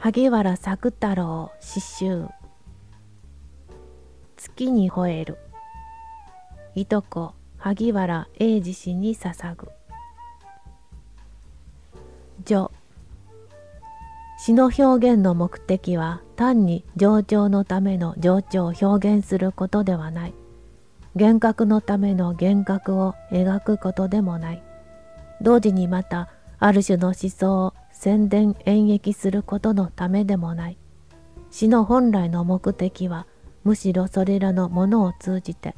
萩原作太郎詩集月に吠えるいとこ萩原英二氏に捧ぐ序詩の表現の目的は単に情緒のための情緒を表現することではない幻覚のための幻覚を描くことでもない同時にまたある種の思想宣伝演劇することのためでもない死の本来の目的はむしろそれらのものを通じて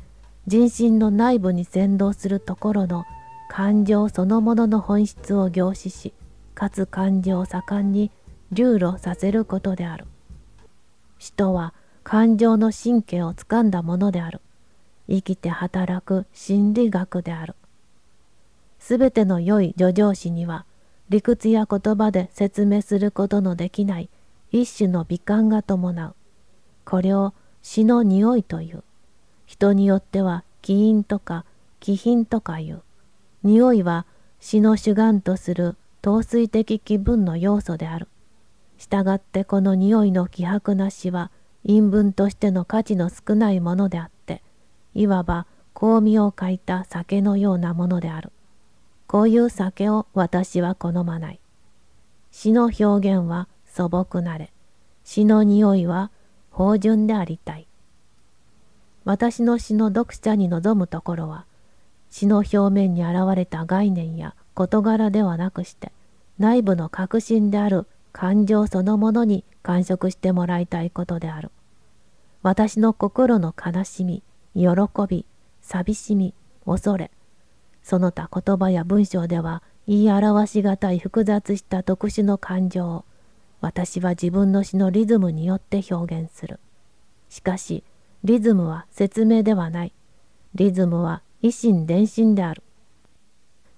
人心の内部に先導するところの感情そのものの本質を凝視しかつ感情を盛んに流露させることである死とは感情の神経をつかんだものである生きて働く心理学であるすべての良い助教詩には理屈や言葉で説明することのできない一種の美観が伴う。これを詩の匂いという。人によっては気因とか気品とかいう。匂いは詩の主眼とする陶酔的気分の要素である。したがってこの匂いの希薄な詩は陰文としての価値の少ないものであって、いわば香味を欠いた酒のようなものである。こういう酒を私は好まない。詩の表現は素朴なれ。詩の匂いは芳醇でありたい。私の詩の読者に望むところは、詩の表面に現れた概念や事柄ではなくして、内部の核心である感情そのものに感触してもらいたいことである。私の心の悲しみ、喜び、寂しみ、恐れ、その他言葉や文章では言い表しがたい複雑した特殊の感情を私は自分の詩のリズムによって表現する。しかし、リズムは説明ではない。リズムは維心伝心である。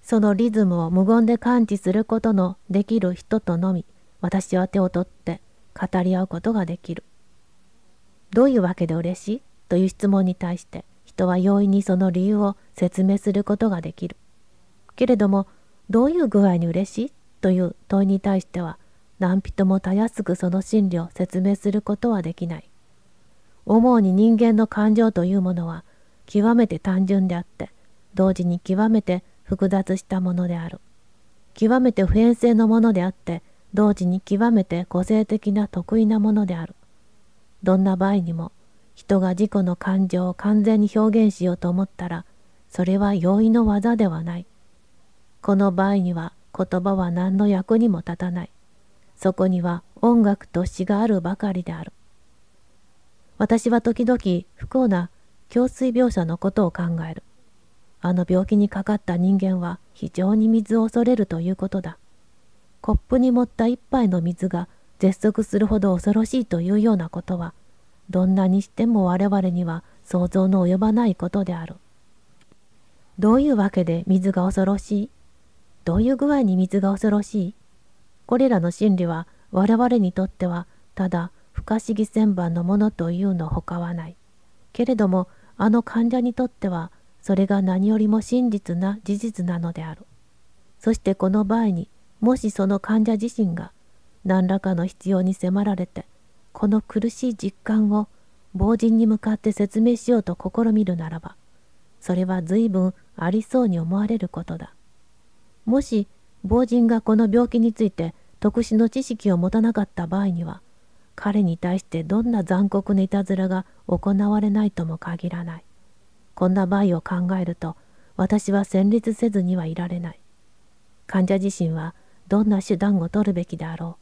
そのリズムを無言で感知することのできる人とのみ、私は手を取って語り合うことができる。どういうわけで嬉しいという質問に対して、人は容易にその理由を説明することができる。けれども、どういう具合に嬉しいという問いに対しては、何人もたやすくその心理を説明することはできない。主に人間の感情というものは、極めて単純であって、同時に極めて複雑したものである。極めて普遍性のものであって、同時に極めて個性的な得意なものである。どんな場合にも、人が自己の感情を完全に表現しようと思ったらそれは容易の技ではないこの場合には言葉は何の役にも立たないそこには音楽と詩があるばかりである私は時々不幸な胸水描写のことを考えるあの病気にかかった人間は非常に水を恐れるということだコップに盛った一杯の水が絶足するほど恐ろしいというようなことはどんなにしても我々には想像の及ばないことである。どういうわけで水が恐ろしいどういう具合に水が恐ろしいこれらの真理は我々にとってはただ不可思議旋盤のものというのほかはない。けれどもあの患者にとってはそれが何よりも真実な事実なのである。そしてこの場合にもしその患者自身が何らかの必要に迫られてこの苦しい実感を亡人に向かって説明しようと試みるならば、それは随分ありそうに思われることだ。もし、亡人がこの病気について特殊の知識を持たなかった場合には、彼に対してどんな残酷ないたずらが行われないとも限らない。こんな場合を考えると、私は戦慄せずにはいられない。患者自身はどんな手段を取るべきであろう。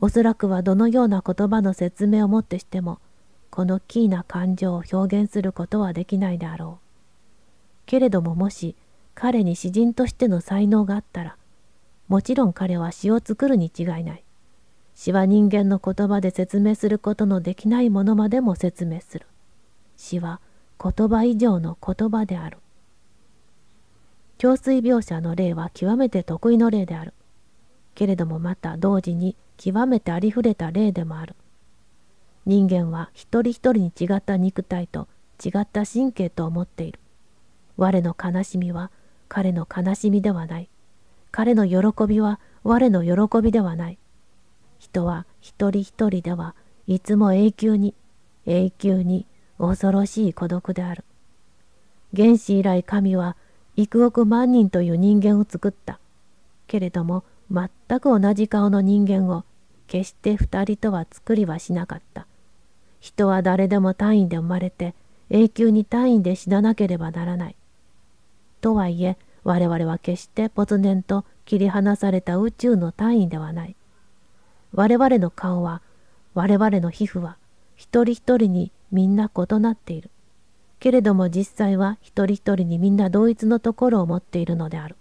おそらくはどのような言葉の説明をもってしてもこのキーな感情を表現することはできないであろう。けれどももし彼に詩人としての才能があったらもちろん彼は詩を作るに違いない。詩は人間の言葉で説明することのできないものまでも説明する。詩は言葉以上の言葉である。胸水描写の例は極めて得意の例である。けれどもまた同時に極めてありふれた例でもある。人間は一人一人に違った肉体と違った神経と思っている。我の悲しみは彼の悲しみではない。彼の喜びは我の喜びではない。人は一人一人ではいつも永久に永久に恐ろしい孤独である。原始以来神は幾億万人という人間を作った。けれども全く同じ顔の人間を決して二人とは作りはしなかった。人は誰でも単位で生まれて永久に単位で死ななければならない。とはいえ我々は決してぽつねんと切り離された宇宙の単位ではない。我々の顔は我々の皮膚は一人一人にみんな異なっている。けれども実際は一人一人にみんな同一のところを持っているのである。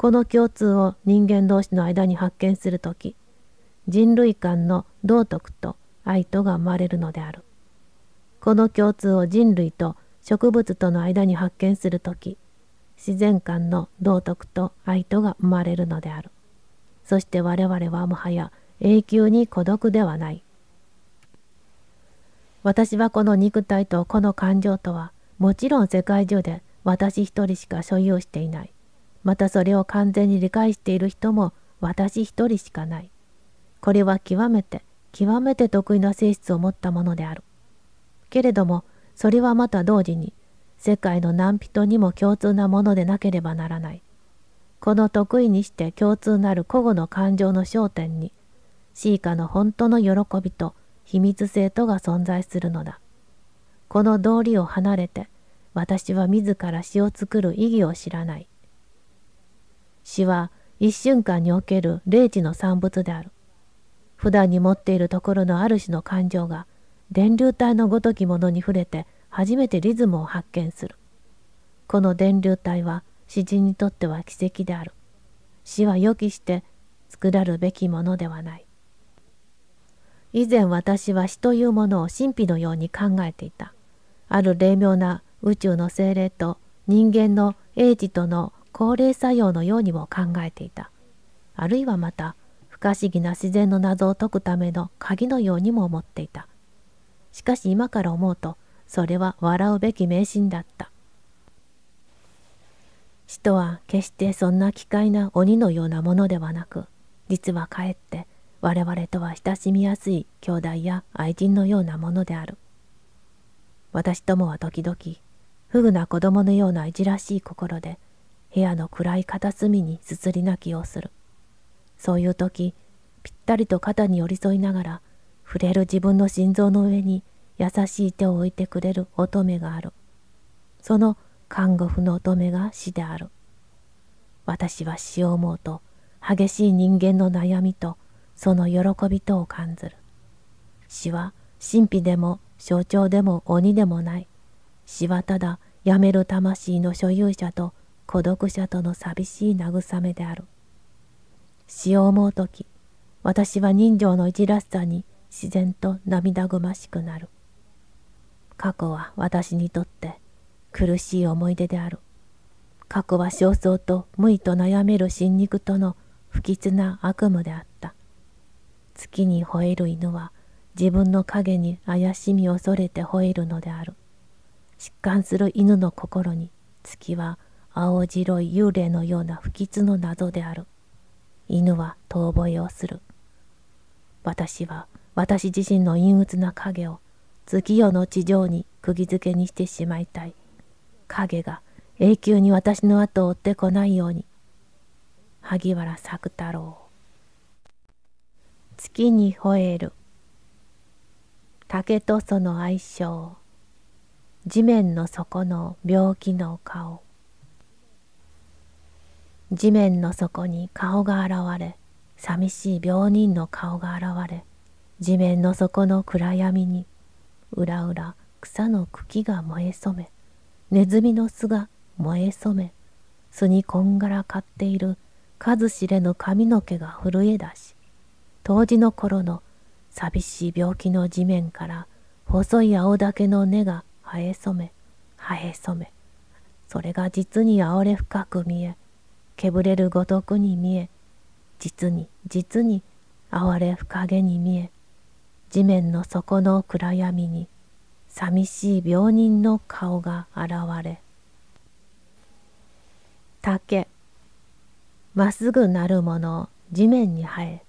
この共通を人間同士の間に発見する時人類間の道徳と愛とが生まれるのであるこの共通を人類と植物との間に発見する時自然間の道徳と愛とが生まれるのであるそして我々はもはや永久に孤独ではない私はこの肉体とこの感情とはもちろん世界中で私一人しか所有していないまたそれを完全に理解している人も私一人しかない。これは極めて、極めて得意な性質を持ったものである。けれども、それはまた同時に、世界の何人にも共通なものでなければならない。この得意にして共通なる個々の感情の焦点に、シーカの本当の喜びと秘密性とが存在するのだ。この道理を離れて、私は自ら詩を作る意義を知らない。死は一瞬間における霊知の産物である。普段に持っているところのある種の感情が電流体のごときものに触れて初めてリズムを発見する。この電流体は詩人にとっては奇跡である。死は予期して作らるべきものではない。以前私は死というものを神秘のように考えていた。ある霊妙な宇宙の精霊と人間の英知との高齢作用のようにも考えていたあるいはまた不可思議な自然の謎を解くための鍵のようにも思っていたしかし今から思うとそれは笑うべき迷信だった死とは決してそんな奇怪な鬼のようなものではなく実はかえって我々とは親しみやすい兄弟や愛人のようなものである私どもは時々不具な子供のようないじらしい心で部屋の暗い片隅にすすり泣きをするそういう時ぴったりと肩に寄り添いながら触れる自分の心臓の上に優しい手を置いてくれる乙女があるその看護婦の乙女が死である私は死を思うと激しい人間の悩みとその喜びとを感ずる死は神秘でも象徴でも鬼でもない死はただやめる魂の所有者と孤独者との寂しい慰めである。詩を思う時、私は人情のいじらしさに自然と涙ぐましくなる。過去は私にとって苦しい思い出である。過去は焦燥と無意と悩める新肉との不吉な悪夢であった。月に吠える犬は自分の影に怪しみを恐れて吠えるのである。疾患する犬の心に月は青白い幽霊のような不吉の謎である。犬は遠吠えをする。私は私自身の陰鬱な影を月夜の地上に釘付けにしてしまいたい。影が永久に私の後を追ってこないように。萩原作太郎月に吠える竹とその相性地面の底の病気の顔地面の底に顔が現れ寂しい病人の顔が現れ地面の底の暗闇にうらうら草の茎が燃えそめネズミの巣が燃えそめ巣にこんがらかっている数知れぬ髪の毛が震え出し当時の頃の寂しい病気の地面から細い青竹の根が生えそめ生えそめそれが実にあおれ深く見えけぶれるごとくに見え実に実に哀れ深げに見え地面の底の暗闇に寂しい病人の顔が現れ竹まっすぐなるもの地面に生え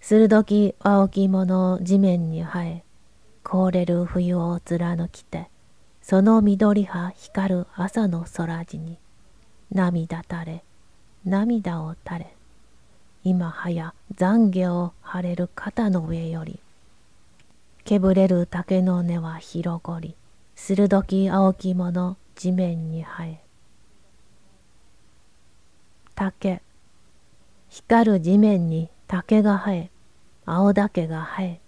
鋭き青きもの地面に生え凍れる冬を貫きてその緑葉光る朝の空地に涙たれ涙を垂れ今はや懺悔を晴れる肩の上よりけぶれる竹の根は広がり鋭き青きもの地面に生え竹光る地面に竹が生え青竹が生え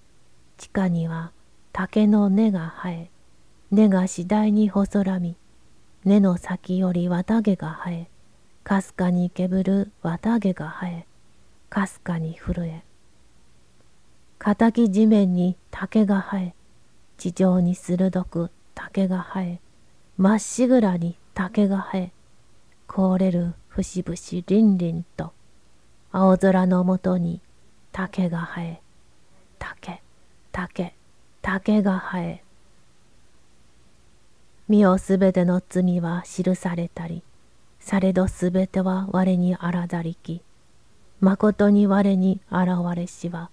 地下には竹の根が生え根が次第に細らみ根の先より綿毛が生えかすかにけぶる綿毛が生え、かすかに震え。敵地面に竹が生え、地上に鋭く竹が生え、まっしぐらに竹が生え、凍れる節々りんりんと、青空のもとに竹が生え、竹、竹、竹が生え。身をすべての罪は記されたり、されどすべては我にあらざりき。まことに我に現れしは、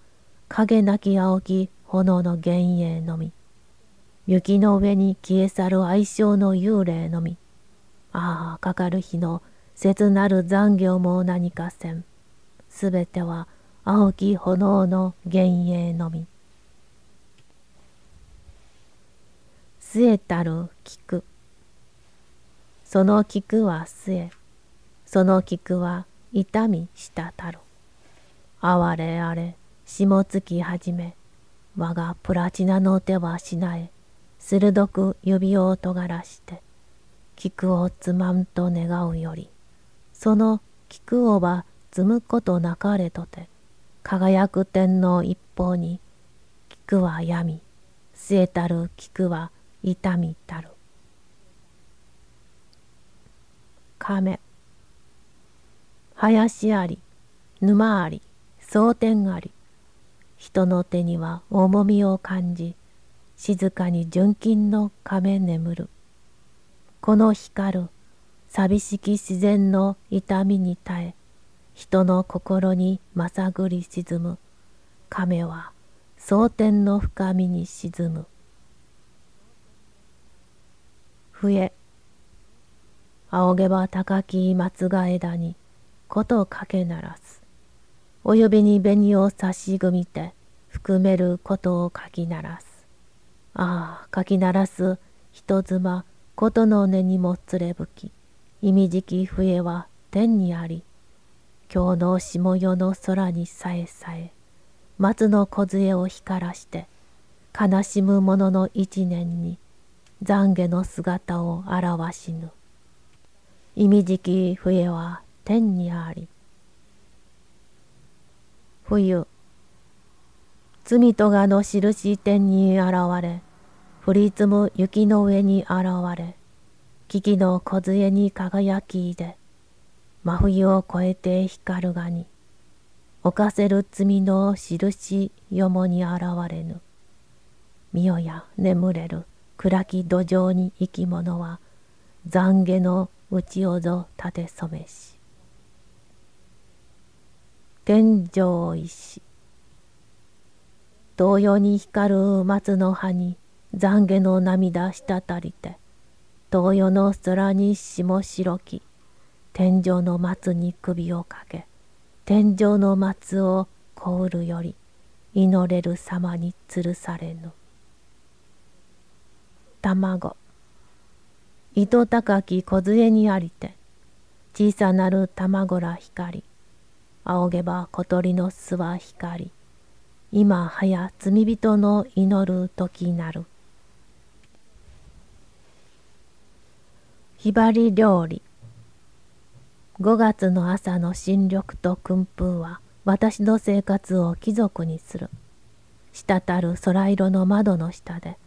影なき青き炎の幻影のみ。雪の上に消え去る哀傷の幽霊のみ。ああ、かかる日の切なる残業も何かせん。すべては青き炎の幻影のみ。据えたる菊。その菊は末その菊は痛みしたたる。哀れあれ、霜月はじめ、我がプラチナの手はしなえ、鋭く指を尖らして、菊をつまんと願うより、その菊をば摘むことなかれとて、輝く天の一方に、菊は闇、据えたる菊は痛みたる。はめ林あり沼あり蒼天あり人の手には重みを感じ静かに純金の亀眠るこの光る寂しき自然の痛みに耐え人の心にまさぐり沈む亀は蒼天の深みに沈む笛仰げば高き松が枝に、ことかけならす。およびに紅を差し組みて、含めることをかきならす。ああ、かきならす人妻、ことの根にもつれぶき、意味じき笛は天にあり、今日の下夜の空にさえさえ、松の梢を光らして、悲しむ者の一年に、懺悔の姿を表しぬ。意味じき冬は天にあり。冬、罪とがの印天に現れ、降り積む雪の上に現れ、危機の梢に輝きで、真冬を越えて光るがに、犯せる罪の印よもに現れぬ。見よや眠れる暗き土壌に生き物は、懺悔のちおぞたてそめし天上石同様に光る松の葉に懺悔の涙滴りて同様の空に下白き天井の松に首をかけ天井の松を凍るより祈れる様に吊るされぬ卵糸高き梢にありて小さなる卵ら光仰げば小鳥の巣は光今はや罪人の祈る時なるひばり料理5月の朝の新緑と訓風は私の生活を貴族にする滴る空色の窓の下で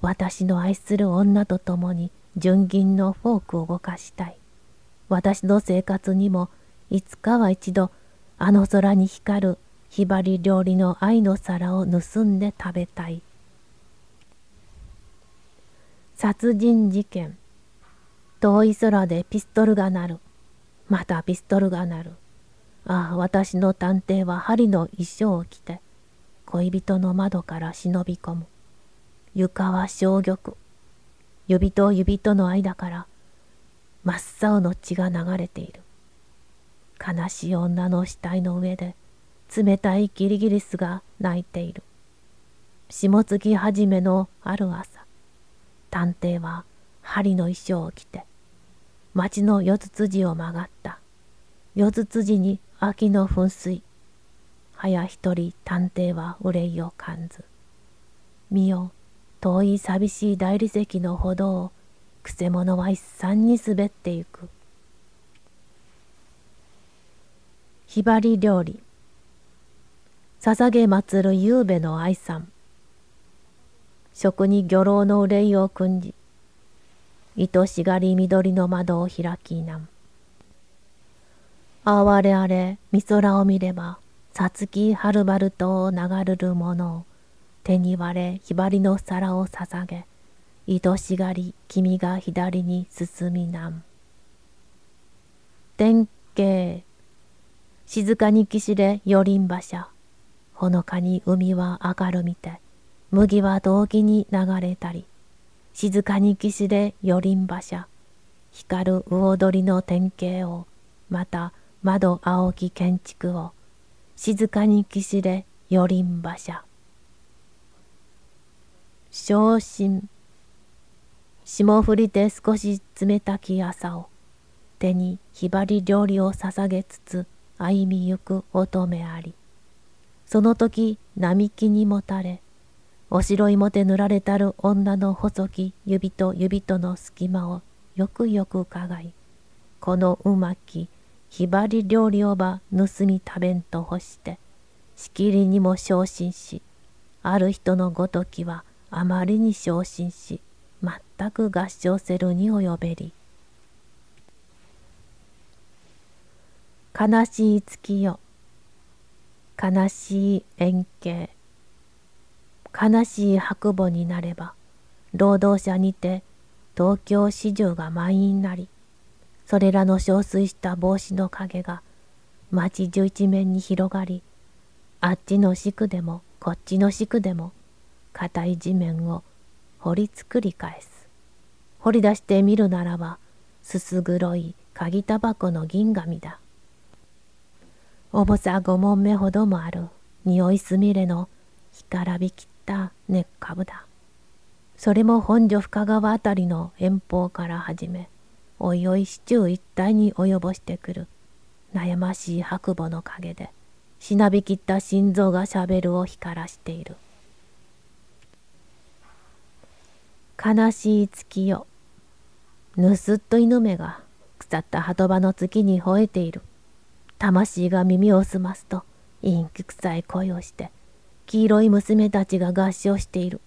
私の愛する女と共に純銀のフォークを動かしたい。私の生活にもいつかは一度あの空に光るひばり料理の愛の皿を盗んで食べたい。殺人事件。遠い空でピストルが鳴る。またピストルが鳴る。ああ、私の探偵は針の衣装を着て、恋人の窓から忍び込む。床は小玉。指と指との間から真っ青の血が流れている悲しい女の死体の上で冷たいギリギリスが泣いている下月始めのある朝探偵は針の衣装を着て町の四つ辻を曲がった四つ辻に秋の噴水早一人探偵は憂いを感ず見よう遠い寂しい大理石の歩道をくせ者は一散に滑ってゆくひばり料理捧げ祭る夕べの愛さん食に魚老の憂いを訓じ愛しがり緑の窓を開きなん哀れあれ美空を見ればさつきはるばると流るるものを手に割れひばりの皿を捧げ愛しがり君が左に進みなん天慶静かに岸でよりん馬車ほのかに海は明るみて麦は同期に流れたり静かに岸でよりん馬車光る魚鳥の典型をまた窓青き建築を静かに岸でよりん馬車昇進霜降りで少し冷たき朝を手にひばり料理を捧げつつ歩みゆく乙女ありその時並木にもたれおしろいもて塗られたる女の細き指と指との隙間をよくよく伺いこのうまきひばり料理をば盗み食べんと干してしきりにも昇進しある人のごときはあまりに昇進し全く合唱せるに及べり悲しい月よ悲しい円形悲しい白母になれば労働者にて東京市場が満員なりそれらの憔悴した帽子の影が町十一面に広がりあっちの地区でもこっちの地区でも硬い地面を掘り作り返す。掘り出してみるならば、すす黒い鍵タバコの銀紙だ。重さ五問目ほどもある匂いすみれの干からびきった根っかぶだ。それも本所深川あたりの遠方から始め、おいおい市中一帯に及ぼしてくる悩ましい白母の陰で、しなびきった心臓がしゃべるを光らしている。悲しい月よ。ぬすっと犬芽が腐った鳩場の月に吠えている。魂が耳を澄ますと、陰気臭い声をして、黄色い娘たちが合唱している。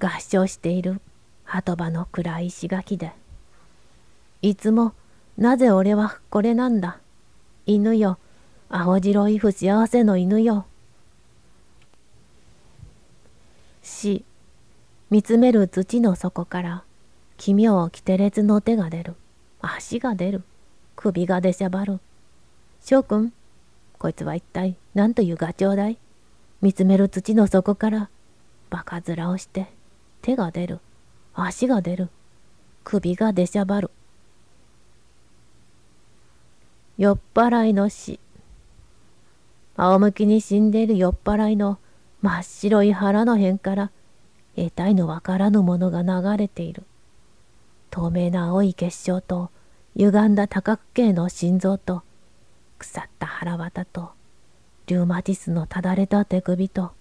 合唱している鳩場の暗い石垣で。いつも、なぜ俺はこれなんだ。犬よ、青白い不幸せの犬よ。見つめる土の底から奇妙奇てれつの手が出る足が出る首が出しゃばる翔くんこいつは一体何というガチョウだい見つめる土の底からバカ面をして手が出る足が出る首が出しゃばる酔っ払いの死仰向きに死んでいる酔っ払いの真っ白い腹の辺から得体のわからぬものが流れている透明な青い結晶と歪んだ多角形の心臓と腐った腹綿とリュウマティスのただれた手首と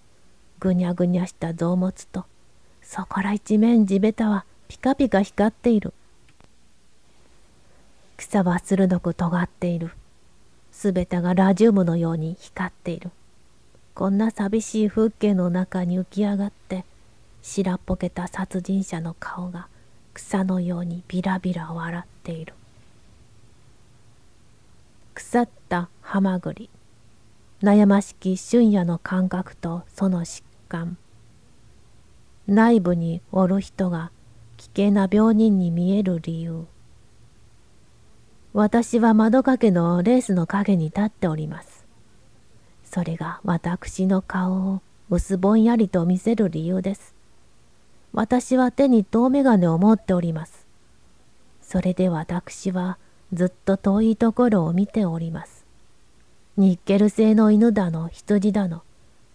ぐにゃぐにゃした臓物とそこら一面地べたはピカピカ光っている草は鋭く尖っているすべてがラジウムのように光っているこんな寂しい風景の中に浮き上がって白っぽけた殺人者の顔が草のようにビラビラ笑っている腐ったハマグリ悩ましき春夜の感覚とその疾患内部におる人が危険な病人に見える理由私は窓掛けのレースの陰に立っておりますそれが私の顔を薄ぼんやりと見せる理由です私は手に遠眼鏡を持っております。それで私はずっと遠いところを見ております。ニッケル製の犬だの羊だの、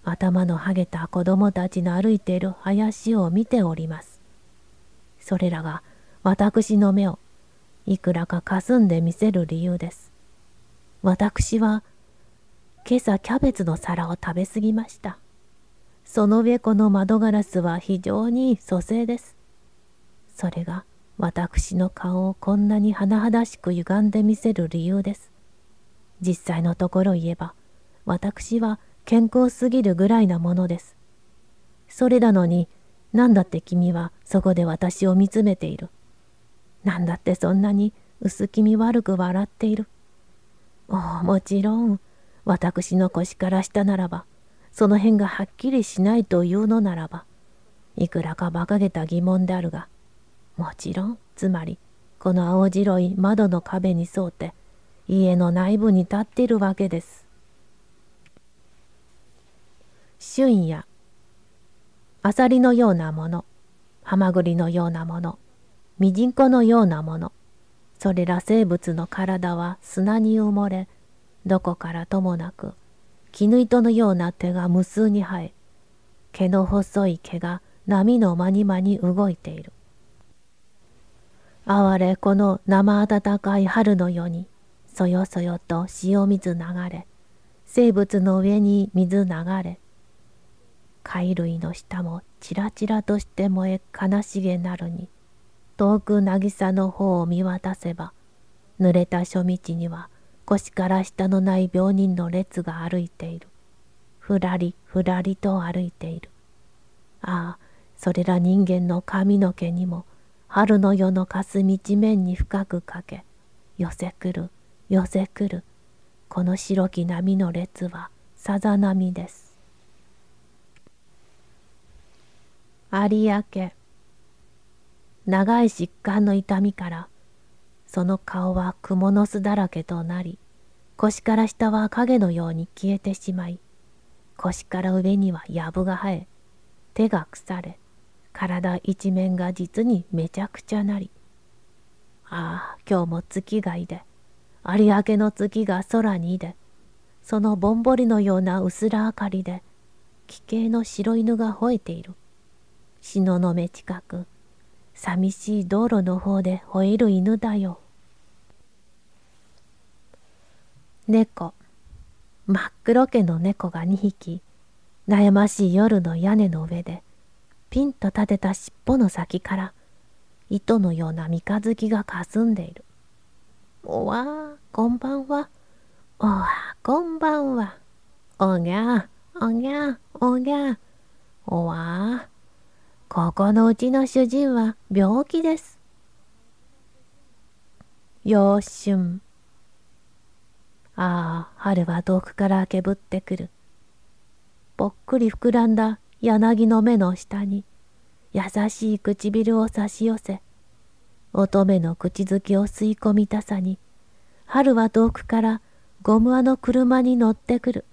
頭のはげた子供たちの歩いている林を見ております。それらが私の目をいくらか霞んで見せる理由です。私は今朝キャベツの皿を食べ過ぎました。その上この窓ガラスは非常に蘇生です。それが私の顔をこんなに甚だしく歪んで見せる理由です。実際のところ言えば、私は健康すぎるぐらいなものです。それなのに、なんだって君はそこで私を見つめている。なんだってそんなに薄気味悪く笑っている。おお、もちろん、私の腰から下ならば、その辺がはっきりしないというのならば、いくらか馬鹿げた疑問であるが、もちろん、つまり、この青白い窓の壁に沿って、家の内部に立っているわけです。春夜、アサリのようなもの、ハマグリのようなもの、ミジンコのようなもの、それら生物の体は砂に埋もれ、どこからともなく絹糸のような手が無数に生え、毛の細い毛が波の間に間に動いている。哀れこの生暖かい春の夜に、そよそよと潮水流れ、生物の上に水流れ、貝類の下もちらちらとして燃え悲しげなるに、遠く渚の方を見渡せば、濡れた初道には腰から下のない病人の列が歩いている。ふらりふらりと歩いている。ああ、それら人間の髪の毛にも、春の夜のかみ地面に深くかけ、寄せくる、寄せくる。この白き波の列はさざ波です。有明長い疾患の痛みからその顔は蜘蛛の巣だらけとなり、腰から下は影のように消えてしまい、腰から上には藪が生え、手が腐れ、体一面が実にめちゃくちゃなり、ああ、今日も月がいで、有明の月が空にいで、そのぼんぼりのような薄ら明かりで、奇形の白犬が吠えている。東雲近く、寂しい道路の方で吠える犬だよ。猫真っ黒毛の猫が2匹悩ましい夜の屋根の上でピンと立てた尻尾の先から糸のような三日月がかすんでいる。おわこんばんは。おわこんばんは。おぎゃおぎゃおぎゃおわここのうちの主人は病気です。よーしゅん。ああ、春は遠くから明けぶってくる。ぽっくり膨らんだ柳の目の下に、優しい唇を差し寄せ、乙女の口づきを吸い込みたさに、春は遠くからゴム輪の車に乗ってくる。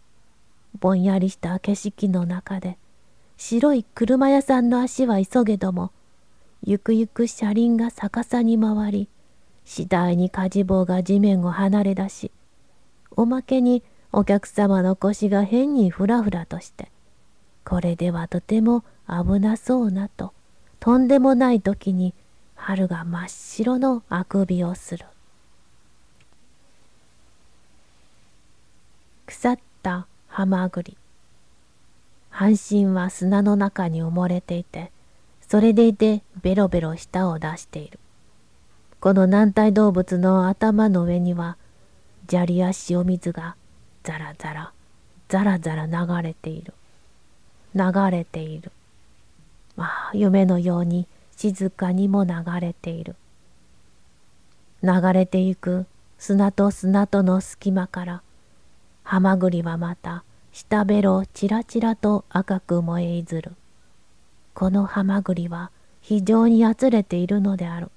ぼんやりした景色の中で、白い車屋さんの足は急げども、ゆくゆく車輪が逆さに回り、次第に火事棒が地面を離れ出し、おまけにお客様の腰が変にふらふらとして、これではとても危なそうなと、とんでもない時に春が真っ白のあくびをする。腐ったハマグリ。半身は砂の中に埋もれていて、それでいてベロベロ舌を出している。この軟体動物の頭の上には砂利や塩水がザラザラザラザラ流れている流れているまあ夢のように静かにも流れている流れていく砂と砂との隙間からハマグリはまた下べろをちらちらと赤く燃えいずるこのハマグリは非常にやつれているのである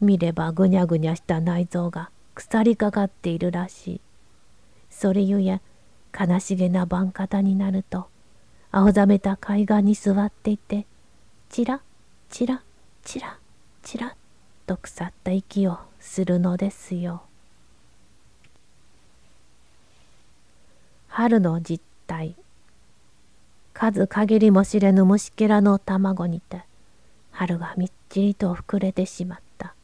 見ればぐにゃぐにゃした内臓が腐りかかっているらしい。それゆえ、悲しげな番方になると、青ざめた海岸に座っていて、ちらちらちらちらと腐った息をするのですよ。春の実態数限りも知れぬ虫けらの卵にて春がみっちりと膨れてしまった。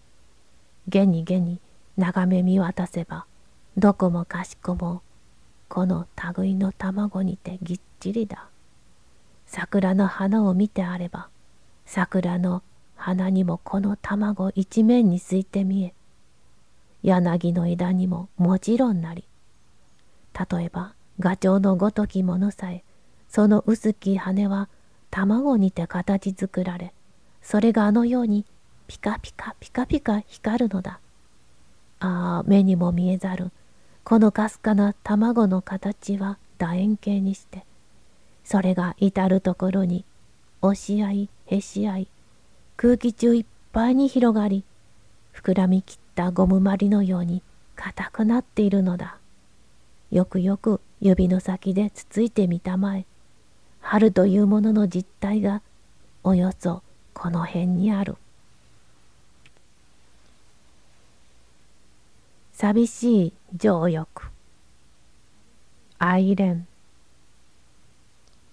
げにげに眺め見渡せばどこもかしこもこの類の卵にてぎっちりだ桜の花を見てあれば桜の花にもこの卵一面にすいて見え柳の枝にももちろんなり例えばガチョウのごときものさえその薄き羽は卵にて形作られそれがあのようにピカピカピカピカ光るのだ。ああ目にも見えざるこのかすかな卵の形は楕円形にしてそれが至る所に押し合いへし合い空気中いっぱいに広がり膨らみきったゴムまりのように硬くなっているのだよくよく指の先でつついてみたまえ春というものの実態がおよそこの辺にある。寂しい情欲愛恋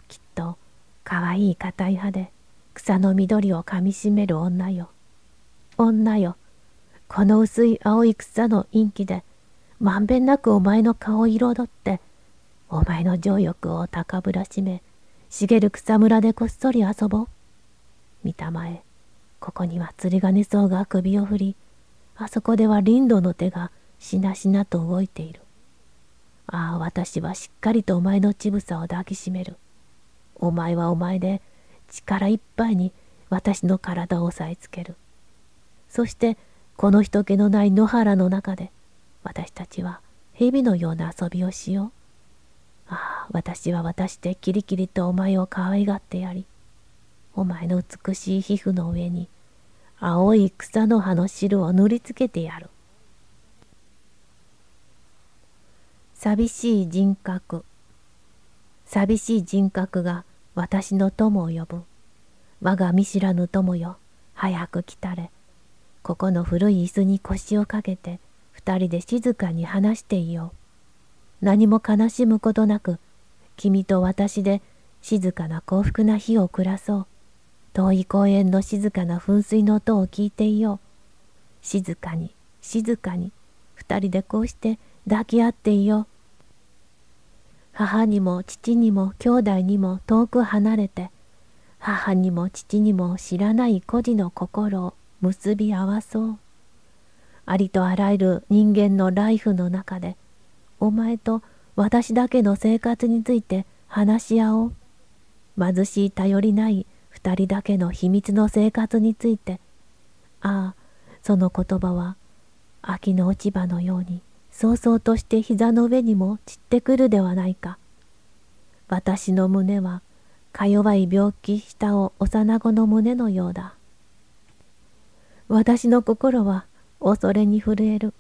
きっとかわいい硬い葉で草の緑をかみしめる女よ女よこの薄い青い草の陰気でまんべんなくお前の顔を彩ってお前の情欲を高ぶらしめ茂る草むらでこっそり遊ぼう見たまえここには釣り鐘草が首を振りあそこでは林道の手がしなしなと動いている。ああ、私はしっかりとお前の乳房を抱きしめる。お前はお前で力いっぱいに私の体を押さえつける。そしてこの人気のない野原の中で私たちは蛇のような遊びをしよう。ああ、私は私でキリキリとお前を可愛がってやり、お前の美しい皮膚の上に青い草の葉の汁を塗りつけてやる。寂しい人格寂しい人格が私の友を呼ぶ我が見知らぬ友よ早く来たれここの古い椅子に腰をかけて二人で静かに話していよう何も悲しむことなく君と私で静かな幸福な日を暮らそう遠い公園の静かな噴水の音を聞いていよう静かに静かに二人でこうして抱き合っていよ。母にも父にも兄弟にも遠く離れて、母にも父にも知らない孤児の心を結び合わそう。ありとあらゆる人間のライフの中で、お前と私だけの生活について話し合おう。貧しい頼りない二人だけの秘密の生活について、ああ、その言葉は秋の落ち葉のようにそうそうとして膝の上にも散ってくるではないか。私の胸はか弱い病気したを幼子の胸のようだ。私の心は恐れに震える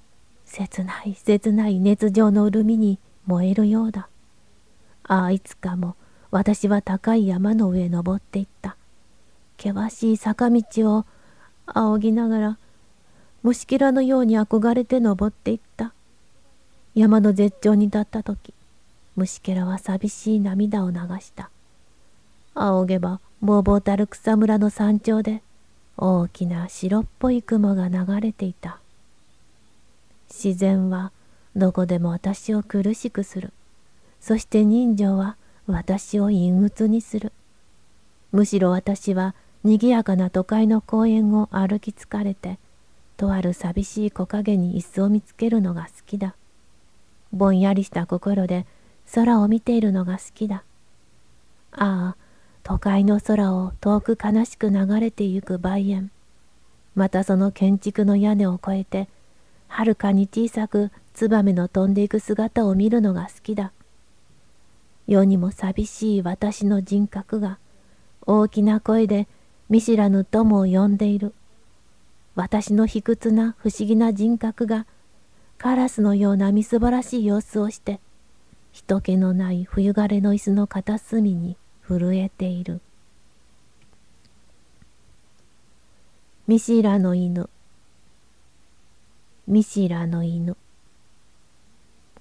切ない切ない熱情の潤みに燃えるようだ。ああいつかも私は高い山の上登っていった。険しい坂道を仰ぎながら虫けらのように憧れて登っていった。山の絶頂に立った時虫けらは寂しい涙を流した仰げばぼうぼうたる草むらの山頂で大きな白っぽい雲が流れていた自然はどこでも私を苦しくするそして人情は私を陰鬱にするむしろ私は賑やかな都会の公園を歩き疲れてとある寂しい木陰に椅子を見つけるのが好きだぼんやりした心で空を見ているのが好きだ。ああ、都会の空を遠く悲しく流れてゆく梅園。またその建築の屋根を越えて、はるかに小さくツバメの飛んでいく姿を見るのが好きだ。世にも寂しい私の人格が大きな声で見知らぬ友を呼んでいる。私の卑屈な不思議な人格がカラスのようなみすぼらしい様子をして人気のない冬枯れの椅子の片隅に震えている見知らの犬見知らぬ犬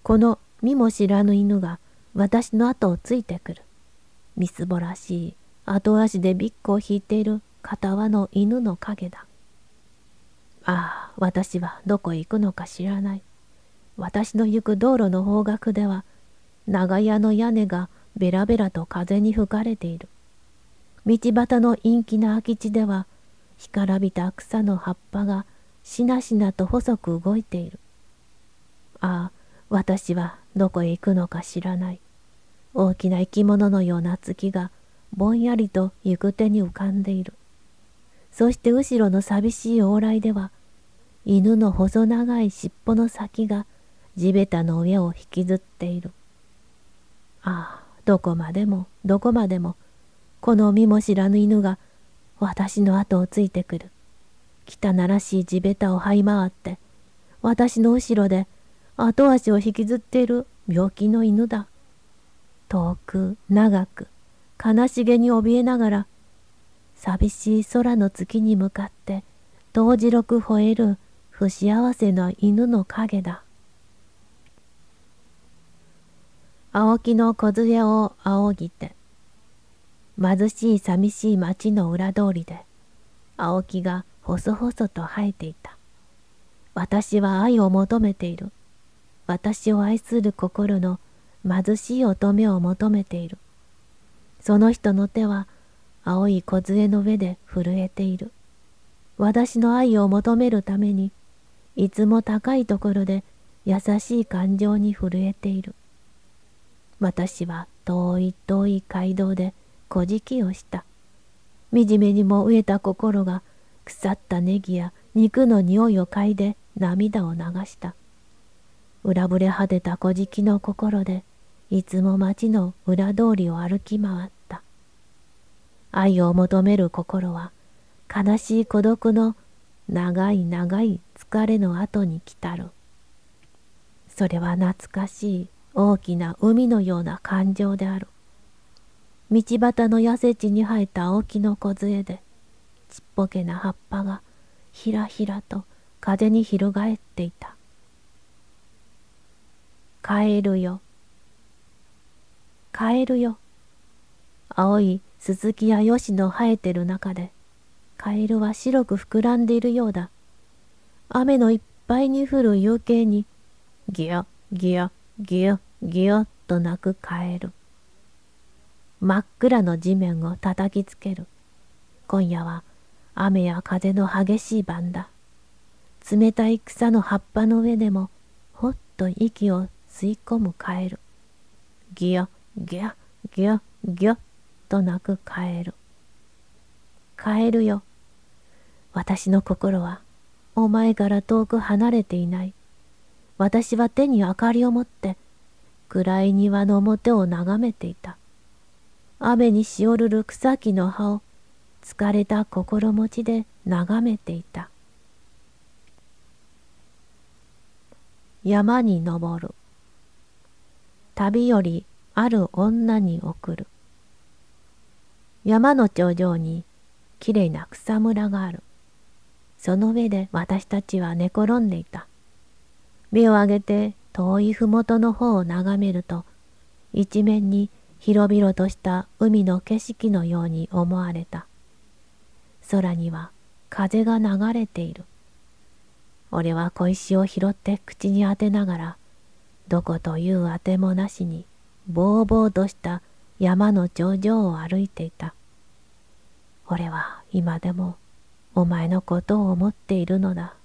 この見も知らぬ犬が私の後をついてくるみすぼらしい後足でビッグを引いている片輪の犬の影だああ私はどこへ行くのか知らない私の行く道路の方角では長屋の屋根がベラベラと風に吹かれている道端の陰気な空き地では干からびた草の葉っぱがしなしなと細く動いているああ私はどこへ行くのか知らない大きな生き物のような月がぼんやりと行く手に浮かんでいるそして後ろの寂しい往来では犬の細長い尻尾の先が地べたの上を引きずっている。ああ、どこまでも、どこまでも、この身も知らぬ犬が、私の後をついてくる。汚らしい地べたを這い回って、私の後ろで後足を引きずっている病気の犬だ。遠く、長く、悲しげに怯えながら、寂しい空の月に向かって、同時く吠える不幸せな犬の影だ。青木の小杖を仰ぎて、貧しい寂しい町の裏通りで、青木が細々と生えていた。私は愛を求めている。私を愛する心の貧しい乙女を求めている。その人の手は青い小杖の上で震えている。私の愛を求めるために、いつも高いところで優しい感情に震えている。私は遠い遠い街道で小じをした。惨めにも飢えた心が腐ったネギや肉の匂いを嗅いで涙を流した。裏ぶれ果てた小じの心でいつも町の裏通りを歩き回った。愛を求める心は悲しい孤独の長い長い疲れの後に来たる。それは懐かしい大きな海のような感情である道端の痩せ地に生えた青木の梢でちっぽけな葉っぱがひらひらと風に翻っていた「帰るよ帰るよ」青いスズキやヨシの生えてる中でカエルは白く膨らんでいるようだ雨のいっぱいに降る夕景にギャギャギャぎよっと鳴くカエル。真っ暗の地面を叩きつける。今夜は雨や風の激しい晩だ。冷たい草の葉っぱの上でも、ほっと息を吸い込むカエル。ぎよ、ぎよ、ぎよ、ぎよ、と鳴くカエル。カエルよ。私の心は、お前から遠く離れていない。私は手に明かりを持って、暗い庭の表を眺めていた。雨にしおるる草木の葉を疲れた心持ちで眺めていた。山に登る。旅よりある女に送る。山の頂上にきれいな草むらがある。その上で私たちは寝転んでいた。目を上げて遠い麓の方を眺めると一面に広々とした海の景色のように思われた空には風が流れている俺は小石を拾って口に当てながらどこというあてもなしにぼうぼうとした山の頂上を歩いていた俺は今でもお前のことを思っているのだ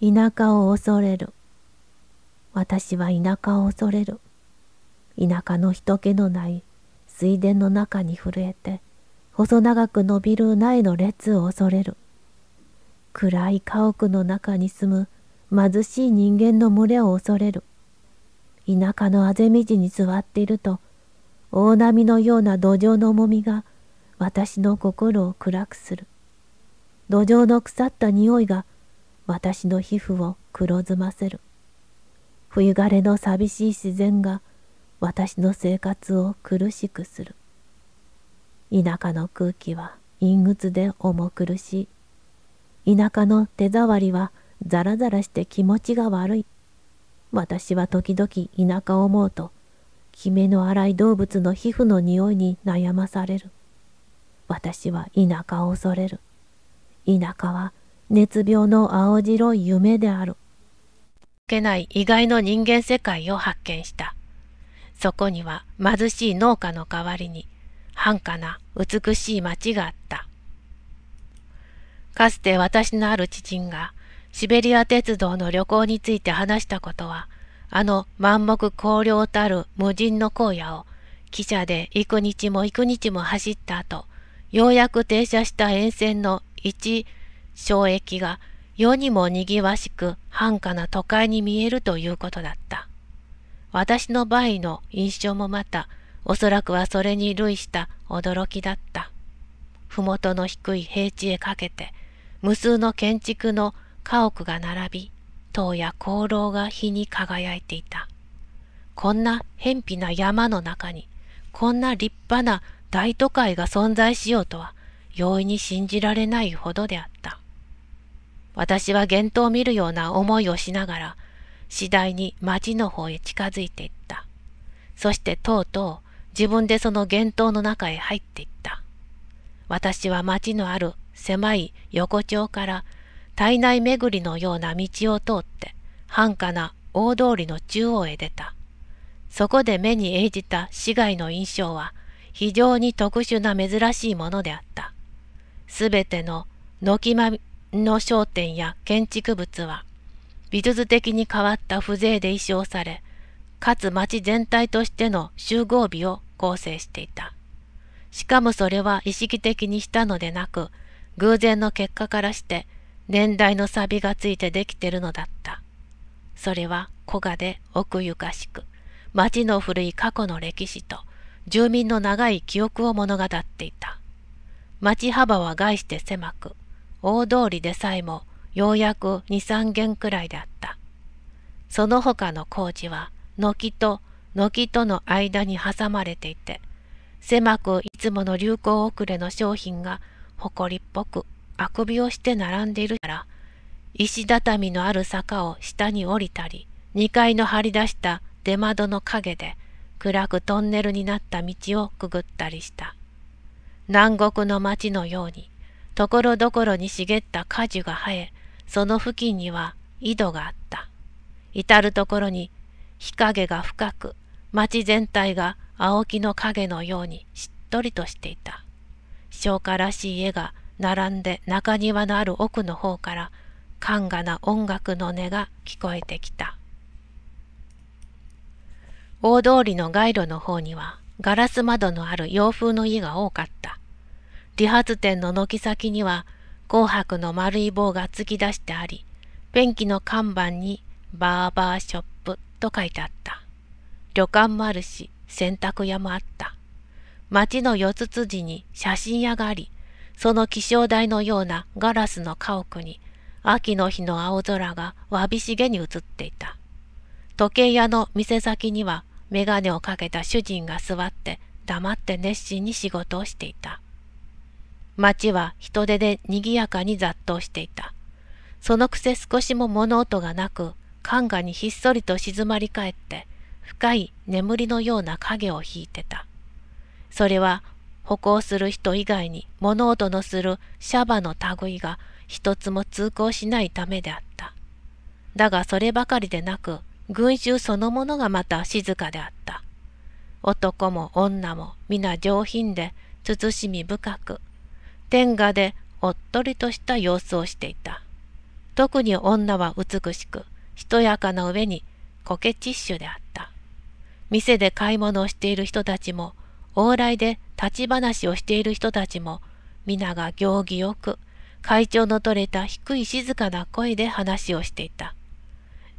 田舎を恐れる。私は田舎を恐れる。田舎の人気のない水田の中に震えて、細長く伸びる苗の列を恐れる。暗い家屋の中に住む貧しい人間の群れを恐れる。田舎のあぜ道に座っていると、大波のような土壌の重みが私の心を暗くする。土壌の腐った匂いが私の皮膚を黒ずませる冬枯れの寂しい自然が私の生活を苦しくする田舎の空気は陰鬱で重苦しい田舎の手触りはザラザラして気持ちが悪い私は時々田舎を思うとキメの荒い動物の皮膚の匂いに悩まされる私は田舎を恐れる田舎は熱病の青白い夢である。けない意外の人間世界を発見した。そこには貧しい農家の代わりに、繁華な美しい町があった。かつて私のある知人が、シベリア鉄道の旅行について話したことは、あの満目荒涼たる無人の荒野を、汽車で幾日も幾日も走った後、ようやく停車した沿線の一障壁が世にも賑わしく繁華な都会に見えるということだった。私の場合の印象もまた、おそらくはそれに類した驚きだった。麓の低い平地へかけて、無数の建築の家屋が並び、塔や功労が火に輝いていた。こんな偏僻な山の中に、こんな立派な大都会が存在しようとは、容易に信じられないほどであった。私は幻灯を見るような思いをしながら、次第に町の方へ近づいていった。そしてとうとう自分でその幻灯の中へ入っていった。私は町のある狭い横丁から体内巡りのような道を通って繁華な大通りの中央へ出た。そこで目に映じた市街の印象は非常に特殊な珍しいものであった。すべての軒並の商店や建築物は、美術的に変わった風情で衣装され、かつ町全体としての集合美を構成していた。しかもそれは意識的にしたのでなく、偶然の結果からして、年代のサビがついてできてるのだった。それは古賀で奥ゆかしく、町の古い過去の歴史と、住民の長い記憶を物語っていた。町幅は概して狭く、大通りでさえもようやく23軒くらいであった。その他の工事は軒と軒との間に挟まれていて、狭くいつもの流行遅れの商品が誇りっぽくあくびをして並んでいるから、石畳のある坂を下に降りたり、2階の張り出した出窓の陰で暗くトンネルになった道をくぐったりした。南国の町のようにところどころに茂った果樹が生え、その付近には井戸があった。至るところに日陰が深く、町全体が青木の影のようにしっとりとしていた。昭華らしい家が並んで中庭のある奥の方から寒河な音楽の音が聞こえてきた。大通りの街路の方にはガラス窓のある洋風の家が多かった。理髪店の軒先には紅白の丸い棒が突き出してあり、便器の看板にバーバーショップと書いてあった。旅館もあるし、洗濯屋もあった。町の四つ辻に写真屋があり、その気象台のようなガラスの家屋に、秋の日の青空がわびしげに映っていた。時計屋の店先には、眼鏡をかけた主人が座って、黙って熱心に仕事をしていた。街は人手でぎやかに雑踏していた。そのくせ少しも物音がなく、寒河にひっそりと静まり返って、深い眠りのような影を引いてた。それは歩行する人以外に物音のするシャバの類が一つも通行しないためであった。だがそればかりでなく、群衆そのものがまた静かであった。男も女も皆上品で、慎み深く、天下でおっとりとした様子をしていた。特に女は美しく、しとやかな上にコケチッシュであった。店で買い物をしている人たちも、往来で立ち話をしている人たちも、皆が行儀よく、会長の取れた低い静かな声で話をしていた。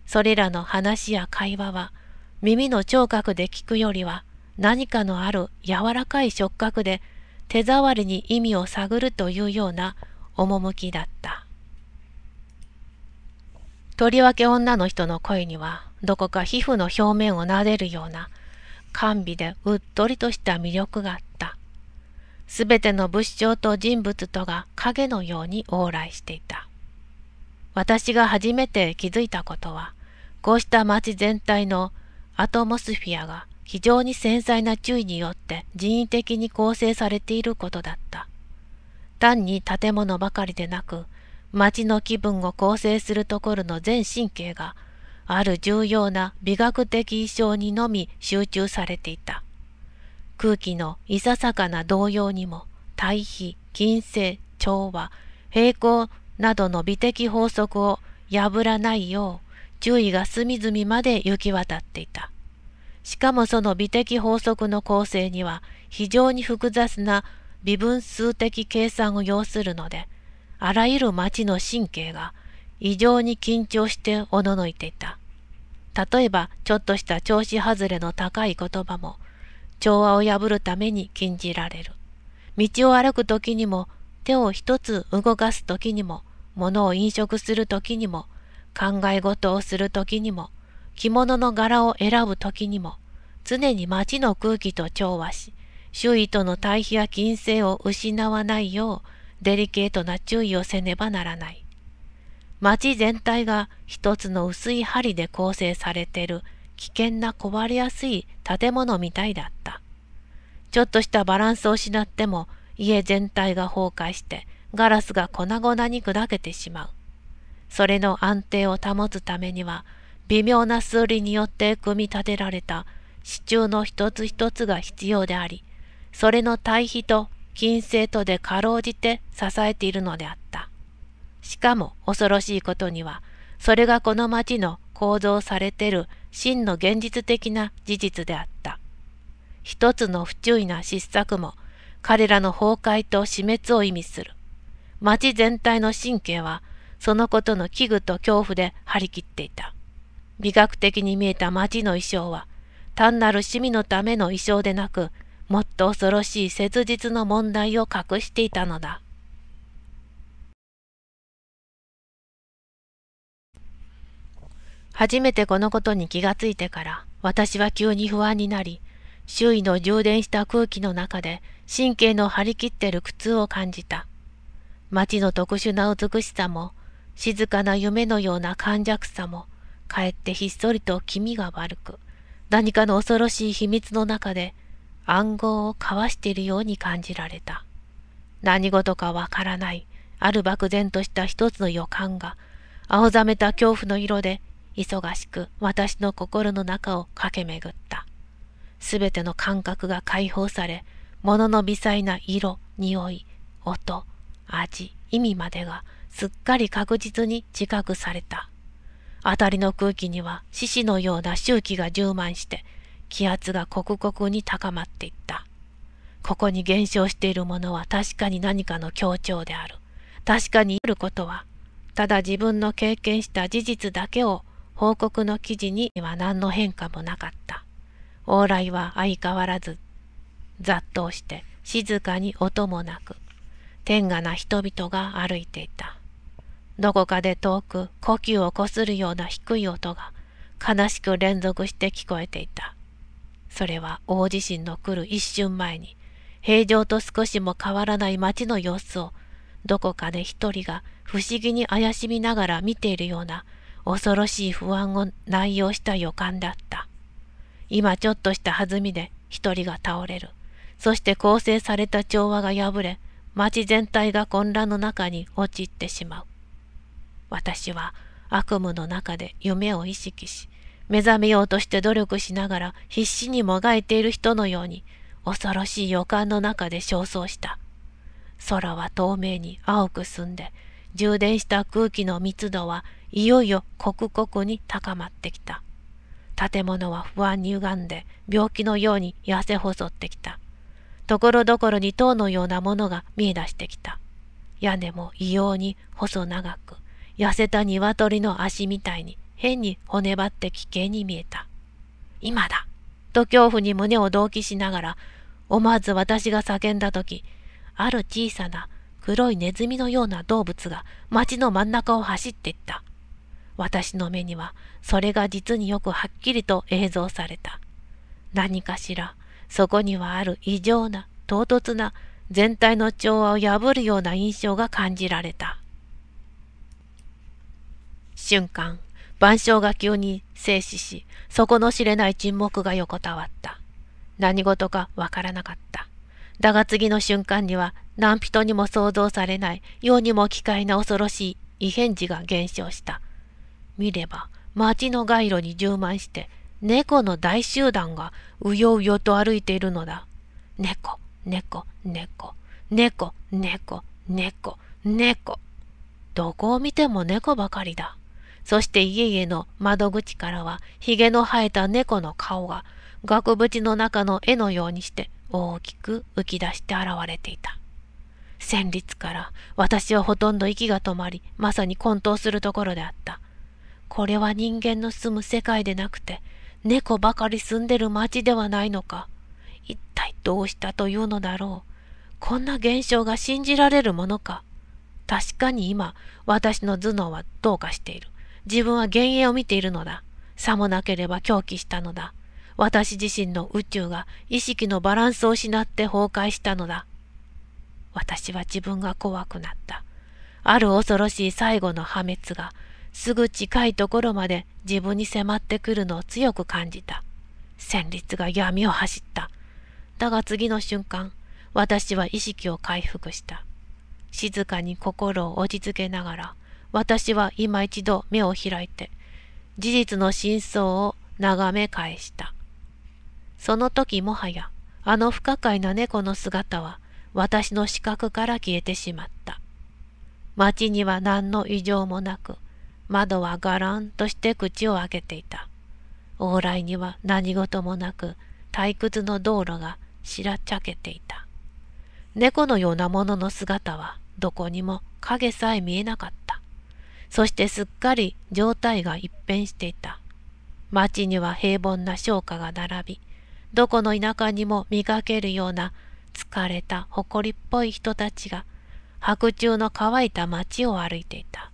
それらの話や会話は、耳の聴覚で聞くよりは、何かのある柔らかい触覚で手触りに意味を探るというような趣だった。とりわけ女の人の声には、どこか皮膚の表面を撫でるような、甘美でうっとりとした魅力があった。すべての物証と人物とが影のように往来していた。私が初めて気づいたことは、こうした街全体のアトモスフィアが非常に繊細な注意によって人為的に構成されていることだった。単に建物ばかりでなく、町の気分を構成するところの全神経が、ある重要な美学的意象にのみ集中されていた。空気のいささかな動揺にも、対比、近星調和、平行などの美的法則を破らないよう、注意が隅々まで行き渡っていた。しかもその美的法則の構成には非常に複雑な微分数的計算を要するので、あらゆる町の神経が異常に緊張しておののいていた。例えば、ちょっとした調子外れの高い言葉も、調和を破るために禁じられる。道を歩く時にも、手を一つ動かす時にも、物を飲食する時にも、考え事をする時にも、着物の柄を選ぶ時にも、常に町の空気と調和し、周囲との対比や金星を失わないよう、デリケートな注意をせねばならない。町全体が一つの薄い針で構成されてる危険な壊れやすい建物みたいだった。ちょっとしたバランスを失っても家全体が崩壊してガラスが粉々に砕けてしまう。それの安定を保つためには微妙な数理によって組み立てられた支柱の一つ一つが必要であり、それの対比と金星とでかろうじて支えているのであった。しかも恐ろしいことには、それがこの町の構造されてる真の現実的な事実であった。一つの不注意な失策も彼らの崩壊と死滅を意味する。町全体の神経はそのことの危惧と恐怖で張り切っていた。美学的に見えた町の衣装は、単なる趣味のための衣装でなく、もっと恐ろしい切実の問題を隠していたのだ。初めてこのことに気がついてから、私は急に不安になり、周囲の充電した空気の中で神経の張り切ってる苦痛を感じた。街の特殊な美しさも、静かな夢のような感弱さも、帰ってひっそりと気味が悪く、何かの恐ろしい秘密の中で暗号を交わしているように感じられた。何事かわからない、ある漠然とした一つの予感が、青ざめた恐怖の色で、忙しく私の心の中を駆け巡った。すべての感覚が解放され、物の微細な色、匂い、音、味、意味までがすっかり確実に自覚された。辺りの空気には獅子のような周期が充満して、気圧が刻々に高まっていった。ここに減少しているものは確かに何かの強調である。確かにあることは、ただ自分の経験した事実だけを報告の記事には何の変化もなかった。往来は相変わらず、雑踏して静かに音もなく、天下な人々が歩いていた。どこかで遠く呼吸をこするような低い音が悲しく連続して聞こえていた。それは大地震の来る一瞬前に、平常と少しも変わらない街の様子を、どこかで一人が不思議に怪しみながら見ているような恐ろしい不安を内容した予感だった。今ちょっとした弾みで一人が倒れる。そして構成された調和が破れ、街全体が混乱の中に陥ってしまう。私は悪夢の中で夢を意識し、目覚めようとして努力しながら必死にもがいている人のように恐ろしい予感の中で焦燥した。空は透明に青く澄んで、充電した空気の密度はいよいよ刻々に高まってきた。建物は不安に歪んで病気のように痩せ細ってきた。ところどころに塔のようなものが見え出してきた。屋根も異様に細長く、痩せた鶏の足みたいに変に骨張って危険に見えた。今だと恐怖に胸を同期しながら、思わず私が叫んだ時、ある小さな黒いネズミのような動物が街の真ん中を走っていった。私の目にはそれが実によくはっきりと映像された。何かしら、そこにはある異常な、唐突な、全体の調和を破るような印象が感じられた。瞬間、万象が急に静止し、底の知れない沈黙が横たわった。何事かわからなかった。だが次の瞬間には何人にも想像されない世にも奇怪な恐ろしい異変児が減少した。見れば町の街路に充満して猫の大集団がうようよと歩いているのだ。猫、猫、猫、猫、猫、猫、猫。どこを見ても猫ばかりだ。そして家々の窓口からは、ひげの生えた猫の顔が、額縁の中の絵のようにして大きく浮き出して現れていた。旋律から私はほとんど息が止まり、まさに混沌するところであった。これは人間の住む世界でなくて、猫ばかり住んでる町ではないのか。一体どうしたというのだろう。こんな現象が信じられるものか。確かに今、私の頭脳はどうかしている。自分は幻影を見ているのだ。さもなければ狂気したのだ。私自身の宇宙が意識のバランスを失って崩壊したのだ。私は自分が怖くなった。ある恐ろしい最後の破滅が、すぐ近いところまで自分に迫ってくるのを強く感じた。旋律が闇を走った。だが次の瞬間、私は意識を回復した。静かに心を落ち着けながら、私は今一度目を開いて、事実の真相を眺め返した。その時もはや、あの不可解な猫の姿は、私の視覚から消えてしまった。街には何の異常もなく、窓はがらんとして口を開けていた。往来には何事もなく、退屈の道路がしらっちゃけていた。猫のようなものの姿は、どこにも影さえ見えなかったそしてすっかり状態が一変していた。町には平凡な商家が並び、どこの田舎にも見かけるような疲れた誇りっぽい人たちが白昼の乾いた町を歩いていた。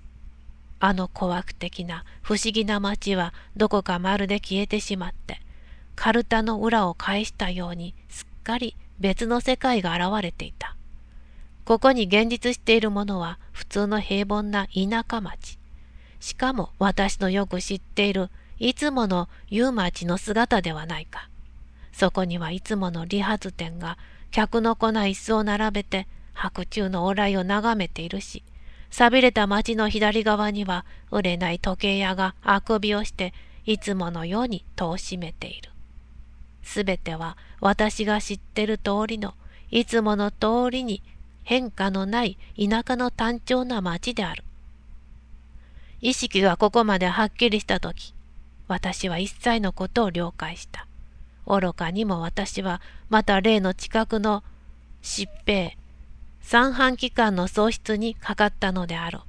あの怖くてきな不思議な町はどこかまるで消えてしまって、カルタの裏を返したようにすっかり別の世界が現れていた。ここに現実しているものは普通の平凡な田舎町。しかも私のよく知っているいつもの夕町の姿ではないか。そこにはいつもの理髪店が客の来ない椅子を並べて白昼の往来を眺めているし、寂れた町の左側には売れない時計屋があくびをしていつものように戸を閉めている。すべては私が知ってる通りのいつもの通りに変化のない田舎の単調な町である。意識がここまではっきりした時、私は一切のことを了解した。愚かにも私はまた例の近くの疾病、三半規管の喪失にかかったのであろう。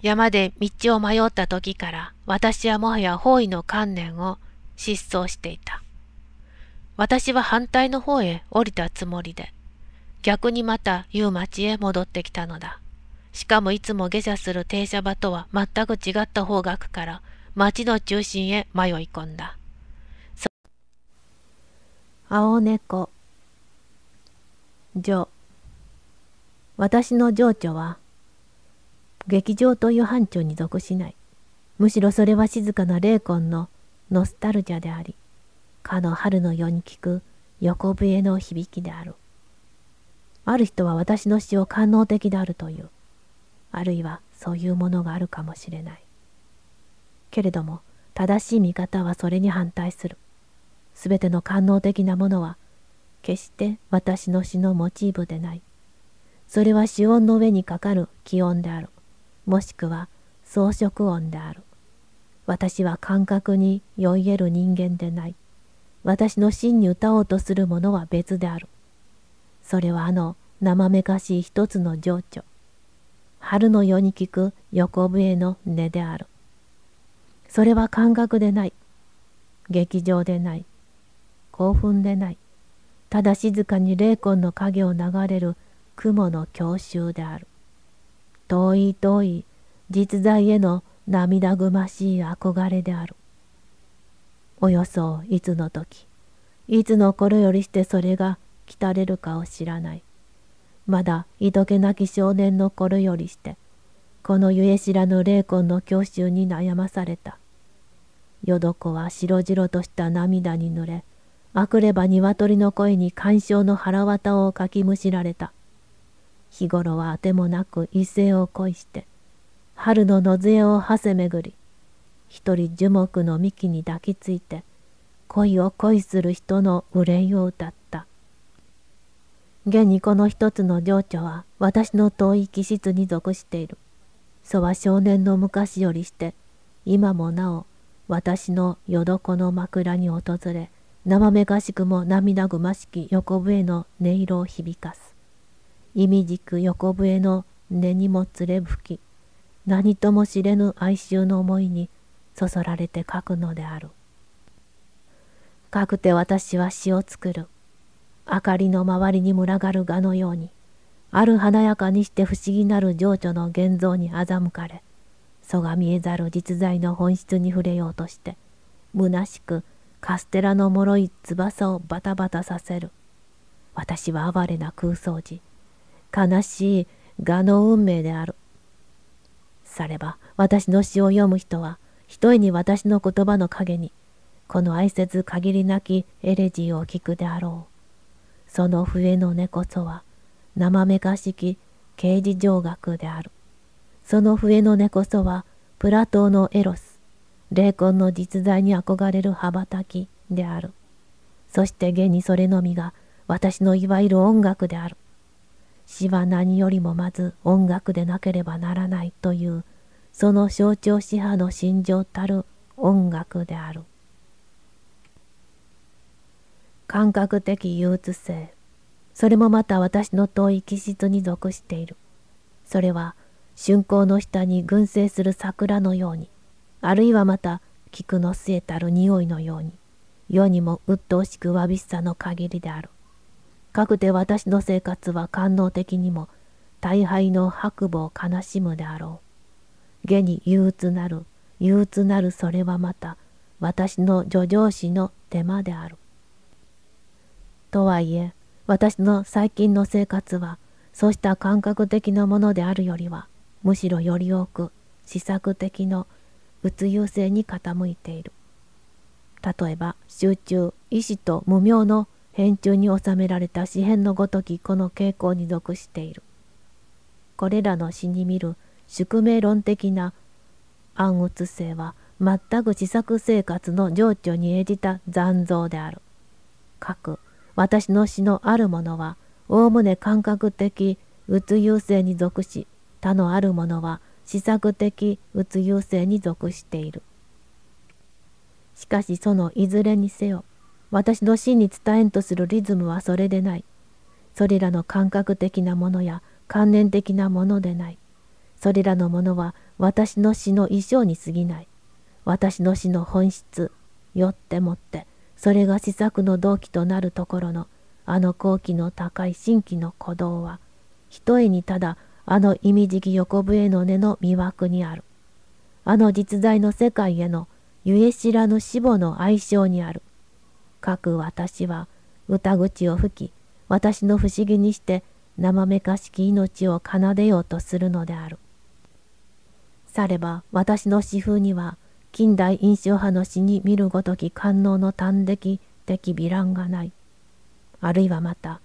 山で道を迷った時から私はもはや方位の観念を失踪していた。私は反対の方へ降りたつもりで、逆にまた夕町へ戻ってきたのだ。しかもいつも下車する停車場とは全く違った方角から町の中心へ迷い込んだ。青猫女私の情緒は劇場という班長に属しない。むしろそれは静かな霊魂のノスタルジャであり、かの春の夜に聞く横笛の響きである。ある人は私の詩を官能的であるという。あるいはそういうものがあるかもしれない。けれども、正しい見方はそれに反対する。すべての官能的なものは、決して私の詩のモチーフでない。それは主音の上にかかる気音である。もしくは装飾音である。私は感覚に酔い得る人間でない。私の真に歌おうとするものは別である。それはあの生めかしい一つの情緒春の夜に聞く横笛の音であるそれは感覚でない劇場でない興奮でないただ静かに霊魂の影を流れる雲の郷愁である遠い遠い実在への涙ぐましい憧れであるおよそいつの時いつの頃よりしてそれが浸れるかを知らない。まだいとけなき少年の頃よりして、このゆえ知らぬ霊魂の郷愁に悩まされた。よどこは白々とした涙に濡れ、あくれば鶏の声に干渉の腹綿をかきむしられた。日頃はあてもなく威勢を恋して、春の野杖をはせめぐり、一人樹木の幹に抱きついて、恋を恋する人の憂いを歌った。現にこの一つの情緒は私の遠い気質に属している。祖は少年の昔よりして、今もなお私のよどこの枕に訪れ、生めかしくも涙ぐましき横笛の音色を響かす。意味軸横笛の根にもつれ吹き、何とも知れぬ哀愁の思いにそそられて書くのである。かくて私は詩を作る。明かりの周りに群がる蛾のように、ある華やかにして不思議なる情緒の現像に欺かれ、蘇が見えざる実在の本質に触れようとして、虚しくカステラの脆い翼をバタバタさせる。私は哀れな空想時、悲しい蛾の運命である。されば、私の詩を読む人は、ひとえに私の言葉の陰に、このせず限りなきエレジーを聞くであろう。その笛の音こそは、生めかしき刑事上学である。その笛の音こそは、プラトーのエロス、霊魂の実在に憧れる羽ばたきである。そして現にそれのみが、私のいわゆる音楽である。死は何よりもまず音楽でなければならないという、その象徴死派の心情たる音楽である。感覚的憂鬱性それもまた私の遠い気質に属しているそれは春光の下に群生する桜のようにあるいはまた菊の据えたる匂いのように世にも鬱陶しくわびしさの限りであるかくて私の生活は官能的にも大敗の白母を悲しむであろう下に憂鬱なる憂鬱なるそれはまた私の叙情詩の手間であるとはいえ、私の最近の生活は、そうした感覚的なものであるよりは、むしろより多く、試作的のうつ優勢に傾いている。例えば、集中、意志と無明の編中に収められた詩編のごときこの傾向に属している。これらの詩に見る宿命論的な暗鬱性は全く自作生活の情緒に応じた残像である。私の詩のあるものは、おおむね感覚的、うつ優勢に属し、他のあるものは、試作的、うつ優勢に属している。しかしそのいずれにせよ、私の真に伝えんとするリズムはそれでない。それらの感覚的なものや観念的なものでない。それらのものは私の詩の衣装に過ぎない。私の詩の本質、よってもってそれが試作の動機となるところのあの高貴の高い新規の鼓動はひとえにただあの意味じき横笛の根の魅惑にあるあの実在の世界へのゆえ知らぬ死母の愛称にある各私は歌口を吹き私の不思議にして生めかしき命を奏でようとするのである。されば私の詩風には近代印象派の詩に見るごとき官能の端的的美覧がないあるいはまた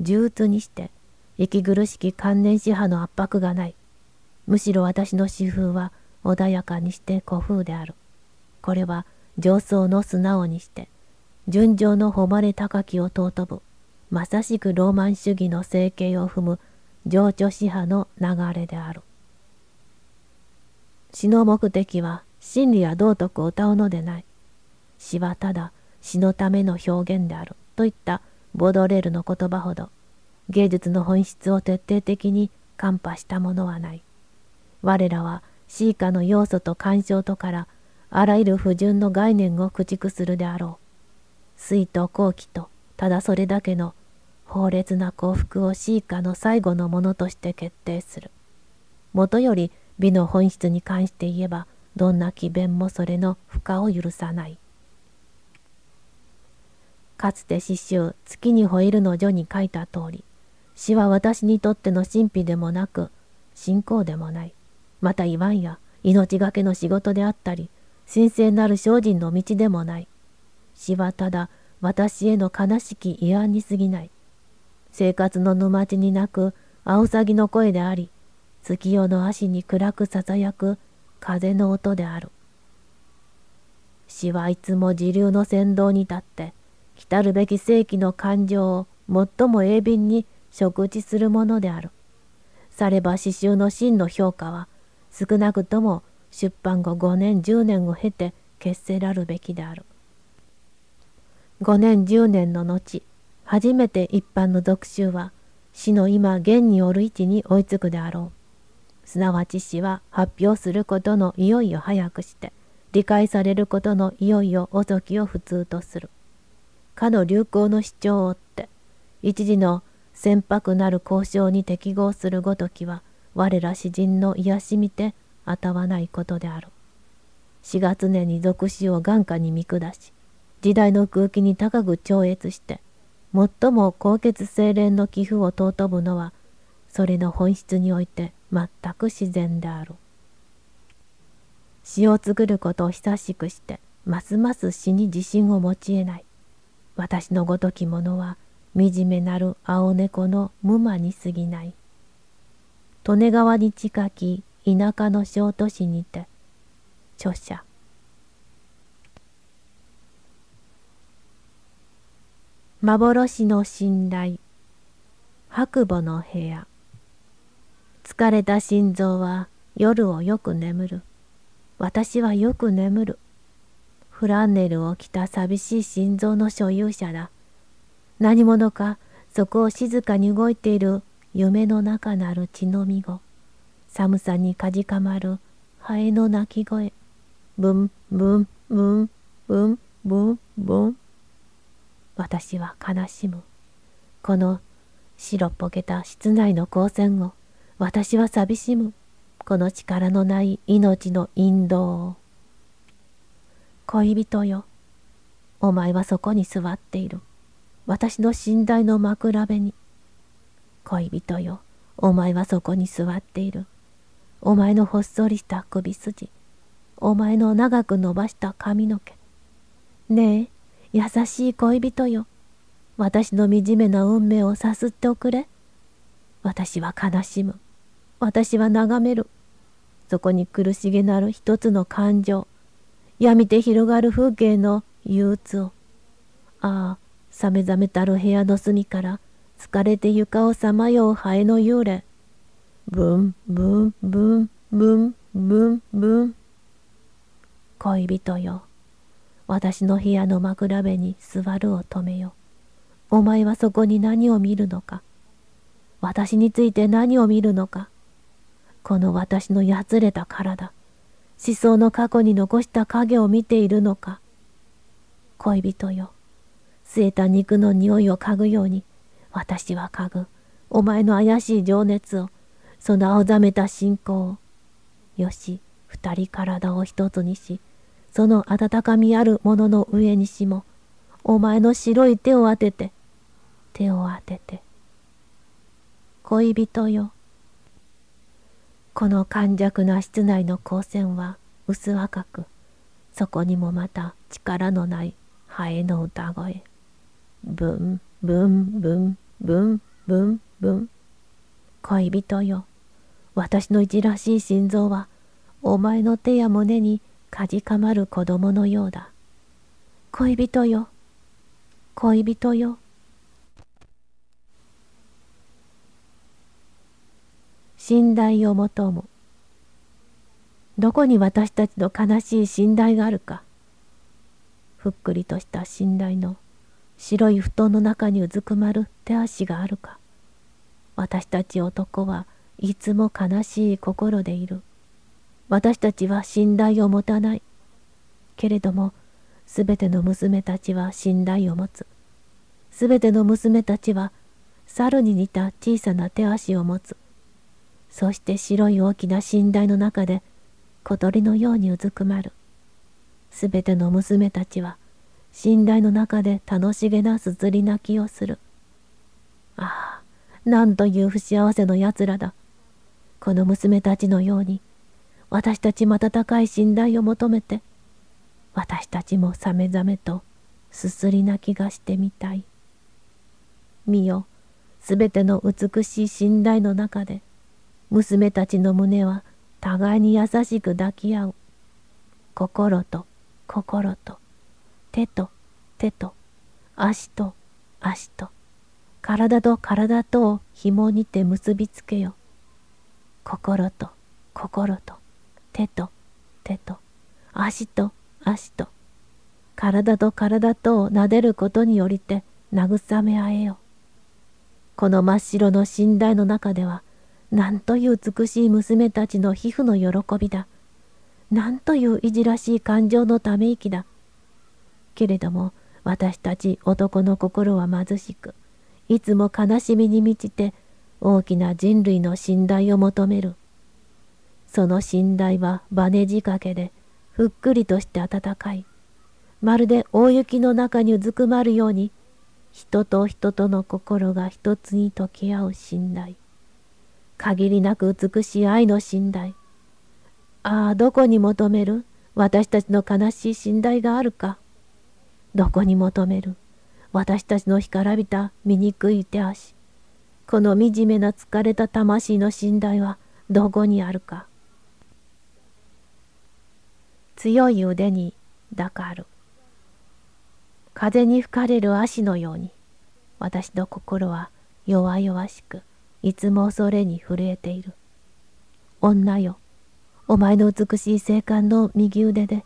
柔鬱にして息苦しき観念詩派の圧迫がないむしろ私の詩風は穏やかにして古風であるこれは上層の素直にして純情の誉れ高きを尊ぶまさしくローマン主義の生形を踏む情緒詩派の流れである詩の目的は真理や道徳を歌うのでない。詩はただ詩のための表現であるといったボードレールの言葉ほど芸術の本質を徹底的に看破したものはない。我らは詩歌の要素と干渉とからあらゆる不純の概念を駆逐するであろう。水と後期とただそれだけの法烈な幸福を詩歌の最後のものとして決定する。もとより美の本質に関して言えばどんな詭弁もそれの負荷を許さない。かつて詩集「月に吠える」の序に書いた通り死は私にとっての神秘でもなく信仰でもないまた言わんや命がけの仕事であったり神聖なる精進の道でもない死はただ私への悲しき慰安に過ぎない生活の沼地になくアオサギの声であり月夜の足に暗くささやく風の音である。詩はいつも時流の先導に立って、来たるべき世紀の感情を最も鋭敏に食事するものである。されば詩集の真の評価は、少なくとも出版後5年10年を経て決せらるべきである。5年10年の後、初めて一般の読集は、死の今現による位置に追いつくであろう。すなわち死は発表することのいよいよ早くして理解されることのいよいよ遅きを普通とする。かの流行の主張を追って一時の船舶なる交渉に適合するごときは我ら詩人の癒しみてあたわないことである。4月に俗死を眼下に見下し時代の空気に高く超越して最も高血精錬の寄付を尊ぶのはそれの本質において全く自然である詩を作ることを久しくしてますます詩に自信を持ちえない私のごとき者は惨めなる青猫の無間に過ぎない利根川に近き田舎の小都市にて著者幻の信頼白母の部屋疲れた心臓は夜をよく眠る。私はよく眠る。フランネルを着た寂しい心臓の所有者だ。何者かそこを静かに動いている夢の中なる血のみご。寒さにかじかまるハエの鳴き声。ブンブンブンブンブンブン。私は悲しむ。この白っぽけた室内の光線を。私は寂しむこの力のない命の引導を恋人よお前はそこに座っている私の寝台の枕辺に恋人よお前はそこに座っているお前のほっそりした首筋お前の長く伸ばした髪の毛ねえ優しい恋人よ私の惨めな運命をさすっておくれ私は悲しむ。私は眺める。そこに苦しげなる一つの感情。闇で広がる風景の憂鬱を。ああ、さめざめたる部屋の隅から、疲れて床をさまようハエの幽霊。ブン、ブン、ブン、ブン、ブン、ブン。恋人よ。私の部屋の枕辺に座るを止めよ。お前はそこに何を見るのか。私について何を見るのか。この私のやつれた体、思想の過去に残した影を見ているのか。恋人よ、据えた肉の匂いを嗅ぐように、私は嗅ぐ、お前の怪しい情熱を、その青ざめた信仰を。よし、二人体を一つにし、その温かみあるものの上にしも、お前の白い手を当てて、手を当てて。恋人よ。この軟弱な室内の光線は薄赤くそこにもまた力のないハエの歌声ブンブンブンブンブンブン恋人よ私のいじらしい心臓はお前の手や胸にかじかまる子供のようだ恋人よ恋人よ信頼をとむどこに私たちの悲しい信頼があるかふっくりとした信頼の白い布団の中にうずくまる手足があるか私たち男はいつも悲しい心でいる私たちは信頼を持たないけれどもすべての娘たちは信頼を持つすべての娘たちは猿に似た小さな手足を持つそして白い大きな寝台の中で小鳥のようにうずくまる。すべての娘たちは寝台の中で楽しげなすずり泣きをする。ああ、なんという不幸せの奴らだ。この娘たちのように私たち瞬かい信頼を求めて私たちもさめざめとすすり泣きがしてみたい。見よ、すべての美しい信頼の中で娘たちの胸は互いに優しく抱き合う。心と心と、手と手と、足と足と、体と体とを紐にて結びつけよ。心と心と、手と手と、足と足と、体と体とを撫でることによりて慰め合えよ。この真っ白の寝台の中では、なんという美しい娘たちの皮膚の喜びだ。なんといういじらしい感情のため息だ。けれども私たち男の心は貧しく、いつも悲しみに満ちて大きな人類の信頼を求める。その信頼はバネ仕掛けで、ふっくりとして暖かい。まるで大雪の中にうずくまるように、人と人との心が一つに溶け合う信頼。限りなく美しい愛の信頼。ああ、どこに求める私たちの悲しい信頼があるか。どこに求める私たちの干からびた醜い手足。この惨めな疲れた魂の信頼はどこにあるか。強い腕に抱かる。風に吹かれる足のように、私の心は弱々しく、いつも恐れに震えている。女よ、お前の美しい性感の右腕で、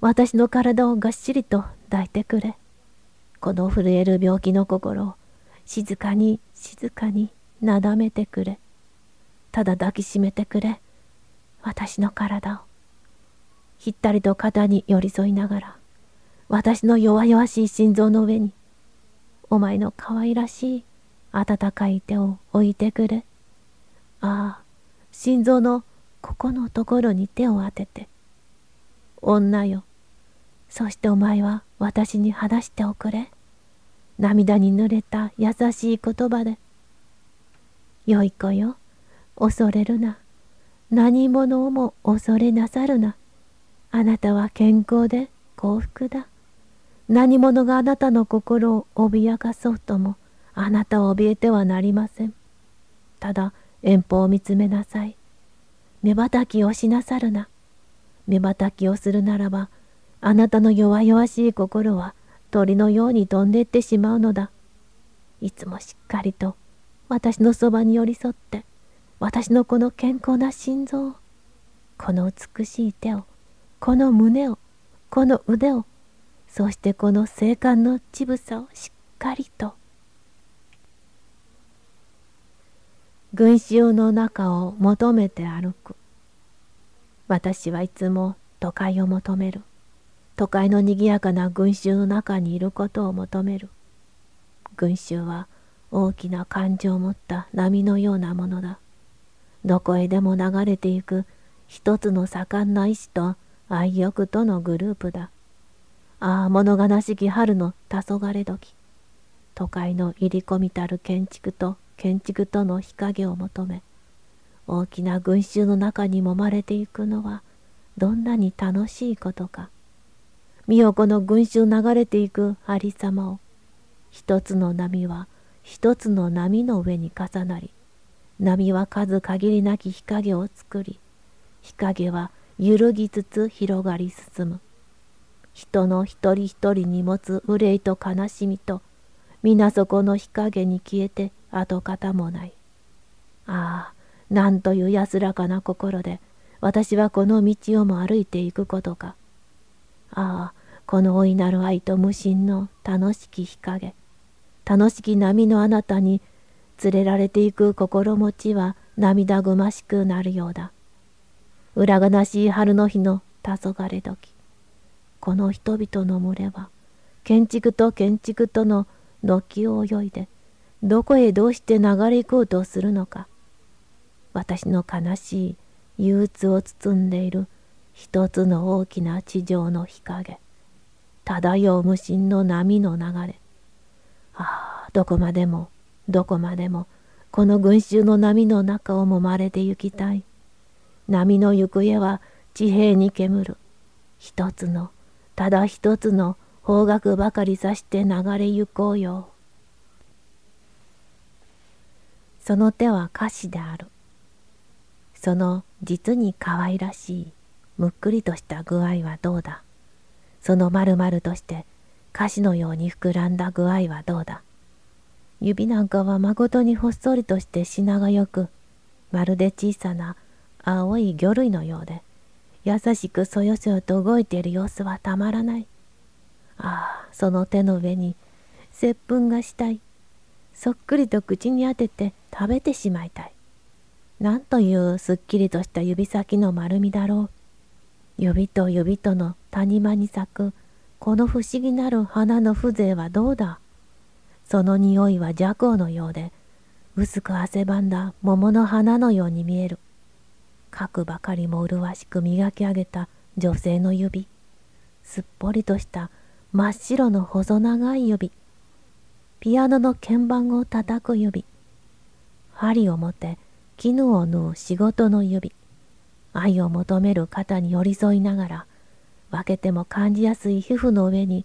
私の体をがっしりと抱いてくれ。この震える病気の心を、静かに静かになだめてくれ。ただ抱きしめてくれ。私の体を。ひったりと肩に寄り添いながら、私の弱々しい心臓の上に、お前の可愛らしい温かい手を置いてくれ。ああ、心臓のここのところに手を当てて。女よ。そしてお前は私に話しておくれ。涙に濡れた優しい言葉で。よい子よ。恐れるな。何者をも恐れなさるな。あなたは健康で幸福だ。何者があなたの心を脅かそうとも、あなたを怯えてはなりません。ただ遠方を見つめなさい。目ばきをしなさるな。目ばきをするならば、あなたの弱々しい心は鳥のように飛んでいってしまうのだ。いつもしっかりと私のそばに寄り添って、私のこの健康な心臓を、この美しい手を、この胸を、この腕を、そしてこの精悍の乳房をしっかりと。群衆の中を求めて歩く私はいつも都会を求める都会のにぎやかな群衆の中にいることを求める群衆は大きな感情を持った波のようなものだどこへでも流れていく一つの盛んな意志と愛欲とのグループだああ物悲しき春の黄昏時都会の入り込みたる建築と建築との日陰を求め大きな群衆の中に揉まれていくのはどんなに楽しいことか美代子の群衆流れていくありさまを一つの波は一つの波の上に重なり波は数限りなき日陰を作り日陰は揺るぎつつ広がり進む人の一人一人に持つ憂いと悲しみと皆そこの日陰に消えて跡形もない。ああ、なんという安らかな心で、私はこの道をも歩いていくことか。ああ、この老いなる愛と無心の楽しき日陰。楽しき波のあなたに、連れられていく心持ちは涙ぐましくなるようだ。裏悲しい春の日の黄昏時。この人々の群れは、建築と建築との軒を泳いで、どこへどうして流れ行こうとするのか私の悲しい憂鬱を包んでいる一つの大きな地上の日陰漂う無心の波の流れああどこまでもどこまでもこの群衆の波の中を揉まれて行きたい波の行方は地平に煙る一つのただ一つの方角ばかり指して流れ行こうよ。その手は歌詞である。その実に可愛らしいむっくりとした具合はどうだ。その丸々として歌詞のように膨らんだ具合はどうだ。指なんかはまことにほっそりとして品がよく、まるで小さな青い魚類のようで、優しくそよそよと動いている様子はたまらない。ああ、その手の上に接吻がしたい。そっくりと口に当てて食べてしまいたい。なんというすっきりとした指先の丸みだろう。指と指との谷間に咲くこの不思議なる花の風情はどうだその匂いは邪王のようで、薄く汗ばんだ桃の花のように見える。かくばかりも麗しく磨き上げた女性の指。すっぽりとした真っ白の細長い指。ピアノの鍵盤を叩く指針を持って絹を縫う仕事の指愛を求める肩に寄り添いながら分けても感じやすい皮膚の上に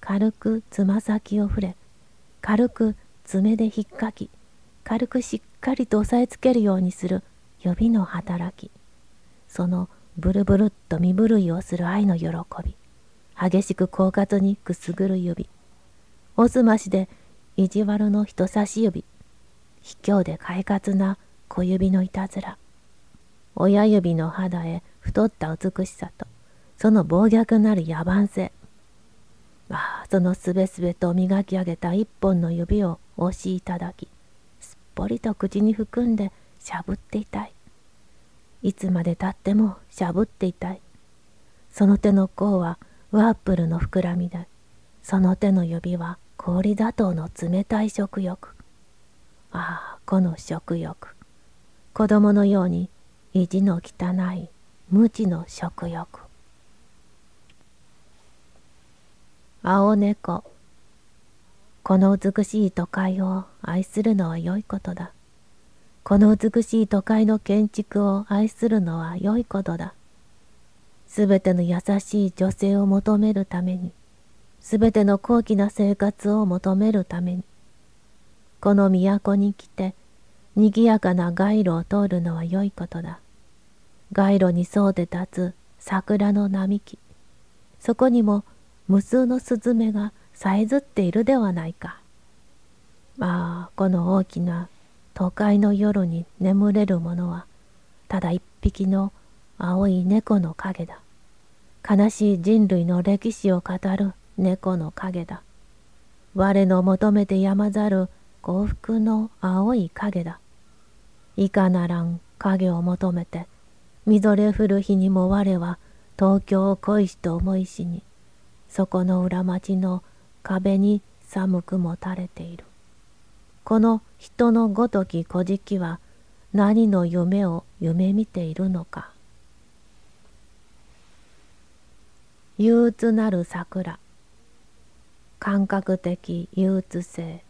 軽くつま先を触れ軽く爪で引っかき軽くしっかりと押さえつけるようにする指の働きそのブルブルっと身震いをする愛の喜び激しく狡猾にくすぐる指おすましで意地悪の人差し指卑怯で快活な小指のいたずら親指の肌へ太った美しさとその暴虐なる野蛮性ああそのすべすべと磨き上げた一本の指を押しいただきすっぽりと口に含んでしゃぶっていたいいつまでたってもしゃぶっていたいその手の甲はワープルの膨らみでその手の指は氷砂糖の冷たい食欲ああこの食欲子供のように意地の汚い無知の食欲青猫この美しい都会を愛するのは良いことだこの美しい都会の建築を愛するのは良いことだすべての優しい女性を求めるためにすべての高貴な生活を求めるためにこの都に来てにぎやかな街路を通るのは良いことだ街路に沿うで立つ桜の並木そこにも無数のスズメがさえずっているではないかまあこの大きな都会の夜に眠れるものはただ一匹の青い猫の影だ悲しい人類の歴史を語る猫の影だ我の求めてやまざる幸福の青い影だいかならん影を求めてみぞれ降る日にも我は東京を恋しと思いしにそこの裏町の壁に寒くも垂れているこの人のごとき小敷きは何の夢を夢見ているのか憂鬱なる桜感覚的憂鬱性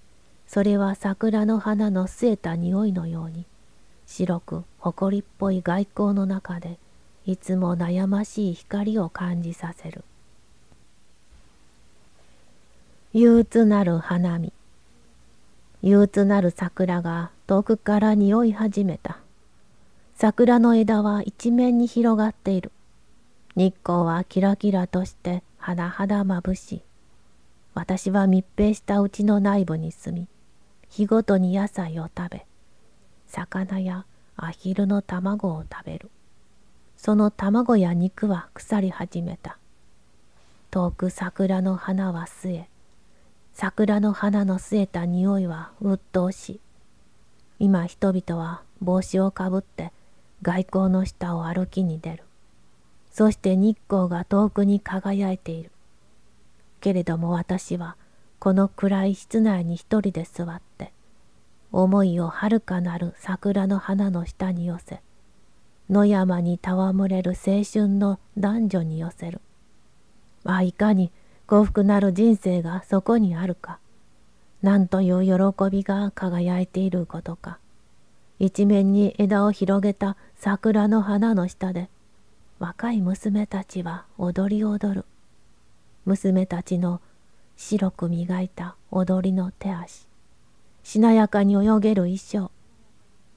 それは桜の花の据えた匂いのように白くりっぽい外光の中でいつも悩ましい光を感じさせる憂鬱なる花見憂鬱なる桜が遠くから匂い始めた桜の枝は一面に広がっている日光はキラキラとしてはだはだまぶしい私は密閉したうちの内部に住み日ごとに野菜を食べ魚やアヒルの卵を食べるその卵や肉は腐り始めた遠く桜の花は据え桜の花の据えた匂いは鬱陶しい今人々は帽子をかぶって外交の下を歩きに出るそして日光が遠くに輝いているけれども私はこの暗い室内に一人で座って思いをはるかなる桜の花の下に寄せ野山に戯れる青春の男女に寄せるあいかに幸福なる人生がそこにあるかなんという喜びが輝いていることか一面に枝を広げた桜の花の下で若い娘たちは踊り踊る。娘たちの白く磨いた踊りの手足しなやかに泳げる衣装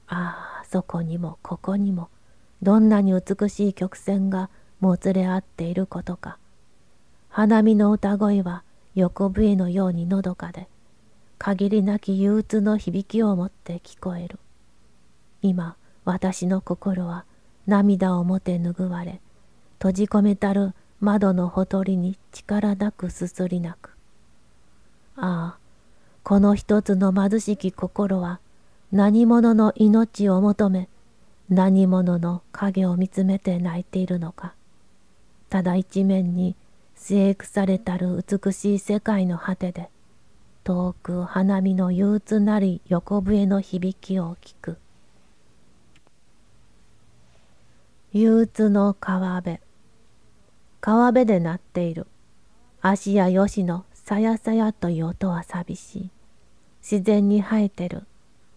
ああそこにもここにもどんなに美しい曲線がもつれ合っていることか花見の歌声は横笛のようにのどかで限りなき憂鬱の響きをもって聞こえる今私の心は涙をもて拭われ閉じ込めたる窓のほとりに力なくすすり泣く。ああ、この一つの貧しき心は何者の命を求め、何者の影を見つめて泣いているのか。ただ一面に生育されたる美しい世界の果てで、遠く花見の憂鬱なり横笛の響きを聞く。憂鬱の川辺。川辺で鳴っている。足やヨシのさやさやという音は寂しい。自然に生えてる。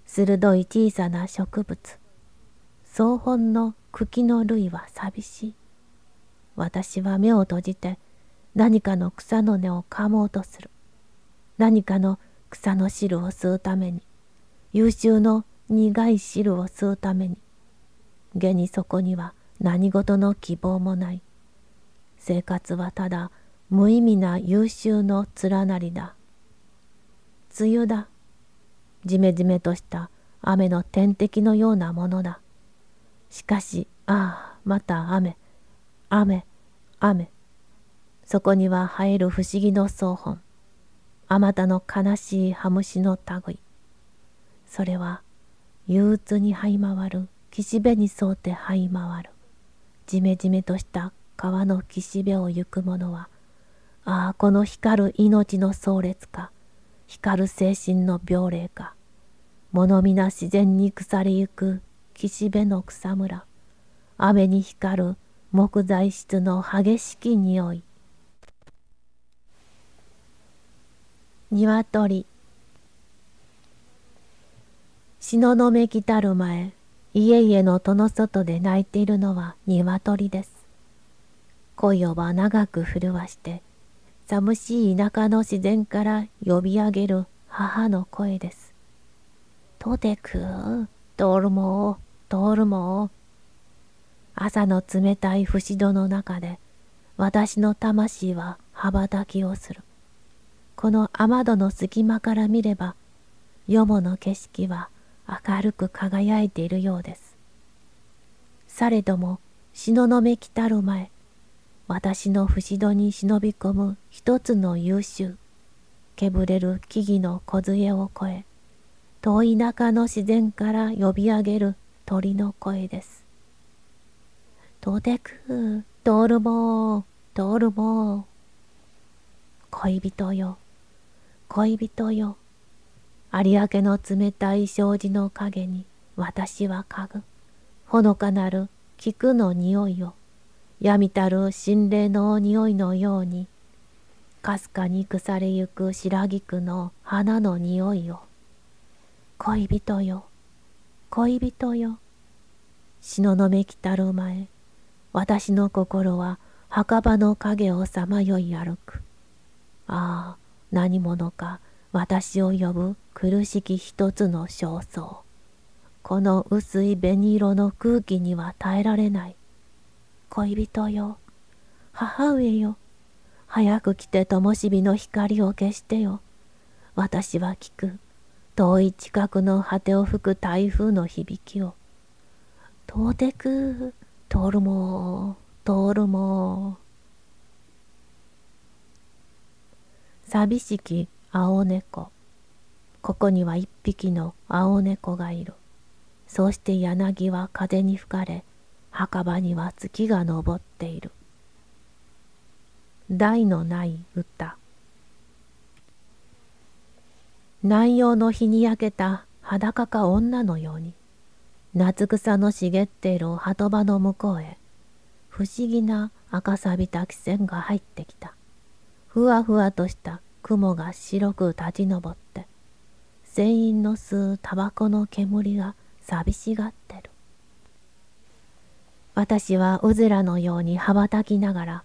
鋭い小さな植物。草本の茎の類は寂しい。私は目を閉じて何かの草の根を噛もうとする。何かの草の汁を吸うために、優秀の苦い汁を吸うために、下にそこには何事の希望もない。生活はただ無意味な優秀の連なりだ梅雨だじめじめとした雨の天敵のようなものだしかしああまた雨雨雨そこには生える不思議の草本あまたの悲しい羽虫の類それは憂鬱に這い回る岸辺に沿うて這い回るじめじめとした川の岸辺を行く者はああこの光る命の壮烈か光る精神の病霊か物皆自然に腐りゆく岸辺の草むら雨に光る木材質の激しき匂い鶏東雲来たる前家々の戸の外で鳴いているのは鶏です今夜は長く震わして、寂しい田舎の自然から呼び上げる母の声です。とてくー、るもモー、ドルモー。朝の冷たい節度の中で、私の魂は羽ばたきをする。この雨戸の隙間から見れば、よもの景色は明るく輝いているようです。されども、東雲来たる前、私の節度に忍び込む一つの優秀。けぶれる木々の梢を越え、遠い中の自然から呼び上げる鳥の声です。とてく、通るぼう、とるぼう。恋人よ、恋人よ。有明の冷たい障子の影に私は嗅ぐ、ほのかなる菊の匂いを。闇たる心霊の匂いのようにかすかに腐れゆく白菊の花の匂いを恋人よ恋人よ東雲来たる前私の心は墓場の影をさまよい歩くああ何者か私を呼ぶ苦しき一つの焦燥この薄い紅色の空気には耐えられない恋人よ母上よ早く来て灯火の光を消してよ私は聞く遠い近くの果てを吹く台風の響きを遠うてく通るも通るも寂しき青猫ここには一匹の青猫がいるそうして柳は風に吹かれ墓場には月が昇っている題のない歌南陽の日に焼けた裸か女のように夏草の茂っている鳩場の向こうへ不思議な赤錆びた汽船が入ってきたふわふわとした雲が白く立ち上って船員の吸うタバコの煙が寂しがってる私はうずらのように羽ばたきながら、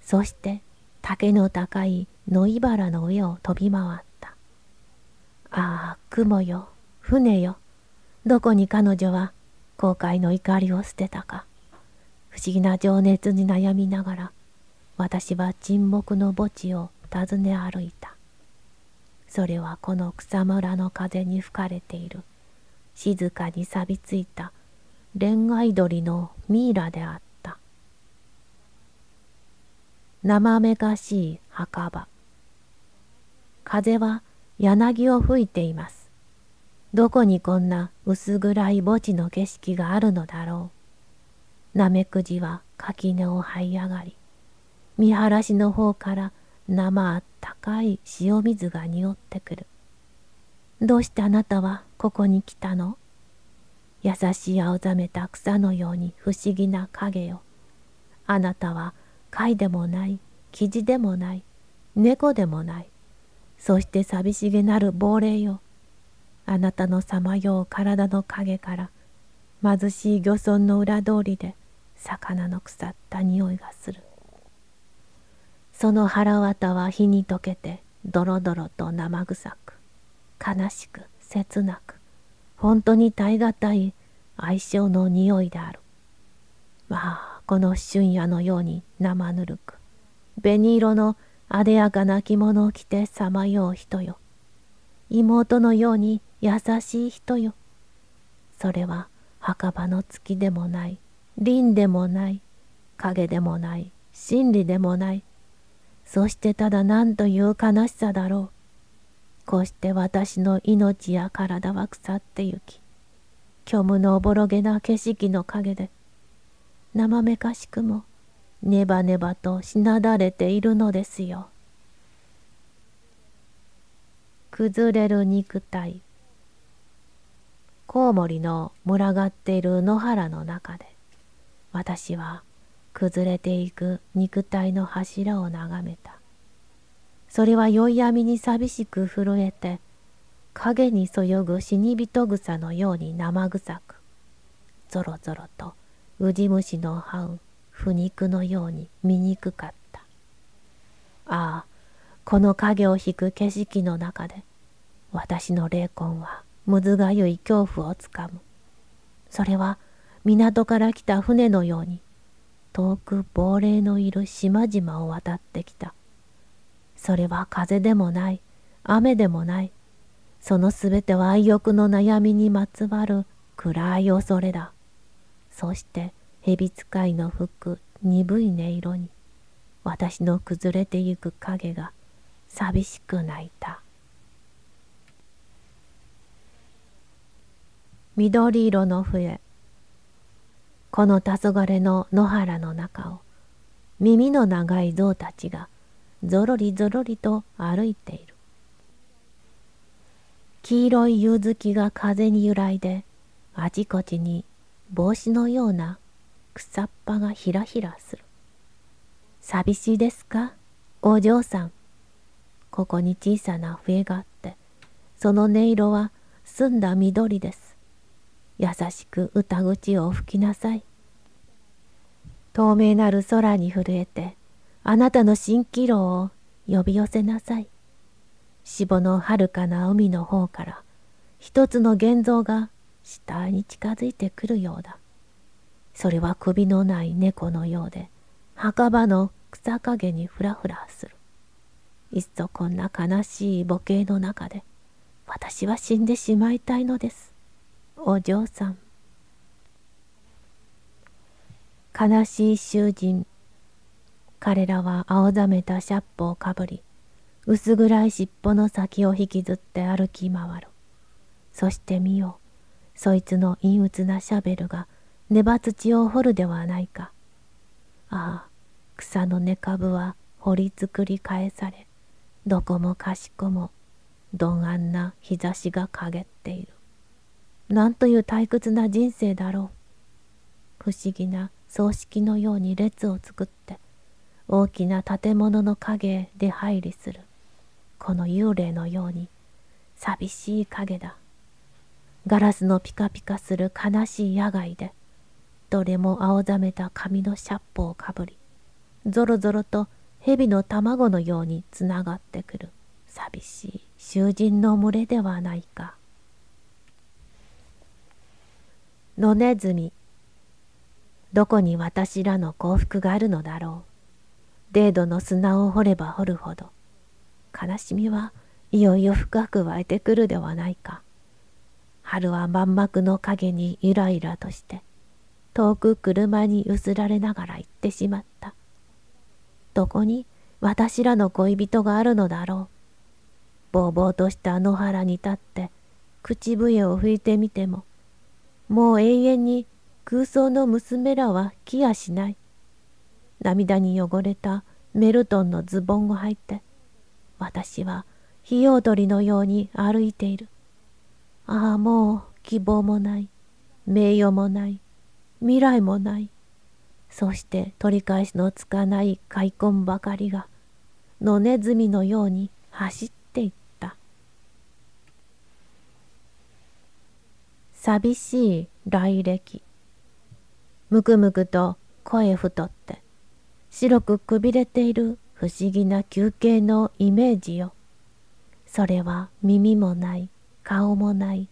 そして竹の高い野茨の上を飛び回った。ああ、雲よ、船よ、どこに彼女は後悔の怒りを捨てたか。不思議な情熱に悩みながら、私は沈黙の墓地を訪ね歩いた。それはこの草むらの風に吹かれている、静かに錆びついた恋愛鳥のミイラであった。生めかしい墓場。風は柳を吹いています。どこにこんな薄暗い墓地の景色があるのだろう。なめくじは垣根を這い上がり、見晴らしの方から生あったかい塩水が匂ってくる。どうしてあなたはここに来たの優しい青ざめた草のように不思議な影よ。あなたは貝でもない、生地でもない、猫でもない。そして寂しげなる亡霊よ。あなたのさまよう体の影から貧しい漁村の裏通りで魚の腐った匂いがする。その腹綿は火に溶けてドロドロと生臭く悲しく切なく本当に耐え難い相性の匂いである。まあ、この春夜のように生ぬるく、紅色のあでやかな着物を着てさまよう人よ。妹のように優しい人よ。それは墓場の月でもない、凛でもない、影でもない、真理でもない。そしてただ何という悲しさだろう。こうして私の命や体は腐ってゆき虚無のおぼろげな景色の陰で生めかしくもネバネバとしなだれているのですよ。崩れる肉体コウモリの群がっている野原の中で私は崩れていく肉体の柱を眺めたそれは宵闇に寂しく震えて、影にそよぐ死に人草のように生臭く、ぞろぞろとウジ虫の這う腐肉のように醜かった。ああ、この影を引く景色の中で、私の霊魂はむずがゆい恐怖をつかむ。それは港から来た船のように、遠く亡霊のいる島々を渡ってきたそれは風でもない雨でもないそのすべては愛欲の悩みにまつわる暗い恐れだそして蛇使いの服鈍い音色に私の崩れてゆく影が寂しく泣いた緑色の笛この黄昏の野原の中を耳の長い象たちがぞろりぞろりと歩いている黄色い夕月が風に揺らいであちこちに帽子のような草っぱがひらひらする寂しいですかお嬢さんここに小さな笛があってその音色は澄んだ緑です優しく歌口を吹きなさい透明なる空に震えてあなたの蜃気楼を呼び寄せなさい。芝の遥かな海の方から一つの現像が下に近づいてくるようだ。それは首のない猫のようで墓場の草陰にふらふらする。いっそこんな悲しい母系の中で私は死んでしまいたいのです。お嬢さん。悲しい囚人彼らは青ざめたシャッポをかぶり、薄暗い尻尾の先を引きずって歩き回る。そして見よ、そいつの陰鬱なシャベルが、根ば土を掘るではないか。ああ、草の根株は掘り作り返され、どこもかしこも、鈍暗な日差しが陰っている。なんという退屈な人生だろう。不思議な葬式のように列を作って、大きな建物の影で入りするこの幽霊のように寂しい影だガラスのピカピカする悲しい野外でどれも青ざめた髪のシャッポをかぶりぞろぞろと蛇の卵のようにつながってくる寂しい囚人の群れではないか野ネズミどこに私らの幸福があるのだろう程度の砂を掘れば掘るほど悲しみはいよいよ深く湧いてくるではないか春は万幕の影にゆらゆらとして遠く車にゆすられながら行ってしまったどこに私らの恋人があるのだろうぼうぼうとした野原に立って口笛を吹いてみてももう永遠に空想の娘らは来やしない涙に汚れたメルトンのズボンを履いて、私はひよどりのように歩いている。ああ、もう希望もない、名誉もない、未来もない。そして取り返しのつかない開墾ばかりが、野ネズミのように走っていった。寂しい来歴。むくむくと声太って、白くくびれている不思議な休憩のイメージよ。それは耳もない、顔もない、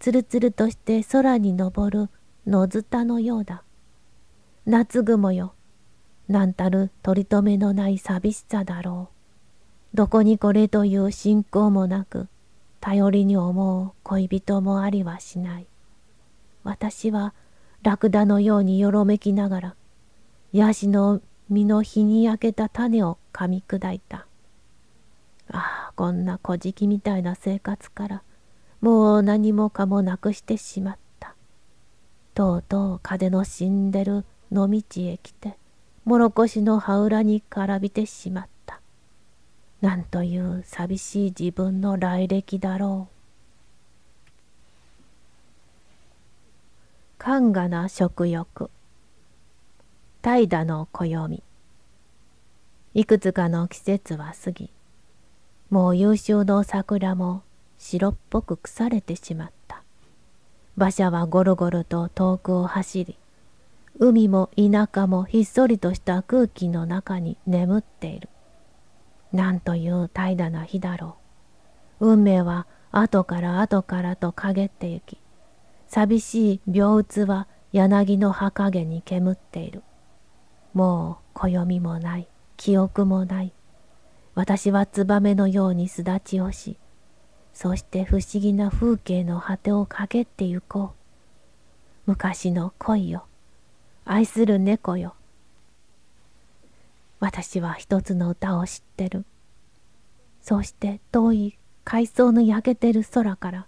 つるつるとして空に昇る野伝のようだ。夏雲よ。なんたる取り留めのない寂しさだろう。どこにこれという信仰もなく、頼りに思う恋人もありはしない。私はラクダのようによろめきながら、ヤシの身の日に焼けた種を噛み砕いた。ああ、こんな小じきみたいな生活から、もう何もかもなくしてしまった。とうとう風の死んでる野道へ来て、もろこしの羽裏にからびてしまった。なんという寂しい自分の来歴だろう。寒雅な食欲。怠惰の暦いくつかの季節は過ぎもう優秀の桜も白っぽく腐れてしまった馬車はゴロゴロと遠くを走り海も田舎もひっそりとした空気の中に眠っているなんという怠惰な日だろう運命は後から後からと陰ってゆき寂しい病鬱は柳の葉陰に煙っているもう暦もない記憶もない私はツバメのように巣立ちをしそして不思議な風景の果てをかけってゆこう昔の恋よ愛する猫よ私は一つの歌を知ってるそして遠い海藻の焼けてる空から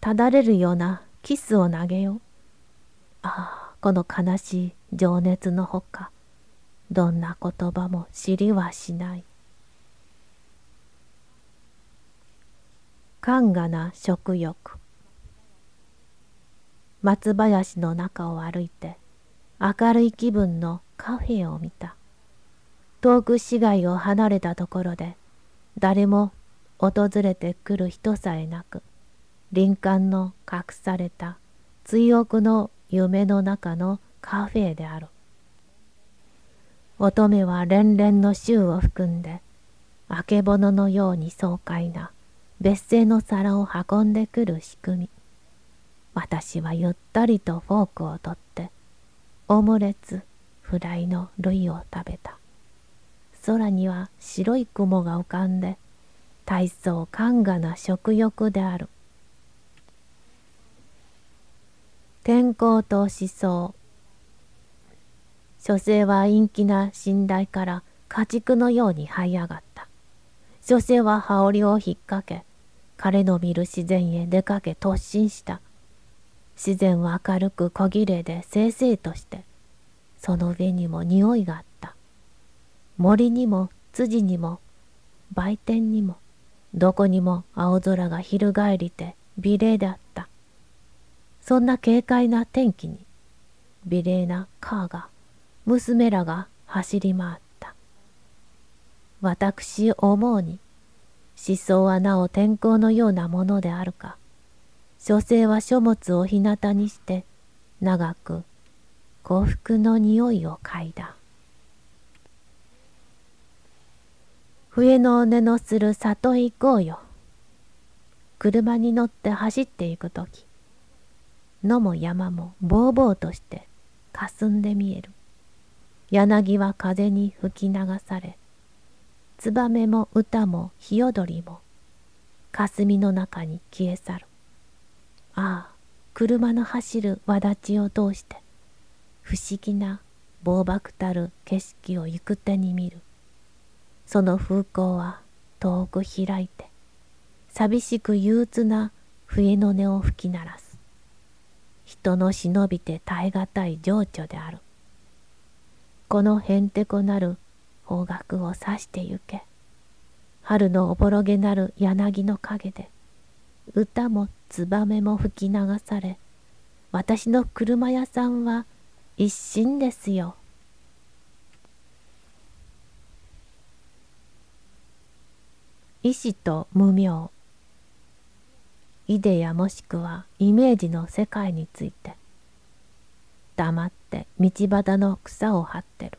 ただれるようなキスを投げようああこの悲しい情熱のほかどんな言葉も知りはしない寒がな食欲松林の中を歩いて明るい気分のカフェを見た遠く市街を離れたところで誰も訪れてくる人さえなく林間の隠された追憶の夢の中のカフェである。乙女は連々の衆を含んで、あけぼののように爽快な別姓の皿を運んでくる仕組み。私はゆったりとフォークを取って、オムレツ、フライの類を食べた。空には白い雲が浮かんで、体操寒がな食欲である。天候と思想書生は陰気な寝台から家畜のように這い上がった。書生は羽織を引っ掛け、彼の見る自然へ出かけ突進した。自然は明るく小切れで清々として、その上にも匂いがあった。森にも辻にも売店にもどこにも青空が翻りて美麗であった。そんな軽快な天気に、美麗なカーが娘らが走り回った。私思うに、思想はなお天候のようなものであるか、書生は書物を日向にして、長く幸福の匂いを嗅いだ。笛の音のする里へ行こうよ。車に乗って走っていく時野も山もぼうぼうとしてかすんで見える。柳は風に吹き流され、ツバメも歌もヒヨドリも、霞の中に消え去る。ああ、車の走る輪立ちを通して、不思議な防漠たる景色を行く手に見る。その風光は遠く開いて、寂しく憂鬱な笛の音を吹き鳴らす。人の忍びて耐え難い情緒である。このへんてこなる方角を指してゆけ春のおぼろげなる柳の陰で歌もツバメも吹き流され私の車屋さんは一心ですよ。意志と無明イデやもしくはイメージの世界について黙って道端の草を張ってる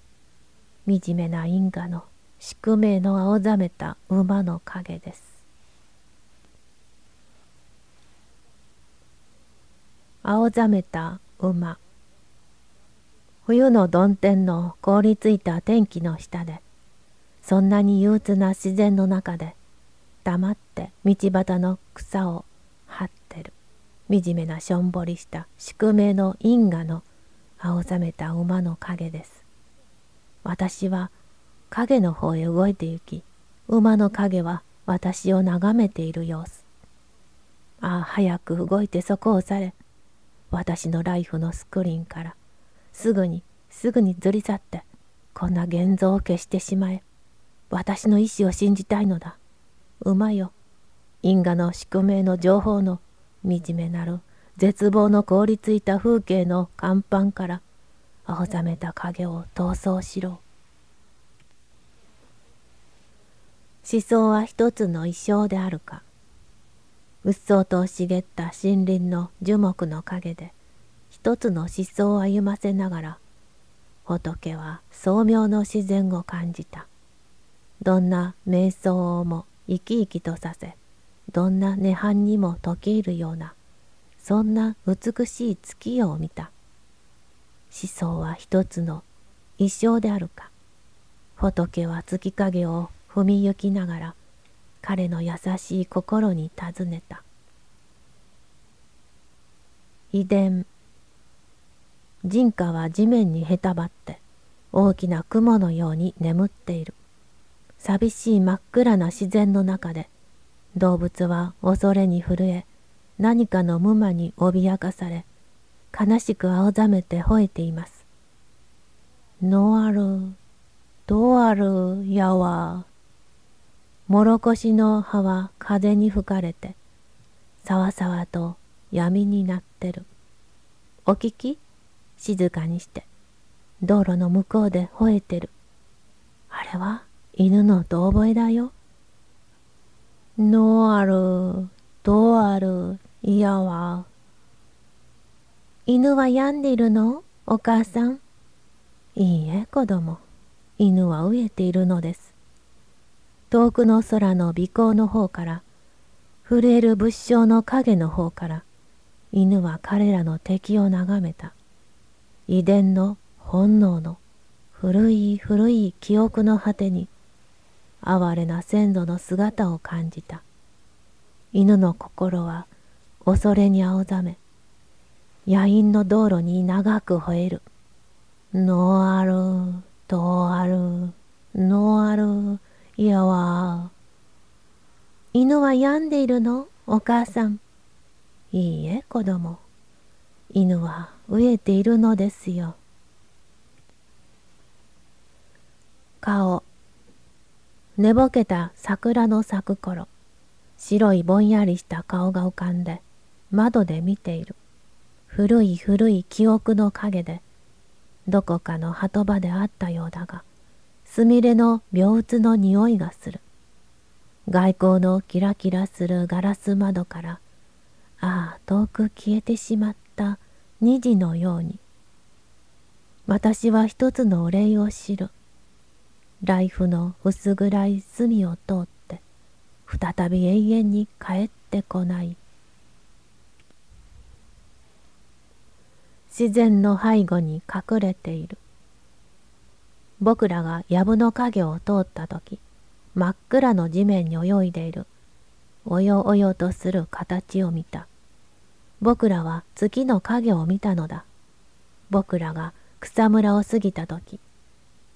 惨めな因果の宿命の青ざめた馬の影です青ざめた馬冬の曇天の凍りついた天気の下でそんなに憂鬱な自然の中で黙って道端の草を張ってる惨めなしょんぼりした宿命の因果の青ざめた馬の影です。私は影の方へ動いて行き、馬の影は私を眺めている様子。ああ、早く動いてそこをされ、私のライフのスクリーンから、すぐに、すぐにずり去って、こんな現像を消してしまえ。私の意志を信じたいのだ。馬よ、因果の宿命の情報の惨めなる絶望の凍りついた風景の甲板から青ざめた影を逃走しろ思想は一つの一生であるかうっそうと茂った森林の樹木の陰で一つの思想を歩ませながら仏は宗妙の自然を感じたどんな瞑想をも生き生きとさせどんな涅槃にも解き入るようなそんな美しい月夜を見た思想は一つの一生であるか仏は月影を踏み行きながら彼の優しい心に尋ねた遺伝人家は地面にへたばって大きな雲のように眠っている寂しい真っ暗な自然の中で動物は恐れに震え何かの無魔に脅かされ悲しく青ざめて吠えています。ノアル、ドアル、やわ。もろこしの葉は風に吹かれて、さわさわと闇になってる。お聞き静かにして。道路の向こうで吠えてる。あれは犬の遠吠えだよ。ノアル、どうあるいやわ。犬は病んでいるのお母さん。いいえ、子供。犬は飢えているのです。遠くの空の尾行の方から、震える仏性の影の方から、犬は彼らの敵を眺めた。遺伝の本能の古い古い記憶の果てに、哀れな先祖の姿を感じた。犬の心は恐れに青ざめ野陰の道路に長く吠えるノアルトアルノアルやわ犬は病んでいるのお母さんいいえ子供犬は飢えているのですよ顔寝ぼけた桜の咲く頃白いぼんやりした顔が浮かんで窓で見ている古い古い記憶の影でどこかの鳩場であったようだがすみれの病鬱の匂いがする外光のキラキラするガラス窓からああ遠く消えてしまった2時のように私は一つのお礼を知るライフの薄暗い隅を通って再び永遠に帰ってこない自然の背後に隠れている僕らが藪の影を通った時真っ暗の地面に泳いでいるおよおよとする形を見た僕らは月の影を見たのだ僕らが草むらを過ぎた時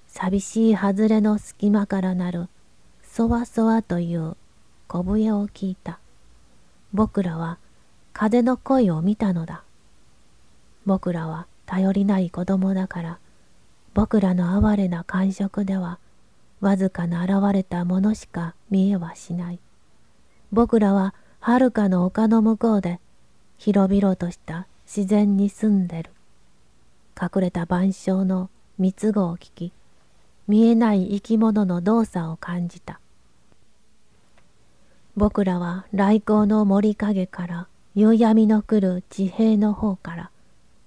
寂しい外れの隙間からなるそわそわという小笛を聞いた。僕らは風の恋を見たのだ。僕らは頼りない子供だから、僕らの哀れな感触では、わずかな現れたものしか見えはしない。僕らははるかの丘の向こうで、広々とした自然に住んでる。隠れた万象の蜜語を聞き、見えない生き物の動作を感じた。僕らは雷光の森影から夕闇の来る地平の方から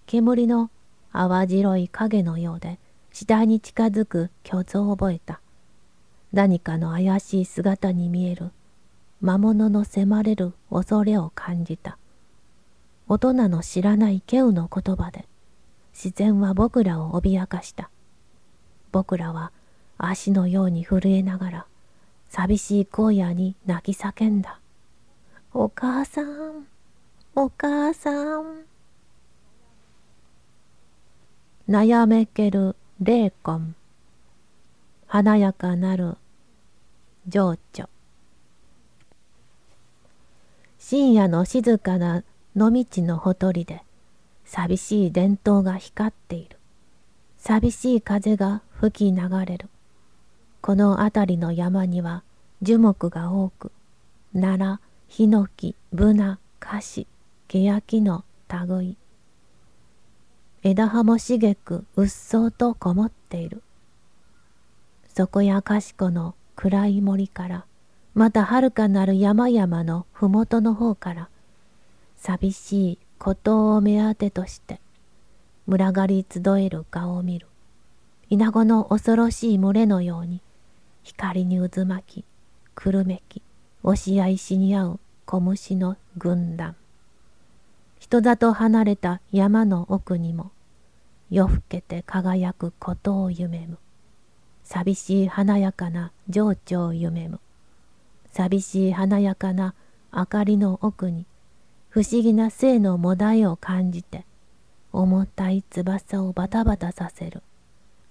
煙の淡白い影のようで次第に近づく虚像を覚えた何かの怪しい姿に見える魔物の迫れる恐れを感じた大人の知らないケウの言葉で自然は僕らを脅かした僕らは足のように震えながら寂しい荒野に泣き叫んだ。お母さん、お母さん。悩めける霊魂。華やかなる情緒。深夜の静かな野道のほとりで、寂しい伝統が光っている。寂しい風が吹き流れる。この辺りの山には樹木が多く奈良ヒノキブナカシケヤキの類枝葉も茂くうっそうとこもっているそこやかしこの暗い森からまたはるかなる山々の麓の方から寂しい孤島を目当てとして群がり集える顔を見る稲子の恐ろしい群れのように光に渦巻きくるめき押し合いしに合う小虫の軍団人里離れた山の奥にも夜更けて輝くことを夢む寂しい華やかな情緒を夢む寂しい華やかな明かりの奥に不思議な性のもだえを感じて重たい翼をバタバタさせる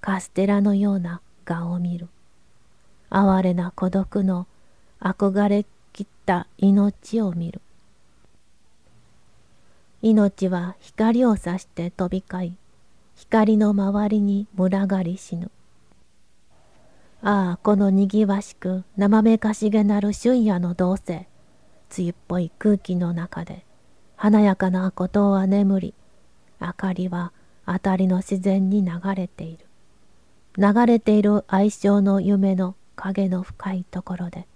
カステラのような蛾を見る哀れな孤独の憧れきった命を見る命は光を差して飛び交い光の周りに群がり死ぬああこのにぎわしく生めかしげなる春夜の同静梅雨っぽい空気の中で華やかな孤島は眠り明かりは辺りの自然に流れている流れている愛称の夢の影の深いところで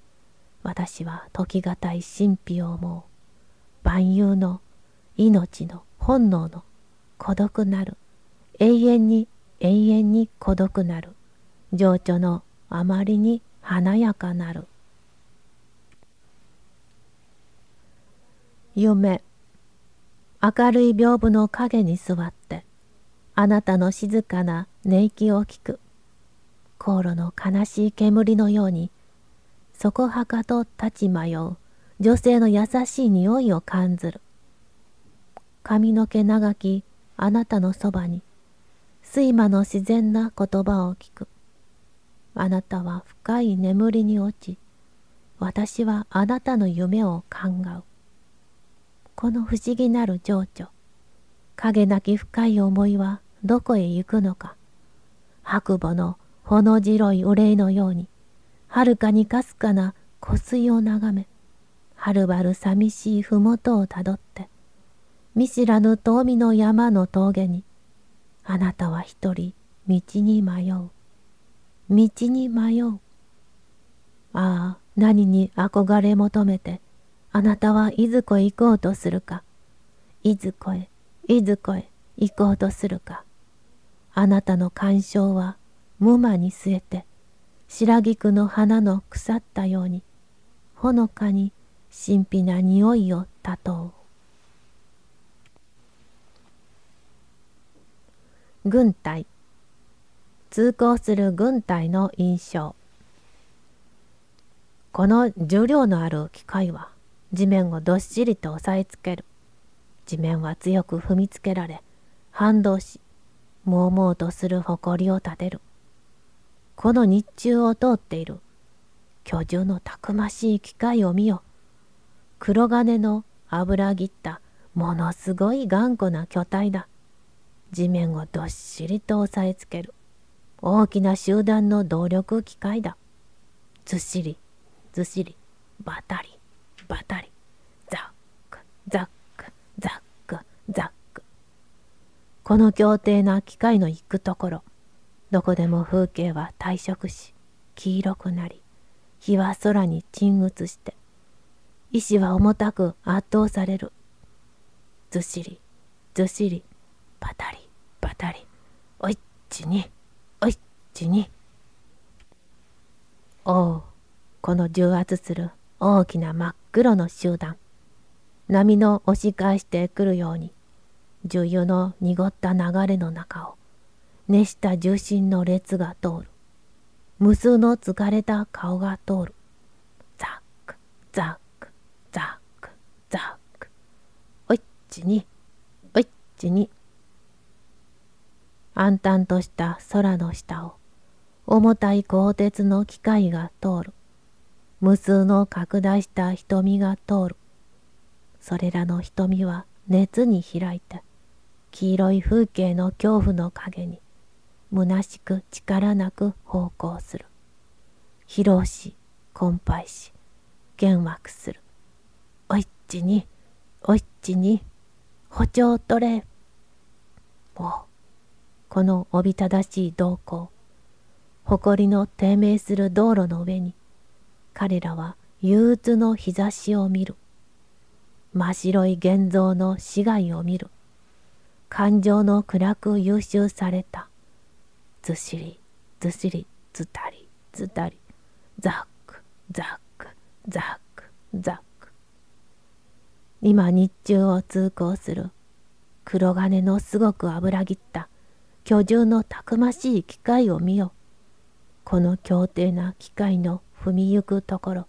私は時がたい神秘を思う万有の命の本能の孤独なる永遠に永遠に孤独なる情緒のあまりに華やかなる夢明るい屏風の影に座ってあなたの静かな寝息を聞く航路の悲しい煙のように、そこはかと立ち迷う女性の優しい匂いを感ずる。髪の毛長きあなたのそばに、睡魔の自然な言葉を聞く。あなたは深い眠りに落ち、私はあなたの夢を考う。この不思議なる情緒、影なき深い思いはどこへ行くのか。白母のほの白いお礼のように、はるかにかすかな湖水を眺め、はるばる寂しいふもとをたどって、見知らぬ遠見の山の峠に、あなたは一人道に迷う。道に迷う。ああ、何に憧れ求めて、あなたはいずこへ行こうとするか。いずこへ、いずこへ行こうとするか。あなたの干渉はもまに据えて白菊の花の腐ったようにほのかに神秘な匂いをたとう軍隊通行する軍隊の印象この重量のある機械は地面をどっしりと押さえつける地面は強く踏みつけられ反動しもうもうとする誇りを立てるこの日中を通っている巨樹のたくましい機械を見よ。黒金の油切ったものすごい頑固な巨体だ。地面をどっしりと押さえつける大きな集団の動力機械だ。ずっしりずっしりバタリバタリザックザックザックザックこの協定な機械の行くところどこでも風景は退色し黄色くなり日は空に沈鬱して意志は重たく圧倒されるずっしりずっしりパタリパタリおいっちにおいっちにおうこの重圧する大きな真っ黒の集団波の押し返してくるように重油の濁った流れの中を熱した重心の列が通る。無数の疲れた顔が通る。ザック、ザック、ザック、ザック。おいっちに、おいっちに。暗淡とした空の下を、重たい鋼鉄の機械が通る。無数の拡大した瞳が通る。それらの瞳は熱に開いた。黄色い風景の恐怖の影に虚しく力なく奉公する疲労し困憊し幻惑するおいっちにおいっちに補聴取れもうこのおびただしい動向誇りの低迷する道路の上に彼らは憂鬱の日差しを見る真白い現像の死骸を見る感情の暗く優秀されたずしりずしりずたりずたりザックザックザックザック今日中を通行する黒金のすごく油ぎった居住のたくましい機械を見よこの強定な機械の踏みゆくところ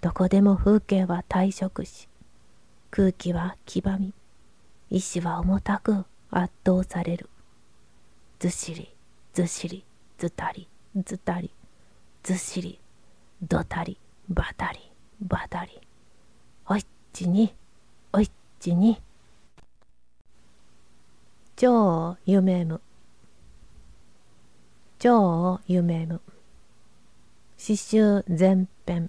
どこでも風景は退色し空気は黄ばみ意志は重たく圧倒されるずしりずっしりずたりずたりずっしりどたりばたりばたりおいっちにおいっちに超夢む超夢む詩集前編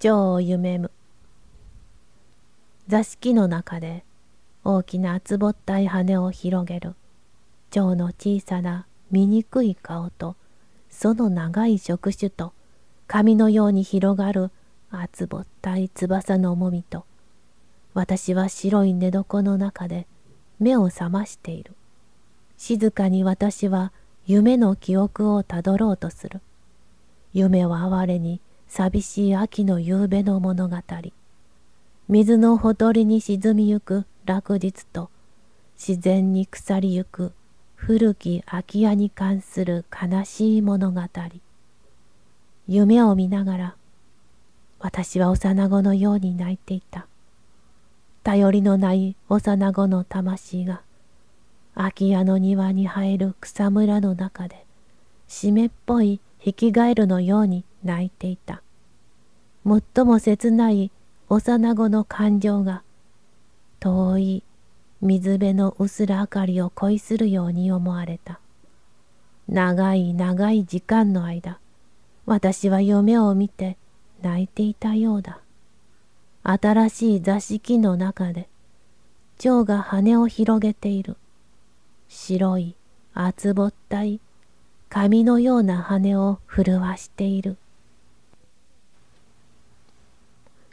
超夢む座敷の中で大きな厚ぼったい羽を広げる蝶の小さな醜い顔とその長い触手と髪のように広がる厚ぼったい翼の重みと私は白い寝床の中で目を覚ましている静かに私は夢の記憶をたどろうとする夢は哀れに寂しい秋の夕べの物語水のほとりに沈みゆく落日と自然に腐りゆく古き空き家に関する悲しい物語夢を見ながら私は幼子のように泣いていた頼りのない幼子の魂が空き家の庭に生える草むらの中で湿っぽいヒキガエルのように泣いていた最も切ない幼子の感情が遠い水辺の薄ら明かりを恋するように思われた。長い長い時間の間、私は夢を見て泣いていたようだ。新しい座敷の中で、蝶が羽を広げている。白い、厚ぼったい、紙のような羽を震わしている。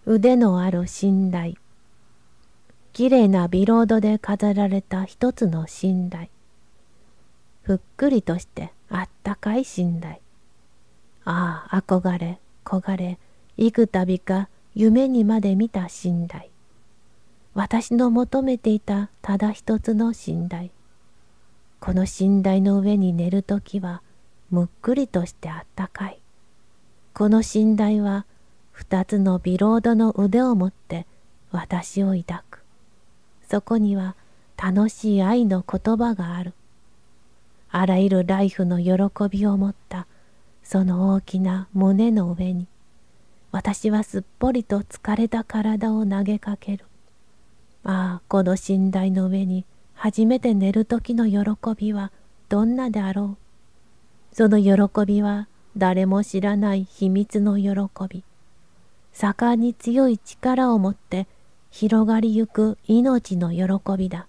腕のある信頼。綺麗なビロードで飾られた一つの信頼ふっくりとしてあったかい信頼ああ憧れ焦がれ幾度か夢にまで見た信頼私の求めていたただ一つの信頼この寝台の上に寝る時はむっくりとしてあったかいこの寝台は二つのビロードの腕を持って私を抱くそこには楽しい愛の言葉がある。あらゆるライフの喜びを持ったその大きな胸の上に私はすっぽりと疲れた体を投げかける。ああこの寝台の上に初めて寝る時の喜びはどんなであろう。その喜びは誰も知らない秘密の喜び。盛んに強い力を持って広がりゆく命の喜びだ。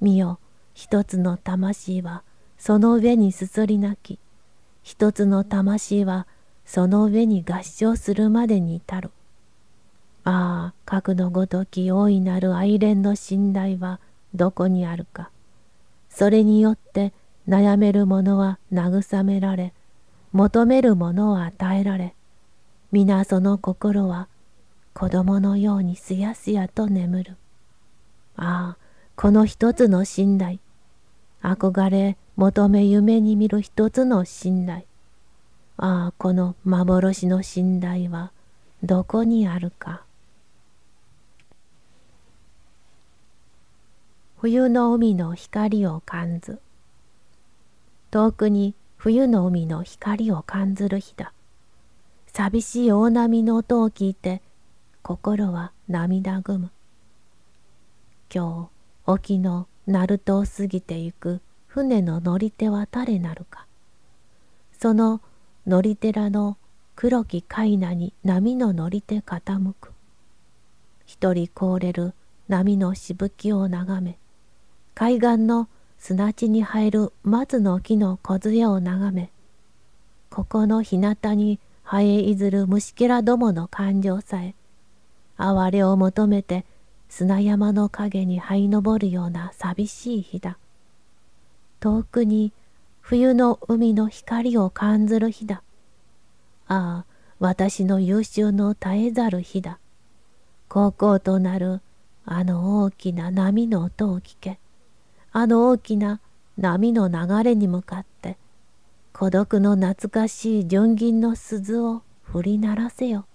見よ、一つの魂はその上にすすり泣き、一つの魂はその上に合唱するまでに至る。ああ、核のごとき大いなる愛恋の信頼はどこにあるか。それによって悩める者は慰められ、求める者は与えられ、皆その心は子供のようにすやすやと眠る。ああ、この一つの信頼。憧れ、求め夢に見る一つの信頼。ああ、この幻の信頼はどこにあるか。冬の海の光を感ず。遠くに冬の海の光を感ずる日だ。寂しい大波の音を聞いて心は涙ぐむ今日沖の鳴門を過ぎてゆく船の乗り手は誰なるかその乗り寺の黒き海奈に波の乗り手傾く一人凍れる波のしぶきを眺め海岸の砂地に生える松の木の梢を眺めここの日向に生えいずる虫けらどもの感情さえ哀れを求めて砂山の陰に這いぼるような寂しい日だ。遠くに冬の海の光を感ずる日だ。ああ、私の優秀の絶えざる日だ。高校となるあの大きな波の音を聞け。あの大きな波の流れに向かって、孤独の懐かしい純銀の鈴を振り鳴らせよ。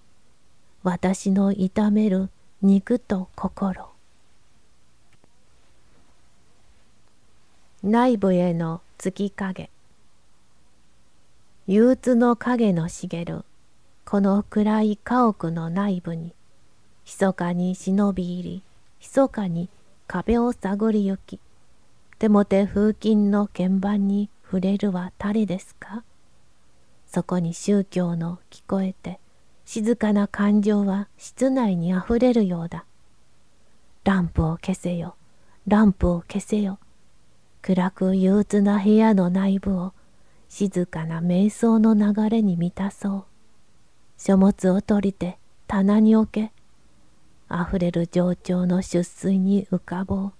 私の痛める肉と心内部への月影憂鬱の影の茂るこの暗い家屋の内部に密かに忍び入り密かに壁を探り行き手も手風琴の鍵盤に触れるは誰ですかそこに宗教の聞こえて静かな感情は室内にあふれるようだ。ランプを消せよ、ランプを消せよ。暗く憂鬱な部屋の内部を静かな瞑想の流れに満たそう。書物を取りて棚に置け。溢れる情緒の出水に浮かぼう。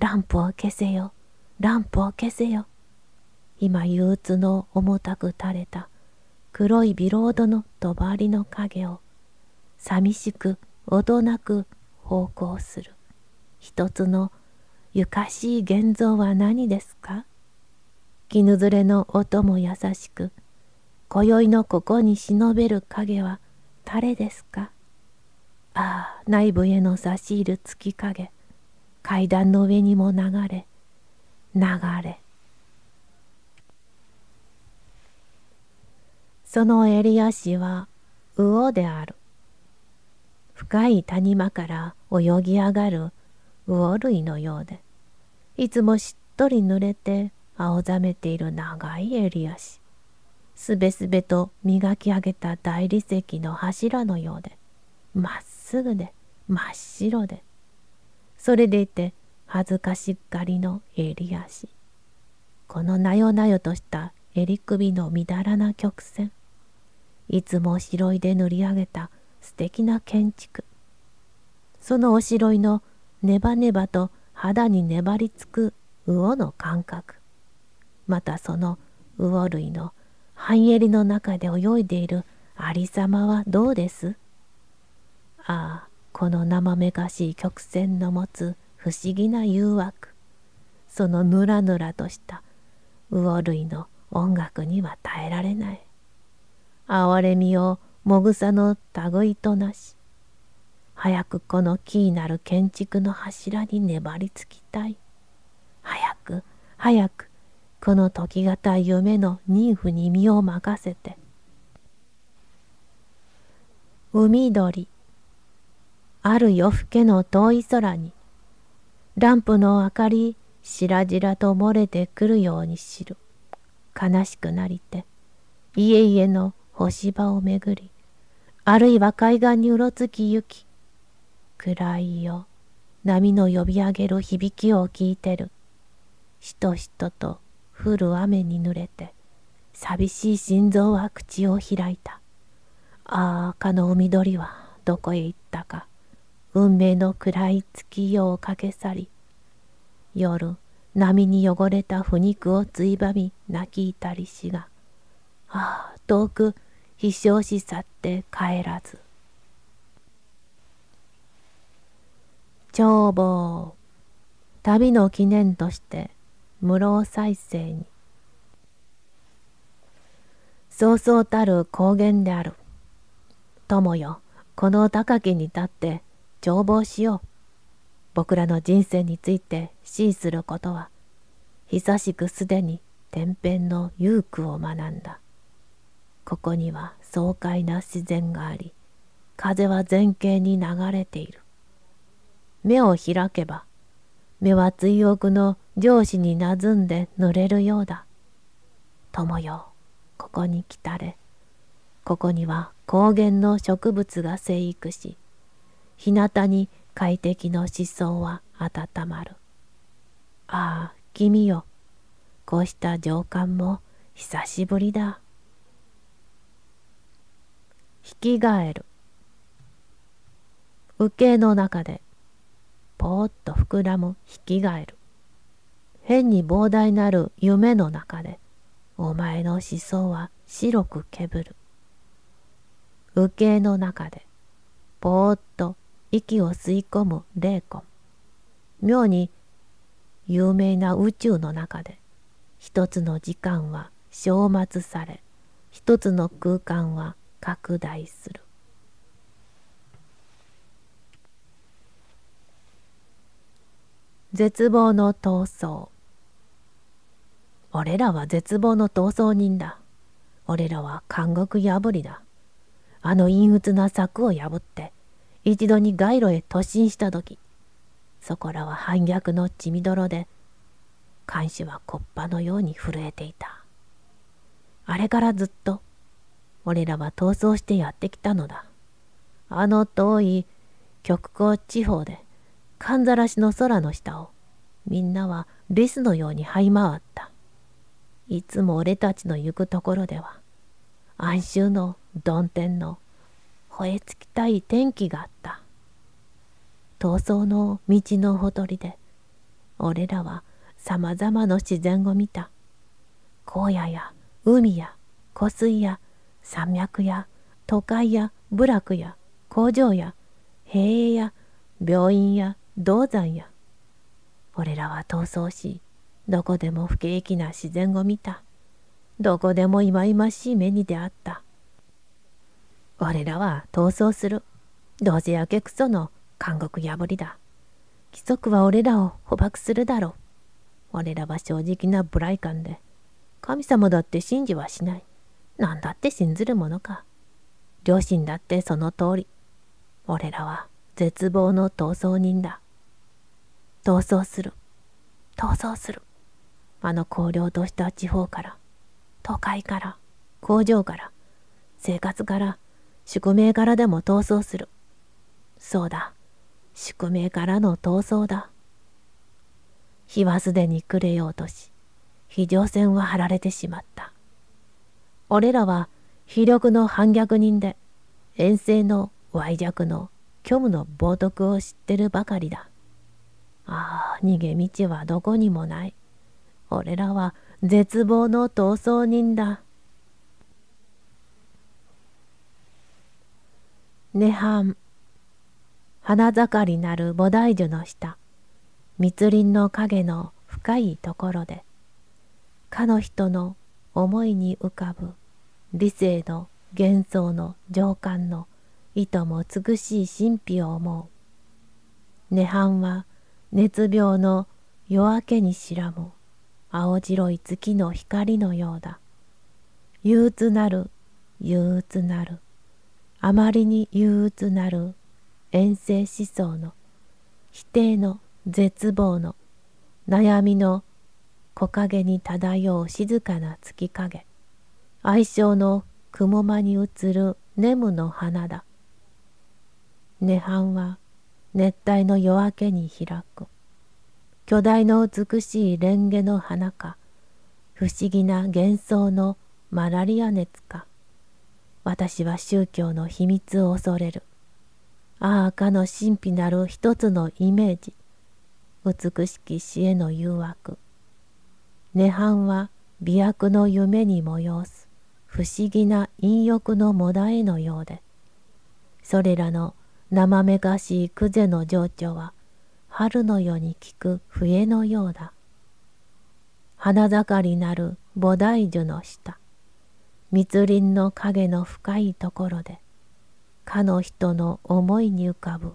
ランプを消せよ、ランプを消せよ。今憂鬱の重たく垂れた黒いビロードの帳の影を寂しく音なく奉公する一つのゆかしい現像は何ですか絹ずれの音も優しく今宵のここに忍べる影は誰ですかああ内部への差し入る月影階段の上にも流れ流れその襟足は魚である。深い谷間から泳ぎ上がる魚類のようで、いつもしっとり濡れて青ざめている長い襟足。すべすべと磨き上げた大理石の柱のようで、まっすぐで真っ白で、それでいて恥ずかしがりの襟足。このなよなよとした襟首の乱らな曲線。いつもおしろいで塗り上げた素敵な建築そのおしろいのネバネバと肌に粘りつく魚の感覚またその魚類の半襟の中で泳いでいるありさまはどうですああこの生めかしい曲線の持つ不思議な誘惑そのぬらぬらとした魚類の音楽には耐えられない憐れみをもぐさの類となし早くこの木なる建築の柱に粘りつきたい早く早くこの時がい夢の妊婦に身を任せて海鳥ある夜更けの遠い空にランプの明かりしらじらと漏れてくるように知る悲しくなりて家々の星場をめぐり、あるいは海岸にうろつき行き、暗いよ、波の呼び上げる響きを聞いてる。しとしとと降る雨に濡れて、寂しい心臓は口を開いた。ああ、かの海鳥はどこへ行ったか。運命の暗い月夜を駆け去り、夜、波に汚れた腐肉をついばみ泣きいたりしが、ああ、遠く必勝し去って帰らず眺望旅の記念として室生再生にそうそうたる高原である友よこの高きに立って眺望しよう僕らの人生について死することは久しくすでに天変の勇句を学んだここには爽快な自然があり風は前傾に流れている目を開けば目は追憶の上司になずんで濡れるようだ友よここに来たれここには高原の植物が生育し日向に快適の思想は温まるああ君よこうした情感も久しぶりだ。引き返る受けの中でぽーっと膨らむ引き返る変に膨大なる夢の中でお前の思想は白くけぶる受けの中でぼーっと息を吸い込む霊魂妙に有名な宇宙の中で一つの時間は消滅され一つの空間は拡大する絶望の闘争俺らは絶望の闘争人だ俺らは監獄破りだあの陰鬱な柵を破って一度に街路へ突進した時そこらは反逆の血みどろで監視は木っ端のように震えていたあれからずっと俺らは逃走してやってきたのだ。あの遠い極光地方で、かんざらしの空の下を、みんなはリスのように這い回った。いつも俺たちの行くところでは、暗衆の曇天の吠えつきたい天気があった。闘争の道のほとりで、俺らはさまざまの自然を見た。荒野や海や湖水や山脈や都会や部落や工場や兵営や病院や銅山や俺らは逃走しどこでも不景気な自然を見たどこでも忌々しい目に出会った俺らは逃走するどうせやけくその監獄破りだ規則は俺らを捕獲するだろう俺らは正直な無頼感で神様だって信じはしない何だって信ずるものか。両親だってその通り。俺らは絶望の逃走人だ。逃走する。逃走する。あの荒涼とした地方から、都会から、工場から、生活から、宿命からでも逃走する。そうだ。宿命からの逃走だ。日はすでに暮れようとし、非常線は張られてしまった。俺らは非力の反逆人で、遠征の歪弱の虚無の冒涜を知ってるばかりだ。ああ、逃げ道はどこにもない。俺らは絶望の逃走人だ。涅槃花盛りなる菩提樹の下密林の影の深いところでかの人の思いに浮かぶ理性の幻想の情感の意図も美しい神秘を思う。涅槃は熱病の夜明けにしらむ青白い月の光のようだ。憂鬱なる憂鬱なるあまりに憂鬱なる遠征思想の否定の絶望の悩みの木陰に漂う静かな月影愛称の雲間に映るネムの花だ。涅槃は熱帯の夜明けに開く。巨大の美しいレンゲの花か、不思議な幻想のマラリア熱か。私は宗教の秘密を恐れる。ああかの神秘なる一つのイメージ。美しき死への誘惑。涅槃は美薬の夢に催す。不思議な陰欲のもだえのようでそれらの生めかしいクゼの情緒は春の夜に聞く笛のようだ花盛りなる菩提樹の下密林の影の深いところでかの人の思いに浮かぶ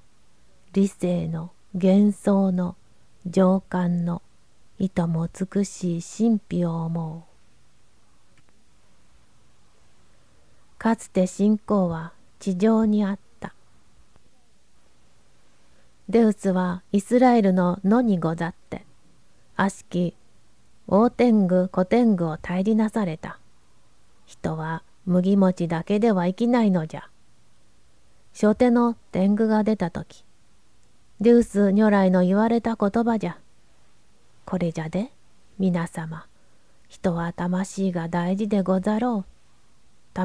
理性の幻想の情感のいとも美しい神秘を思うかつて信仰は地上にあったデウスはイスラエルの野にござって悪しき王天狗古天狗を頼りなされた人は麦餅だけでは生きないのじゃ初手の天狗が出た時デウス如来の言われた言葉じゃこれじゃで皆様人は魂が大事でござろう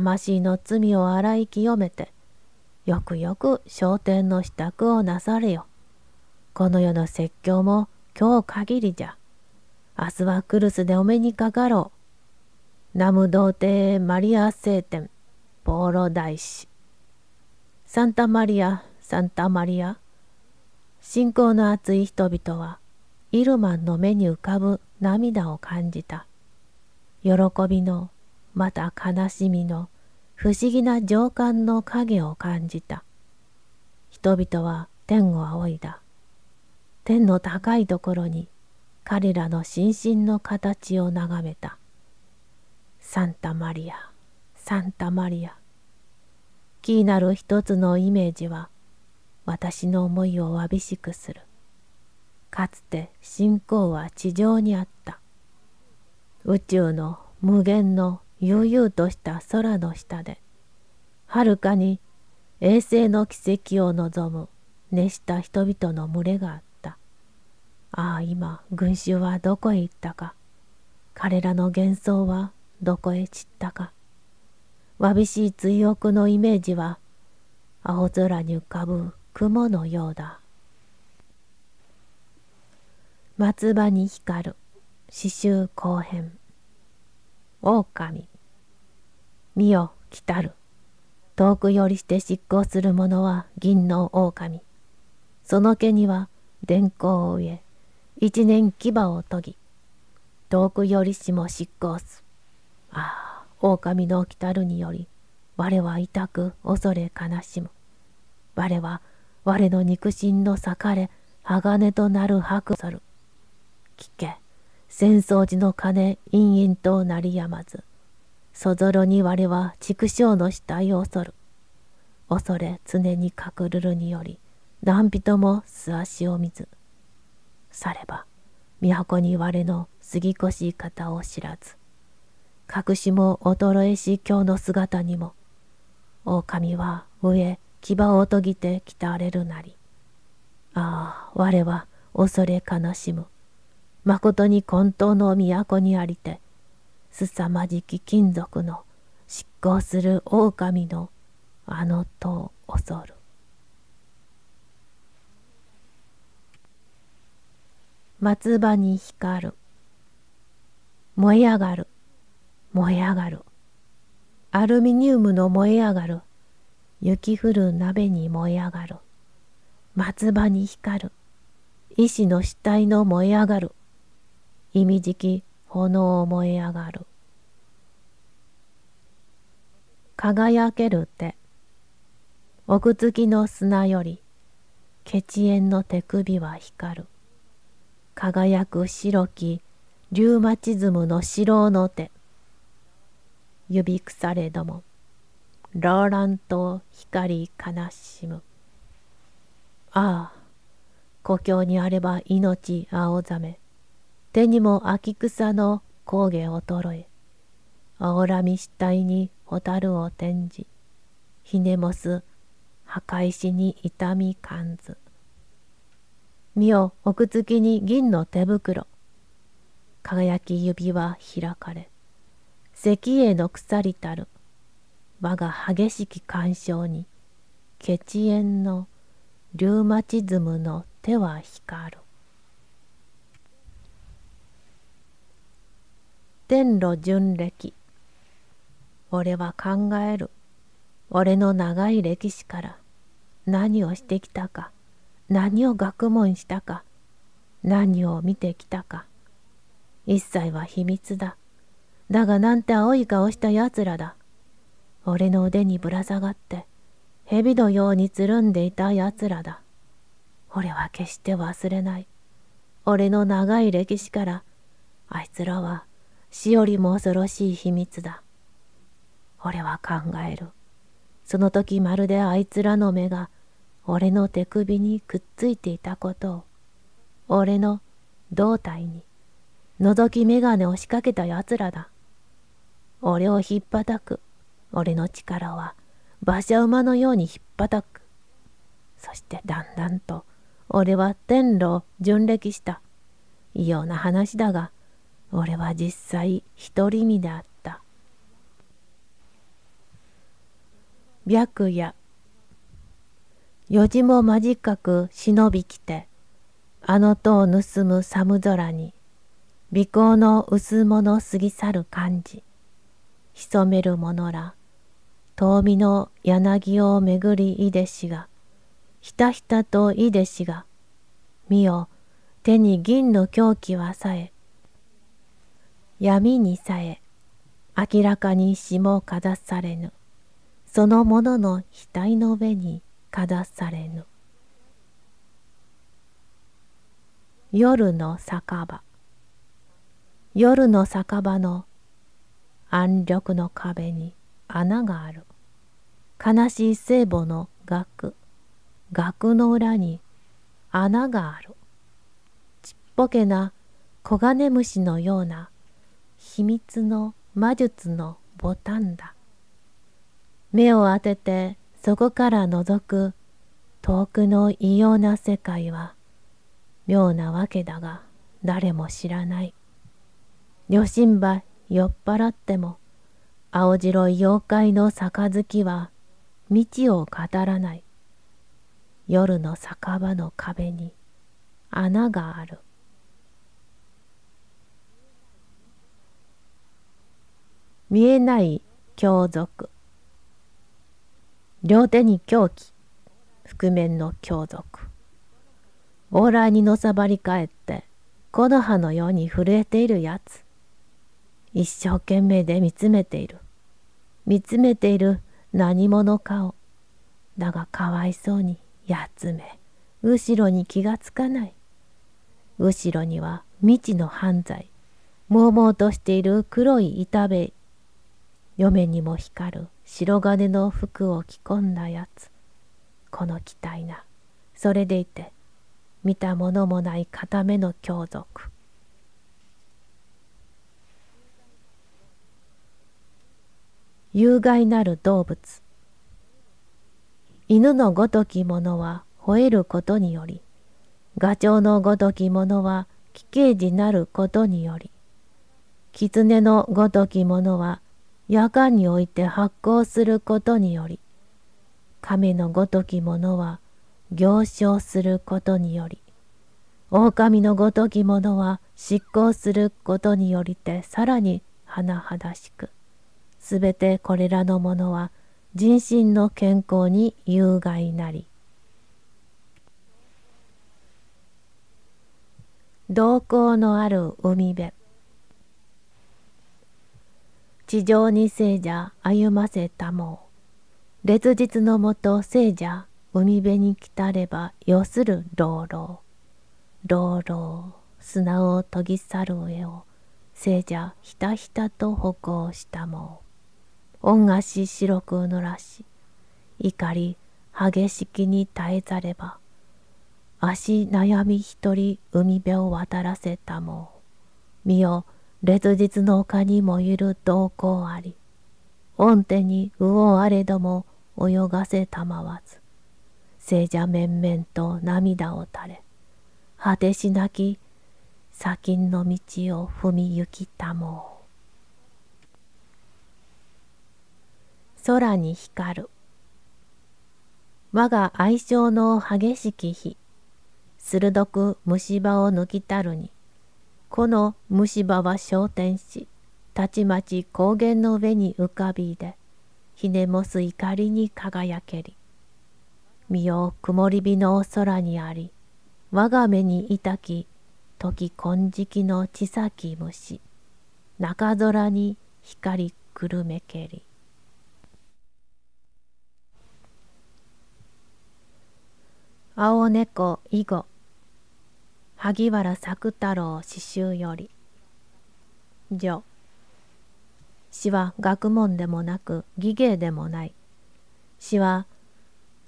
魂の罪を洗い清めて、よくよく昇天の支度をなされよ。この世の説教も今日限りじゃ。明日はクルスでお目にかかろう。ナム童貞マリア聖典、ポーロ大師。サンタマリア、サンタマリア。信仰の熱い人々は、イルマンの目に浮かぶ涙を感じた。喜びのまた悲しみの不思議な情感の影を感じた。人々は天を仰いだ。天の高いところに彼らの心身の形を眺めた。サンタマリア、サンタマリア。気になる一つのイメージは、私の思いをわびしくする。かつて信仰は地上にあった。宇宙の無限の悠々とした空の下で、はるかに衛星の奇跡を望む熱した人々の群れがあった。ああ、今、群衆はどこへ行ったか。彼らの幻想はどこへ散ったか。わびしい追憶のイメージは、青空に浮かぶ雲のようだ。松葉に光る、詩集後編。狼。見よ、来たる。遠くよりして執行する者は銀の狼。その毛には電光を植え、一年牙を研ぎ、遠くよりしも執行す。ああ、狼の来たるにより、我は痛く恐れ悲しむ。我は我の肉親の裂かれ、鋼となる白猿。聞け。戦争時の鐘陰々と鳴りやまず。そぞろに我は畜生の死体を恐る。恐れ常に隠るるにより、何人も素足を見ず。されば、都に我の杉越し方を知らず。隠しも衰えし今日の姿にも、狼は上、牙を研ぎて鍛われるなり。ああ、我は恐れ悲しむ。まことに混沌の都にありて、すさまじき金属の執行する狼のあの塔恐る。松葉に光る。燃え上がる。燃え上がる。アルミニウムの燃え上がる。雪降る鍋に燃え上がる。松葉に光る。石の死体の燃え上がる。意味じき炎燃え上がる。輝ける手、奥月の砂より、血縁の手首は光る。輝く白き、リューマチズムの城の手。指腐れども、ローランと光悲しむ。ああ、故郷にあれば命青ざめ。手にも秋草の光景衰え青らみ死体に蛍を転じひねもす墓石に痛み感ず身を奥付きに銀の手袋輝き指は開かれ石英の鎖たる我が激しき干渉に血縁のリュウマチズムの手は光る天路巡歴俺は考える俺の長い歴史から何をしてきたか何を学問したか何を見てきたか一切は秘密だだがなんて青い顔したやつらだ俺の腕にぶら下がって蛇のようにつるんでいたやつらだ俺は決して忘れない俺の長い歴史からあいつらは死よりも恐ろしい秘密だ。俺は考える。その時まるであいつらの目が俺の手首にくっついていたことを、俺の胴体に覗き眼鏡を仕掛けた奴らだ。俺をひっぱたく。俺の力は馬車馬のようにひっぱたく。そしてだんだんと俺は天路を巡歴した。異様な話だが、俺は実際独り身であった白夜四時も間近く忍びきてあの塔を盗む寒空に微光の薄物過ぎ去る感じ潜める者ら遠見の柳をめぐりいでしがひたひたといでしが見よ手に銀の狂気はさえ闇にさえ明らかに霜もかざされぬそのものの額の上にかざされぬ夜の酒場夜の酒場の暗緑の壁に穴がある悲しい聖母の額額の裏に穴があるちっぽけな黄金虫のような秘密の魔術のボタンだ目を当ててそこから覗く遠くの異様な世界は妙なわけだが誰も知らない余震馬酔っ払っても青白い妖怪の杯は道を語らない夜の酒場の壁に穴がある見えない強族両手に狂気覆面の狂族往来にのさばり返って木の葉のように震えているやつ一生懸命で見つめている見つめている何者かをだがかわいそうにやつめ後ろに気がつかない後ろには未知の犯罪もうもうとしている黒い板塀嫁にも光る白金の服を着込んだやつこの期待なそれでいて見たものもない固めの凶族有害なる動物犬のごときものは吠えることによりガチョウのごときものは奇形児なることにより狐のごときものは夜間において発行することにより、亀のごときものは行商することにより、狼のごときものは執行することによりてさらに甚だしく、すべてこれらのものは人身の健康に有害なり、同行のある海辺地上に聖者歩ませたもう。烈日のもと聖者海辺に来たれば要する老老。老老砂を研ぎ去る上を聖者ひたひたと歩行したもう。恩菓子白く濡らし怒り激しきに耐えざれば足悩み一人海辺を渡らせたもう。烈日の丘にもゆる同行あり、御手に魚あれども泳がせたまわず、聖者面々と涙を垂れ、果てしなき砂金の道を踏み行きたもう。空に光る。我が愛称の激しき日、鋭く虫歯を抜きたるに、この虫歯は昇天し、たちまち高原の上に浮かびで、ひねもす怒りに輝けり。身を曇り火の空にあり、我が目にいたき、時金色の小さき虫、中空に光くるめけり。青猫以後萩原作太郎詩集より序詩は学問でもなく技芸でもない詩は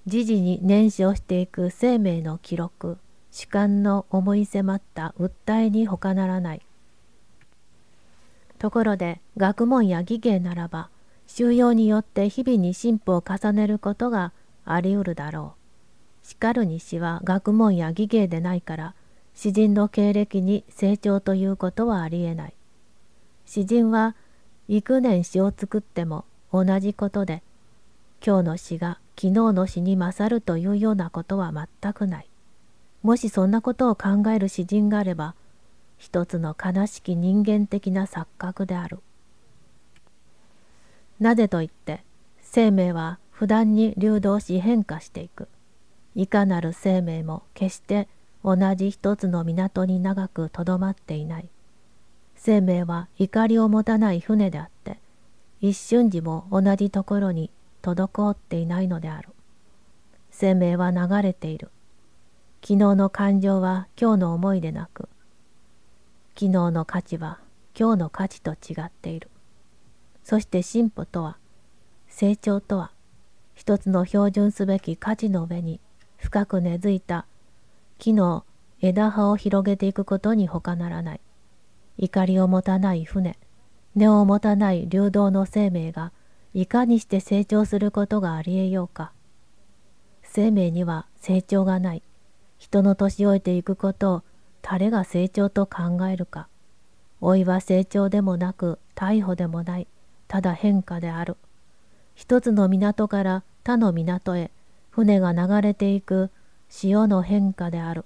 時々に年始をしていく生命の記録主観の思い迫った訴えに他ならないところで学問や技芸ならば収容によって日々に進歩を重ねることがありうるだろうしかるに詩は学問や技芸でないから詩人の経歴に成長ということはありえない。詩人は幾年詩を作っても同じことで、今日の詩が昨日の詩に勝るというようなことは全くない。もしそんなことを考える詩人があれば、一つの悲しき人間的な錯覚である。なぜといって、生命は不断に流動し変化していく。いかなる生命も決して同じ一つの港に長くとどまっていない生命は怒りを持たない船であって一瞬時も同じところに滞っていないのである生命は流れている昨日の感情は今日の思いでなく昨日の価値は今日の価値と違っているそして進歩とは成長とは一つの標準すべき価値の上に深く根付いた木の枝葉を広げていくことに他ならない。怒りを持たない船、根を持たない流動の生命がいかにして成長することがありえようか。生命には成長がない。人の年老いていくことを誰が成長と考えるか。老いは成長でもなく逮捕でもない。ただ変化である。一つの港から他の港へ船が流れていく潮の変化である。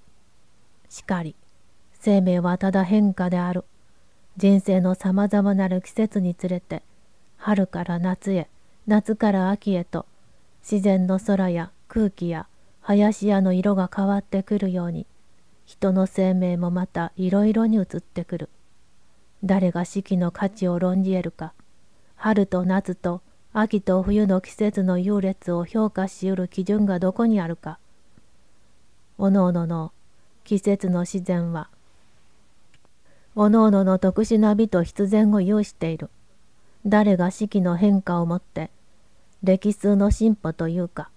しかり、生命はただ変化である。人生のさまざまなる季節につれて、春から夏へ、夏から秋へと、自然の空や空気や林やの色が変わってくるように、人の生命もまたいろいろに移ってくる。誰が四季の価値を論じ得るか、春と夏と秋と冬の季節の優劣を評価しうる基準がどこにあるか。おのおのの季節の自然はおのおのの特殊な美と必然を有している誰が四季の変化をもって歴数の進歩というか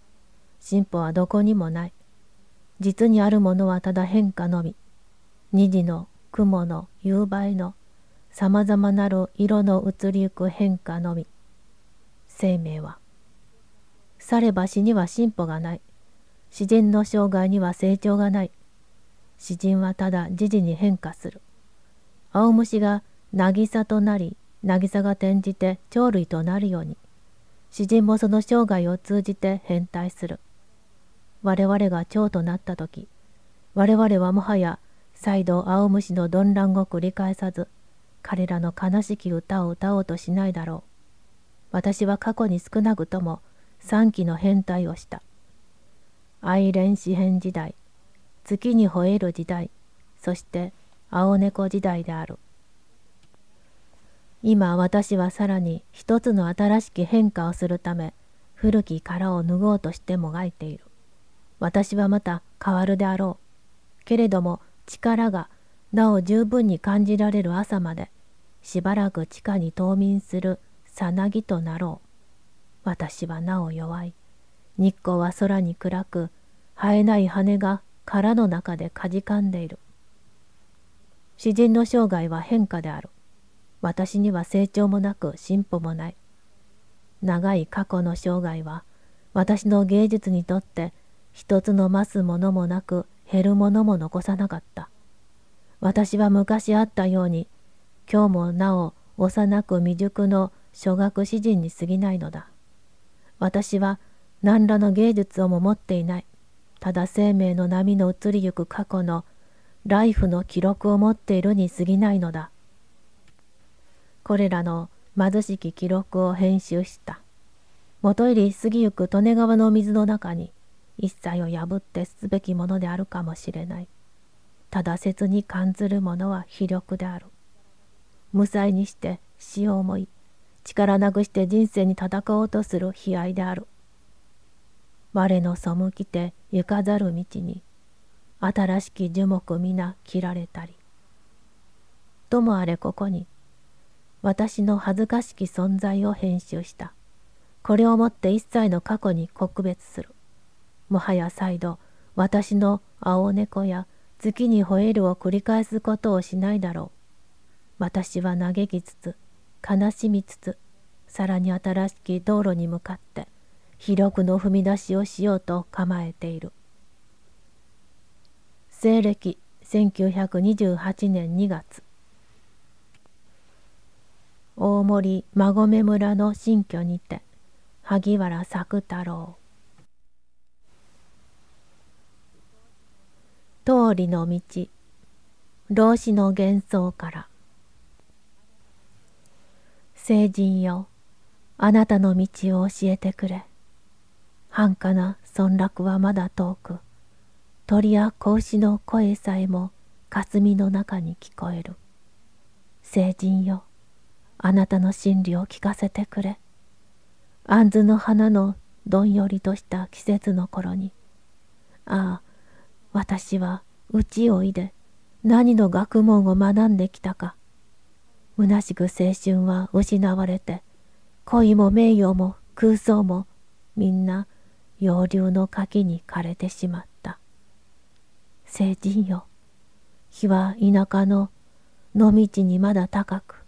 進歩はどこにもない実にあるものはただ変化のみ虹の雲の夕えのさまざまなる色の移りゆく変化のみ生命はされば死には進歩がない詩人の生涯には成長がない。詩人はただ時事に変化する。青虫が渚となり、渚が転じて鳥類となるように、詩人もその生涯を通じて変態する。我々が蝶となった時、我々はもはや再度青虫の鈍乱を繰り返さず、彼らの悲しき歌を歌おうとしないだろう。私は過去に少なくとも3期の変態をした。愛蓮詩編時代月に吠える時代そして青猫時代である今私はさらに一つの新しき変化をするため古き殻を脱ごうとしてもがいている私はまた変わるであろうけれども力がなお十分に感じられる朝までしばらく地下に冬眠するさなぎとなろう私はなお弱い日光は空に暗く生えない羽が殻の中でかじかんでいる詩人の生涯は変化である私には成長もなく進歩もない長い過去の生涯は私の芸術にとって一つの増すものもなく減るものも残さなかった私は昔あったように今日もなお幼く未熟の初学詩人に過ぎないのだ私は何らの芸術をも持っていない。ただ生命の波の移りゆく過去のライフの記録を持っているに過ぎないのだ。これらの貧しき記録を編集した。元入り過ぎゆく利根川の水の中に一切を破ってすべきものであるかもしれない。ただ切に感ずるものは非力である。無才にして死を思い、力なくして人生に戦おうとする悲哀である。我の背きて行かざる道に新しき樹木皆切られたりともあれここに私の恥ずかしき存在を編集したこれをもって一切の過去に告別するもはや再度私の青猫や月に吠えるを繰り返すことをしないだろう私は嘆きつつ悲しみつつさらに新しき道路に向かって非力の踏み出しをしようと構えている西暦1928年2月大森馬込村の新居にて萩原作太郎通りの道老子の幻想から成人よあなたの道を教えてくれ繁華な村落はまだ遠く、鳥や子牛の声さえも霞の中に聞こえる。成人よ、あなたの真理を聞かせてくれ。杏子の花のどんよりとした季節の頃に、ああ、私はうちおいで何の学問を学んできたか。虚しく青春は失われて、恋も名誉も空想もみんな洋流の鍵に枯れてしまった。成人よ、日は田舎の野道にまだ高く、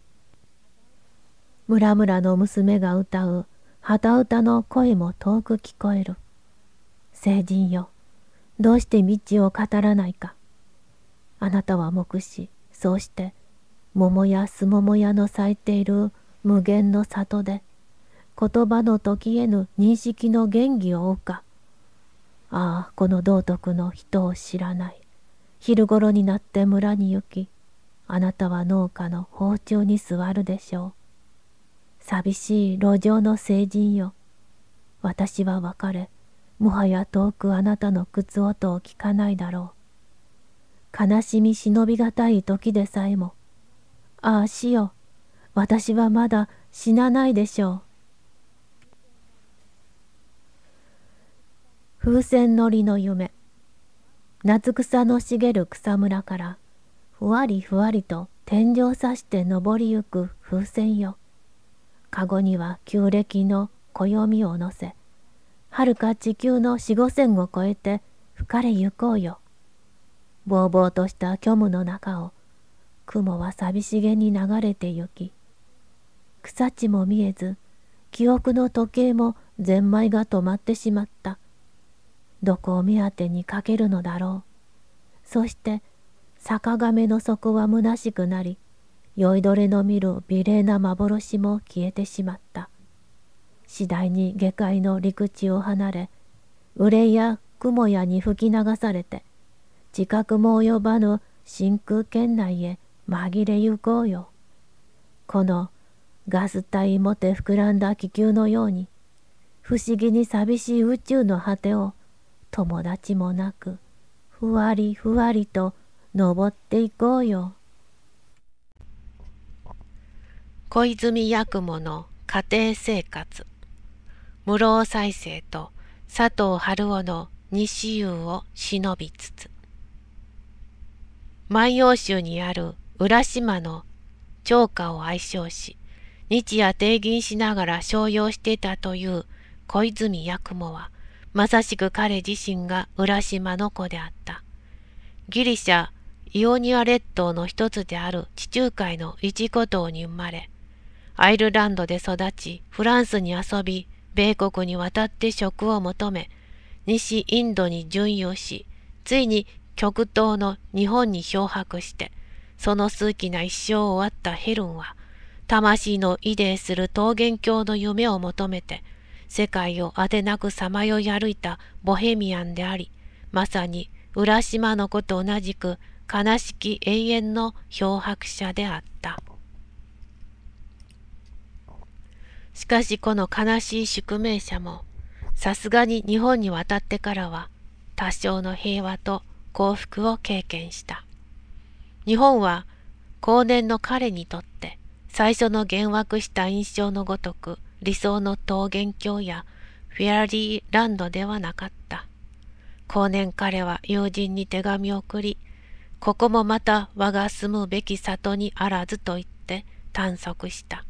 村々の娘が歌う旗歌の声も遠く聞こえる。成人よ、どうして道を語らないか。あなたは目視、そうして、桃やすももやの咲いている無限の里で、言葉の時への認識の原義を負うか。ああ、この道徳の人を知らない。昼頃になって村に行き、あなたは農家の包丁に座るでしょう。寂しい路上の成人よ。私は別れ、もはや遠くあなたの靴音を聞かないだろう。悲しみ忍びがたい時でさえも、ああ死よ、私はまだ死なないでしょう。風船乗りの夢夏草の茂る草むらからふわりふわりと天井さして登りゆく風船よかごには旧暦の暦を乗せはるか地球の四五千を超えて吹かれゆこうよぼうぼうとした虚無の中を雲は寂しげに流れてゆき草地も見えず記憶の時計もゼンマイが止まってしまったどこを目当てにかけるのだろう。そして坂亀の底は虚しくなり酔いどれの見る美麗な幻も消えてしまった。次第に下界の陸地を離れ憂いや雲やに吹き流されて自覚も及ばぬ真空圏内へ紛れゆこうよ。このガス体もて膨らんだ気球のように不思議に寂しい宇宙の果てを友達もなくふわりふわりと登っていこうよ小泉八雲の家庭生活室尾再生と佐藤春夫の西遊を忍びつつ万葉集にある浦島の長歌を愛称し日夜定銀しながら商用していたという小泉八雲はまさしく彼自身が浦島の子であった。ギリシャ・イオニア列島の一つである地中海の一チ島に生まれ、アイルランドで育ち、フランスに遊び、米国に渡って職を求め、西インドに巡洋し、ついに極東の日本に漂泊して、その数奇な一生を終わったヘルンは、魂の遺伝する桃源郷の夢を求めて、世界をあてなくさまよい歩いたボヘミアンであり、まさに浦島の子と同じく悲しき永遠の漂白者であった。しかしこの悲しい宿命者も、さすがに日本に渡ってからは、多少の平和と幸福を経験した。日本は、後年の彼にとって、最初の幻惑した印象のごとく、理想の桃源郷やフェアリーランドではなかった。後年彼は友人に手紙を送り、ここもまた我が住むべき里にあらずと言って探索した。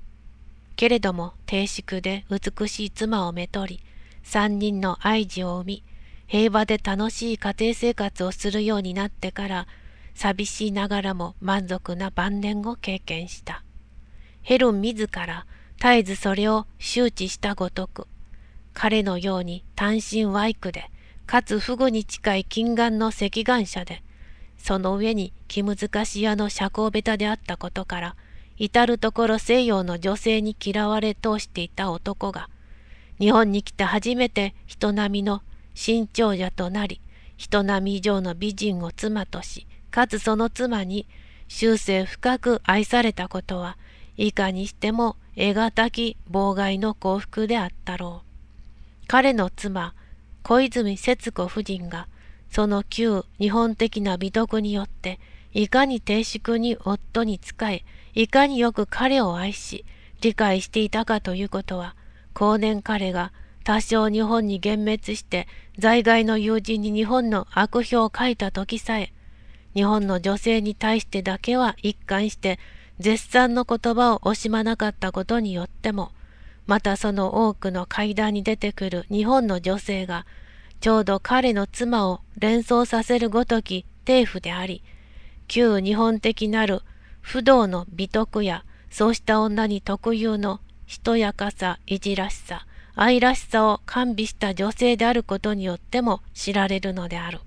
けれども低粛で美しい妻をめとり、三人の愛児を生み、平和で楽しい家庭生活をするようになってから、寂しいながらも満足な晩年を経験した。ヘルン自ら絶えずそれを周知したごとく、彼のように単身ワイクで、かつ不具に近い近眼の赤眼者で、その上に気難し屋の社交ベタであったことから、至る所西洋の女性に嫌われ通していた男が、日本に来て初めて人並みの新長者となり、人並み以上の美人を妻とし、かつその妻に終生深く愛されたことは、いかにしても得がたき妨害の幸福であったろう。彼の妻、小泉節子夫人が、その旧日本的な美徳によって、いかに低粛に夫に仕え、いかによく彼を愛し、理解していたかということは、後年彼が多少日本に幻滅して、在外の友人に日本の悪評を書いた時さえ、日本の女性に対してだけは一貫して絶賛の言葉を惜しまなかったことによっても、またその多くの階段に出てくる日本の女性が、ちょうど彼の妻を連想させるごとき帝府であり、旧日本的なる不動の美徳や、そうした女に特有のしとやかさ、いじらしさ、愛らしさを完備した女性であることによっても知られるのである。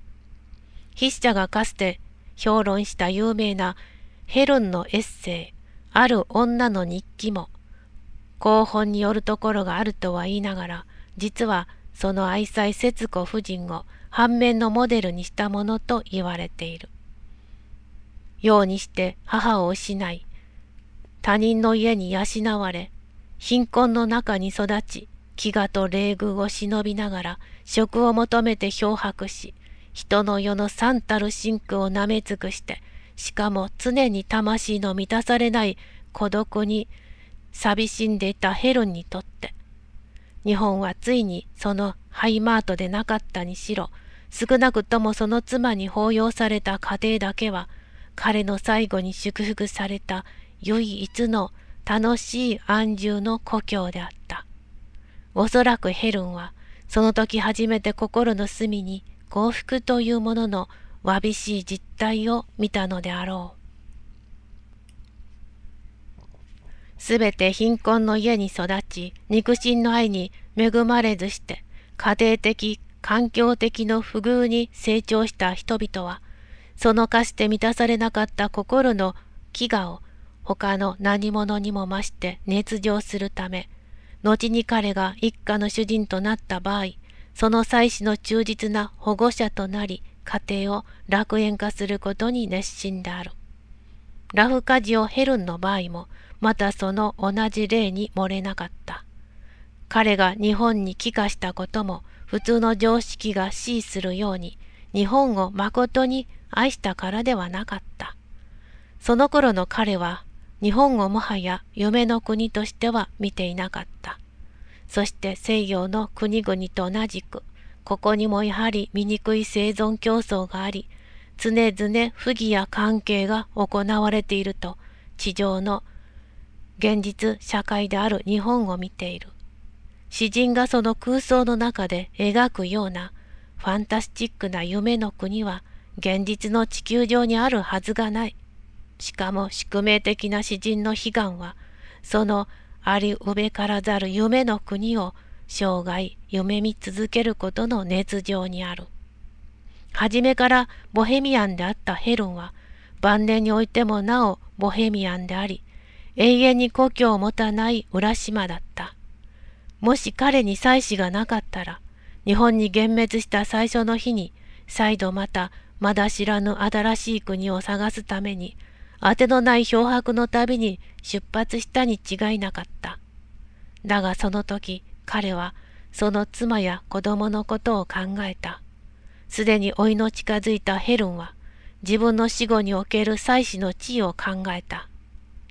筆者がかつて評論した有名なヘロンのエッセイ、ある女の日記も、後本によるところがあるとは言いながら、実はその愛妻節子夫人を反面のモデルにしたものと言われている。ようにして母を失い、他人の家に養われ、貧困の中に育ち、飢餓と冷遇を忍びながら食を求めて漂白し、人の世の三たる真空を舐め尽くしてしかも常に魂の満たされない孤独に寂しんでいたヘロンにとって、日本はついにそのハイマートでなかったにしろ、少なくともその妻に抱擁された家庭だけは、彼の最後に祝福された唯一の楽しい安住の故郷であった。おそらくヘルンは、その時初めて心の隅に幸福というもののわびしい実態を見たのであろう。すべて貧困の家に育ち、肉親の愛に恵まれずして、家庭的、環境的の不遇に成長した人々は、そのかして満たされなかった心の飢餓を他の何者にも増して熱情するため、後に彼が一家の主人となった場合、その妻子の忠実な保護者となり、家庭を楽園化することに熱心である。ラフカジオ・ヘルンの場合も、またその同じ例に漏れなかった。彼が日本に帰化したことも、普通の常識が死するように、日本を誠に愛したからではなかった。その頃の彼は、日本をもはや夢の国としては見ていなかった。そして西洋の国々と同じく、ここにもやはり醜い生存競争があり、常々不義や関係が行われていると、地上の現実社会である日本を見ている。詩人がその空想の中で描くようなファンタスティックな夢の国は現実の地球上にあるはずがない。しかも宿命的な詩人の悲願はそのありうべからざる夢の国を生涯夢見続けることの熱情にある。初めからボヘミアンであったヘルンは晩年においてもなおボヘミアンであり永遠に故郷を持たない浦島だった。もし彼に妻子がなかったら日本に幻滅した最初の日に再度またまだ知らぬ新しい国を探すために当てのない漂白の旅に出発したに違いなかった。だがその時彼はその妻や子供のことを考えた。すでに老いの近づいたヘルンは自分の死後における妻子の地位を考えた。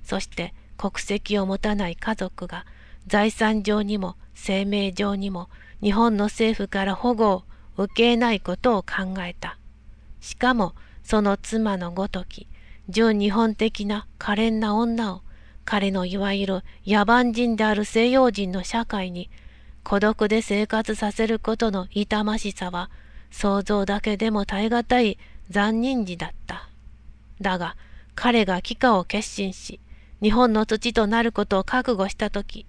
そして国籍を持たない家族が財産上にも生命上にも日本の政府から保護を受けないことを考えた。しかもその妻のごとき、純日本的な可憐な女を彼のいわゆる野蛮人である西洋人の社会に孤独で生活させることの痛ましさは想像だけでも耐え難い残忍児だった。だが彼が帰化を決心し、日本の土となることを覚悟した時、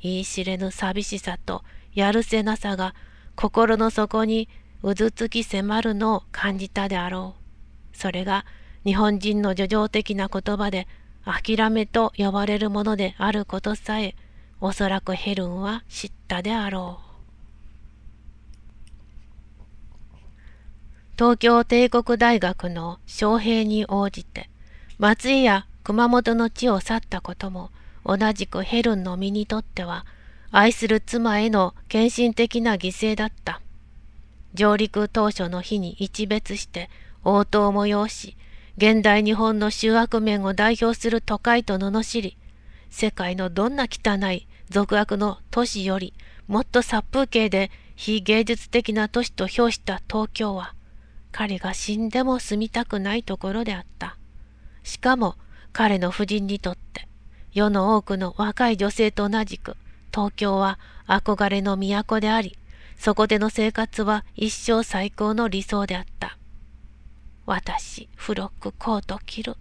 言い知れぬ寂しさとやるせなさが心の底にうずつき迫るのを感じたであろう。それが日本人の叙情的な言葉で諦めと呼ばれるものであることさえおそらくヘルンは知ったであろう。東京帝国大学の招聘に応じて、松井や熊本の地を去ったことも、同じくヘルンの身にとっては、愛する妻への献身的な犠牲だった。上陸当初の日に一別して応答を催し、現代日本の醜悪面を代表する都会と罵り、世界のどんな汚い俗悪の都市よりもっと殺風景で非芸術的な都市と評した東京は彼が死んでも住みたくないところであった。しかも彼の夫人にとって世の多くの若い女性と同じく東京は憧れの都でありそこでの生活は一生最高の理想であった。私、フロックコート着る。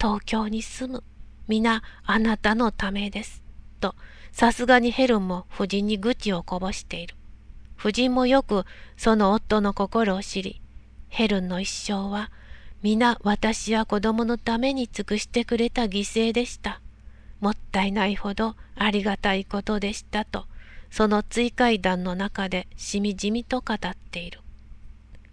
東京に住む。皆、あなたのためです。と、さすがにヘルンも夫人に愚痴をこぼしている。夫人もよくその夫の心を知り、ヘルンの一生は皆私や子供のために尽くしてくれた犠牲でした。もったいないほどありがたいことでしたと、その追回談の中でしみじみと語っている。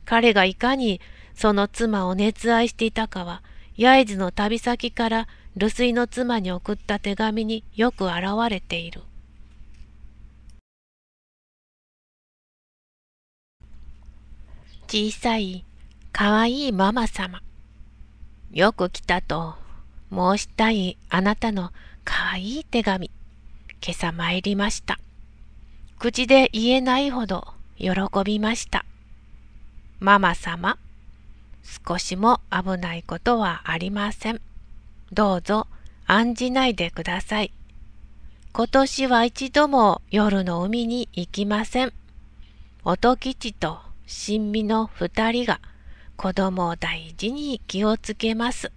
彼がいかにその妻を熱愛していたかは、焼津の旅先から留守居の妻に送った手紙によく現れている。小さい、かわいいママ様。よく来たと申したいあなたのかわいい手紙。今朝参りました。口で言えないほど喜びました。ママ様、少しも危ないことはありません。どうぞ案じないでください。今年は一度も夜の海に行きません。音吉と新美の二人が子供を大事に気をつけます。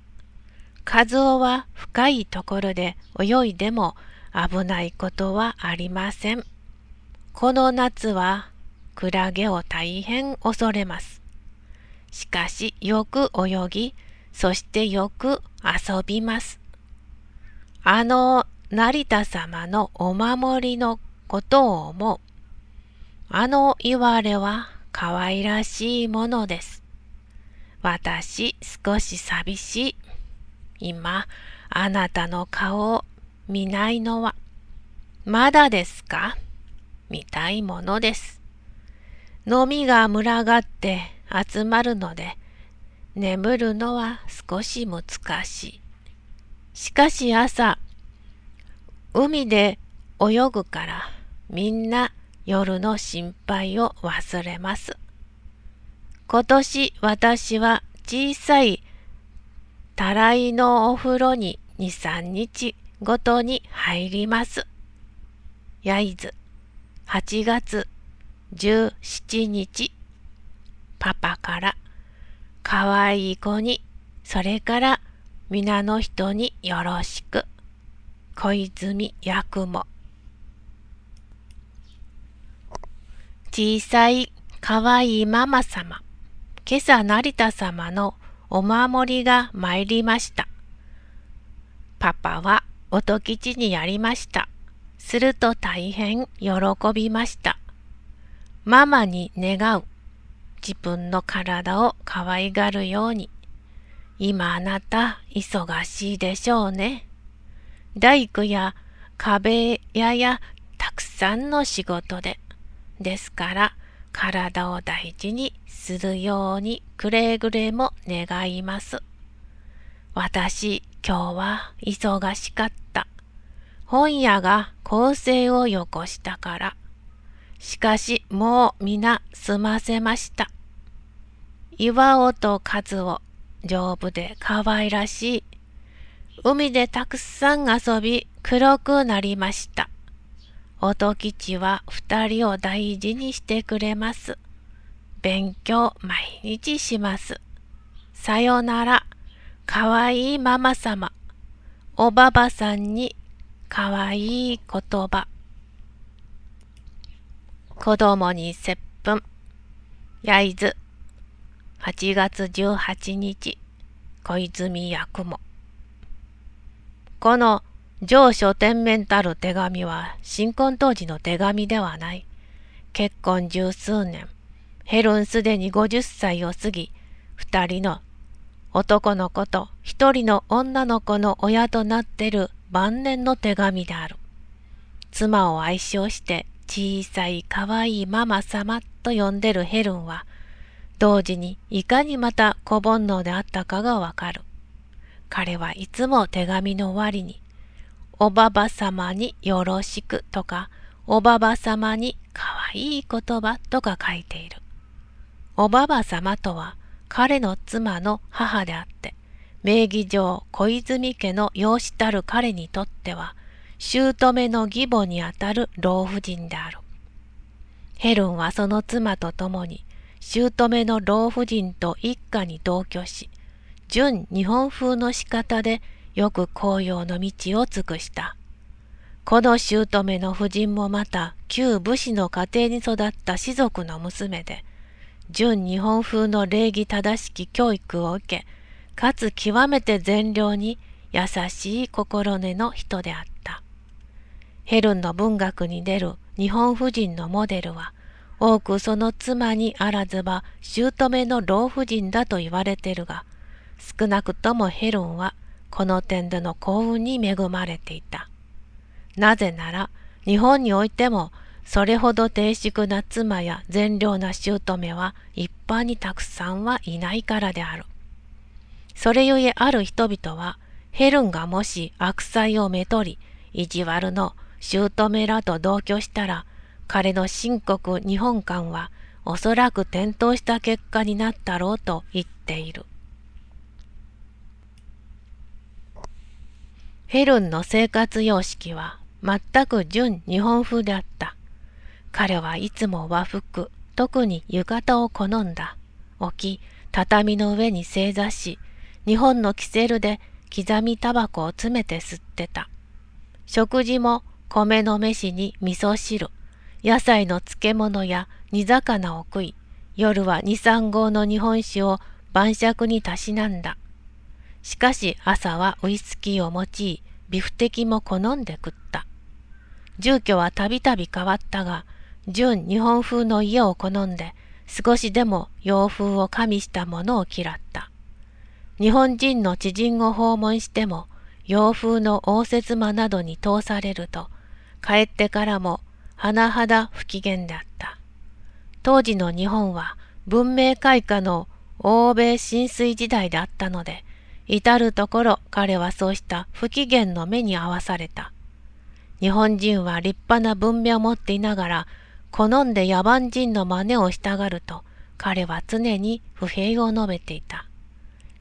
和夫は深いところで泳いでも危ないことはありません。この夏はクラゲを大変恐れます。しかしよく泳ぎ、そしてよく遊びます。あの成田様のお守りのことを思う。あの言われは可愛らしいものです。私少し寂しい。今、あなたの顔を見ないのは、まだですか見たいものです。飲みが群がって集まるので、眠るのは少し難しい。しかし朝、海で泳ぐからみんな夜の心配を忘れます。今年私は小さいたらいのお風呂に2、3日ごとに入ります。焼津8月17日パパからかわいい子に、それから皆の人によろしく。小泉八雲。小さいかわいいママ様、今朝成田様のお守りが参りました。パパは音吉にやりました。すると大変喜びました。ママに願う。自分の体を可愛がるように。今あなた忙しいでしょうね。大工や壁屋やたくさんの仕事で。ですから体を大事にするようにくれぐれも願います。私今日は忙しかった。本屋が構成をよこしたから。しかしもう皆済ませました。岩尾と和を丈夫で可愛らしい。海でたくさん遊び黒くなりました。音吉は二人を大事にしてくれます。勉強毎日します。さよなら、かわいいママ様。おばばさんにかわいい言葉。子供に接吻。焼津。8月18日。小泉八雲。この上書天面たる手紙は新婚当時の手紙ではない。結婚十数年、ヘルンすでに50歳を過ぎ、二人の男の子と一人の女の子の親となってる晩年の手紙である。妻を愛称して小さいかわいいママ様と呼んでるヘルンは、同時にいかにまた小煩悩であったかがわかる。彼はいつも手紙の終わりに、おばば様によろしくとか、おばば様にかわいい言葉とか書いている。おばば様とは彼の妻の母であって、名義上小泉家の養子たる彼にとっては姑の義母にあたる老婦人である。ヘルンはその妻と共に、姑の老婦人と一家に同居し、純日本風の仕方でよく紅葉の道を尽くした。この姑の夫人もまた旧武士の家庭に育った士族の娘で、純日本風の礼儀正しき教育を受け、かつ極めて善良に優しい心根の人であった。ヘルンの文学に出る日本婦人のモデルは、多くその妻にあらずば姑の老婦人だと言われてるが、少なくともヘルンはこの点での幸運に恵まれていた。なぜなら、日本においてもそれほど低粛な妻や善良な姑は一般にたくさんはいないからである。それゆえある人々は、ヘルンがもし悪妻をめとり、意地悪の姑らと同居したら、彼の新国日本館はおそらく転倒した結果になったろうと言っている。ヘルンの生活様式は全く純日本風であった。彼はいつも和服、特に浴衣を好んだ。置き、畳の上に正座し、日本のキセルで刻みタバコを詰めて吸ってた。食事も米の飯に味噌汁、野菜の漬物や煮魚を食い、夜は二三合の日本酒を晩酌にたしなんだ。しかし朝はウイスキーを用い、ビフテキも好んで食った。住居はたびたび変わったが、純日本風の家を好んで、少しでも洋風を加味したものを嫌った。日本人の知人を訪問しても、洋風の応接間などに通されると、帰ってからも甚だ不機嫌あった。当時の日本は文明開化の欧米浸水時代であったので、至るところ彼はそうした不機嫌の目に合わされた。日本人は立派な文明を持っていながら、好んで野蛮人の真似をしたがると、彼は常に不平を述べていた。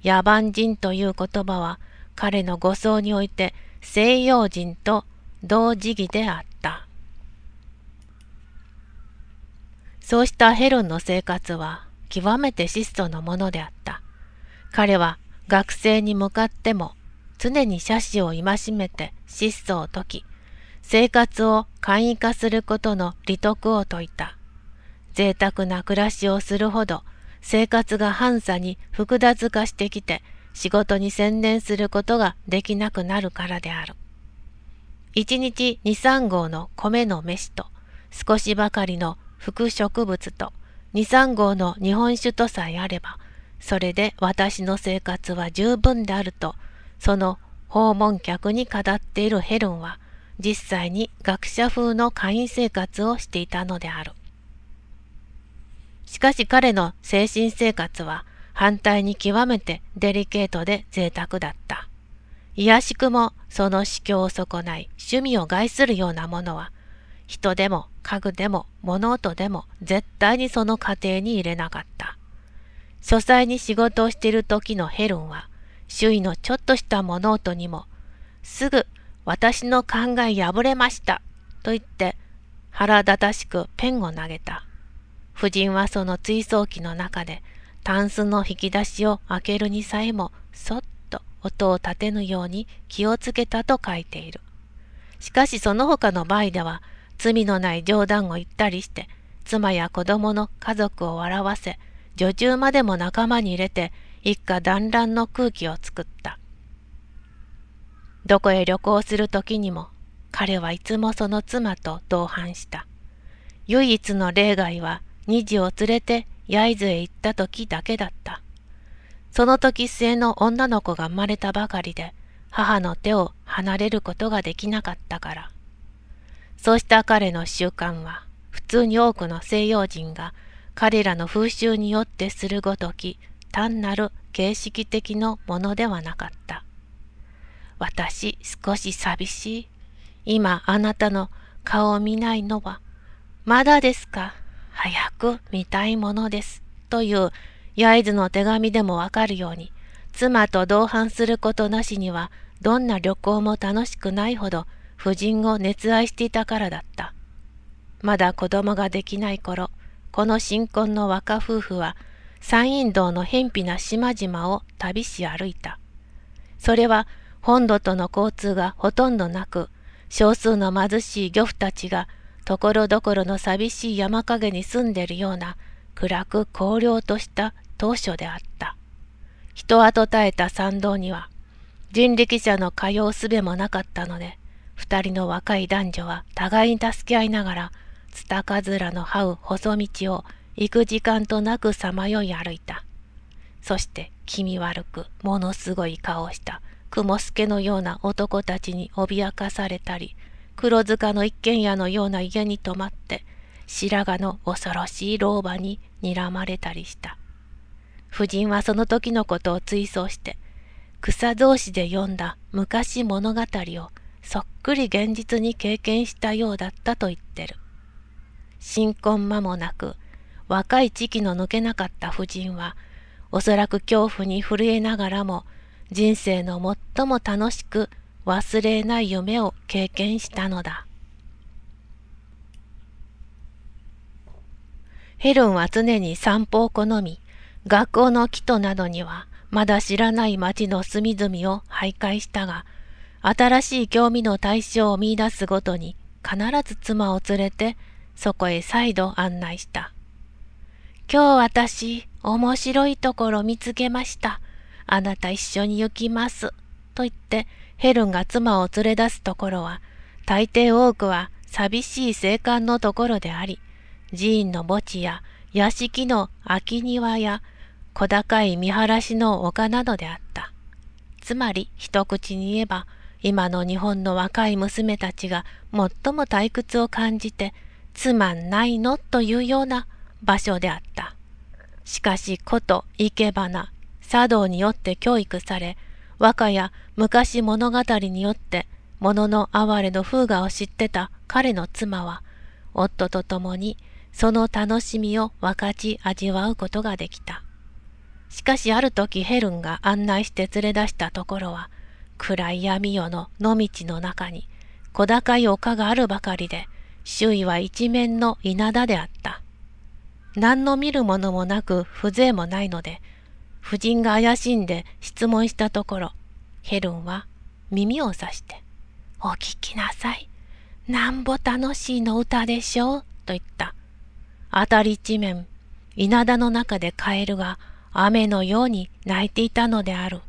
野蛮人という言葉は、彼の語送において西洋人と同時期であった。そうしたヘロンの生活は極めて質素のものであった。彼は学生に向かっても常に写真を戒めて質素を解き、生活を簡易化することの利得を説いた。贅沢な暮らしをするほど生活が反差に複雑化してきて仕事に専念することができなくなるからである。一日二三合の米の飯と、少しばかりの副植物と、二三合の日本酒とさえあれば、それで私の生活は十分であると、その訪問客に語っているヘルンは、実際に学者風の会員生活をしていたのである。しかし彼の精神生活は反対に極めてデリケートで贅沢だった。いやしくもその死境を損ない趣味を害するようなものは人でも家具でも物音でも絶対にその家庭に入れなかった。書斎に仕事をしている時のヘルンは周囲のちょっとした物音にもすぐ私の考え破れましたと言って腹立たしくペンを投げた。夫人はその追走機の中でタンスの引き出しを開けるにさえもそっ音を立てぬように気をつけたと書いている。しかしその他の場合では、罪のない冗談を言ったりして、妻や子供の家族を笑わせ、女中までも仲間に入れて、一家団らんの空気を作った。どこへ旅行する時にも、彼はいつもその妻と同伴した。唯一の例外は、二児を連れて焼津へ行った時だけだった。その時末の女の子が生まれたばかりで、母の手を離れることができなかったから。そうした彼の習慣は、普通に多くの西洋人が彼らの風習によってするごとき、単なる形式的のものではなかった。私少し寂しい。今あなたの顔を見ないのは、まだですか。早く見たいものです。という焼津の手紙でもわかるように、妻と同伴することなしには、どんな旅行も楽しくないほど、夫人を熱愛していたからだった。まだ子供ができない頃、この新婚の若夫婦は、山陰道の偏僻な島々を旅し歩いた。それは、本土との交通がほとんどなく、少数の貧しい漁夫たちが、ところどころの寂しい山陰に住んでるような、暗く荒涼とした当初であった。人跡絶えた参道には人力車の通うすべもなかったので、二人の若い男女は互いに助け合いながら、ツタカズの這う細道を行く時間となくさまよい歩いた。そして気味悪くものすごい顔をした雲助のような男たちに脅かされたり、黒塚の一軒家のような家に泊まって、白髪の恐ろしい老婆に睨まれたりした。夫人はその時のことを追想して、草草子で読んだ昔物語をそっくり現実に経験したようだったと言ってる。新婚間もなく、若い時期の抜けなかった夫人は、おそらく恐怖に震えながらも、人生の最も楽しく忘れない夢を経験したのだ。ヘロンは常に散歩を好み、学校の木となどにはまだ知らない町の隅々を徘徊したが、新しい興味の対象を見いだすごとに必ず妻を連れてそこへ再度案内した。今日私面白いところ見つけました。あなた一緒に行きます。と言ってヘルンが妻を連れ出すところは大抵多くは寂しい生還のところであり、寺院の墓地や屋敷の空き庭や小高い見晴らしの丘などであった。つまり一口に言えば今の日本の若い娘たちが最も退屈を感じてつまんないのというような場所であった。しかし古都生け花、茶道によって教育され、和歌や昔物語によって物の哀れの風雅を知ってた彼の妻は、夫と共にその楽しみを分かち味わうことができた。しかしある時ヘルンが案内して連れ出したところは、暗い闇夜の野道の中に、小高い丘があるばかりで、周囲は一面の稲田であった。何の見るものもなく風情もないので、夫人が怪しんで質問したところ、ヘルンは耳を刺して、お聞きなさい。なんぼ楽しいの歌でしょう、と言った。あたり一面、稲田の中でカエルが雨のように泣いていたのである。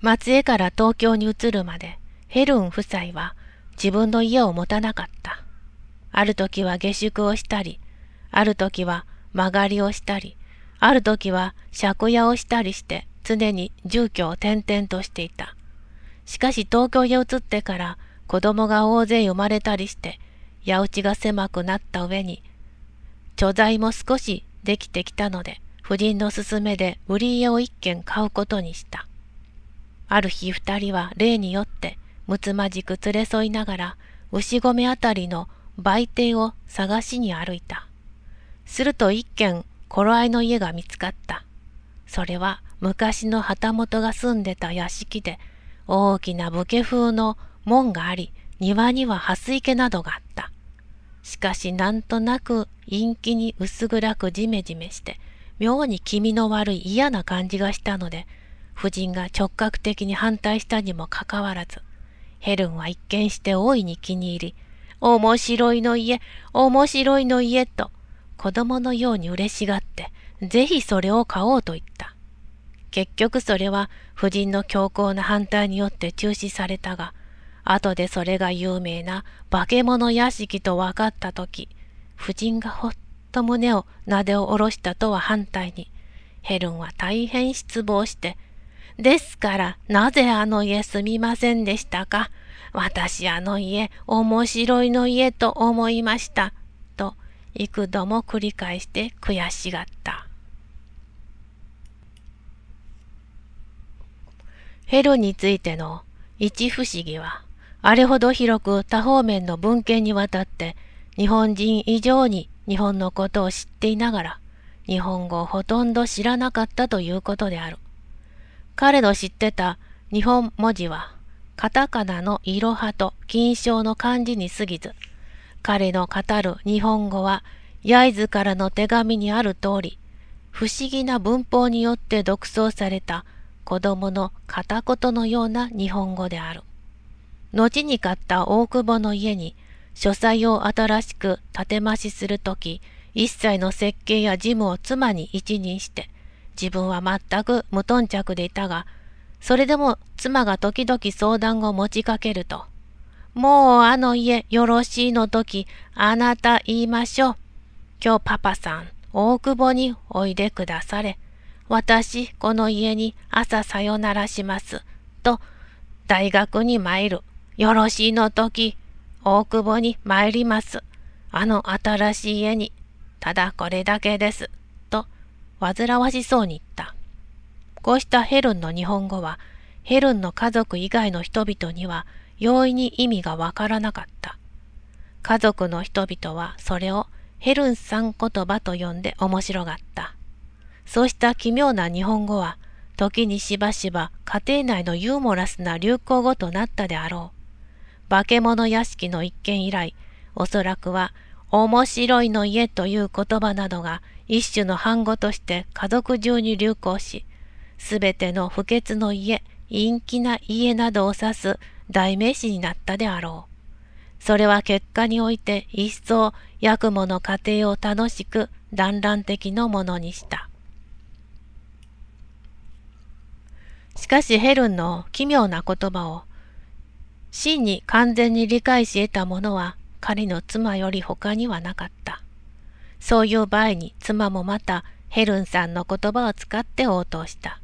松江から東京に移るまでヘルン夫妻は自分の家を持たなかった。ある時は下宿をしたり、ある時は曲がりをしたり、ある時は借家をしたりして常に住居を転々としていた。しかし東京へ移ってから子供が大勢生まれたりして、家百ちが狭くなった上に貯財も少しできてきたので、夫人の勧めで売り家を一軒買うことにした。ある日二人は例によって、むつまじく連れ添いながら、牛込あたりの売店を探しに歩いた。すると一軒、頃合いの家が見つかった。それは昔の旗本が住んでた屋敷で、大きな武家風の門があり、庭には蓮池などがあった。しかしなんとなく陰気に薄暗くじめじめして、妙に気味の悪い嫌な感じがしたので、夫人が直角的に反対したにもかかわらず、ヘルンは一見して大いに気に入り、面白いの家、面白いの家と、子供のように嬉しがって、ぜひそれを買おうと言った。結局それは夫人の強硬な反対によって中止されたが、後でそれが有名な化け物屋敷と分かった時、夫人がほっと胸をなでを下ろしたとは反対に、ヘルンは大変失望して、ですから、なぜあの家すみませんでしたか。私あの家、面白いの家と思いました。と、幾度も繰り返して悔しがった。ヘルンについての一不思議は、あれほど広く多方面の文献にわたって日本人以上に日本のことを知っていながら日本語をほとんど知らなかったということである。彼の知ってた日本文字はカタカナのイロハと金賞の漢字に過ぎず彼の語る日本語は焼津からの手紙にある通り不思議な文法によって独創された子供の片言のような日本語である。後に買った大久保の家に、書斎を新しく建て増しするとき、一切の設計や事務を妻に一任して、自分は全く無頓着でいたが、それでも妻が時々相談を持ちかけると、もうあの家よろしいの時、あなた言いましょう。今日パパさん、大久保においでくだされ。私、この家に朝さよならします。と、大学に参る。よろしいの時、大久保に参ります。あの新しい家に、ただこれだけです。と、煩わしそうに言った。こうしたヘルンの日本語は、ヘルンの家族以外の人々には容易に意味がわからなかった。家族の人々はそれをヘルンさん言葉と呼んで面白がった。そうした奇妙な日本語は、時にしばしば家庭内のユーモラスな流行語となったであろう。化け物屋敷の一件以来、おそらくは、面白いの家という言葉などが一種の反語として家族中に流行し、すべての不潔の家、陰気な家などを指す代名詞になったであろう。それは結果において一層、ヤクの家庭を楽しく団らん的のものにした。しかしヘルンの奇妙な言葉を真に完全に理解し得たものは彼の妻より他にはなかった。そういう場合に妻もまたヘルンさんの言葉を使って応答した。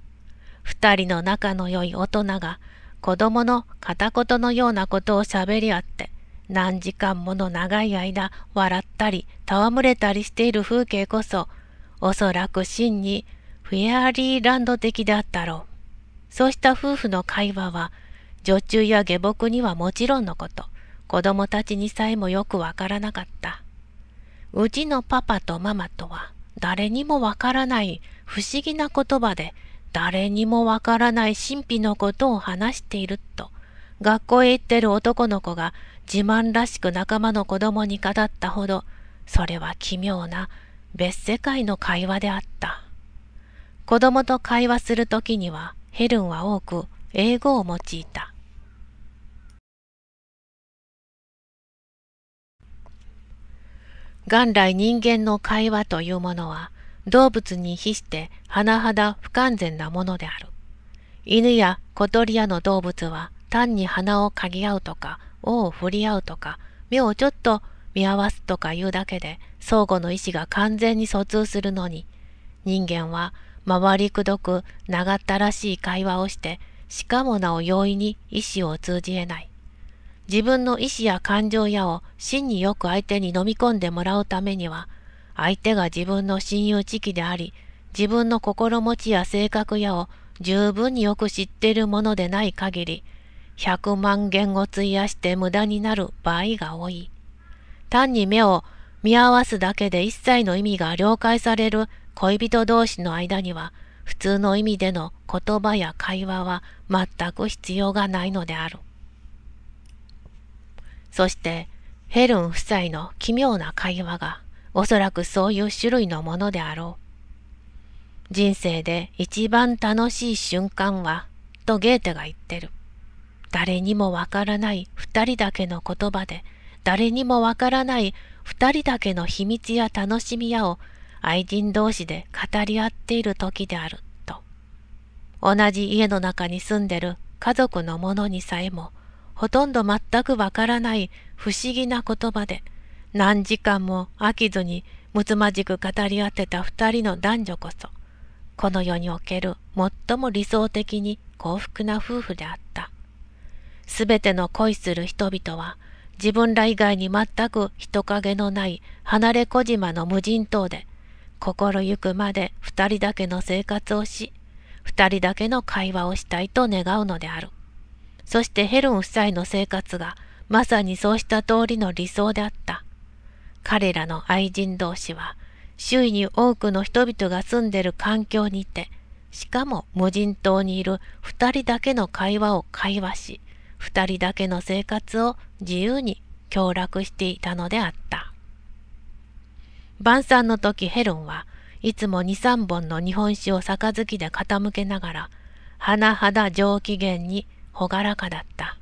二人の仲の良い大人が子供の片言のようなことを喋り合って何時間もの長い間笑ったり戯れたりしている風景こそおそらく真にフェアリーランド的であったろう。そうした夫婦の会話は女中や下僕にはもちろんのこと、子供たちにさえもよくわからなかった。うちのパパとママとは、誰にもわからない不思議な言葉で、誰にもわからない神秘のことを話していると、学校へ行ってる男の子が自慢らしく仲間の子供に語ったほど、それは奇妙な別世界の会話であった。子供と会話する時にはヘルンは多く英語を用いた。元来人間の会話というものは動物に比して甚だ不完全なものである。犬や小鳥やの動物は単に鼻を嗅ぎ合うとか、尾を振り合うとか、目をちょっと見合わすとかいうだけで相互の意思が完全に疎通するのに、人間は回りくどく長ったらしい会話をして、しかもなお容易に意思を通じ得ない。自分の意思や感情やを真によく相手に飲み込んでもらうためには、相手が自分の親友知己であり、自分の心持ちや性格やを十分によく知っているものでない限り、100万言を費やして無駄になる場合が多い。単に目を見合わすだけで一切の意味が了解される恋人同士の間には、普通の意味での言葉や会話は全く必要がないのである。そして、ヘルン夫妻の奇妙な会話が、おそらくそういう種類のものであろう。人生で一番楽しい瞬間は、とゲーテが言ってる。誰にもわからない二人だけの言葉で、誰にもわからない二人だけの秘密や楽しみやを愛人同士で語り合っている時であると。同じ家の中に住んでる家族の者にさえも、ほとんど全くわからない不思議な言葉で、何時間も飽きずにむつまじく語り合ってた二人の男女こそ、この世における最も理想的に幸福な夫婦であった。すべての恋する人々は、自分ら以外に全く人影のない離れ小島の無人島で、心ゆくまで二人だけの生活をし、二人だけの会話をしたいと願うのである。そしてヘルン夫妻の生活がまさにそうした通りの理想であった。彼らの愛人同士は、周囲に多くの人々が住んでる環境にて、しかも無人島にいる二人だけの会話を会話し、二人だけの生活を自由に享楽していたのであった。晩餐の時ヘロンはいつも二三本の日本酒を杯で傾けながら、甚だ上機嫌に朗らかだった。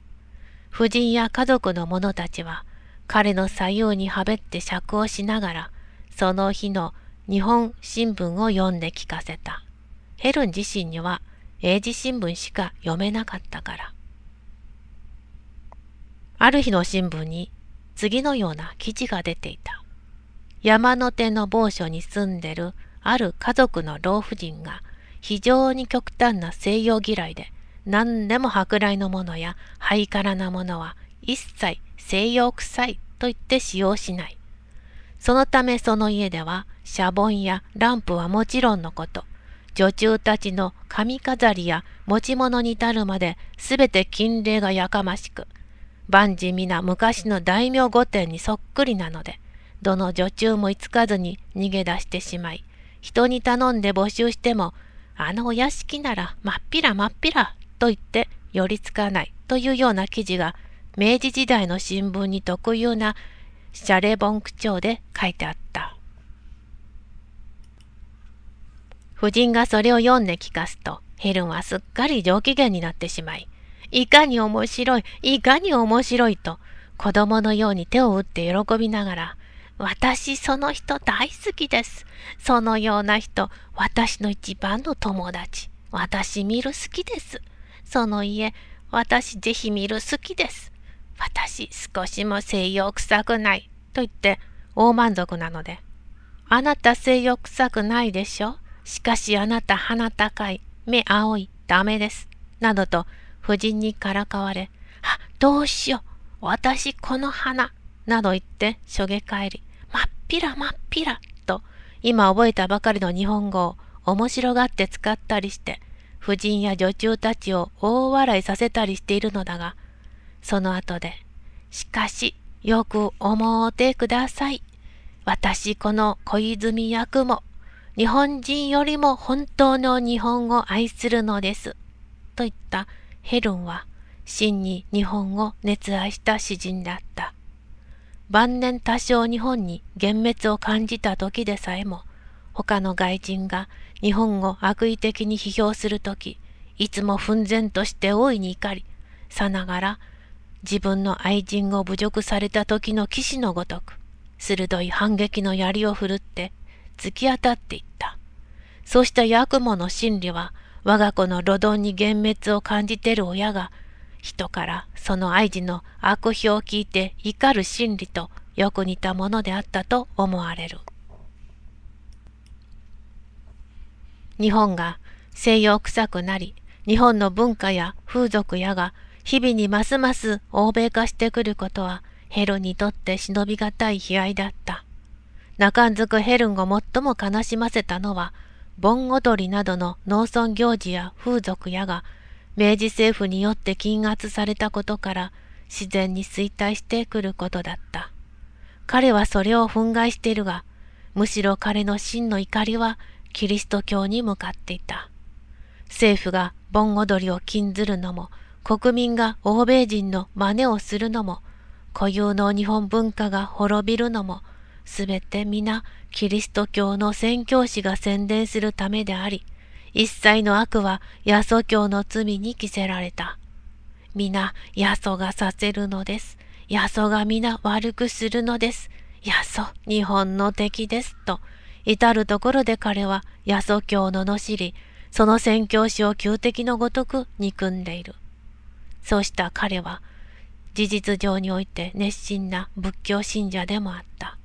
夫人や家族の者たちは、彼の左右にはべって釈をしながら、その日の日本新聞を読んで聞かせた。ヘルン自身には英字新聞しか読めなかったから。ある日の新聞に次のような記事が出ていた。山手の某所に住んでるある家族の老婦人が非常に極端な西洋嫌いで何でも舶来のものやハイカラなものは一切西洋臭いと言って使用しない。そのためその家ではシャボンやランプはもちろんのこと、女中たちの髪飾りや持ち物に至るまで全て禁令がやかましく、万事皆昔の大名御殿にそっくりなので、どの女中も居つかずに逃げ出してしまい、人に頼んで募集しても、あのお屋敷ならまっぴらまっぴらと言って寄りつかないというような記事が明治時代の新聞に特有なシャレ本口調で書いてあった。夫人がそれを読んで聞かすと、ヘルンはすっかり上機嫌になってしまい、いかに面白い、いかに面白いと、子供のように手を打って喜びながら、私その人大好きです。そのような人、私の一番の友達。私見る好きです。その家、私ぜひ見る好きです。私少しも西洋臭くない。と言って大満足なので。あなた西洋臭くないでしょしかしあなた鼻高い。目青い。ダメです。などと夫人にからかわれ、あ、どうしよう。私この花。など言ってしょげ返り、まっぴらまっぴら。と今覚えたばかりの日本語を面白がって使ったりして、婦人や女中たちを大笑いさせたりしているのだが、その後で、しかし、よく思うてください。私この小泉役も、日本人よりも本当の日本を愛するのです。と言ったヘルンは、真に日本を熱愛した詩人だった。晩年多少日本に幻滅を感じた時でさえも、他の外人が日本を悪意的に批評するとき、いつも奮然として大いに怒り、さながら自分の愛人を侮辱された時の騎士のごとく、鋭い反撃の槍を振るって突き当たっていった。そうした悪魔の心理は、我が子の路丼に幻滅を感じてる親が、人からその愛児の悪評を聞いて怒る心理とよく似たものであったと思われる。日本が西洋臭くなり、日本の文化や風俗やが日々にますます欧米化してくることはヘルンにとって忍び難い悲哀だった。中んづくヘルンを最も悲しませたのは、盆踊りなどの農村行事や風俗やが明治政府によって禁圧されたことから自然に衰退してくることだった。彼はそれを憤慨しているが、むしろ彼の真の怒りはキリスト教に向かっていた。政府が盆踊りを禁ずるのも、国民が欧米人の真似をするのも、固有の日本文化が滅びるのも、すべて皆キリスト教の宣教師が宣伝するためであり、一切の悪は野祖教の罪に着せられた。皆野祖がさせるのです。野祖が皆悪くするのです。野祖、日本の敵です。と、至るところで彼は野祖教を罵り、その宣教師を旧敵のごとく憎んでいる。そうした彼は、事実上において熱心な仏教信者でもあった。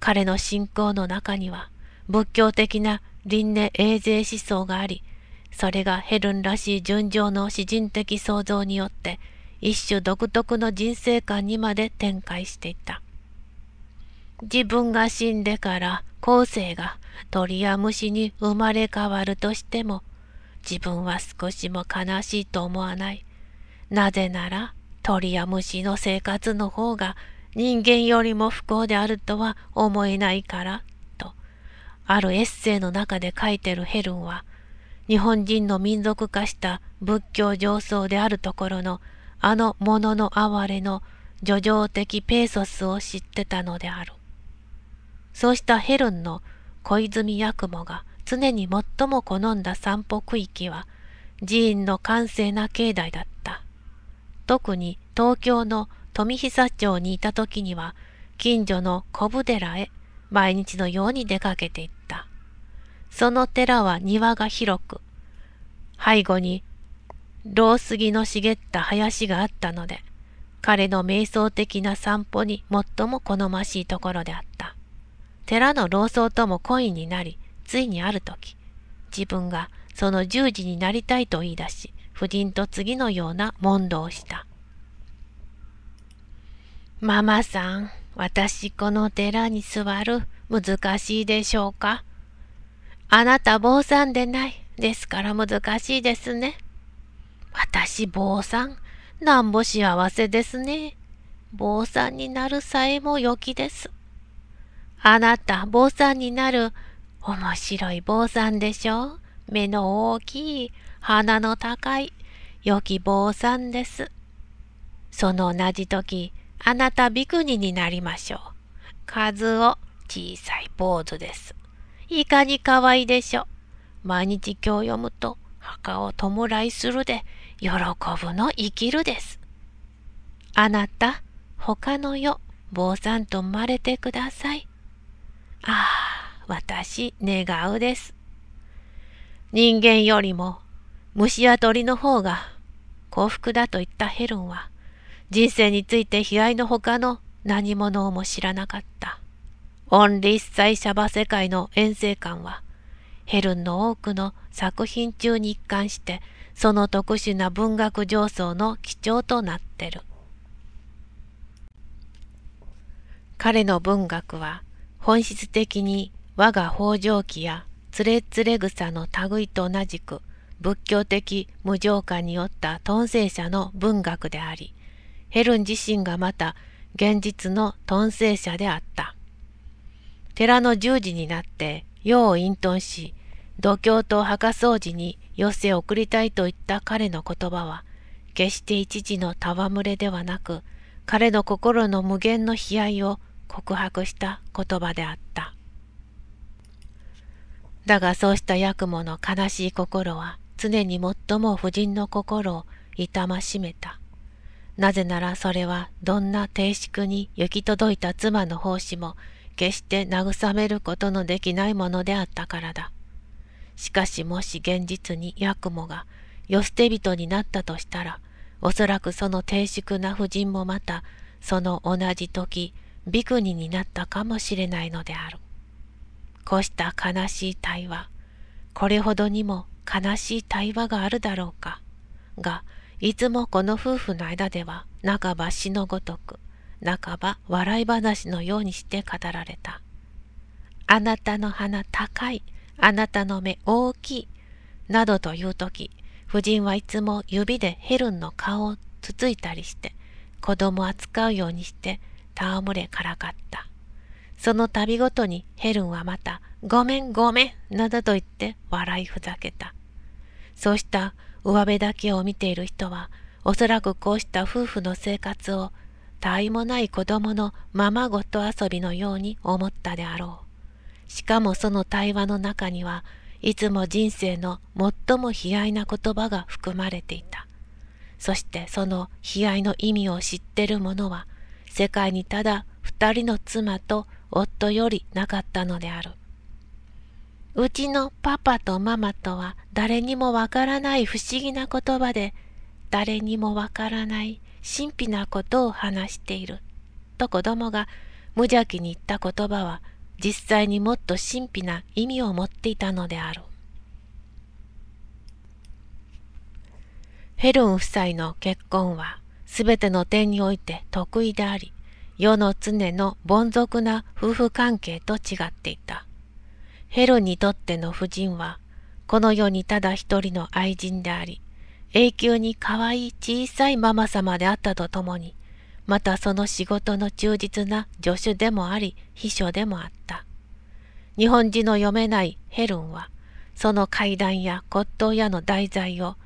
彼の信仰の中には、仏教的な輪廻永世思想があり、それがヘルンらしい純情の詩人的創造によって、一種独特の人生観にまで展開していた。自分が死んでから後世が鳥や虫に生まれ変わるとしても、自分は少しも悲しいと思わない。なぜなら、鳥や虫の生活の方が人間よりも不幸であるとは思えないから、と、あるエッセイの中で書いてるヘルンは、日本人の民族化した仏教上層であるところの、あのものの哀れの叙情的ペーソスを知ってたのである。そうしたヘルンの小泉八雲が常に最も好んだ散歩区域は寺院の閑静な境内だった。特に東京の富久町にいた時には近所の小布寺へ毎日のように出かけていった。その寺は庭が広く、背後に老杉の茂った林があったので、彼の瞑想的な散歩に最も好ましいところであった。寺の老僧とも懇意になり、ついにある時、自分がその十字になりたいと言い出し、夫人と次のような問答をした。ママさん、私この寺に座る、難しいでしょうかあなた坊さんでない、ですから難しいですね。私坊さん、なんぼ幸せですね。坊さんになるさえも良きです。あなた、坊さんになる。面白い坊さんでしょ目の大きい、鼻の高い、良き坊さんです。その同じ時、あなたビクニになりましょう。数を小さい坊主です。いかに可愛いでしょう。毎日今日読むと、墓を弔いするで、喜ぶの生きるです。あなた、他の世、坊さんと生まれてください。ああ、私、願うです。人間よりも虫や鳥の方が幸福だと言ったヘルンは、人生について悲哀の他の何者をも知らなかった。オンリ音サイシャバ世界の遠征観は、ヘルンの多くの作品中に一貫して、その特殊な文学上層の基調となってる。彼の文学は本質的に我が北条記やつれつれ草の類と同じく仏教的無常観によった遁世者の文学であり、ヘルン自身がまた現実の遁世者であった。寺の十字になって世を隠遁し、度胸と墓掃除に寄せ送りたいといった彼の言葉は、決して一時の戯れではなく、彼の心の無限の悲哀を告白した言葉であった。だがそうした八雲の悲しい心は常に最も夫人の心を痛ましめた。なぜならそれはどんな低粛に行き届いた妻の奉仕も決して慰めることのできないものであったからだ。しかしもし現実に八雲が世捨て人になったとしたら、おそらくその低粛な夫人もまたその同じ時ビクニになったかもしれないのである。こうした悲しい対話、これほどにも悲しい対話があるだろうか、が、いつもこの夫婦の間では、半ば死のごとく、半ば笑い話のようにして語られた。あなたの鼻高い、あなたの目大きい、などというとき、夫人はいつも指でヘルンの顔をつついたりして、子供扱うようにして、戯れからかった。その度ごとにヘルンはまた、ごめんごめん、などと言って笑いふざけた。そうした上辺だけを見ている人は、おそらくこうした夫婦の生活を、他愛もない子供のままごと遊びのように思ったであろう。しかもその対話の中には、いつも人生の最も悲哀な言葉が含まれていた。そしてその悲哀の意味を知ってる者は、世界にただ二人の妻と夫よりなかったのである。うちのパパとママとは誰にもわからない不思議な言葉で誰にもわからない神秘なことを話していると子供が無邪気に言った言葉は実際にもっと神秘な意味を持っていたのである。ヘロン夫妻の結婚はすべての点において得意であり、世の常の凡俗な夫婦関係と違っていた。ヘルにとっての夫人は、この世にただ一人の愛人であり、永久に可愛い小さいママ様であったとともに、またその仕事の忠実な助手でもあり、秘書でもあった。日本人の読めないヘルンは、その階段や骨董屋の題材を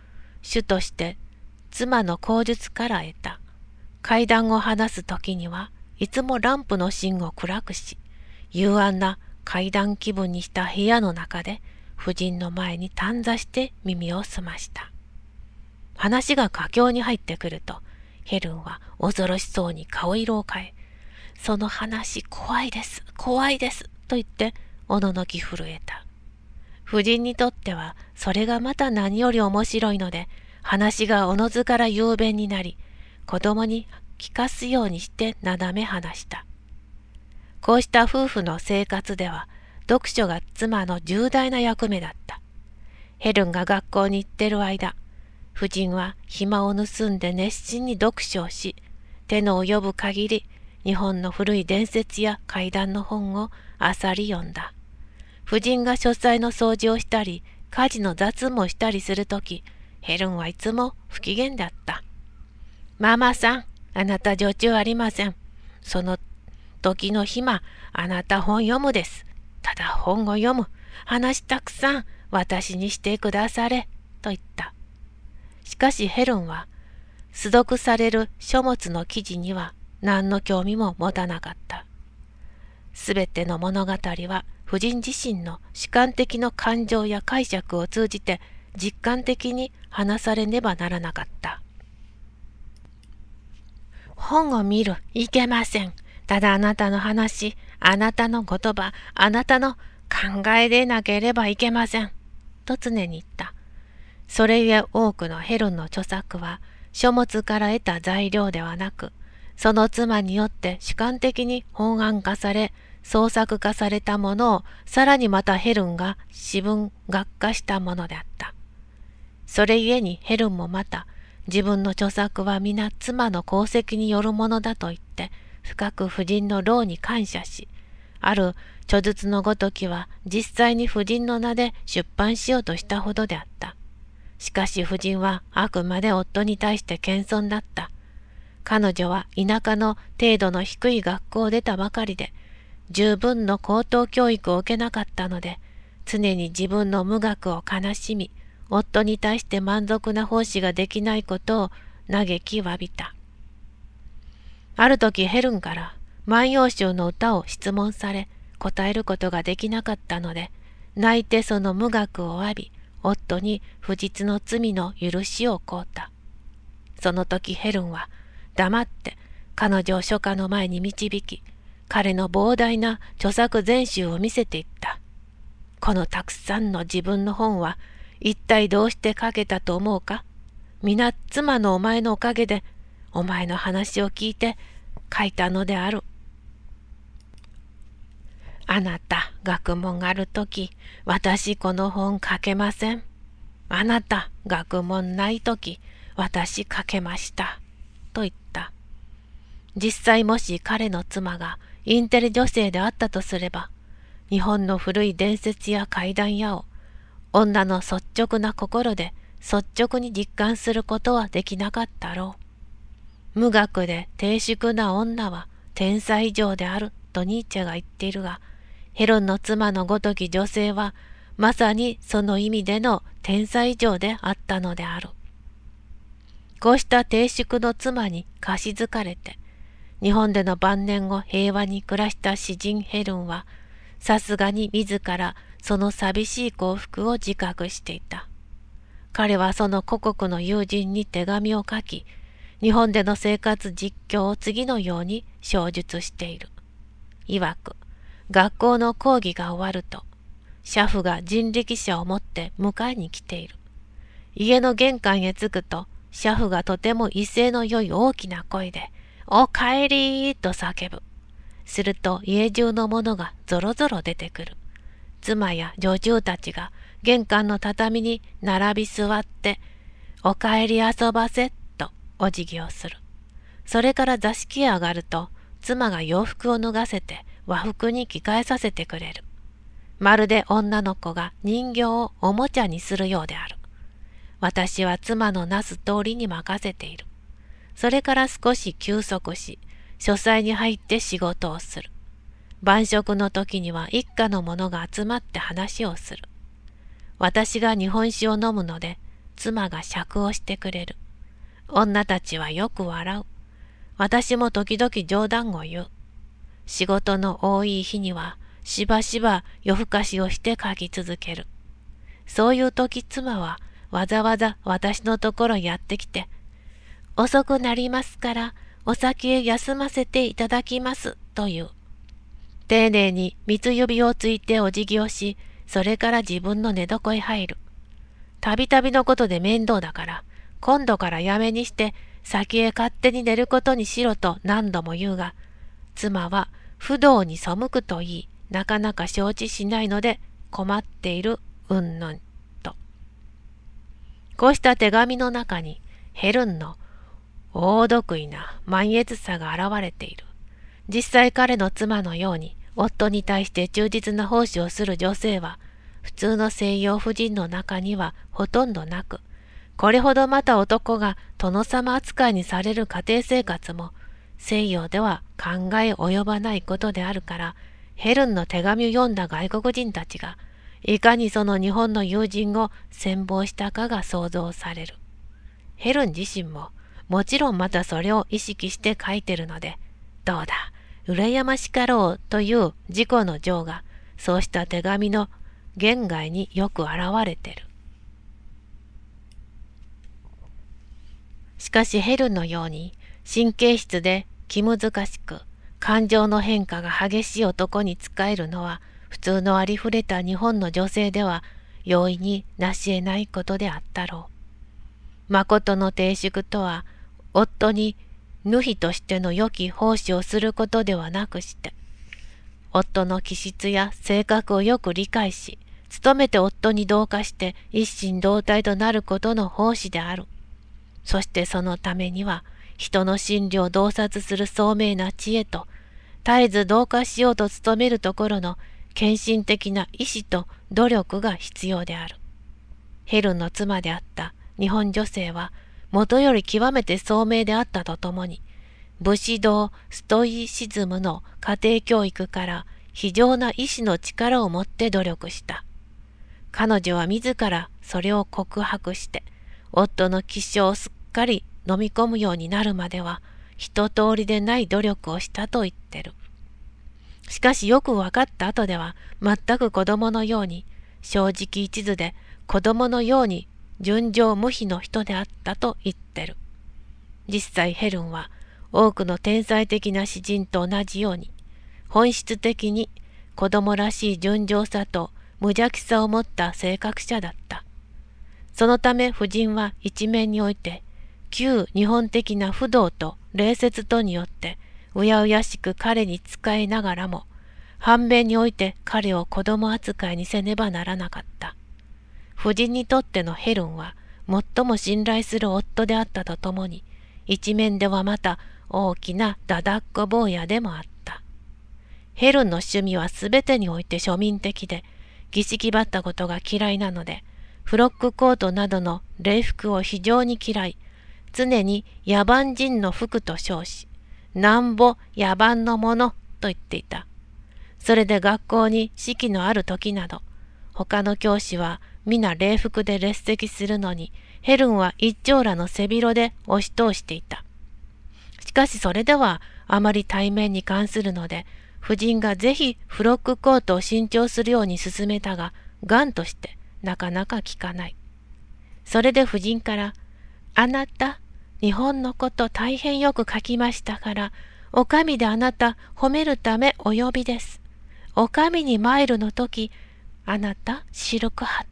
主として妻の口述から得た。階段を話す時にはいつもランプの芯を暗くし、幽暗な階段気分にした部屋の中で夫人の前に短座して耳を澄ました。話が佳境に入ってくると、ヘルンは恐ろしそうに顔色を変え、その話怖いです、怖いです、と言っておののき震えた。夫人にとってはそれがまた何より面白いので、話がおのずから雄弁になり、子供に聞かすようにしてなだめ話した。こうした夫婦の生活では、読書が妻の重大な役目だった。ヘルンが学校に行ってる間、夫人は暇を盗んで熱心に読書をし、手の及ぶ限り日本の古い伝説や怪談の本をあさり読んだ。夫人が書斎の掃除をしたり、家事の雑務をしたりするとき、ヘルンはいつも不機嫌だった。ママさん、あなた女中ありません。その時の暇、あなた本読むです。ただ本を読む。話たくさん私にしてくだされ。と言った。しかしヘルンは、素読される書物の記事には何の興味も持たなかった。すべての物語は、夫人自身の主観的な感情や解釈を通じて実感的に話されねばならなかった。本を見る、いけません。ただあなたの話、あなたの言葉、あなたの考えでなければいけません。と常に言った。それゆえ多くのヘロンの著作は書物から得た材料ではなく、その妻によって主観的に本案化され、創作化されたものをさらにまたヘルンが私文学化したものであった。それゆえにヘルンもまた自分の著作は皆妻の功績によるものだと言って深く夫人の労に感謝しある著述のごときは実際に夫人の名で出版しようとしたほどであった。しかし夫人はあくまで夫に対して謙遜だった。彼女は田舎の程度の低い学校を出たばかりで、十分の高等教育を受けなかったので、常に自分の無学を悲しみ、夫に対して満足な奉仕ができないことを嘆きわびた。ある時ヘルンから万葉集の歌を質問され答えることができなかったので泣いてその無学を詫び夫に不実の罪の許しを請うた。その時ヘルンは黙って彼女を書家の前に導き彼の膨大な著作全集を見せていった。このたくさんの自分の本は一体どうしてかけたと思うか皆妻のお前のおかげでお前の話を聞いて書いたのである。あなた、学問があるとき、私この本書けません。あなた、学問ないとき、私書けました。と言った。実際もし彼の妻がインテリ女性であったとすれば、日本の古い伝説や怪談屋を女の率直な心で率直に実感することはできなかったろう。無学で低粛な女は天才以上であるとニーチェが言っているが、ヘロンの妻のごとき女性は、まさにその意味での天才以上であったのである。こうした低粛の妻に貸し付かれて、日本での晩年を平和に暮らした詩人ヘルンは、さすがに自らその寂しい幸福を自覚していた。彼はその故国の友人に手紙を書き、日本での生活実況を次のように小述している。曰く、学校の講義が終わると、車夫が人力車を持って迎えに来ている。家の玄関へ着くと、車夫がとても威勢の良い大きな声で、おかえりと叫ぶ。すると家中のものがぞろぞろ出てくる。妻や女中たちが玄関の畳に並び座って、お帰り遊ばせ、とお辞儀をする。それから座敷へ上がると、妻が洋服を脱がせて和服に着替えさせてくれる。まるで女の子が人形をおもちゃにするようである。私は妻のなす通りに任せている。それから少し休息し、書斎に入って仕事をする。晩食の時には一家の者が集まって話をする。私が日本酒を飲むので、妻が酌をしてくれる。女たちはよく笑う。私も時々冗談を言う。仕事の多い日には、しばしば夜更かしをして書き続ける。そういう時妻は、わざわざ私のところやってきて、遅くなりますから、お酒休ませていただきます、という。丁寧に三つ指をついてお辞儀をし、それから自分の寝床へ入る。たびたびのことで面倒だから、今度からやめにして先へ勝手に寝ることにしろと何度も言うが、妻は不動に背くといい、なかなか承知しないので困っているうんぬんと。こうした手紙の中にヘルンの大得意な満悦さが現れている。実際彼の妻のように夫に対して忠実な奉仕をする女性は、普通の西洋婦人の中にはほとんどなく、これほどまた男が殿様扱いにされる家庭生活も、西洋では考え及ばないことであるから、ヘルンの手紙を読んだ外国人たちが、いかにその日本の友人を羨望したかが想像される。ヘルン自身も、もちろんまたそれを意識して書いてるので、どうだ、羨ましかろうという自己の情が、そうした手紙の言外によく現れてる。しかしヘルのように神経質で気難しく感情の変化が激しい男に仕えるのは普通のありふれた日本の女性では容易に成し得ないことであったろう。誠の定粛とは夫にぬ比としての良き奉仕をすることではなくして、夫の気質や性格をよく理解し、努めて夫に同化して一心同体となることの奉仕である。そしてそのためには、人の心理を洞察する聡明な知恵と、絶えず同化しようと努めるところの献身的な意志と努力が必要である。ヘルンの妻であった日本女性は、とより極めて聡明であったとともに、武士道ストイシズムの家庭教育から非常な意志の力を持って努力した。彼女は自らそれを告白して、夫の気性をすっかり飲み込むようになるまでは、一通りでない努力をしたと言ってる。しかしよく分かった後では、全く子供のように、正直一途で子供のように純情無比の人であったと言ってる。実際ヘルンは多くの天才的な詩人と同じように本質的に子供らしい純情さと無邪気さを持った性格者だった。そのため夫人は一面において旧日本的な不動と礼節とによってうやうやしく彼に仕えながらも反面において彼を子供扱いにせねばならなかった。夫人にとってのヘルンは最も信頼する夫であったとともに、一面ではまた大きなだだっこ坊やでもあった。ヘルンの趣味は全てにおいて庶民的で、儀式ばったことが嫌いなので、フロックコートなどの礼服を非常に嫌い、常に野蛮人の服と称し、なんぼ野蛮のものと言っていた。それで学校に季のある時など、他の教師は皆礼服で列席するのに、ヘルンは一丁らの背広で押し通していた。しかしそれではあまり対面に関するので、夫人がぜひフロックコートを新調するように勧めたが、ガンとしてなかなか聞かない。それで夫人から、あなた、日本のこと大変よく書きましたから、お上であなた褒めるためお呼びです。お上に参るの時、あなた、シルクった。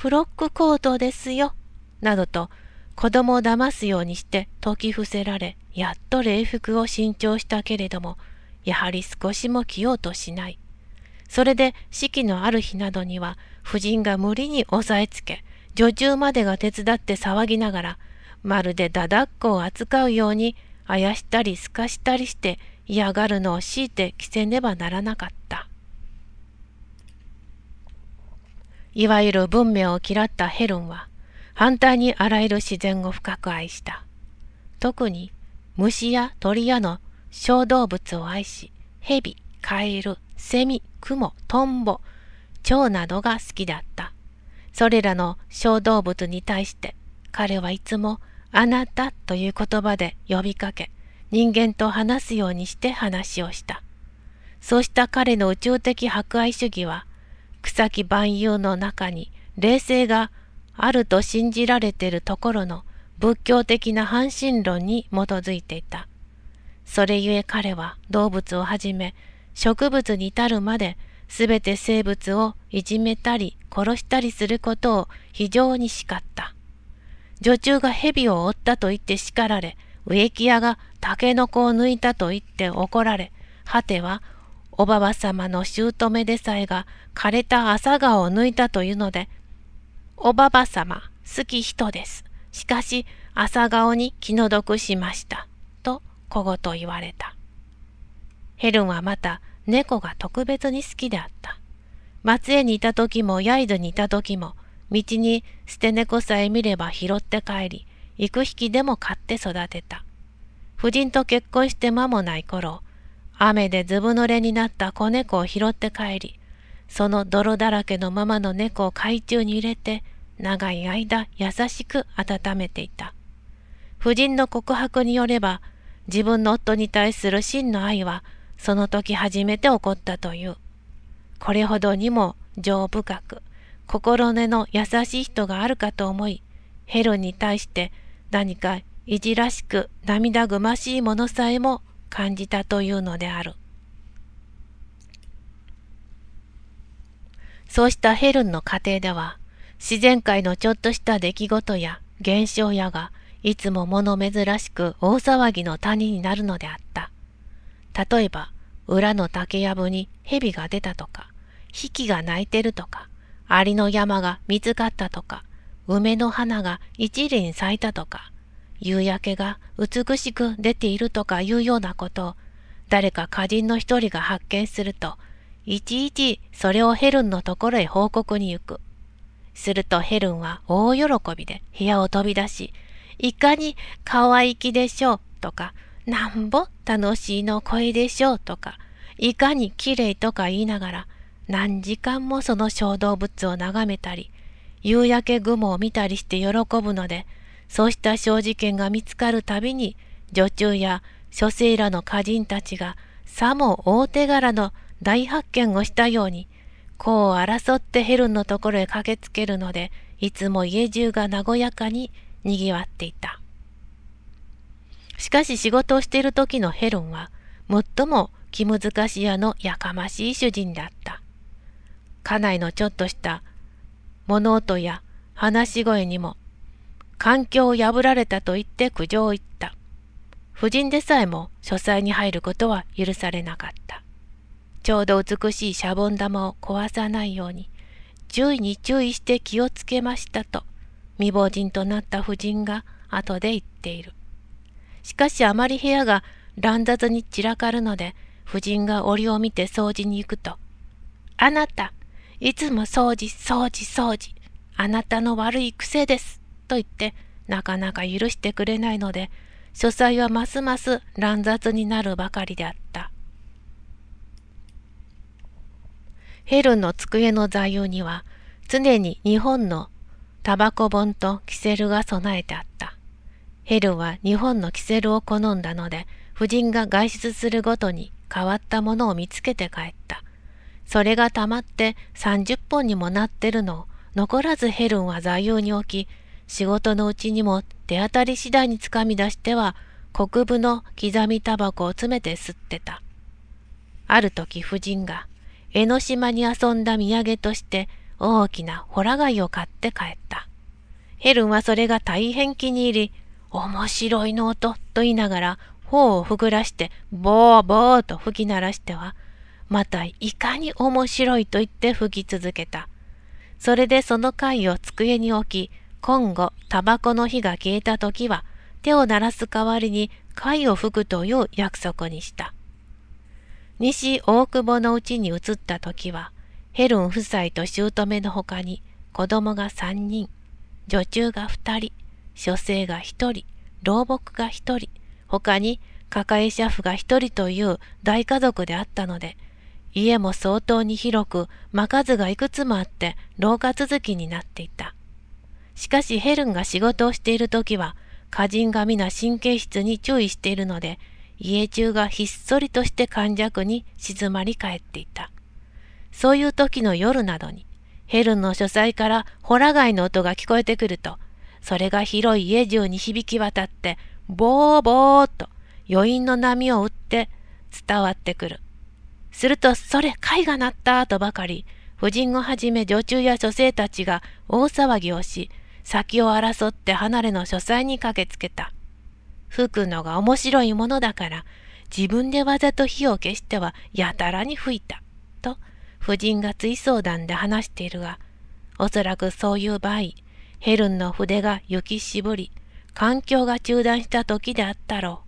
フロックコートですよ、などと子供を騙すようにして説き伏せられ、やっと礼服を新調したけれども、やはり少しも着ようとしない。それで式のある日などには、夫人が無理に押さえつけ、女中までが手伝って騒ぎながら、まるでだだっこを扱うように、あやしたりすかしたりして嫌がるのを強いて着せねばならなかった。いわゆる文明を嫌ったヘルンは、反対にあらゆる自然を深く愛した。特に虫や鳥やの小動物を愛し、蛇、カエル、セミ、クモ、トンボ、蝶などが好きだった。それらの小動物に対して彼はいつもあなたという言葉で呼びかけ、人間と話すようにして話をした。そうした彼の宇宙的博愛主義は草木万有の中に霊性があると信じられてるところの仏教的な半信論に基づいていた。それゆえ彼は動物をはじめ植物に至るまで全て生物をいじめたり殺したりすることを非常に叱った。女中が蛇を追ったと言って叱られ、植木屋が竹の子を抜いたと言って怒られ、果てはおばば様の姑でさえが枯れた朝顔を抜いたというので、おばば様、好き人です。しかし、朝顔に気の毒しました。と、小言言われた。ヘルンはまた、猫が特別に好きであった。松江にいた時もイズにいた時も、道に捨て猫さえ見れば拾って帰り、幾匹でも買って育てた。夫人と結婚して間もない頃、雨でずぶ濡れになった子猫を拾って帰り、その泥だらけのままの猫を海中に入れて、長い間優しく温めていた。夫人の告白によれば、自分の夫に対する真の愛は、その時初めて起こったという。これほどにも情深く、心根の優しい人があるかと思い、ヘルンに対して何かいじらしく涙ぐましいものさえも感じたというのである。そうしたヘルンの過程では、自然界のちょっとした出来事や現象やが、いつも物珍しく大騒ぎの谷になるのであった。例えば、裏の竹やぶに蛇が出たとか、比きが鳴いてるとか、アリの山が見つかったとか、梅の花が一輪咲いたとか、夕焼けが美しく出ているとかいうようなことを誰か歌人の一人が発見すると、いちいちそれをヘルンのところへ報告に行く。するとヘルンは大喜びで部屋を飛び出し、いかに可愛きでしょうとか、なんぼ楽しいの声でしょうとか、いかに綺麗とか言いながら、何時間もその小動物を眺めたり、夕焼け雲を見たりして喜ぶので、そうした小事件が見つかるたびに、女中や諸生らの歌人たちがさも大手柄の大発見をしたように、こう争ってヘルンのところへ駆けつけるので、いつも家中が和やかに賑わっていた。しかし仕事をしている時のヘルンは、最も気難しやのやかましい主人だった。家内のちょっとした物音や話し声にも環境を破られたと言って苦情を言った。夫人でさえも書斎に入ることは許されなかった。ちょうど美しいシャボン玉を壊さないように、注意に注意して気をつけましたと、未亡人となった夫人が後で言っている。しかしあまり部屋が乱雑に散らかるので、夫人が檻を見て掃除に行くと、あなた、いつも掃除、掃除、掃除、あなたの悪い癖です。と言ってなかなか許してくれないので書斎はますます乱雑になるばかりであったヘルンの机の座右には常に日本のタバコ本とキセルが備えてあったヘルンは日本のキセルを好んだので夫人が外出するごとに変わったものを見つけて帰ったそれがたまって30本にもなってるのを残らずヘルンは座右に置き仕事のうちにも手当たり次第につかみ出しては国分の刻みタバコを詰めて吸ってた。ある時夫人が江ノ島に遊んだ土産として大きなホラ貝を買って帰った。ヘルンはそれが大変気に入り、面白いの音と言いながら頬をふぐらしてボーボーと吹き鳴らしては、またいかに面白いと言って吹き続けた。それでその貝を机に置き、今後、タバコの火が消えた時は、手を鳴らす代わりに貝を吹くという約束にした。西大久保のうちに移った時は、ヘルン夫妻と姑の他に子供が3人、女中が2人、書生が1人、老木が1人、他に抱え車夫が1人という大家族であったので、家も相当に広く、間数がいくつもあって、廊下続きになっていた。しかしヘルンが仕事をしている時は、歌人が皆神経質に注意しているので、家中がひっそりとして肝弱に静まり返っていた。そういう時の夜などに、ヘルンの書斎からホラ貝の音が聞こえてくると、それが広い家中に響き渡って、ボーボーと余韻の波を打って伝わってくる。すると、それ、貝が鳴ったとばかり、婦人をはじめ女中や女性たちが大騒ぎをし、先を争って離れの書斎に駆けつけた。吹くのが面白いものだから、自分でわざと火を消してはやたらに吹いた。と、夫人が追相談で話しているが、おそらくそういう場合、ヘルンの筆が雪絞り、環境が中断した時であったろ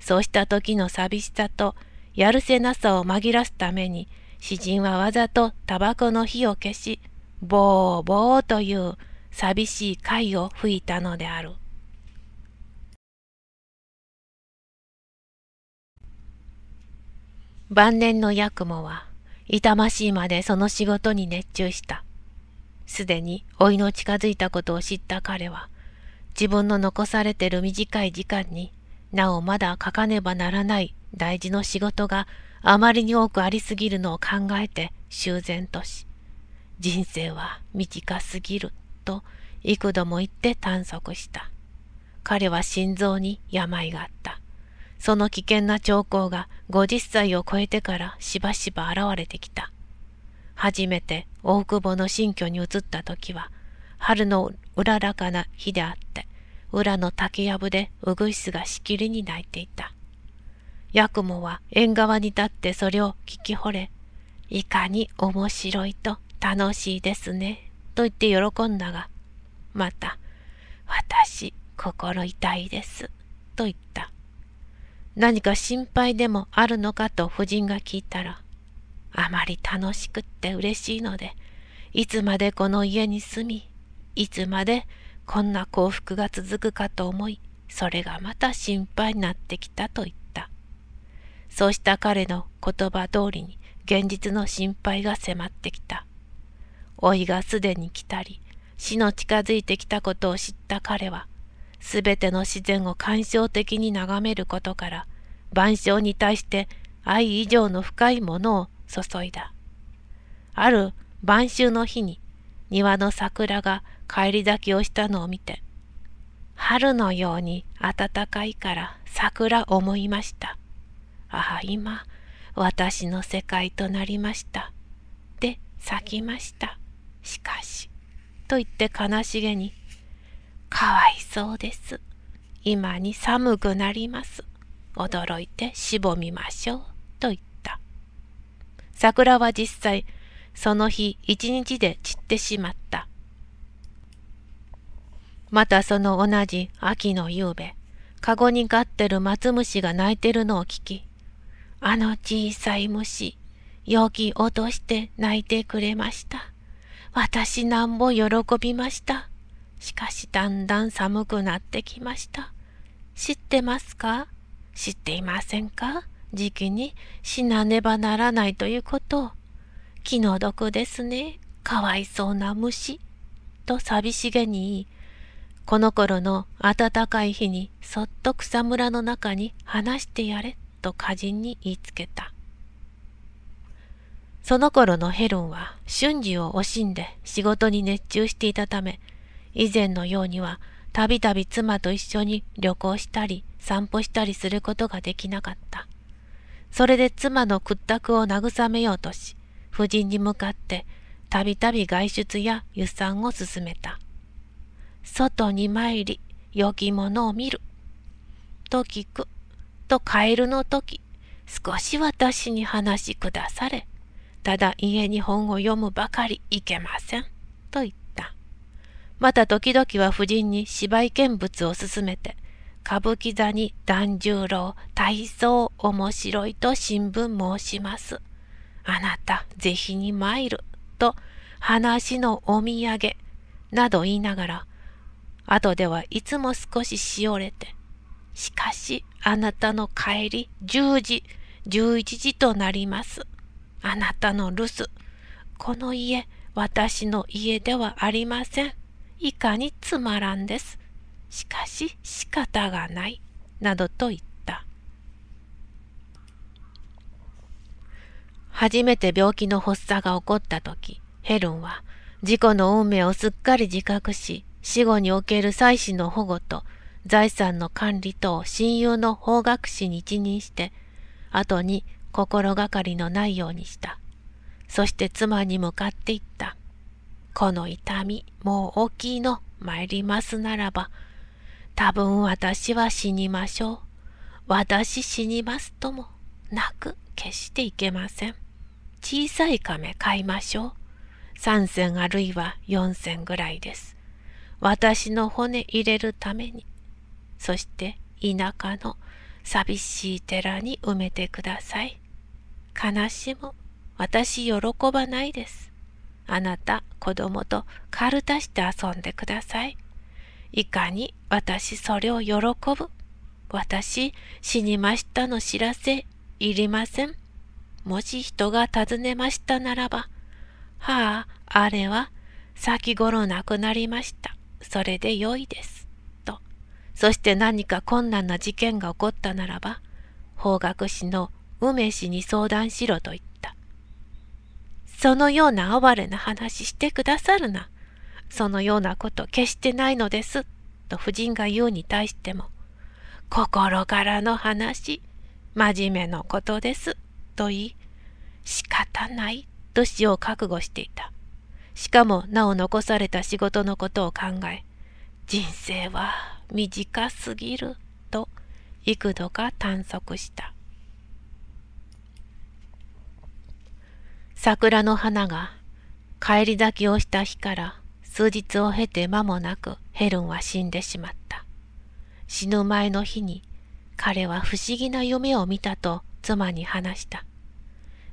う。そうした時の寂しさと、やるせなさを紛らすために、詩人はわざとタバコの火を消し、ぼーぼーという寂しい貝を吹いたのである。晩年の八雲は、痛ましいまでその仕事に熱中した。すでに老いの近づいたことを知った彼は、自分の残されてる短い時間になおまだ書かねばならない大事の仕事があまりに多くありすぎるのを考えて修繕とし、人生は短すぎると幾度も行って探索した。彼は心臓に病があった。その危険な兆候が50歳を超えてからしばしば現れてきた。初めて大久保の新居に移った時は、春のうららかな日であって、裏の竹やぶでうぐいすがしきりに泣いていた。八雲は縁側に立ってそれを聞き惚れ、いかに面白いと楽しいですね。と言って喜んだが、また、私、心痛いです、と言った。何か心配でもあるのかと夫人が聞いたら、あまり楽しくって嬉しいので、いつまでこの家に住み、いつまでこんな幸福が続くかと思い、それがまた心配になってきたと言った。そうした彼の言葉通りに現実の心配が迫ってきた。老いがすでに来たり、死の近づいてきたことを知った彼は、すべての自然を感傷的に眺めることから、万象に対して愛以上の深いものを注いだ。ある晩秋の日に、庭の桜が帰り咲きをしたのを見て、春のように暖かいから桜思いました。ああ、今、私の世界となりました。で、咲きました。しかし、と言って悲しげに、かわいそうです。今に寒くなります。驚いてしぼみましょう。と言った。桜は実際、その日一日で散ってしまった。またその同じ秋の夕べ、籠に飼ってる松虫が鳴いてるのを聞き、あの小さい虫、陽気落として泣いてくれました。私なんぼ喜びました。しかしだんだん寒くなってきました。知ってますか知っていませんか時期に死なねばならないということ。気の毒ですね。かわいそうな虫。と寂しげに言い、この頃の暖かい日にそっと草むらの中に話してやれと歌人に言いつけた。その頃のヘロンは瞬時を惜しんで仕事に熱中していたため、以前のようにはたびたび妻と一緒に旅行したり散歩したりすることができなかった。それで妻の屈託を慰めようとし、夫人に向かってたびたび外出や輸産を進めた。外に参り、良きものを見る。と聞く。とカエルの時、少し私に話しくだされ。ただ家に本を読むばかりいけません。と言った。また時々は夫人に芝居見物を勧めて、歌舞伎座に團十郎、体操面白いと新聞申します。あなた、是非に参る。と、話のお土産、など言いながら、後ではいつも少ししおれて、しかし、あなたの帰り、10時、11時となります。あなたの留守。この家、私の家ではありません。いかにつまらんです。しかし仕方がない。などと言った。初めて病気の発作が起こった時、ヘルンは事故の運命をすっかり自覚し、死後における妻子の保護と財産の管理と親友の法学士に一任して、後に心がかりのないようにした。そして妻に向かっていった。この痛み、もう大きいの、参りますならば、多分私は死にましょう。私死にますとも、なく決していけません。小さい亀買いましょう。3銭あるいは4銭ぐらいです。私の骨入れるために。そして田舎の寂しい寺に埋めてください。悲しむ。私喜ばないです。あなた、子供とカルタして遊んでください。いかに私それを喜ぶ。私、死にましたの知らせ、いりません。もし人が尋ねましたならば、はあ、あれは、先頃亡くなりました。それでよいです。と。そして何か困難な事件が起こったならば、法学士の梅氏に相談しろと言った。そのような哀れな話してくださるな。そのようなこと決してないのです。と夫人が言うに対しても、心からの話、真面目のことです。と言い、仕方ないと死を覚悟していた。しかもなお残された仕事のことを考え、人生は短すぎると幾度か探索した。桜の花が帰り咲きをした日から数日を経て間もなくヘルンは死んでしまった。死ぬ前の日に彼は不思議な夢を見たと妻に話した。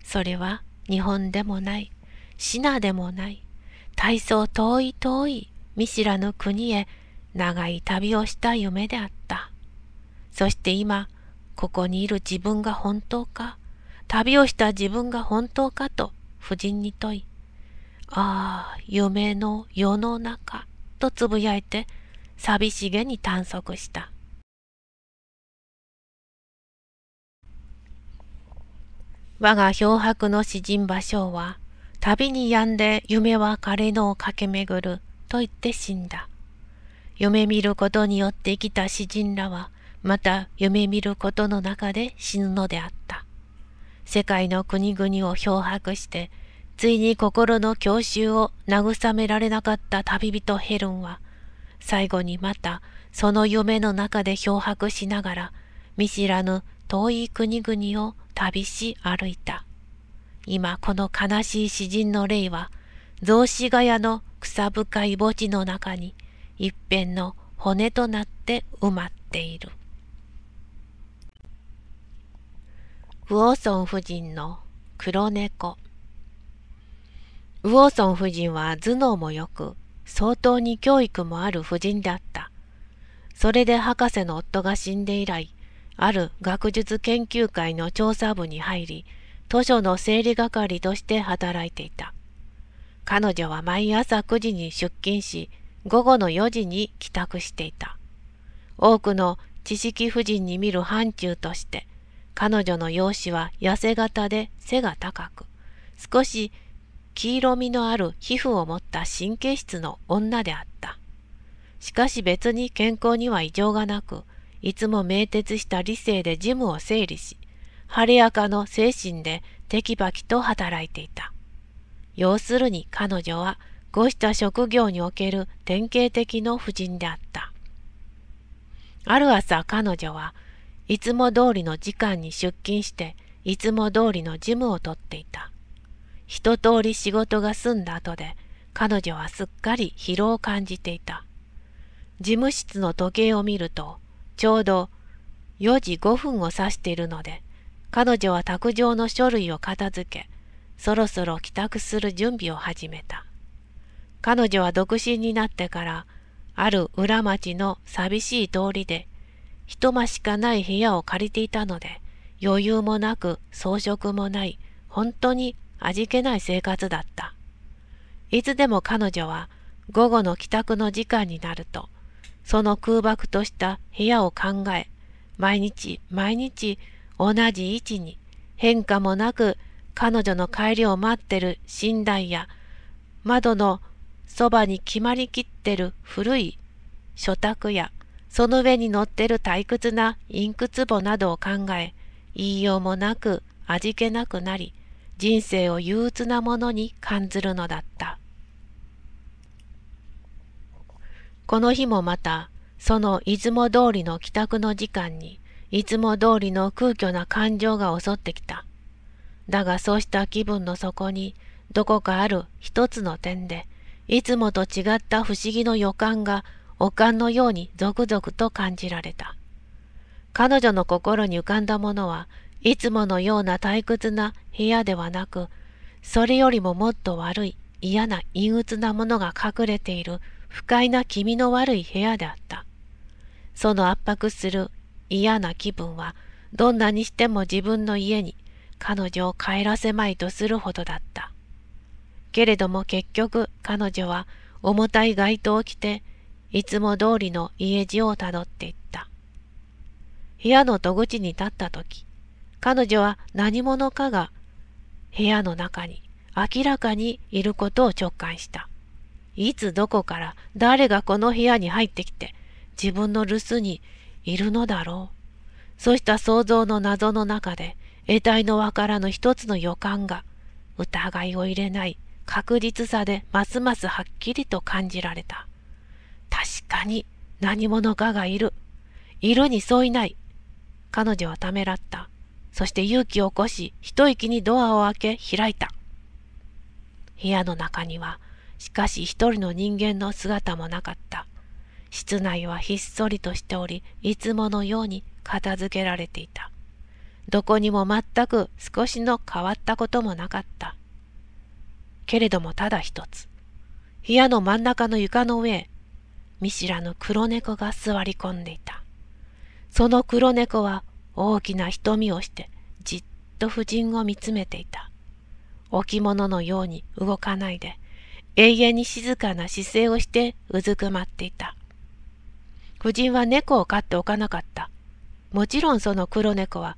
それは日本でもない、シナでもない、大層遠い遠い見知らぬ国へ長い旅をした夢であった。そして今、ここにいる自分が本当か、旅をした自分が本当かと夫人に問い、ああ、夢の世の中とつぶやいて、寂しげに探索した。我が漂白の詩人芭蕉は、旅に病んで夢は彼のを駆け巡ると言って死んだ。夢見ることによって生きた詩人らは、また夢見ることの中で死ぬのであった。世界の国々を漂白して、ついに心の郷愁を慰められなかった旅人ヘルンは、最後にまたその夢の中で漂白しながら、見知らぬ遠い国々を旅し歩いた。今この悲しい詩人の霊は、雑司ヶ谷の草深い墓地の中に、一片の骨となって埋まっている。ウォーソン夫人の黒猫。ウォーソン夫人は頭脳も良く、相当に教育もある夫人であった。それで博士の夫が死んで以来、ある学術研究会の調査部に入り、図書の整理係として働いていた。彼女は毎朝9時に出勤し、午後の4時に帰宅していた。多くの知識婦人に見る範疇として、彼女の容姿は痩せ型で背が高く、少し黄色みのある皮膚を持った神経質の女であった。しかし別に健康には異常がなく、いつも明徹した理性で事務を整理し、晴れやかの精神でテキパキと働いていた。要するに彼女は、こうした職業における典型的の婦人であった。ある朝彼女は、いつも通りの時間に出勤して、いつも通りの事務を取っていた。一通り仕事が済んだ後で、彼女はすっかり疲労を感じていた。事務室の時計を見ると、ちょうど4時5分を指しているので、彼女は卓上の書類を片付け、そろそろ帰宅する準備を始めた。彼女は独身になってから、ある裏町の寂しい通りで一間しかない部屋を借りていたので、余裕もなく装飾もない、本当に味気ない生活だった。いつでも彼女は午後の帰宅の時間になると、その空白とした部屋を考え、毎日毎日同じ位置に変化もなく彼女の帰りを待ってる寝台や、窓のそばに決まりきってる古い書宅やその上に乗ってる退屈なインク壺などを考え、言いようもなく味気なくなり、人生を憂鬱なものに感ずるのだった。この日もまた、その出雲通りの帰宅の時間に、いつも通りの空虚な感情が襲ってきた。だがそうした気分の底に、どこかある一つの点で、いつもと違った不思議の予感が悪寒のようにぞくぞくと感じられた。彼女の心に浮かんだものはいつものような退屈な部屋ではなく、それよりももっと悪い嫌な陰鬱なものが隠れている不快な気味の悪い部屋であった。その圧迫する嫌な気分はどんなにしても自分の家に彼女を帰らせまいとするほどだった。けれども結局彼女は重たい街灯を着ていつも通りの家路をたどっていった。部屋の戸口に立った時、彼女は何者かが部屋の中に明らかにいることを直感した。いつどこから誰がこの部屋に入ってきて自分の留守にいるのだろう。そうした想像の謎の中で得体のわからぬ一つの予感が疑いを入れない確実さでますますはっきりと感じられた。確かに何者かがいる。いるにそういない。彼女はためらった。そして勇気を起こし、一息にドアを開け、開いた。部屋の中には、しかし一人の人間の姿もなかった。室内はひっそりとしており、いつものように片付けられていた。どこにも全く少しの変わったこともなかった。けれどもただ一つ。部屋の真ん中の床の上へ見知らぬ黒猫が座り込んでいた。その黒猫は大きな瞳をしてじっと婦人を見つめていた。置物のように動かないで、永遠に静かな姿勢をしてうずくまっていた。夫人は猫を飼っておかなかった。もちろんその黒猫は、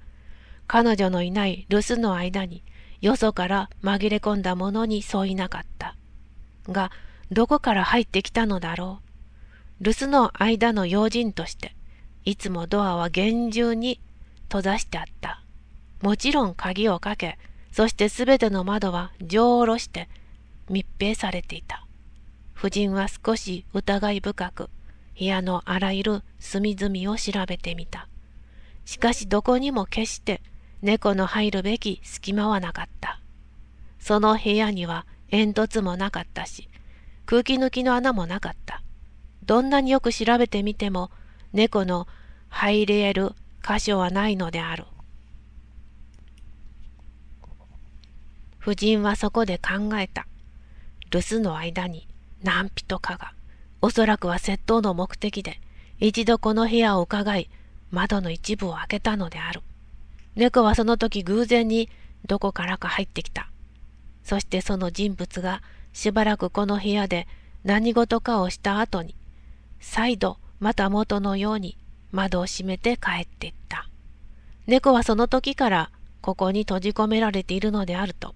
彼女のいない留守の間に、よそから紛れ込んだものに沿いなかった。が、どこから入ってきたのだろう。留守の間の用心として、いつもドアは厳重に閉ざしてあった。もちろん鍵をかけ、そしてすべての窓は上下ろして密閉されていた。夫人は少し疑い深く、部屋のあらゆる隅々を調べてみた。しかしどこにも決して猫の入るべき隙間はなかった。その部屋には煙突もなかったし、空気抜きの穴もなかった。どんなによく調べてみても猫の入れ得る箇所はないのである。夫人はそこで考えた。留守の間に何人かが、おそらくは窃盗の目的で、一度この部屋を伺い、窓の一部を開けたのである。猫はその時偶然にどこからか入ってきた。そしてその人物がしばらくこの部屋で何事かをした後に、再度また元のように窓を閉めて帰っていった。猫はその時からここに閉じ込められているのであると。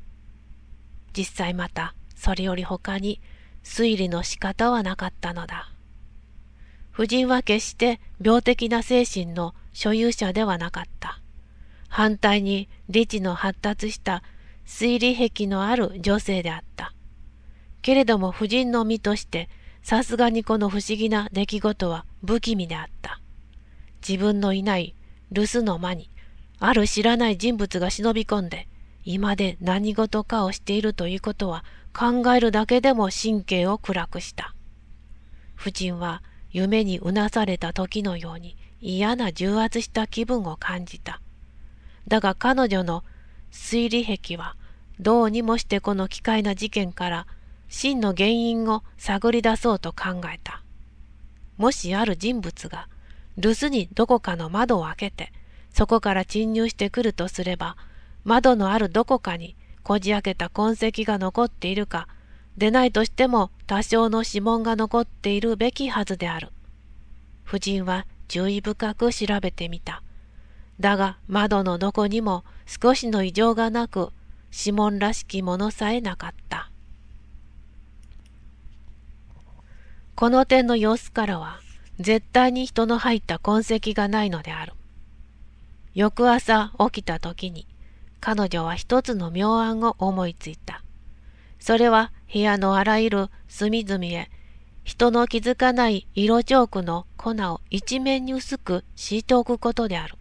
実際またそれより他に推理の仕方はなかったのだ。夫人は決して病的な精神の所有者ではなかった。反対に理智の発達した推理癖のある女性であった。けれども夫人の身としてさすがにこの不思議な出来事は不気味であった。自分のいない留守の間に、ある知らない人物が忍び込んで、今で何事かをしているということは考えるだけでも神経を暗くした。夫人は夢にうなされた時のように嫌な重圧した気分を感じた。だが彼女の推理癖はどうにもしてこの奇怪な事件から真の原因を探り出そうと考えた。もしある人物が留守にどこかの窓を開けて、そこから侵入してくるとすれば、窓のあるどこかにこじ開けた痕跡が残っているか、出ないとしても多少の指紋が残っているべきはずである。夫人は注意深く調べてみた。だが窓のどこにも少しの異常がなく、指紋らしきものさえなかった。この点の様子からは、絶対に人の入った痕跡がないのである。翌朝起きた時に、彼女は一つの妙案を思いついた。それは部屋のあらゆる隅々へ、人の気づかない色チョークの粉を一面に薄く敷いておくことである。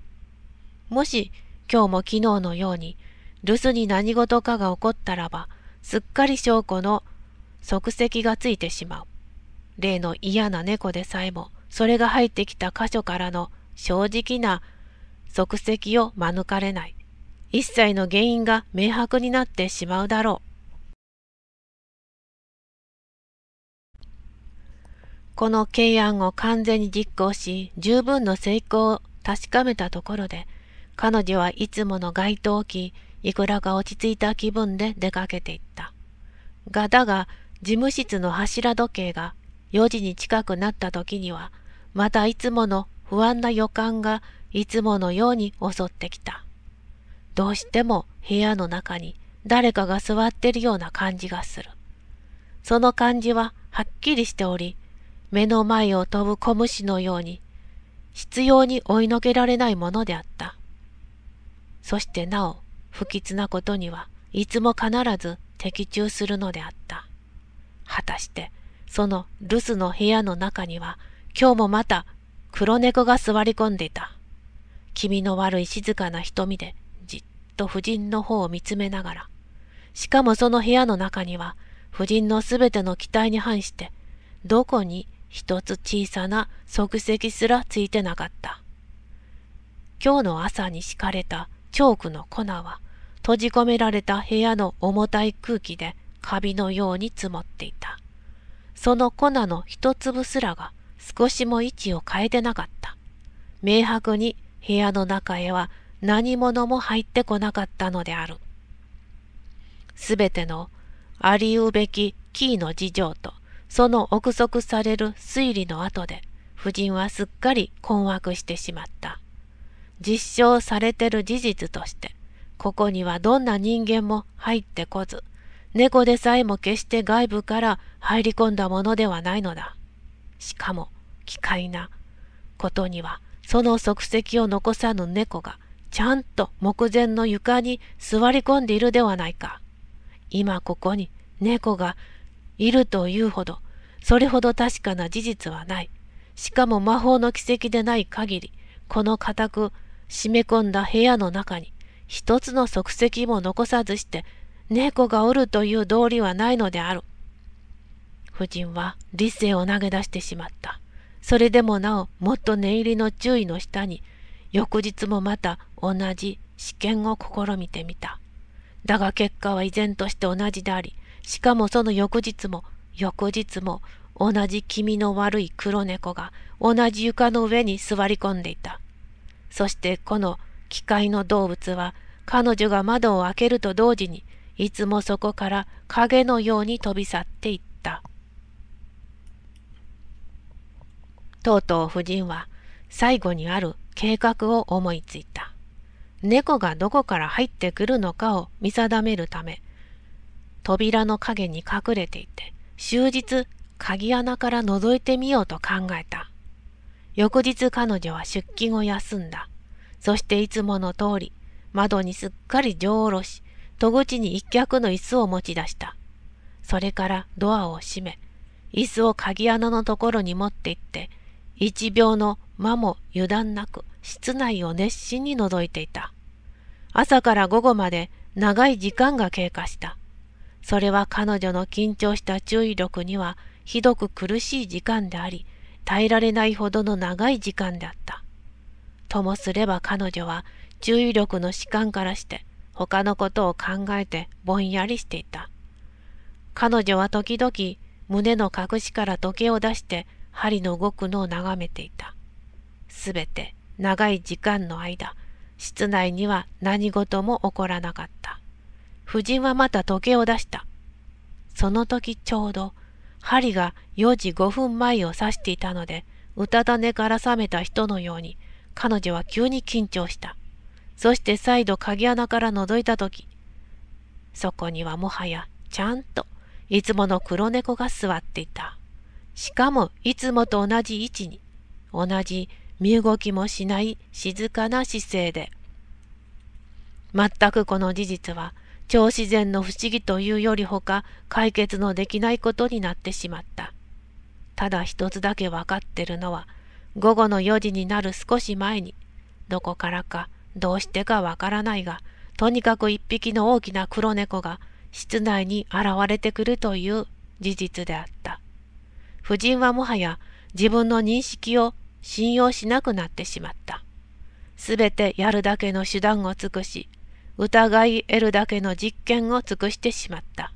もし今日も昨日のように留守に何事かが起こったらば、すっかり証拠の足跡がついてしまう。例の嫌な猫でさえも、それが入ってきた箇所からの正直な足跡を免れない。一切の原因が明白になってしまうだろう。この懸案を完全に実行し、十分の成功を確かめたところで、彼女はいつもの街灯を着、いくらか落ち着いた気分で出かけていった。がだが、事務室の柱時計が4時に近くなった時には、またいつもの不安な予感がいつものように襲ってきた。どうしても部屋の中に誰かが座ってるような感じがする。その感じははっきりしており、目の前を飛ぶ小虫のように、執拗に追いのけられないものであった。そしてなお、不吉なことには、いつも必ず的中するのであった。果たして、その留守の部屋の中には、今日もまた黒猫が座り込んでいた。気味の悪い静かな瞳で、じっと夫人の方を見つめながら、しかもその部屋の中には、夫人のすべての期待に反して、どこに一つ小さな足跡すらついてなかった。今日の朝に敷かれたチョークの粉は、閉じ込められた部屋の重たい空気でカビのように積もっていた。その粉の一粒すらが少しも位置を変えてなかった。明白に部屋の中へは何者も入ってこなかったのである。すべてのありうべきキーの事情とその憶測される推理の後で夫人はすっかり困惑してしまった。実証されてる事実としてここにはどんな人間も入ってこず猫でさえも決して外部から入り込んだものではないのだ。しかも、奇怪なことには、その足跡を残さぬ猫が、ちゃんと目前の床に座り込んでいるではないか。今ここに猫がいるというほど、それほど確かな事実はない。しかも魔法の奇跡でない限り、この固く締め込んだ部屋の中に、一つの足跡も残さずして猫がおるという道理はないのである。夫人は理性を投げ出してしまった。それでもなお、もっと念入りの注意の下に、翌日もまた同じ試験を試みてみた。だが結果は依然として同じであり、しかもその翌日も、翌日も、同じ気味の悪い黒猫が同じ床の上に座り込んでいた。そしてこの機械の動物は彼女が窓を開けると同時にいつもそこから影のように飛び去っていった。とうとう夫人は最後にある計画を思いついた。猫がどこから入ってくるのかを見定めるため、扉の影に隠れていて、終日鍵穴から覗いてみようと考えた。翌日彼女は出勤を休んだ。そしていつもの通り、窓にすっかり上下ろし、戸口に一脚の椅子を持ち出した。それからドアを閉め、椅子を鍵穴のところに持って行って、一秒の間も油断なく室内を熱心に覗いていた。朝から午後まで長い時間が経過した。それは彼女の緊張した注意力にはひどく苦しい時間であり、耐えられないほどの長い時間であった。ともすれば彼女は注意力の弛緩からして、他のことを考えてぼんやりしていた。彼女は時々胸の隠しから時計を出して針の動くのを眺めていた。すべて長い時間の間、室内には何事も起こらなかった。夫人はまた時計を出した。その時ちょうど、針が4時5分前を指していたので、うたた寝から覚めた人のように、彼女は急に緊張した。そして再度鍵穴から覗いた時そこにはもはやちゃんといつもの黒猫が座っていたしかもいつもと同じ位置に同じ身動きもしない静かな姿勢で全くこの事実は超自然の不思議というよりほか解決のできないことになってしまったただ一つだけ分かってるのは午後の4時になる少し前にどこからかどうしてかわからないが、とにかく一匹の大きな黒猫が室内に現れてくるという事実であった。夫人はもはや自分の認識を信用しなくなってしまった。すべてやるだけの手段を尽くし、疑い得るだけの実験を尽くしてしまった。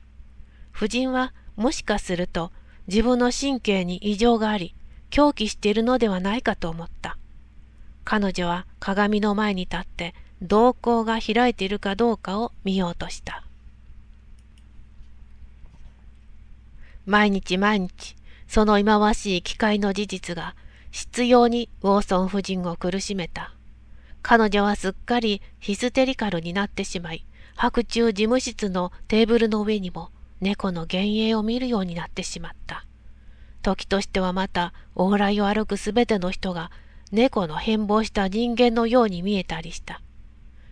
夫人はもしかすると自分の神経に異常があり、狂気しているのではないかと思った。彼女は鏡の前に立って瞳孔が開いているかどうかを見ようとした。毎日毎日、その忌まわしい機械の事実が執拗にウォーソン夫人を苦しめた。彼女はすっかりヒステリカルになってしまい、白昼事務室のテーブルの上にも猫の幻影を見るようになってしまった。時としてはまた往来を歩くすべての人が猫の変貌した人間のように見えたりした。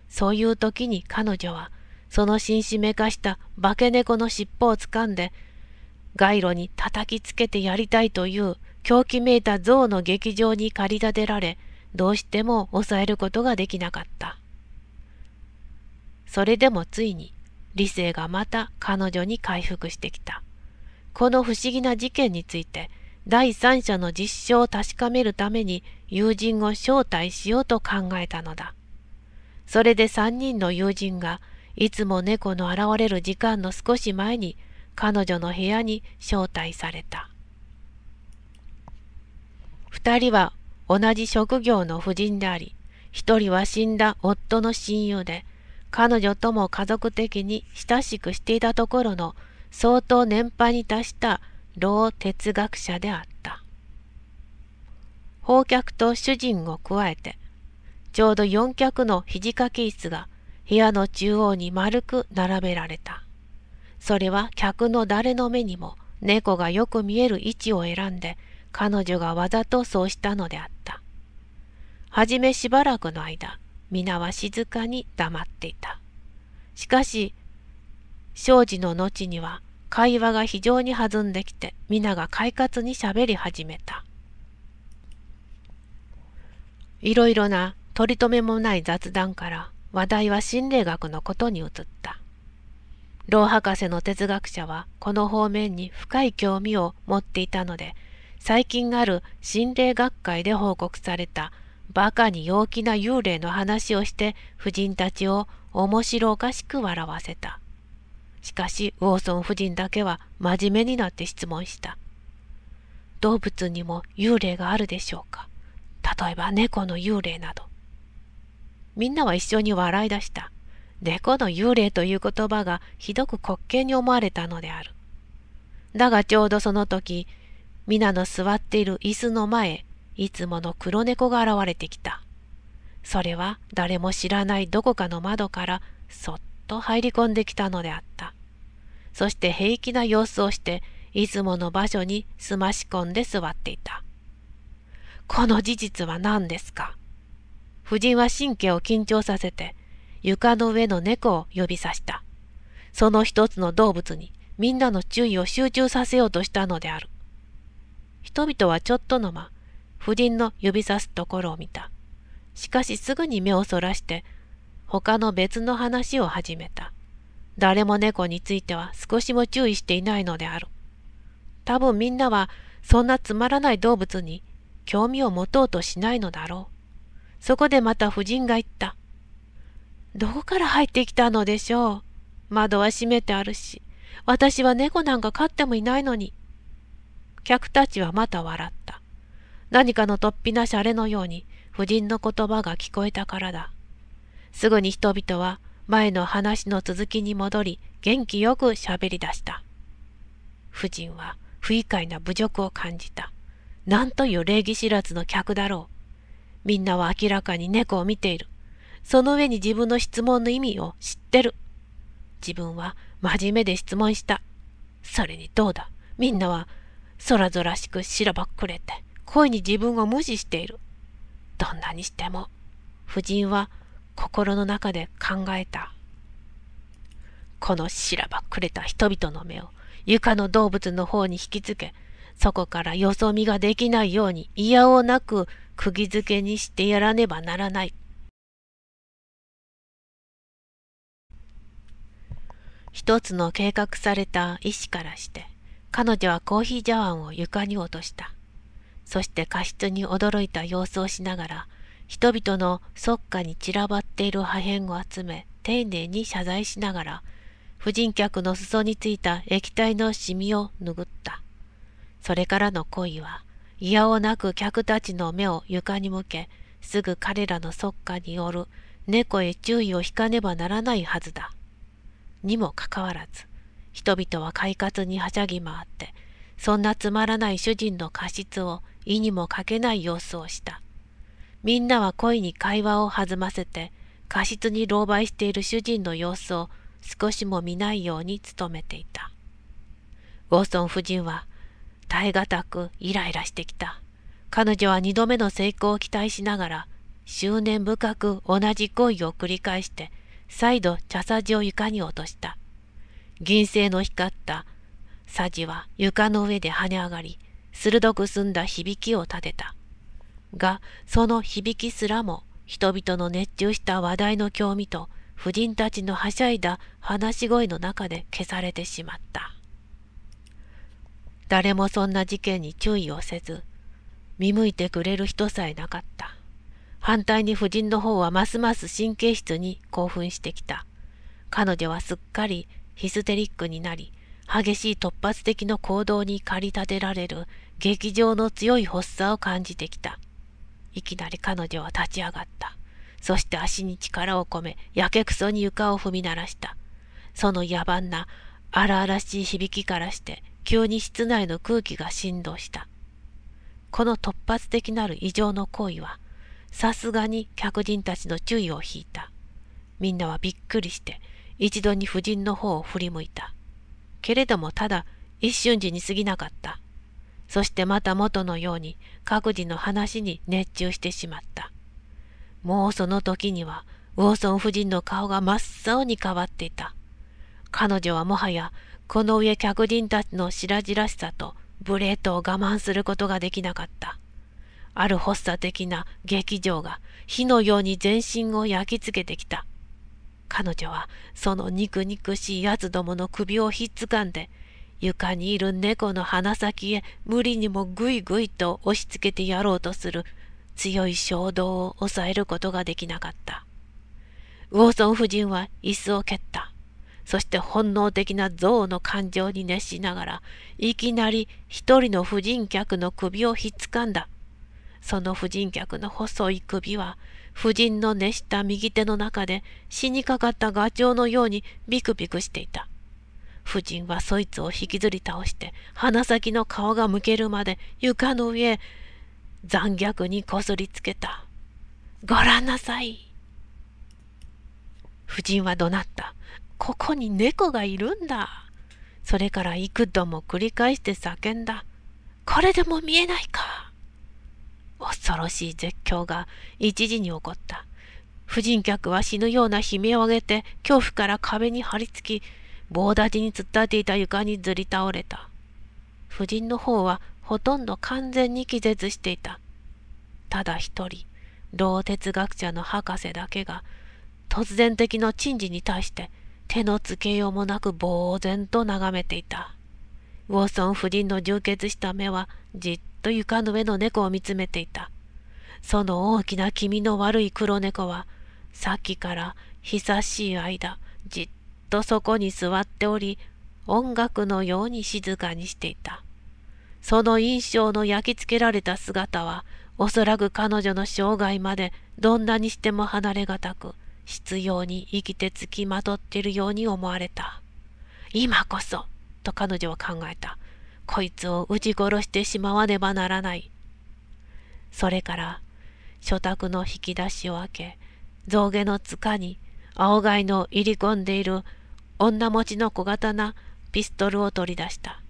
そういう時に彼女は、その新んしめかした化け猫の尻尾をつかんで、街路に叩きつけてやりたいという狂気めいた象の劇場に駆り立てられ、どうしても抑えることができなかった。それでもついに理性がまた彼女に回復してきた。この不思議な事件について第三者の実証を確かめるために友人を招待しようと考えたのだ。それで三人の友人がいつも猫の現れる時間の少し前に彼女の部屋に招待された。二人は同じ職業の婦人であり、一人は死んだ夫の親友で、彼女とも家族的に親しくしていたところの相当年配に達した老哲学者であった。法客と主人を加えて、ちょうど4脚の肘掛け椅子が部屋の中央に丸く並べられた。それは客の誰の目にも猫がよく見える位置を選んで彼女がわざとそうしたのであった。はじめしばらくの間、皆は静かに黙っていた。しかし、庄司の後には会話が非常に弾んできて、皆が快活にしゃべり始めた。いろいろな取り留めもない雑談から話題は心霊学のことに移った。老博士の哲学者はこの方面に深い興味を持っていたので、最近ある心霊学会で報告されたバカに陽気な幽霊の話をして夫人たちを面白おかしく笑わせた。しかし、ウォーソン夫人だけは真面目になって質問した。動物にも幽霊があるでしょうか例えば猫の幽霊など。みんなは一緒に笑い出した。猫の幽霊という言葉がひどく滑稽に思われたのである。だがちょうどその時、皆の座っている椅子の前、いつもの黒猫が現れてきた。それは誰も知らないどこかの窓からそっと入り込んできたのであった。そして平気な様子をして、いつもの場所にすまし込んで座っていた。この事実は何ですか夫人は神経を緊張させて、床の上の猫を呼びさした。その一つの動物にみんなの注意を集中させようとしたのである。人々はちょっとの間、夫人の指さすところを見た。しかしすぐに目をそらして他の別の話を始めた。誰も猫については少しも注意していないのである。多分みんなはそんなつまらない動物に興味を持とうとしないのだろう。そこでまた夫人が言った。どこから入ってきたのでしょう。窓は閉めてあるし、私は猫なんか飼ってもいないのに。客たちはまた笑った。何かの突飛なシャレのように夫人の言葉が聞こえたからだ。すぐに人々は前の話の続きに戻り元気よく喋り出した。夫人は不愉快な侮辱を感じた。なんという礼儀知らずの客だろう。みんなは明らかに猫を見ている。その上に自分の質問の意味を知ってる。自分は真面目で質問した。それにどうだみんなはそらぞらしくしらばっくれて、恋に自分を無視している。どんなにしても、夫人は心の中で考えた。このしらばくれた人々の目を床の動物の方に引きつけ、そこからよそ見ができないように嫌をなく釘付けにしてやらねばならない。一つの計画された意思からして、彼女はコーヒー茶碗を床に落とした。そして過失に驚いた様子をしながら、人々の即下に散らばっている破片を集め、丁寧に謝罪しながら、婦人客の裾についた液体のシミを拭った。それからの恋は、嫌をなく客たちの目を床に向け、すぐ彼らの即下による猫へ注意を引かねばならないはずだ。にもかかわらず、人々は快活にはしゃぎ回って、そんなつまらない主人の過失を意にもかけない様子をした。みんなは恋に会話を弾ませて、過失に狼狽している主人の様子を少しも見ないように努めていた。ゴーソン夫人は、耐え難くイライラしてきた。彼女は二度目の成功を期待しながら、執念深く同じ恋を繰り返して、再度茶さじを床に落とした。銀製の光ったさじは床の上で跳ね上がり、鋭く澄んだ響きを立てた。がその響きすらも人々の熱中した話題の興味と婦人たちのはしゃいだ話し声の中で消されてしまった。誰もそんな事件に注意をせず、見向いてくれる人さえなかった。反対に夫人の方はますます神経質に興奮してきた。彼女はすっかりヒステリックになり、激しい突発的な行動に駆り立てられる劇場の強い発作を感じてきた。いきなり彼女は立ち上がった。そして足に力を込め、やけくそに床を踏み鳴らした。その野蛮な、荒々しい響きからして、急に室内の空気が振動した。この突発的なる異常の行為は、さすがに客人たちの注意を引いた。みんなはびっくりして、一度に夫人の方を振り向いた。けれどもただ、一瞬時に過ぎなかった。そしてまた元のように各自の話に熱中してしまった。もうその時には、ウォーソン夫人の顔が真っ青に変わっていた。彼女はもはや、この上客人たちの白々しさと無礼とを我慢することができなかった。ある発作的な劇場が火のように全身を焼き付けてきた。彼女はその肉肉しい奴どもの首をひっつかんで床にいる猫の鼻先へ無理にもぐいぐいと押し付けてやろうとする強い衝動を抑えることができなかった。ウォーソン夫人は椅子を蹴った。そして本能的な憎悪の感情に熱しながら、いきなり一人の婦人客の首をひっつかんだ。その婦人客の細い首は、婦人の熱した右手の中で死にかかったガチョウのようにビクビクしていた。夫人はそいつを引きずり倒して鼻先の顔が向けるまで床の上残虐にこすりつけた。ごらんなさい。夫人は怒鳴った。ここに猫がいるんだ。それから幾度も繰り返して叫んだ。これでも見えないか。恐ろしい絶叫が一時に起こった。婦人客は死ぬような悲鳴を上げて恐怖から壁に張り付き棒立ちに突っ立っていた床にずり倒れた。夫人の方はほとんど完全に気絶していた。ただ一人、老哲学者の博士だけが、突然的な珍事に対して手のつけようもなく呆然と眺めていた。ウォーソン夫人の充血した目はじっと床の上の猫を見つめていた。その大きな気味の悪い黒猫は、さっきから久しい間、じっとそこに座っており、音楽のように静かにしていた。その印象の焼き付けられた姿は、おそらく彼女の生涯までどんなにしても離れがたく、執拗に生きてつきまとっているように思われた。今こそ、と彼女は考えた。こいつを撃ち殺してしまわねばならない。それから、所宅の引き出しを開け、象牙の塚に、青貝の入り込んでいる女持ちの小型なピストルを取り出した。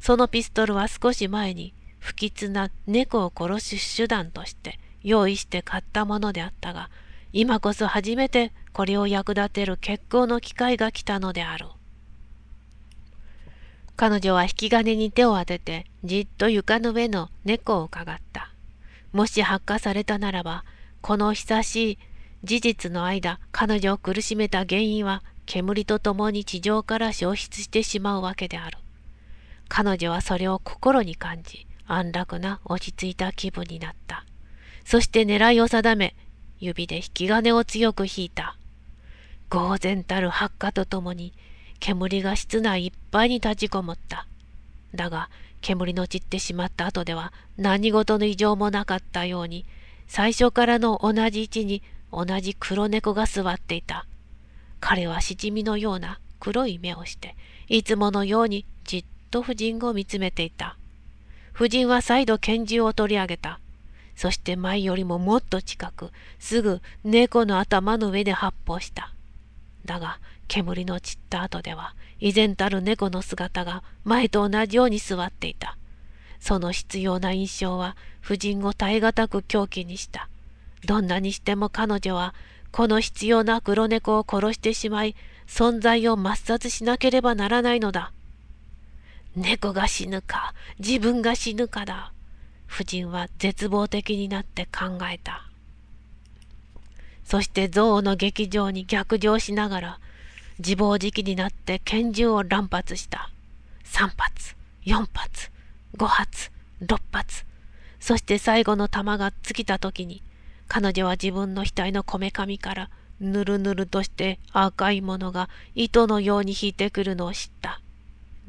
そのピストルは少し前に不吉な猫を殺す手段として用意して買ったものであったが、今こそ初めてこれを役立てる結婚の機会が来たのである。彼女は引き金に手を当ててじっと床の上の猫を伺った。もし発火されたならば、この久しい事実の間彼女を苦しめた原因は煙と共に地上から消失してしまうわけである。彼女はそれを心に感じ、安楽な落ち着いた気分になった。そして狙いを定め、指で引き金を強く引いた。呆然たる発火とともに、煙が室内いっぱいに立ちこもった。だが、煙の散ってしまった後では何事の異常もなかったように、最初からの同じ位置に同じ黒猫が座っていた。彼はしじみのような黒い目をして、いつものようにじっと夫人を見つめていた。夫人は再度拳銃を取り上げた。そして前よりももっと近く、すぐ猫の頭の上で発砲した。だが、煙の散った後では、依然たる猫の姿が前と同じように座っていた。その必要な印象は、夫人を耐え難く狂気にした。どんなにしても彼女はこの必要な黒猫を殺してしまい、存在を抹殺しなければならないのだ。猫が死ぬか、自分が死ぬかだ。夫人は絶望的になって考えた。そして憎悪の劇場に逆上しながら、自暴自棄になって拳銃を乱発した。3発、4発、5発、6発。そして最後の弾が尽きた時に、彼女は自分の額のこめかみからぬるぬるとして赤いものが糸のように引いてくるのを知った。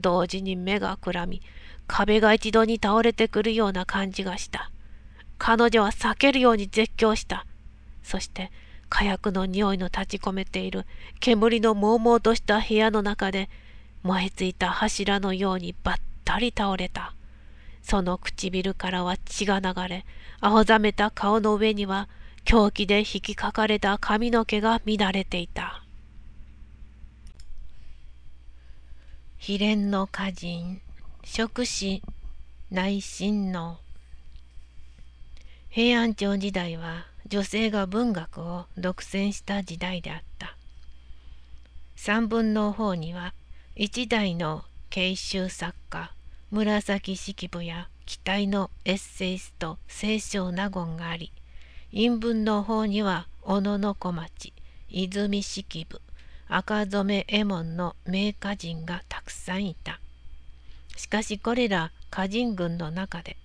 同時に目がくらみ、壁が一度に倒れてくるような感じがした。彼女は避けるように絶叫した。そして、火薬の匂いの立ち込めている煙のもうもうとした部屋の中で、燃えついた柱のようにばったり倒れた。その唇からは血が流れ、青ざめた顔の上には狂気で引きかかれた髪の毛が乱れていた。秘伝の歌人、職師、内親王。平安朝時代は女性が文学を独占した時代であった。三分の方には一代の慶州作家紫式部や期待のエッセイスト清少納言があり陰文の方には小野小町泉式部赤染右衛門の名家人がたくさんいたしかしこれら歌人群の中で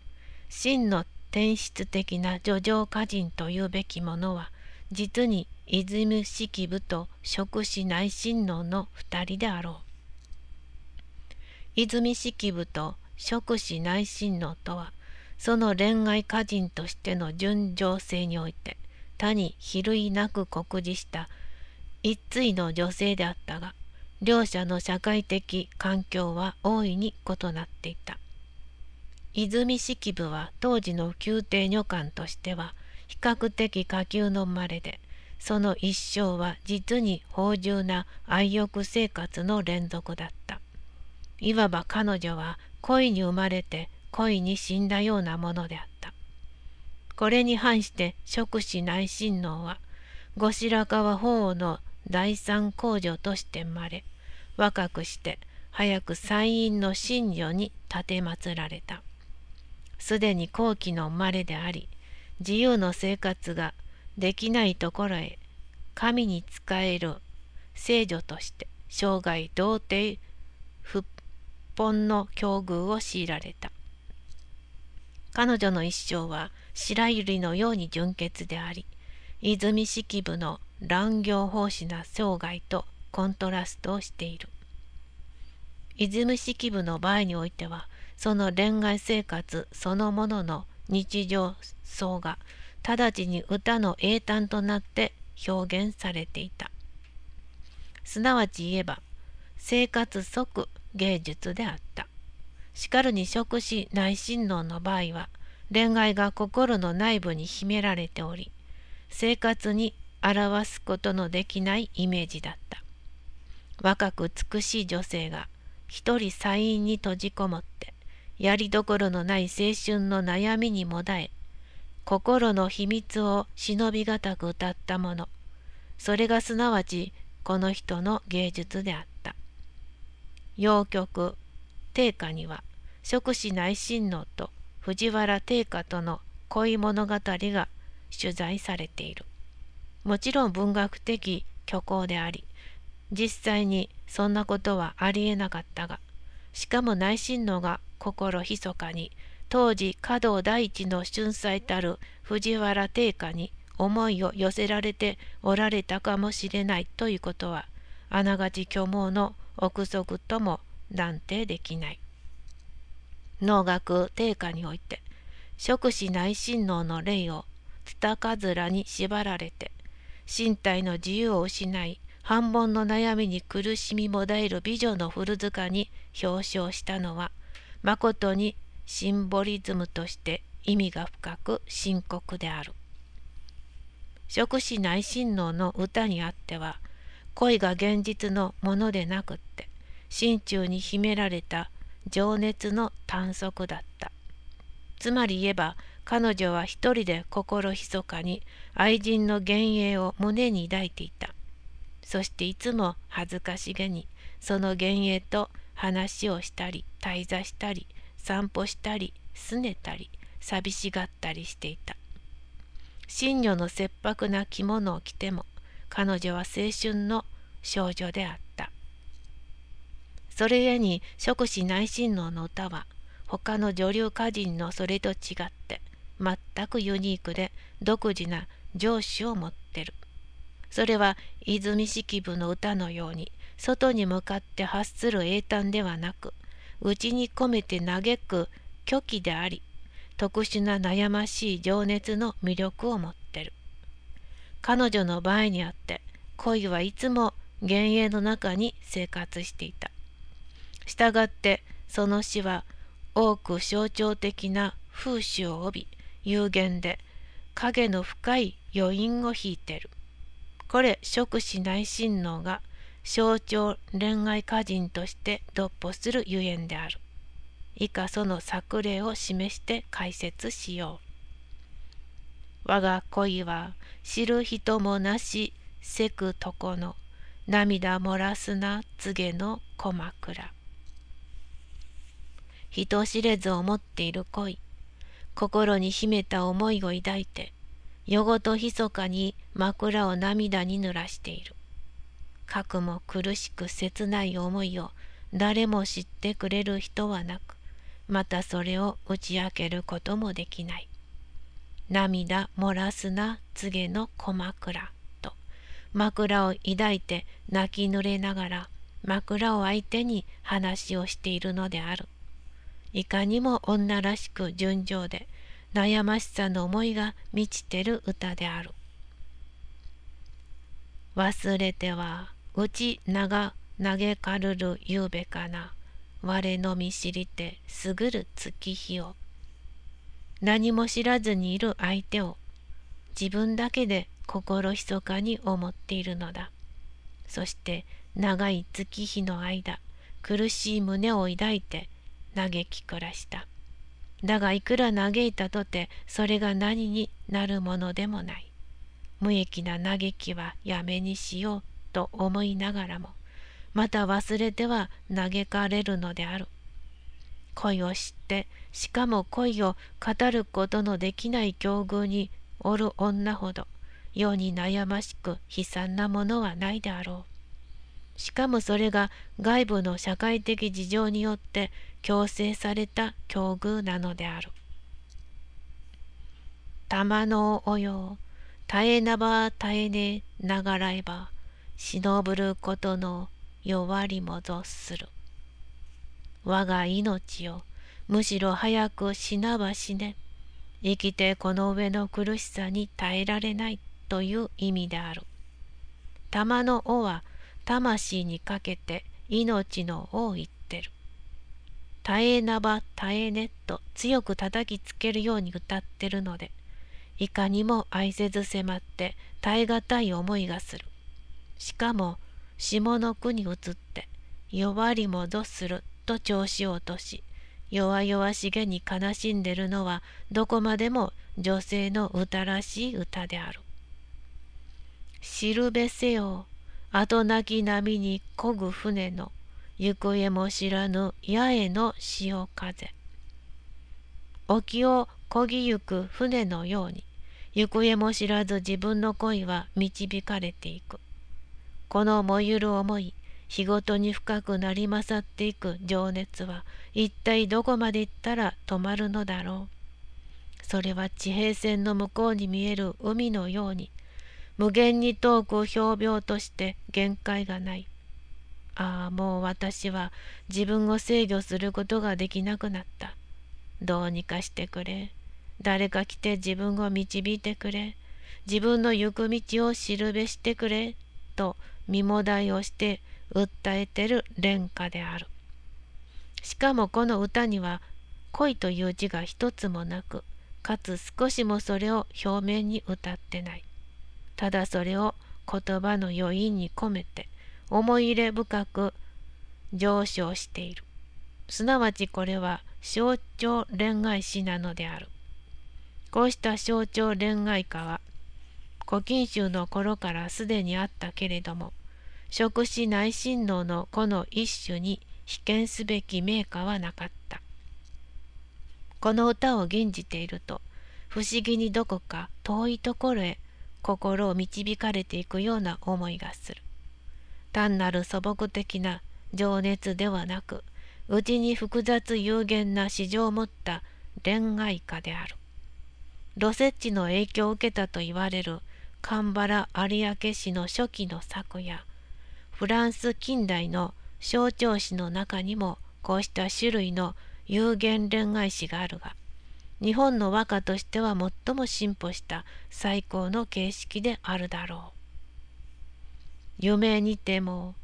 真の天質的な叙情歌人というべきものは実に泉式部と職師内親王の2人であろう。泉式部と職士内親王とはその恋愛歌人としての純情性において他に比類なく酷似した一対の女性であったが両者の社会的環境は大いに異なっていた泉式部は当時の宮廷女官としては比較的下級のまれでその一生は実に芳醇な愛欲生活の連続だったいわば彼女は恋に生まれて恋に死んだようなものであった。これに反して職子内親王は後白河法皇の第三皇女として生まれ若くして早く山陰の神女に奉られた。すでに後期の生まれであり自由の生活ができないところへ神に仕える聖女として生涯童貞本の境遇を強いられた彼女の一生は白百合のように純潔であり泉式部の乱行奉仕な生涯とコントラストをしている泉式部の場合においてはその恋愛生活そのものの日常層が直ちに歌の英単となって表現されていたすなわち言えば生活即芸術であった。しかるに触し内親王の場合は恋愛が心の内部に秘められており生活に表すことのできないイメージだった若く美しい女性が一人細ンに閉じこもってやりどころのない青春の悩みにもだえ心の秘密を忍び難く歌ったものそれがすなわちこの人の芸術であった謡曲定家には職士内親王と藤原定家との恋物語が取材されているもちろん文学的虚構であり実際にそんなことはありえなかったがしかも内親王が心密かに当時華道第一の春祭たる藤原定家に思いを寄せられておられたかもしれないということはあながち虚妄の憶測とも断定できない。能楽定下において触死内親王の霊をツタカズに縛られて身体の自由を失い半分の悩みに苦しみもだえる美女の古塚に表彰したのはまことにシンボリズムとして意味が深く深刻である。職死内親王の歌にあっては恋が現実のものでなくって心中に秘められた情熱の探索だったつまり言えば彼女は一人で心密かに愛人の幻影を胸に抱いていたそしていつも恥ずかしげにその幻影と話をしたり滞在したり散歩したりすねたり寂しがったりしていた。信女の切迫な着物を着ても彼女は青春の少女であった。それゆえに職子内親王の歌は他の女流歌人のそれと違って全くユニークで独自な上司を持ってる。それは泉式部の歌のように外に向かって発する英単ではなく内に込めて嘆く虚偽であり特殊な悩ましい情熱の魅力を持って彼女の場合にあって恋はいつも幻影の中に生活していた。したがってその死は多く象徴的な風刺を帯び有限で影の深い余韻を引いてる。これ触死内親王が象徴恋愛歌人として独歩するゆえんである。以下その作例を示して解説しよう。我が恋は知る人もなしせくとこの涙漏らすな告げの小枕人知れず思っている恋心に秘めた思いを抱いて夜ごと密かに枕を涙に濡らしているかくも苦しく切ない思いを誰も知ってくれる人はなくまたそれを打ち明けることもできない涙漏らすなげの小枕と枕を抱いて泣き濡れながら枕を相手に話をしているのであるいかにも女らしく純情で悩ましさの思いが満ちてる歌である忘れてはうち長嘆かるるゆうべかな我のみ知りてすぐる月日を何も知らずにいる相手を自分だけで心密かに思っているのだ。そして長い月日の間苦しい胸を抱いて嘆き暮らした。だがいくら嘆いたとてそれが何になるものでもない。無益な嘆きはやめにしようと思いながらもまた忘れては嘆かれるのである。恋を知ってしかも恋を語ることのできない境遇におる女ほど世に悩ましく悲惨なものはないであろうしかもそれが外部の社会的事情によって強制された境遇なのである玉のおよ絶えなば絶えねながらえば忍ぶることの弱りもぞする。我が命をむしろ早く死なば死ね生きてこの上の苦しさに耐えられないという意味である玉の尾は魂にかけて命の尾を言ってる耐えなば耐えねと強く叩きつけるように歌ってるのでいかにも愛せず迫って耐え難い思いがするしかも下の句に移って弱り戻すると調子を落とし弱々しげに悲しんでるのはどこまでも女性の歌らしい歌である。知るべせよ後なき波にこぐ船の行方も知らぬ八重の潮風沖をこぎゆく船のように行方も知らず自分の恋は導かれていくこの燃ゆる思い日ごとに深くなりまさっていく情熱は一体どこまで行ったら止まるのだろうそれは地平線の向こうに見える海のように無限に遠くひょとして限界がないああもう私は自分を制御することができなくなったどうにかしてくれ誰か来て自分を導いてくれ自分の行く道を知るべしてくれと身もだいをして訴えてる廉歌であるしかもこの歌には恋という字が一つもなくかつ少しもそれを表面に歌ってないただそれを言葉の余韻に込めて思い入れ深く上昇しているすなわちこれは象徴恋愛詩なのであるこうした象徴恋愛歌は「古今集」の頃からすでにあったけれども食死内親王の子の一種に被験すべき名家はなかった。この歌を吟じていると、不思議にどこか遠いところへ心を導かれていくような思いがする。単なる素朴的な情熱ではなく、内に複雑有限な市場を持った恋愛家である。ロセッチの影響を受けたと言われるカ原有明市の初期の作やフランス近代の象徴詩の中にもこうした種類の有限恋愛詩があるが日本の和歌としては最も進歩した最高の形式であるだろう。夢にても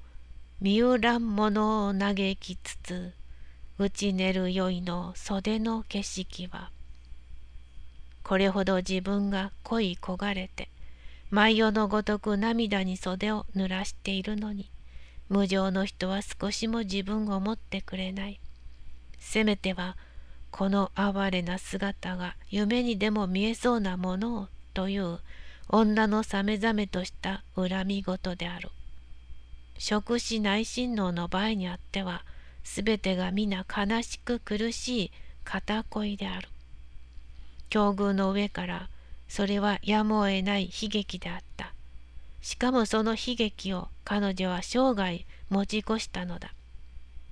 身浦らんものを嘆きつつ打ち寝る宵の袖の景色はこれほど自分が恋焦がれて毎夜のごとく涙に袖を濡らしているのに無情の人は少しも自分を持ってくれないせめてはこの哀れな姿が夢にでも見えそうなものをという女のさめざめとした恨み事である食死内親王の場合にあっては全てが皆悲しく苦しい片恋である境遇の上からそれはやむを得ない悲劇であった。しかもその悲劇を彼女は生涯持ち越したのだ。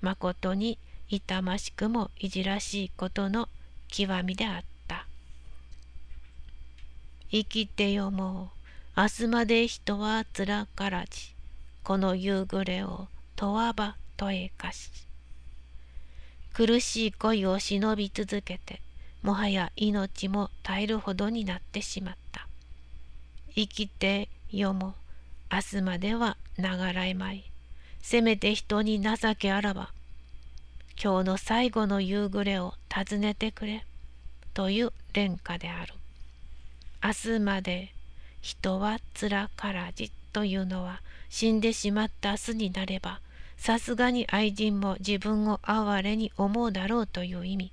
まことに痛ましくもいじらしいことの極みであった。生きてよもう、明日まで人はつらからじ、この夕暮れをとわばとえかし。苦しい恋を忍び続けて、もはや命も絶えるほどになってしまった。生きてよも、明日までは長らえまい。せめて人に情けあらば、今日の最後の夕暮れを訪ねてくれ、という殿下である。明日まで人はつらからじというのは死んでしまった明日になればさすがに愛人も自分を哀れに思うだろうという意味。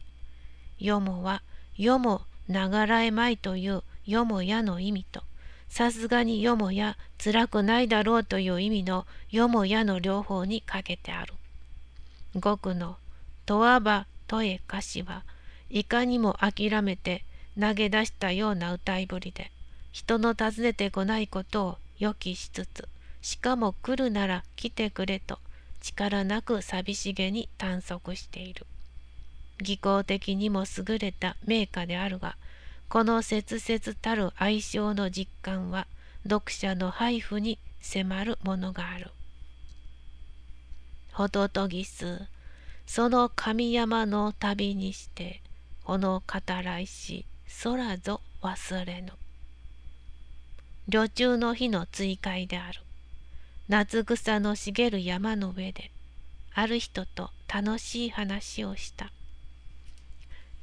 よもは、よも長らえまいというよもやの意味と、さすがによもや辛くないだろうという意味のよもやの両方にかけてある。極のとわばとえ歌詞はいかにも諦めて投げ出したような歌いぶりで、人の訪ねてこないことを予期しつつ、しかも来るなら来てくれと力なく寂しげに探索している。技巧的にも優れた名家であるがこの切々たる愛称の実感は読者の配布に迫るものがある。仏トその神山の旅にしてこの語らいし空ぞ忘れぬ。旅中の日の追会である。夏草の茂る山の上である人と楽しい話をした。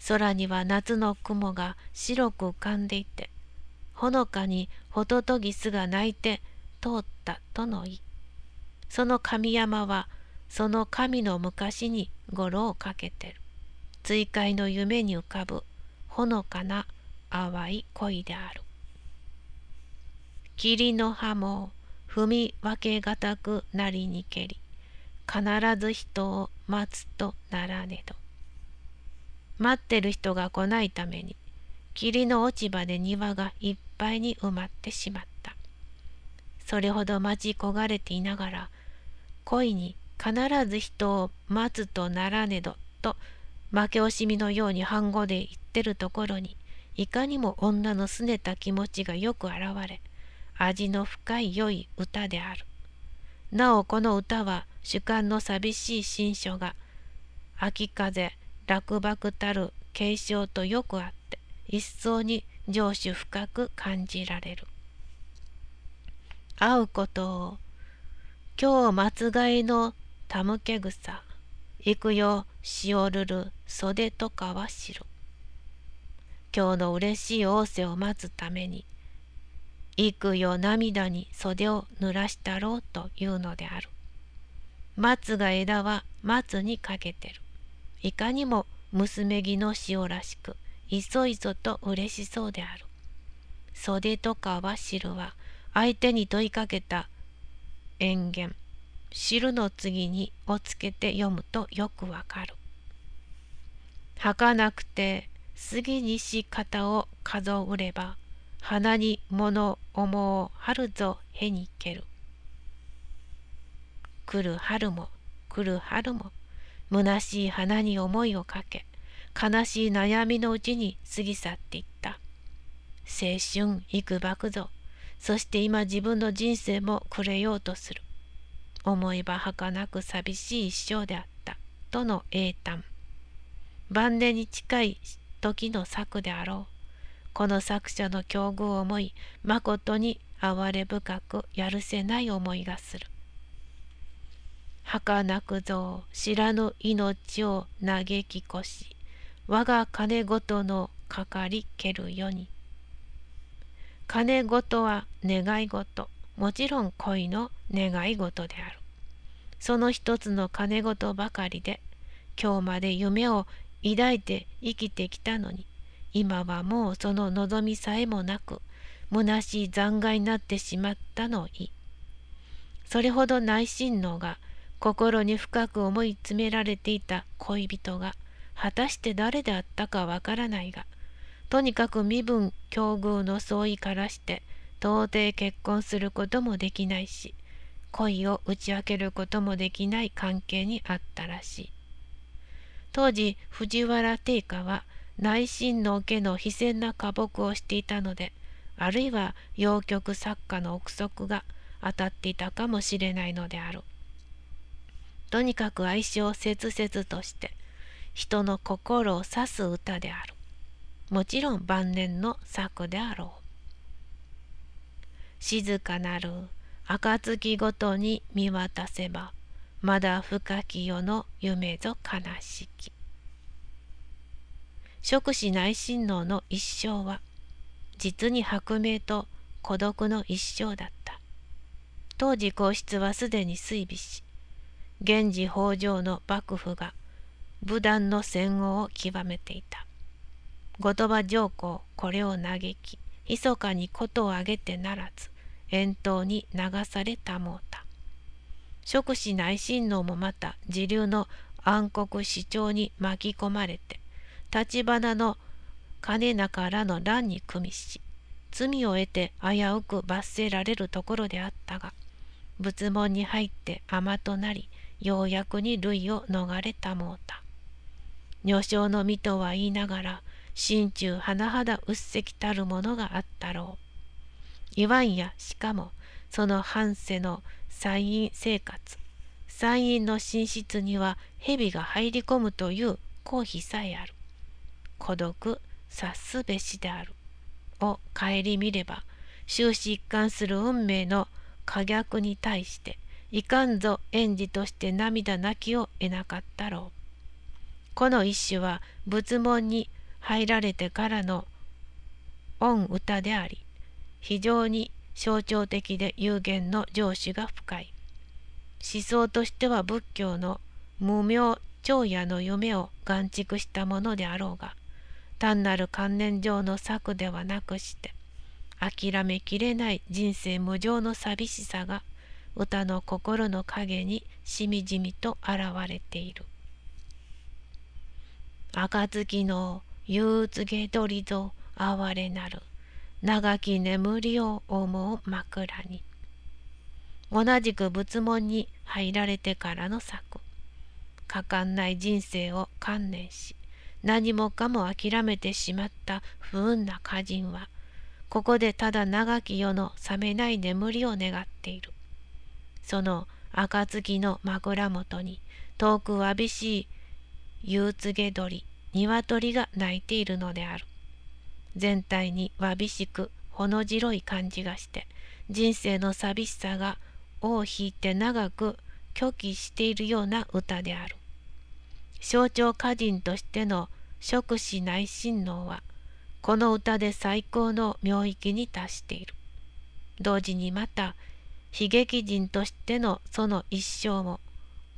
空には夏の雲が白く浮かんでいてほのかにホトトギスが鳴いて通ったとの意その神山はその神の昔に語呂をかけてる追海の夢に浮かぶほのかな淡い恋である霧の葉も踏み分けがたくなりにけり必ず人を待つとならねど待ってる人が来ないために霧の落ち葉で庭がいっぱいに埋まってしまったそれほど待ち焦がれていながら恋に必ず人を待つとならねどと負け惜しみのように半語で言ってるところにいかにも女の拗ねた気持ちがよく現れ味の深い良い歌であるなおこの歌は主観の寂しい新書が「秋風落幕たる継承とよくあって一層に上手深く感じられる会うことを今日松がいのたむけ草行くよしおるる袖とかは知る今日の嬉しい仰せを待つために行くよ涙に袖を濡らしたろうというのである松が枝は松にかけてるいかにも娘木の塩らしくいそいそと嬉しそうである袖とかは汁は相手に問いかけた演言汁の次に「をつけて読むとよくわかるはかなくて杉にし方を数うれば花に物思う春ぞへにける来る春も来る春も虚しい花に思いをかけ悲しい悩みのうちに過ぎ去っていった青春幾ばくぞそして今自分の人生も暮れようとする思えば儚く寂しい一生であったとの英嘆晩年に近い時の作であろうこの作者の境遇を思いまことに哀れ深くやるせない思いがする儚くぞ知らぬ命を嘆きこし我が金ごとのかかりける世に金ごとは願い事もちろん恋の願い事であるその一つの金ごとばかりで今日まで夢を抱いて生きてきたのに今はもうその望みさえもなく虚しい残骸になってしまったのいそれほど内心のが心に深く思い詰められていた恋人が果たして誰であったかわからないがとにかく身分境遇の相違からして到底結婚することもできないし恋を打ち明けることもできない関係にあったらしい当時藤原定家は内心の家の非戦な花木をしていたのであるいは洋曲作家の憶測が当たっていたかもしれないのである。とにかく愛愁を切々として人の心を刺す歌であるもちろん晩年の作であろう静かなる暁ごとに見渡せばまだ深き世の夢ぞ悲しき職士内親王の一生は実に薄命と孤独の一生だった当時皇室はすでに衰微し源氏北条の幕府が武断の戦後を極めていた。後鳥羽上皇これを嘆き密かに事を挙げてならず遠島に流されたもうた。職士内親王もまた自流の暗黒主張に巻き込まれて橘の兼中らの乱に組みし罪を得て危うく罰せられるところであったが仏門に入って甘となりようやくに類を逃れたもうた。女性の身とは言いながら、心中甚だうっせきたるものがあったろう。言わんや、しかも、その半世の山陰生活、山陰の寝室には蛇が入り込むという公費さえある。孤独、察すべしである。を顧みれば、終始一貫する運命の可逆に対して、いかんぞ園児として涙なきを得なかったろう。この一首は仏門に入られてからの御歌であり、非常に象徴的で有限の上司が深い。思想としては仏教の無明長夜の夢を眼畜したものであろうが、単なる観念上の策ではなくして、諦めきれない人生無常の寂しさが歌の心の影にしみじみと現れている暁の夕つげ鳥ぞ哀れなる長き眠りを思う枕に同じく仏門に入られてからの作果敢ない人生を観念し何もかも諦めてしまった不運な歌人はここでただ長き世の冷めない眠りを願っているその暁の枕元に遠くわびしい夕つげ鳥鶏が鳴いているのである全体にわびしくほの白い感じがして人生の寂しさが尾を引いて長く虚偽しているような歌である象徴歌人としての職士内親王はこの歌で最高の領域に達している同時にまた悲劇人としてのその一生も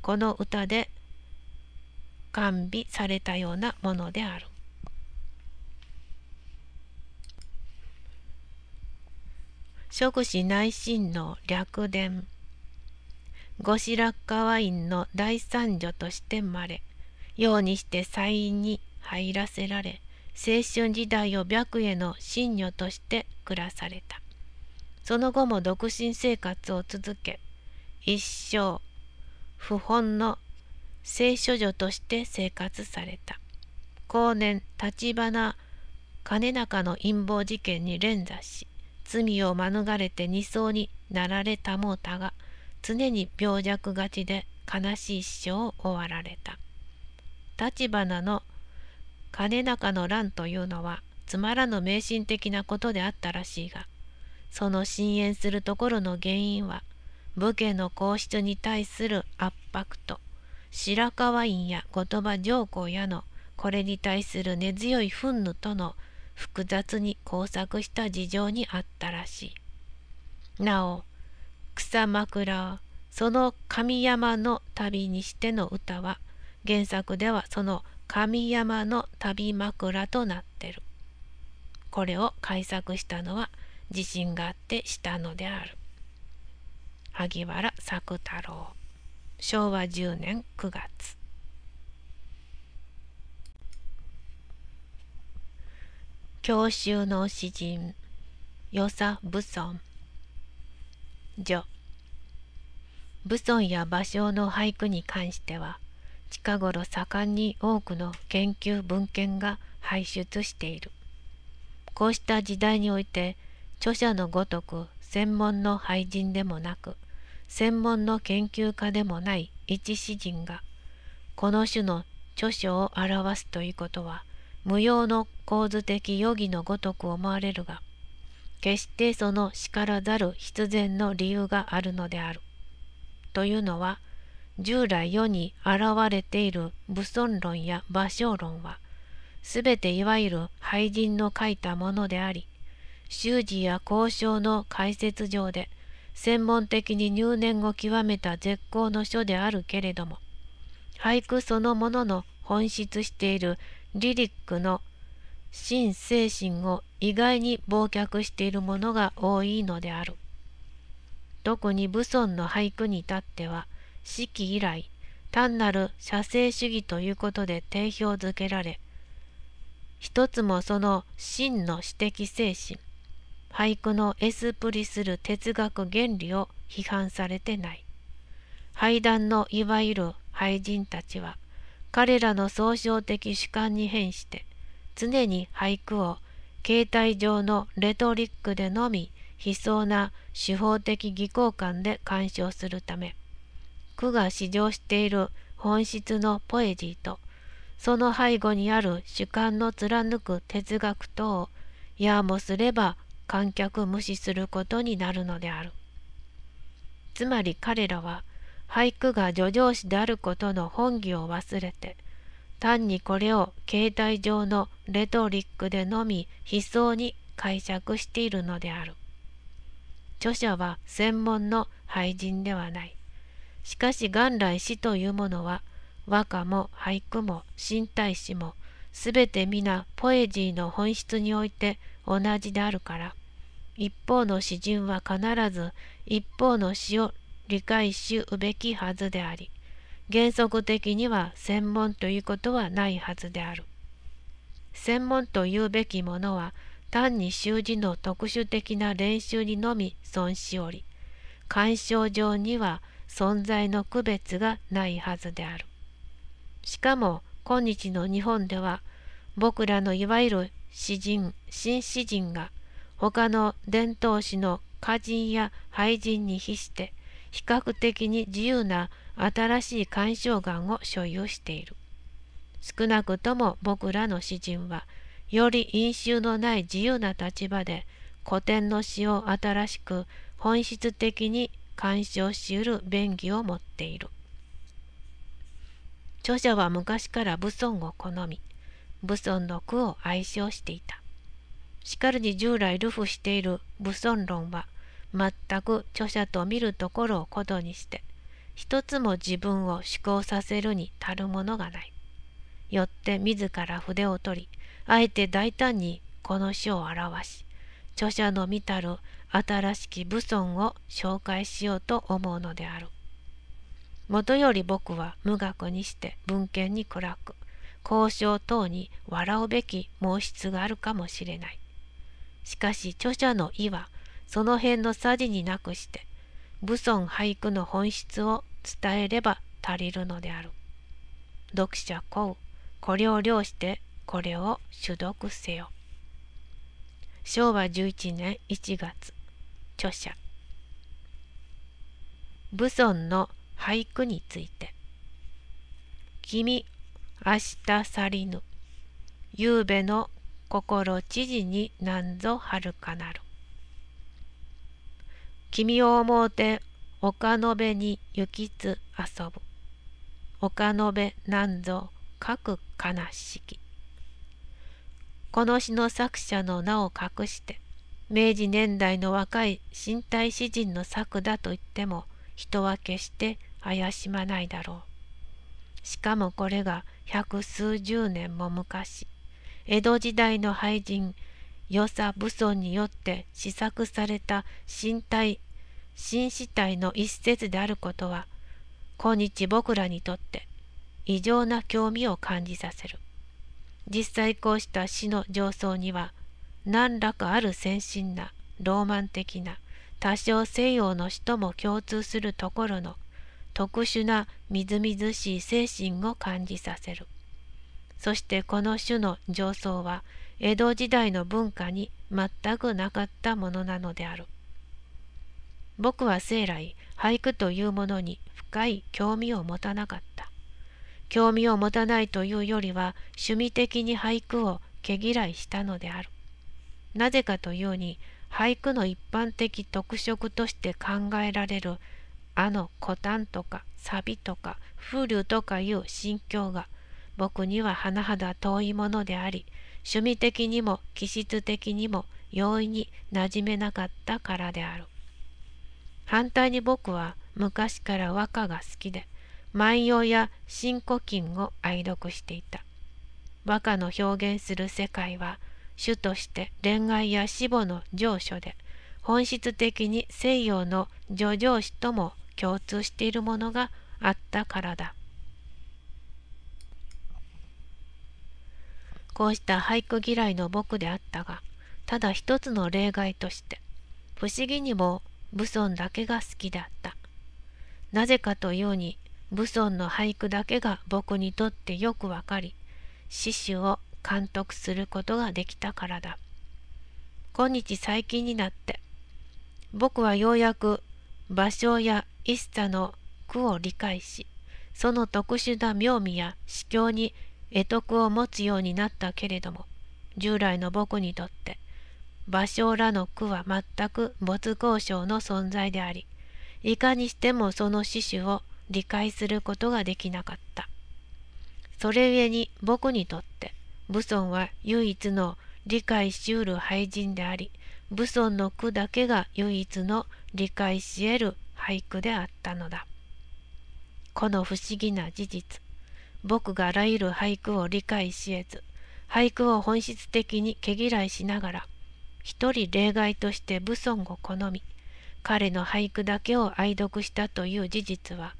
この歌で完備されたようなものである。職士内心の略伝後白河院の大三女として生まれようにして祭院に入らせられ青春時代を白への親女として暮らされた。その後も独身生活を続け一生不本の聖書女として生活された後年立花兼中の陰謀事件に連座し罪を免れて二層になられたもうたが常に病弱がちで悲しい一生を終わられた立花の兼中の乱というのはつまらぬ迷信的なことであったらしいがその深淵するところの原因は武家の皇室に対する圧迫と白河院や言葉上皇やのこれに対する根強い憤怒との複雑に交錯した事情にあったらしい。なお草枕はその神山の旅にしての歌は原作ではその神山の旅枕となってる。これを解釈したのは自信があってしたのである萩原作太郎昭和10年9月教習の詩人与謝武尊序武尊や芭蕉の俳句に関しては近頃盛んに多くの研究文献が輩出しているこうした時代において著者のごとく専門の俳人でもなく専門の研究家でもない一詩人がこの種の著書を表すということは無用の構図的余儀のごとく思われるが決してその叱らざる必然の理由があるのである。というのは従来世に現れている武尊論や芭蕉論はすべていわゆる俳人の書いたものであり修辞や交渉の解説上で専門的に入念を極めた絶好の書であるけれども俳句そのものの本質しているリリックの真精神を意外に忘却しているものが多いのである特に武尊の俳句に至っては四季以来単なる写生主義ということで定評づけられ一つもその真の私的精神俳句のエスプリする哲学原理を批判されてない。俳壇のいわゆる俳人たちは、彼らの総称的主観に変して、常に俳句を形態上のレトリックでのみ悲壮な手法的技巧感で鑑賞するため句が試乗している本質のポエジーとその背後にある主観の貫く哲学等をやもすれば観客無視することになるのである。つまり彼らは俳句が叙情詩であることの本義を忘れて単にこれを形態上のレトリックでのみ悲壮に解釈しているのである。著者は専門の俳人ではない。しかし元来詩というものは和歌も俳句も身体詩もすべて皆ポエジーの本質において同じであるから一方の詩人は必ず一方の詩を理解しうべきはずであり、原則的には専門ということはないはずである。専門というべきものは単に習字の特殊的な練習にのみ損しおり、干渉上には存在の区別がないはずである。しかも今日の日本では僕らのいわゆる詩人、新詩人が他の伝統史の歌人や俳人に比して比較的に自由な新しい鑑賞眼を所有している。少なくとも僕らの詩人はより飲酒のない自由な立場で古典の詩を新しく本質的に鑑賞しうる便宜を持っている。著者は昔から武尊を好み、武尊の句を愛称していた。しかるに従来流布している武尊論は全く著者と見るところをことにして一つも自分を思考させるに足るものがない。よって自ら筆を取りあえて大胆にこの書を表し著者の見たる新しき武尊を紹介しようと思うのである。もとより僕は無学にして文献に暗く交渉等に笑うべき毛筆があるかもしれない。しかし著者の意はその辺のさじになくして武尊俳句の本質を伝えれば足りるのである。読者こうこれを了してこれを取読せよ。昭和11年1月著者武尊の俳句について「君明日去りぬ夕べの心知事に何ぞはるかなる。君を思うて丘の辺に行きつ遊ぶ。丘の辺なんぞ各悲しき。この詩の作者の名を隠して、明治年代の若い身体詩人の作だと言っても、人は決して怪しまないだろう。しかもこれが百数十年も昔。江戸時代の俳人与謝武尊によって試作された身体新死体の一節であることは今日僕らにとって異常な興味を感じさせる実際こうした死の上層には何らかある先進なローマン的な多少西洋の死とも共通するところの特殊なみずみずしい精神を感じさせる。そしてこの種の上層は江戸時代の文化に全くなかったものなのである僕は生来俳句というものに深い興味を持たなかった興味を持たないというよりは趣味的に俳句を毛嫌いしたのであるなぜかというに俳句の一般的特色として考えられるあの古典とかサビとか風流とかいう心境が「僕には甚だ遠いものであり趣味的にも気質的にも容易に馴染めなかったからである反対に僕は昔から和歌が好きで万葉や新古今を愛読していた和歌の表現する世界は主として恋愛や死母の情緒で本質的に西洋の叙情詩とも共通しているものがあったからだこうした俳句嫌いの僕であったがただ一つの例外として不思議にも武尊だけが好きだったなぜかというに武尊の俳句だけが僕にとってよくわかり詩集を監督することができたからだ今日最近になって僕はようやく芭蕉や一茶の句を理解しその特殊な妙味や詩境に得徳を持つようになったけれども従来の僕にとって芭蕉らの句は全く没交渉の存在でありいかにしてもその詩種を理解することができなかったそれゆえに僕にとって武尊は唯一の理解しうる俳人であり武尊の句だけが唯一の理解し得る俳句であったのだこの不思議な事実僕があらゆる俳句を理解しえず俳句を本質的に毛嫌いしながら一人例外として武尊を好み彼の俳句だけを愛読したという事実は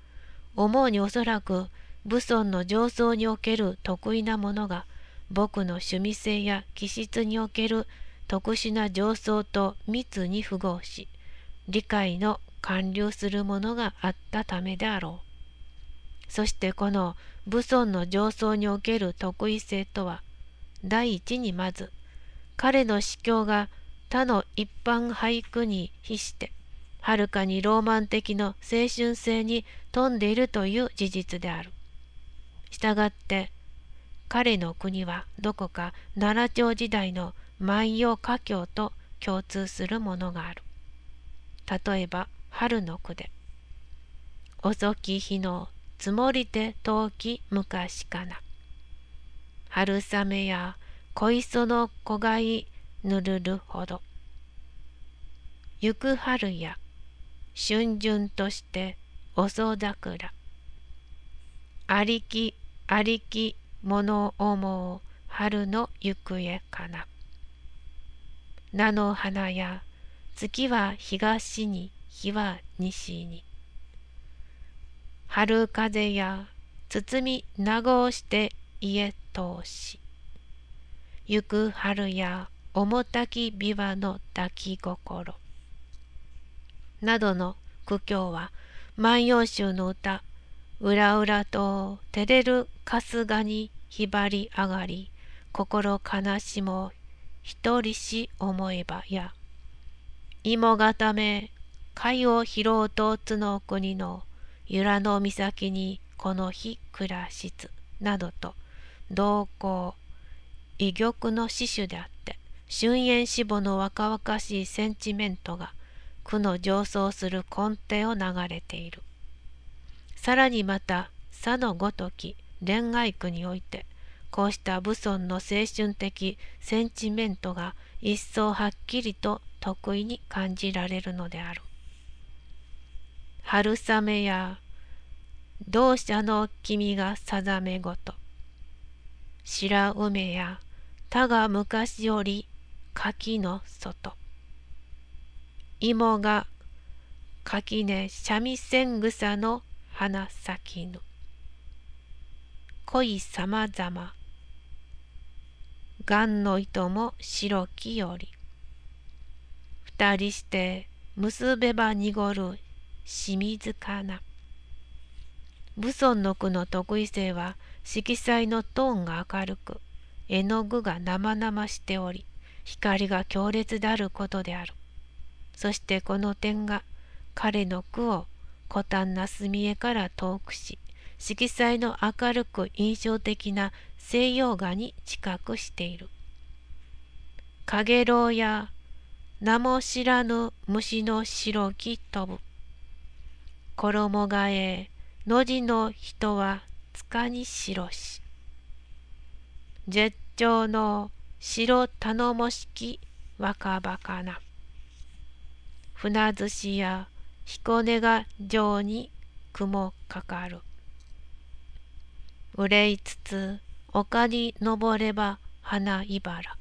思うにおそらく武尊の上層における得意なものが僕の趣味性や気質における特殊な上層と密に符合し理解の還流するものがあったためであろう。そしてこの武尊の上層における特異性とは第一にまず彼の詩教が他の一般俳句に比してはるかにローマン的の青春性に富んでいるという事実である。したがって彼の国はどこか奈良朝時代の万葉歌経と共通するものがある。例えば春の句で「遅き日の積もりて遠き昔かな。春雨や小磯の子がいぬるるほど。ゆく春や春順としておそくら。ありきありきもの思う春の行方かな。菜の花や月は東に日は西に。春風や包みなごして家通し。ゆく春や重たき琵琶の抱き心。などの苦境は万葉集の歌、うらうらと照れる春日にひばり上がり、心悲しも一人し思えばや。芋固め、貝を拾うと角国の由良の岬にこの日暮らしつなどと同行異玉の詩手であって春燕志母の若々しいセンチメントが句の上層する根底を流れているさらにまた佐のごとき恋愛句においてこうした武尊の青春的センチメントが一層はっきりと得意に感じられるのである。春雨や同社の君が定めごと白梅や他が昔より柿の外芋が垣根三味線草の花咲きぬ恋さまざまがんの糸も白きより二人して結べば濁る清水かな武尊の句の得意性は色彩のトーンが明るく絵の具が生々しており光が強烈であることであるそしてこの点が彼の句を古丹な墨絵から遠くし色彩の明るく印象的な西洋画に近くしている「陽炎や名も知らぬ虫の白き飛ぶ」衣替えの字の人はつかにしろし絶頂の白頼もしき若ばかな船寿司や彦根が城に雲かかる憂いつつ丘に登れば花茨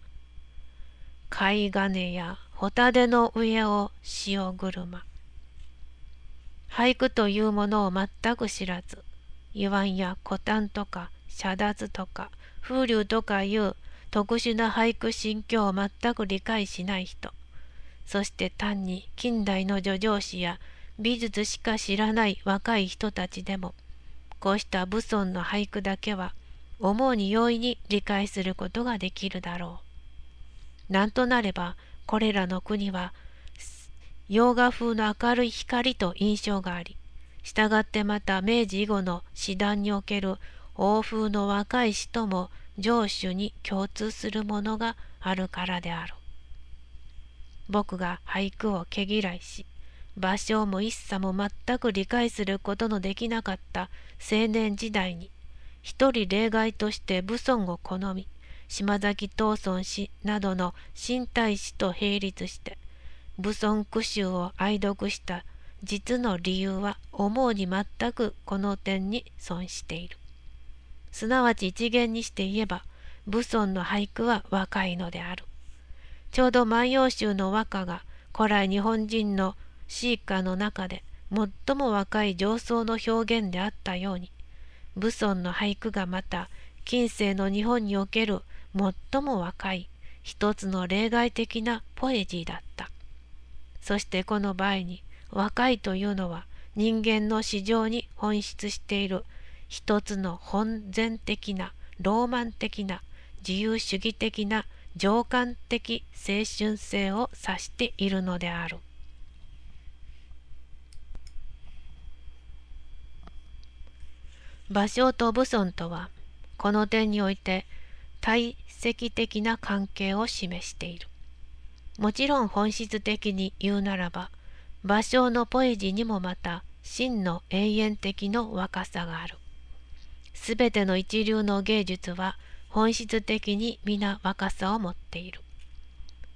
貝金やホタテの上を塩車俳句というものを全く知らず言わんや古丹とか遮奪とか風流とかいう特殊な俳句心境を全く理解しない人そして単に近代の叙情詩や美術しか知らない若い人たちでもこうした武尊の俳句だけは思うに容易に理解することができるだろう。なんとなればこれらの国は洋画風の明るい光と印象があり、従ってまた明治以後の詩壇における欧風の若い詩とも上主に共通するものがあるからである。僕が俳句を毛嫌いし、芭蕉も一茶も全く理解することのできなかった青年時代に、一人例外として武尊を好み、島崎藤村氏などの新体師と並立して、武尊句集を愛読した実の理由は思うに全くこの点に損している。すなわち一元にして言えば武尊の俳句は若いのである。ちょうど万葉集の和歌が古来日本人の詩歌の中で最も若い上層の表現であったように武尊の俳句がまた近世の日本における最も若い一つの例外的なポエジーだった。そしてこの場合に若いというのは人間の市場に本質している一つの本然的なローマン的な自由主義的な情感的青春性を指しているのである。芭蕉と武尊とはこの点において体積的な関係を示している。もちろん本質的に言うならば芭蕉のポエジにもまた真の永遠的の若さがある。すべての一流の芸術は本質的に皆若さを持っている。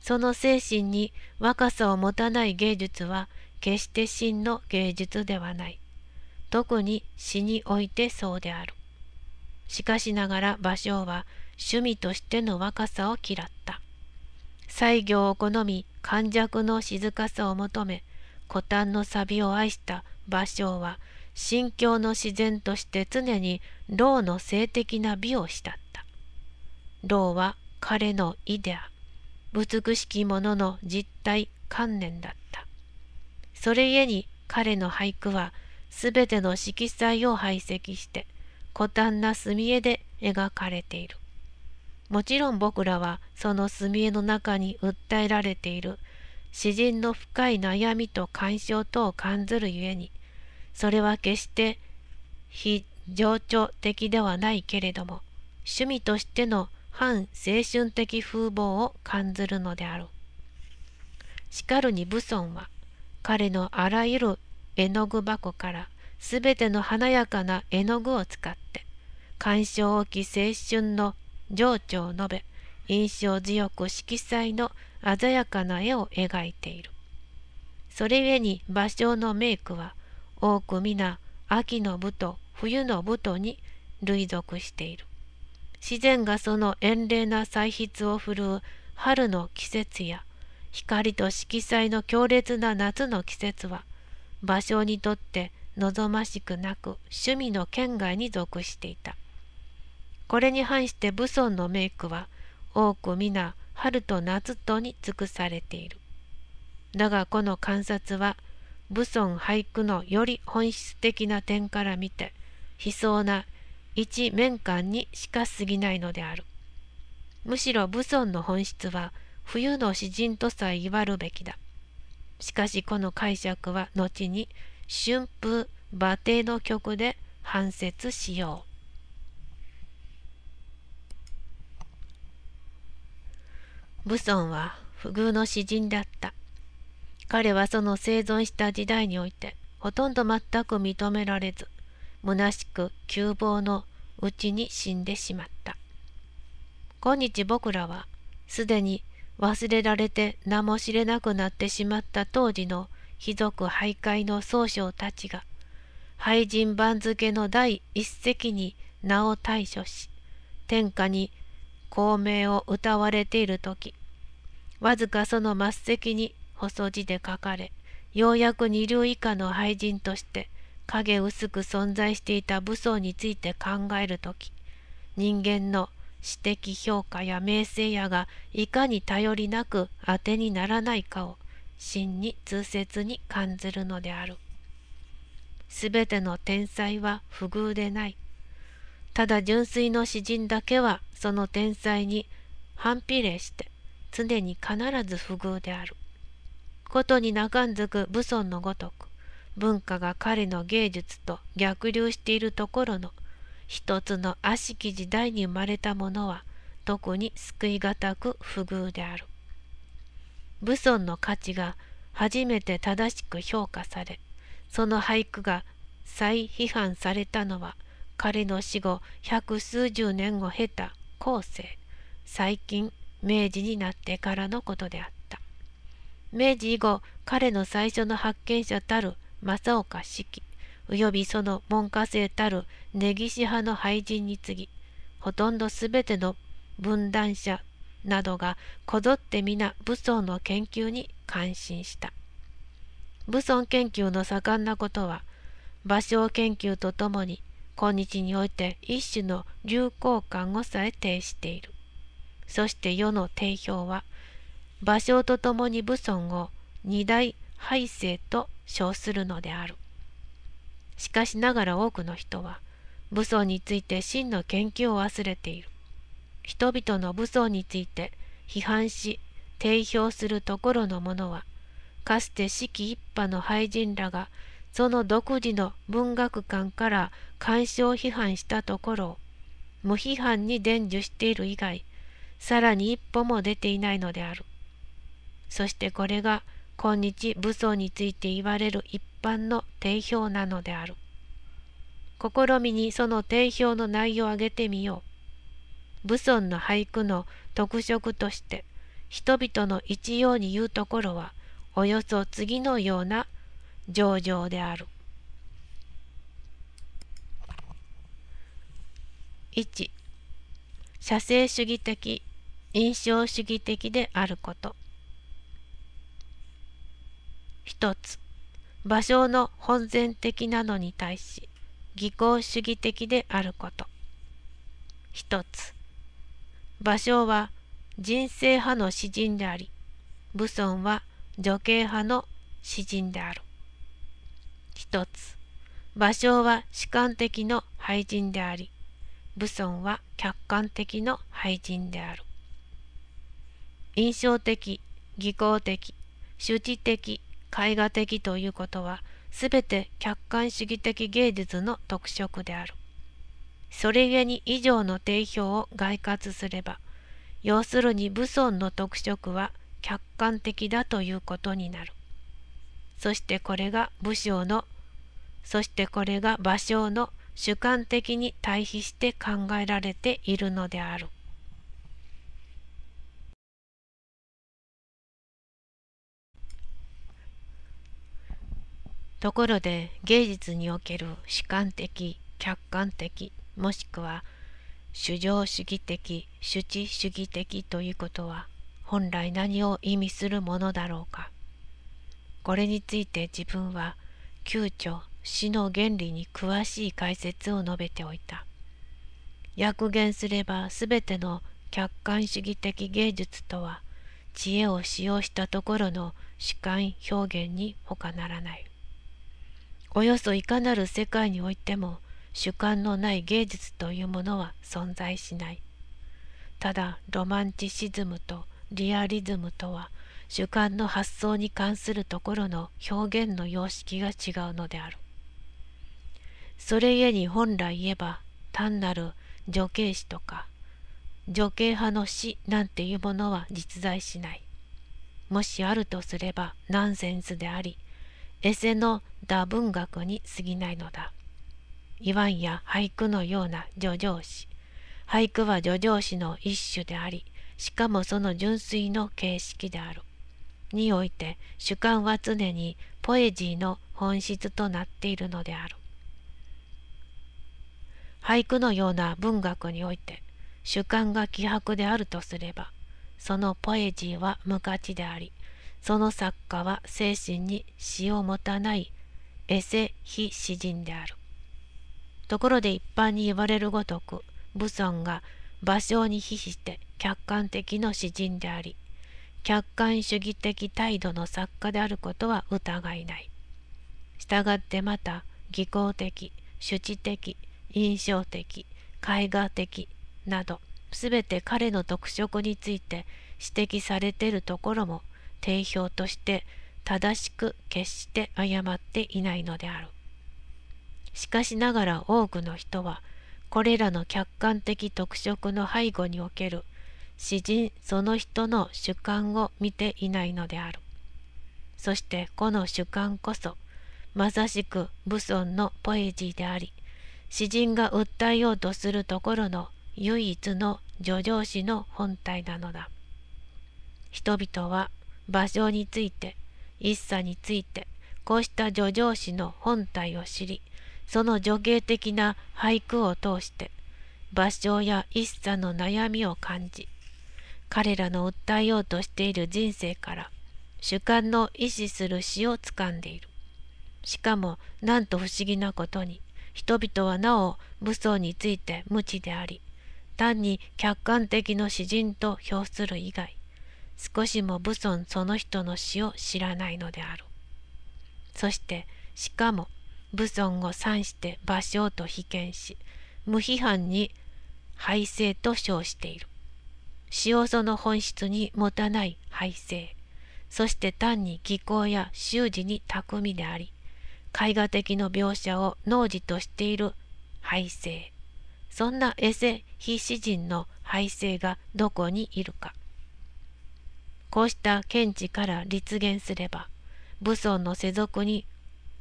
その精神に若さを持たない芸術は決して真の芸術ではない。特に詩においてそうである。しかしながら芭蕉は趣味としての若さを嫌った。西行を好み感弱の静かさを求め古丹のサビを愛した芭蕉は心境の自然として常に老の性的な美を慕った老は彼のイデア美しきものの実体観念だったそれゆえに彼の俳句は全ての色彩を排斥して古丹な墨絵で描かれているもちろん僕らはその墨絵の中に訴えられている詩人の深い悩みと感傷等を感ずるゆえにそれは決して非情緒的ではないけれども趣味としての反青春的風貌を感ずるのである。しかるに武尊は彼のあらゆる絵の具箱からすべての華やかな絵の具を使って鑑賞き、青春の情緒を述べ印象強く色彩の鮮やかな絵を描いているそれゆえに芭蕉の名句は多く皆秋の舞と冬の舞とに類属している自然がその遠麗な彩筆を振るう春の季節や光と色彩の強烈な夏の季節は芭蕉にとって望ましくなく趣味の圏外に属していたこれに反して武尊のメイクは多く皆春と夏とに尽くされている。だがこの観察は武尊俳句のより本質的な点から見て悲壮な一面間にしか過ぎないのである。むしろ武尊の本質は冬の詩人とさえ言わるべきだ。しかしこの解釈は後に春風馬蹄の曲で反説しよう。武尊は不遇の詩人だった。彼はその生存した時代において、ほとんど全く認められず、虚しく窮乏のうちに死んでしまった。今日僕らは、すでに忘れられて名も知れなくなってしまった当時の貴族徘徊の宗匠たちが、廃人番付の第一席に名を大所し、天下に孔明を歌われている時わずかその末席に細字で書かれようやく二流以下の俳人として影薄く存在していた武装について考える時人間の私的評価や名声やがいかに頼りなく当てにならないかを真に痛切に感じるのである。すべての天才は不遇でない。ただ純粋の詩人だけはその天才に反比例して常に必ず不遇である。ことにかんずく武尊のごとく文化が彼の芸術と逆流しているところの一つの悪しき時代に生まれたものは特に救いがたく不遇である。武尊の価値が初めて正しく評価されその俳句が再批判されたのは彼の死後百数十年を経た後世最近明治になってからのことであった明治以後彼の最初の発見者たる正岡子規およびその門下生たる根岸派の俳人に次ぎほとんど全ての分断者などがこぞって皆武装の研究に感心した武装研究の盛んなことは芭蕉研究とともに今日において一種の流行感をさえ呈している。そして世の定評は、芭蕉とともに武尊を二大敗勢と称するのである。しかしながら多くの人は、武装について真の研究を忘れている。人々の武装について批判し、定評するところのものは、かつて四季一派の廃人らがその独自の文学観から鑑賞批判したところ無批判に伝授している以外さらに一歩も出ていないのであるそしてこれが今日武装について言われる一般の定評なのである試みにその定評の内容を挙げてみよう武尊の俳句の特色として人々の一様に言うところはおよそ次のような上々である。1社政主義的印象主義的であること1つ芭蕉の本然的なのに対し技巧主義的であること1つ芭蕉は人生派の詩人であり武尊は女系派の詩人である一つ芭蕉は主観的の廃人であり武尊は客観的の廃人である印象的技巧的手持的絵画的ということは全て客観主義的芸術の特色であるそれゆえに以上の定評を概括すれば要するに武尊の特色は客観的だということになるそしてこれが武将のそしてこれが芭蕉の主観的に対比して考えられているのである。ところで芸術における主観的客観的もしくは主情主義的主治主義的ということは本来何を意味するものだろうか。これについて自分は急遽死の原理に詳しい解説を述べておいた。約言すれば全ての客観主義的芸術とは知恵を使用したところの主観表現に他ならない。およそいかなる世界においても主観のない芸術というものは存在しない。ただロマンチシズムとリアリズムとは主観の発想に関するところの表現の様式が違うのである。それゆえに本来言えば単なる女系詩とか女系派の詩なんていうものは実在しない。もしあるとすればナンセンスでありエセの打文学に過ぎないのだ。いわんや俳句のような叙情詩。俳句は叙情詩の一種であり、しかもその純粋の形式である。において主観は常にポエジーの本質となっているのである。俳句のような文学において主観が希薄であるとすればそのポエジーは無価値でありその作家は精神に詩を持たないエセ非詩人である。ところで一般に言われるごとく武尊が芭蕉に比して客観的の詩人であり客観主義的態度の作家であることは疑いない。したがってまた技巧的主治的印象的絵画的など全て彼の特色について指摘されているところも定評として正しく決して誤っていないのである。しかしながら多くの人はこれらの客観的特色の背後における詩人その人の主観を見ていないのである。そしてこの主観こそまさしく武尊のポエジーであり詩人が訴えようとするところの唯一の叙情詩の本体なのだ。人々は場所について一茶についてこうした叙情詩の本体を知りその女芸的な俳句を通して芭蕉や一茶の悩みを感じ彼らの訴えようとしている人生から主観の意志する死を掴んでいる。しかもなんと不思議なことに人々はなお武装について無知であり単に客観的の詩人と評する以外少しも武尊その人の死を知らないのであるそしてしかも武尊を賛して芭蕉と被験し無批判に敗政と称している塩素の本質に持たない排精そして単に技巧や習字に巧みであり絵画的の描写を農事としている廃性そんなエセ非詩人の廃性がどこにいるかこうした見地から立現すれば武装の世俗に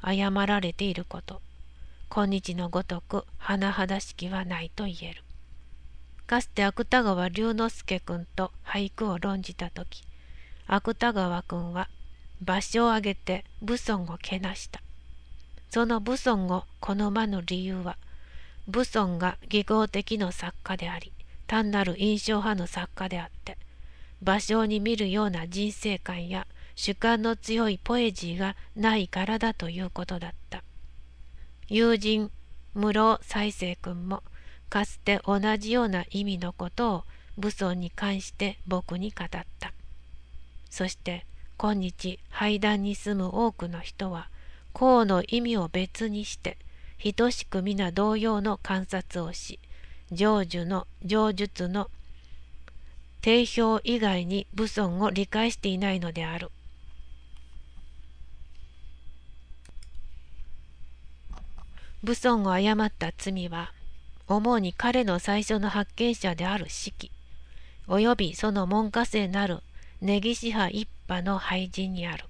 誤られていること今日のごとく甚だしきはないと言える。かつて芥川龍之介君と俳句を論じた時芥川君は場所を挙げて武尊をけなしたその武尊を好まぬ理由は武尊が技巧的の作家であり単なる印象派の作家であって芭蕉に見るような人生観や主観の強いポエジーがないからだということだった友人室再生君もかつて同じような意味のことを武装に関して僕に語ったそして今日廃壇に住む多くの人は項の意味を別にして等しく皆同様の観察をし成就の上述の定評以外に武尊を理解していないのである。武尊を誤った罪は主に彼の最初の発見者である四季、及びその門下生なる根岸派一派の廃人にある。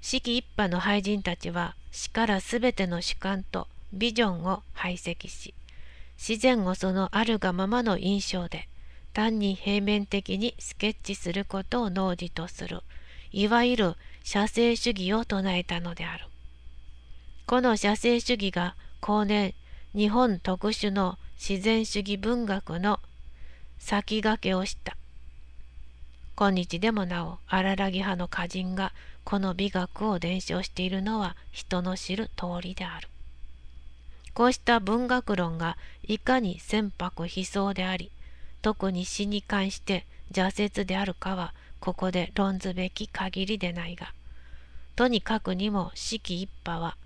四季一派の俳人たちは死からすべての主観とビジョンを排斥し、自然をそのあるがままの印象で単に平面的にスケッチすることを農事とする、いわゆる写生主義を唱えたのである。この写生主義が後年日本特殊の自然主義文学の先駆けをした。今日でもなお荒らぎ派の歌人がこの美学を伝承しているのは人の知る通りである。こうした文学論がいかに船舶悲壮であり、特に詩に関して挫折であるかはここで論ずべき限りでないが、とにかくにも四季一派は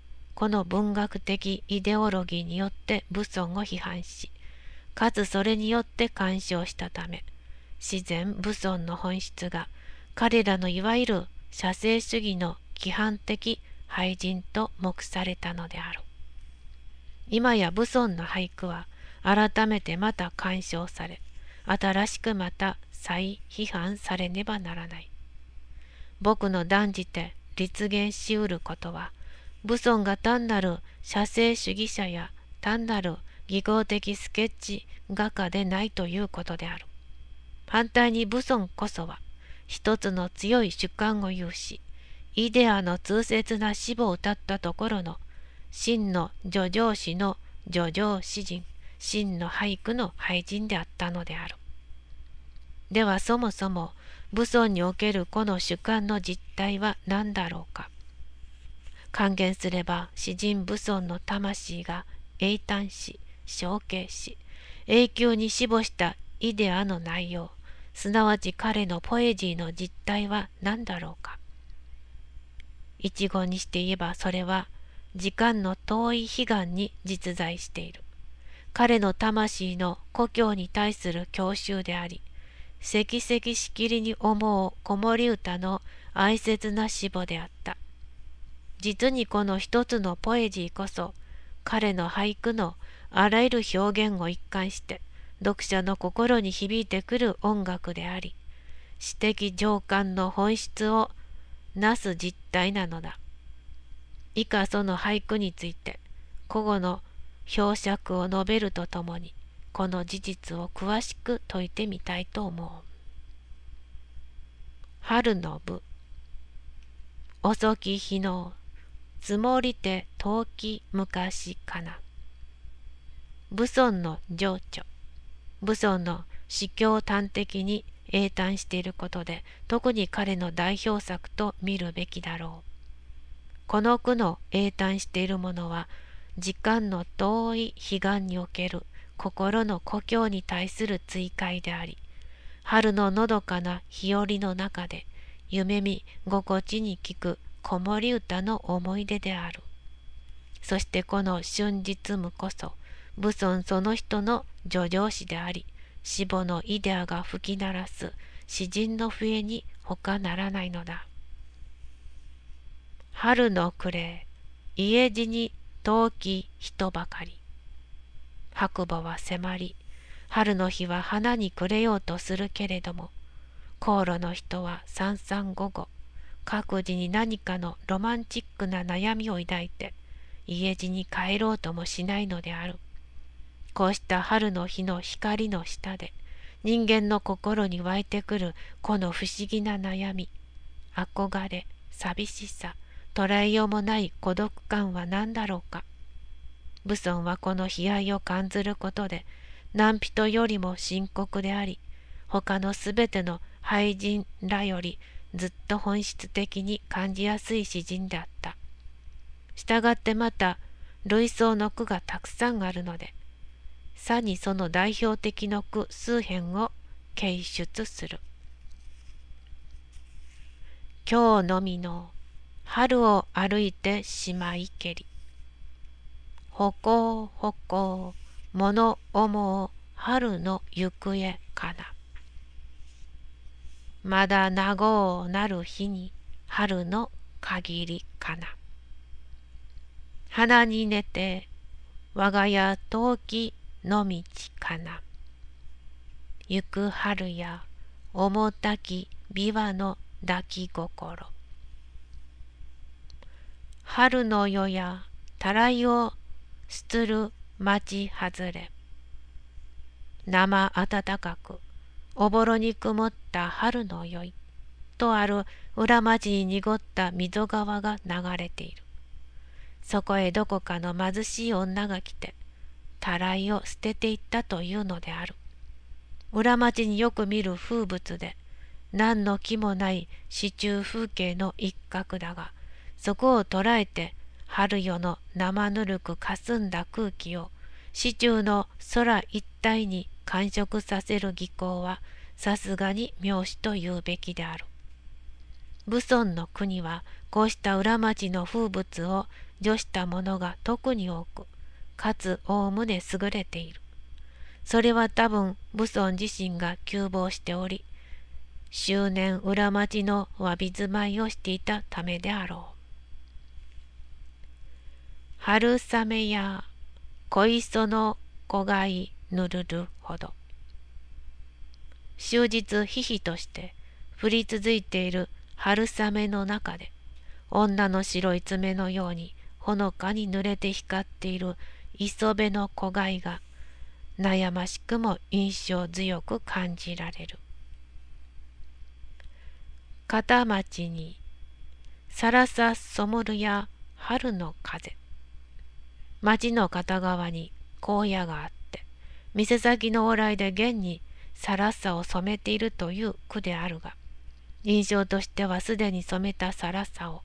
この文学的イデオロギーによって武尊を批判し、かつそれによって干渉したため、自然武尊の本質が彼らのいわゆる写生主義の規範的廃人と目されたのである。今や武尊の俳句は改めてまた干渉され、新しくまた再批判されねばならない。僕の断じて実現しうることは武尊が単なる写生主義者や単なる技巧的スケッチ画家でないということである。反対に武尊こそは一つの強い主観を有し、イデアの痛切な死を歌ったところの真の叙情詩の叙情詩人、真の俳句の俳人であったのである。ではそもそも武尊におけるこの主観の実態は何だろうか。還元すれば詩人武尊の魂が英単し承継し永久に死母したイデアの内容すなわち彼のポエジーの実態は何だろうか一語にして言えばそれは時間の遠い悲願に実在している彼の魂の故郷に対する郷愁であり積々しきりに思う子守歌の哀切な死母であった。実にこの一つのポエジーこそ彼の俳句のあらゆる表現を一貫して読者の心に響いてくる音楽であり詩的情感の本質をなす実態なのだ以下その俳句について古語の表釈を述べるとともにこの事実を詳しく説いてみたいと思う春の部遅き日の積もりて遠き昔かな。武尊の情緒武尊の司教端的に英単していることで特に彼の代表作と見るべきだろう。この句の英単しているものは時間の遠い彼岸における心の故郷に対する追戒であり春ののどかな日和の中で夢見心地に効く子守歌の思い出である。そしてこの春日無こそ、武尊その人の叙情詩であり、死母のイデアが吹き鳴らす詩人の笛に他ならないのだ。春の暮れ、家路に遠き人ばかり。白馬は迫り、春の日は花に暮れようとするけれども、航路の人は三三午後各自に何かのロマンチックな悩みを抱いて家路に帰ろうともしないのであるこうした春の日の光の下で人間の心に湧いてくるこの不思議な悩み憧れ寂しさ捉えようもない孤独感は何だろうか武尊はこの悲哀を感ずることで何人よりも深刻であり他のすべての俳人らよりずっと本質的に感じやすい詩人であった。したがってまた類想の句がたくさんあるので、さにその代表的の句数編を掲出する。今日のみの春を歩いてしまいけり。歩行歩行物思う春の行方かな。まだ名護なる日に春の限りかな。花に寝て我が家陶器の道かな。行く春や重たき琵琶の抱き心。春の夜やたらいをすつる町外れ。生暖かく。おぼろに曇った春の宵とある裏町に濁った溝川が流れているそこへどこかの貧しい女が来てたらいを捨てていったというのである裏町によく見る風物で何の木もない市中風景の一角だがそこを捉えて春夜の生ぬるくかすんだ空気を市中の空一帯に完食させる技巧はさすがに妙子と言うべきである。武尊の国はこうした裏町の風物を除したものが特に多く、かつおおむね優れている。それは多分武尊自身が急望しており、周年裏町の詫び住まいをしていたためであろう。春雨や小磯の子飼いぬるるほど終日ひひとして降り続いている春雨の中で女の白い爪のようにほのかに濡れて光っている磯辺の子貝が悩ましくも印象強く感じられる片町にさらさそもるや春の風町の片側に荒野があった店先の往来で現にさらさを染めているという句であるが印象としてはすでに染めたさらさを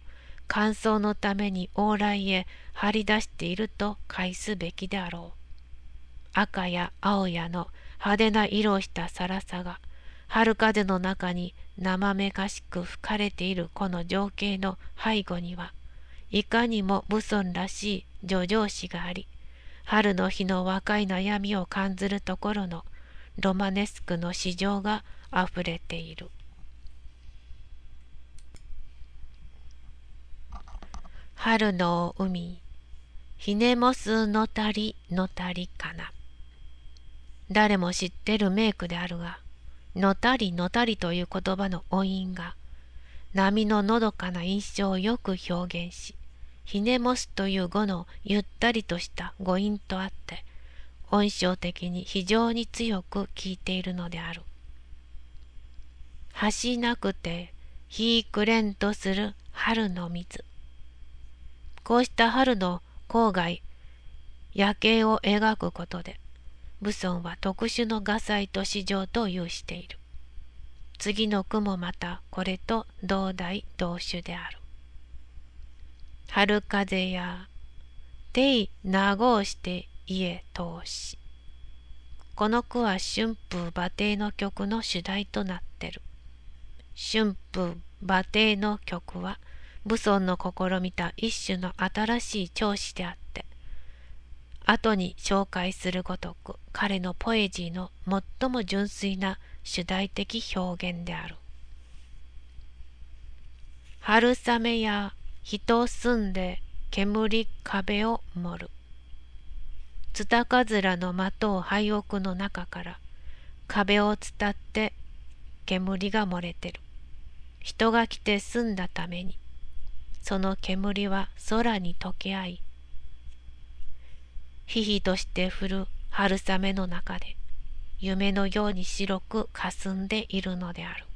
乾燥のために往来へ張り出していると返すべきであろう赤や青やの派手な色をしたさらさが春風の中に生めかしく吹かれているこの情景の背後にはいかにも武尊らしい叙情詩があり春の日の若い悩みを感じるところのロマネスクの詩情があふれている春の海ひねもすのたりのたりかな誰も知ってる名句であるがのたりのたりという言葉の音韻が波ののどかな印象をよく表現しひねもすという語のゆったりとした語音とあって、音章的に非常に強く効いているのである。橋なくて、ひいくれんとする春の水。こうした春の郊外、夜景を描くことで、武尊は特殊の画祭と市場と有している。次の句もまたこれと同題同種である。春風や手いなごうして家通し。この句は春風馬蹄の曲の主題となってる。春風馬蹄の曲は武尊の試みた一種の新しい調子であって、後に紹介するごとく彼のポエジーの最も純粋な主題的表現である。春雨や人住んで煙壁を盛る。ツタカズラの的を廃屋の中から壁を伝って煙が漏れてる。人が来て住んだためにその煙は空に溶け合いひひとして降る春雨の中で夢のように白くかすんでいるのである。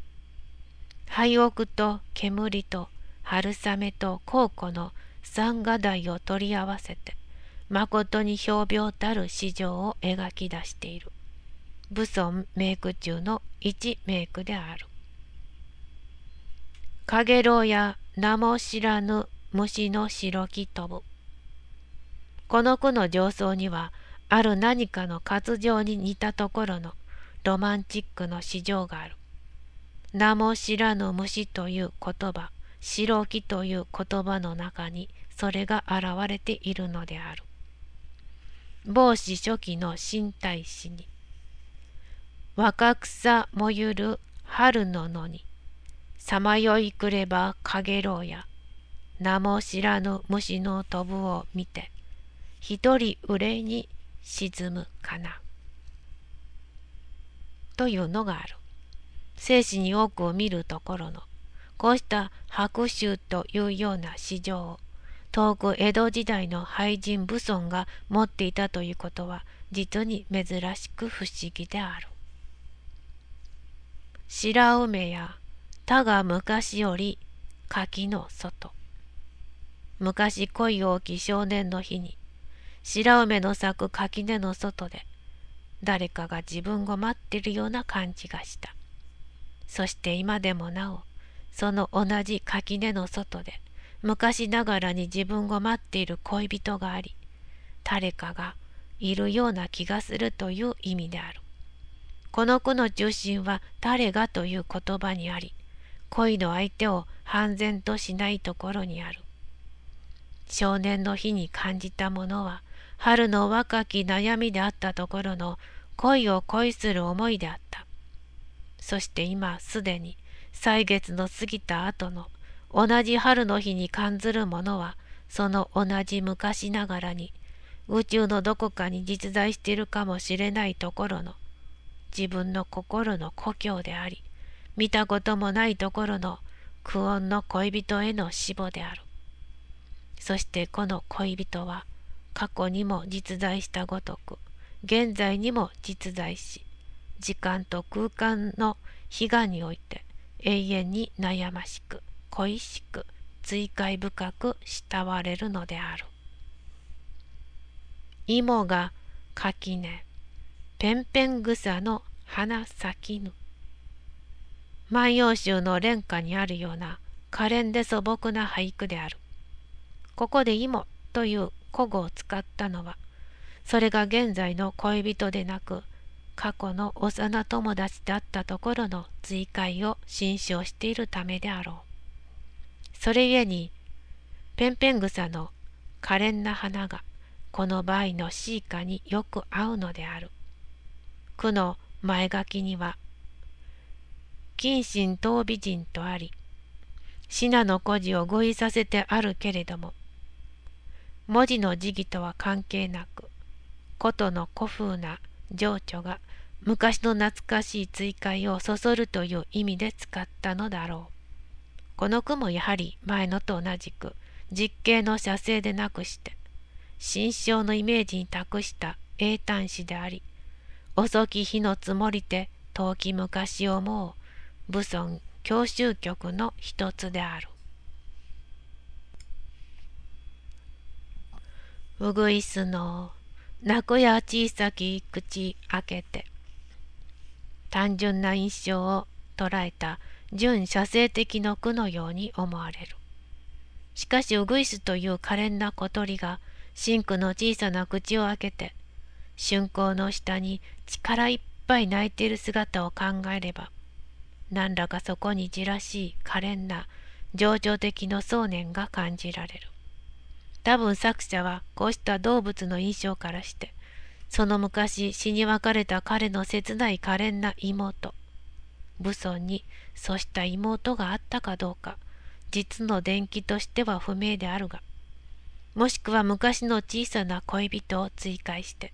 廃屋と煙と春雨と孝古の三画題を取り合わせて誠に漂病たる史上を描き出している武尊名句中の一名句である「かげろうや名も知らぬ虫の白き飛ぶ」この句の上層にはある何かの活情に似たところのロマンチックの史上がある。名も知らぬ虫という言葉白木という言葉の中にそれが現れているのである。帽子初期の新体子に若草もゆる春の野にさまよいくればかげろうや名も知らぬ虫の飛ぶを見て一人憂いに沈むかな。というのがある。生死に多くを見るところのこうした白州というような市場を遠く江戸時代の俳人武尊が持っていたということは実に珍しく不思議である。白梅や他が昔より柿の外昔恋多き少年の日に白梅の咲く垣根の外で誰かが自分を待ってるような感じがしたそして今でもなおその同じ垣根の外で昔ながらに自分を待っている恋人があり誰かがいるような気がするという意味であるこの句の中心は「誰が」という言葉にあり恋の相手を半然としないところにある少年の日に感じたものは春の若き悩みであったところの恋を恋する思いであったそして今すでに歳月の過ぎた後の同じ春の日に感ずるものはその同じ昔ながらに宇宙のどこかに実在しているかもしれないところの自分の心の故郷であり見たこともないところの苦音の恋人への死母であるそしてこの恋人は過去にも実在したごとく現在にも実在し時間と空間の悲願において永遠に悩ましく恋しく追悔深く慕われるのである芋が垣根ペンペン草の花咲きぬ万葉集の連歌にあるような可憐で素朴な俳句であるここで芋という古語を使ったのはそれが現在の恋人でなく過去の幼友達だったところの追会を心証しているためであろう。それゆえに、ペンペン草の可憐な花がこの場合のシイカによく合うのである。句の前書きには、謹慎当美人とあり、シナの故事を語彙させてあるけれども、文字の時期とは関係なく、ことの古風な情緒が昔の懐かしい追加をそそるという意味で使ったのだろう。この句もやはり前のと同じく実刑の写生でなくして心象のイメージに託した英単詩であり遅き日のつもりて遠き昔をもう武尊教習局の一つである。うぐいすの泣くや小さき口開けて単純な印象を捉えた純写生的の句のように思われるしかしウグイスという可憐な小鳥がン紅の小さな口を開けて春光の下に力いっぱい泣いている姿を考えれば何らかそこにじらしい可憐な情緒的の想念が感じられる多分作者はこうした動物の印象からして、その昔死に別れた彼の切ない可憐な妹、武尊にそうした妹があったかどうか、実の伝記としては不明であるが、もしくは昔の小さな恋人を追加して、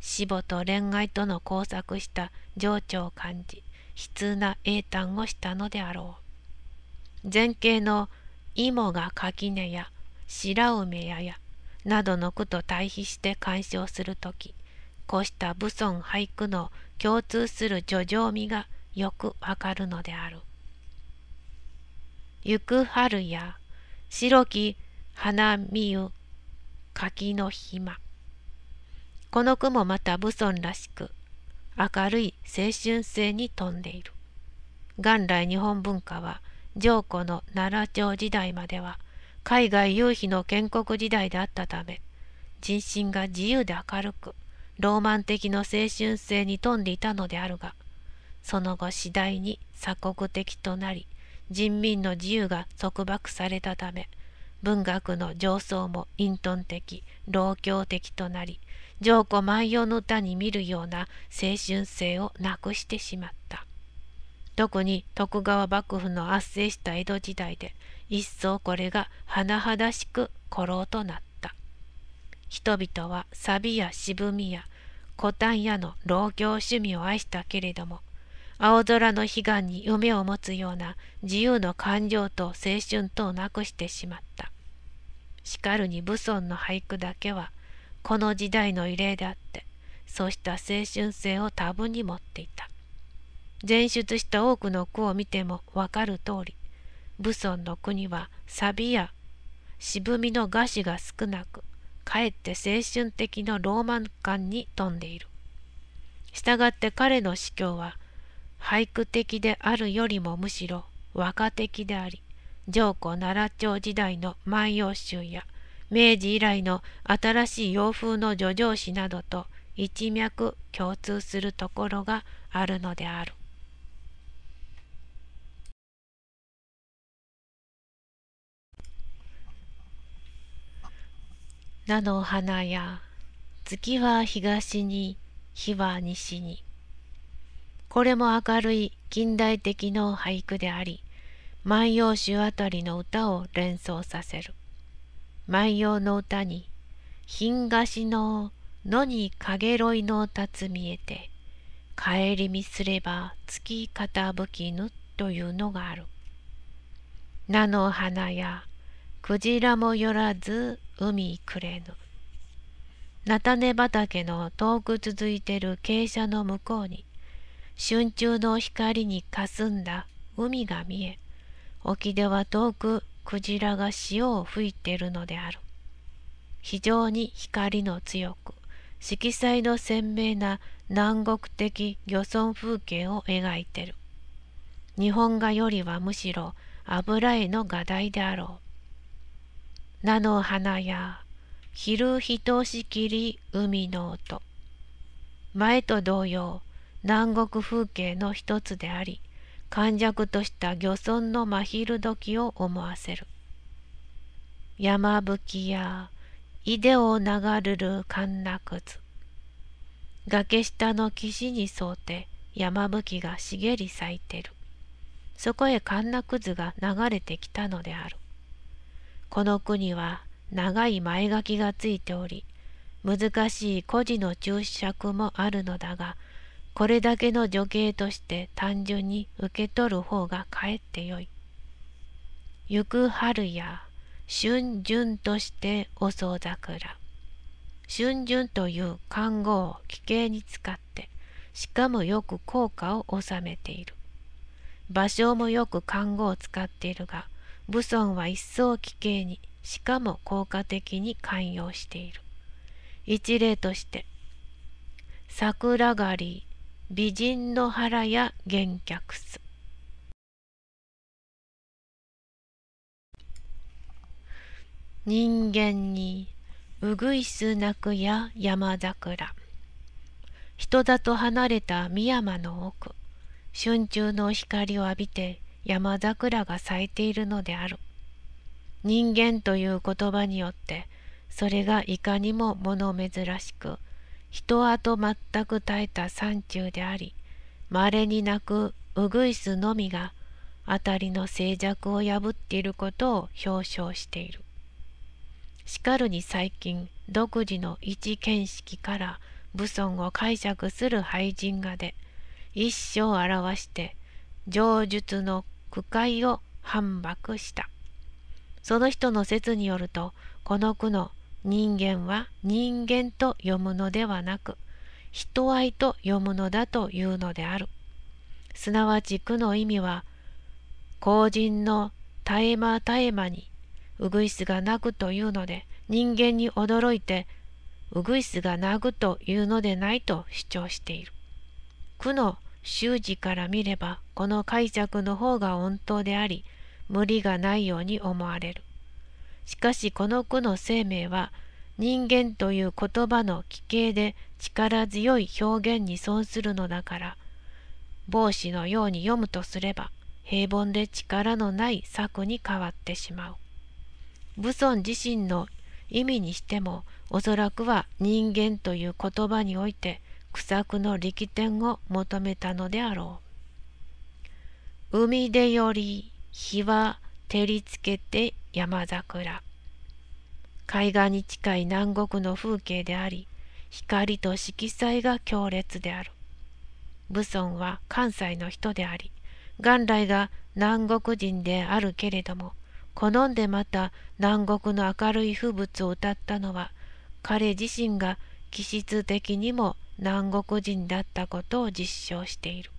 死母と恋愛との交錯した情緒を感じ、悲痛な英単をしたのであろう。前景の芋が垣根や白梅ややなどの句と対比して鑑賞する時こうした武尊俳句の共通する叙情味がよくわかるのである。ゆく春や白き花見ゆ柿の暇この句もまた武尊らしく明るい青春性に富んでいる元来日本文化は上古の奈良朝時代までは海外夕日の建国時代であったため人心が自由で明るくローマン的の青春性に富んでいたのであるがその後次第に鎖国的となり人民の自由が束縛されたため文学の上層も隠遁的老教的となり上古万葉の歌に見るような青春性をなくしてしまった特に徳川幕府の圧政した江戸時代で一層これが甚だしく古老となった。人々は錆や渋みや古炭屋の老境趣味を愛したけれども、青空の悲願に夢を持つような自由の感情と青春とをなくしてしまった。しかるに武尊の俳句だけは、この時代の異例であって、そうした青春性を多分に持っていた。前出した多くの句を見てもわかる通り、武尊の国は錆や渋みの菓子が少なくかえって青春的のローマン感に富んでいるしたがって彼の司教は俳句的であるよりもむしろ和歌的であり上古奈良朝時代の「万葉集」や明治以来の新しい洋風の叙情詩などと一脈共通するところがあるのである。菜の花や月は東に火は西にこれも明るい近代的の俳句であり「万葉集」あたりの歌を連想させる「万葉の歌に」品菓子の野に影ろいの立つ見えて帰り見すれば月傾きぬ」というのがある菜の花やクジラもよらず海くれぬ菜種畑の遠く続いてる傾斜の向こうに春中の光にかすんだ海が見え沖では遠くクジラが潮を吹いてるのである非常に光の強く色彩の鮮明な南国的漁村風景を描いてる日本画よりはむしろ油絵の画題であろう菜の花や昼ひとしきり海の音前と同様南国風景の一つであり感弱とした漁村の真昼時を思わせる山吹や井出を流るる陥落図崖下の岸に沿って山吹が茂り咲いてるそこへ陥落図が流れてきたのであるこの句には長い前書きがついており難しい古事の注釈もあるのだがこれだけの女系として単純に受け取る方がかえってよい。ゆく春や春順としてう桜。春順という漢語を奇形に使って、しかもよく効果を収めている。場所もよく漢語を使っているが、武尊は一層奇形にしかも効果的に寛容している一例として桜狩り美人の腹や玄脚す人間にうぐいす泣くや山桜人里離れた深山の奥春中の光を浴びて山桜が咲いているのである。人間という言葉によってそれがいかにも物珍しく人跡と全く耐えた山中でありまれに鳴くウグイスのみが辺りの静寂を破っていることを表彰している。しかるに最近独自の一見識から武尊を解釈する俳人画で一生表して上述の句会を反駁した。その人の説によると、この句の人間は人間と読むのではなく、人愛と読むのだというのである。すなわち句の意味は、公人の絶え間絶え間にうぐいすが鳴くというので、人間に驚いてうぐいすが鳴くというのでないと主張している。句の習字から見ればこの解釈の方が穏当であり無理がないように思われる。しかしこの句の生命は人間という言葉の奇形で力強い表現に損するのだから帽子のように読むとすれば平凡で力のない策に変わってしまう。武尊自身の意味にしてもおそらくは人間という言葉において苦作の力点を求めたのであろう。海でより日は照りつけて山桜。海岸に近い南国の風景であり、光と色彩が強烈である。武尊は関西の人であり、元来が南国人であるけれども、好んでまた南国の明るい風物を歌ったのは、彼自身が気質的にも南国人だったことを実証している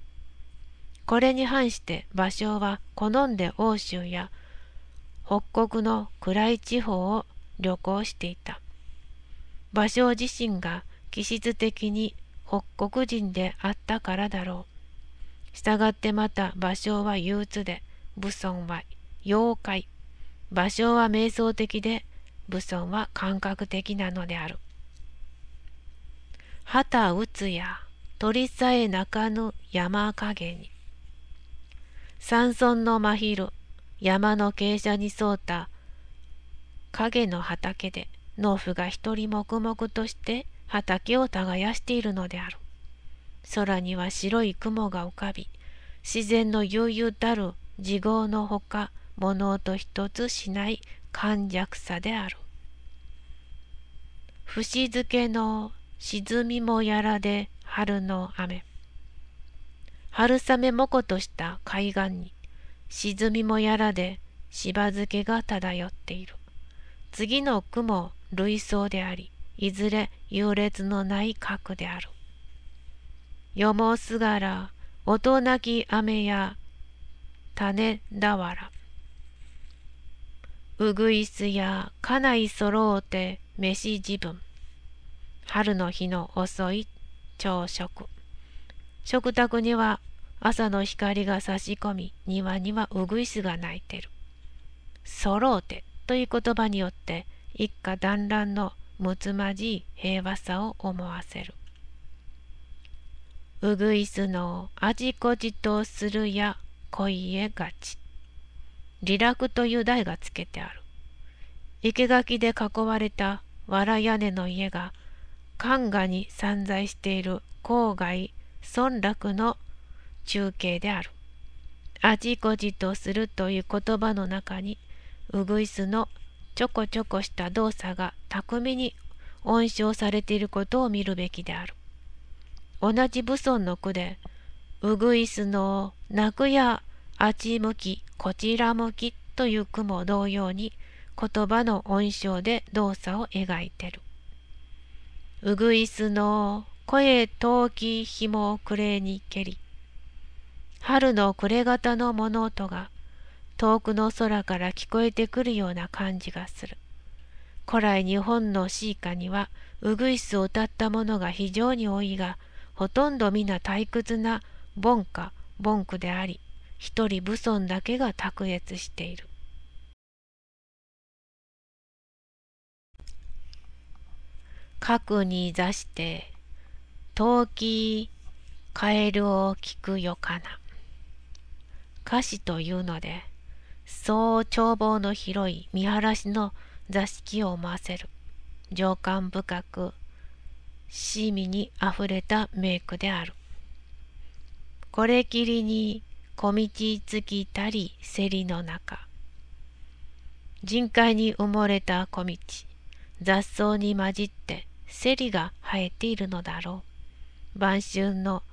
これに反して芭蕉は好んで欧州や北国の暗い地方を旅行していた芭蕉自身が気質的に北国人であったからだろう従ってまた芭蕉は憂鬱で武尊は妖怪芭蕉は瞑想的で武尊は感覚的なのである旗打つや鳥さえ鳴かぬ山陰に山村の真昼山の傾斜に沿うた影の畑で農夫が一人黙々として畑を耕しているのである空には白い雲が浮かび自然の悠々たる地業のほか物音一つしない寒弱さである節付けの沈みもやらで春の雨春雨もことした海岸に沈みもやらでしば漬けが漂っている次の句も類想でありいずれ優劣のない核であるよもすがら音なき雨や種俵うぐいすや家内そろうて飯自分春の日の遅い朝食食卓には朝の光が差し込み庭にはうぐいすが鳴いてる「そろうて」という言葉によって一家団らんのむつまじい平和さを思わせるうぐいすのあちこちとするや恋えがちリラクという題がつけてある生け垣で囲われた藁屋根の家が寒河に散在している郊外村落の中継である。あじこじとするという言葉の中にうぐいすのちょこちょこした動作が巧みに温床されていることを見るべきである。同じ武村の句でうぐいすの泣くやあち向きこちら向きという句も同様に言葉の温床で動作を描いてる。うぐいすの声遠き日も暮れにけり。春の暮れ方の物音が遠くの空から聞こえてくるような感じがする。古来日本のシーカにはうぐいすを歌ったものが非常に多いが、ほとんど皆退屈な凡歌、凡句であり、一人武尊だけが卓越している。核に座して、陶器、カエルを聞くよかな。歌詞というので、そう眺望の広い見晴らしの座敷を思わせる、情感深く、趣味にあふれた名句である。これきりに小道つきたりせりの中。人海に埋もれた小道、雑草に混じってセリが生えているのだろう。晩春の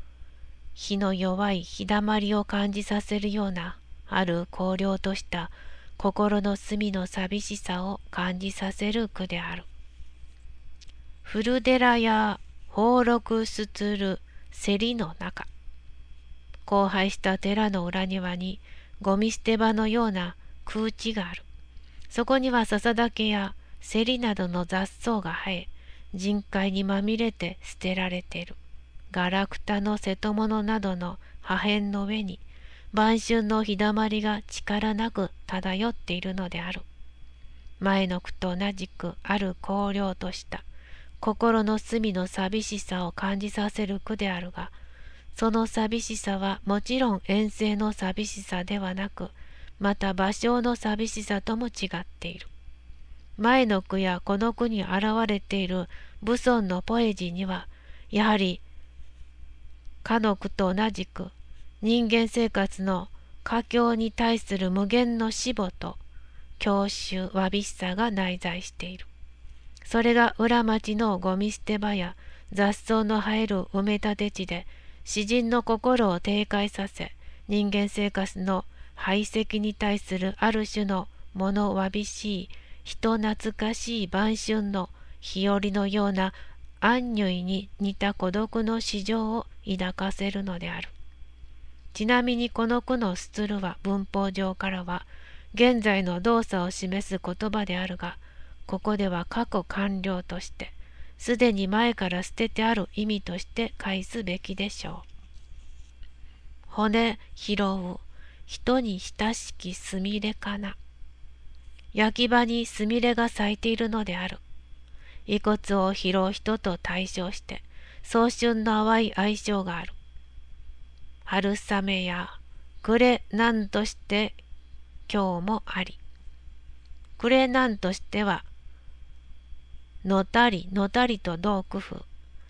日の弱い日だまりを感じさせるようなある荒涼とした心の隅の寂しさを感じさせる句である。古寺や宝禄すつるせりの中荒廃した寺の裏庭にゴミ捨て場のような空地がある。そこには笹竹やセリなどの雑草が生え、人海にまみれて捨てられてる。ガラクタの瀬戸物などの破片の上に晩春の日だまりが力なく漂っているのである。前の句と同じくある荒涼とした心の隅の寂しさを感じさせる句であるが、その寂しさはもちろん遠征の寂しさではなく、また芭蕉の寂しさとも違っている。前の句やこの句に現れている武尊のポエジーにはやはり家の句と同じく人間生活の佳境に対する無限の死母と郷愁わびしさが内在しているそれが裏町のゴミ捨て場や雑草の生える埋め立て地で詩人の心を停滞させ人間生活の排斥に対するある種の物わびしい人懐かしい晩春の日和のような安ュに似た孤独の市場を抱かせるのである。ちなみにこの句の「すつる」は文法上からは現在の動作を示す言葉であるがここでは過去完了としてすでに前から捨ててある意味として返すべきでしょう。骨拾う人に親しきすみれかな。焼き場にすみれが咲いているのである。遺骨を拾う人と対照して、早春の淡い愛称がある。春雨や暮れなんとして今日もあり。暮れなんとしては、のたりのたりと同工夫、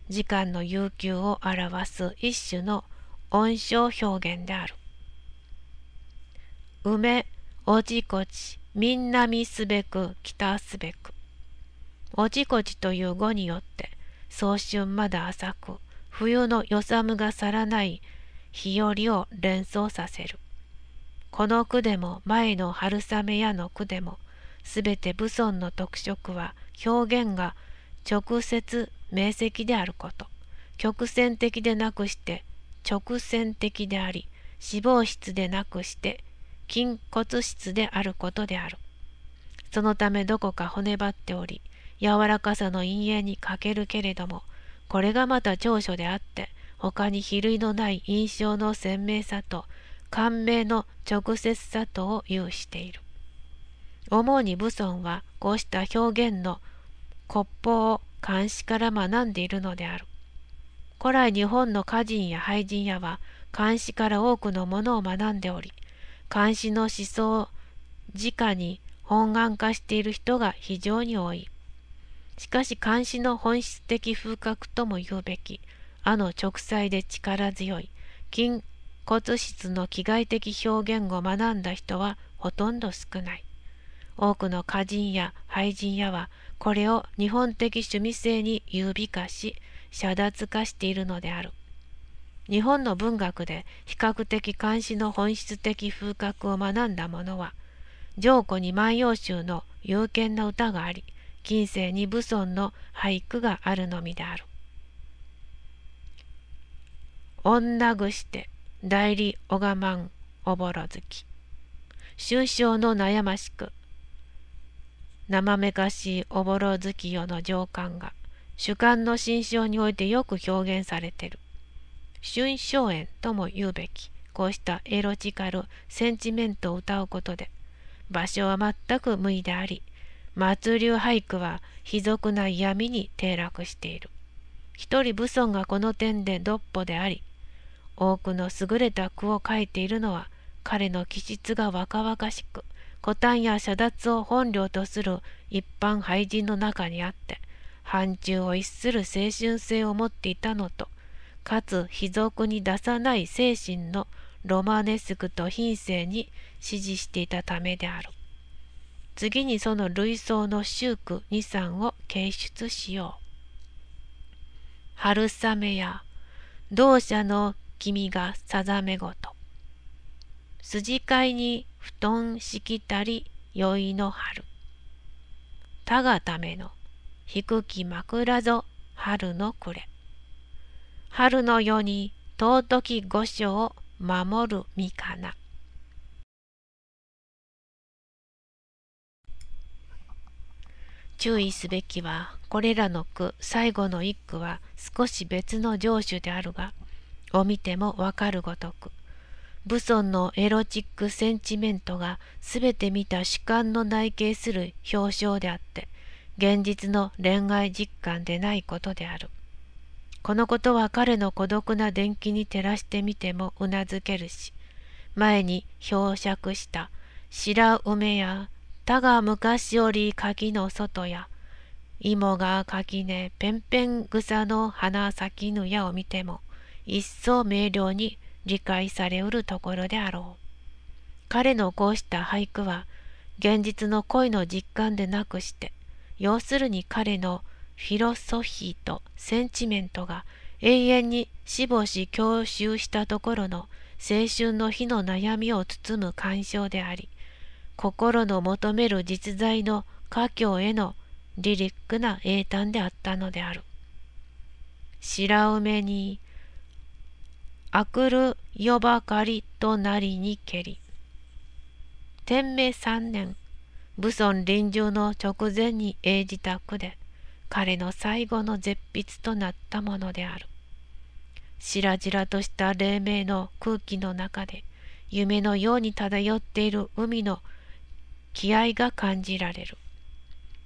時間の悠久を表す一種の音章表現である。梅、おじこち、見すべく北すべくおじこじという語によって早春まだ浅く冬のよさむがさらない日和を連想させるこの句でも前の春雨屋の句でも全て武尊の特色は表現が直接明晰であること曲線的でなくして直線的であり死亡室でなくして筋骨質であることである。そのためどこか骨ばっており、柔らかさの陰影に欠けるけれども、これがまた長所であって、他に比類のない印象の鮮明さと、感銘の直接さとを有している。主に武尊はこうした表現の骨法を監視から学んでいるのである。古来日本の歌人や俳人やは、漢詩から多くのものを学んでおり、監視の思想を直に本願化している人が非常に多い。しかし監視の本質的風格とも言うべき、あの直裁で力強い、筋骨質の気概的表現を学んだ人はほとんど少ない。多くの歌人や俳人やはこれを日本的趣味性に優美化し遮奪化しているのである。日本の文学で比較的漢詩の本質的風格を学んだ者は上古に万葉集の有権の歌があり近世に武尊の俳句があるのみである。女ぐして代理おがまんおぼろずき終の悩ましく生めかしいおぼろ月夜の情感が主観の心象においてよく表現されてる。春荘園とも言うべきこうしたエロチカルセンチメントを歌うことで場所は全く無意であり末流俳句は卑俗な闇に転落している一人武尊がこの点で独歩であり多くの優れた句を書いているのは彼の気質が若々しく古典や遮奪を本領とする一般俳人の中にあって範疇を逸する青春性を持っていたのとかつ貴俗に出さない精神のロマネスクと品性に支持していたためである。次にその類想の宗句二三を検出しよう。春雨や同社の君が定めごと。筋いに布団敷きたり酔いの春。たがための低き枕ぞ春の暮れ。春の世に尊き御所を守る御かな。注意すべきは、これらの句、最後の一句は少し別の上手であるが、を見てもわかるごとく、武尊のエロチックセンチメントが全て見た主観の内形する表象であって、現実の恋愛実感でないことである。このことは彼の孤独な伝記に照らしてみてもうなずけるし前に漂着した白梅や田が昔より柿の外や芋が垣根ぺんぺん草の花咲きぬやを見ても一層明瞭に理解されうるところであろう彼のこうした俳句は現実の恋の実感でなくして要するに彼のフィロソフィーとセンチメントが永遠にしぼし強襲したところの青春の日の悩みを包む鑑賞であり心の求める実在の華境へのリリックな英単であったのである白梅にあくる夜ばかりとなりにけり天明3年武尊臨終の直前に英字た句で彼の最後の絶筆となったものである白々とした黎明の空気の中で夢のように漂っている海の気合が感じられる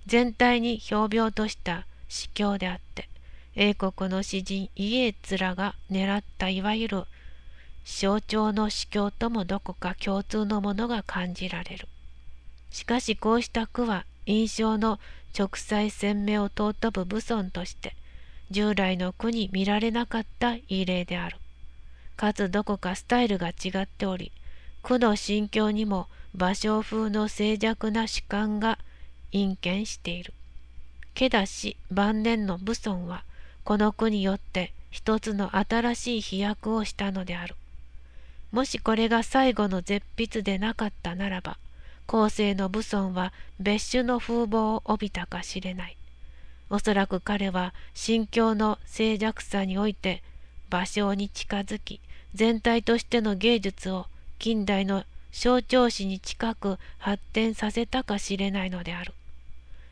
全体にひょとした司教であって英国の詩人イエーツらが狙ったいわゆる象徴の司教ともどこか共通のものが感じられるしかしこうした句は印象の直裁鮮明を尊ぶ武尊として従来の句に見られなかった異例であるかつどこかスタイルが違っており句の心境にも芭蕉風の静寂な主観が陰見しているけだし晩年の武尊はこの句によって一つの新しい飛躍をしたのであるもしこれが最後の絶筆でなかったならば後世の武尊は別種の風貌を帯びたかしれない。おそらく彼は心境の静寂さにおいて芭蕉に近づき全体としての芸術を近代の象徴史に近く発展させたかしれないのである。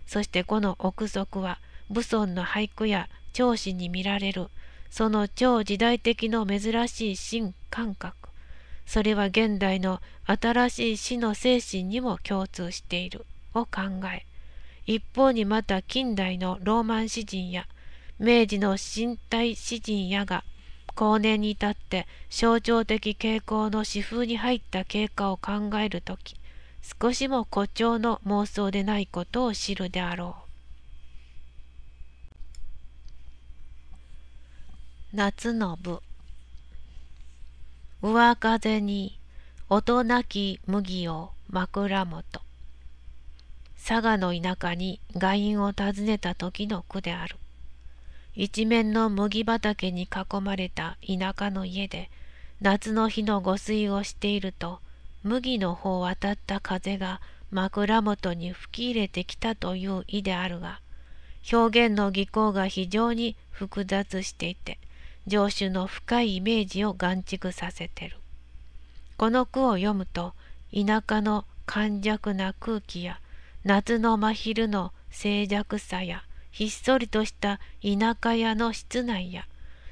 そしてこの憶測は武尊の俳句や長子に見られるその超時代的の珍しい新感覚それは現代の新しい死の精神にも共通しているを考え一方にまた近代のローマン詩人や明治の身体詩人やが後年に至って象徴的傾向の詩風に入った経過を考える時少しも誇張の妄想でないことを知るであろう。夏の部上風に音なき麦を枕元佐賀の田舎に外院を訪ねた時の句である一面の麦畑に囲まれた田舎の家で夏の日の御水をしていると麦の方を渡った風が枕元に吹き入れてきたという意であるが表現の技巧が非常に複雑していて上手の深いイメージを眼蓄させてるこの句を読むと田舎の寒弱な空気や夏の真昼の静寂さやひっそりとした田舎屋の室内や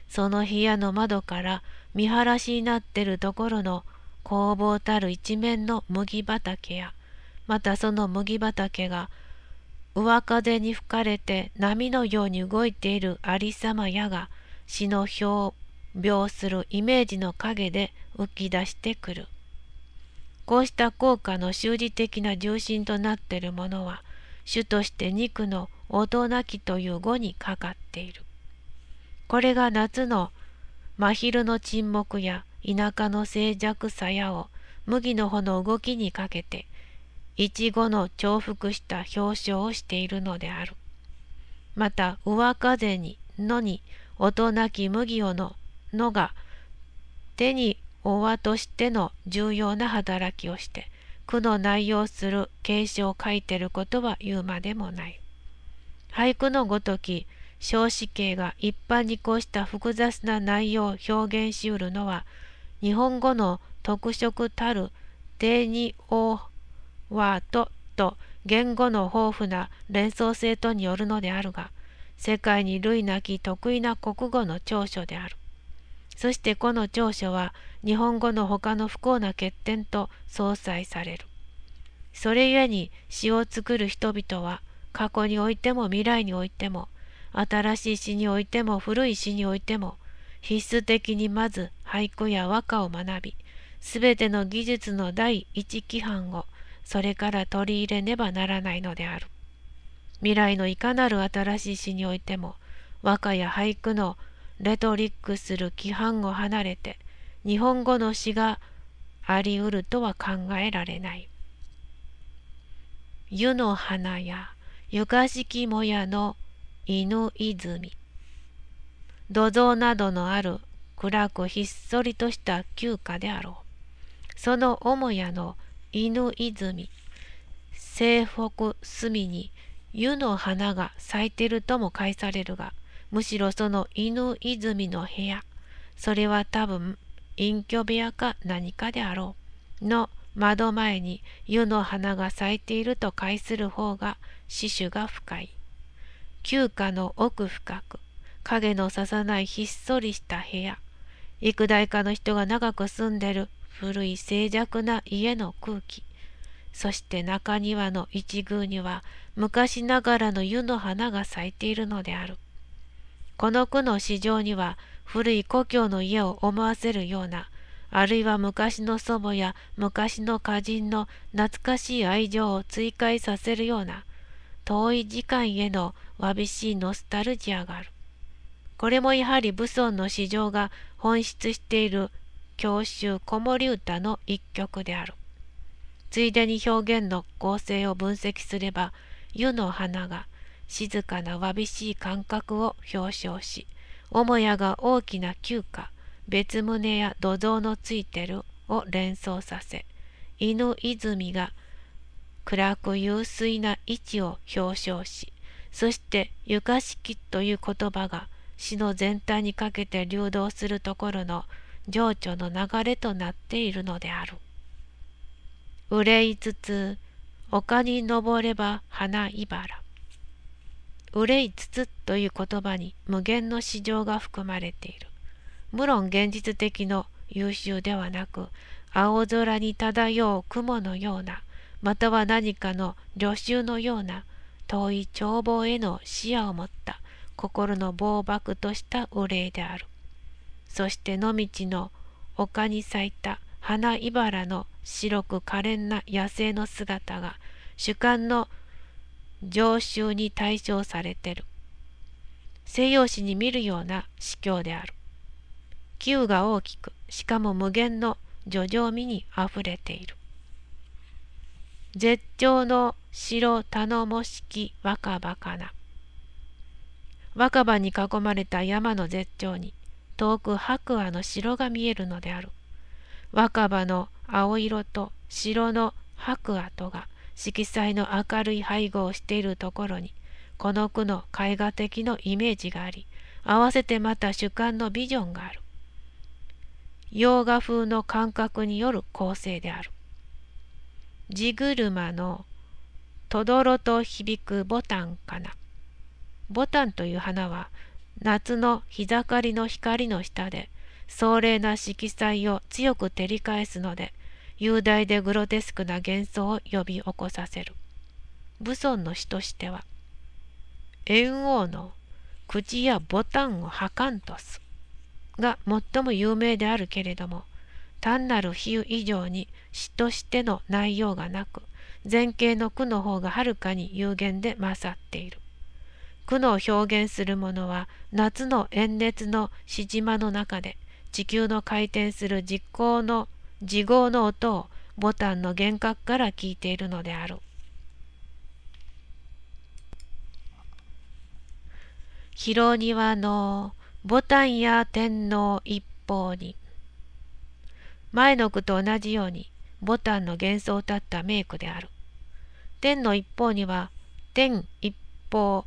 その部屋の窓から見晴らしになってるところの工房たる一面の麦畑やまたその麦畑が上風に吹かれて波のように動いている有様やが詩の表描するイメージの陰で浮き出してくるこうした効果の修理的な重心となっているものは主として肉の音なきという語にかかっているこれが夏の真昼の沈黙や田舎の静寂さやを麦の穂の動きにかけていちごの重複した表彰をしているのであるまた上風に「の」に音なき麦をののが手におわとしての重要な働きをして苦の内容する形詞を書いてることは言うまでもない。俳句のごとき少子形が一般にこうした複雑な内容を表現しうるのは日本語の特色たる手におわとと言語の豊富な連想性とによるのであるが世界に類なき得意な国語の長所である。そしてこの長所は日本語の他の不幸な欠点と相殺される。それゆえに詩を作る人々は過去においても未来においても新しい詩においても古い詩においても必須的にまず俳句や和歌を学び全ての技術の第一規範をそれから取り入れねばならないのである。未来のいかなる新しい詩においても和歌や俳句のレトリックする規範を離れて日本語の詩がありうるとは考えられない。湯の花や床敷もやの犬泉土蔵などのある暗くひっそりとした旧家であろうその母屋の犬泉西北隅に湯の花が咲いてるとも返されるが、むしろその犬泉の部屋、それは多分隠居部屋か何かであろう、の窓前に湯の花が咲いていると解する方が死守が深い。旧家の奥深く、影のささないひっそりした部屋、幾代かの人が長く住んでる古い静寂な家の空気、そして中庭の一宮には昔ながらの湯の花が咲いているのである。この句の市場には古い故郷の家を思わせるような、あるいは昔の祖母や昔の歌人の懐かしい愛情を追加させるような、遠い時間へのわびしいノスタルジアがある。これもやはり武尊の市場が本質している郷愁子守歌の一曲である。ついでに表現の構成を分析すれば湯の花が静かなわびしい感覚を表彰し母屋が大きな旧暇別棟や土蔵のついてるを連想させ犬泉が暗く幽水な位置を表彰しそして「床式」という言葉が詩の全体にかけて流動するところの情緒の流れとなっているのである。憂いつつ丘に登れば花茨憂いつつという言葉に無限の市場が含まれている無論現実的の優秀ではなく青空に漂う雲のようなまたは何かの旅愁のような遠い眺望への視野を持った心の暴漠とした憂いであるそして野道の丘に咲いた花茨の白く可憐な野生の姿が主観の常習に対象されてる。西洋史に見るような司教である。球が大きく、しかも無限の叙情味にあふれている。絶頂の白頼もしき若葉かな。若葉に囲まれた山の絶頂に、遠く白亜の城が見えるのである。若葉の青色と白の白跡が色彩の明るい配合をしているところにこの句の絵画的のイメージがあり合わせてまた主観のビジョンがある洋画風の感覚による構成である地車のとどろと響くボタンかなボタンという花は夏の日盛りの光の下で壮麗な色彩を強く照り返すので雄大でグロテスクな幻想を呼び起こさせる武尊の詩としては猿王の口やボタンをはかんとすが最も有名であるけれども単なる比喩以上に詩としての内容がなく前景の句の方がはるかに有限で勝っている苦の表現するものは夏の炎熱のしじまの中で地球の回転する実行の時号の音をボタンの幻覚から聞いているのである。広庭のボタンや天皇一方に前の句と同じようにボタンの幻想を立った名句である。天の一方には天一方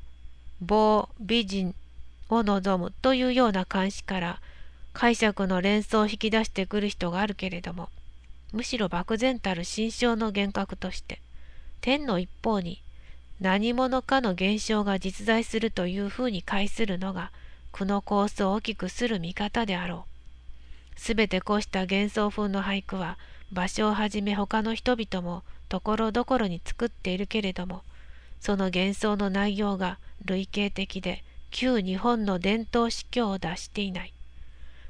棒美人を望むというような漢視から「解釈の連想を引き出してくる人があるけれどもむしろ漠然たる心象の幻覚として天の一方に何者かの現象が実在するというふうに解するのがこの構想を大きくする見方であろう。すべてこうした幻想風の俳句は場所をはじめ他の人々もところどころに作っているけれどもその幻想の内容が類型的で旧日本の伝統司教を出していない。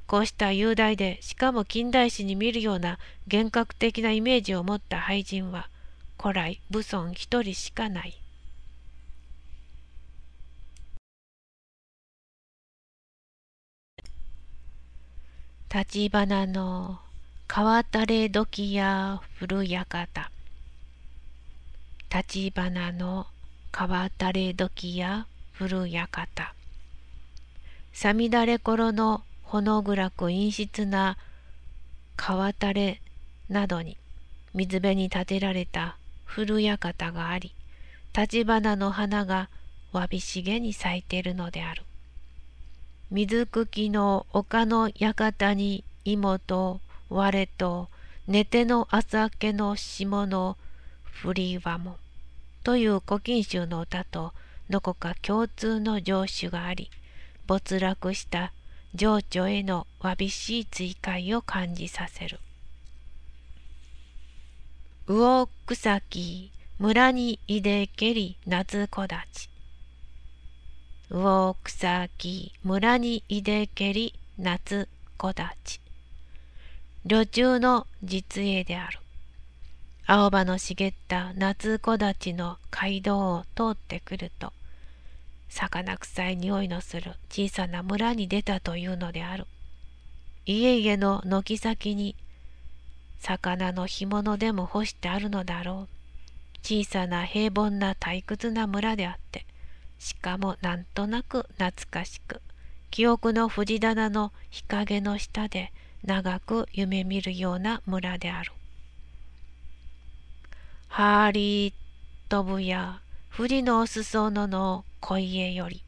こうした雄大でしかも近代史に見るような幻覚的なイメージを持った俳人は古来武尊一人しかない。立花の川たれ時や古館立花の川たれ時や古館さみだれ頃のほの暗く陰湿な川垂れなどに水辺に建てられた古館があり立花の花がわびしげに咲いているのである水茎の丘の館に芋と我と寝ての朝明けの霜の振りはもという古今集の歌とどこか共通の城主があり没落した情緒へのわびしい追加を感じさせる魚草木村にいでけり夏子たち魚草木村にいでけり夏子たち旅中の実営である青葉の茂った夏子立の街道を通ってくると魚臭い匂いのする小さな村に出たというのである家々の軒先に魚の干物でも干してあるのだろう小さな平凡な退屈な村であってしかもなんとなく懐かしく記憶の藤棚の日陰の下で長く夢見るような村である。ハーリー・トブや富士のお裾野の小家より。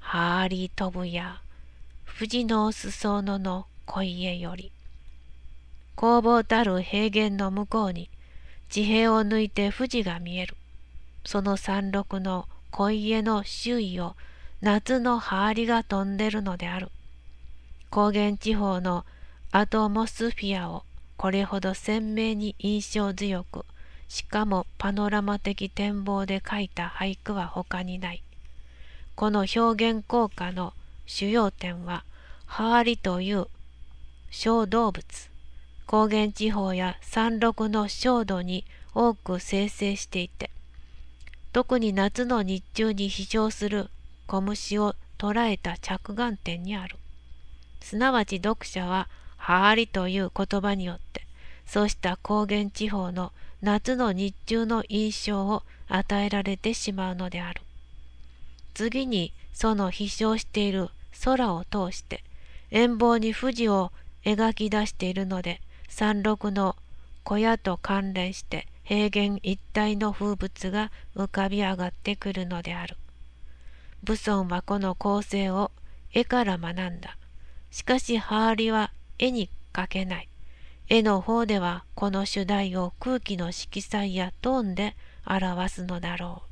はあり飛ぶや、富士の裾野の小家より。工房たる平原の向こうに、地平を抜いて富士が見える。その山麓の小家の周囲を夏のハーリが飛んでるのである。高原地方のアトモスフィアをこれほど鮮明に印象強くしかもパノラマ的展望で書いた俳句は他にない。この表現効果の主要点は、ハーリという小動物、高原地方や山麓の焦土に多く生成していて、特に夏の日中に飛翔する小虫を捉えた着眼点にある。すなわち読者は、ハーリという言葉によって、そうした高原地方の夏の日中の印象を与えられてしまうのである。次にその飛翔している空を通して遠方に富士を描き出しているので山麓の小屋と関連して平原一帯の風物が浮かび上がってくるのである。武尊はこの構成を絵から学んだ。しかしハーリは絵に描けない。絵の方ではこの主題を空気の色彩やトーンで表すのだろう。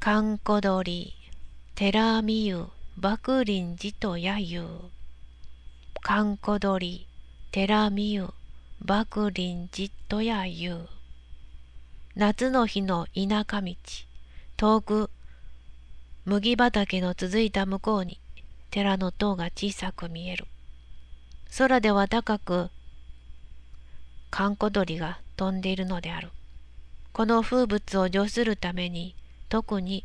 かんこど鳥、寺みゆ、ばくりんじとやゆう。かんこど鳥、寺みゆ、ばくりんじとやゆう。夏の日の田舎道、遠く、麦畑の続いた向こうに、寺の塔が小さく見える。空では高く、カンコ鳥が飛んでいるのである。この風物を除するために、特に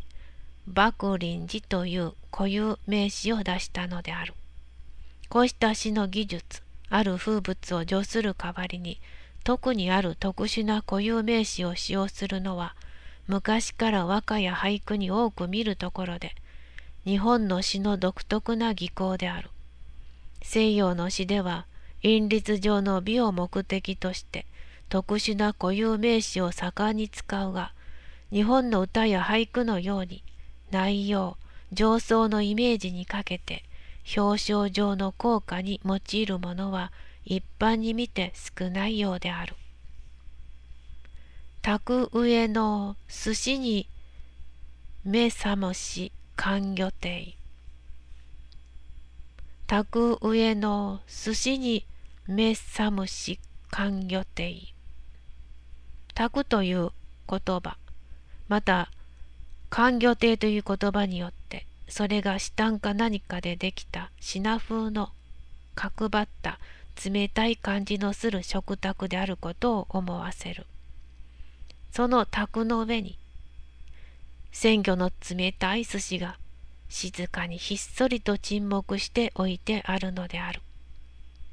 幕臨時という固有名詞を出したのである。こうした詩の技術、ある風物を除する代わりに、特にある特殊な固有名詞を使用するのは、昔から和歌や俳句に多く見るところで、日本の詩の独特な技巧である。西洋の詩では、韻律上の美を目的として、特殊な固有名詞を盛んに使うが、日本の歌や俳句のように、内容、上層のイメージにかけて、表彰上の効果に用いるものは一般に見て少ないようである。宅上の寿司に目覚まし甘魚亭宅上の寿司に目覚むし甘魚亭くという言葉また甘魚亭という言葉によってそれが下んか何かでできた品風の角張った冷たい感じのする食卓であることを思わせるその卓の上に鮮魚の冷たい寿司が静かにひっそりと沈黙しておいてあるのである。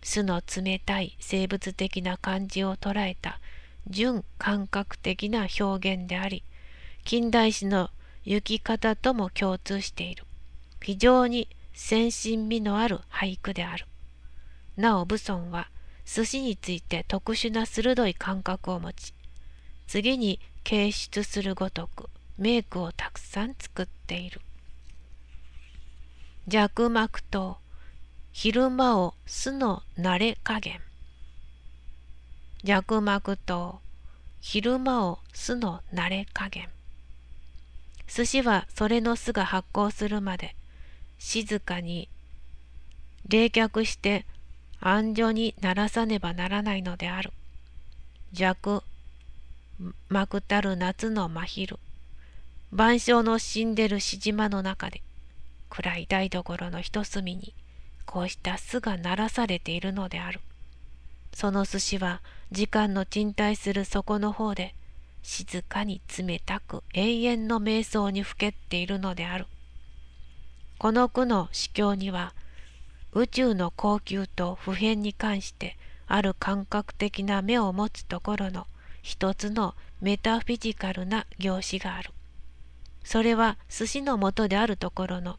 巣の冷たい生物的な感じを捉えた純感覚的な表現であり近代史の行き方とも共通している非常に先進味のある俳句であるなお武尊は寿司について特殊な鋭い感覚を持ち次に掲出するごとくメイクをたくさん作っている弱膜と昼間を巣の慣れ加減弱膜と昼間を巣の慣れ加減寿司はそれの巣が発酵するまで静かに冷却して安所にならさねばならないのである弱まくたる夏の真昼万象の死んでるしじまの中で暗い台所の一隅にこうした巣が鳴らされているのであるその寿司は時間の沈滞する底の方で静かに冷たく永遠の瞑想にふけっているのであるこの句の詩境には宇宙の高級と普遍に関してある感覚的な目を持つところの一つのメタフィジカルな行詞がある。それは寿司の元であるところの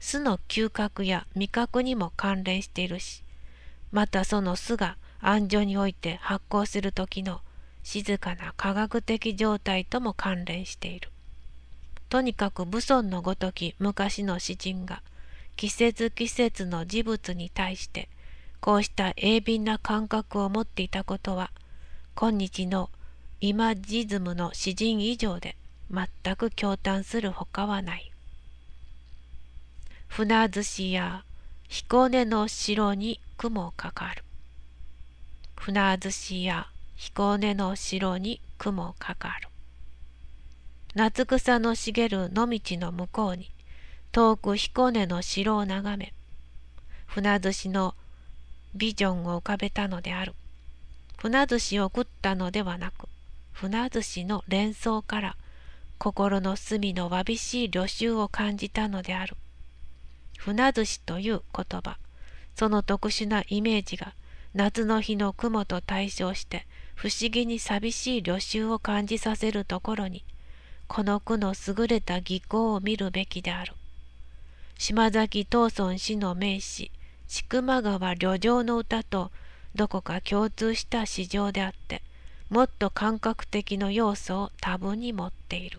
巣の嗅覚や味覚にも関連しているしまたその巣が安所において発酵する時の静かな科学的状態とも関連しているとにかく武尊のごとき昔の詩人が季節季節の事物に対してこうした鋭敏な感覚を持っていたことは今日のイマジズムの詩人以上で全く驚嘆するほかはない。船寿司や彦根の城に雲かかる。船寿司や彦根の城に雲かかる。夏草の茂る野道の向こうに、遠く彦根の城を眺め、船寿司のビジョンを浮かべたのである。船寿司を食ったのではなく、船寿司の連想から心の隅のわびしい旅愁を感じたのである。船寿司という言葉、その特殊なイメージが夏の日の雲と対照して不思議に寂しい旅愁を感じさせるところに、この句の優れた技巧を見るべきである。島崎藤村氏の名詞、千曲川旅情の歌とどこか共通した詩情であって、もっと感覚的の要素を多分に持っている。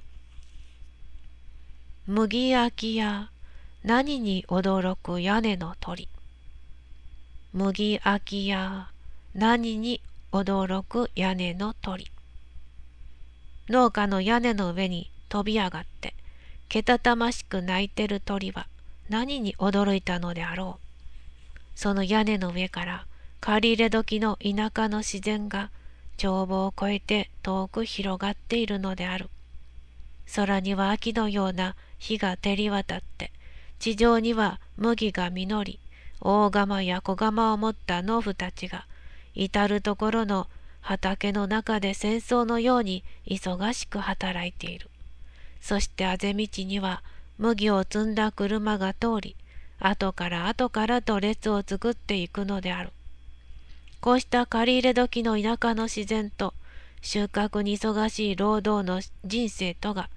麦焼きや何に驚く屋根の鳥麦焼きや何に驚く屋根の鳥農家の屋根の上に飛び上がってけたたましく鳴いてる鳥は何に驚いたのであろうその屋根の上から借り入れ時の田舎の自然が帳簿を越えて遠く広がっているのである空には秋のような火が照り渡って地上には麦が実り大釜や小釜を持った農夫たちが至る所の畑の中で戦争のように忙しく働いているそしてあぜ道には麦を積んだ車が通り後から後からと列を作っていくのであるこうした借り入れ時の田舎の自然と収穫に忙しい労働の人生とが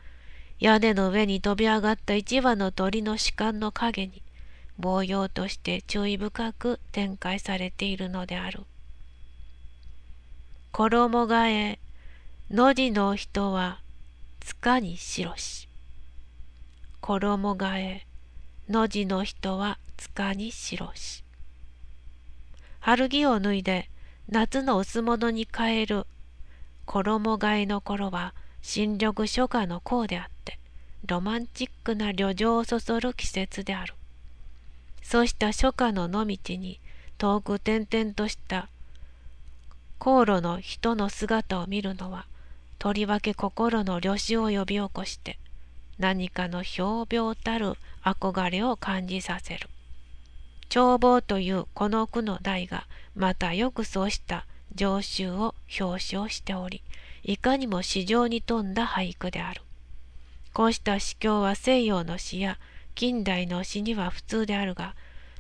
屋根の上に飛び上がった一羽の鳥の主観の影に模様として注意深く展開されているのである。衣替えの地の人は塚に白し。衣替えの地の人は塚に白し。春着を脱いで夏の薄物に変える衣替えの頃は新緑初夏の甲であってロマンチックな旅情をそそる季節であるそうした初夏の野道に遠く転々とした航路の人の姿を見るのはとりわけ心の旅種を呼び起こして何かの表病たる憧れを感じさせる眺望というこの句の題がまたよくそうした常習を表彰しておりいかにも市場に富んだ俳句である。こうした詩教は西洋の詩や近代の詩には普通であるが、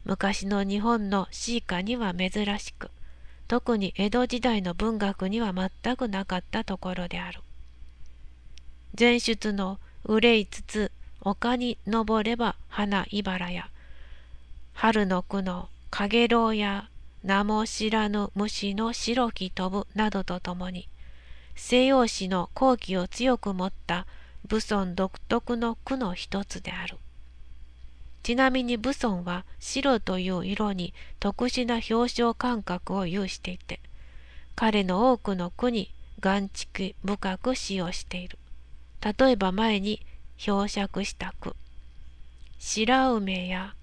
昔の日本の詩歌には珍しく、特に江戸時代の文学には全くなかったところである。前出の憂いつつ丘に登れば花茨や春の句の「かげろう」や名も知らぬ虫の白き飛ぶなどとともに西洋史の好奇を強く持った武尊独特の句の一つである。ちなみに武尊は白という色に特殊な表彰感覚を有していて、彼の多くの句に眼蓄深く使用している。例えば前に表釈した句。白梅や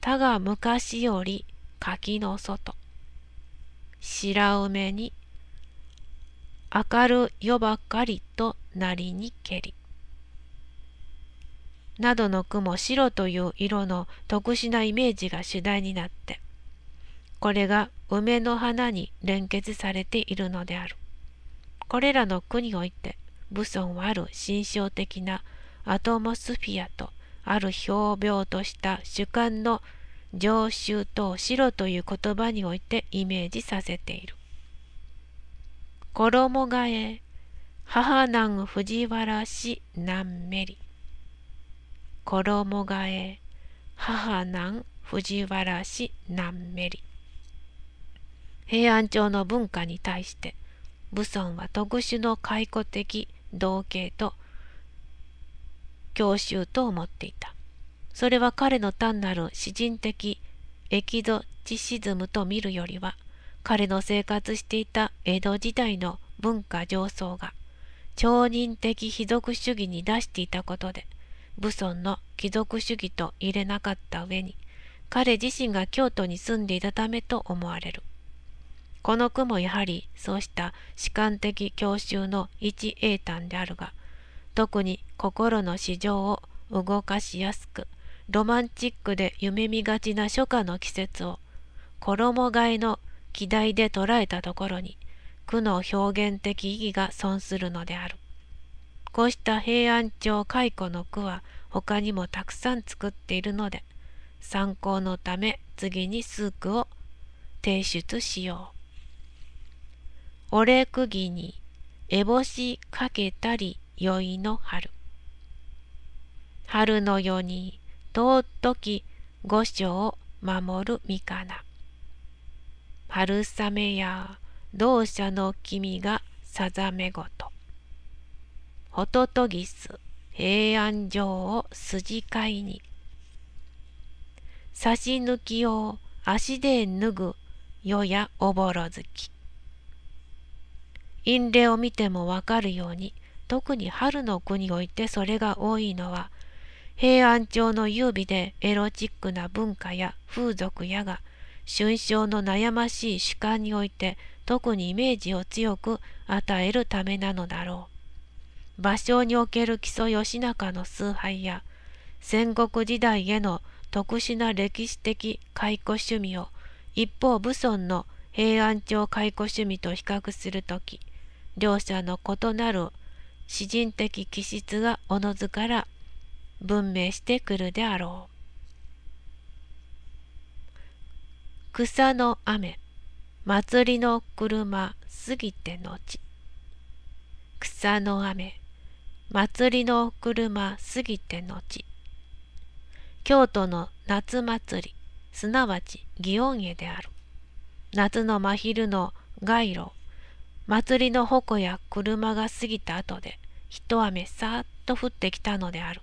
他が昔より柿の外。白梅に明る夜ばかりとなりにけり。などの句も白という色の特殊なイメージが主題になって、これが梅の花に連結されているのである。これらの句において、武尊はある心象的なアトモスフィアとある表病とした主観の常習と白という言葉においてイメージさせている。衣替え母なん藤原氏なんめり衣替え母なん藤原氏なんめり平安朝の文化に対して武尊は特殊の解雇的同型と教習と思っていたそれは彼の単なる詩人的エキゾチシズムと見るよりは彼の生活していた江戸時代の文化上層が超人的貴族主義に出していたことで武尊の貴族主義と入れなかった上に彼自身が京都に住んでいたためと思われるこの句もやはりそうした主観的郷愁の一英単であるが特に心の市場を動かしやすくロマンチックで夢見がちな初夏の季節を衣替えの議題で捉えたところに苦の表現的意義が損するのである。こうした平安朝解雇の句は他にもたくさん作っているので参考のため次に数句を提出しよう。お礼釘に烏帽子かけたり宵の春。春の夜に尊き御所を守る御かな。春雨や同社の君がさざめごと。ホトトギス平安城を筋買いに。差し抜きを足で脱ぐ世やおぼろ月。き。陰霊を見てもわかるように、特に春の国おいてそれが多いのは、平安町の優美でエロチックな文化や風俗やが春章の悩ましい主観において特にイメージを強く与えるためなのだろう。芭蕉における木曽義仲の崇拝や戦国時代への特殊な歴史的解雇趣味を一方武尊の平安朝解雇趣味と比較するとき両者の異なる詩人的気質がおのずから文明してくるであろう。草の雨祭りの車過ぎて後草の雨祭りの車過ぎて後京都の夏祭りすなわち祇園へである夏の真昼の街路祭りの矛や車が過ぎた後で一雨さーっと降ってきたのである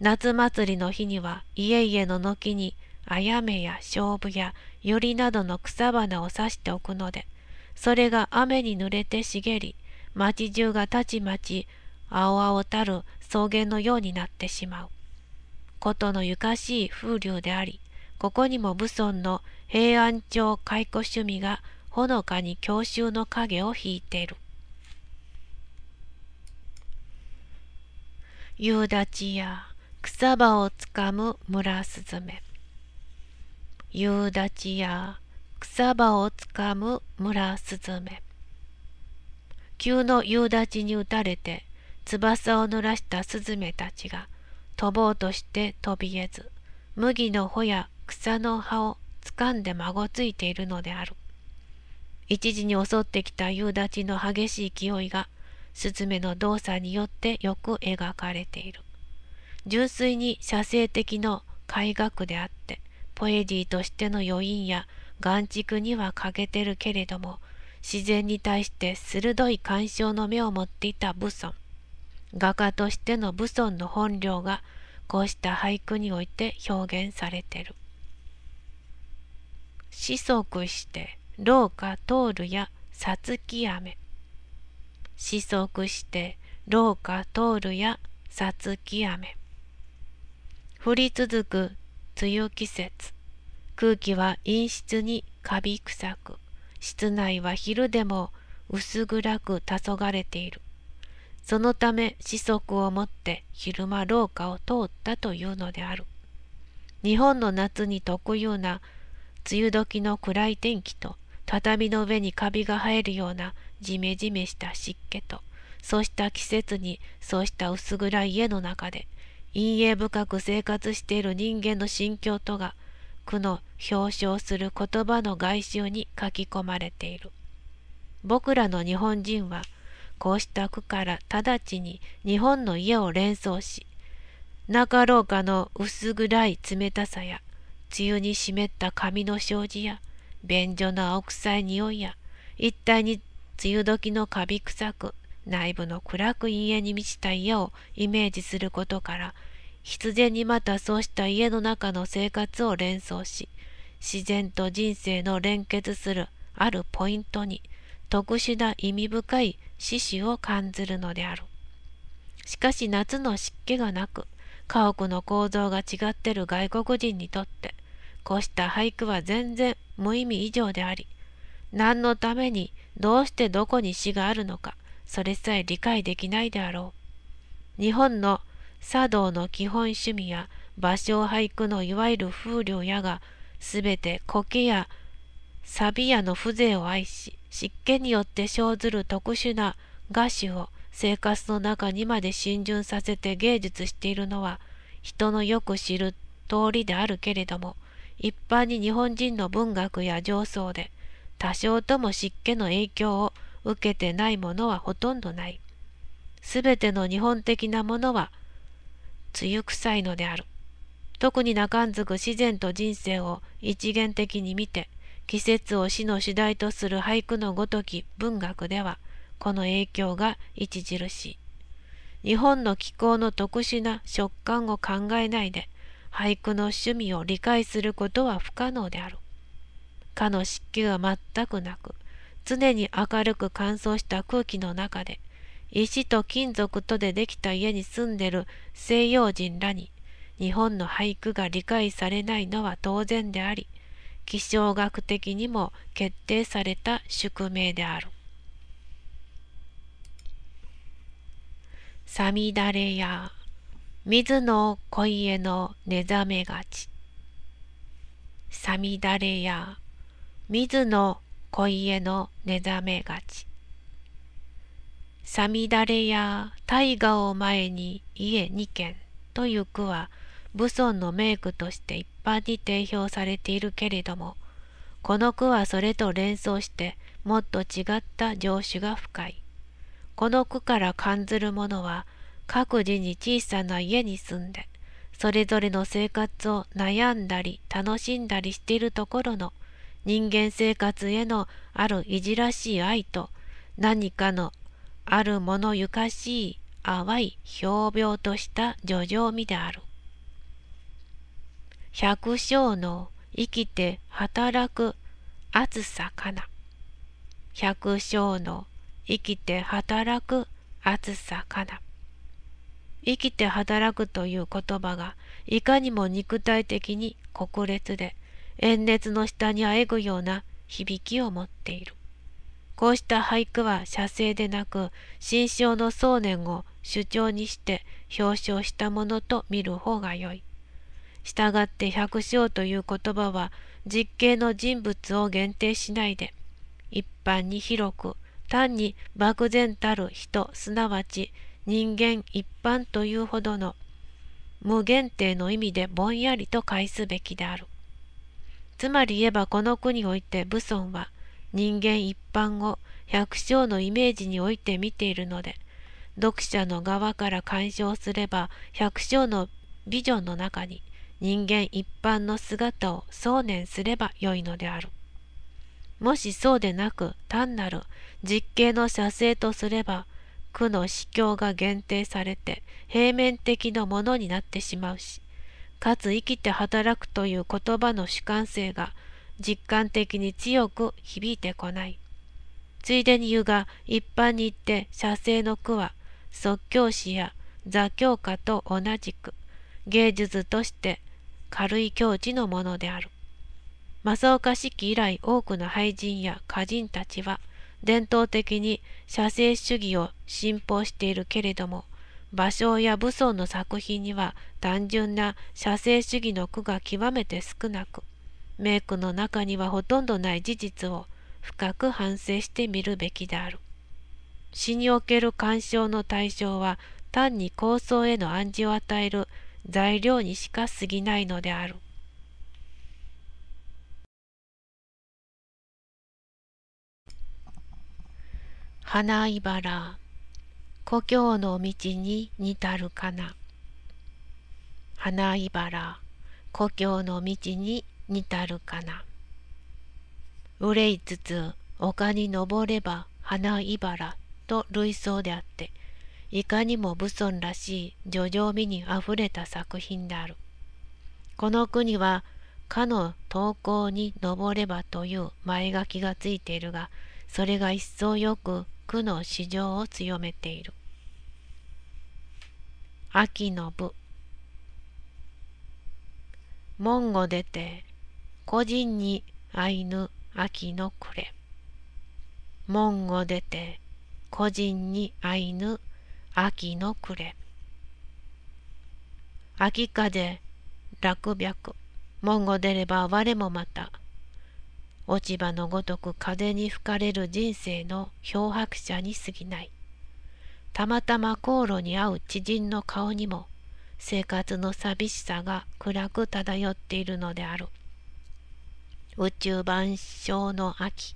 夏祭りの日には家々の軒にあやめや勝負やよりなどの草花を刺しておくのでそれが雨に濡れて茂り町中がたちまち青々たる草原のようになってしまう。ことのゆかしい風流でありここにも武尊の平安町開古趣味がほのかに郷愁の影を引いている。夕立や草葉をつかむ村雀夕立や草葉をつかむ村スズメ急の夕立に打たれて翼を濡らしたスズメたちが飛ぼうとして飛びえず麦の穂や草の葉をつかんでまごついているのである一時に襲ってきた夕立の激しい勢いがスズメの動作によってよく描かれている純粋に写生的の改革であってポエディとしての余韻や眼畜には欠けてるけれども自然に対して鋭い鑑賞の目を持っていた武尊画家としての武尊の本領がこうした俳句において表現されてる「四足して廊下通るやさつき雨」「四足して廊下通るやさつき雨」降り続く梅雨季節空気は陰湿にカビ臭く室内は昼でも薄暗く黄昏ているそのため子息をもって昼間廊下を通ったというのである日本の夏に特有な梅雨時の暗い天気と畳の上にカビが生えるようなジメジメした湿気とそうした季節にそうした薄暗い家の中で陰影深く生活している人間の心境とが苦の表彰する言葉の外周に書き込まれている僕らの日本人はこうした句から直ちに日本の家を連想しろ廊下の薄暗い冷たさや梅雨に湿った髪の障子や便所の青臭い匂いや一帯に梅雨時のカビ臭く内部の暗く陰影に満ちた家をイメージすることから必然にまたそうした家の中の生活を連想し自然と人生の連結するあるポイントに特殊な意味深い死死を感じるのであるしかし夏の湿気がなく家屋の構造が違ってる外国人にとってこうした俳句は全然無意味以上であり何のためにどうしてどこに死があるのかそれさえ理解できないであろう日本の茶道の基本趣味や芭蕉俳句のいわゆる風流やが全て苔やサビやの風情を愛し湿気によって生ずる特殊な画種を生活の中にまで浸潤させて芸術しているのは人のよく知る通りであるけれども一般に日本人の文学や上層で多少とも湿気の影響を受けてないものはほとんどない。すべての日本的なものは露臭いのである。特になかんずく自然と人生を一元的に見て、季節を死の主題とする俳句のごとき文学では、この影響が著しい。日本の気候の特殊な食感を考えないで、俳句の趣味を理解することは不可能である。かの湿気は全くなく、常に明るく乾燥した空気の中で、石と金属とでできた家に住んでる西洋人らに日本の俳句が理解されないのは当然であり気象学的にも決定された宿命である。さみだれや水の小家の寝覚めがち。さみだれや水の小家の寝覚めがち。さみだれや大河を前に家2軒という句は武尊の名句として一般に定評されているけれどもこの句はそれと連想してもっと違った情種が深いこの句から感ずるものは各自に小さな家に住んでそれぞれの生活を悩んだり楽しんだりしているところの人間生活へのあるいじらしい愛と何かのあるものゆかしい淡いひょうびょうとした叙情味である。百姓の生きて働く暑さかな。百姓の生きて働く暑さかな。生きて働くという言葉がいかにも肉体的に国烈で、炎熱の下にあえぐような響きを持っている。こうした俳句は写生でなく心象の想念を主張にして表彰したものと見る方がよい。したがって百姓という言葉は実刑の人物を限定しないで一般に広く単に漠然たる人すなわち人間一般というほどの無限定の意味でぼんやりと返すべきである。つまり言えばこの句において武尊は人間一般を百姓のイメージにおいて見ているので読者の側から鑑賞すれば百姓のビジョンの中に人間一般の姿を想念すればよいのである。もしそうでなく単なる実刑の写生とすれば苦の死境が限定されて平面的なものになってしまうしかつ生きて働くという言葉の主観性が実感的に強く響いてこない。ついでにうが一般に言って写生の句は即興詩や座教歌と同じく芸術として軽い境地のものである。正岡式以来多くの俳人や歌人たちは伝統的に写生主義を信奉しているけれども芭蕉や武装の作品には単純な写生主義の句が極めて少なくメイクの中にはほとんどない事実を深く反省してみるべきである。詩における鑑賞の対象は単に構想への暗示を与える材料にしか過ぎないのである。花いばら故郷の道に似たるかな花いばら故郷の道ににたるかな。憂いつつ丘に登れば花いばらと類想であっていかにも武尊らしい叙情味にあふれた作品である。この国はかの投稿に登ればという前書きがついているがそれが一層よく苦の市場を強めている。秋の部門を出て個人にアイヌ秋の暮れ門を出て個人にアイヌ秋の暮れ秋風落白門を出れば我もまた落ち葉のごとく風に吹かれる人生の漂白者に過ぎないたまたま航路に会う知人の顔にも生活の寂しさが暗く漂っているのである。宇宙万象の秋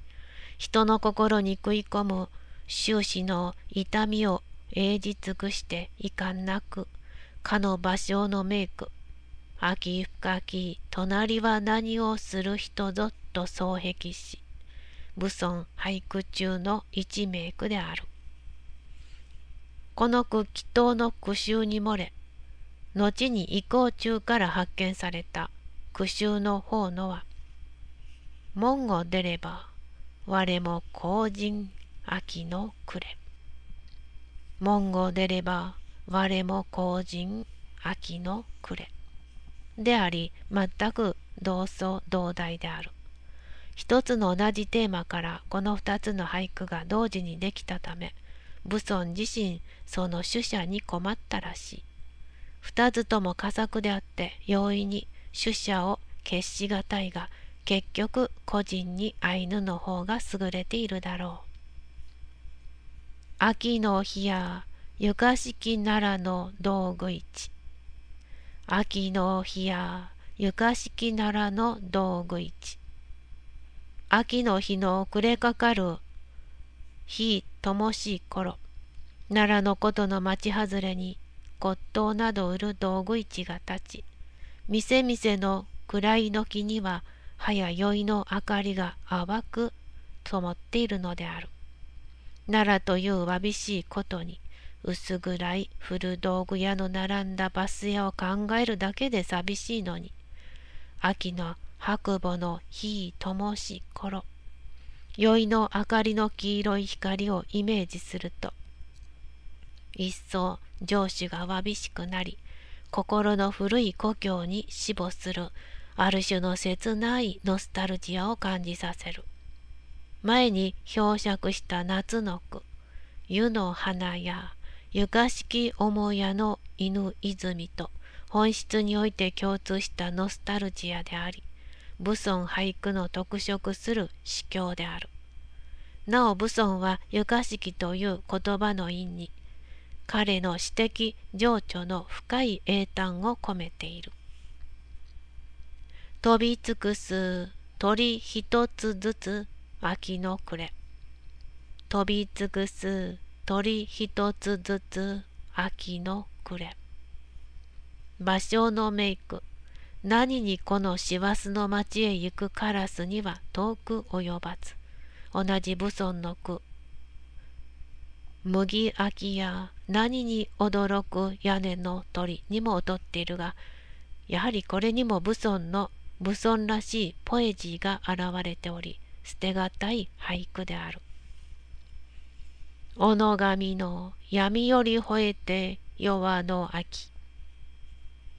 人の心に食い込む終始の痛みを永じ尽くして遺憾なくかの芭蕉の名句秋深き隣は何をする人ぞと双璧し武尊俳句中の一名句であるこの句祈祷の句集に漏れ後に移行中から発見された句集の方のは門を出れば我も後人秋の暮れ門を出れば我も後人秋の暮れであり全く同窓同大である一つの同じテーマからこの二つの俳句が同時にできたため武尊自身その取捨に困ったらしい二つとも佳作であって容易に取捨を決しがたいが結局個人にアイヌの方が優れているだろう。秋の日や床式奈良の道具市秋の日や床式奈良の道具市秋の日の暮れかかる日ともしい頃奈良のことの町外れに骨董など売る道具市が立ち店々の位の木にははや宵の明かりが淡く染まっているのである。奈良というわびしいことに薄暗い古道具屋の並んだバス屋を考えるだけで寂しいのに秋の白母の火ともし頃宵の明かりの黄色い光をイメージすると一層上司がわびしくなり心の古い故郷に死母するある種の切ないノスタルジアを感じさせる。前に漂着した夏の句、湯の花や床式母屋の犬泉と本質において共通したノスタルジアであり、武尊俳句の特色する詩教である。なお武尊は床式という言葉の意に、彼の詩的情緒の深い英単を込めている。飛び尽くす鳥一つずつ秋の暮れ飛び尽くす鳥一つずつ秋の暮れ芭蕉のメイク何にこの師走の町へ行くカラスには遠く及ばず同じ武尊の句麦秋や何に驚く屋根の鳥にも劣っているがやはりこれにも武尊の武尊らしいポエジーが現れており捨てがたい俳句である。おの神の闇より吠えて弱の秋。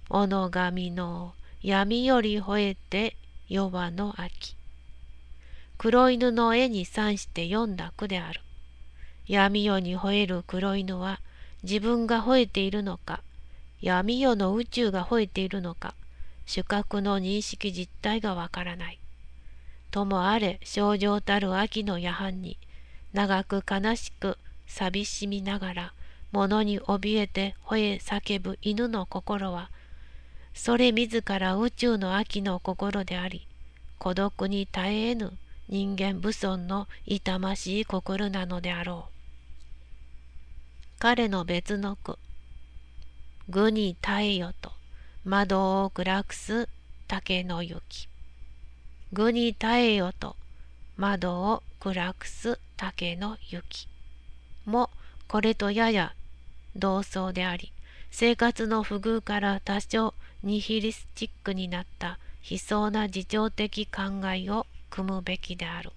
おの神の闇より吠えて弱の秋。黒犬の絵に賛して読んだ句である。闇夜に吠える黒犬は自分が吠えているのか、闇夜の宇宙が吠えているのか、主格の認識実態がわからない。ともあれ症状たる秋の夜半に長く悲しく寂しみながら物に怯えて吠え叫ぶ犬の心はそれ自ら宇宙の秋の心であり孤独に耐えぬ人間武尊の痛ましい心なのであろう彼の別の句「愚に耐えよと」窓を暗くす竹の雪。具に耐えよと窓を暗くす竹の雪。もこれとやや同窓であり、生活の不遇から多少ニヒリスチックになった悲壮な自情的考えを組むべきである。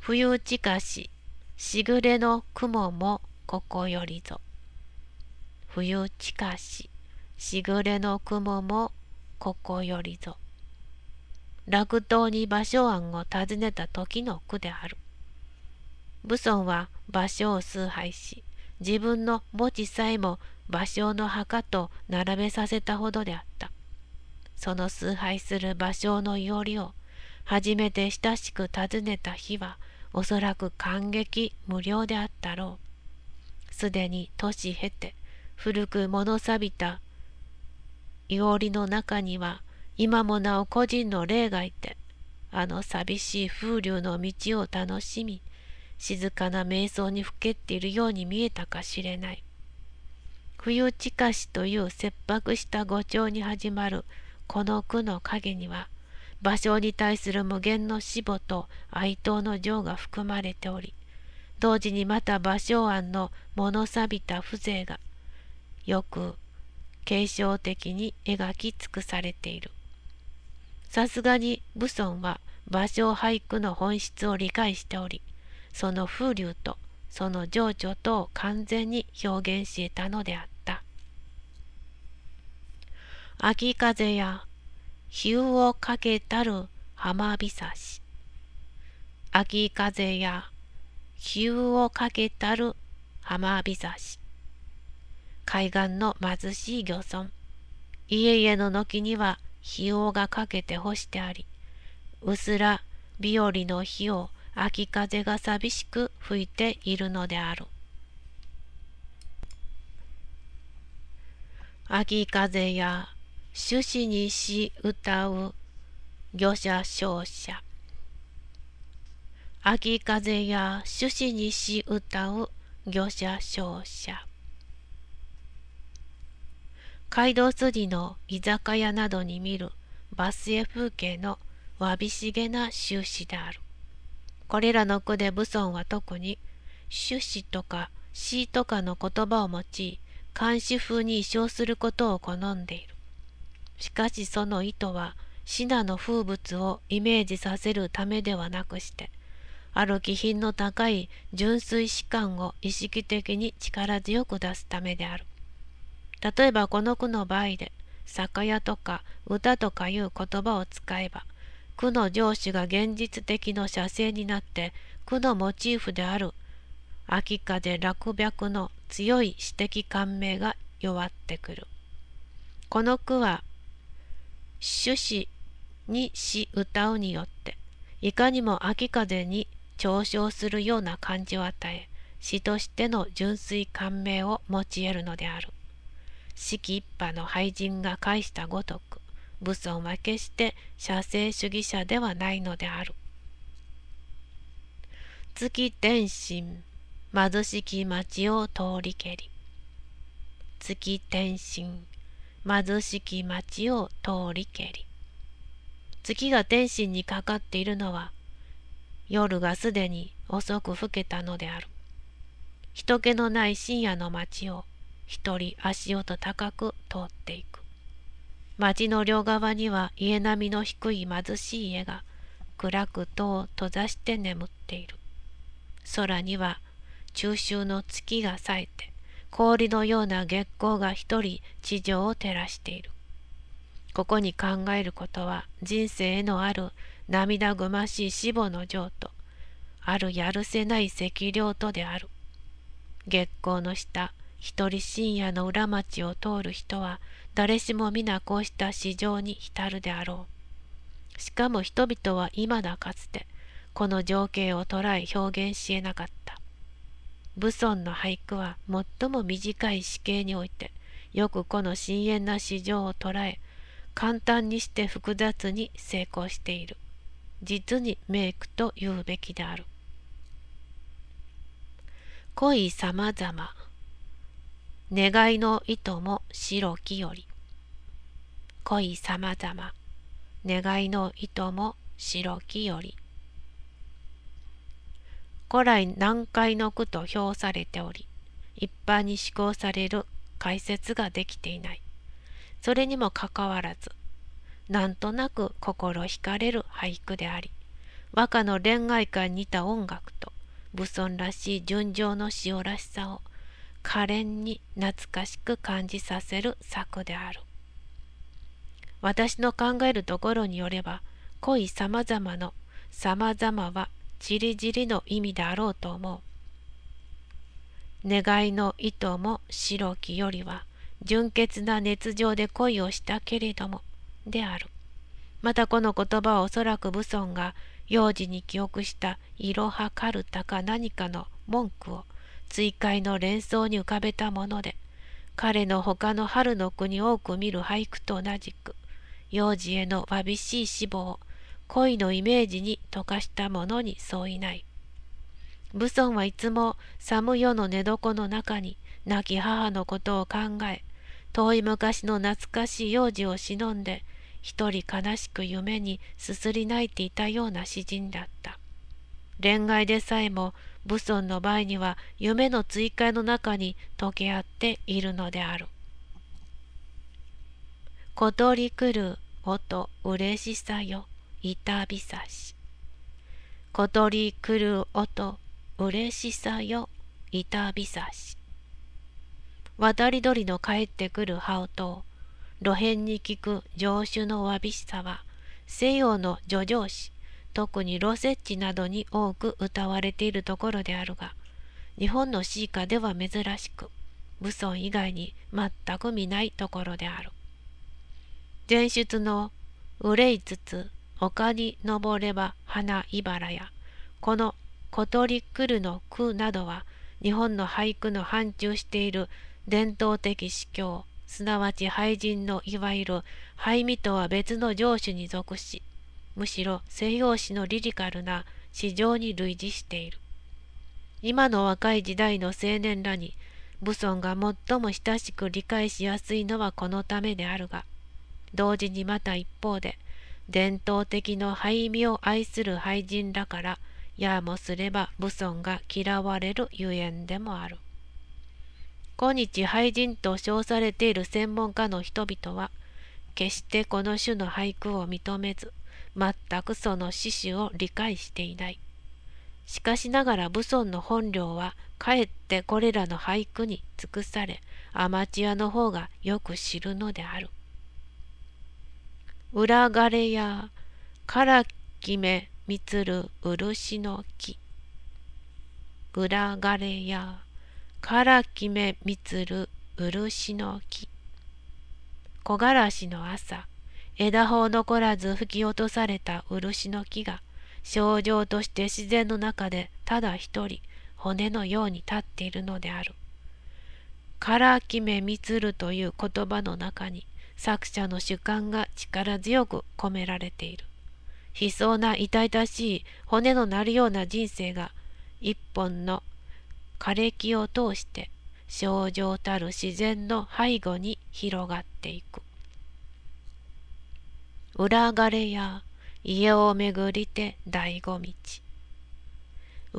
冬近し、しぐれの雲もここよりぞ。冬近し、しぐれの雲もここよりぞ。楽島に芭蕉庵を訪ねた時の句である。武尊は芭蕉を崇拝し、自分の墓地さえも芭蕉の墓と並べさせたほどであった。その崇拝する芭蕉のいおを初めて親しく訪ねた日はおそらく感激無料であったろう。すでに年経て古く物錆びた庵りの中には今もなお個人の霊がいてあの寂しい風流の道を楽しみ静かな瞑想にふけっているように見えたかしれない。冬近しという切迫した語調に始まるこの句の陰には芭蕉に対する無限の死母と哀悼の情が含まれており同時にまた芭蕉庵の物錆びた風情がよく継承的に描き尽くされている。さすがに武尊は芭蕉俳句の本質を理解しており、その風流とその情緒とを完全に表現し得たのであった。秋風や比喩をかけたる浜びさし。秋風や比喩をかけたる浜びさし。海岸の貧しい漁村家々の軒には費用がかけて干してありうすら日和の日を秋風が寂しく吹いているのである秋風や種子にし歌う漁者勝者秋風や種子にし歌う漁者勝者街道筋の居酒屋などに見るバスへ風景のわびしげな終始である。これらの句で武尊は特に種子とか詩とかの言葉を用い漢詩風に衣装することを好んでいる。しかしその意図はシナの風物をイメージさせるためではなくしてある気品の高い純粋士官を意識的に力強く出すためである。例えばこの句の場合で酒屋とか歌とかいう言葉を使えば句の上司が現実的の写生になって句のモチーフである秋風落白の強い詩的感銘が弱ってくる。この句は趣旨に詩歌うによっていかにも秋風に嘲笑するような感じを与え詩としての純粋感銘を用得るのである。四季一派の俳人が介したごとく武尊は決して社政主義者ではないのである月天心貧しき町を通りけり月天心貧しき町を通りけり月が天心にかかっているのは夜がすでに遅く更けたのである人気のない深夜の町を一人足音高く通っていく。町の両側には家並みの低い貧しい家が暗く戸を閉ざして眠っている。空には中秋の月が冴えて氷のような月光が一人地上を照らしている。ここに考えることは人生へのある涙ぐましい死母の情とあるやるせない赤涼とである。月光の下一人深夜の裏町を通る人は誰しも皆こうした市場に浸るであろう。しかも人々は今だかつてこの情景を捉え表現しえなかった。武尊の俳句は最も短い死刑においてよくこの深遠な市場を捉え簡単にして複雑に成功している。実にメイクと言うべきである。恋様々願いの糸も白きより恋さまざま願いの糸も白きより古来難解の句と評されており一般に施行される解説ができていないそれにもかかわらずなんとなく心惹かれる俳句であり和歌の恋愛観に似た音楽と武尊らしい純情の塩らしさを可憐に懐かしく感じさせる策である私の考えるところによれば恋さまざまのさまざまはじりじりの意味であろうと思う願いの意図も白きよりは純潔な熱情で恋をしたけれどもであるまたこの言葉はおそらく武尊が幼児に記憶したいろはかるたか何かの文句を追回の連想に浮かべたもので彼の他の春の国多く見る俳句と同じく幼児へのわびしい死亡恋のイメージに溶かしたものに相違ない武尊はいつも寒夜の寝床の中に亡き母のことを考え遠い昔の懐かしい幼児を忍んで一人悲しく夢にすすり泣いていたような詩人だった恋愛でさえも武尊の場合には夢の追加の中に溶け合っているのである。小鳥来る音嬉しさよ痛びさし。小鳥来る音嬉しさよ痛びさし。渡り鳥の帰ってくる羽音路辺に聞く上手のわびしさは西洋の叙情詩特にロセッチなどに多く歌われているところであるが日本の詩歌では珍しく武尊以外に全く見ないところである前出の「憂いつつ丘に登れば花茨」やこの「小鳥来るの句」などは日本の俳句の範疇している伝統的司教すなわち俳人のいわゆる俳味とは別の城主に属しむしろ西洋史のリリカルな市場に類似している今の若い時代の青年らに武尊が最も親しく理解しやすいのはこのためであるが同時にまた一方で伝統的の廃美を愛する俳人らからやもすれば武尊が嫌われるゆえんでもある今日俳人と称されている専門家の人々は決してこの種の俳句を認めず全くその趣旨を理解していない。しかしながら武尊の本領はかえってこれらの俳句に尽くされアマチュアの方がよく知るのである。裏枯れやからきめみつる漆の木裏枯れやからきめみつる漆の木木枯らしの朝枝葉残らず吹き落とされた漆の木が症状として自然の中でただ一人骨のように立っているのである。からきめみつるという言葉の中に作者の主観が力強く込められている。悲壮な痛々しい骨のなるような人生が一本の枯れ木を通して症状たる自然の背後に広がっていく。裏枯れや家をめぐりて醍醐道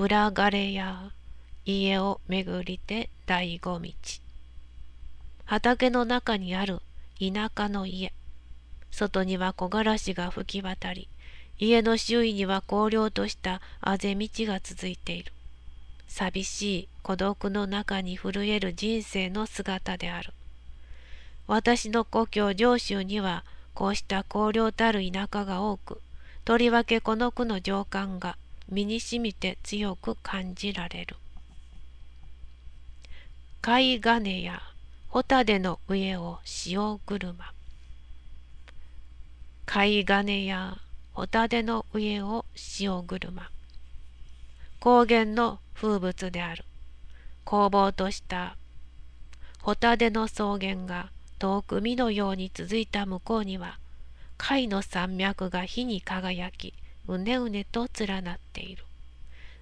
裏枯れや家をめぐりて醍醐道畑の中にある田舎の家外には木枯らしが吹き渡り家の周囲には荒涼としたあぜ道が続いている寂しい孤独の中に震える人生の姿である私の故郷上州にはこうした荒涼たる田舎が多く、とりわけこの句の情感が身にしみて強く感じられる。貝金やホタテの上を塩車。貝金やホタテの上を塩車。高原の風物である。工房としたホタテの草原が遠く海のように続いた向こうには貝の山脈が火に輝きうねうねと連なっている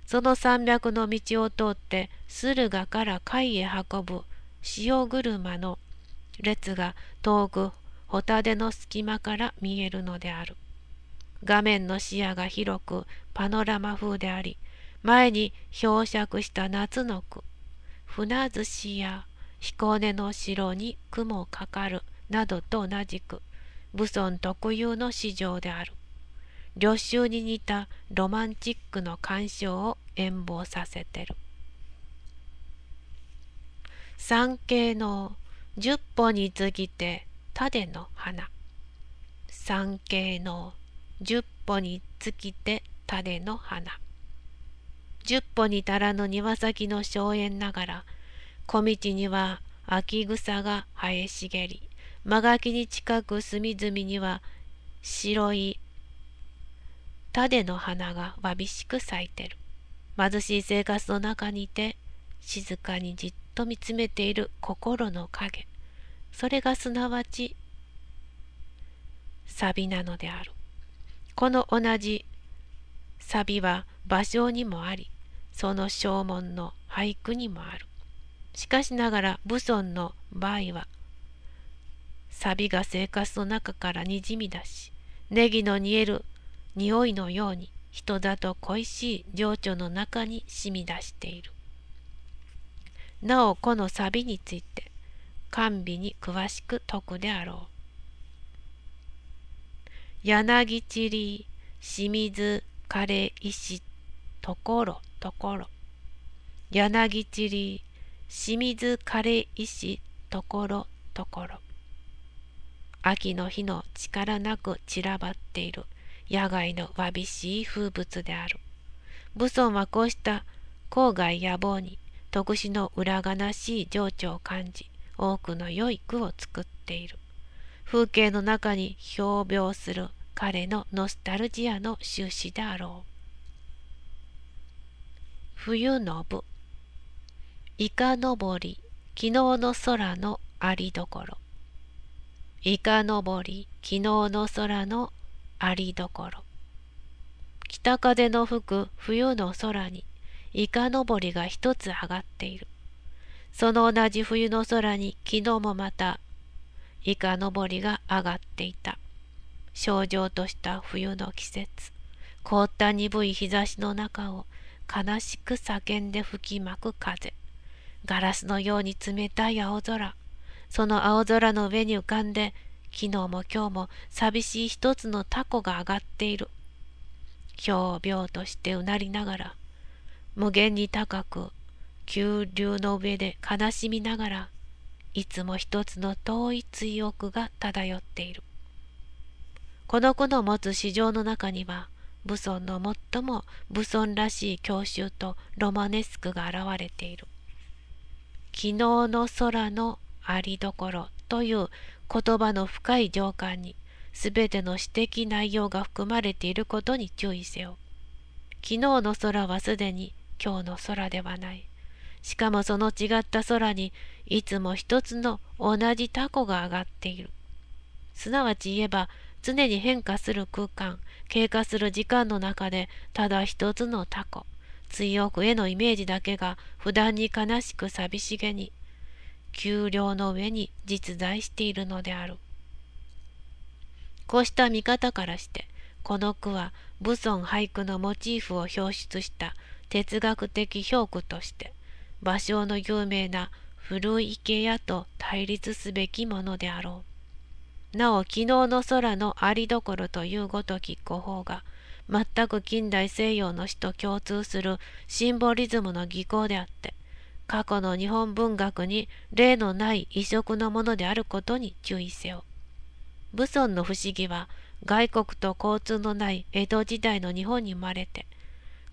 その山脈の道を通って駿河から貝へ運ぶ潮車の列が遠くホタテの隙間から見えるのである画面の視野が広くパノラマ風であり前に漂着した夏の句船寿司や彦根の城に雲かかるなどと同じく武尊特有の市場である旅愁に似たロマンチックの鑑賞を遠望させてる三景の十歩に過ぎてたでの花三景の十歩に尽きてたでの花十歩に足らぬ庭先の荘園ながら小道には秋草が生え茂り、間垣に近く隅々には白いタデの花がわびしく咲いてる。貧しい生活の中にいて、静かにじっと見つめている心の影。それがすなわち、サビなのである。この同じサビは芭蕉にもあり、その証文の俳句にもある。しかしながら武尊の場合はサビが生活の中からにじみ出しネギの煮える匂いのように人だと恋しい情緒の中に染み出しているなおこのサビについて甘美に詳しく説くであろう柳散り清水枯れ石ところところ柳散り清水枯れ石ところところ秋の日の力なく散らばっている野外のわびしい風物である武尊はこうした郊外野望に特殊の裏悲しい情緒を感じ多くの良い句を作っている風景の中に表病する彼のノスタルジアの終始であろう冬の部イカのぼり昨日の空のありどころイカのぼり昨日の空のありどころ北風の吹く冬の空にイカのぼりが一つ上がっているその同じ冬の空に昨日もまたイカのぼりが上がっていた症状とした冬の季節凍った鈍い日差しの中を悲しく叫んで吹きまく風ガラスのように冷たい青空。その青空の上に浮かんで、昨日も今日も寂しい一つのタコが上がっている。ひょうびょうとしてうなりながら、無限に高く、急流の上で悲しみながら、いつも一つの遠い追憶が漂っている。この子の持つ市場の中には、武尊の最も武尊らしい郷愁とロマネスクが現れている。昨日の空のありどころという言葉の深い情感に全ての私的内容が含まれていることに注意せよ。昨日の空はすでに今日の空ではない。しかもその違った空にいつも一つの同じタコが上がっている。すなわち言えば常に変化する空間、経過する時間の中でただ一つのタコ。追憶へのイメージだけが不断に悲しく寂しげに丘陵の上に実在しているのであるこうした見方からしてこの句は武尊俳句のモチーフを表出した哲学的評句として芭蕉の有名な古い池屋と対立すべきものであろうなお昨日の空のありどころというごとき古法が「全く近代西洋の詩と共通するシンボリズムの技巧であって過去の日本文学に例のない異色のものであることに注意せよ。武尊の不思議は外国と交通のない江戸時代の日本に生まれて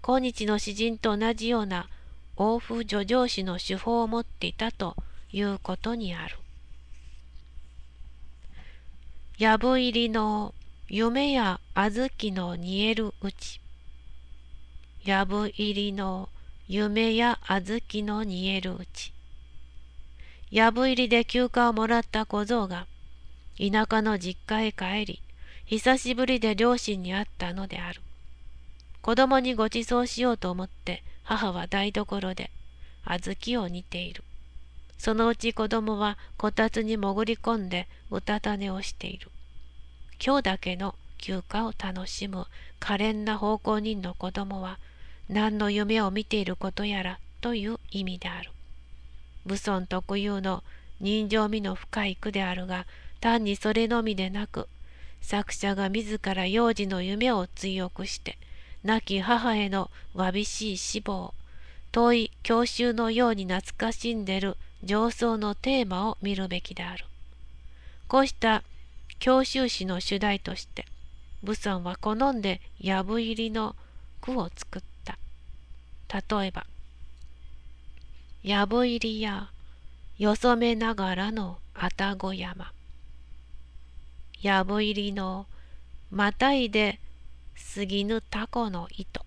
今日の詩人と同じような欧風叙情詩の手法を持っていたということにある。やぶ入りの夢や小豆の煮えるうち。やぶ入りの夢や小豆の煮えるうち。やぶ入りで休暇をもらった小僧が、田舎の実家へ帰り、久しぶりで両親に会ったのである。子供にごちそうしようと思って、母は台所で、小豆を煮ている。そのうち子供はこたつに潜り込んでうたた寝をしている。今日だけの休暇を楽しむ可憐な奉公人の子供は何の夢を見ていることやらという意味である。武尊特有の人情味の深い句であるが単にそれのみでなく作者が自ら幼児の夢を追憶して亡き母へのわびしい死亡遠い郷愁のように懐かしんでる上層のテーマを見るべきである。こうした教習誌の主題として武さんは好んで藪入りの句を作った例えば「藪入りやよそめながらの愛宕山」「藪入りのまたいでぎぬタコの糸」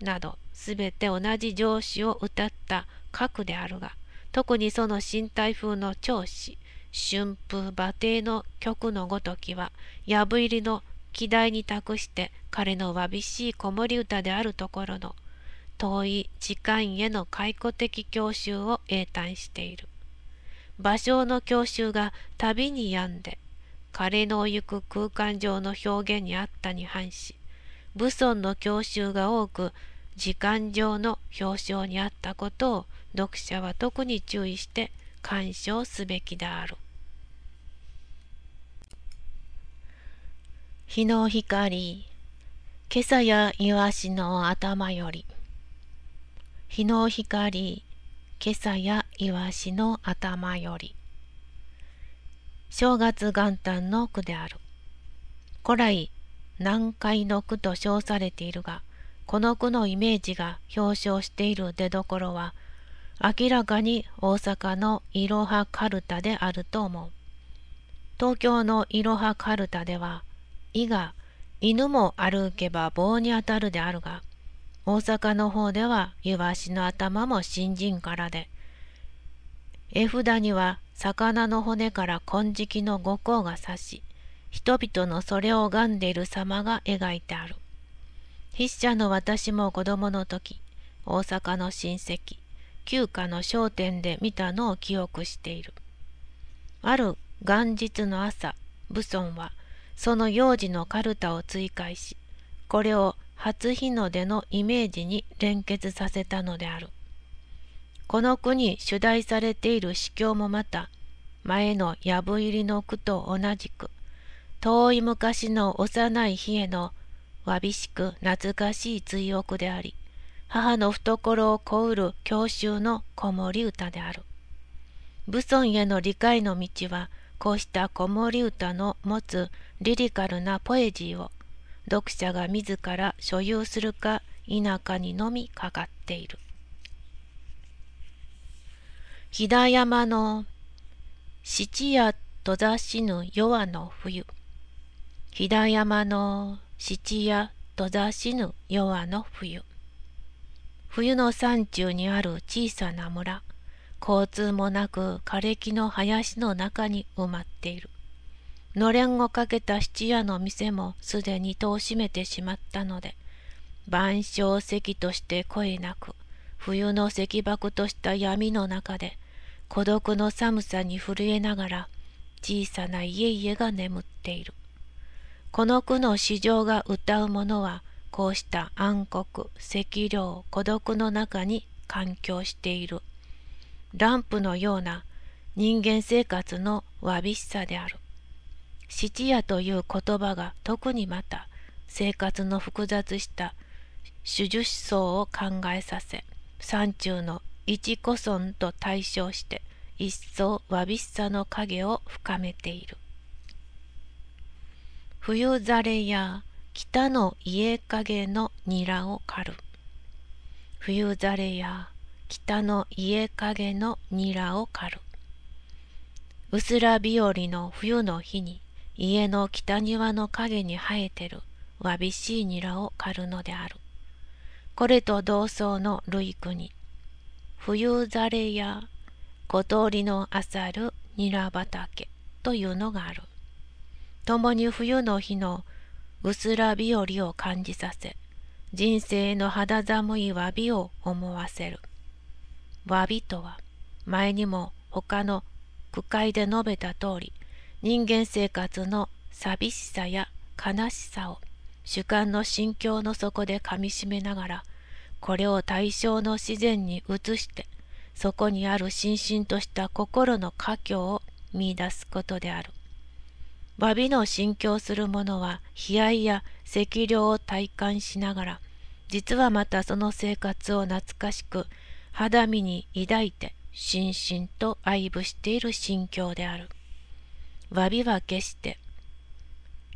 など全て同じ上司を歌った核であるが特にその新体風の長子春風馬蹄の曲のごときは、藪入りの機台に託して彼のわびしい子守歌であるところの、遠い時間への解雇的教習を詠嘆している。芭蕉の教習が旅に病んで、彼の行く空間上の表現にあったに反し、武尊の教習が多く、時間上の表彰にあったことを読者は特に注意して干渉すべきである。日の光、今朝やイワシの頭より。日の光、今朝やイワシの頭より。正月元旦の句である。古来、南海の句と称されているが、この句のイメージが表彰している出どころは明らかに大阪のいろはかるたであると思う。東京のいろはかるたでは、いが犬も歩けば棒に当たるであるが、大阪の方ではイワシの頭も新人からで、絵札には魚の骨から金色の五香が差し、人々のそれを拝んでいる様が描いてある。筆者の私も子供の時、大阪の親戚、休暇の商店で見たのを記憶している。ある元日の朝、武尊はその幼児のカルタを追加し、これを初日の出のイメージに連結させたのである。この句に主題されている司教もまた、前の藪入りの句と同じく、遠い昔の幼い日へのわびしく懐かしい追憶であり、母の懐をこうる郷愁の子守歌である。武尊への理解の道は、こうした子守歌の持つリリカルなポエジーを、読者が自ら所有するか否かにのみかかっている。飛騨山の七夜閉ざしぬ夜の冬。飛騨山の七夜閉ざしぬ夜の冬。冬の山中にある小さな村交通もなく枯れ木の林の中に埋まっているのれんをかけた質屋の店もすでに戸を閉めてしまったので晩鐘石として声なく冬の石箔とした闇の中で孤独の寒さに震えながら小さな家々が眠っているこの句の市場が歌うものはこうした暗黒赤涼孤独の中に環境しているランプのような人間生活のわびしさである質屋という言葉が特にまた生活の複雑した種樹思想を考えさせ山中の一古村と対照して一層わびしさの影を深めている冬ざれや北の家影のニラを狩る冬ざれや北の家影のニラを狩る薄ら日和の冬の日に家の北庭の影に生えてるわびしいニラを狩るのであるこれと同窓の類句に冬ざれや小通のあさるニラ畑というのがある共に冬の日の薄ら日和を感じさせ、人生の肌寒い詫びを思わせる。詫びとは、前にも他の句会で述べた通り、人間生活の寂しさや悲しさを主観の心境の底でかみしめながら、これを対象の自然に移して、そこにある心身とした心の華僑を見いだすことである。バビの心境する者は悲哀や赤涼を体感しながら実はまたその生活を懐かしく肌身に抱いて心身と愛撫している心境であるバビは決して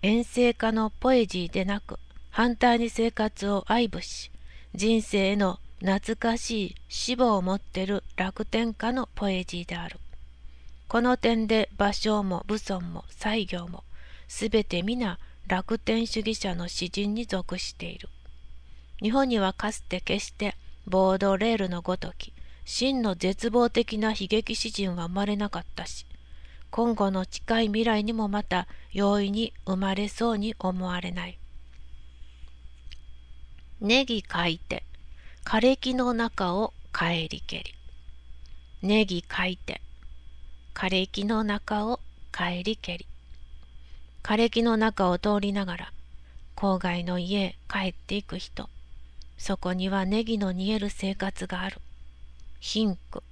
遠征家のポエジーでなく反対に生活を愛撫し人生への懐かしい志望を持ってる楽天家のポエジーであるこの点で芭蕉も武尊も西行も全て皆楽天主義者の詩人に属している。日本にはかつて決してボードレールのごとき真の絶望的な悲劇詩人は生まれなかったし今後の近い未来にもまた容易に生まれそうに思われない。ネギ書いて枯れ木の中を帰りけり。ネギ書いて枯れ木の中を帰りけり。枯れ木の中を通りながら、郊外の家へ帰っていく人。そこにはネギの煮える生活がある。貧苦、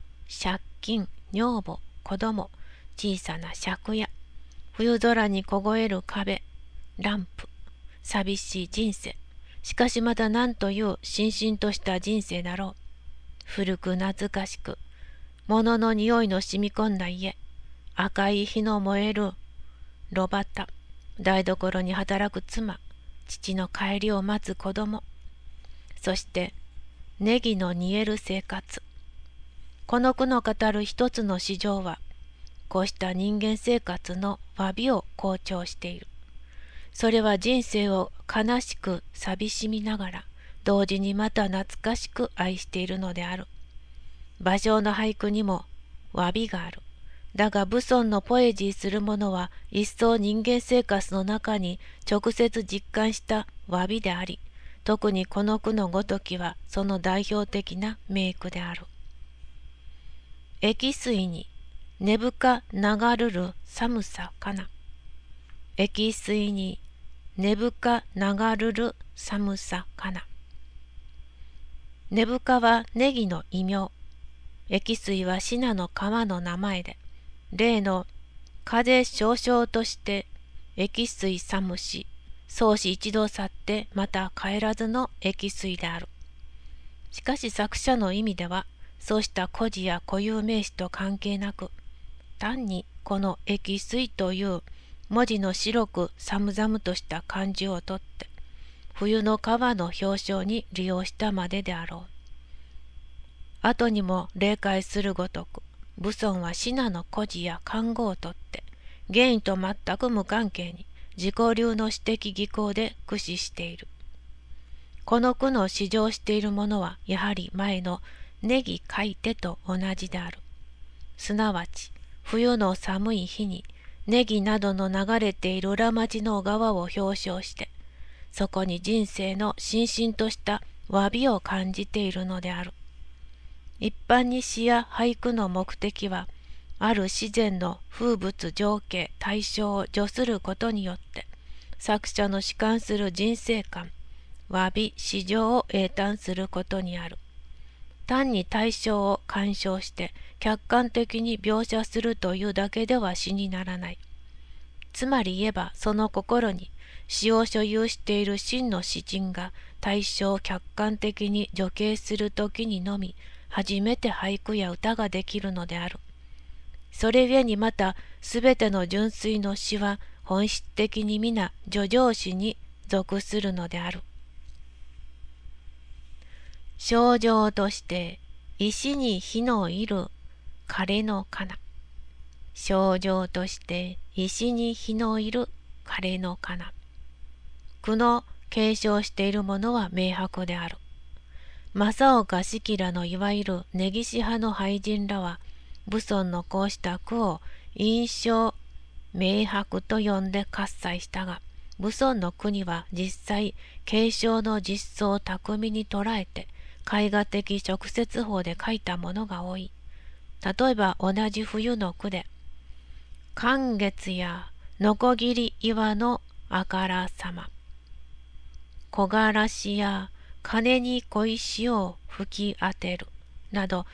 借金、女房、子供、小さな借家、冬空に凍える壁、ランプ、寂しい人生。しかしまた何というしんしんとした人生だろう。古く懐かしく物の匂いの染み込んだ家、赤い火の燃える炉端、台所に働く妻、父の帰りを待つ子供、そしてネギの煮える生活。この句の語る一つの市場は、こうした人間生活の詫びを好調している。それは人生を悲しく寂しみながら、同時にまた懐かしく愛しているのである。馬上の俳句にも詫びがある。だが武尊のポエジーするものは一層人間生活の中に直接実感した詫びであり、特にこの句のごときはその代表的な名句である。液水に根深流るる寒さかな。液水に根深流るる寒さかな。根深はネギの異名。液水は信濃川の名前で、例の風少々として液水寒し、相思一度去ってまた帰らずの液水である。しかし作者の意味では、そうした故事や固有名詞と関係なく、単にこの液水という文字の白く寒々とした漢字をとって、冬の川の表彰に利用したまでであろう。後にも霊界するごとく武尊は信の孤児や看護をとって原因と全く無関係に自己流の私的技巧で駆使しているこの句の試乗しているものはやはり前のネギ書いてと同じであるすなわち冬の寒い日にネギなどの流れている裏町の小川を表彰してそこに人生のしんしんとした詫びを感じているのである一般に詩や俳句の目的はある自然の風物情景対象を除することによって作者の主観する人生観詫び市場を英嘆することにある単に対象を鑑賞して客観的に描写するというだけでは詩にならないつまり言えばその心に詩を所有している真の詩人が対象を客観的に除形する時にのみ初めて俳句や歌ができるのである。それゆえにまた全ての純粋の詩は本質的に皆叙情詩に属するのである。症状として石に火のいる枯の花。症状として石に火のいる枯の花。苦の継承しているものは明白である。正岡四季らのいわゆる根岸派の俳人らは武尊のこうした句を印象明白と呼んで喝采したが武尊の句には実際継承の実相を巧みに捉えて絵画的直接法で書いたものが多い例えば同じ冬の句で「寒月やのこぎり岩のあからさま」「木枯らしや金に小石を吹き当てるなど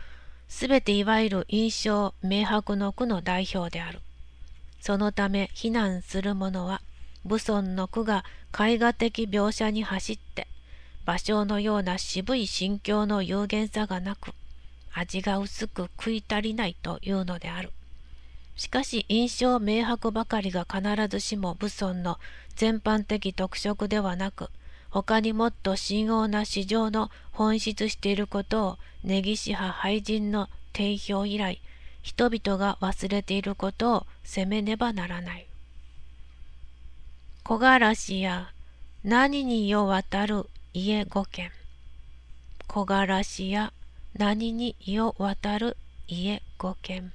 すべていわゆる印象明白の句の代表であるそのため非難する者は武尊の句が絵画的描写に走って芭蕉のような渋い心境の有限さがなく味が薄く食い足りないというのであるしかし印象明白ばかりが必ずしも武尊の全般的特色ではなく他にもっと神王な市場の本質していることを根岸派廃人の定評以来人々が忘れていることを責めねばならない。木枯らしや何に世渡る家五軒木枯らしや何に世渡る家五軒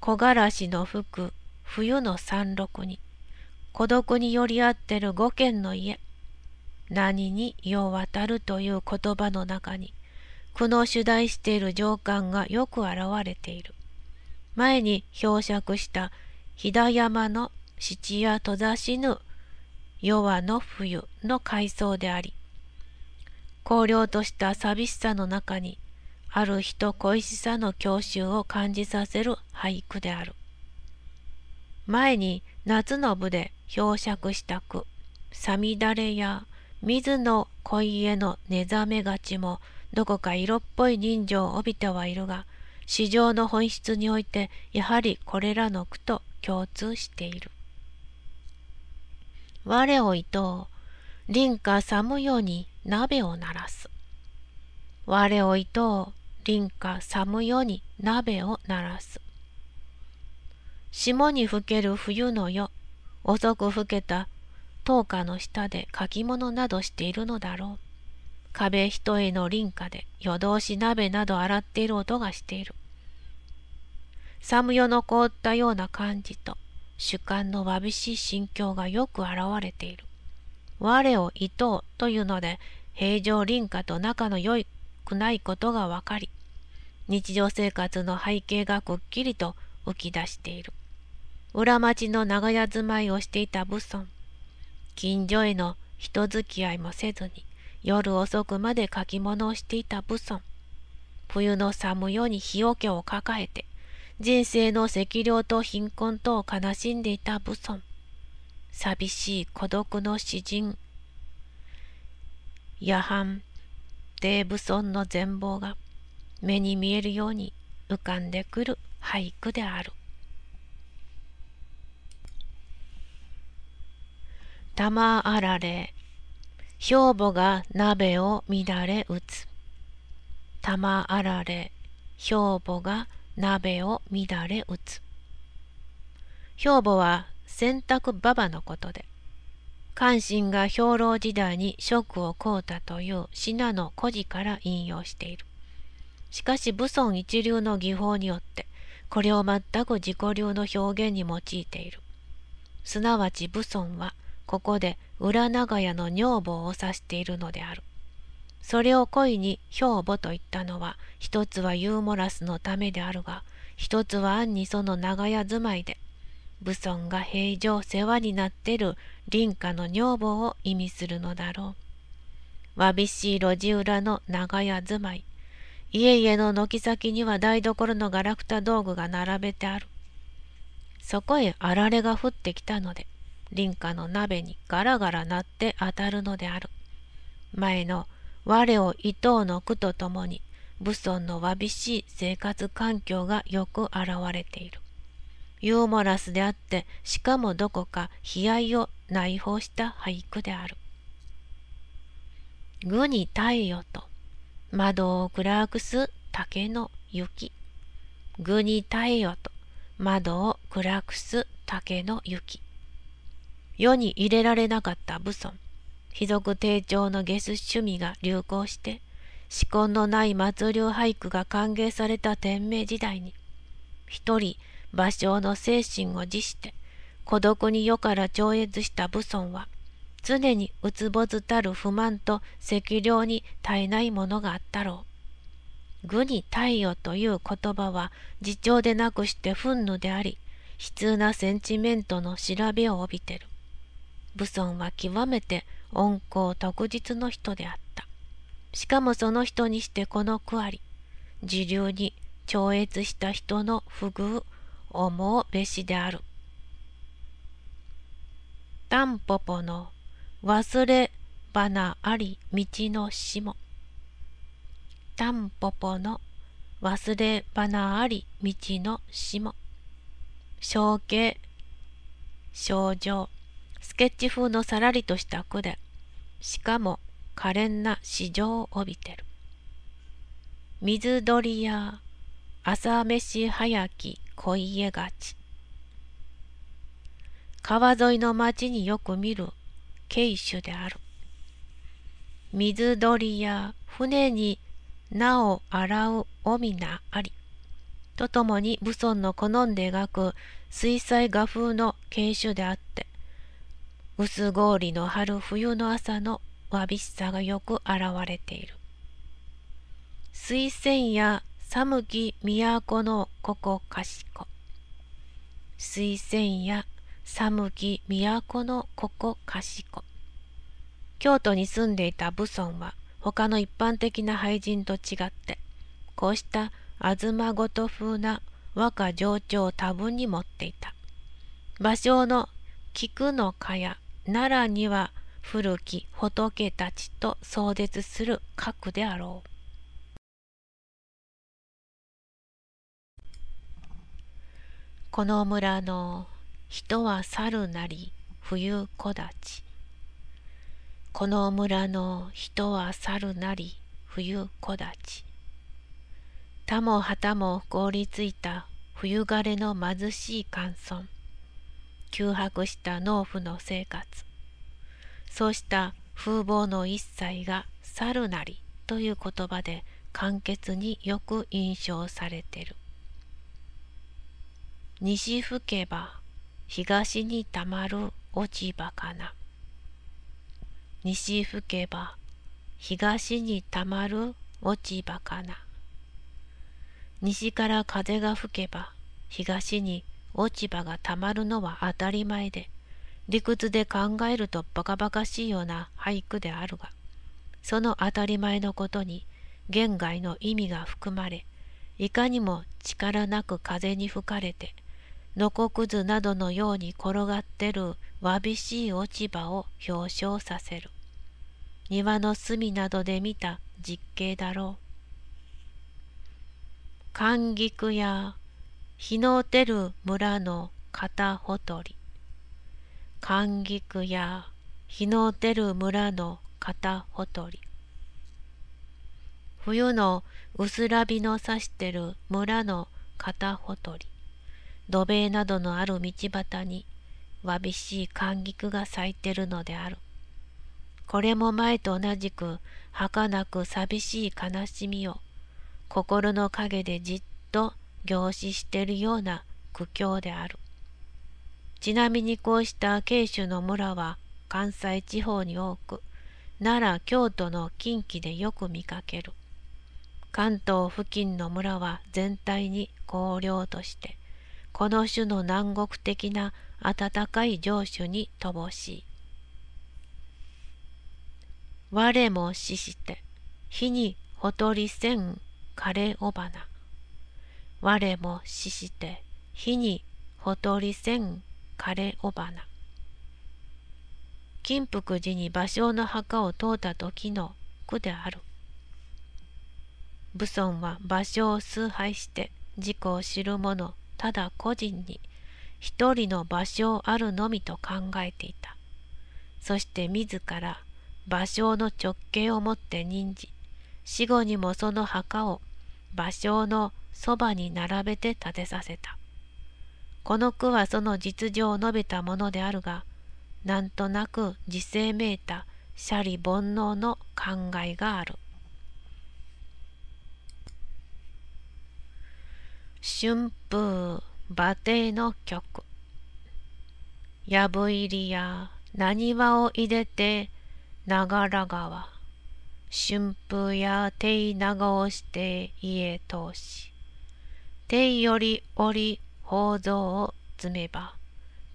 木枯らしの吹く冬の山麓に孤独に寄り合ってる五軒の家何に世を渡るという言葉の中に、苦悩主題している情感がよく現れている。前に漂釈した飛騨山の七夜閉ざしぬ弱の冬の階層であり、荒涼とした寂しさの中に、ある人恋しさの郷愁を感じさせる俳句である。前に夏の部で漂釈した句、さみだれや水の恋への寝覚めがちもどこか色っぽい人情を帯びてはいるが市場の本質においてやはりこれらの句と共通している。我をいとう林家寒よに鍋を鳴らす。我をいとう林家寒よに鍋を鳴らす。霜にふける冬の夜遅く吹けた灯火の下で書き物などしているのだろう。壁一重の輪家で夜通し鍋など洗っている音がしている。寒夜の凍ったような感じと主観のわびしい心境がよく現れている。我を伊藤というので平常林家と仲の良くないことが分かり、日常生活の背景がくっきりと浮き出している。裏町の長屋住まいをしていた武尊。近所への人付き合いもせずに夜遅くまで書き物をしていた武尊冬の寒夜に日よけを抱えて人生の赤涼と貧困とを悲しんでいた武尊寂しい孤独の詩人夜半デーブソンの全貌が目に見えるように浮かんでくる俳句である。玉あられ兵母が鍋を乱れ打つ玉あられ兵母が鍋を乱れ打つ兵母は洗濯馬場のことで関心が兵糧時代に職を請うたという信濃孤児から引用しているしかし武尊一流の技法によってこれを全く自己流の表現に用いているすなわち武尊は「ここで裏長屋の女房を指しているのである。それを故意に兵母と言ったのは、一つはユーモラスのためであるが、一つは暗にその長屋住まいで、武尊が平常世話になってる林家の女房を意味するのだろう。わびしい路地裏の長屋住まい。家々の軒先には台所のガラクタ道具が並べてある。そこへあられが降ってきたので、林家の鍋にガラガラ鳴って当たるのである。前の我を伊藤の句とともに武尊のわびしい生活環境がよく現れている。ユーモラスであってしかもどこか悲哀を内包した俳句である。具に太陽と窓を暗くす竹の雪。具に太陽と窓を暗くす竹の雪。世に入れられなかった武尊貴族低調のゲス趣味が流行して思考のない末流俳句が歓迎された天明時代に一人芭蕉の精神を辞して孤独に世から超越した武尊は常にうつぼずたる不満と赤涼に絶えないものがあったろう。愚に太陽という言葉は自重でなくして憤怒であり悲痛なセンチメントの調べを帯びてる。武尊は極めて温厚特実の人であった。しかもその人にしてこの区あり、自流に超越した人の不遇、思うべしである。タンポポの忘れ花あり道のしも。タンポポの忘れ花あり道のしも。象形、症状。スケッチ風のさらりとした句で、しかも可憐な市場を帯びてる。水鳥や朝飯早き恋家がち。川沿いの町によく見る軽酒である。水鳥や船に名を洗うおみなあり。とともに武尊の好んで描く水彩画風の軽種であって、薄氷の春冬の朝のわびしさがよく現れている水仙や寒き都のここかしこ水仙や寒き都のここかしこ京都に住んでいた武尊は他の一般的な俳人と違ってこうした東ごと風な和歌情緒を多分に持っていた芭蕉の菊の蚊や奈良には古き仏たちと壮絶する核であろう。この村の人は猿なり冬木立この村の人は猿なり冬木立田も旗も凍りついた冬枯れの貧しい寒村窮迫した農夫の生活そうした風貌の一切が「猿なり」という言葉で簡潔によく印象されてる西吹けば東にたまる落ち葉かな西吹けば東にたまる落ち葉かな西から風が吹けば東に落ち葉がたまるのは当たり前で理屈で考えるとバカバカしいような俳句であるがその当たり前のことに言外の意味が含まれいかにも力なく風に吹かれてのこくずなどのように転がってるわびしい落ち葉を表彰させる庭の隅などで見た実景だろう。寒菊や日の出る村の片ほとり寒菊や日の出る村の片ほとり冬の薄らびのさしてる村の片ほとり土塀などのある道端にわびしい寒菊が咲いてるのであるこれも前と同じく儚く寂しい悲しみを心の陰でじっと凝視しているような苦境である。ちなみにこうした慶州の村は関西地方に多く、奈良、京都の近畿でよく見かける。関東付近の村は全体に荒涼として、この種の南国的な暖かい城主に乏しい。我も死して、火にほとりせん枯れ尾花。我も死して火にほとりせん枯れ尾花。金福寺に芭蕉の墓を通った時の句である。武尊は芭蕉を崇拝して自己を知る者ただ個人に一人の芭蕉あるのみと考えていた。そして自ら芭蕉の直径をもって認じ死後にもその墓を芭蕉のそばに並べて立てさせた。この句はその実情を述べたものであるが、なんとなく自生めいた斜里煩悩の考えがある。春風馬蹄の曲。やぶ入りやなにわをいでて長良川。春風や手長をして家通し。手より折宝蔵を積めば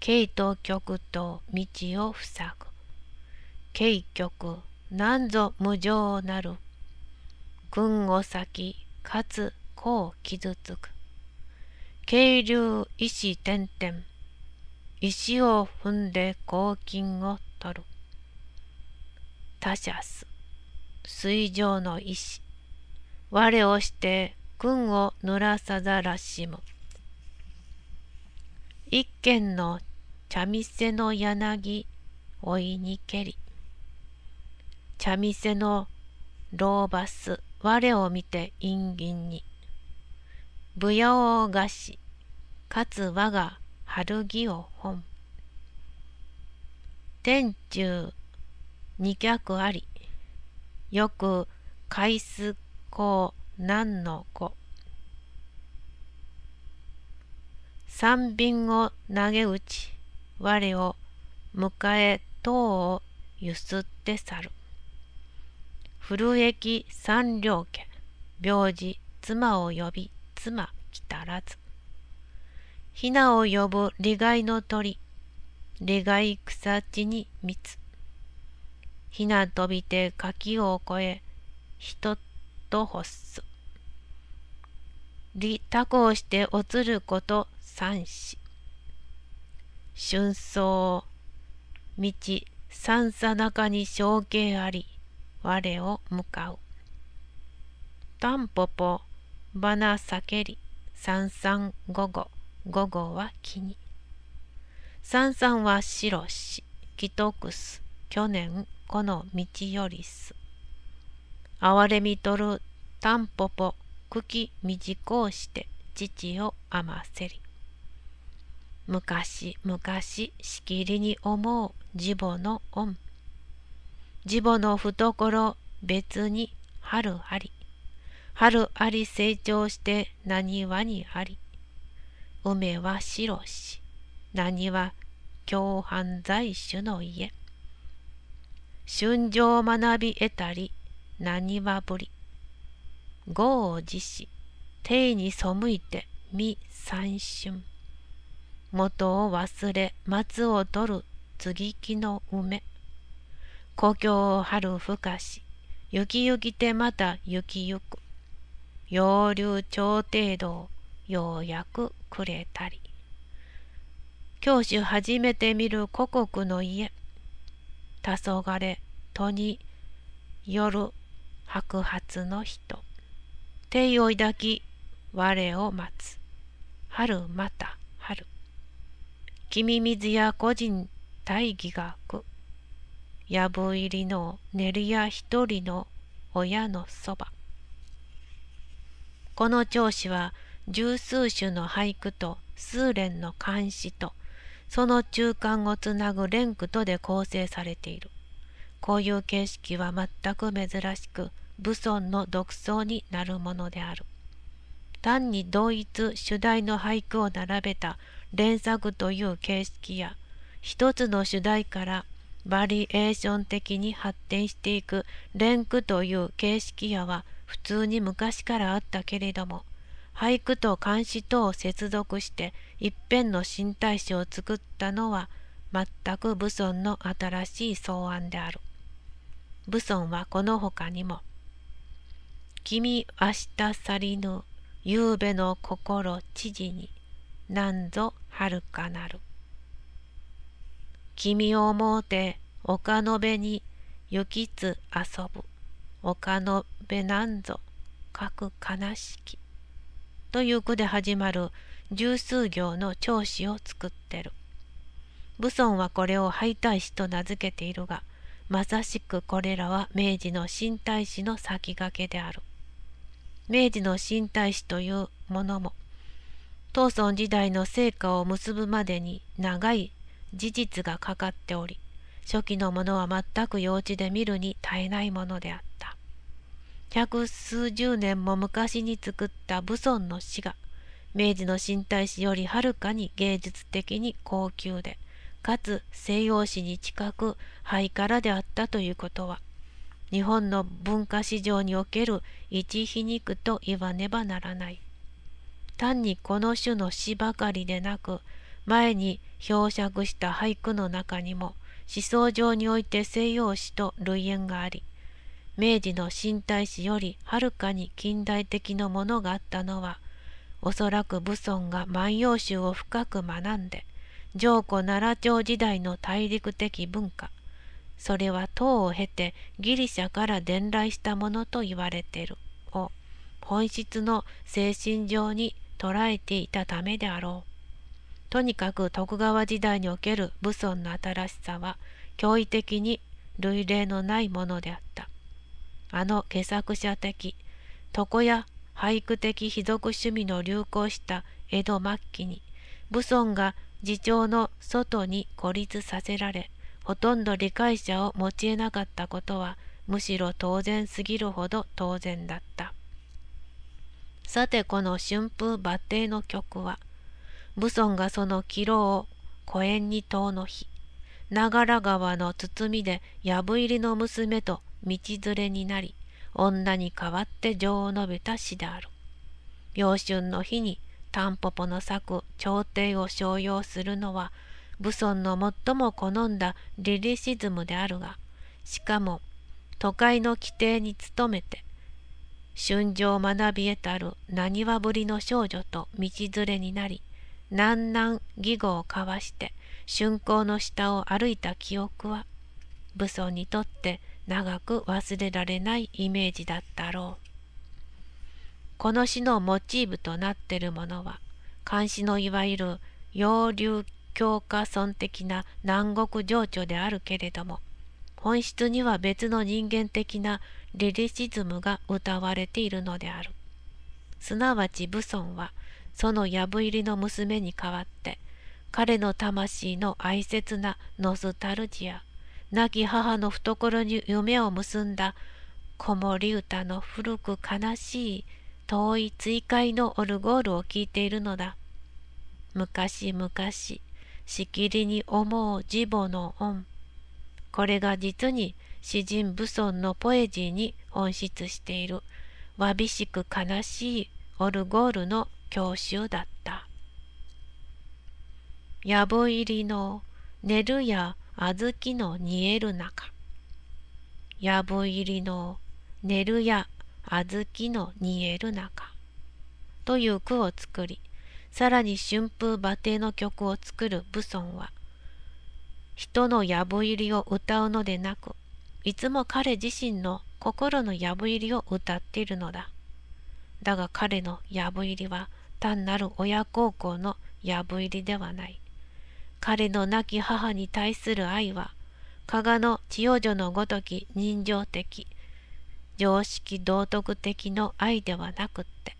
慶と極と道を塞ぐ慶極なんぞ無情なる軍を先かつこう傷つく渓流石点々石を踏んで黄金を取る他者す水上の石我をして軍をぬらさざらしも。一軒の茶店の柳追いにけり。茶店の老バス我を見て陰銀に。舞踊菓子かつ我が春木を本。天中二脚あり。よく海すこう何の子三瓶を投げ打ち我を迎え塔をゆすって去る古駅三両家病児妻を呼び妻来たらずひなを呼ぶ利害の鳥利害草地に蜜ひな飛びて柿を越え人と発す。利他行しておつること三子。春草、道、三なかにけいあり、我を向かう。タンポポ、さけり、三三午後、午後はきに。三三は白し、とくす、去年この道よりす。憐れみとるタンポポ茎短うして父を甘せり。昔昔しきりに思う自母の恩。自母の懐別に春あり。春あり成長して何はにあり。梅は白し、何は共犯在種の家。春情学び得たり、何はぶり。業をじし、手に背いて、未三春。元を忘れ、松を取る、継ぎ木の梅。故郷を春ふかし、ゆきゆきてまたゆきゆく。洋流朝廷道、ようやくくれたり。教は初めて見る故国の家。黄昏、戸に、夜、白髪の人。手を抱き、我を待つ。春また春。君水や個人大義が。く藪入りの練り屋一人の親のそば。この調子は十数種の俳句と数連の漢詩とその中間をつなぐ連句とで構成されている。こういう形式は全く珍しく武尊の独創になるものである単に同一主題の俳句を並べた連作という形式や一つの主題からバリエーション的に発展していく連句という形式やは普通に昔からあったけれども俳句と漢詩とを接続して一辺の新体詞を作ったのは全く武尊の新しい草案である。武尊はこの他にも、君明日去りぬ夕べの心知事に何ぞはるかなる。君を思うて丘の辺に雪つ遊ぶ丘の辺なんぞ書く悲しき。という句で始まる十数行の調子を作ってる。武尊はこれを敗退詩と名付けているが、まさしくこれらは明治の新大使の先駆けである。明治の新大使というものも、東村時代の成果を結ぶまでに長い事実がかかっており、初期のものは全く幼稚で見るに耐えないものであった。百数十年も昔に作った武尊の死が、明治の新大使よりはるかに芸術的に高級で、かつ西洋史に近くハイカラであったということは日本の文化市場における一皮肉と言わねばならない単にこの種の詩ばかりでなく前に漂着した俳句の中にも思想上において西洋史と類縁があり明治の新体史よりはるかに近代的なものがあったのはおそらく武尊が「万葉集」を深く学んで上古奈良朝時代の大陸的文化それは唐を経てギリシャから伝来したものと言われてるを本質の精神上に捉えていたためであろうとにかく徳川時代における武尊の新しさは驚異的に類例のないものであったあの傑作者的床や俳句的貴族趣味の流行した江戸末期に武尊が次長の外に孤立させられほとんど理解者を持ちえなかったことはむしろ当然すぎるほど当然だったさてこの春風抜堤の曲は武尊がその帰路を講演に遠の日長良川の包みで藪入りの娘と道連れになり女に代わって情を述べた詩である。幼春の日にタンポポの咲く朝廷を商用するのは武尊の最も好んだリリシズムであるがしかも都会の規定に努めて春情学び得たる何はぶりの少女と道連れになり南南義語を交わして春光の下を歩いた記憶は武装にとって長く忘れられないイメージだったろう。この詩のモチーフとなっているものは漢詩のいわゆる洋流強化尊的な南国情緒であるけれども本質には別の人間的なリリシズムが歌われているのであるすなわち武尊はその藪入りの娘に代わって彼の魂の哀切なノスタルジア亡き母の懐に夢を結んだ子守歌の古く悲しい遠い追会のオルゴールを聴いているのだ。昔々、しきりに思う自母の恩。これが実に詩人武尊のポエジーに本質している、わびしく悲しいオルゴールの郷愁だった。やぶ入りの寝るや小豆の煮える中。やぶ入りの寝るや小豆の煮える中」という句を作りさらに春風馬蹄の曲を作る武尊は人の藪入りを歌うのでなくいつも彼自身の心の藪入りを歌っているのだだが彼の藪入りは単なる親孝行の藪入りではない彼の亡き母に対する愛は加賀の千代女のごとき人情的常識道徳的の愛ではなくって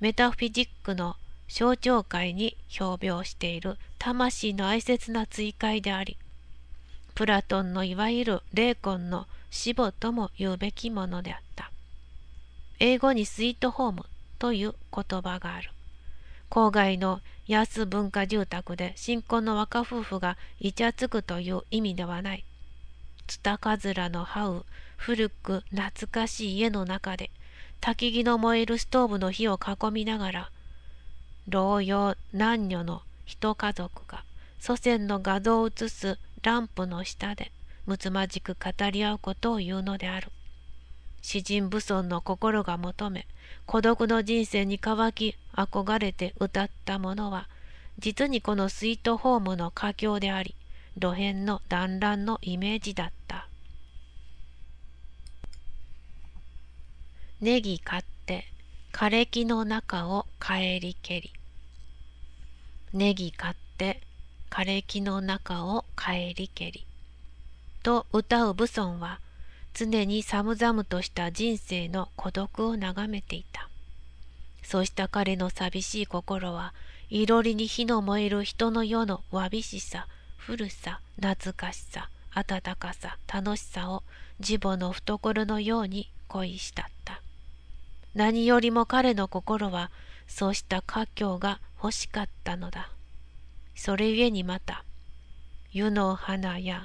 メタフィジックの象徴界に表病している魂の哀切な追加でありプラトンのいわゆる霊魂の死母とも言うべきものであった英語にスイートホームという言葉がある郊外の安文化住宅で新婚の若夫婦がイチャつくという意味ではないツタカズラの這う古く懐かしい家の中で焚き木の燃えるストーブの火を囲みながら老幼男女の一家族が祖先の画像を写すランプの下でむつまじく語り合うことを言うのである詩人武尊の心が求め孤独の人生に乾き憧れて歌ったものは実にこのスイートホームの佳境であり露辺の団らんのイメージだった。ネギ買って、枯れ木の中を帰りけり。ネギ買って、枯れ木の中を帰りけり。と歌う武尊は、常に寒々とした人生の孤独を眺めていた。そうした彼の寂しい心は、いろりに火の燃える人の世のわびしさ、古さ、懐かしさ、温かさ、楽しさを、自母の懐のように恋したった。何よりも彼の心はそうした華境が欲しかったのだ。それゆえにまた、湯の花や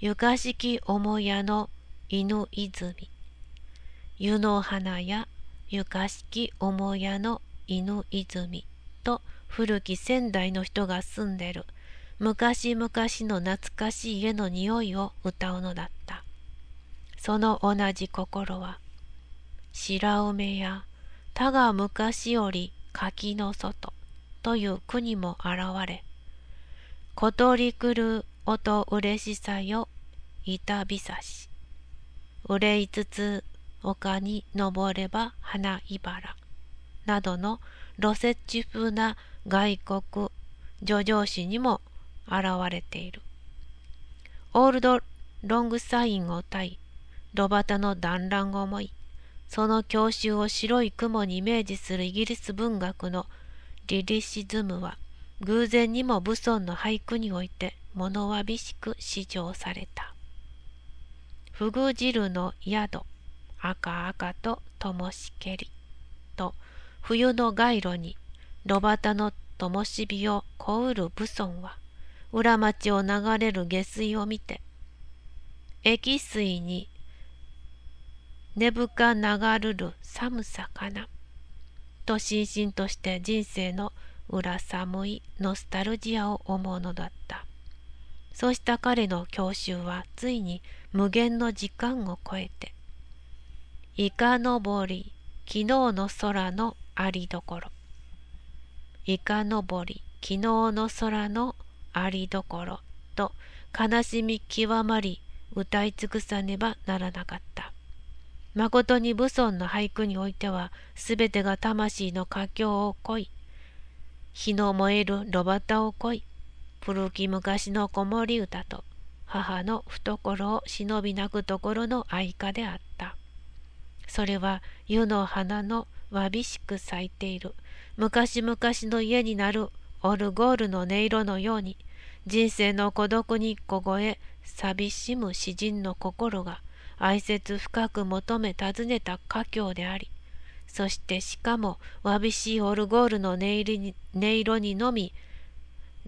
床敷母屋の犬泉、湯の花や床敷母屋の犬泉と古き仙台の人が住んでる昔々の懐かしい家の匂いを歌うのだった。その同じ心は白梅や他が昔より柿の外という国も現れ、小鳥来る音うれしさよ、いたびさし。憂いつつ丘に登れば花いばら。などのロセ地チ風な外国叙情詩にも現れている。オールドロングサインを歌い、炉端の団らんを思い、その郷愁を白い雲にイメージするイギリス文学のリリシズムは偶然にも武尊の俳句において物わびしく史上された。フグ汁の宿赤赤とともしけりと冬の街路に炉端のともし火を凍る。る武尊は裏町を流れる下水を見て液水に根深流るる寒さかな。としんしんとして人生の裏寒いノスタルジアを思うのだった。そうした彼の郷愁はついに無限の時間を超えて、いかのぼり、昨日の空のありどころ。いかのぼり、昨日の空のありどころと悲しみ極まり歌い尽くさねばならなかった。誠に武尊の俳句においては全てが魂の佳境を恋火の燃える炉端を恋古き昔の子守歌と母の懐を忍び泣くところの愛歌であったそれは湯の花のわびしく咲いている昔々の家になるオルゴールの音色のように人生の孤独に凍え寂しむ詩人の心が哀切深く求め尋ねた華僑でありそしてしかもわびしいオルゴールの音色に音色にのみ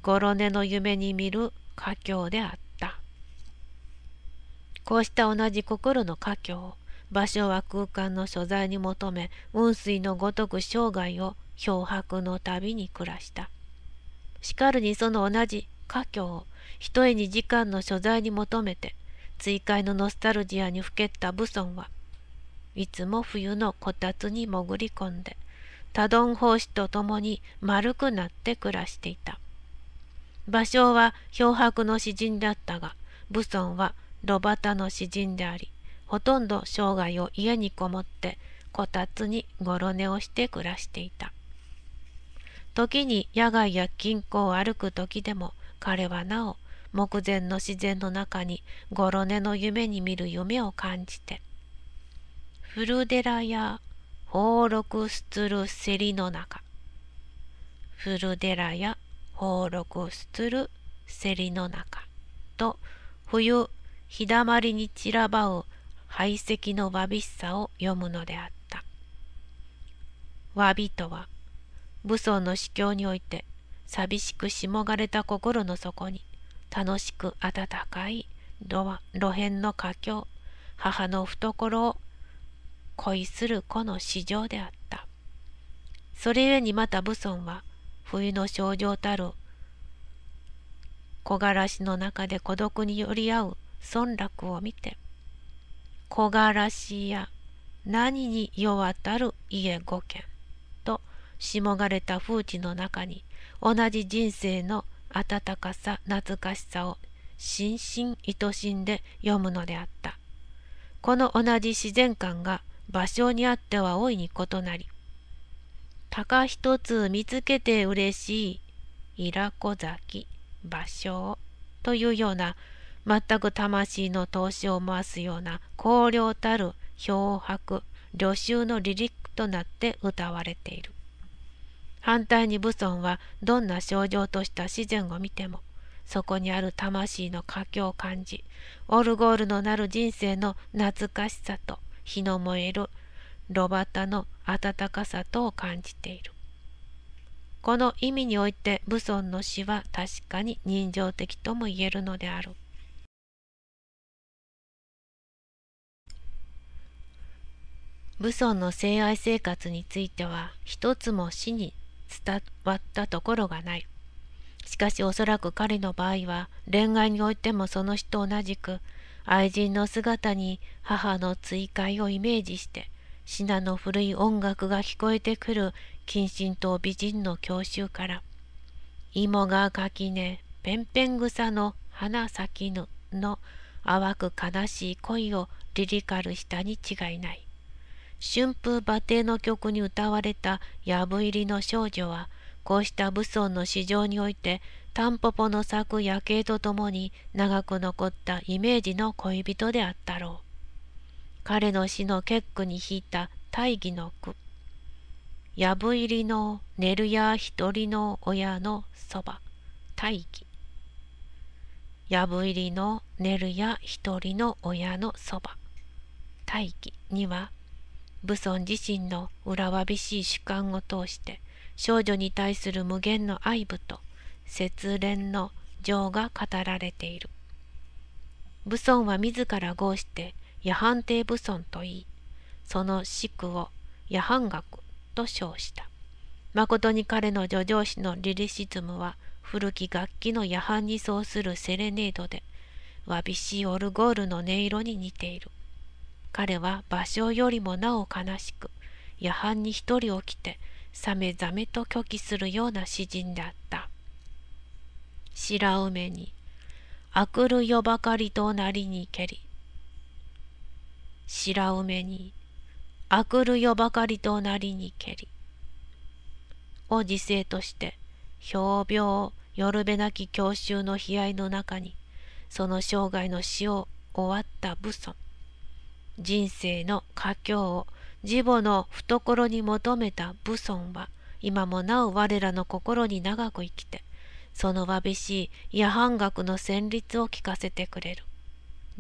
ゴロネの夢に見る華僑であったこうした同じ心の華僑を場所は空間の所在に求め雲水のごとく生涯を漂白の旅に暮らしたしかるにその同じ華僑をひとえに時間の所在に求めて追加のノスタルジアにふけった武尊はいつも冬のこたつに潜り込んで多ドン法師と共に丸くなって暮らしていた芭蕉は漂白の詩人だったが武尊は炉端の詩人でありほとんど生涯を家にこもってこたつにごろ寝をして暮らしていた時に野外や近郊を歩く時でも彼はなお目前の自然の中にゴロネの夢に見る夢を感じて古寺や宝禄すつるせりの中古寺や宝禄すつるせりの中と冬日だまりに散らばう排斥のわびしさを読むのであったわびとは武装の死境において寂しくしもがれた心の底に楽しく温かい路辺の佳境母の懐を恋する子の市場であったそれゆえにまた武尊は冬の症状たる木枯らしの中で孤独に寄り合う村落を見て木枯らしや何に弱たる家五軒としもがれた風地の中に同じ人生の温かさ懐かしさを心身愛しんで読むのであったこの同じ自然観が場所にあっては大いに異なりたか一つ見つけて嬉しいイ子崎芭蕉というような全く魂の投資を回すような荒涼たる漂白旅愁のリリックとなって歌われている。反対に武尊はどんな症状とした自然を見てもそこにある魂の佳境を感じオルゴールのなる人生の懐かしさと火の燃える炉端の温かさとを感じているこの意味において武尊の死は確かに人情的とも言えるのである武尊の性愛生活については一つも死に伝わったところがない。しかしおそらく彼の場合は恋愛においてもその人同じく愛人の姿に母の追回をイメージしてシナの古い音楽が聞こえてくる謹慎と美人の郷愁から「芋が垣根ぺんぺん草の花咲きぬ」の淡く悲しい恋をリリカルしたに違いない。春風馬蹄の曲に歌われた藪入りの少女は、こうした武尊の市場において、タンポポの咲く夜景とともに長く残ったイメージの恋人であったろう。彼の死の結句に引いた大義の句。藪入りの寝るや一人の親のそば、大義。藪入りの寝るや一人の親のそば、大義には武尊自身の裏わびしい主観を通して少女に対する無限の愛武と節連の情が語られている武尊は自ら号して夜半帝武尊と言いその四苦を夜半学と称した誠に彼の叙情詩のリリシズムは古き楽器の夜半にそうするセレネードでわびしいオルゴールの音色に似ている彼は芭蕉よりもなお悲しく夜半に一人起きてさめざめと拒否するような詩人であった白梅に「あくる夜ばかりとなりにけり」白梅に「あくる夜ばかりとなりにけり」を時世として表病るべなき郷愁の悲哀の中にその生涯の死を終わった武尊人生の佳境を自母の懐に求めた武尊は今もなお我らの心に長く生きてそのわびしい夜半学の旋律を聞かせてくれる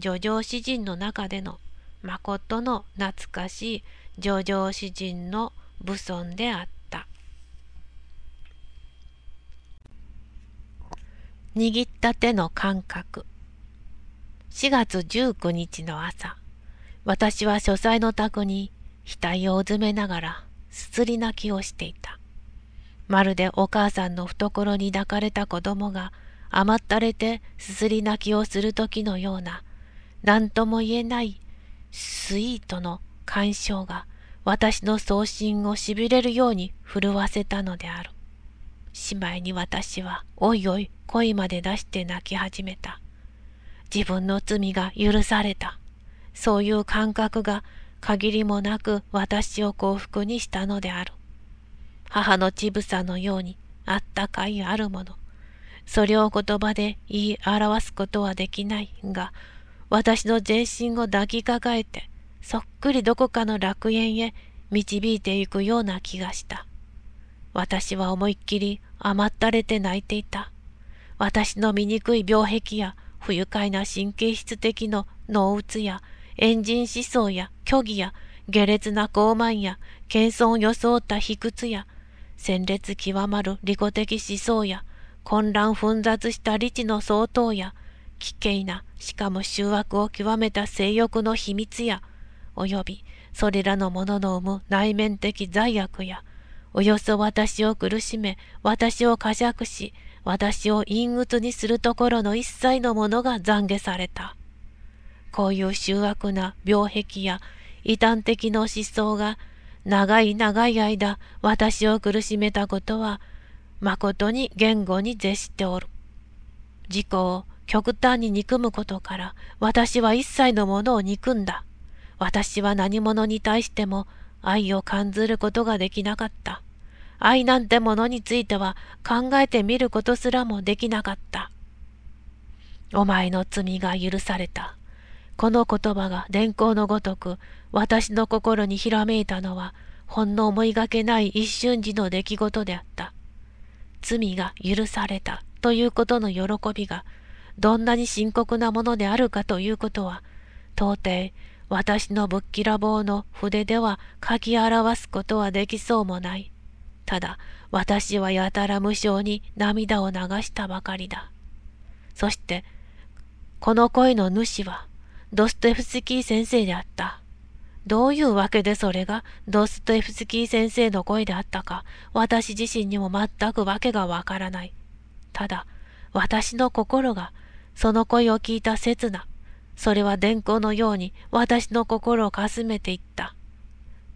叙情詩人の中でのまことの懐かしい叙情詩人の武尊であった握った手の感覚4月19日の朝私は書斎の卓に額をうずめながらすすり泣きをしていた。まるでお母さんの懐に抱かれた子供が甘ったれてすすり泣きをする時のような何とも言えないスイートの感傷が私の送信をしびれるように震わせたのである。しまいに私はおいおい声まで出して泣き始めた。自分の罪が許された。そういう感覚が限りもなく私を幸福にしたのである。母の乳房のようにあったかいあるもの。それを言葉で言い表すことはできないが、私の全身を抱きかかえて、そっくりどこかの楽園へ導いていくような気がした。私は思いっきり甘ったれて泣いていた。私の醜い病壁や不愉快な神経質的の脳うつやジ人思想や虚偽や下劣な傲慢や謙遜を装った卑屈や鮮烈極まる利己的思想や混乱混雑した理智の相当や危険なしかも醜悪を極めた性欲の秘密やおよびそれらのものの生む内面的罪悪やおよそ私を苦しめ私を呵責し私を陰鬱にするところの一切のものが懺悔された。こういう醜悪な病癖や異端的な思想が長い長い間私を苦しめたことは誠に言語に絶しておる。自己を極端に憎むことから私は一切のものを憎んだ。私は何者に対しても愛を感ずることができなかった。愛なんてものについては考えてみることすらもできなかった。お前の罪が許された。この言葉が電光のごとく私の心にひらめいたのはほんの思いがけない一瞬時の出来事であった。罪が許されたということの喜びがどんなに深刻なものであるかということは到底私のぶっきらぼうの筆では書き表すことはできそうもない。ただ私はやたら無性に涙を流したばかりだ。そしてこの声の主はドストエフスキー先生であった。どういうわけでそれがドストエフスキー先生の声であったか、私自身にも全くわけがわからない。ただ、私の心が、その声を聞いた刹那、それは電光のように私の心をかすめていった。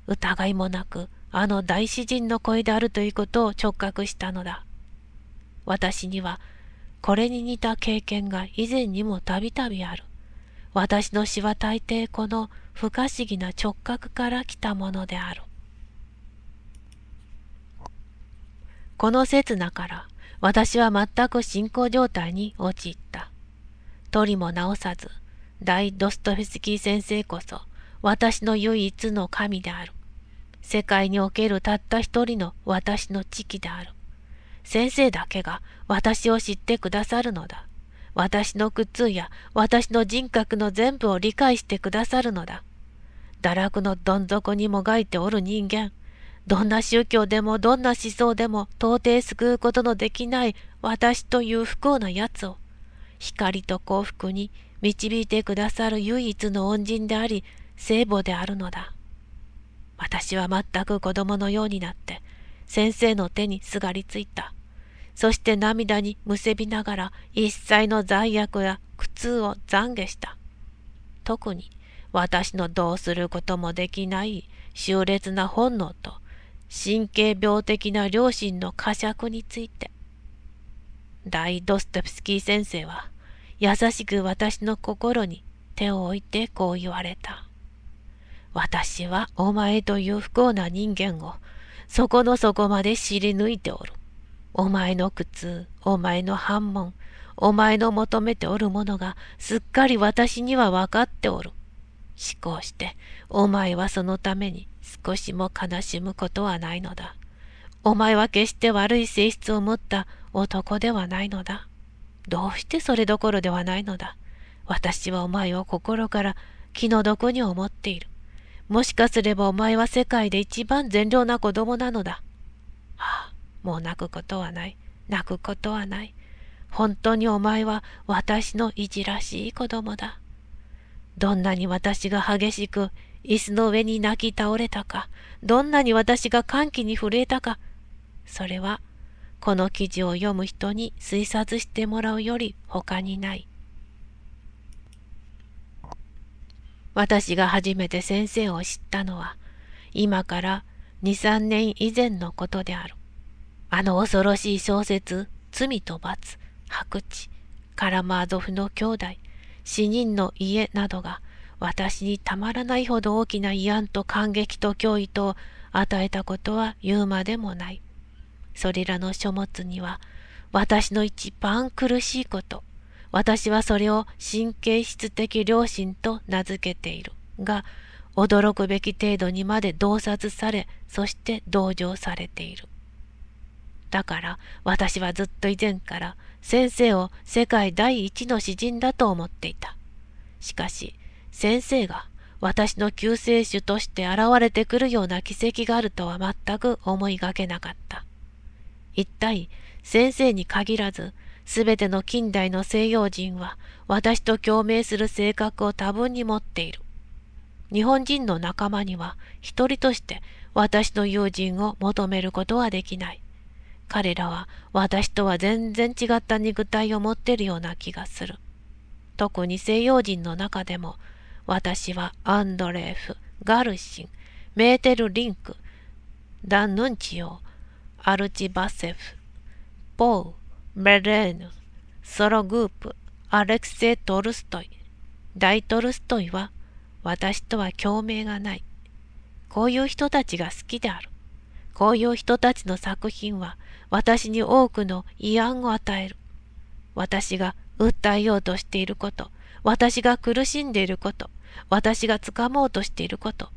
疑いもなく、あの大詩人の声であるということを直覚したのだ。私には、これに似た経験が以前にもたびたびある。私の詩は大抵この不可思議な直角から来たものである。この刹那から私は全く信仰状態に陥った。取りも直さず、大ドストフェスキー先生こそ私の唯一の神である。世界におけるたった一人の私の知己である。先生だけが私を知ってくださるのだ。私の苦痛や私の人格の全部を理解してくださるのだ。堕落のどん底にもがいておる人間、どんな宗教でもどんな思想でも到底救うことのできない私という不幸なやつを、光と幸福に導いてくださる唯一の恩人であり、聖母であるのだ。私は全く子供のようになって、先生の手にすがりついた。そして涙にむせびながら一切の罪悪や苦痛を懺悔した。特に私のどうすることもできない秀烈な本能と神経病的な良心の呵責について。大ドストフスキー先生は優しく私の心に手を置いてこう言われた。私はお前という不幸な人間をそこの底まで知り抜いておる。お前の苦痛、お前の反問、お前の求めておるものがすっかり私には分かっておる。思考して、お前はそのために少しも悲しむことはないのだ。お前は決して悪い性質を持った男ではないのだ。どうしてそれどころではないのだ。私はお前を心から気の毒に思っている。もしかすればお前は世界で一番善良な子供なのだ。はあもう泣くことはない。泣くことはない。本当にお前は私のいじらしい子供だ。どんなに私が激しく椅子の上に泣き倒れたか、どんなに私が歓喜に震えたか、それはこの記事を読む人に推察してもらうより他にない。私が初めて先生を知ったのは今から二三年以前のことである。あの恐ろしい小説、罪と罰、白痴、カラマーゾフの兄弟、死人の家などが、私にたまらないほど大きな慰安と感激と脅威と与えたことは言うまでもない。それらの書物には、私の一番苦しいこと、私はそれを神経質的良心と名付けているが、驚くべき程度にまで洞察され、そして同情されている。だから私はずっと以前から先生を世界第一の詩人だと思っていた。しかし先生が私の救世主として現れてくるような奇跡があるとは全く思いがけなかった。一体先生に限らず全ての近代の西洋人は私と共鳴する性格を多分に持っている。日本人の仲間には一人として私の友人を求めることはできない。彼らは私とは全然違った肉体を持ってるような気がする。特に西洋人の中でも、私はアンドレーフ、ガルシン、メーテル・リンク、ダン・ヌンチオ、アルチ・バセフ、ポウ、メレーヌ、ソロ・グープ、アレクセイ・トルストイ、大トルストイは私とは共鳴がない。こういう人たちが好きである。こういう人たちの作品は私に多くの慰安を与える。私が訴えようとしていること、私が苦しんでいること、私が掴もうとしていること、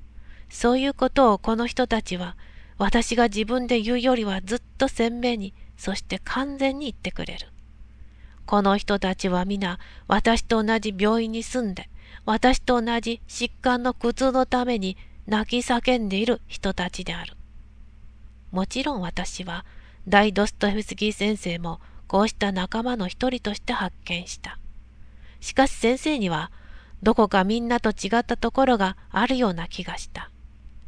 そういうことをこの人たちは、私が自分で言うよりはずっと鮮明に、そして完全に言ってくれる。この人たちは皆、私と同じ病院に住んで、私と同じ疾患の苦痛のために泣き叫んでいる人たちである。もちろん私は大ドストエフスキー先生もこうした仲間の一人として発見した。しかし先生には、どこかみんなと違ったところがあるような気がした。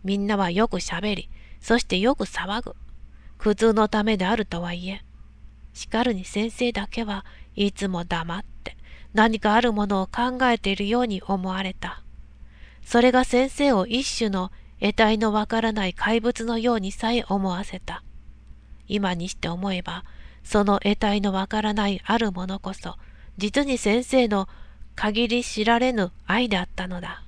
みんなはよく喋り、そしてよく騒ぐ。苦痛のためであるとはいえ、しかるに先生だけはいつも黙って何かあるものを考えているように思われた。それが先生を一種の得体のわからない怪物のようにさえ思わせた。今にして思えば、その得体のわからないあるものこそ、実に先生の限り知られぬ愛であったのだ。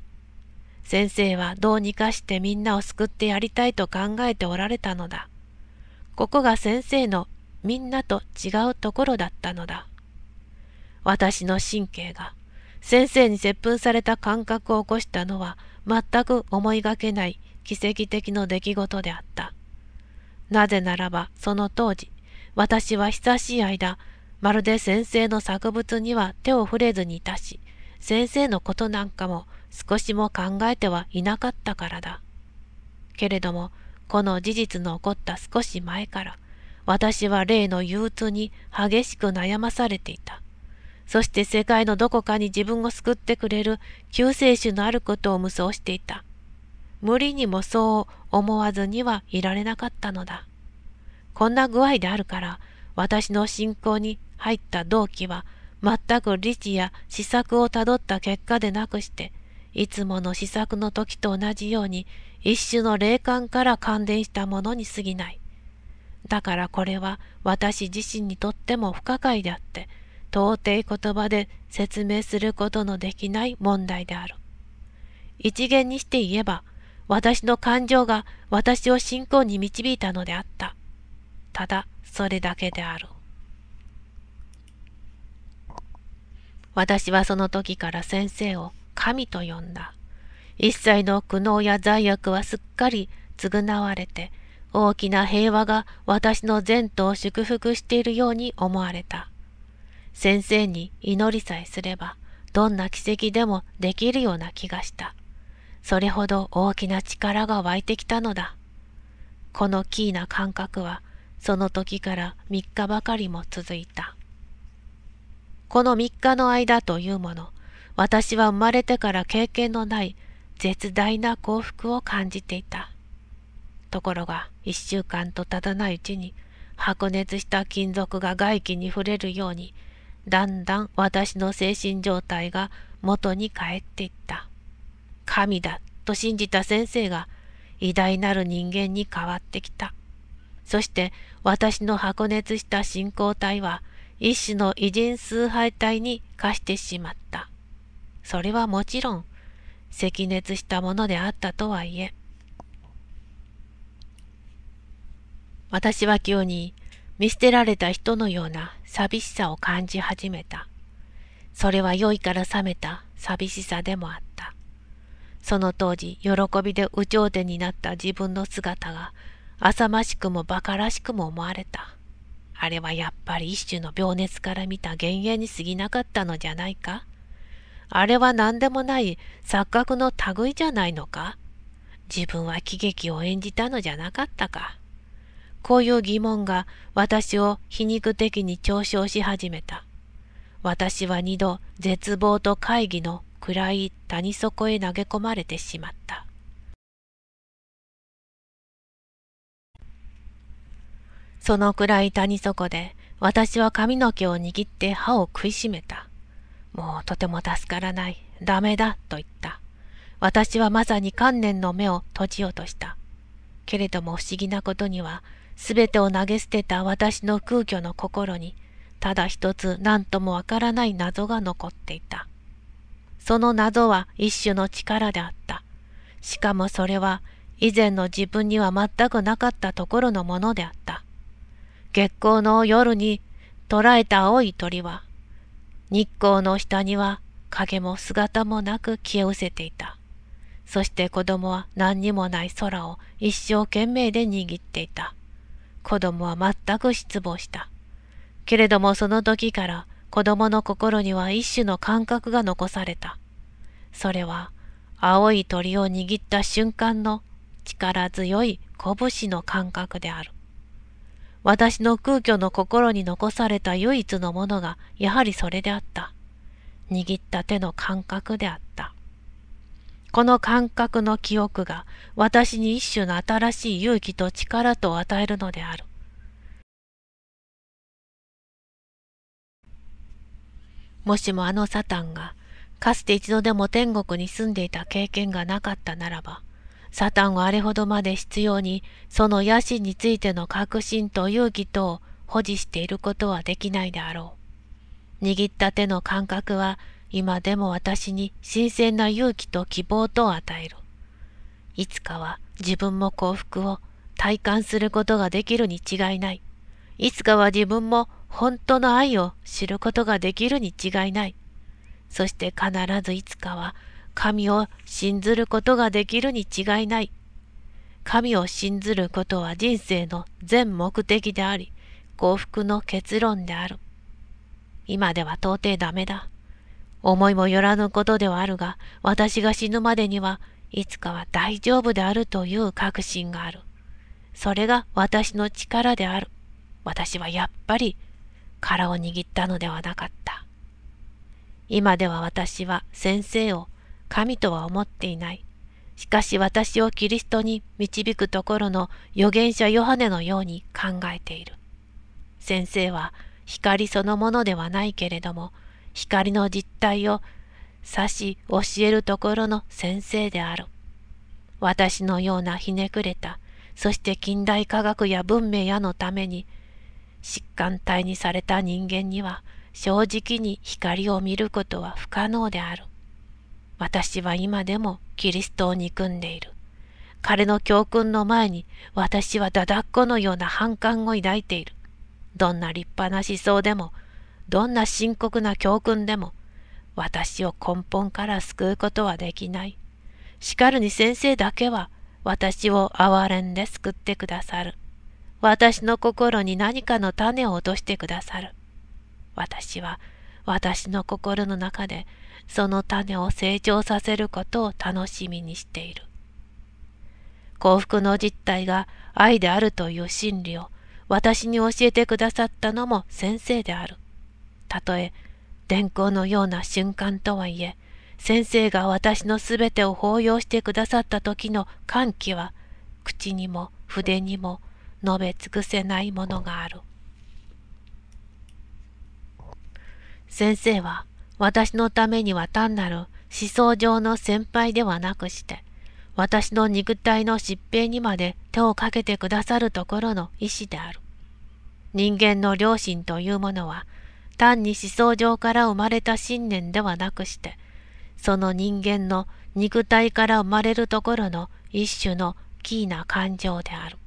先生はどうにかしてみんなを救ってやりたいと考えておられたのだ。ここが先生のみんなと違うところだったのだ。私の神経が先生に接吻された感覚を起こしたのは全く思いがけない奇跡的の出来事であった。なぜならば、その当時、私は久しい間、まるで先生の作物には手を触れずにいたし、先生のことなんかも少しも考えてはいなかったからだ。けれども、この事実の起こった少し前から、私は例の憂鬱に激しく悩まされていた。そして世界のどこかに自分を救ってくれる救世主のあることを無双していた。無理にもそう思わずにはいられなかったのだ。こんな具合であるから、私の信仰に入った動機は、全く理事や施策をたどった結果でなくして、いつもの施策の時と同じように、一種の霊感から感電したものに過ぎない。だからこれは私自身にとっても不可解であって、到底言葉で説明することのできない問題である。一元にして言えば、私の感情が私を信仰に導いたのであった。ただそれだけである。私はその時から先生を神と呼んだ。一切の苦悩や罪悪はすっかり償われて、大きな平和が私の前途を祝福しているように思われた。先生に祈りさえすれば、どんな奇跡でもできるような気がした。それほど大きな力が湧いてきたのだ。このキーな感覚はその時から3日ばかりも続いた。この3日の間というもの、私は生まれてから経験のない絶大な幸福を感じていた。ところが1週間とたたないうちに白熱した金属が外気に触れるようにだんだん私の精神状態が元に帰っていった。神だと信じた先生が偉大なる人間に変わってきた。そして私の白熱した信仰体は一種の偉人崇拝体に化してしまった。それはもちろん、赤熱したものであったとはいえ。私は急に見捨てられた人のような寂しさを感じ始めた。それは酔いから覚めた寂しさでもあった。その当時、喜びで有頂天になった自分の姿が、浅ましくも馬鹿らしくも思われた。あれはやっぱり一種の病熱から見た幻影に過ぎなかったのじゃないかあれは何でもない錯覚の類じゃないのか自分は喜劇を演じたのじゃなかったかこういう疑問が私を皮肉的に嘲笑し始めた。私は二度絶望と会議の暗い谷底へ投げ込まれてしまった。その暗い谷底で私は髪の毛を握って歯を食いしめた。もうとても助からない。ダメだと言った。私はまさに観念の目を閉じようとした。けれども不思議なことには、全てを投げ捨てた私の空虚の心に、ただ一つ何ともわからない謎が残っていた。その謎は一種の力であった。しかもそれは以前の自分には全くなかったところのものであった。月光の夜に捕らえた青い鳥は、日光の下には影も姿もなく消え失せていた。そして子供は何にもない空を一生懸命で握っていた。子供は全く失望した。けれどもその時から子供の心には一種の感覚が残された。それは、青い鳥を握った瞬間の力強い拳の感覚である。私の空虚の心に残された唯一のものがやはりそれであった。握った手の感覚であった。この感覚の記憶が私に一種の新しい勇気と力とを与えるのである。もしもあのサタンが、かつて一度でも天国に住んでいた経験がなかったならば、サタンはあれほどまで必要に、その野心についての確信と勇気とを保持していることはできないであろう。握った手の感覚は、今でも私に新鮮な勇気と希望とを与える。いつかは自分も幸福を体感することができるに違いない。いつかは自分も本当の愛を知ることができるに違いない。そして必ずいつかは神を信ずることができるに違いない。神を信ずることは人生の全目的であり、幸福の結論である。今では到底ダメだ。思いもよらぬことではあるが、私が死ぬまでにはいつかは大丈夫であるという確信がある。それが私の力である。私はやっぱり殻を握ったのではなかった。今では私は先生を神とは思っていない。しかし私をキリストに導くところの預言者ヨハネのように考えている。先生は光そのものではないけれども、光の実態を指し教えるところの先生である。私のようなひねくれた、そして近代科学や文明やのために疾患体にされた人間には正直に光を見ることは不可能である。私は今でもキリストを憎んでいる。彼の教訓の前に私はだだっこのような反感を抱いている。どんな立派な思想でも、どんな深刻な教訓でも、私を根本から救うことはできない。しかるに先生だけは私を憐れんで救ってくださる。私の心に何かの種を落としてくださる。私は私の心の中でその種を成長させることを楽しみにしている。幸福の実態が愛であるという真理を私に教えてくださったのも先生である。たとえ電行のような瞬間とはいえ、先生が私のすべてを抱擁してくださった時の歓喜は、口にも筆にも述べ尽くせないものがある。先生は私のためには単なる思想上の先輩ではなくして、私の肉体の疾病にまで手をかけてくださるところの意志である。人間の良心というものは、単に思想上から生まれた信念ではなくして、その人間の肉体から生まれるところの一種のキーな感情である。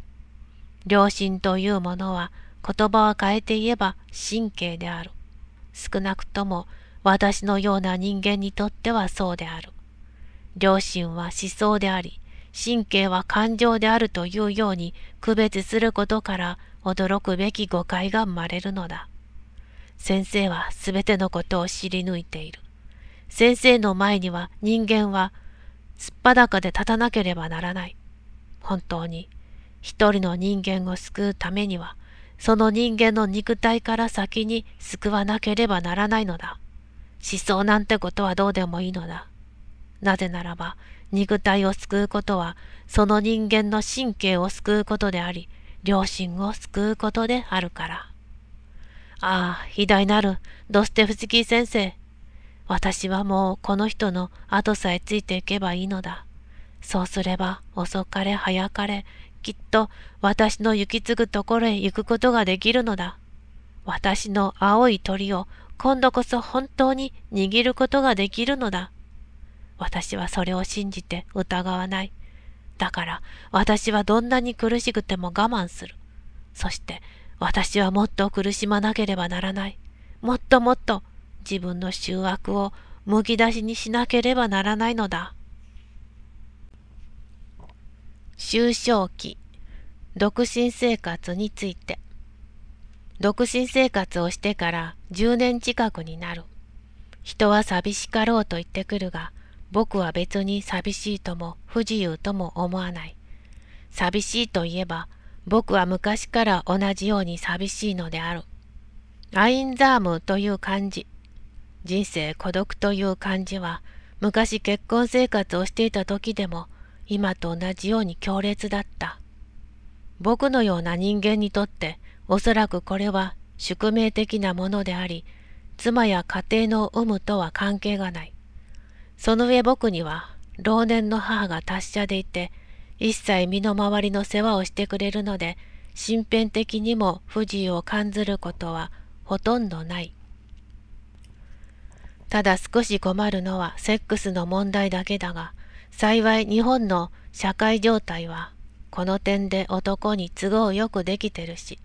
良心というものは言葉を変えて言えば神経である。少なくとも私のような人間にとってはそうである。良心は思想であり、神経は感情であるというように区別することから驚くべき誤解が生まれるのだ。先生は全てのことを知り抜いている。先生の前には人間は素っ裸で立たなければならない。本当に一人の人間を救うためには、その人間の肉体から先に救わなければならないのだ。思想なんてことはどうでもいいのだ。なぜならば、肉体を救うことは、その人間の神経を救うことであり、良心を救うことであるから。ああ、偉大なる、ドステフスキー先生。私はもうこの人の後さえついていけばいいのだ。そうすれば、遅かれ早かれ、きっと私の行き継ぐところへ行くことができるのだ。私の青い鳥を今度こそ本当に握ることができるのだ。私はそれを信じて疑わない。だから私はどんなに苦しくても我慢する。そして私はもっと苦しまなければならない。もっともっと自分の醜悪をむき出しにしなければならないのだ。終章期独身生活について独身生活をしてから10年近くになる人は寂しかろうと言ってくるが僕は別に寂しいとも不自由とも思わない寂しいといえば僕は昔から同じように寂しいのであるアインザームという漢字人生孤独という漢字は昔結婚生活をしていた時でも今と同じように強烈だった。僕のような人間にとっておそらくこれは宿命的なものであり、妻や家庭の有無とは関係がない。その上僕には老年の母が達者でいて、一切身の回りの世話をしてくれるので、身辺的にも不自由を感ずることはほとんどない。ただ少し困るのはセックスの問題だけだが、幸い日本の社会状態はこの点で男に都合よくできてるし、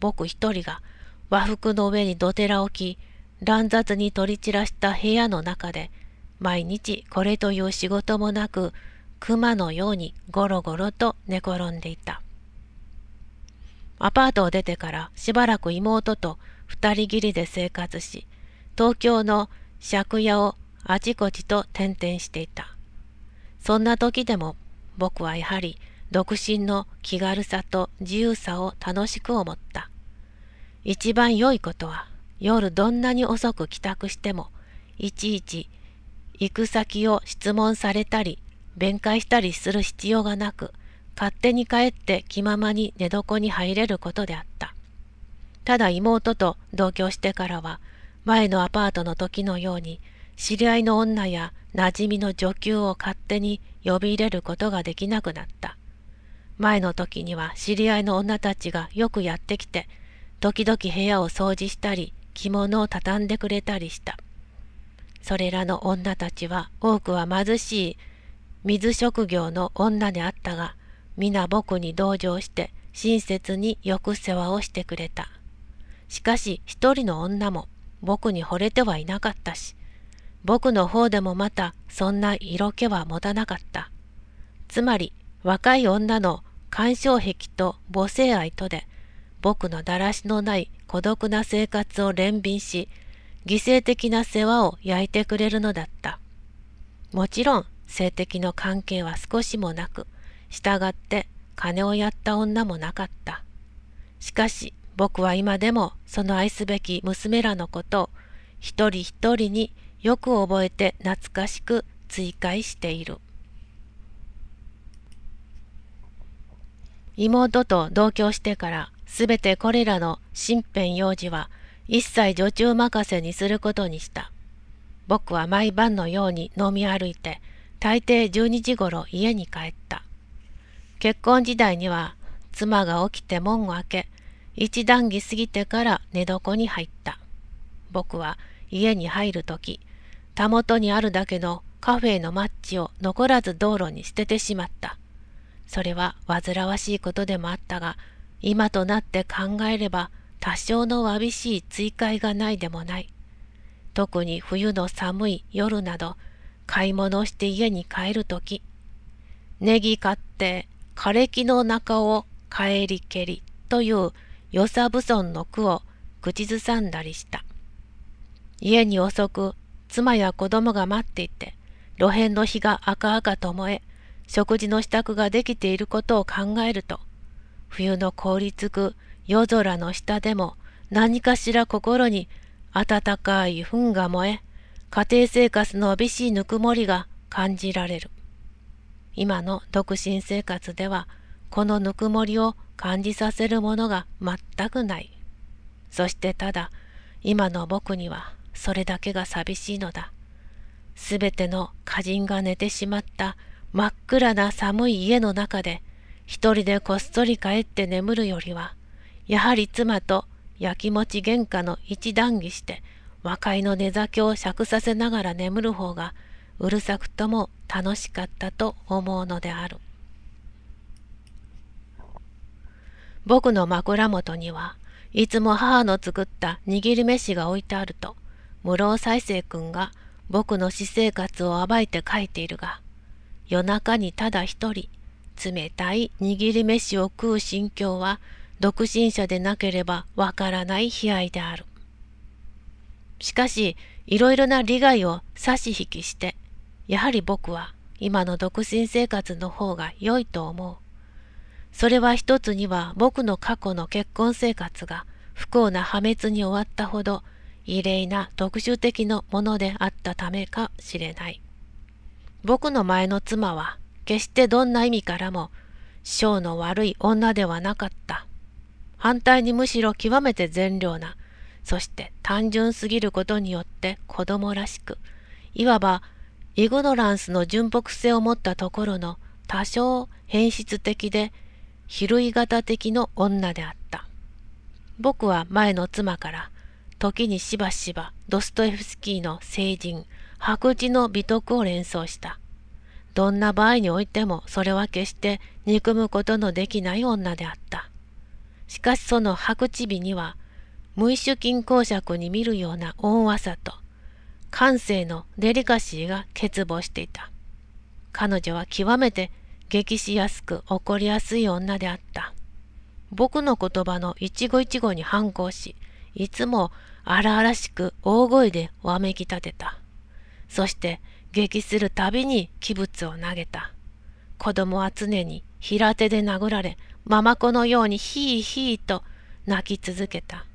僕一人が和服の上に土テラをき乱雑に取り散らした部屋の中で、毎日これという仕事もなく、熊のようにゴロゴロと寝転んでいた。アパートを出てからしばらく妹と二人きりで生活し、東京の借家をあちこちと転々していた。そんな時でも僕はやはり独身の気軽さと自由さを楽しく思った。一番良いことは夜どんなに遅く帰宅してもいちいち行く先を質問されたり弁解したりする必要がなく勝手に帰って気ままに寝床に入れることであったただ妹と同居してからは前のアパートの時のように知り合いの女や馴染みの女給を勝手に呼び入れることができなくなった。前の時には知り合いの女たちがよくやってきて、時々部屋を掃除したり、着物を畳んでくれたりした。それらの女たちは多くは貧しい水職業の女であったが、皆僕に同情して親切によく世話をしてくれた。しかし一人の女も僕に惚れてはいなかったし、僕の方でもまたそんな色気は持たなかった。つまり若い女の干渉癖と母性愛とで僕のだらしのない孤独な生活を憐憫し犠牲的な世話を焼いてくれるのだった。もちろん性的の関係は少しもなく従って金をやった女もなかった。しかし僕は今でもその愛すべき娘らのことを一人一人によく覚えて懐かしく追加している。妹と同居してからすべてこれらの身辺幼児は一切女中任せにすることにした。僕は毎晩のように飲み歩いて大抵12時ごろ家に帰った。結婚時代には妻が起きて門を開け一段着過ぎてから寝床に入った。僕は家に入る時たもとにあるだけのカフェのマッチを残らず道路に捨ててしまった。それは煩わしいことでもあったが、今となって考えれば多少のわびしい追いがないでもない。特に冬の寒い夜など、買い物をして家に帰るとき、ネギ買って枯れ木の中を帰りけりというよさ不存の句を口ずさんだりした。家に遅く妻や子供が待っていて、露辺の日が赤々と燃え、食事の支度ができていることを考えると、冬の凍りつく夜空の下でも何かしら心に温かい糞が燃え、家庭生活の美しいぬくもりが感じられる。今の独身生活では、このぬくもりを感じさせるものが全くない。そしてただ、今の僕にはそれだけが寂しいのだ。すべての歌人が寝てしまった真っ暗な寒い家の中で、一人でこっそり帰って眠るよりは、やはり妻とやきもち喧嘩の一談義して、和解の寝酒を酌させながら眠る方が、うるさくとも楽しかったと思うのである。僕の枕元には、いつも母の作った握り飯が置いてあると、室尾再生君が僕の私生活を暴いて書いているが、夜中にただ一人、冷たい握り飯を食う心境は、独身者でなければわからない悲哀である。しかし、いろいろな利害を差し引きして、やはり僕は今の独身生活の方が良いと思う。それは一つには僕の過去の結婚生活が不幸な破滅に終わったほど異例な特殊的なものであったためかしれない。僕の前の妻は決してどんな意味からも性の悪い女ではなかった。反対にむしろ極めて善良な、そして単純すぎることによって子供らしく、いわばイグノランスの純朴性を持ったところの多少変質的で比類型的の女であった。僕は前の妻から時にしばしばドストエフスキーの聖人、白磁の美徳を連想した。どんな場合においてもそれは決して憎むことのできない女であった。しかしその白痴美には、無意識金公爵に見るような恩和さと、感性のデリカシーが欠乏していた。彼女は極めて激しやすく怒りやすい女であった。僕の言葉の一期一語に反抗し、いつも荒々しく大声でわめき立てた。そして激するたびに器物を投げた。子供は常に平手で殴られ、ママ子のようにヒーヒーと泣き続けた。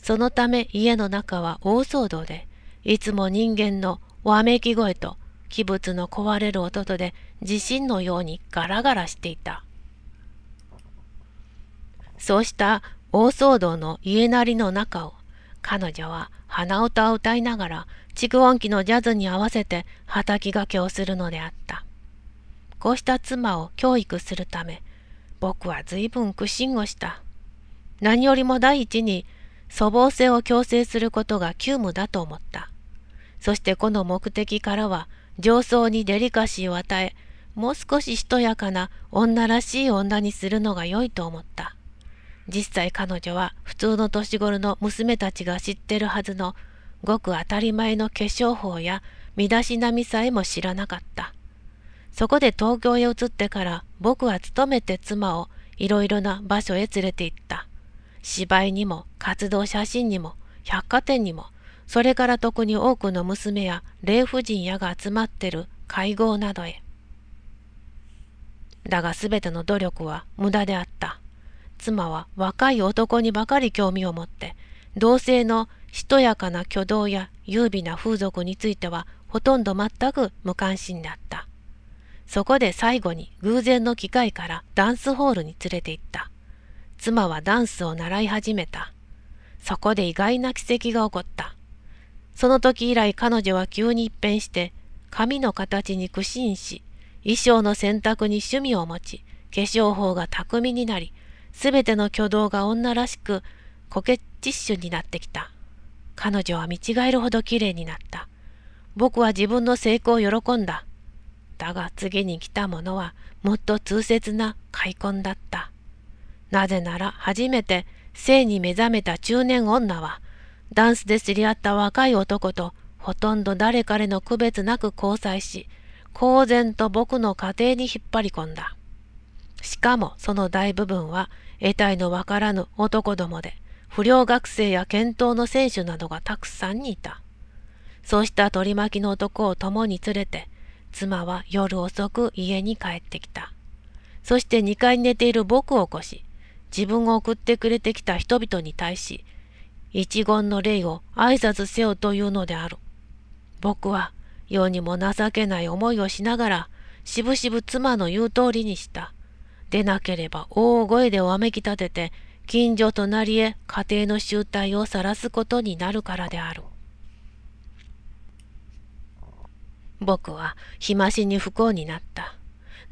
そのため家の中は大騒動で、いつも人間のわめき声と器物の壊れる音とで地震のようにガラガラしていた。そうした大騒動の家なりの中を、彼女は鼻歌を歌いながら蓄音機のジャズに合わせて畑掛けをするのであった。こうした妻を教育するため、僕は随分苦心をした。何よりも第一に、粗暴性を強制することが急務だと思った。そしてこの目的からは、上層にデリカシーを与え、もう少ししとやかな女らしい女にするのが良いと思った。実際彼女は普通の年頃の娘たちが知ってるはずのごく当たり前の化粧法や身だしなみさえも知らなかった。そこで東京へ移ってから僕は勤めて妻をいろいろな場所へ連れて行った。芝居にも活動写真にも百貨店にもそれから特に多くの娘や霊婦人やが集まってる会合などへ。だが全ての努力は無駄であった。妻は若い男にばかり興味を持って同性のしとやかな挙動や優美な風俗についてはほとんど全く無関心だったそこで最後に偶然の機会からダンスホールに連れて行った妻はダンスを習い始めたそこで意外な奇跡が起こったその時以来彼女は急に一変して髪の形に苦心し衣装の選択に趣味を持ち化粧法が巧みになりすべての挙動が女らしく、コケティッシュになってきた。彼女は見違えるほど綺麗になった。僕は自分の成功を喜んだ。だが次に来たものはもっと痛切な開墾だった。なぜなら初めて性に目覚めた中年女は、ダンスで知り合った若い男とほとんど誰彼の区別なく交際し、公然と僕の家庭に引っ張り込んだ。しかもその大部分は得体のわからぬ男どもで不良学生や剣闘の選手などがたくさんにいたそうした取り巻きの男を共に連れて妻は夜遅く家に帰ってきたそして2階に寝ている僕を起こし自分を送ってくれてきた人々に対し一言の礼を挨拶せよというのである僕は世にも情けない思いをしながらしぶしぶ妻の言う通りにしたでなければ大声でおあめき立てて、近所隣へ家庭の集体を晒すことになるからである。僕は日増しに不幸になった。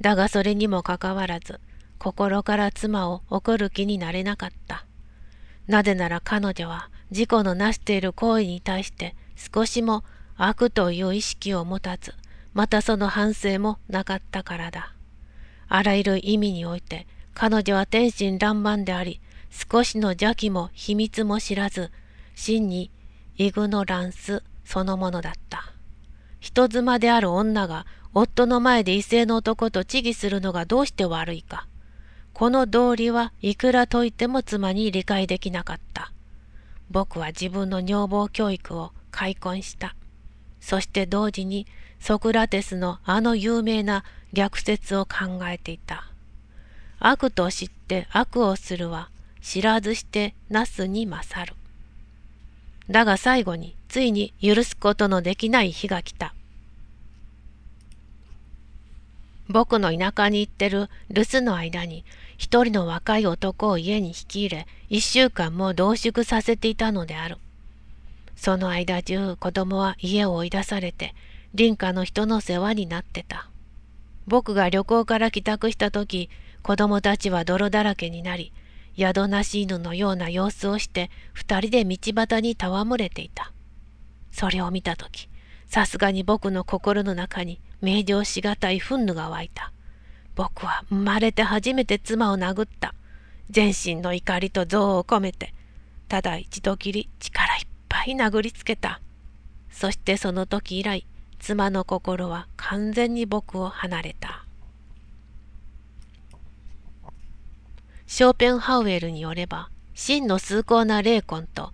だがそれにもかかわらず、心から妻を怒る気になれなかった。なぜなら彼女は事故のなしている行為に対して少しも悪という意識を持たず、またその反省もなかったからだ。あらゆる意味において、彼女は天真爛漫であり、少しの邪気も秘密も知らず、真にイグノランスそのものだった。人妻である女が夫の前で異性の男と地義するのがどうして悪いか。この道理はいくら説いても妻に理解できなかった。僕は自分の女房教育を開墾した。そして同時にソクラテスのあの有名な逆説を考えていた。悪と知って悪をするは知らずしてなすに勝る。だが最後についに許すことのできない日が来た。僕の田舎に行ってる留守の間に一人の若い男を家に引き入れ一週間も同宿させていたのである。その間中子供は家を追い出されて隣家の人の世話になってた。僕が旅行から帰宅した時、子供たちは泥だらけになり、宿なし犬のような様子をして二人で道端に戯れていた。それを見た時、さすがに僕の心の中に明瞭しがたい憤怒が湧いた。僕は生まれて初めて妻を殴った。全身の怒りと憎悪を込めて、ただ一度きり力いっぱい殴りつけた。そしてその時以来、妻の心は完全に僕を離れた。ショーペンハウエルによれば、真の崇高な霊魂と、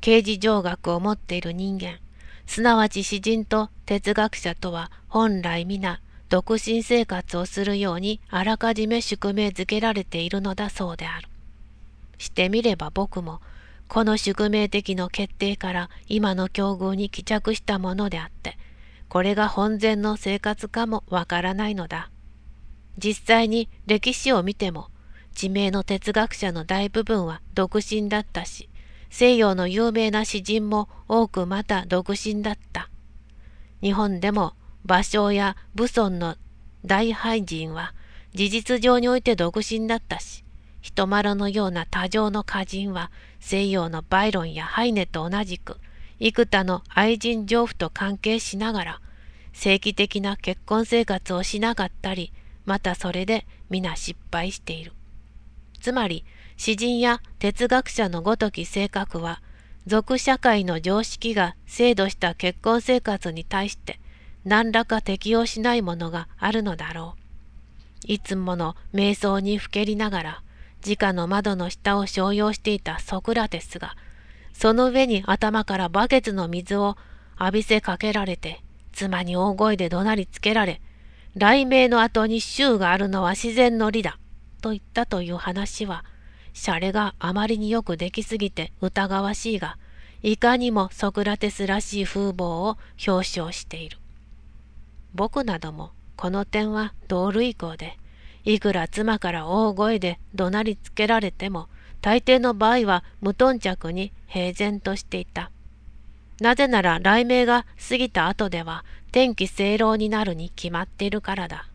刑事上学を持っている人間、すなわち詩人と哲学者とは本来皆、独身生活をするようにあらかじめ宿命づけられているのだそうである。してみれば僕も、この宿命的の決定から今の境遇に帰着したものであって、これが本然の生活かもわからないのだ。実際に歴史を見ても、地名の哲学者の大部分は独身だったし、西洋の有名な詩人も多くまた独身だった。日本でも芭蕉や武尊の大俳人は事実上において独身だったし、人丸のような多情の歌人は西洋のバイロンやハイネと同じく幾多の愛人丈夫と関係しながら、正規的な結婚生活をしなかったり、またそれで皆失敗している。つまり、詩人や哲学者のごとき性格は、俗社会の常識が制度した結婚生活に対して何らか適応しないものがあるのだろう。いつもの瞑想にふけりながら、自家の窓の下を商用していたソクラテスがその上に頭からバケツの水を浴びせかけられて、妻に大声で怒鳴りつけられ、雷鳴の後に衆があるのは自然の理だ、と言ったという話は、シャレがあまりによくできすぎて疑わしいが、いかにもソクラテスらしい風貌を表彰している。僕などもこの点は同類項で、いくら妻から大声で怒鳴りつけられても、大抵の場合は無頓着に平然としていた。なぜなら雷鳴が過ぎた後では天気晴朗になるに決まっているからだ。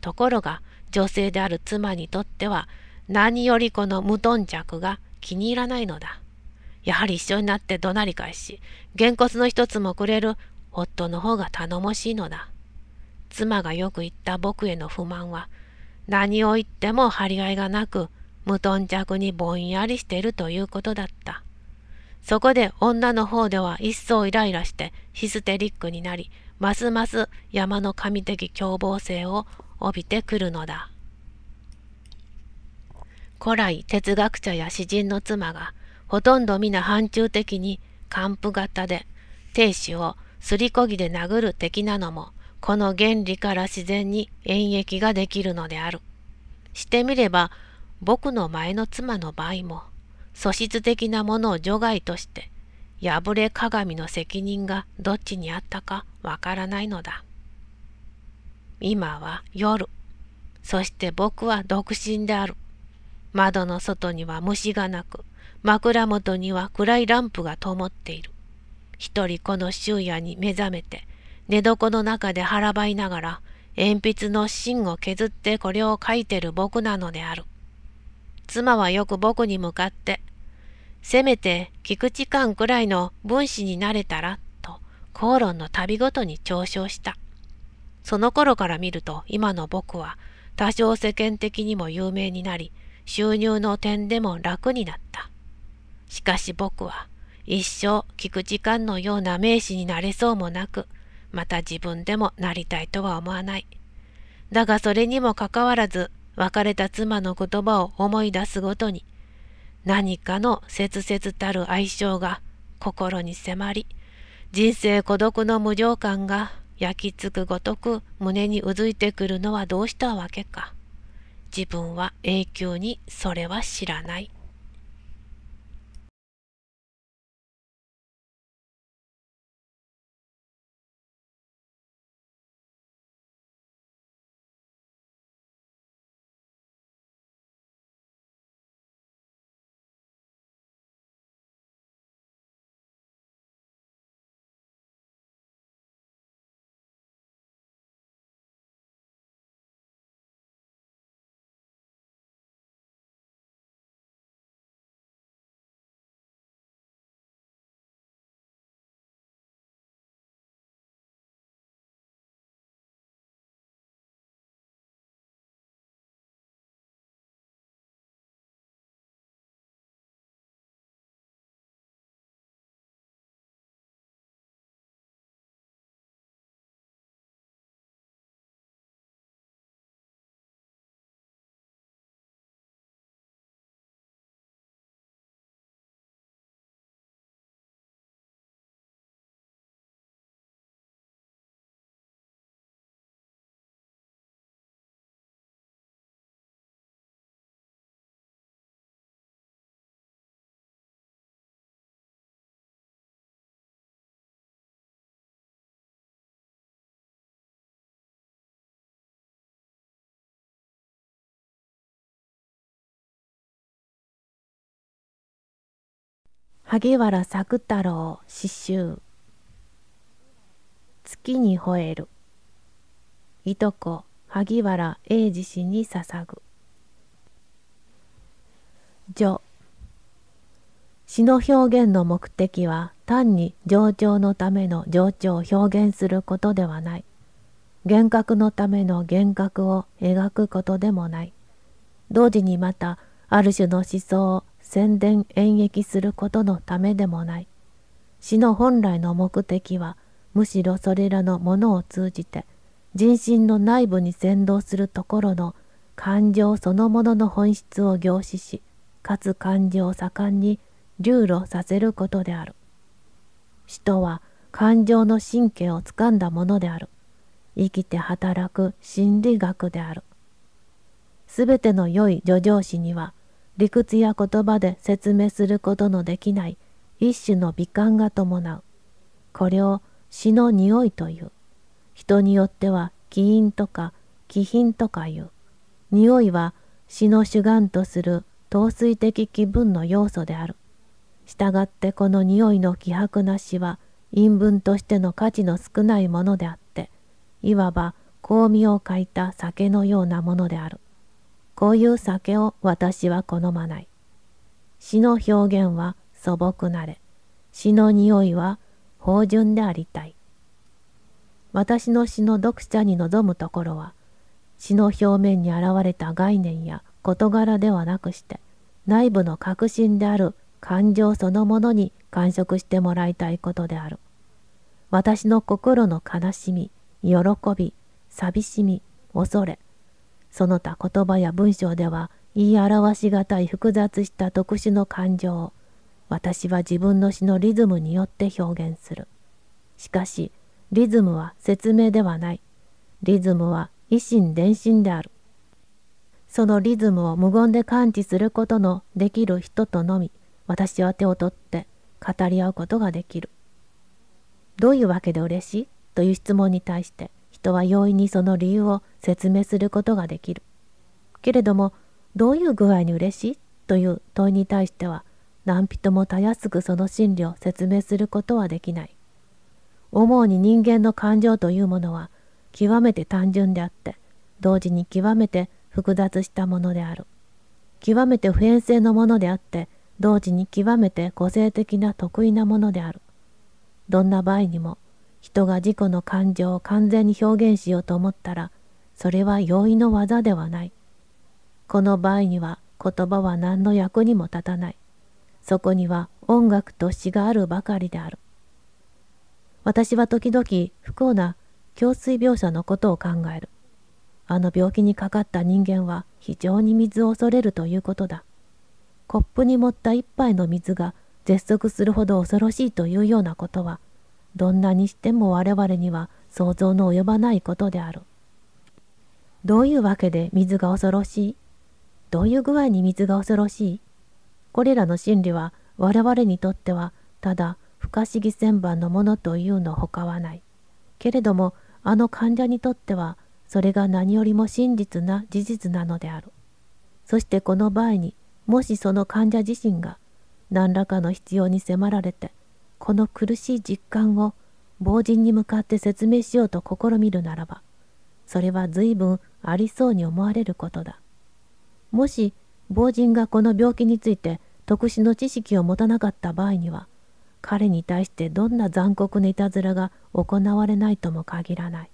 ところが女性である妻にとっては何よりこの無頓着が気に入らないのだ。やはり一緒になって怒鳴り返し、げんこつの一つもくれる夫の方が頼もしいのだ。妻がよく言った僕への不満は、何を言っても張り合いがなく、無頓着にぼんやりしてるということだった。そこで女の方では一層イライラしてヒステリックになり、ますます山の神的凶暴性を帯びてくるのだ。古来哲学者や詩人の妻がほとんど皆範疇的に還付型で亭主をすりこぎで殴る的なのもこの原理から自然に演繹ができるのである。してみれば僕の前の妻の場合も、素質的なものを除外として、破れ鏡の責任がどっちにあったかわからないのだ。今は夜。そして僕は独身である。窓の外には虫がなく、枕元には暗いランプが灯っている。一人この昼夜に目覚めて、寝床の中で腹ばいながら、鉛筆の芯を削ってこれを書いてる僕なのである。妻はよく僕に向かって、せめて菊池寛くらいの分子になれたら、と口論の度ごとに嘲笑した。その頃から見ると今の僕は多少世間的にも有名になり、収入の点でも楽になった。しかし僕は一生菊池寛のような名士になれそうもなく、また自分でもなりたいとは思わない。だがそれにもかかわらず別れた妻の言葉を思い出すごとに、何かの切々たる哀称が心に迫り、人生孤独の無情感が焼きつくごとく胸にうずいてくるのはどうしたわけか。自分は永久にそれは知らない。萩原作太郎詩集月に吠えるいとこ萩原英二氏に捧ぐ序詩の表現の目的は単に情調のための情緒を表現することではない幻覚のための幻覚を描くことでもない同時にまたある種の思想を宣伝演劇することのためでもない詩の本来の目的はむしろそれらのものを通じて人心の内部に先導するところの感情そのものの本質を凝視しかつ感情を盛んに流露させることである詩とは感情の神経をつかんだものである生きて働く心理学であるすべての良い叙情詩には理屈や言葉で説明することのできない一種の美観が伴う。これを詩の匂いという。人によっては気因とか気品とかいう。匂いは詩の主眼とする陶酔的気分の要素である。したがってこの匂いの希薄な詩は陰文としての価値の少ないものであって、いわば香味を欠いた酒のようなものである。こういう酒を私は好まない。詩の表現は素朴なれ。詩の匂いは芳醇でありたい。私の詩の読者に望むところは、詩の表面に現れた概念や事柄ではなくして、内部の核心である感情そのものに感触してもらいたいことである。私の心の悲しみ、喜び、寂しみ、恐れ、その他言葉や文章では言い表しがたい複雑した特殊の感情を私は自分の詩のリズムによって表現する。しかし、リズムは説明ではない。リズムは一心伝心である。そのリズムを無言で感知することのできる人とのみ、私は手を取って語り合うことができる。どういうわけで嬉しいという質問に対して、人は容易にその理由を説明することができる。けれども、どういう具合に嬉しいという問いに対しては、何人もたやすくその心理を説明することはできない。思うに人間の感情というものは、極めて単純であって、同時に極めて複雑したものである。極めて普遍性のものであって、同時に極めて個性的な得意なものである。どんな場合にも、人が自己の感情を完全に表現しようと思ったらそれは容易の技ではないこの場合には言葉は何の役にも立たないそこには音楽と詩があるばかりである私は時々不幸な胸水描写のことを考えるあの病気にかかった人間は非常に水を恐れるということだコップに盛った一杯の水が絶足するほど恐ろしいというようなことはどんなにしても我々には想像の及ばないことである。どういうわけで水が恐ろしいどういう具合に水が恐ろしいこれらの真理は我々にとってはただ不可思議旋盤のものというのほかはない。けれどもあの患者にとってはそれが何よりも真実な事実なのである。そしてこの場合にもしその患者自身が何らかの必要に迫られてこの苦しい実感を亡人に向かって説明しようと試みるならば、それは随分ありそうに思われることだ。もし、亡人がこの病気について特殊の知識を持たなかった場合には、彼に対してどんな残酷ないたずらが行われないとも限らない。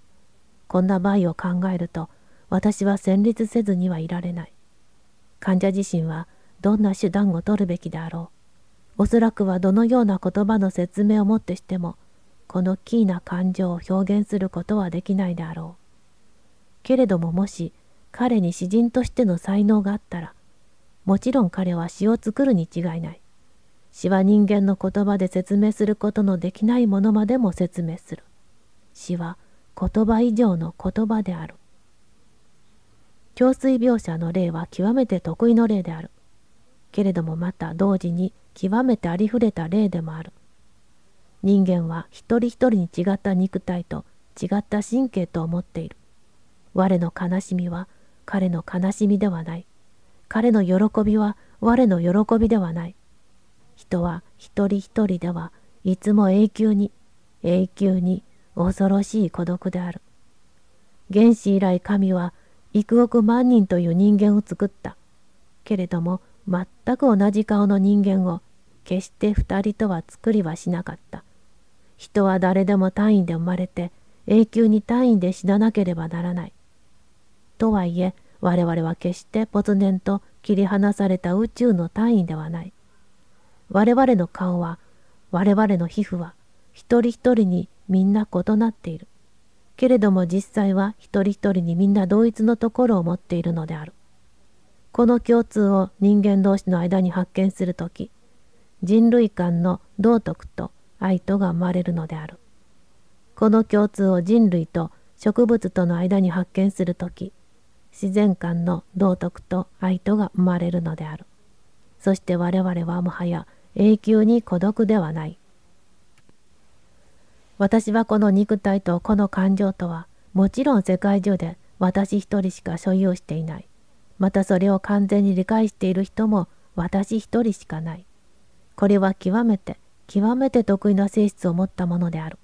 こんな場合を考えると、私は戦慄せずにはいられない。患者自身はどんな手段を取るべきであろう。おそらくはどのような言葉の説明をもってしても、このキーな感情を表現することはできないであろう。けれどももし彼に詩人としての才能があったら、もちろん彼は詩を作るに違いない。詩は人間の言葉で説明することのできないものまでも説明する。詩は言葉以上の言葉である。胸水描写の例は極めて得意の例である。けれどもまた同時に極めてありふれた例でもある人間は一人一人に違った肉体と違った神経と思っている我の悲しみは彼の悲しみではない彼の喜びは我の喜びではない人は一人一人ではいつも永久に永久に恐ろしい孤独である原始以来神は幾億万人という人間を作ったけれども全く同じ顔の人間を決して二人とは作りはしなかった。人は誰でも単位で生まれて永久に単位で死ななければならない。とはいえ我々は決してぽつと切り離された宇宙の単位ではない。我々の顔は我々の皮膚は一人一人にみんな異なっている。けれども実際は一人一人にみんな同一のところを持っているのである。この共通を人間同士の間に発見するとき、人類間の道徳と愛とが生まれるのである。この共通を人類と植物との間に発見する時自然観の道徳と愛とが生まれるのであるそして我々はもはや永久に孤独ではない私はこの肉体とこの感情とはもちろん世界中で私一人しか所有していないまたそれを完全に理解している人も私一人しかないこれは極めて極めて得意な性質を持ったものである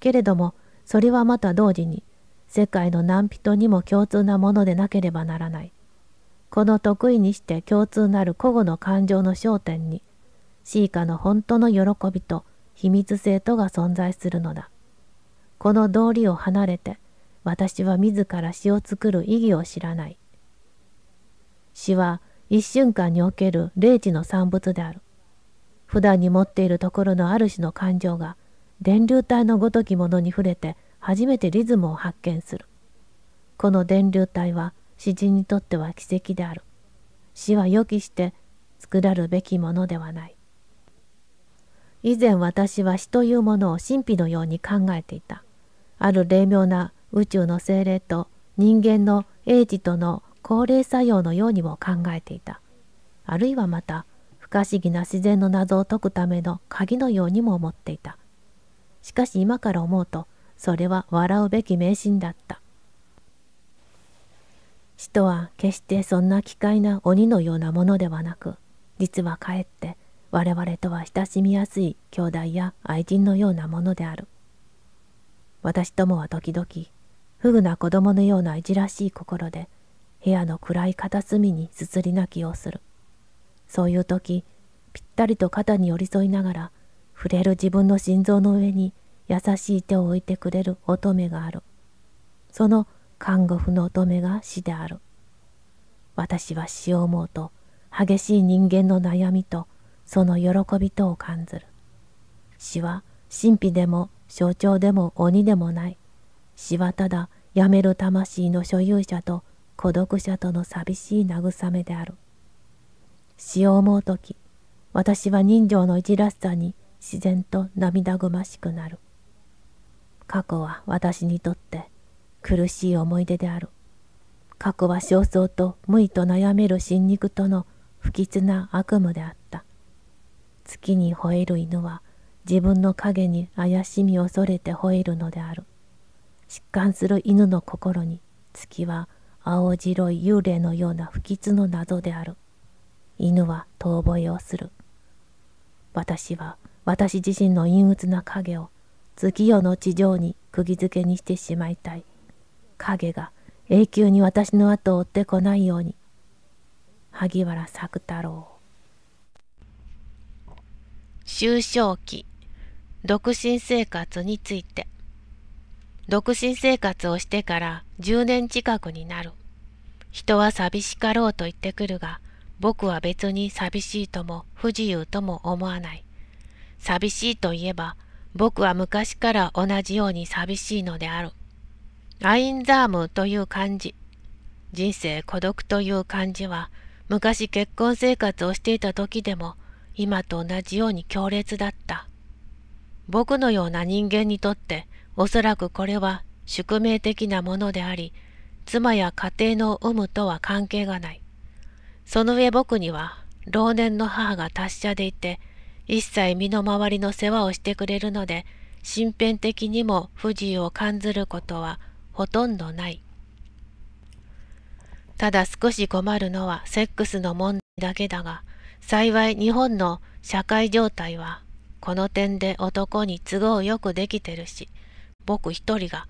けれどもそれはまた同時に世界の何人にも共通なものでなければならないこの得意にして共通なる個々の感情の焦点にシーカの本当の喜びと秘密性とが存在するのだこの道理を離れて私は自ら詩を作る意義を知らない詩は一瞬間における霊知の産物である普段に持っているところのある種の感情が電流体のごときものに触れて初めてリズムを発見する。この電流体は詩人にとっては奇跡である。死は予期して作らるべきものではない。以前私は死というものを神秘のように考えていた。ある霊妙な宇宙の精霊と人間の英知との高齢作用のようにも考えていた。あるいはまた不可思議な自然の謎を解くための鍵のようにも思っていた。しかし今から思うと、それは笑うべき迷信だった。死とは決してそんな奇怪な鬼のようなものではなく、実はかえって我々とは親しみやすい兄弟や愛人のようなものである。私どもは時々、不具な子供のようないじらしい心で、部屋の暗い片隅にすすり泣きをする。そういう時ぴったりと肩に寄り添いながら触れる自分の心臓の上に優しい手を置いてくれる乙女があるその看護婦の乙女が死である私は死を思うと激しい人間の悩みとその喜びとを感ずる死は神秘でも象徴でも鬼でもない死はただやめる魂の所有者と孤独者との寂しい慰めである詩を思う時私は人情のいじらしさに自然と涙ぐましくなる過去は私にとって苦しい思い出である過去は焦燥と無意と悩める新肉との不吉な悪夢であった月に吠える犬は自分の影に怪しみを恐れて吠えるのである疾患する犬の心に月は青白い幽霊のような不吉の謎である犬は遠吠えをする。私は私自身の陰鬱な影を月夜の地上に釘付けにしてしまいたい。影が永久に私の後を追ってこないように。萩原作太郎。終章期、独身生活について。独身生活をしてから10年近くになる。人は寂しかろうと言ってくるが、僕は別に寂しいとも不自由とも思わない。寂しいといえば、僕は昔から同じように寂しいのである。アインザームという漢字。人生孤独という漢字は、昔結婚生活をしていた時でも、今と同じように強烈だった。僕のような人間にとって、おそらくこれは宿命的なものであり、妻や家庭の有無とは関係がない。その上僕には老年の母が達者でいて一切身の回りの世話をしてくれるので身辺的にも不自由を感ずることはほとんどない。ただ少し困るのはセックスの問題だけだが幸い日本の社会状態はこの点で男に都合よくできてるし僕一人が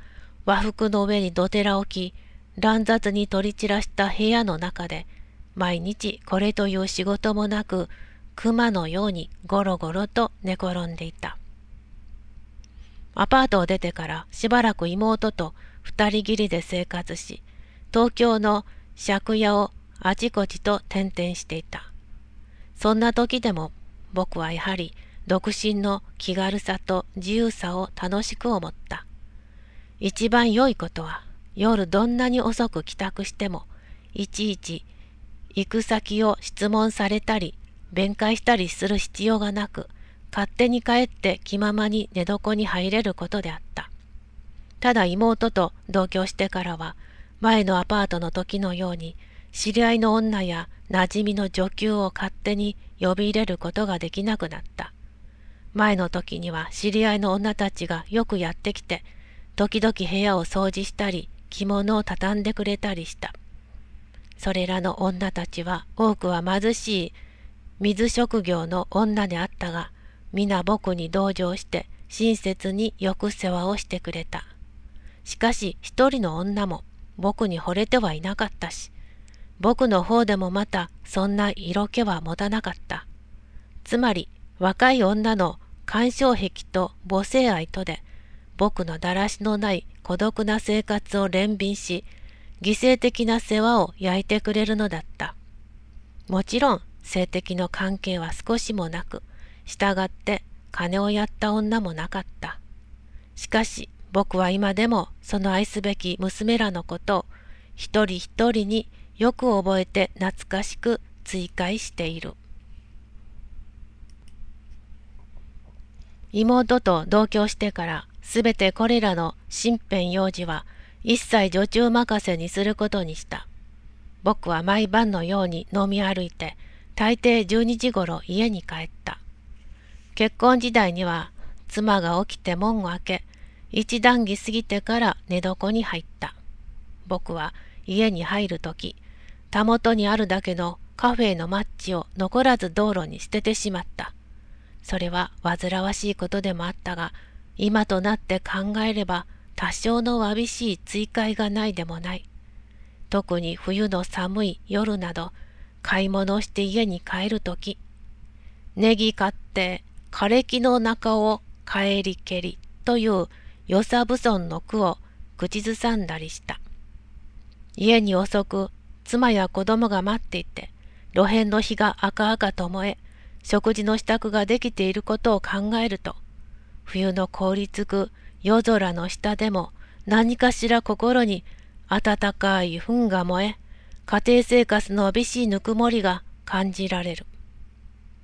和服の上に土手らを着乱雑に取り散らした部屋の中で毎日これという仕事もなく、熊のようにゴロゴロと寝転んでいた。アパートを出てからしばらく妹と二人きりで生活し、東京の借家をあちこちと転々していた。そんな時でも僕はやはり独身の気軽さと自由さを楽しく思った。一番良いことは夜どんなに遅く帰宅してもいちいち行く先を質問されたり、弁解したりする必要がなく、勝手に帰って気ままに寝床に入れることであった。ただ妹と同居してからは、前のアパートの時のように、知り合いの女や馴染みの女給を勝手に呼び入れることができなくなった。前の時には知り合いの女たちがよくやってきて、時々部屋を掃除したり、着物を畳んでくれたりした。それらの女たちは多くは貧しい水職業の女であったが皆僕に同情して親切によく世話をしてくれたしかし一人の女も僕に惚れてはいなかったし僕の方でもまたそんな色気は持たなかったつまり若い女の干渉癖と母性愛とで僕のだらしのない孤独な生活を憐憫し犠牲的な世話を焼いてくれるのだった。もちろん性的の関係は少しもなく、従って金をやった女もなかった。しかし僕は今でもその愛すべき娘らのことを一人一人によく覚えて懐かしく追加している。妹と同居してからすべてこれらの身辺幼児は一切女中任せにすることにした。僕は毎晩のように飲み歩いて、大抵12時ごろ家に帰った。結婚時代には、妻が起きて門を開け、一段着過ぎてから寝床に入った。僕は家に入るとき、たもとにあるだけのカフェのマッチを残らず道路に捨ててしまった。それは煩わしいことでもあったが、今となって考えれば、多少のわびしい追加がないでもない。特に冬の寒い夜など、買い物して家に帰るとき、ネギ買って枯れ木の中を帰りけりという与謝不村の句を口ずさんだりした。家に遅く、妻や子供が待っていて、露辺の日が赤々と燃え、食事の支度ができていることを考えると、冬の凍りつく夜空の下でも何かしら心に温かい糞が燃え、家庭生活の美しいぬくもりが感じられる。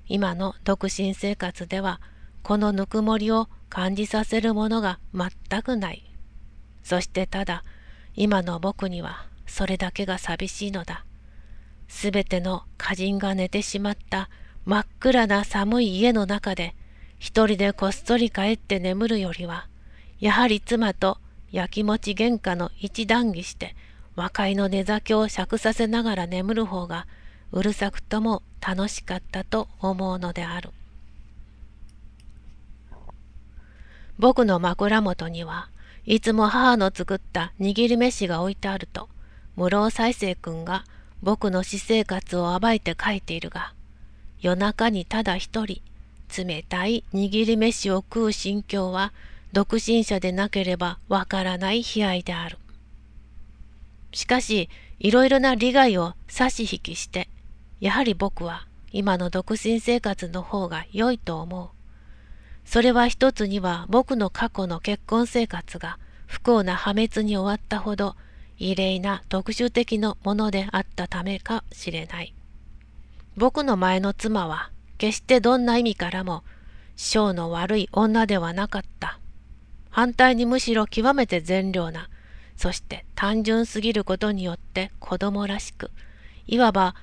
今の独身生活では、このぬくもりを感じさせるものが全くない。そしてただ、今の僕にはそれだけが寂しいのだ。すべての歌人が寝てしまった真っ暗な寒い家の中で、一人でこっそり帰って眠るよりは、やはり妻とやきもち喧嘩の一談義して和解の寝酒を酌させながら眠る方がうるさくとも楽しかったと思うのである僕の枕元にはいつも母の作った握り飯が置いてあると室尾再生君が僕の私生活を暴いて書いているが夜中にただ一人冷たい握り飯を食う心境は独身者でなければわからない悲哀である。しかし、いろいろな利害を差し引きして、やはり僕は今の独身生活の方が良いと思う。それは一つには僕の過去の結婚生活が不幸な破滅に終わったほど異例な特殊的なものであったためかしれない。僕の前の妻は決してどんな意味からも性の悪い女ではなかった。反対にむしろ極めて善良な、そして単純すぎることによって子供らしく、いわば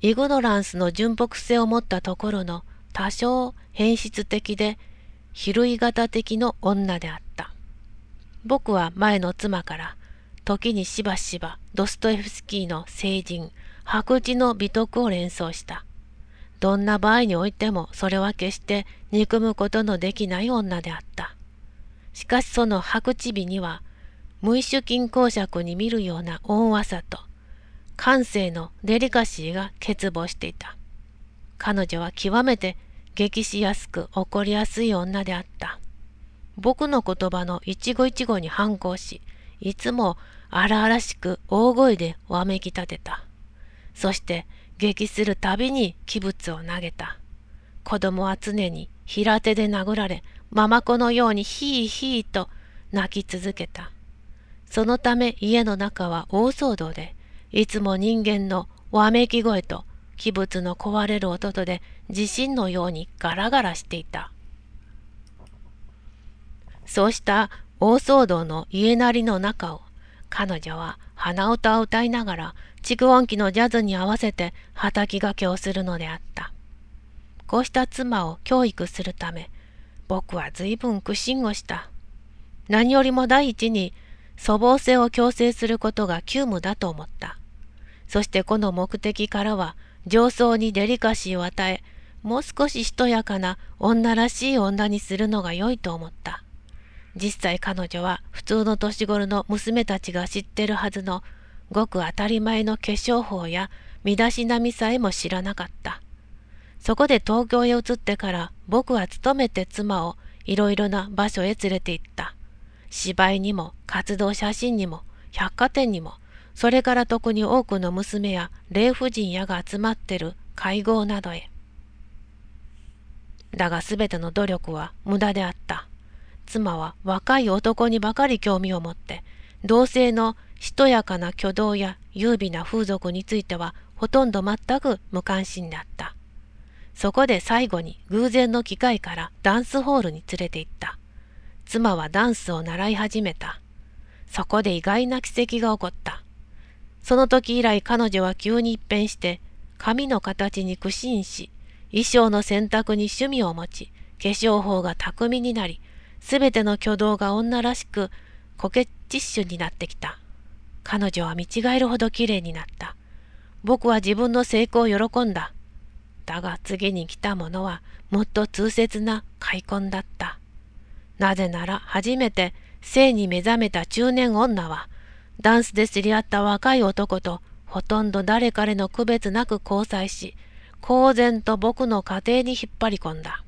イグノランスの純朴性を持ったところの多少変質的で比類型的の女であった。僕は前の妻から、時にしばしばドストエフスキーの聖人、白地の美徳を連想した。どんな場合においてもそれは決して憎むことのできない女であった。しかしその白唇には、無意種金公爵に見るような恩和さと、感性のデリカシーが欠乏していた。彼女は極めて激しやすく怒りやすい女であった。僕の言葉の一期一会に反抗し、いつも荒々しく大声でわめき立てた。そして、激するたびに器物を投げた。子供は常に平手で殴られ、ママ子のようにヒーヒーと泣き続けた。そのため家の中は大騒動で、いつも人間のわめき声と器物の壊れる音とで地震のようにガラガラしていた。そうした大騒動の家なりの中を彼女は鼻歌を歌いながら蓄音機のジャズに合わせて畑掛けをするのであった。こうした妻を教育するため僕は随分苦心をした。何よりも第一に、粗暴性を強制することが急務だと思った。そしてこの目的からは、上層にデリカシーを与え、もう少ししとやかな女らしい女にするのが良いと思った。実際彼女は普通の年頃の娘たちが知ってるはずのごく当たり前の化粧法や身だしなみさえも知らなかった。そこで東京へ移ってから僕は勤めて妻をいろいろな場所へ連れて行った。芝居にも活動写真にも百貨店にもそれから特に多くの娘や霊婦人やが集まってる会合などへ。だが全ての努力は無駄であった。妻は若い男にばかり興味を持って、同性のしとやかな挙動や優美な風俗についてはほとんど全く無関心だった。そこで最後に偶然の機会からダンスホールに連れて行った。妻はダンスを習い始めた。そこで意外な奇跡が起こった。その時以来彼女は急に一変して、髪の形に苦心し、衣装の選択に趣味を持ち、化粧法が巧みになり、すべての挙動が女らしく、コケチッシュになってきた。彼女は見違えるほど綺麗になった。僕は自分の成功を喜んだ。だが次に来たものはもっと痛切な開墾だった。なぜなら初めて性に目覚めた中年女はダンスで知り合った若い男とほとんど誰彼の区別なく交際し公然と僕の家庭に引っ張り込んだ。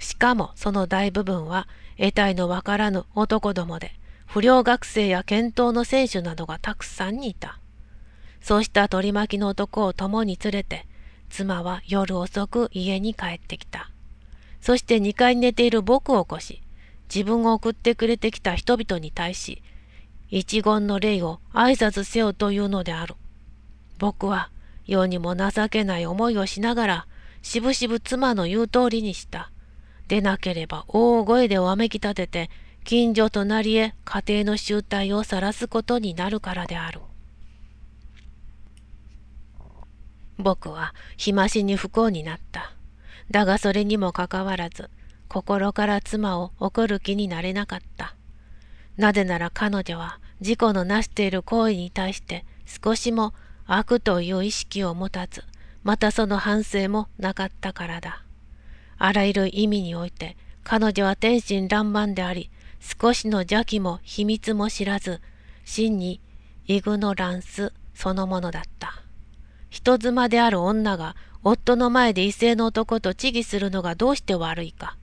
しかもその大部分は得体のわからぬ男どもで不良学生や健闘の選手などがたくさんにいた。そうした取り巻きの男を共に連れて妻は夜遅く家に帰ってきた。そして2階に寝ている僕を起こし、自分を送ってくれてきた人々に対し、一言の礼を挨拶せよというのである。僕は世にも情けない思いをしながら、しぶしぶ妻の言う通りにした。でなければ大声でわめき立てて、近所隣へ家庭の集体を晒すことになるからである。僕は日増しに不幸になった。だがそれにもかかわらず、心から妻を怒る気になれなかった。なぜなら彼女は自己のなしている行為に対して少しも悪という意識を持たず、またその反省もなかったからだ。あらゆる意味において彼女は天真爛漫であり、少しの邪気も秘密も知らず、真にイグノランスそのものだった。人妻である女が夫の前で異性の男と地義するのがどうして悪いか。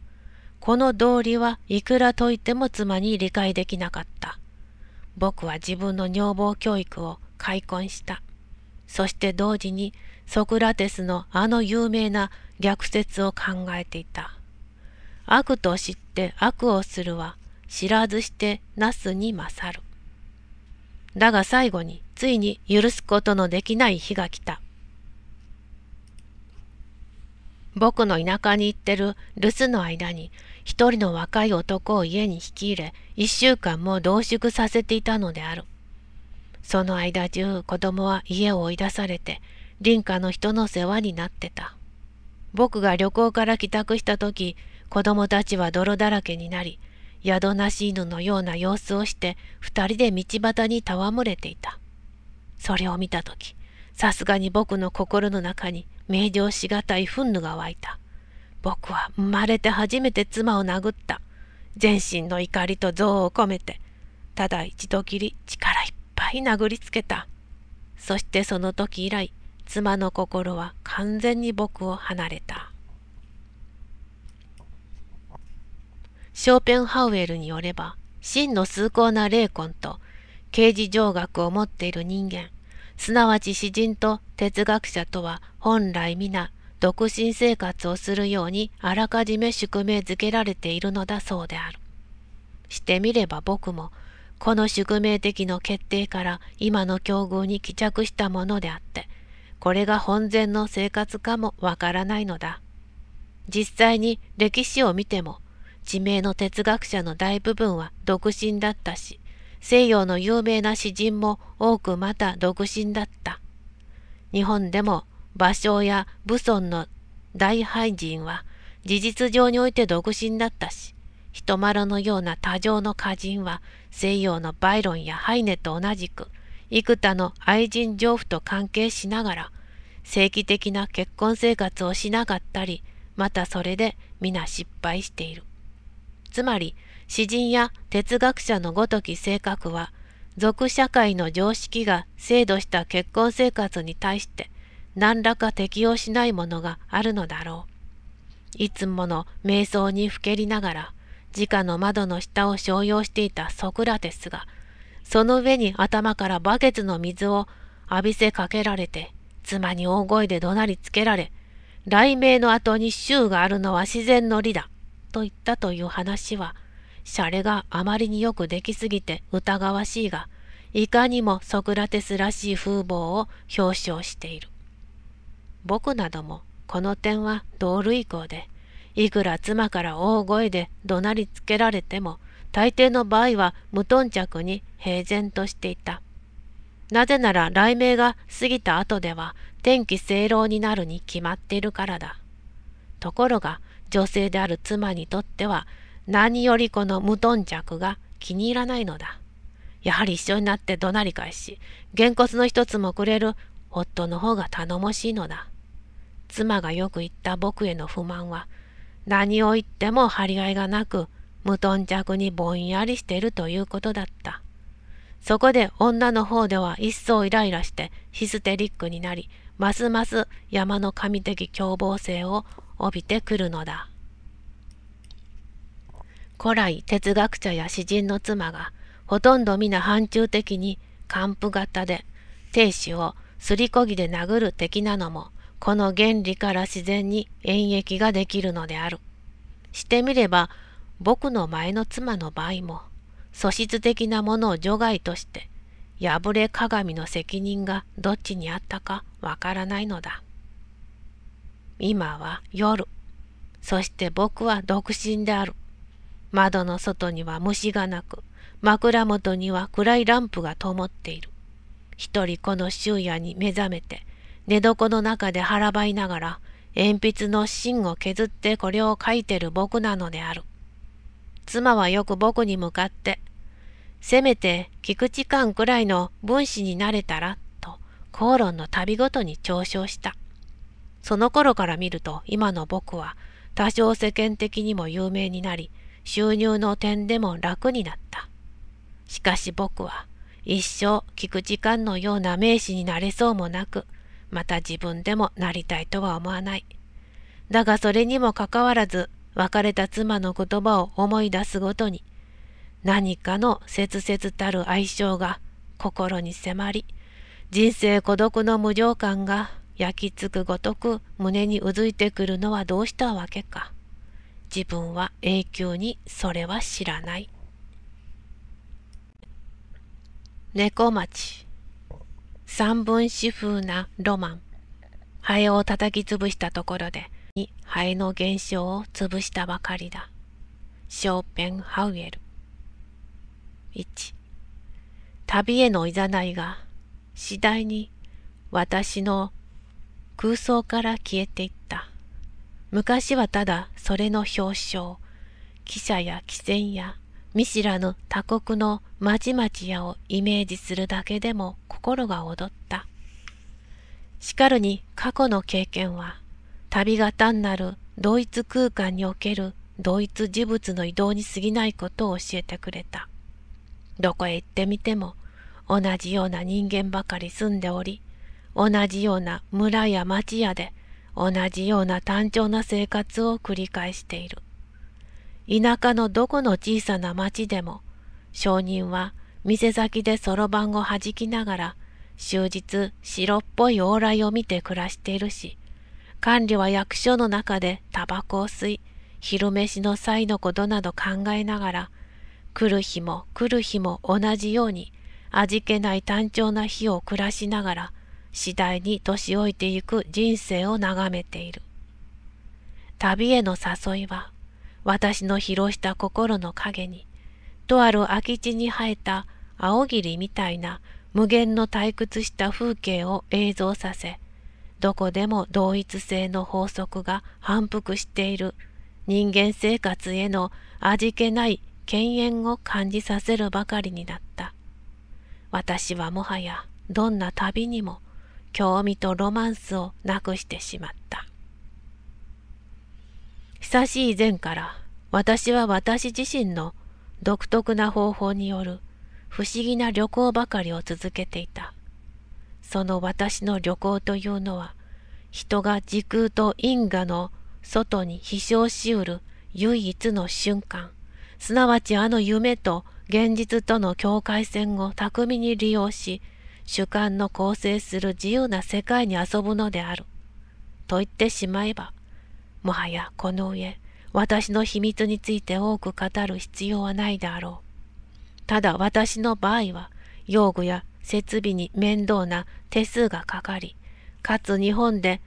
この道理はいくら解いても妻に理解できなかった。僕は自分の女房教育を開墾した。そして同時にソクラテスのあの有名な逆説を考えていた。悪と知って悪をするは知らずしてなすに勝る。だが最後に、ついに許すことのできない日が来た。僕の田舎に行ってる留守の間に、一人の若い男を家に引き入れ、一週間も同宿させていたのである。その間中、子供は家を追い出されて、林家の人の世話になってた。僕が旅行から帰宅した時、子供たちは泥だらけになり、宿なし犬のような様子をして二人で道端に戯れていた。それを見た時、さすがに僕の心の中に明瞭しがたい憤怒が湧いた。僕は生まれて初めて妻を殴った。全身の怒りと憎悪を込めて、ただ一度きり力いっぱい殴りつけた。そしてその時以来、妻の心は完全に僕を離れた。ショーペンハウエルによれば、真の崇高な霊魂と、刑事上学を持っている人間、すなわち詩人と哲学者とは本来皆、独身生活をするようにあらかじめ宿命づけられているのだそうである。してみれば僕も、この宿命的の決定から今の境遇に帰着したものであって、これが本然の生活かもわからないのだ。実際に歴史を見ても、地名の哲学者の大部分は独身だったし、西洋の有名な詩人も多くまた独身だった。日本でも芭蕉や武尊の大俳人は事実上において独身だったし、人丸のような多情の歌人は西洋のバイロンやハイネと同じく、幾多の愛人丈婦と関係しながら、正規的な結婚生活をしなかったり、またそれで皆失敗している。つまり詩人や哲学者のごとき性格は、俗社会の常識が制度した結婚生活に対して何らか適応しないものがあるのだろう。いつもの瞑想にふけりながら、直の窓の下を商用していたソクラテスが、その上に頭からバケツの水を浴びせかけられて、妻に大声で怒鳴りつけられ、雷鳴の後に衆があるのは自然の理だ。と言ったという話は、シャレがあまりによくできすぎて疑わしいが、いかにもソクラテスらしい風貌を表彰している。僕などもこの点は同類項で、いくら妻から大声で怒鳴りつけられても、大抵の場合は無頓着に平然としていた。なぜなら雷鳴が過ぎた後では天気晴朗になるに決まっているからだ。ところが女性である妻にとっては何よりこの無頓着が気に入らないのだ。やはり一緒になって怒鳴り返し、げんこつの一つもくれる夫の方が頼もしいのだ。妻がよく言った僕への不満は、何を言っても張り合いがなく、無頓着にぼんやりしているということだった。そこで女の方では一層イライラしてヒステリックになり、ますます山の神的凶暴性を帯びてくるのだ。古来哲学者や詩人の妻がほとんど皆範疇的に還付型で亭主をすりこぎで殴る的なのもこの原理から自然に演繹ができるのである。してみれば僕の前の妻の場合も素質的なものを除外として破れ鏡の責任がどっちにあったかわからないのだ。今は夜。そして僕は独身である。窓の外には虫がなく、枕元には暗いランプが灯っている。一人この昼夜に目覚めて、寝床の中で腹ばいながら、鉛筆の芯を削ってこれを書いてる僕なのである。妻はよく僕に向かって、せめて菊池間くらいの分子になれたら、と口論の度ごとに嘲笑した。その頃から見ると今の僕は多少世間的にも有名になり収入の点でも楽になった。しかし僕は一生聞く時間のような名士になれそうもなくまた自分でもなりたいとは思わない。だがそれにもかかわらず別れた妻の言葉を思い出すごとに何かの切々たる愛称が心に迫り人生孤独の無常感が焼きつくごとく胸にうずいてくるのはどうしたわけか。自分は永久にそれは知らない。猫町三分詩風なロマンハを叩き潰したところでにハの現象を潰したばかりだ。ショーペンハウエル1旅へのいざないが次第に私の空想から消えていった。昔はただそれの表彰、汽車や汽船や見知らぬ他国の町々やをイメージするだけでも心が踊った。しかるに過去の経験は、旅が単なる同一空間における同一事物の移動に過ぎないことを教えてくれた。どこへ行ってみても同じような人間ばかり住んでおり、同じような村や町屋で同じような単調な生活を繰り返している。田舎のどこの小さな町でも商人は店先でそろばんを弾きながら終日白っぽい往来を見て暮らしているし管理は役所の中でタバコを吸い昼飯の際のことなど考えながら来る日も来る日も同じように味気ない単調な日を暮らしながら次第に年老いていく人生を眺めている。旅への誘いは、私の披露した心の影に、とある空き地に生えた青霧みたいな無限の退屈した風景を映像させ、どこでも同一性の法則が反復している人間生活への味気ない犬猿を感じさせるばかりになった。私はもはやどんな旅にも興味とロマンスをなくしてしまった。久しい前から私は私自身の独特な方法による不思議な旅行ばかりを続けていた。その私の旅行というのは人が時空と因果の外に飛翔しうる唯一の瞬間、すなわちあの夢と現実との境界線を巧みに利用し、主観の構成する自由な世界に遊ぶのである。と言ってしまえば、もはやこの上、私の秘密について多く語る必要はないであろう。ただ私の場合は、用具や設備に面倒な手数がかかり、かつ日本で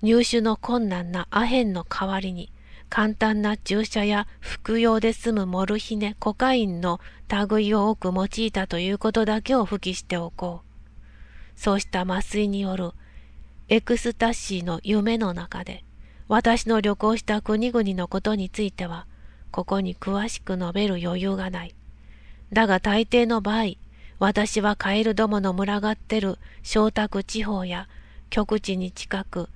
入手の困難なアヘンの代わりに、簡単な注射や服用で済むモルヒネ、コカインの類を多く用いたということだけを付記しておこう。そうした麻酔によるエクスタシーの夢の中で、私の旅行した国々のことについては、ここに詳しく述べる余裕がない。だが大抵の場合、私はカエルどもの群がってる昇沢地方や極地に近く、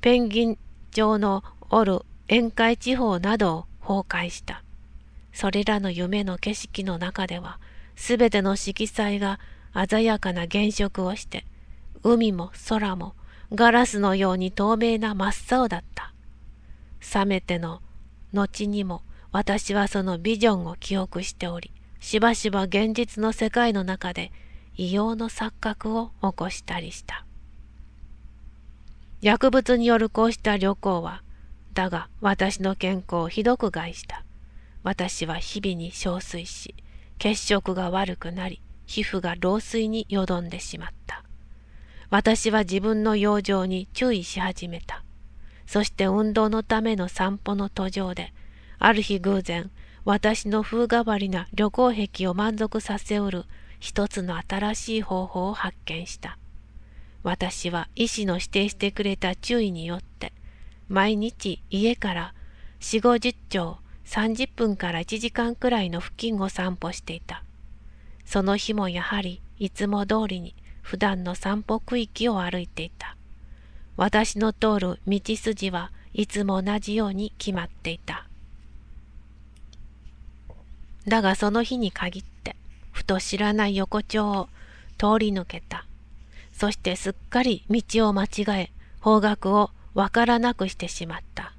ペンギン町のおる宴会地方などを崩壊した。それらの夢の景色の中では、すべての色彩が鮮やかな原色をして海も空もガラスのように透明な真っ青だった冷めての後にも私はそのビジョンを記憶しておりしばしば現実の世界の中で異様の錯覚を起こしたりした薬物によるこうした旅行はだが私の健康をひどく害した私は日々に憔悴し血色が悪くなり皮膚が老衰によどんでしまった。私は自分の養生に注意し始めた。そして運動のための散歩の途上で、ある日偶然、私の風変わりな旅行癖を満足させうる一つの新しい方法を発見した。私は医師の指定してくれた注意によって、毎日家から4、50丁30分から1時間くらいの付近を散歩していた。その日もやはりいつも通りに普段の散歩区域を歩いていた。私の通る道筋はいつも同じように決まっていた。だがその日に限って、ふと知らない横丁を通り抜けた。そしてすっかり道を間違え、方角をわからなくしてしまった。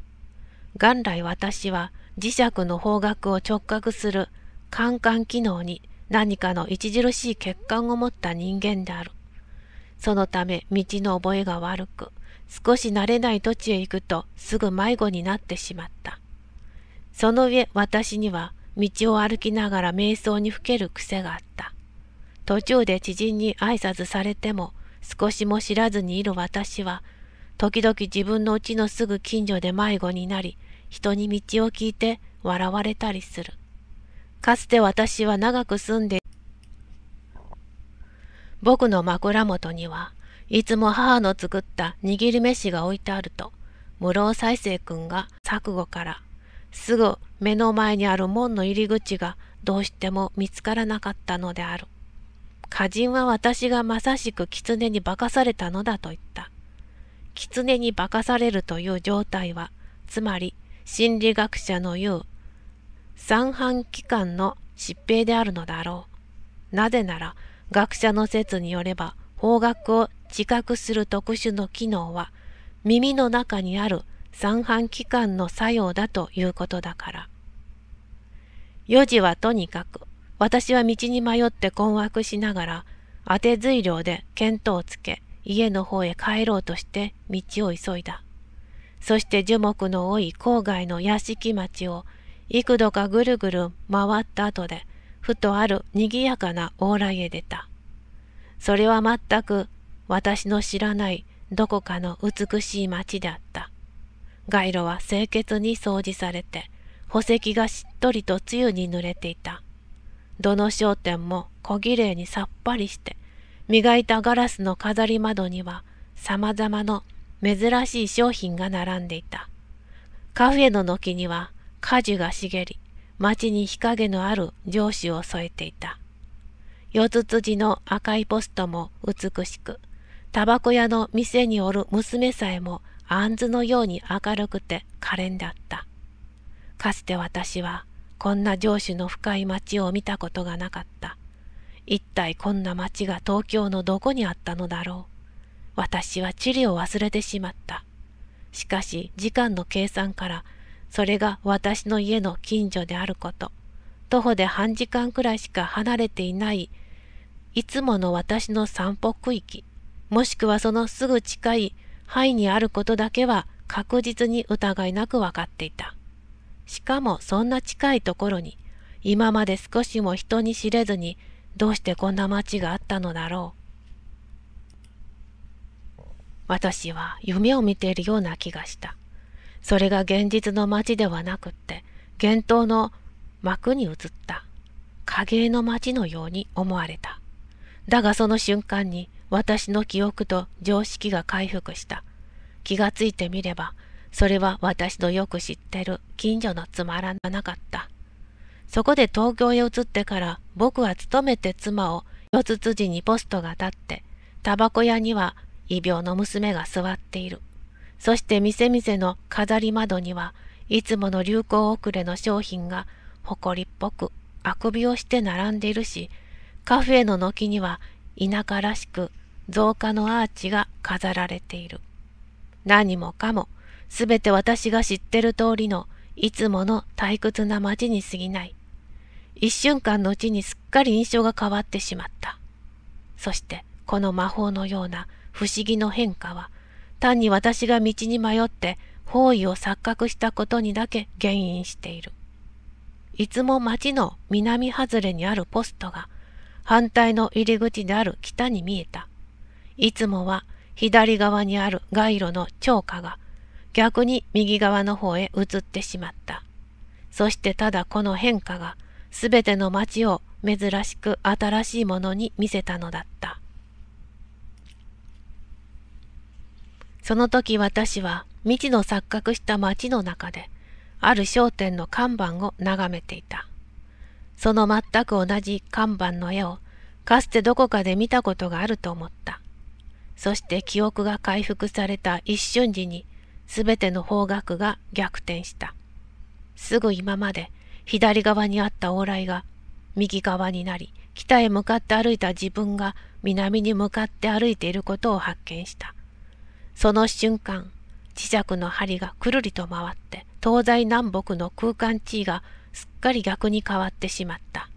元来私は磁石の方角を直角するカンカン機能に何かの著しい欠陥を持った人間である。そのため道の覚えが悪く、少し慣れない土地へ行くとすぐ迷子になってしまった。その上私には道を歩きながら瞑想にふける癖があった。途中で知人に挨拶されても少しも知らずにいる私は、時々自分のうちのすぐ近所で迷子になり、人に道を聞いて笑われたりする。かつて私は長く住んで僕の枕元にはいつも母の作った握り飯が置いてあると室尾再生君が錯誤からすぐ目の前にある門の入り口がどうしても見つからなかったのである。歌人は私がまさしく狐に化かされたのだと言った。狐に化かされるという状態は、つまり心理学者の言う三半規管の疾病であるのだろう。なぜなら、学者の説によれば、方角を知覚する特殊の機能は、耳の中にある三半規管の作用だということだから。4時はとにかく、私は道に迷って困惑しながら、当て随量で見当をつけ、家の方へ帰ろうとして道を急いだ。そして樹木の多い郊外の屋敷町を幾度かぐるぐる回った後で、ふとある賑やかな往来へ出た。それは全く私の知らないどこかの美しい町であった。街路は清潔に掃除されて、宝石がしっとりと露に濡れていた。どの商店も小綺麗にさっぱりして、磨いたガラスの飾り窓には様々の珍しい商品が並んでいた。カフェの軒には果樹が茂り、町に日陰のある城主を添えていた。四つ辻の赤いポストも美しく、タバコ屋の店におる娘さえも杏子のように明るくて可憐だった。かつて私はこんな城主の深い町を見たことがなかった。一体こんな町が東京のどこにあったのだろう。私は地理を忘れてしまった。しかし時間の計算からそれが私の家の近所であること。徒歩で半時間くらいしか離れていない、いつもの私の散歩区域、もしくはそのすぐ近い範囲にあることだけは確実に疑いなく分かっていた。しかもそんな近いところに、今まで少しも人に知れずに、どうしてこんな街があったのだろう。私は夢を見ているような気がした。それが現実の街ではなくって幻灯の幕に映った影絵の街のように思われただがその瞬間に私の記憶と常識が回復した気がついてみればそれは私のよく知ってる近所のつまらなかったそこで東京へ移ってから僕は勤めて妻を四つ辻にポストが立ってタバコ屋には異病の娘が座っているそして店々の飾り窓にはいつもの流行遅れの商品が誇りっぽくあくびをして並んでいるし、カフェの軒には田舎らしく造花のアーチが飾られている。何もかも、すべて私が知ってる通りのいつもの退屈な街に過ぎない。一瞬間のうちにすっかり印象が変わってしまった。そして、この魔法のような不思議の変化は、単に私が道に迷って方位を錯覚したことにだけ原因している。いつも町の南外れにあるポストが反対の入り口である北に見えた。いつもは左側にある街路の超下が逆に右側の方へ移ってしまった。そしてただこの変化が全ての町を珍しく新しいものに見せたのだった。その時私は未知の錯覚した街の中で、ある商店の看板を眺めていた。その全く同じ看板の絵を、かつてどこかで見たことがあると思った。そして記憶が回復された一瞬時に、すべての方角が逆転した。すぐ今まで左側にあった往来が右側になり、北へ向かって歩いた自分が南に向かって歩いていることを発見した。その瞬間、磁石の針がくるりと回って、東西南北の空間地位がすっかり逆に変わってしまった。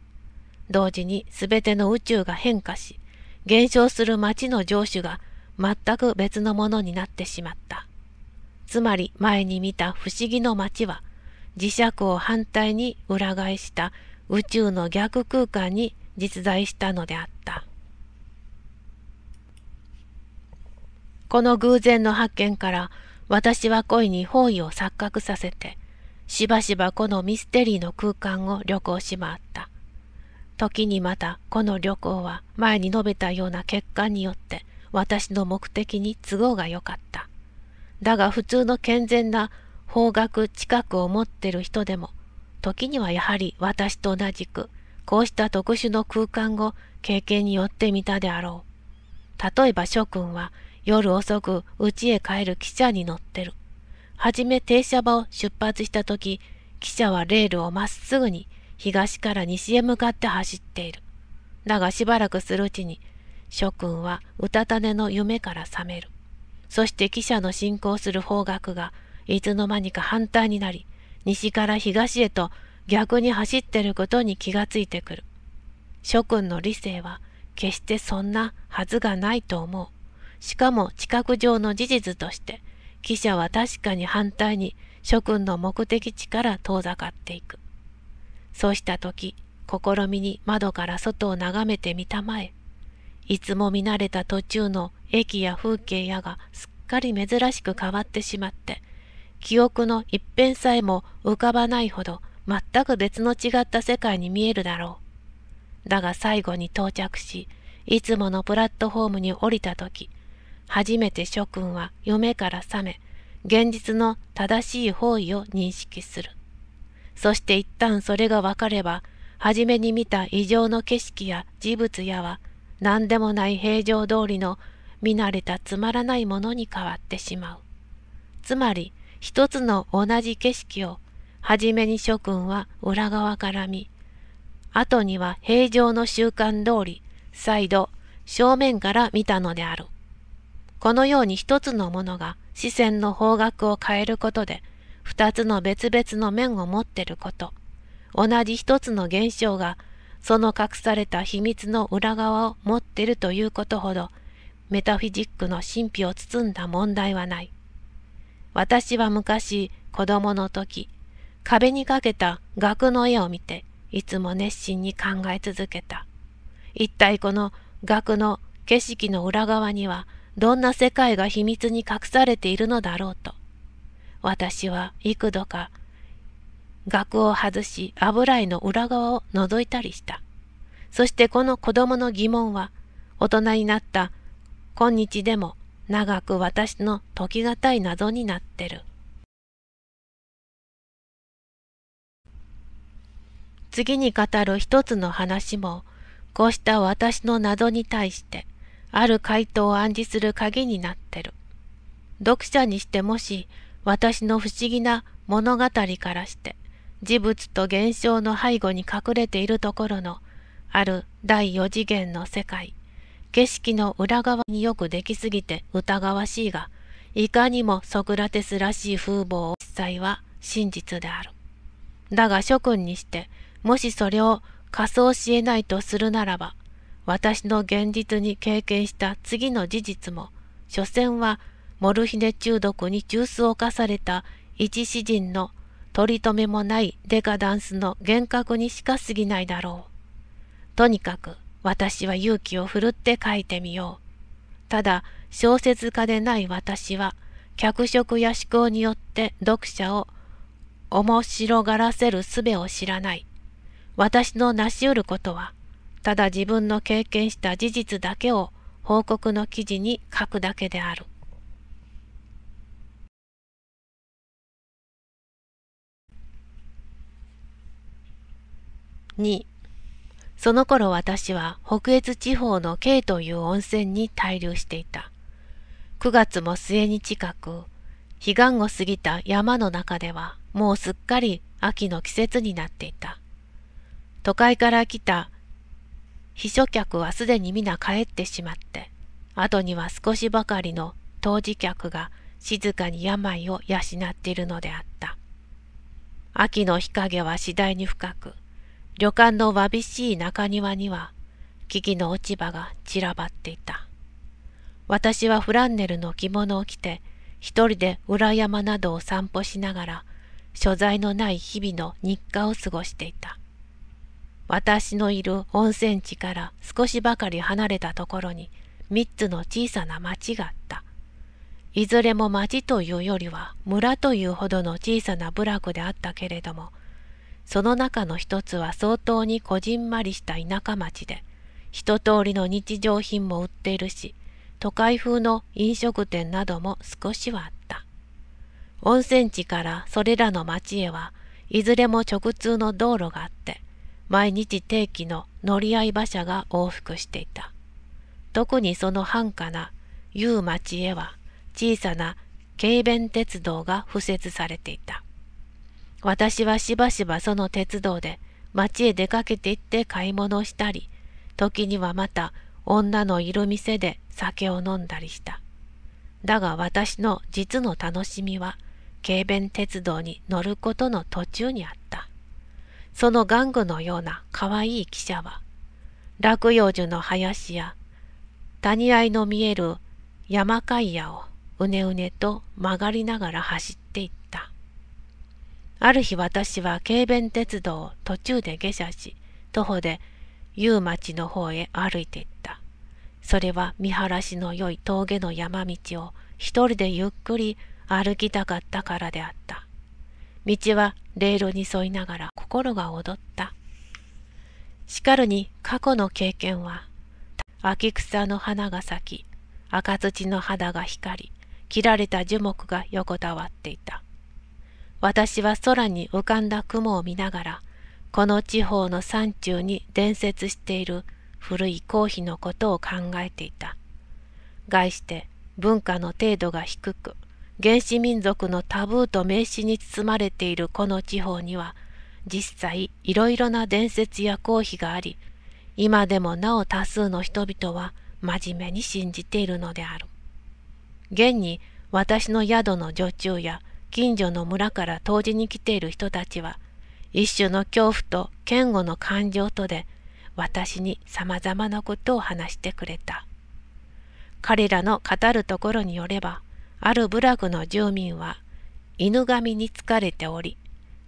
同時に全ての宇宙が変化し、減少する町の城主が全く別のものになってしまった。つまり前に見た不思議の町は、磁石を反対に裏返した宇宙の逆空間に実在したのであった。この偶然の発見から私は恋に方位を錯覚させてしばしばこのミステリーの空間を旅行しまった時にまたこの旅行は前に述べたような欠陥によって私の目的に都合が良かっただが普通の健全な方角近くを持ってる人でも時にはやはり私と同じくこうした特殊の空間を経験によって見たであろう例えば諸君は夜遅く家へ帰る汽車に乗ってる。はじめ停車場を出発した時、汽車はレールをまっすぐに東から西へ向かって走っている。だがしばらくするうちに、諸君はうたた寝の夢から覚める。そして汽車の進行する方角がいつの間にか反対になり、西から東へと逆に走ってることに気がついてくる。諸君の理性は決してそんなはずがないと思う。しかも知覚上の事実として、記者は確かに反対に諸君の目的地から遠ざかっていく。そうした時、試みに窓から外を眺めてみたまえ、いつも見慣れた途中の駅や風景やがすっかり珍しく変わってしまって、記憶の一辺さえも浮かばないほど全く別の違った世界に見えるだろう。だが最後に到着し、いつものプラットホームに降りた時、初めて諸君は嫁から覚め、現実の正しい方位を認識する。そして一旦それが分かれば、初めに見た異常の景色や事物やは、何でもない平常通りの見慣れたつまらないものに変わってしまう。つまり、一つの同じ景色を、初めに諸君は裏側から見、後には平常の習慣通り、再度正面から見たのである。このように一つのものが視線の方角を変えることで、二つの別々の面を持ってること、同じ一つの現象が、その隠された秘密の裏側を持ってるということほど、メタフィジックの神秘を包んだ問題はない。私は昔、子供の時、壁にかけた額の絵を見て、いつも熱心に考え続けた。一体この額の景色の裏側にはどんな世界が秘密に隠されているのだろうと。私は幾度か、額を外し油絵の裏側を覗いたりした。そしてこの子供の疑問は、大人になった今日でも長く私の解き難い謎になってる。次に語る一つの話も、こうした私の謎に対して、ある回答を暗示する鍵になってる。読者にしてもし、私の不思議な物語からして、事物と現象の背後に隠れているところの、ある第四次元の世界、景色の裏側によくできすぎて疑わしいが、いかにもソクラテスらしい風貌を実際は真実である。だが諸君にして、もしそれを仮想し得ないとするならば、私の現実に経験した次の事実も、所詮はモルヒネ中毒に中枢を課された一詩人の取り留めもないデカダンスの幻覚にしか過ぎないだろう。とにかく私は勇気を振るって書いてみよう。ただ小説家でない私は脚色や思考によって読者を面白がらせる術を知らない。私の成し得ることはただ自分の経験した事実だけを報告の記事に書くだけである。2その頃私は北越地方の K という温泉に滞留していた。9月も末に近く、彼岸を過ぎた山の中ではもうすっかり秋の季節になっていた。都会から来た秘書客はすでに皆帰ってしまって、後には少しばかりの当時客が静かに病を養っているのであった。秋の日陰は次第に深く、旅館のわびしい中庭には、木々の落ち葉が散らばっていた。私はフランネルの着物を着て、一人で裏山などを散歩しながら、所在のない日々の日課を過ごしていた。私のいる温泉地から少しばかり離れたところに3つの小さな町があった。いずれも町というよりは村というほどの小さな部落であったけれども、その中の一つは相当にこじんまりした田舎町で、一通りの日常品も売っているし、都会風の飲食店なども少しはあった。温泉地からそれらの町へは、いずれも直通の道路があって、毎日定期の乗り合い馬車が往復していた。特にその繁華な夕町へは小さな軽便鉄道が敷設されていた。私はしばしばその鉄道で町へ出かけて行って買い物をしたり、時にはまた女のいる店で酒を飲んだりした。だが私の実の楽しみは、軽便鉄道に乗ることの途中にあった。その玩具のようなかわいい汽車は、落葉樹の林や谷合いの見える山階屋をうねうねと曲がりながら走っていった。ある日私は京弁鉄道を途中で下車し、徒歩で夕町の方へ歩いていった。それは見晴らしの良い峠の山道を一人でゆっくり歩きたかったからであった。道はレールに沿いながら心が踊った。しかるに過去の経験は、秋草の花が咲き、赤土の肌が光り、切られた樹木が横たわっていた。私は空に浮かんだ雲を見ながら、この地方の山中に伝説している古い公費のことを考えていた。概して文化の程度が低く、原始民族のタブーと名詞に包まれているこの地方には実際いろいろな伝説や公費があり今でもなお多数の人々は真面目に信じているのである。現に私の宿の女中や近所の村から当時に来ている人たちは一種の恐怖と嫌悪の感情とで私に様々なことを話してくれた。彼らの語るところによればある部落の住民は犬神に疲れており、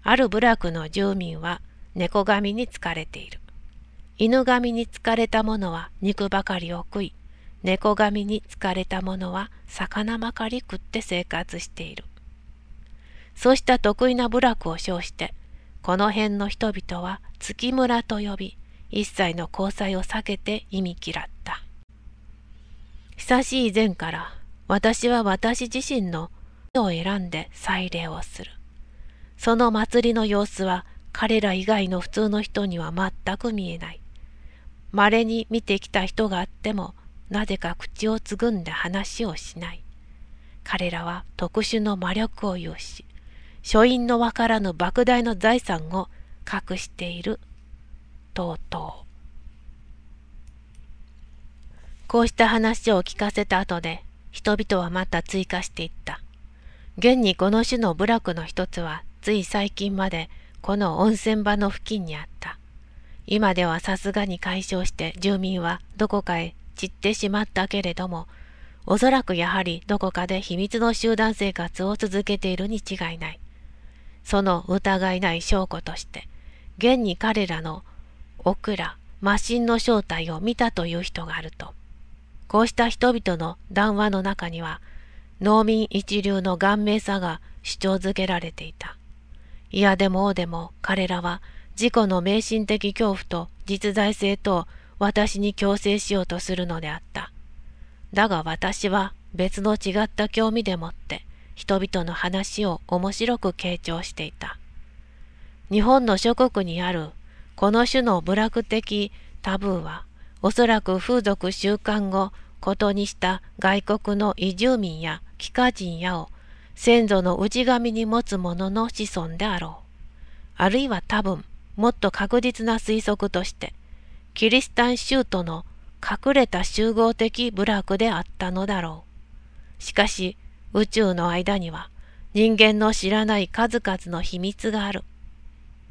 ある部落の住民は猫神に疲れている。犬神に疲れた者は肉ばかりを食い、猫神に疲れた者は魚ばかり食って生活している。そうした得意な部落を称して、この辺の人々は月村と呼び、一切の交際を避けて忌み嫌った。久しい前から私は私自身のを選んで祭礼をする。その祭りの様子は彼ら以外の普通の人には全く見えない。稀に見てきた人があっても、なぜか口をつぐんで話をしない。彼らは特殊の魔力を有し、書院のわからぬ莫大な財産を隠している。とうとう。こうした話を聞かせた後で、人々はまた追加していった。現にこの種の部落の一つはつい最近までこの温泉場の付近にあった。今ではさすがに解消して住民はどこかへ散ってしまったけれども、おそらくやはりどこかで秘密の集団生活を続けているに違いない。その疑いない証拠として、現に彼らのオクラ、魔神の正体を見たという人があると。こうした人々の談話の中には、農民一流の顔面さが主張づけられていた。いやでもおでも彼らは自己の迷信的恐怖と実在性と私に強制しようとするのであった。だが私は別の違った興味でもって人々の話を面白く傾聴していた。日本の諸国にあるこの種の部落的タブーはおそらく風俗習慣後ことにした外国の移住民や帰化人やを先祖の内神に持つ者の子孫であろう。あるいは多分、もっと確実な推測として、キリシタン州との隠れた集合的部落であったのだろう。しかし、宇宙の間には人間の知らない数々の秘密がある。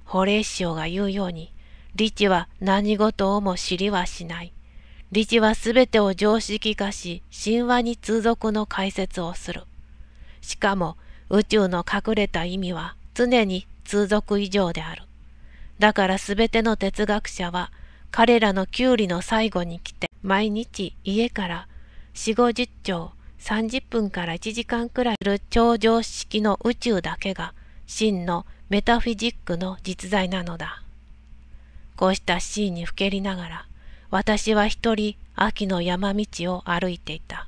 保冷師匠が言うように、理智は何事をも知りはしない。理事は全てを常識化し、神話に通俗の解説をする。しかも、宇宙の隠れた意味は常に通俗以上である。だから全ての哲学者は、彼らのキュウリの最後に来て、毎日家から4、50兆、30分から1時間くらいする超常識の宇宙だけが真のメタフィジックの実在なのだ。こうしたシーンにふけりながら、私は一人秋の山道を歩いていた。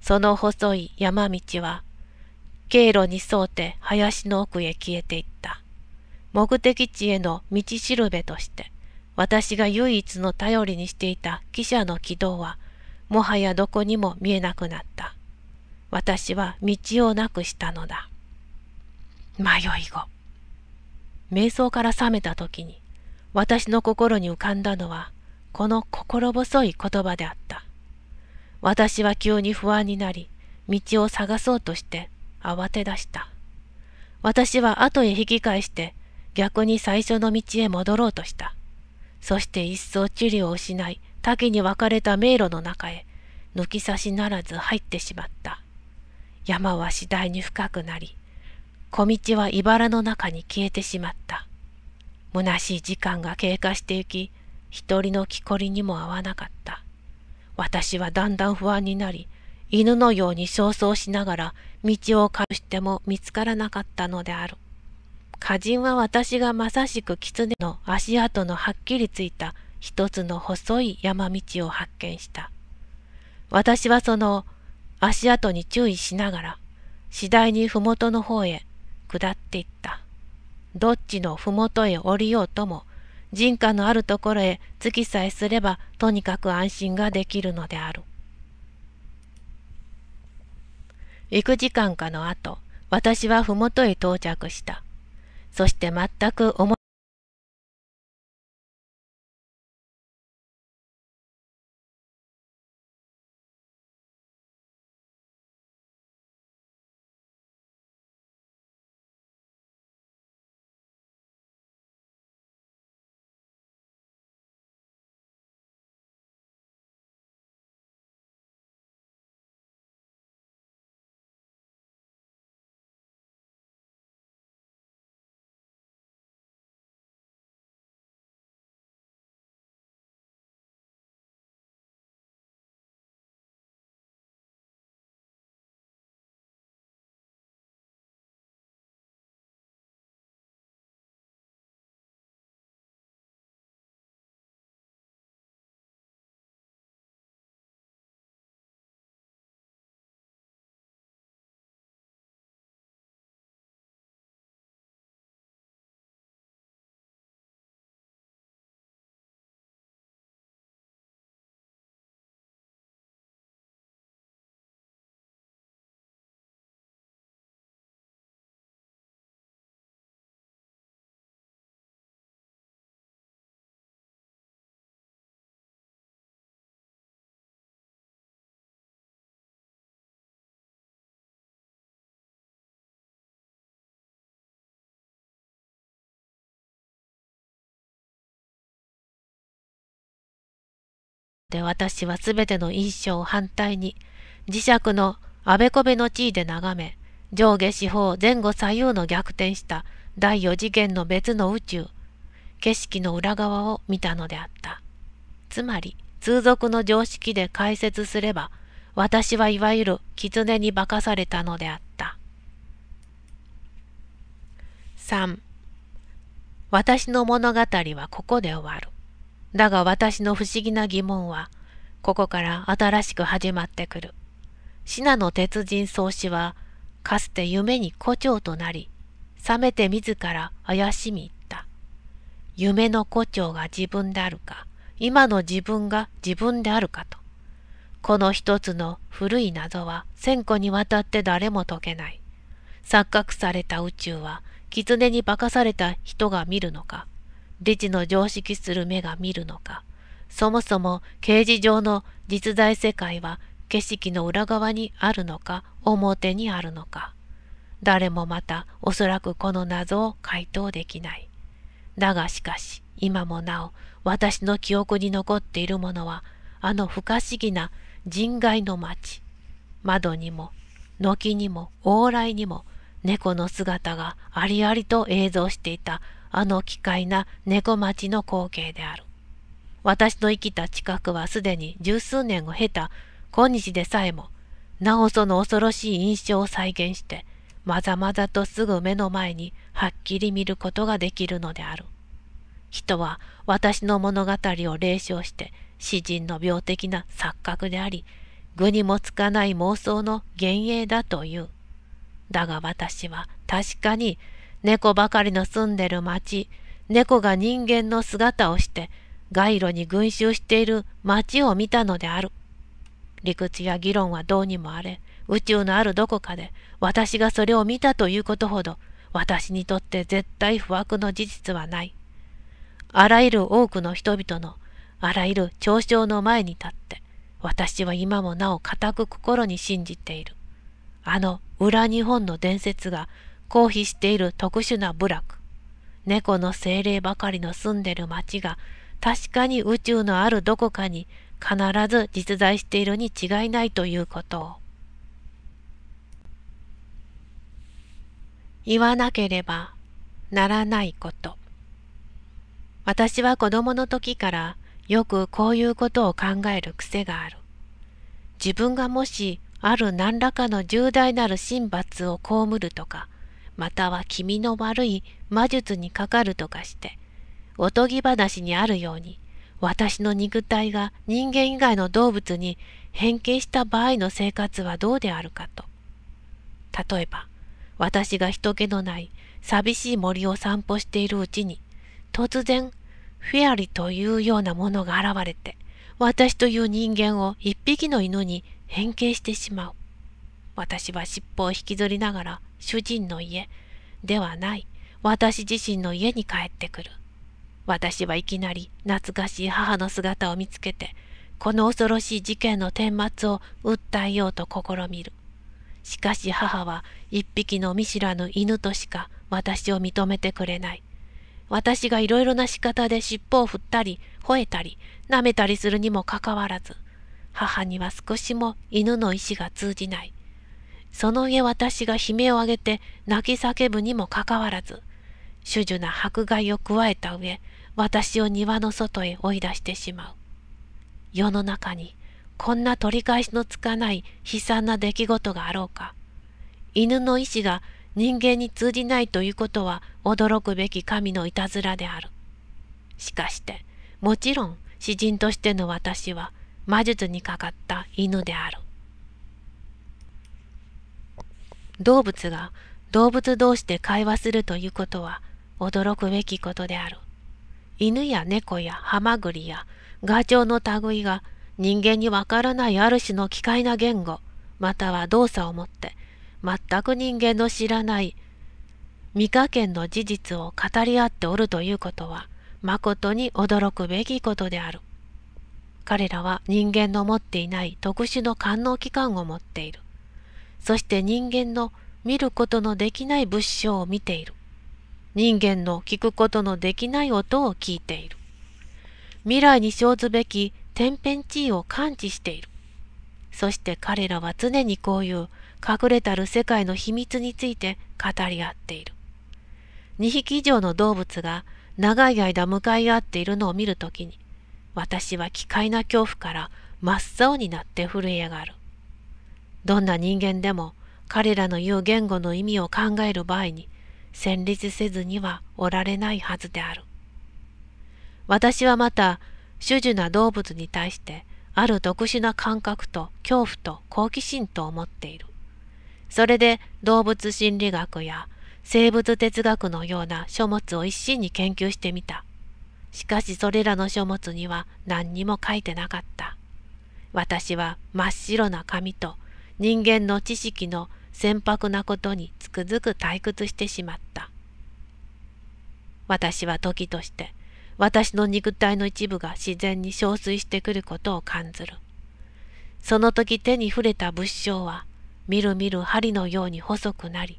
その細い山道は、経路に沿って林の奥へ消えていった。目的地への道しるべとして、私が唯一の頼りにしていた汽車の軌道は、もはやどこにも見えなくなった。私は道をなくしたのだ。迷い子。瞑想から覚めた時に、私の心に浮かんだのは、この心細い言葉であった。私は急に不安になり、道を探そうとして慌て出した。私は後へ引き返して逆に最初の道へ戻ろうとした。そして一層地理を失い、多岐に分かれた迷路の中へ、抜き差しならず入ってしまった。山は次第に深くなり、小道は茨の中に消えてしまった。虚しい時間が経過してゆき、一人の木こりにも合わなかった。私はだんだん不安になり、犬のように焦燥しながら道を隠しても見つからなかったのである。歌人は私がまさしく狐の足跡のはっきりついた一つの細い山道を発見した。私はその足跡に注意しながら、次第に麓の方へ下っていった。どっちの麓へ降りようとも人家のあるところへ月さえすればとにかく安心ができるのである。幾く時間かの後、私は麓へ到着した。そして全く思で私は全ての印象を反対に、磁石のあべこべの地位で眺め、上下四方前後左右の逆転した第四次元の別の宇宙、景色の裏側を見たのであった。つまり、通俗の常識で解説すれば、私はいわゆる狐に化かされたのであった。3私の物語はここで終わる。だが私の不思議な疑問は、ここから新しく始まってくる。信濃鉄人創始は、かつて夢に胡蝶となり、冷めて自ら怪しみ言った。夢の胡蝶が自分であるか、今の自分が自分であるかと。この一つの古い謎は千個にわたって誰も解けない。錯覚された宇宙は、狐に化かされた人が見るのか、理事の常識する目が見るのか、そもそも刑事上の実在世界は景色の裏側にあるのか表にあるのか、誰もまたおそらくこの謎を解答できない。だがしかし、今もなお私の記憶に残っているものは、あの不可思議な人外の町。窓にも、軒にも、往来にも、猫の姿がありありと映像していたあの奇怪な猫町の光景である。私の生きた近くはすでに十数年を経た今日でさえも、なおその恐ろしい印象を再現して、まざまざとすぐ目の前にはっきり見ることができるのである。人は私の物語を霊唱して、詩人の病的な錯覚であり、具にもつかない妄想の幻影だという。だが私は確かに猫ばかりの住んでる町、猫が人間の姿をして、街路に群衆している町を見たのである。理屈や議論はどうにもあれ、宇宙のあるどこかで私がそれを見たということほど、私にとって絶対不惑の事実はない。あらゆる多くの人々の、あらゆる嘲笑の前に立って、私は今もなお固く心に信じている。あの裏日本の伝説が公費している特殊な部落。猫の精霊ばかりの住んでる町が確かに宇宙のあるどこかに必ず実在しているに違いないということを。言わなければならないこと。私は子供の時からよくこういうことを考える癖がある。自分がもしある何らかの重大なる神罰を被るとか、または気味の悪い魔術にかかるとかして、おとぎ話にあるように、私の肉体が人間以外の動物に変形した場合の生活はどうであるかと。例えば、私が人気のない寂しい森を散歩しているうちに、突然、フェアリというようなものが現れて、私という人間を一匹の犬に変形してしまう。私は尻尾を引きずりながら主人の家ではない私自身の家に帰ってくる私はいきなり懐かしい母の姿を見つけてこの恐ろしい事件の顛末を訴えようと試みるしかし母は一匹の見知らぬ犬としか私を認めてくれない私がいろいろな仕方で尻尾を振ったり吠えたり舐めたりするにもかかわらず母には少しも犬の意志が通じないその上私が悲鳴を上げて泣き叫ぶにもかかわらず、主樹な迫害を加えた上、私を庭の外へ追い出してしまう。世の中にこんな取り返しのつかない悲惨な出来事があろうか。犬の意志が人間に通じないということは驚くべき神のいたずらである。しかして、もちろん詩人としての私は魔術にかかった犬である。動物が動物同士で会話するということは驚くべきことである。犬や猫やハマグリやガチョウの類が人間にわからないある種の奇怪な言語または動作をもって全く人間の知らない未可見の事実を語り合っておるということはまことに驚くべきことである。彼らは人間の持っていない特殊の官能機関を持っている。そして人間の見ることのできない物証を見ている。人間の聞くことのできない音を聞いている。未来に生ずべき天変地異を感知している。そして彼らは常にこういう隠れたる世界の秘密について語り合っている。2匹以上の動物が長い間向かい合っているのを見るときに、私は奇怪な恐怖から真っ青になって震え上がる。どんな人間でも彼らの言う言語の意味を考える場合に戦慄せずにはおられないはずである。私はまた主樹な動物に対してある特殊な感覚と恐怖と好奇心と思っている。それで動物心理学や生物哲学のような書物を一心に研究してみた。しかしそれらの書物には何にも書いてなかった。私は真っ白な紙と人間の知識の船舶なことにつくづく退屈してしまった。私は時として私の肉体の一部が自然に憔悴してくることを感ずる。その時手に触れた物証はみるみる針のように細くなり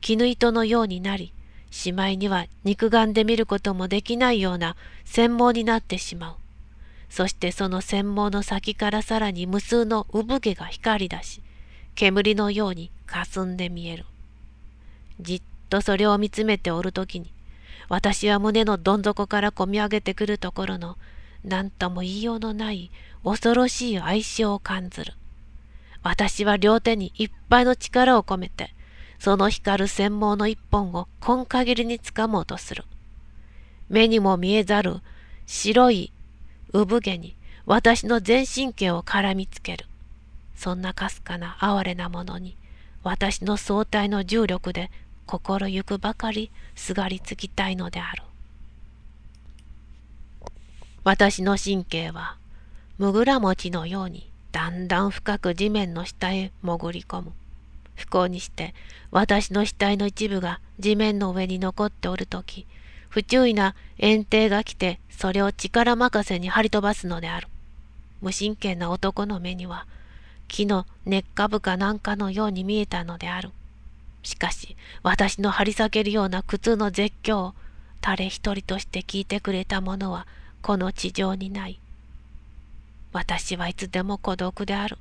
絹糸のようになりしまいには肉眼で見ることもできないような繊毛になってしまう。そしてその繊毛の先からさらに無数の産毛が光り出し煙のように霞んで見える。じっとそれを見つめておるときに、私は胸のどん底からこみ上げてくるところの、何とも言いようのない恐ろしい哀愁を感ずる。私は両手にいっぱいの力を込めて、その光る専門の一本を今限りにつかもうとする。目にも見えざる白い産毛に私の全神経を絡みつける。そんなかすかな哀れなものに私の相対の重力で心ゆくばかりすがりつきたいのである私の神経はむぐら餅のようにだんだん深く地面の下へ潜り込む不幸にして私の死体の一部が地面の上に残っておる時不注意な炎帝が来てそれを力任せに張り飛ばすのである無神経な男の目には木の根っかぶかなんかのように見えたのである。しかし、私の張り裂けるような苦痛の絶叫を誰一人として聞いてくれた者はこの地上にない。私はいつでも孤独である。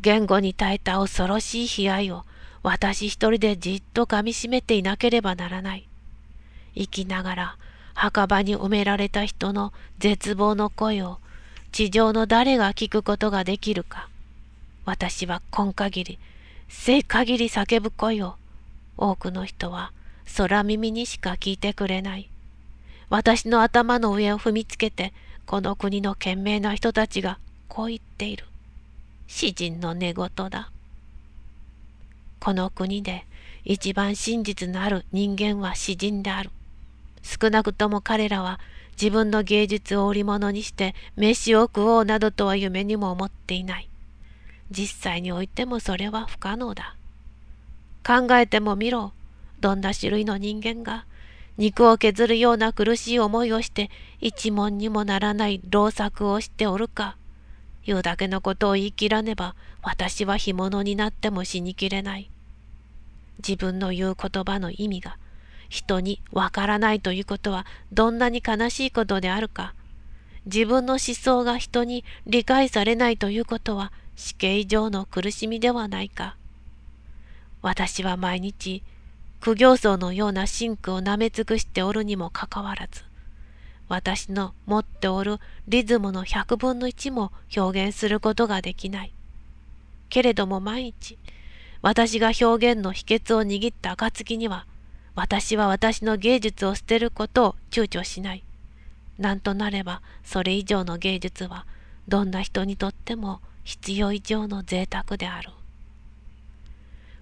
言語に耐えた恐ろしい悲哀を私一人でじっと噛みしめていなければならない。生きながら墓場に埋められた人の絶望の声を地上の誰が聞くことができるか。私は今限り、生限り叫ぶ声を、多くの人は空耳にしか聞いてくれない。私の頭の上を踏みつけて、この国の賢明な人たちがこう言っている。詩人の寝言だ。この国で一番真実のある人間は詩人である。少なくとも彼らは自分の芸術を織物にして飯を食おうなどとは夢にも思っていない。実際においてもそれは不可能だ。考えてもみろ。どんな種類の人間が肉を削るような苦しい思いをして一文にもならない老作をしておるか。言うだけのことを言い切らねば私は干物になっても死にきれない。自分の言う言葉の意味が人にわからないということはどんなに悲しいことであるか。自分の思想が人に理解されないということは死刑以上の苦しみではないか。私は毎日、苦行僧のような真空を舐め尽くしておるにもかかわらず、私の持っておるリズムの100分の1も表現することができない。けれども毎日、私が表現の秘訣を握った暁には、私は私の芸術を捨てることを躊躇しない。なんとなれば、それ以上の芸術は、どんな人にとっても必要以上の贅沢である。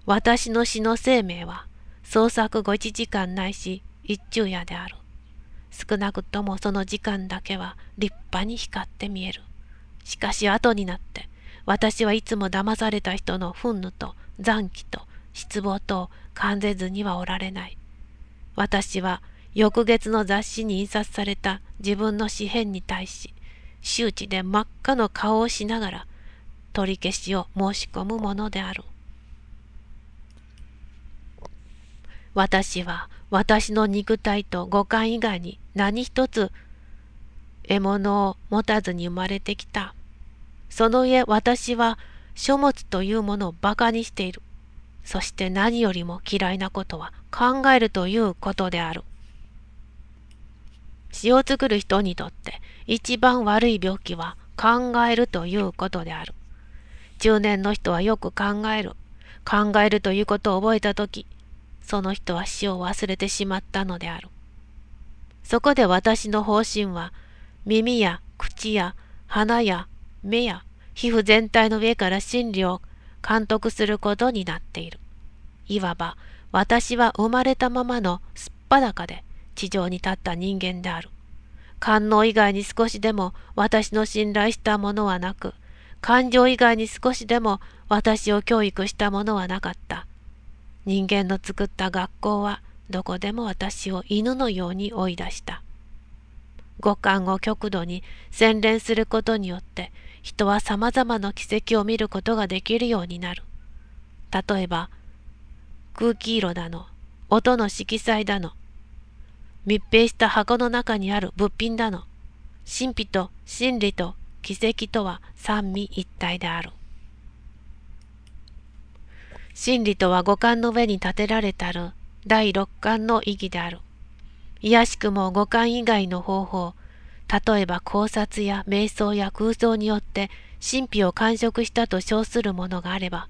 私の詩の生命は創作後1時間ないし一昼夜である。少なくともその時間だけは立派に光って見える。しかし後になって私はいつも騙された人の憤怒と残機と失望と感じずにはおられない。私は翌月の雑誌に印刷された自分の詩篇に対し周知で真っ赤の顔をしながら取り消しを申し込むものである。私は私の肉体と五感以外に何一つ獲物を持たずに生まれてきた。その上私は書物というものを馬鹿にしている。そして何よりも嫌いなことは考えるということである。詩を作る人にとって一番悪い病気は考えるということである。中年の人はよく考える。考えるということを覚えたとき、その人は死を忘れてしまったのである。そこで私の方針は、耳や口や鼻や目や皮膚全体の上から真理を監督することになっている。いわば、私は生まれたままのすっぱだかで地上に立った人間である。官能以外に少しでも私の信頼したものはなく、感情以外に少しでも私を教育したものはなかった。人間の作った学校はどこでも私を犬のように追い出した。五感を極度に洗練することによって人は様々な奇跡を見ることができるようになる。例えば、空気色だの、音の色彩だの、密閉した箱の中にある物品だの、神秘と真理と奇跡とは三位一体である。真理とは五感の上に立てられたる第六感の意義である。いやしくも五感以外の方法、例えば考察や瞑想や空想によって神秘を感触したと称するものがあれば、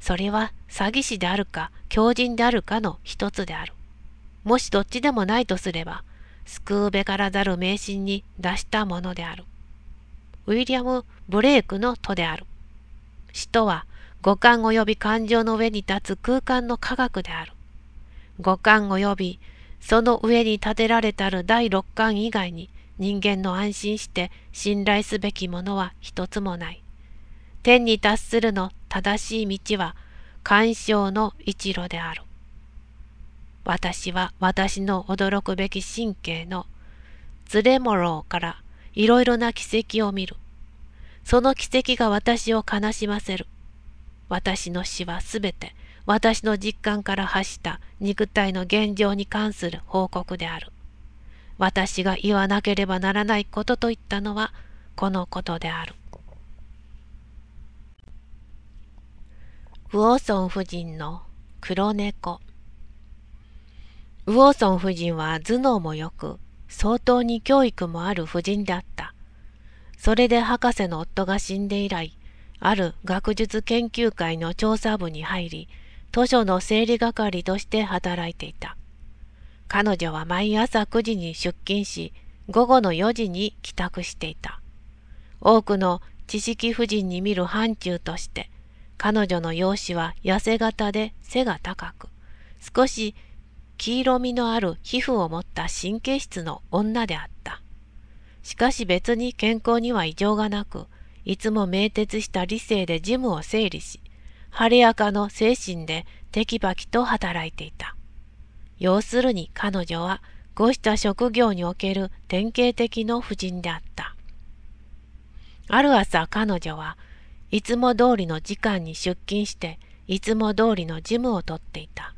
それは詐欺師であるか狂人であるかの一つである。もしどっちでもないとすれば、救うべからざる迷信に出したものである。ウィリアム・ブレイクの都である。詩とは五感及び感情の上に立つ空間の科学である。五感及びその上に建てられたる第六感以外に人間の安心して信頼すべきものは一つもない。天に達するの正しい道は干渉の一路である。私は私の驚くべき神経のズレモローからいろいろな奇跡を見る。その奇跡が私を悲しませる。私の死はすべて私の実感から発した肉体の現状に関する報告である。私が言わなければならないことと言ったのはこのことである。ウォーソン夫人の黒猫ウォーソン夫人は頭脳もよく相当に教育もある婦人であった。それで博士の夫が死んで以来、ある学術研究会の調査部に入り、図書の整理係として働いていた。彼女は毎朝9時に出勤し、午後の4時に帰宅していた。多くの知識婦人に見る範疇として、彼女の容姿は痩せ型で背が高く、少し黄色みのある皮膚を持った神経質の女であった。しかし別に健康には異常がなく、いつも明徹した理性で事務を整理し、晴れやかの精神でテキパキと働いていた。要するに彼女は、こうした職業における典型的の婦人であった。ある朝彼女はいつも通りの時間に出勤していつも通りの事務をとっていた。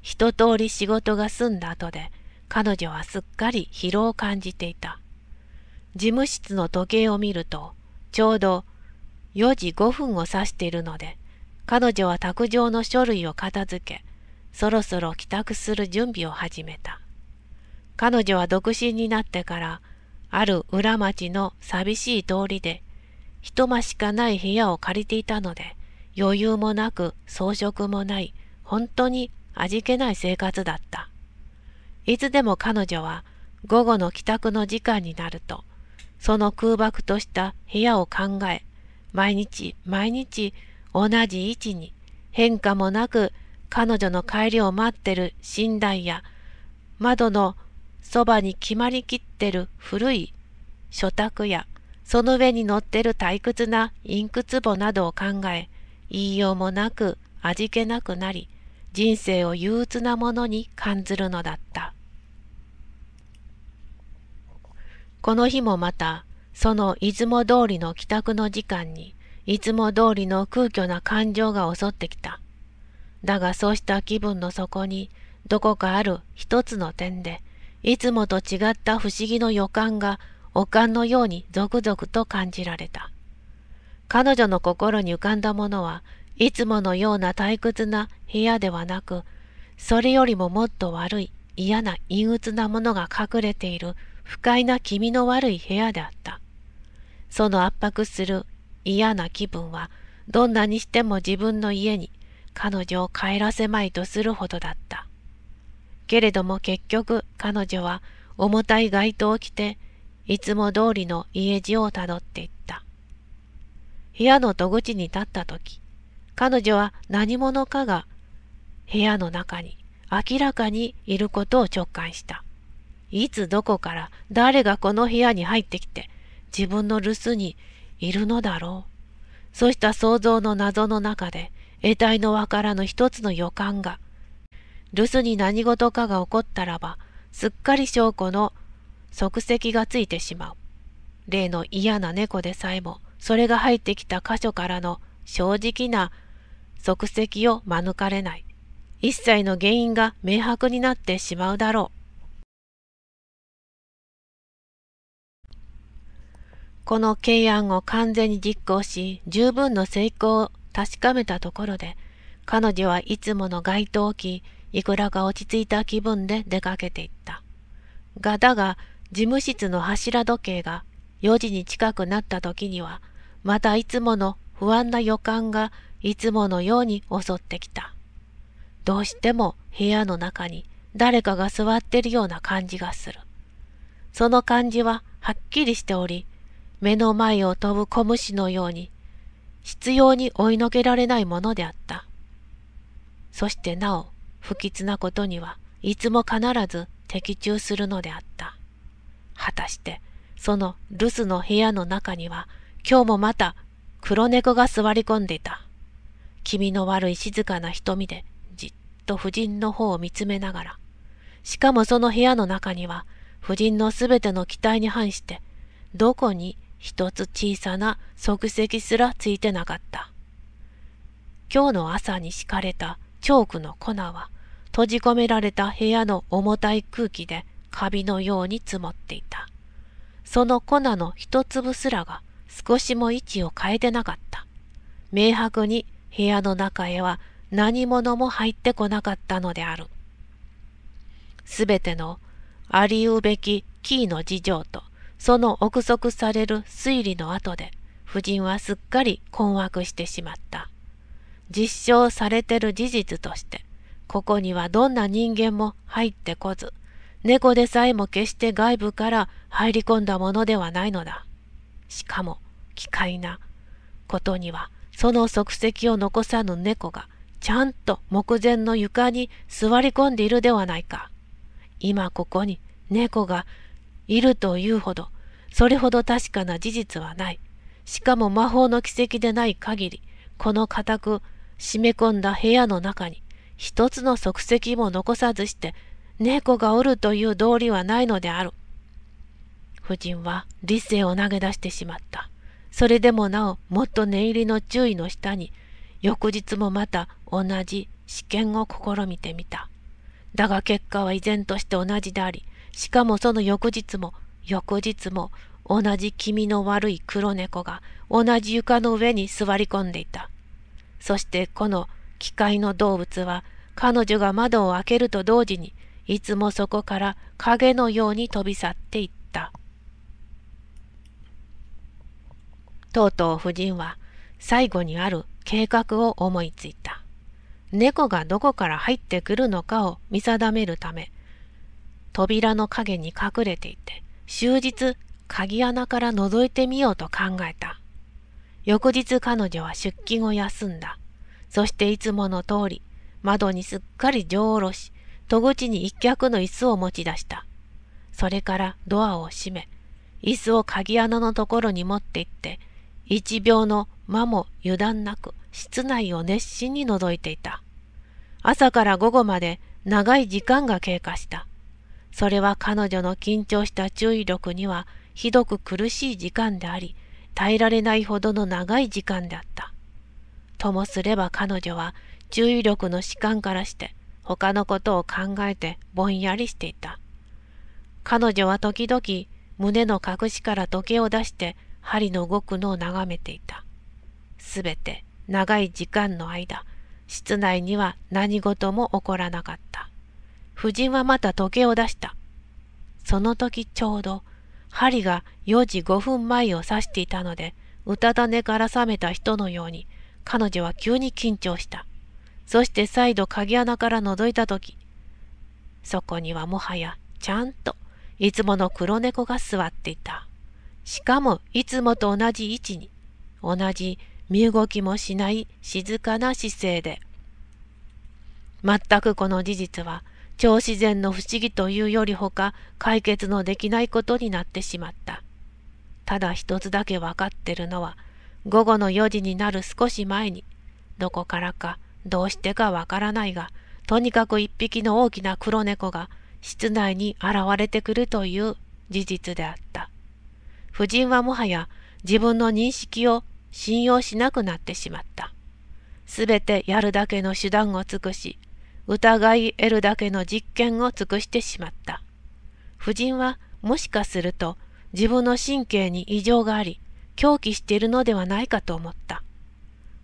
一通り仕事が済んだ後で、彼女はすっかり疲労を感じていた。事務室の時計を見ると、ちょうど4時5分を指しているので、彼女は卓上の書類を片付け、そろそろ帰宅する準備を始めた。彼女は独身になってから、ある裏町の寂しい通りで、一間しかない部屋を借りていたので、余裕もなく装飾もない、本当に味気ない生活だった。いつでも彼女は午後の帰宅の時間になると、その空爆とした部屋を考え、毎日毎日同じ位置に変化もなく彼女の帰りを待ってる寝台や窓のそばに決まりきってる古い書卓やその上に乗ってる退屈なインク壺などを考え言いようもなく味気なくなり人生を憂鬱なものに感ずるのだった。この日もまた、その出雲通りの帰宅の時間に、いつも通りの空虚な感情が襲ってきた。だがそうした気分の底に、どこかある一つの点で、いつもと違った不思議の予感が、悪かのように続々と感じられた。彼女の心に浮かんだものは、いつものような退屈な部屋ではなく、それよりももっと悪い、嫌な陰鬱なものが隠れている不快な気味の悪い部屋であった。その圧迫する嫌な気分は、どんなにしても自分の家に彼女を帰らせまいとするほどだった。けれども結局彼女は重たい街灯を着て、いつも通りの家路をたどっていった。部屋の戸口に立った時、彼女は何者かが部屋の中に明らかにいることを直感した。いつどこから誰がこの部屋に入ってきて自分の留守にいるのだろう。そうした想像の謎の中で得体のわからぬ一つの予感が、留守に何事かが起こったらば、すっかり証拠の足跡がついてしまう。例の嫌な猫でさえも、それが入ってきた箇所からの正直な即席を免れない。一切の原因が明白になってしまうだろう。この慶案を完全に実行し、十分の成功を確かめたところで、彼女はいつもの街灯を着、いくらか落ち着いた気分で出かけていった。がだが、事務室の柱時計が4時に近くなった時には、またいつもの不安な予感がいつものように襲ってきた。どうしても部屋の中に誰かが座ってるような感じがする。その感じははっきりしており、目の前を飛ぶ小虫のように、執拗に追いのけられないものであった。そしてなお、不吉なことには、いつも必ず的中するのであった。果たして、その留守の部屋の中には、今日もまた黒猫が座り込んでいた。気味の悪い静かな瞳でじっと夫人の方を見つめながら、しかもその部屋の中には、夫人のすべての期待に反して、どこに一つ小さな足跡すらついてなかった。今日の朝に敷かれたチョークの粉は、閉じ込められた部屋の重たい空気でカビのように積もっていた。その粉の一粒すらが少しも位置を変えてなかった。明白に部屋の中へは何者も入ってこなかったのである。すべてのありうべきキーの事情とその憶測される推理の後で夫人はすっかり困惑してしまった。実証されてる事実として、ここにはどんな人間も入ってこず、猫でさえも決して外部から入り込んだものではないのだ。しかも、奇怪なことには、その足跡を残さぬ猫が、ちゃんと目前の床に座り込んでいるではないか。今ここに猫がいるというほど、それほど確かな事実はない。しかも魔法の奇跡でない限り、この固く締め込んだ部屋の中に、一つの足跡も残さずして、猫がおるという道理はないのである。夫人は理性を投げ出してしまった。それでもなお、もっと念入りの注意の下に、翌日もまた同じ試験を試みてみた。だが結果は依然として同じであり、しかもその翌日も、翌日も、同じ気味の悪い黒猫が同じ床の上に座り込んでいた。そしてこの機械の動物は彼女が窓を開けると同時にいつもそこから影のように飛び去っていった。とうとう夫人は最後にある計画を思いついた。猫がどこから入ってくるのかを見定めるため、扉の影に隠れていて、終日鍵穴から覗いてみようと考えた。翌日彼女は出勤を休んだ。そしていつもの通り、窓にすっかり上下ろし、戸口に一脚の椅子を持ち出した。それからドアを閉め、椅子を鍵穴のところに持って行って、一秒の間も油断なく室内を熱心に覗いていた。朝から午後まで長い時間が経過した。それは彼女の緊張した注意力にはひどく苦しい時間であり、耐えられないほどの長い時間であった。ともすれば彼女は注意力の士官からして他のことを考えてぼんやりしていた。彼女は時々胸の隠しから時計を出して針の動くのを眺めていた。すべて長い時間の間、室内には何事も起こらなかった。夫人はまた時計を出した。その時ちょうど、針が4時5分前を指していたので、うたた寝から覚めた人のように、彼女は急に緊張した。そして再度鍵穴から覗いた時、そこにはもはやちゃんといつもの黒猫が座っていた。しかもいつもと同じ位置に、同じ身動きもしない静かな姿勢で。全くこの事実は、超自然の不思議というよりほか解決のできないことになってしまった。ただ一つだけ分かってるのは、午後の4時になる少し前に、どこからか、どうしてかわからないが、とにかく一匹の大きな黒猫が室内に現れてくるという事実であった。夫人はもはや自分の認識を信用しなくなってしまった。すべてやるだけの手段を尽くし、疑い得るだけの実験を尽くしてしまった。夫人はもしかすると自分の神経に異常があり、狂気しているのではないかと思った。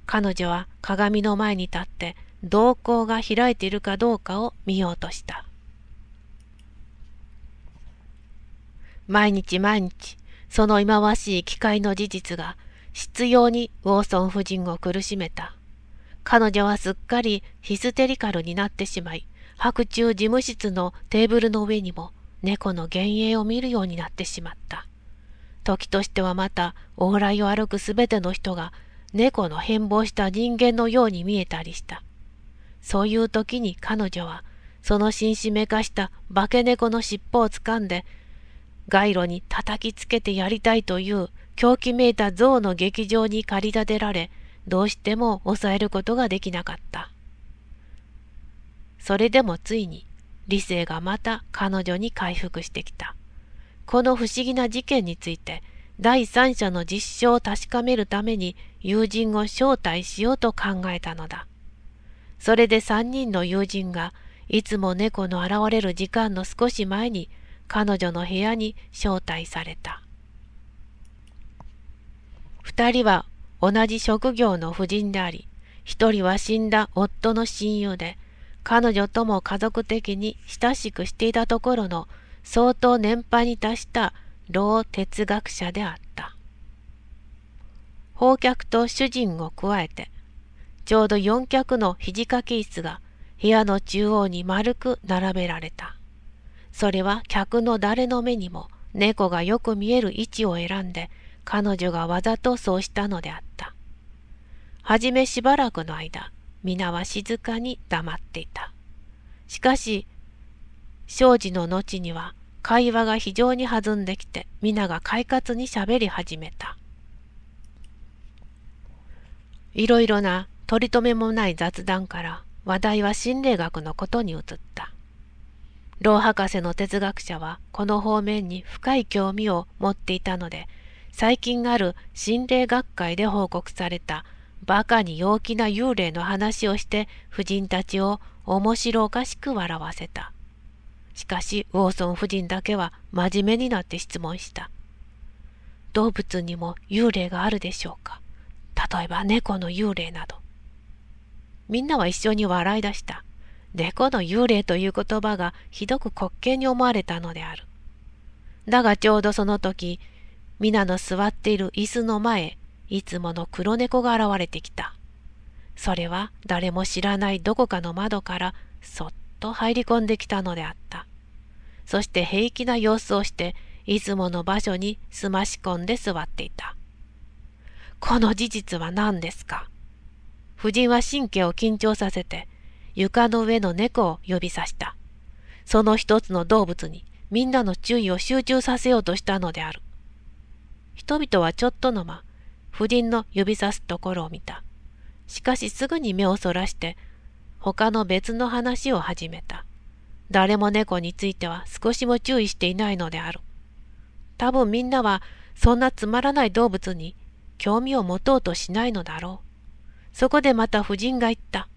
彼女は鏡の前に立って瞳孔が開いているかどうかを見ようとした。毎日毎日その忌まわしい機械の事実が執拗にウォーソン夫人を苦しめた。彼女はすっかりヒステリカルになってしまい、白昼事務室のテーブルの上にも猫の幻影を見るようになってしまった。時としてはまた往来を歩くすべての人が猫の変貌した人間のように見えたりした。そういう時に彼女はその紳士めかした化け猫の尻尾をつかんで街路に叩きつけてやりたいという狂気めいた象の劇場に駆り立てられ、どうしても抑えることができなかった。それでもついに理性がまた彼女に回復してきた。この不思議な事件について第三者の実証を確かめるために友人を招待しようと考えたのだ。それで3人の友人がいつも猫の現れる時間の少し前に彼女の部屋に招待された。二人は同じ職業の婦人であり、一人は死んだ夫の親友で、彼女とも家族的に親しくしていたところの相当年配に達した老哲学者であった。訪客と主人を加えて、ちょうど四脚の肘掛け椅子が部屋の中央に丸く並べられた。それは客の誰の目にも猫がよく見える位置を選んで彼女がわざとそうしたのであった。はじめしばらくの間、皆は静かに黙っていた。しかし、庄司の後には会話が非常に弾んできて、皆が快活にしゃべり始めた。いろいろな取り留めもない雑談から話題は心霊学のことに移った。老博士の哲学者はこの方面に深い興味を持っていたので、最近ある心霊学会で報告されたバカに陽気な幽霊の話をして夫人たちを面白おかしく笑わせた。しかしウォーソン夫人だけは真面目になって質問した。動物にも幽霊があるでしょうか例えば猫の幽霊など。みんなは一緒に笑い出した。猫の幽霊という言葉がひどく滑稽に思われたのである。だがちょうどその時、皆の座っている椅子の前、いつもの黒猫が現れてきた。それは誰も知らないどこかの窓からそっと入り込んできたのであった。そして平気な様子をして、いつもの場所に澄まし込んで座っていた。この事実は何ですか夫人は神経を緊張させて、床の上の猫を指さした。その一つの動物にみんなの注意を集中させようとしたのである。人々はちょっとの間、夫人の指さすところを見た。しかしすぐに目をそらして、他の別の話を始めた。誰も猫については少しも注意していないのである。多分みんなはそんなつまらない動物に興味を持とうとしないのだろう。そこでまた夫人が言った。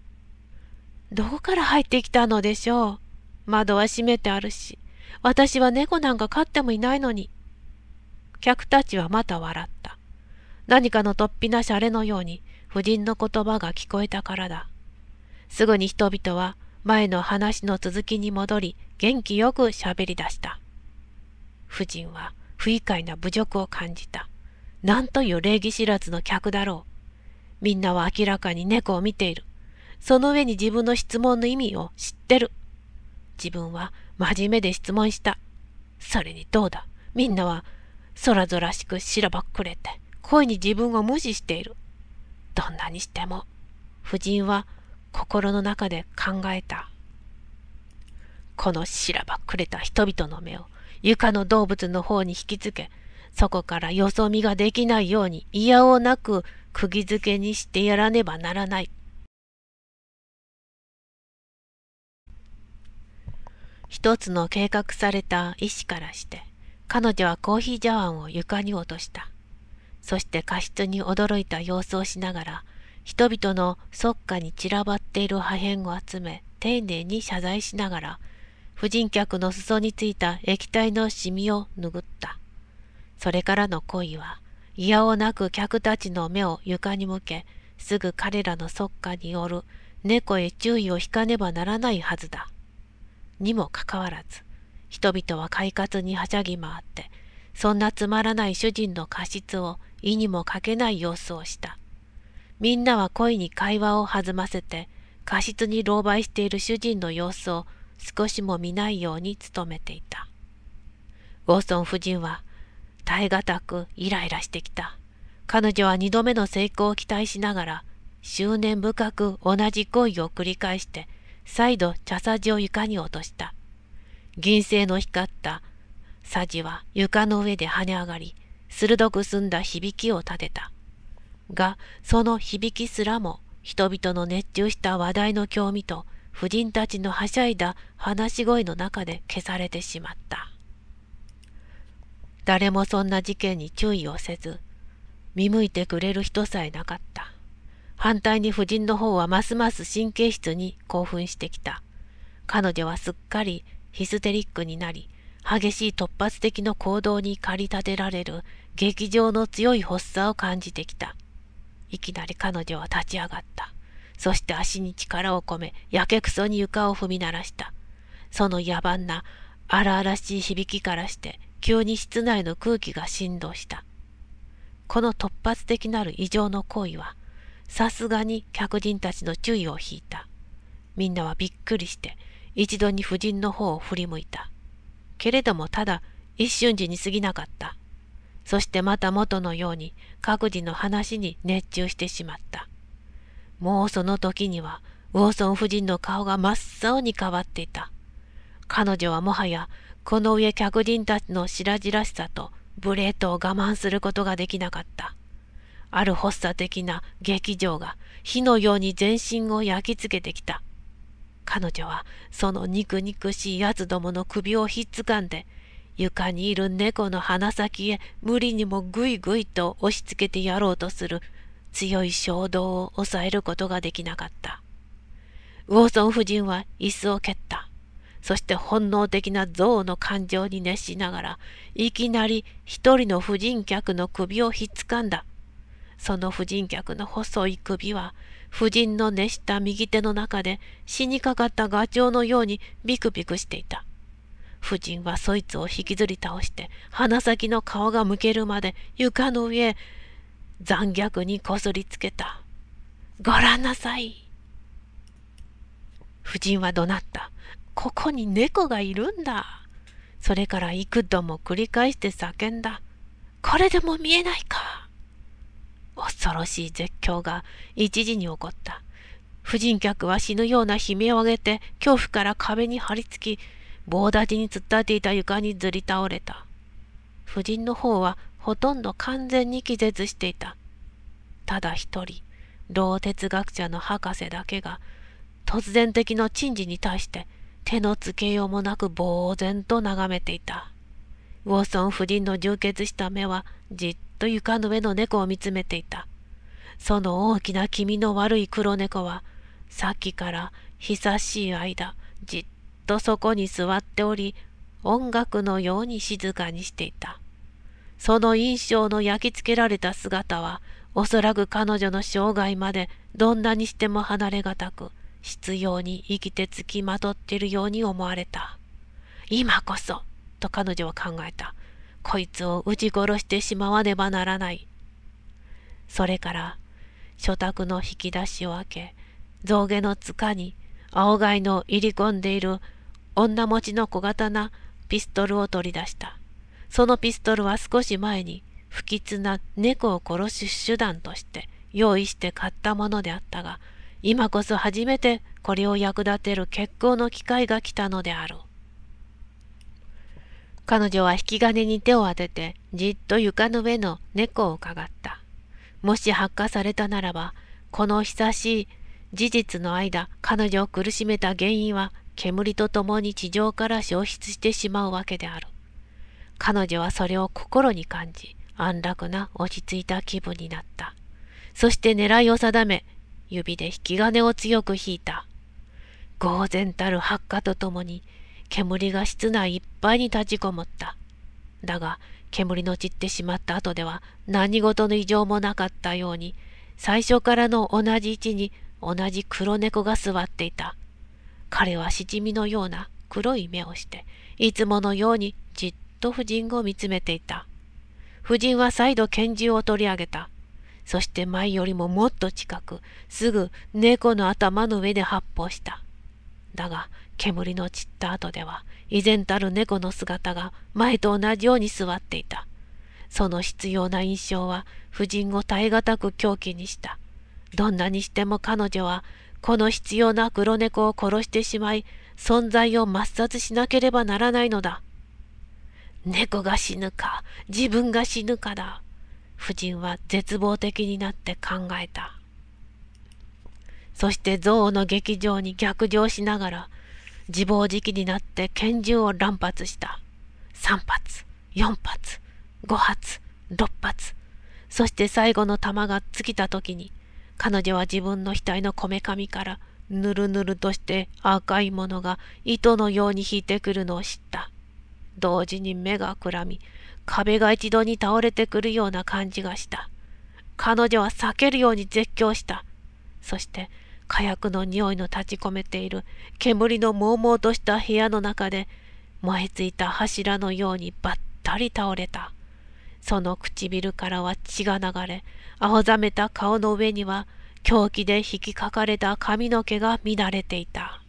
どこから入ってきたのでしょう。窓は閉めてあるし、私は猫なんか飼ってもいないのに。客たちはまた笑った。何かの突飛なシャレのように、夫人の言葉が聞こえたからだ。すぐに人々は前の話の続きに戻り、元気よく喋り出した。夫人は不愉快な侮辱を感じた。なんという礼儀知らずの客だろう。みんなは明らかに猫を見ている。その上に自分の質問の意味を知ってる。自分は真面目で質問した。それにどうだみんなは、そらぞらしくしらばっくれて、恋に自分を無視している。どんなにしても、夫人は心の中で考えた。このしらばっくれた人々の目を床の動物の方に引きつけ、そこからよそ見ができないように嫌をなく釘付けにしてやらねばならない。一つの計画された意思からして、彼女はコーヒー茶碗を床に落とした。そして過失に驚いた様子をしながら、人々の側下に散らばっている破片を集め、丁寧に謝罪しながら、婦人客の裾についた液体のシミを拭った。それからの恋は、いやおなく客たちの目を床に向け、すぐ彼らの側下による猫へ注意を引かねばならないはずだ。にもかかわらず人々は快活にはしゃぎ回ってそんなつまらない主人の過失を意にもかけない様子をしたみんなは恋に会話を弾ませて過失に狼狽している主人の様子を少しも見ないように努めていたウォーソン夫人は耐え難くイライラしてきた彼女は二度目の成功を期待しながら執念深く同じ恋を繰り返して再度茶さじを床に落とした。銀星の光ったさじは床の上で跳ね上がり、鋭く澄んだ響きを立てた。が、その響きすらも人々の熱中した話題の興味と婦人たちのはしゃいだ話し声の中で消されてしまった。誰もそんな事件に注意をせず、見向いてくれる人さえなかった。反対に夫人の方はますます神経質に興奮してきた。彼女はすっかりヒステリックになり、激しい突発的な行動に駆り立てられる劇場の強い発作を感じてきた。いきなり彼女は立ち上がった。そして足に力を込め、やけくそに床を踏み鳴らした。その野蛮な荒々しい響きからして、急に室内の空気が振動した。この突発的なる異常の行為は、さすがに客人たちの注意を引いた。みんなはびっくりして、一度に夫人の方を振り向いた。けれどもただ一瞬時に過ぎなかった。そしてまた元のように各自の話に熱中してしまった。もうその時にはウォーソン夫人の顔が真っ青に変わっていた。彼女はもはやこの上客人たちの白々しさと無礼とを我慢することができなかった。ある発作的な劇場が火のように全身を焼き付けてきた。彼女はその肉肉しい奴どもの首をひっつかんで、床にいる猫の鼻先へ無理にもぐいぐいと押し付けてやろうとする強い衝動を抑えることができなかった。ウォーソン夫人は椅子を蹴った。そして本能的な憎悪の感情に熱しながら、いきなり一人の婦人客の首をひっつかんだ。その婦人客の細い首は、婦人の熱した右手の中で死にかかったガチョウのようにビクビクしていた。夫人はそいつを引きずり倒して、鼻先の顔が向けるまで床の上残虐にこすりつけた。ごらんなさい。夫人は怒鳴った。ここに猫がいるんだ。それから幾度も繰り返して叫んだ。これでも見えないか。恐ろしい絶叫が一時に起こった。婦人客は死ぬような悲鳴を上げて恐怖から壁に張り付き、棒立ちに突っ立っていた床にずり倒れた。婦人の方はほとんど完全に気絶していた。ただ一人、老哲学者の博士だけが、突然的な珍事に対して手のつけようもなく呆然と眺めていた。ウォソン夫人の充血した目はじっと床の上の猫を見つめていた。その大きな気味の悪い黒猫は、さっきから久しい間、じっとそこに座っており、音楽のように静かにしていた。その印象の焼き付けられた姿は、おそらく彼女の生涯までどんなにしても離れがたく、執拗に生きてつきまとっているように思われた。今こそ、と彼女は考えた。こいつを撃ち殺してしまわねばならない。それから、書宅の引き出しを開け、象牙の塚に青貝の入り込んでいる女持ちの小型なピストルを取り出した。そのピストルは少し前に不吉な猫を殺す手段として用意して買ったものであったが、今こそ初めてこれを役立てる結婚の機会が来たのである。彼女は引き金に手を当てて、じっと床の上の猫を伺った。もし発火されたならば、この久しい事実の間、彼女を苦しめた原因は、煙とともに地上から消失してしまうわけである。彼女はそれを心に感じ、安楽な落ち着いた気分になった。そして狙いを定め、指で引き金を強く引いた。呆然たる発火とともに、煙が室内いっぱいに立ちこもった。だが、煙の散ってしまった後では何事の異常もなかったように、最初からの同じ位置に同じ黒猫が座っていた。彼はしじみのような黒い目をして、いつものようにじっと夫人を見つめていた。夫人は再度拳銃を取り上げた。そして前よりももっと近く、すぐ猫の頭の上で発砲した。だが、煙の散った後では依然たる猫の姿が前と同じように座っていたその必要な印象は夫人を耐え難く狂気にしたどんなにしても彼女はこの必要な黒猫を殺してしまい存在を抹殺しなければならないのだ猫が死ぬか自分が死ぬかだ夫人は絶望的になって考えたそして憎悪の劇場に逆上しながら自暴自棄になって拳銃を乱発した。3発、4発、5発、6発。そして最後の弾が尽きた時に、彼女は自分の額のこめかみから、ぬるぬるとして赤いものが糸のように引いてくるのを知った。同時に目がくらみ、壁が一度に倒れてくるような感じがした。彼女は避けるように絶叫した。そして、火薬の匂いの立ち込めている煙のもうもうとした部屋の中で燃えついた柱のようにばったり倒れた。その唇からは血が流れ、青ざめた顔の上には狂気で引きかかれた髪の毛が乱れていた。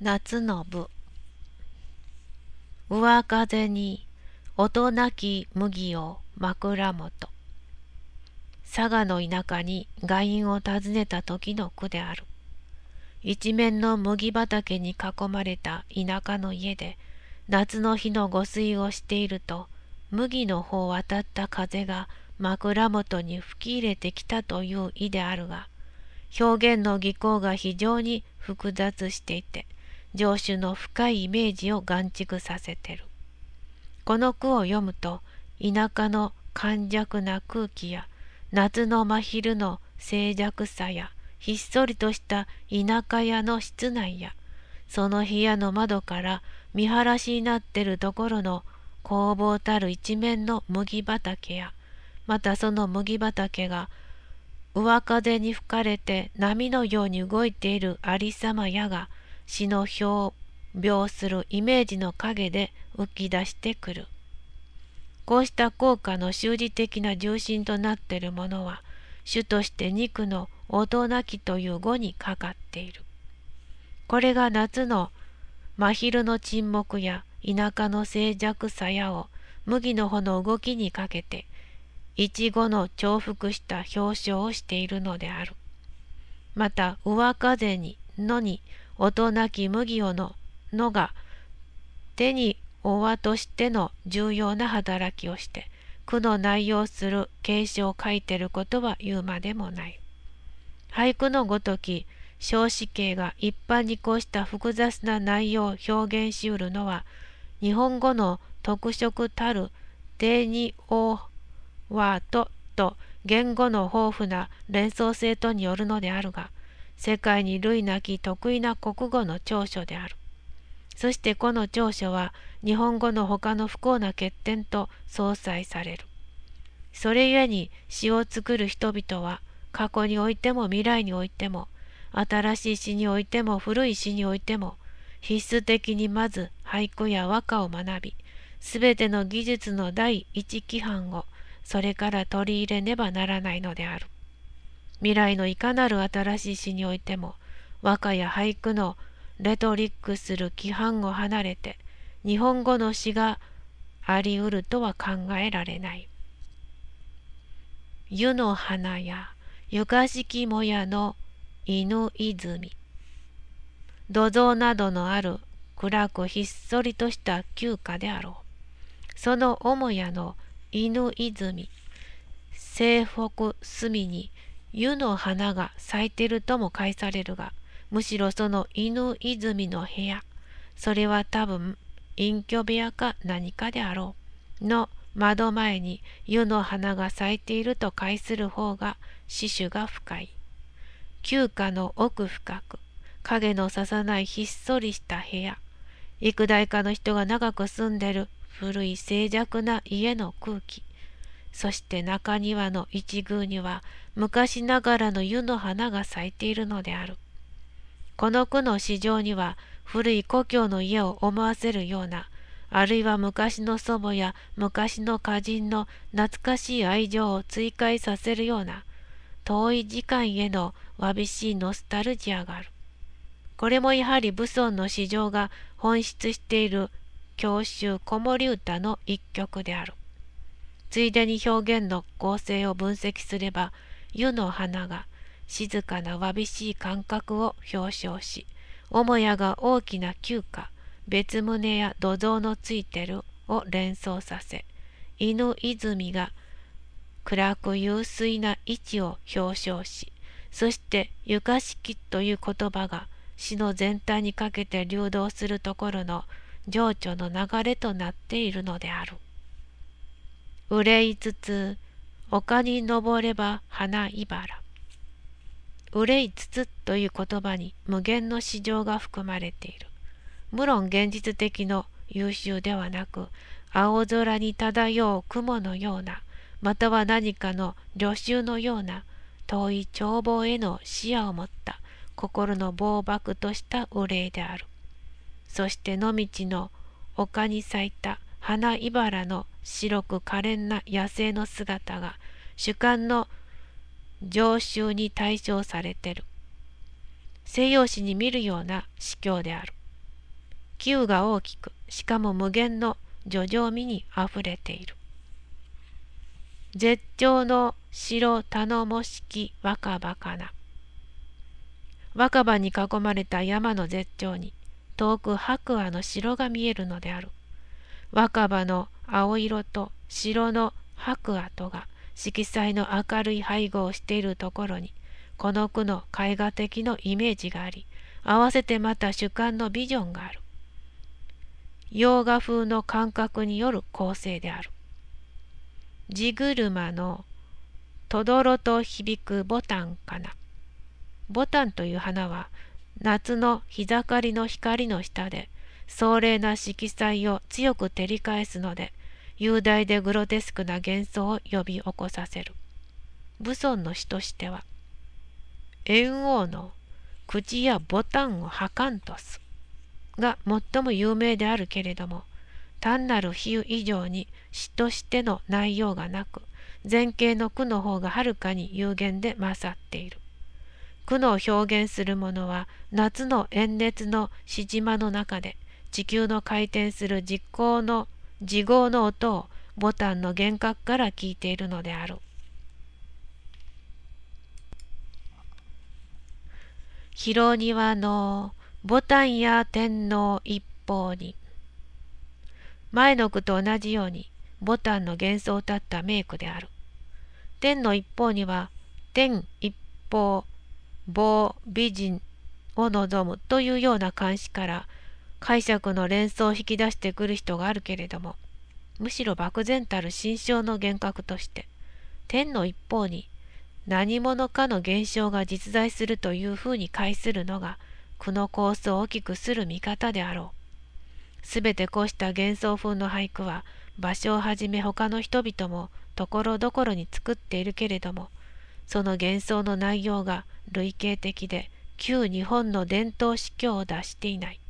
夏の部上風に音なき麦を枕元佐賀の田舎に外院を訪ねた時の句である。一面の麦畑に囲まれた田舎の家で、夏の日の御水をしていると、麦の方を渡った風が枕元に吹き入れてきたという意であるが、表現の技巧が非常に複雑していて、上主の深いイメージを眼蓄させてる。この句を読むと、田舎の寒弱な空気や夏の真昼の静寂さやひっそりとした田舎屋の室内やその部屋の窓から見晴らしになってるところの工房たる一面の麦畑やまたその麦畑が上風に吹かれて波のように動いているありさまやが詩の表描するイメージの影で浮き出してくる。こうした効果の修理的な重心となっているものは主として肉の音なきという語にかかっている。これが夏の真昼の沈黙や田舎の静寂さやを麦の穂の動きにかけていちごの重複した表彰をしているのである。また上風に「の」に「音なき麦をの」「の」が手に大和としての重要な働きをして苦の内容する形詞を書いてることは言うまでもない。俳句のごとき小子形が一般にこうした複雑な内容を表現しうるのは日本語の特色たる「デニオワート」と言語の豊富な連想性とによるのであるが世界に類なき得意な国語の長所である。そしてこの長所は日本語の他の不幸な欠点と相殺される。それゆえに詩を作る人々は過去においても未来においても新しい詩においても古い詩においても必須的にまず俳句や和歌を学び全ての技術の第一規範をそれから取り入れねばならないのである。未来のいかなる新しい詩においても和歌や俳句のレトリックする規範を離れて日本語の詩がありうるとは考えられない。湯の花や床敷もやの犬泉土蔵などのある暗くひっそりとした旧家であろうその母屋の犬泉西北隅に湯の花が咲いてるとも返されるがむしろその犬泉の部屋、それは多分隠居部屋か何かであろう、の窓前に湯の花が咲いていると解する方が死守が深い。旧家の奥深く、影のささないひっそりした部屋、幾代かの人が長く住んでる古い静寂な家の空気、そして中庭の一宮には昔ながらの湯の花が咲いているのである。この句の詩情には古い故郷の家を思わせるようなあるいは昔の祖母や昔の歌人の懐かしい愛情を追加させるような遠い時間へのわびしいノスタルジアがある。これもやはり武尊の市場が本質している郷愁子守歌の一曲である。ついでに表現の構成を分析すれば湯の花が静かなわびしい感覚を表彰し母屋が大きな旧家別棟や土蔵のついてるを連想させ犬泉が暗く幽水な位置を表彰しそして「床式」という言葉が詩の全体にかけて流動するところの情緒の流れとなっているのである。憂いつつ丘に登れば花いばら憂いつつという言葉に無限の市場が含まれている。無論現実的の優秀ではなく、青空に漂う雲のような、または何かの旅衆のような、遠い眺望への視野を持った心の暴漠とした憂いである。そして野道の丘に咲いた花いばらの白く可憐な野生の姿が主観の常習に対象されてる。西洋史に見るような司教である。球が大きく、しかも無限の叙情味にあふれている。絶頂の城頼もしき若葉かな。若葉に囲まれた山の絶頂に、遠く白亜の城が見えるのである。若葉の青色と白の白亜とが色彩の明るい配合をしているところにこの句の絵画的のイメージがあり合わせてまた主観のビジョンがある洋画風の感覚による構成である地車のとどろと響くボタンかなボタンという花は夏の日盛りの光の下で壮麗な色彩を強く照り返すので雄大でグロテスクな幻想を呼び起こさせる武尊の詩としては猿王の口やボタンをはかんとすが最も有名であるけれども単なる比喩以上に詩としての内容がなく前景の句の方がはるかに有限で勝っている苦の表現するものは夏の炎熱のしじまの中で地球の回転する実行の次号の音をボタンの幻覚から聞いているのである。広庭のボタンや天皇一方に前の句と同じようにボタンの幻想を立った名句である。天の一方には天一方棒美人を望むというような漢視から「解釈の連想を引き出してくる人があるけれどもむしろ漠然たる心象の幻覚として天の一方に何者かの現象が実在するというふうに解するのが苦の構想を大きくする見方であろう。すべてこうした幻想風の俳句は場所をはじめ他の人々もところどころに作っているけれどもその幻想の内容が類型的で旧日本の伝統司教を出していない。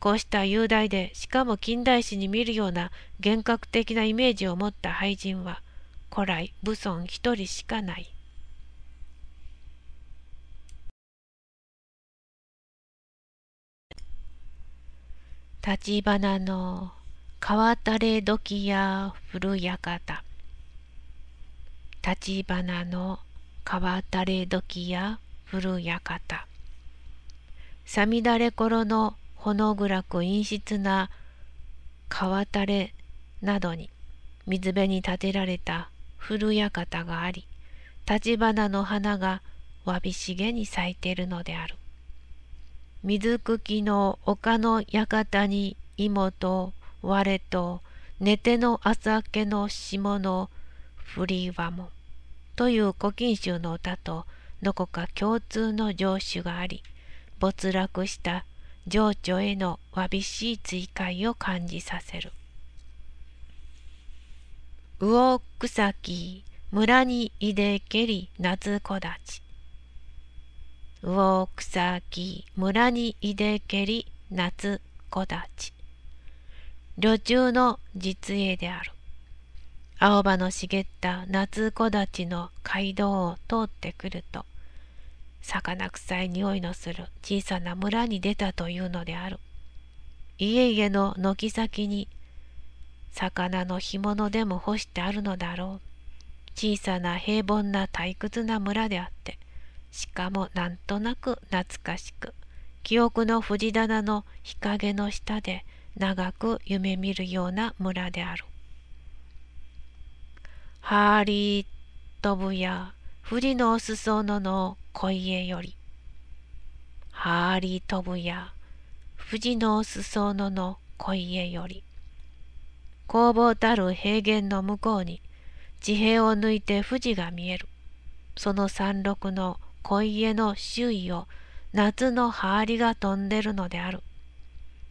こうした雄大でしかも近代史に見るような幻覚的なイメージを持った俳人は古来武尊一人しかない。立花の川たれ時や古館立花の川たれ時や古館さみだれ頃のほの暗く陰湿な川垂れなどに水辺に建てられた古館があり橘の花がわびしげに咲いているのである水茎の丘の館に芋と我と寝ての朝明けの下のふりわもという古今集の歌とどこか共通の城主があり没落した情緒へのわびしい追加を感じさせる。魚草木村にいでけり夏子たち。魚草木村にいでけり夏子たち。旅中の実営である。青葉の茂った夏木立の街道を通ってくると、魚臭い匂いのする小さな村に出たというのである。家々の軒先に魚の干物でも干してあるのだろう。小さな平凡な退屈な村であって、しかもなんとなく懐かしく、記憶の藤棚の日陰の下で長く夢見るような村である。ハーリー・トブや富士のお裾野の小家より。はあり飛ぶや、富士の裾野の小家より。工房たる平原の向こうに、地平を抜いて富士が見える。その山麓の小家の周囲を夏のハーリが飛んでるのである。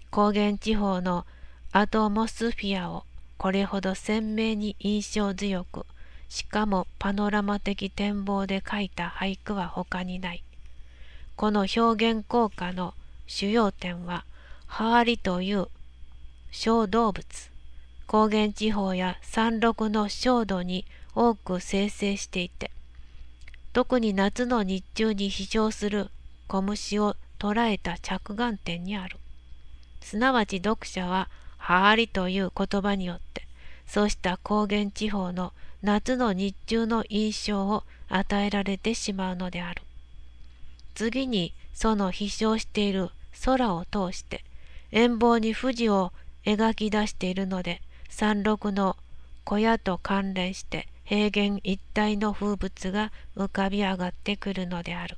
高原地方のアトモスフィアをこれほど鮮明に印象強くしかもパノラマ的展望で書いた俳句は他にない。この表現効果の主要点は、ハーリという小動物、高原地方や山麓の焦土に多く生成していて、特に夏の日中に飛翔する小虫を捉えた着眼点にある。すなわち読者は、ハーリという言葉によって、そうした高原地方の夏の日中の印象を与えられてしまうのである。次にその飛翔している空を通して遠方に富士を描き出しているので山麓の小屋と関連して平原一帯の風物が浮かび上がってくるのである。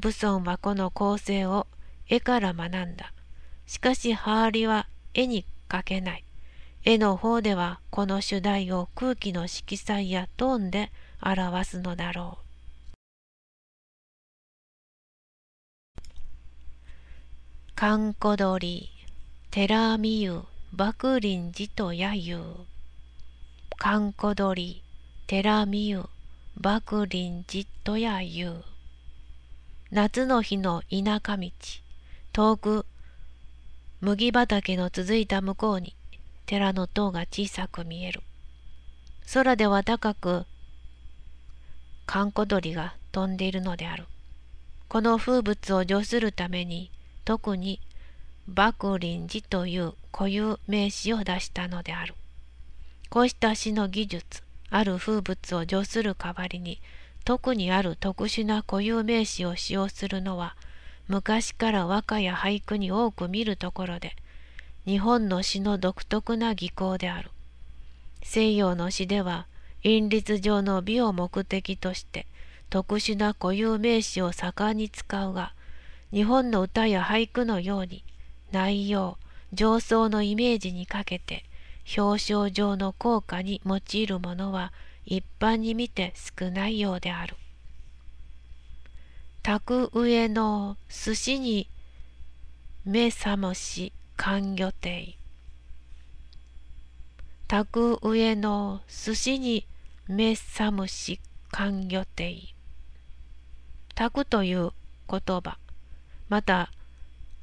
武尊はこの構成を絵から学んだ。しかし、ハーリは絵に描けない。絵の方ではこの主題を空気の色彩やトーンで表すのだろう。かんこどて寺みゆ、ばくりんじとやゆう。かんこどて寺みゆ、ばくりんじとやゆう。夏の日の田舎道、遠く、麦畑の続いた向こうに、寺の塔が小さく見える。空では高く、カンコ鳥が飛んでいるのである。この風物を除するために、特に幕臨寺という固有名詞を出したのである。こうした詩の技術、ある風物を除する代わりに、特にある特殊な固有名詞を使用するのは、昔から和歌や俳句に多く見るところで、日本の詩の独特な技巧である。西洋の詩では、韻律上の美を目的として、特殊な固有名詞を盛んに使うが、日本の歌や俳句のように、内容、上層のイメージにかけて、表彰状の効果に用いるものは一般に見て少ないようである。宅上の寿司に目覚まし甘魚亭宅上の寿司に目覚むし勘魚亭くという言葉また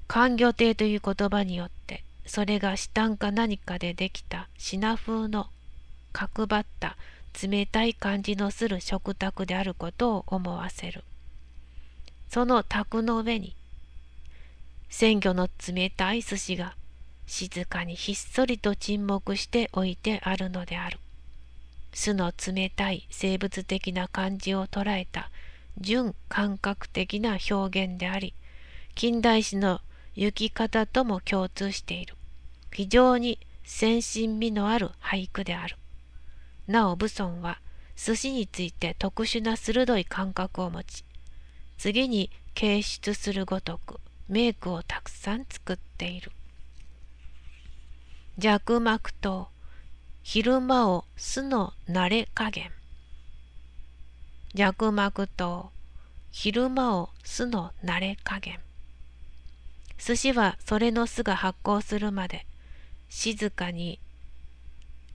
勘魚亭という言葉によってそれが下んか何かでできた品風の角張った冷たい感じのする食卓であることを思わせるその卓の上に鮮魚の冷たい寿司が静かにひっそりと沈黙しておいてあるのである。巣の冷たい生物的な感じを捉えた純感覚的な表現であり近代史の行き方とも共通している非常に先進味のある俳句であるなお武尊は寿司について特殊な鋭い感覚を持ち次に掲出するごとくメイクをたくさん作っている弱膜と昼間を巣の慣れ加減弱膜と昼間を巣の慣れ加減寿司はそれの巣が発酵するまで静かに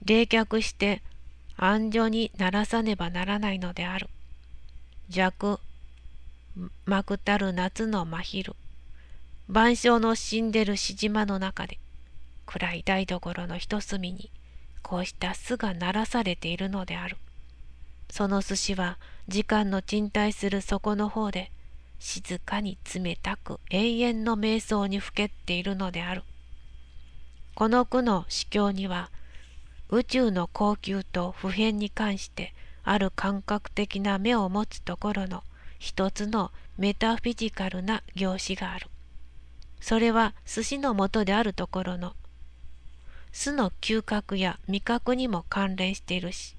冷却して安所にならさねばならないのである弱まくたる夏の真昼晩鐘の死んでるしじまの中で暗い台所の一隅にこうした巣が鳴らされているのであるその寿司は時間の沈滞する底の方で静かに冷たく永遠の瞑想にふけっているのであるこの句の詩境には宇宙の高級と普遍に関してある感覚的な目を持つところの一つのメタフィジカルな行詞がある。それは寿司の元であるところの巣の嗅覚や味覚にも関連しているし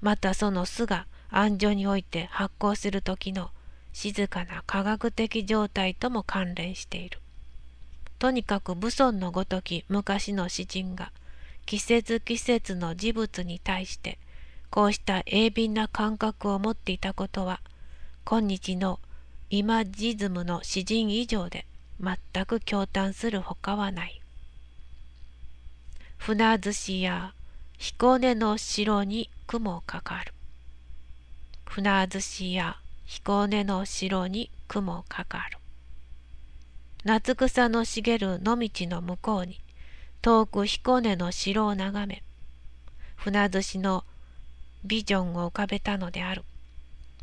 またその巣が安所において発酵する時の静かな科学的状態とも関連しているとにかく武尊のごとき昔の詩人が季節季節の事物に対してこうした鋭敏な感覚を持っていたことは今日のイマジズムの詩人以上で全く驚嘆するほかはない。船寿司や彦根の城に雲かかる。船寿司や彦根の城に雲かかる。夏草の茂る野道の向こうに、遠く彦根の城を眺め、船寿司のビジョンを浮かべたのである。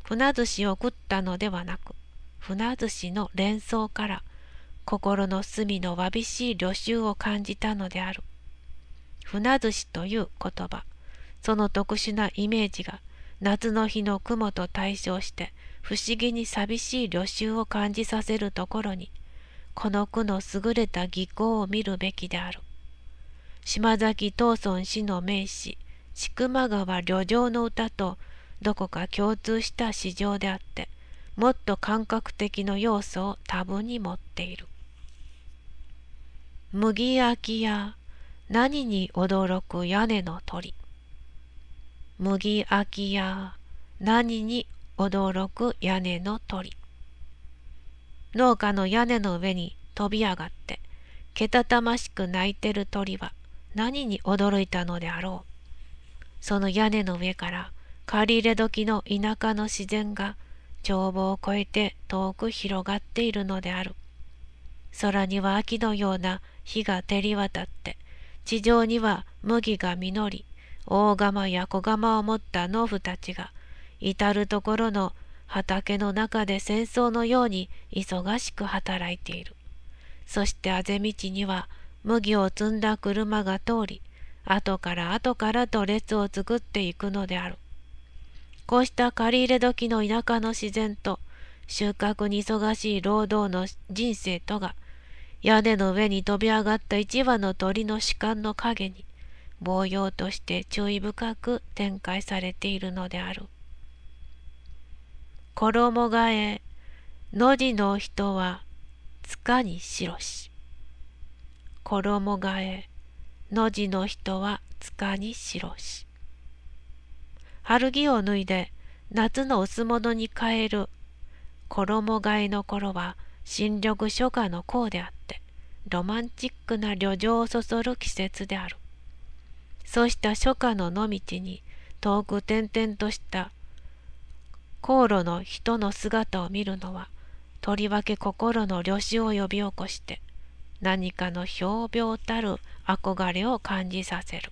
船寿司を食ったのではなく、船寿司の連想から心の隅のわびしい旅愁を感じたのである。船寿司という言葉、その特殊なイメージが夏の日の雲と対照して不思議に寂しい旅愁を感じさせるところに、この句の優れた技巧を見るべきである。島崎藤村氏の名詞、千曲川旅情の歌とどこか共通した詩情であって、もっと感覚的の要素を多分に持っている。麦焼きや何に驚く屋根の鳥麦焼きや何に驚く屋根の鳥農家の屋根の上に飛び上がってけたたましく鳴いてる鳥は何に驚いたのであろうその屋根の上から借り入れ時の田舎の自然が帳簿を越えて遠く広がっているのである。空には秋のような火が照り渡って、地上には麦が実り、大釜や小釜を持った農夫たちが、至る所の畑の中で戦争のように忙しく働いている。そしてあぜ道には麦を積んだ車が通り、後から後からと列を作っていくのである。こうした借り入れ時の田舎の自然と、収穫に忙しい労働の人生とが、屋根の上に飛び上がった一羽の鳥の主観の影に、棒用として注意深く展開されているのである。衣替え、の字の人は、塚に白し。衣替え、の字の人は、塚に白し。春着を脱いで、夏の薄物に変える衣替えの頃は新緑初夏の甲であってロマンチックな旅情をそそる季節であるそうした初夏の野道に遠く転々とした航路の人の姿を見るのはとりわけ心の旅種を呼び起こして何かの表病たる憧れを感じさせる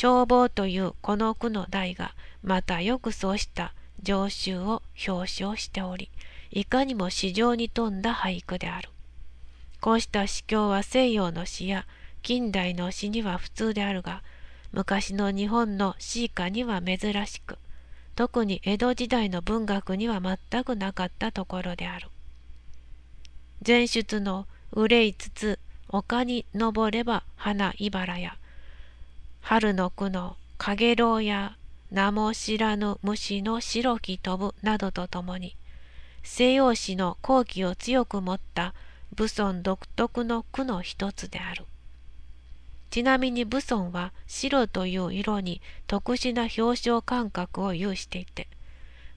眺望というこの句の題がまたよくそうした常習を表彰しておりいかにも市場に富んだ俳句であるこうした詩教は西洋の詩や近代の詩には普通であるが昔の日本の詩歌には珍しく特に江戸時代の文学には全くなかったところである前出の憂いつつ丘に登れば花いばらや春の苦悩陽炎や名も知らぬ虫の白き飛ぶなどとともに、西洋史の好奇を強く持った武尊独特の句の一つである。ちなみに武尊は白という色に特殊な表彰感覚を有していて、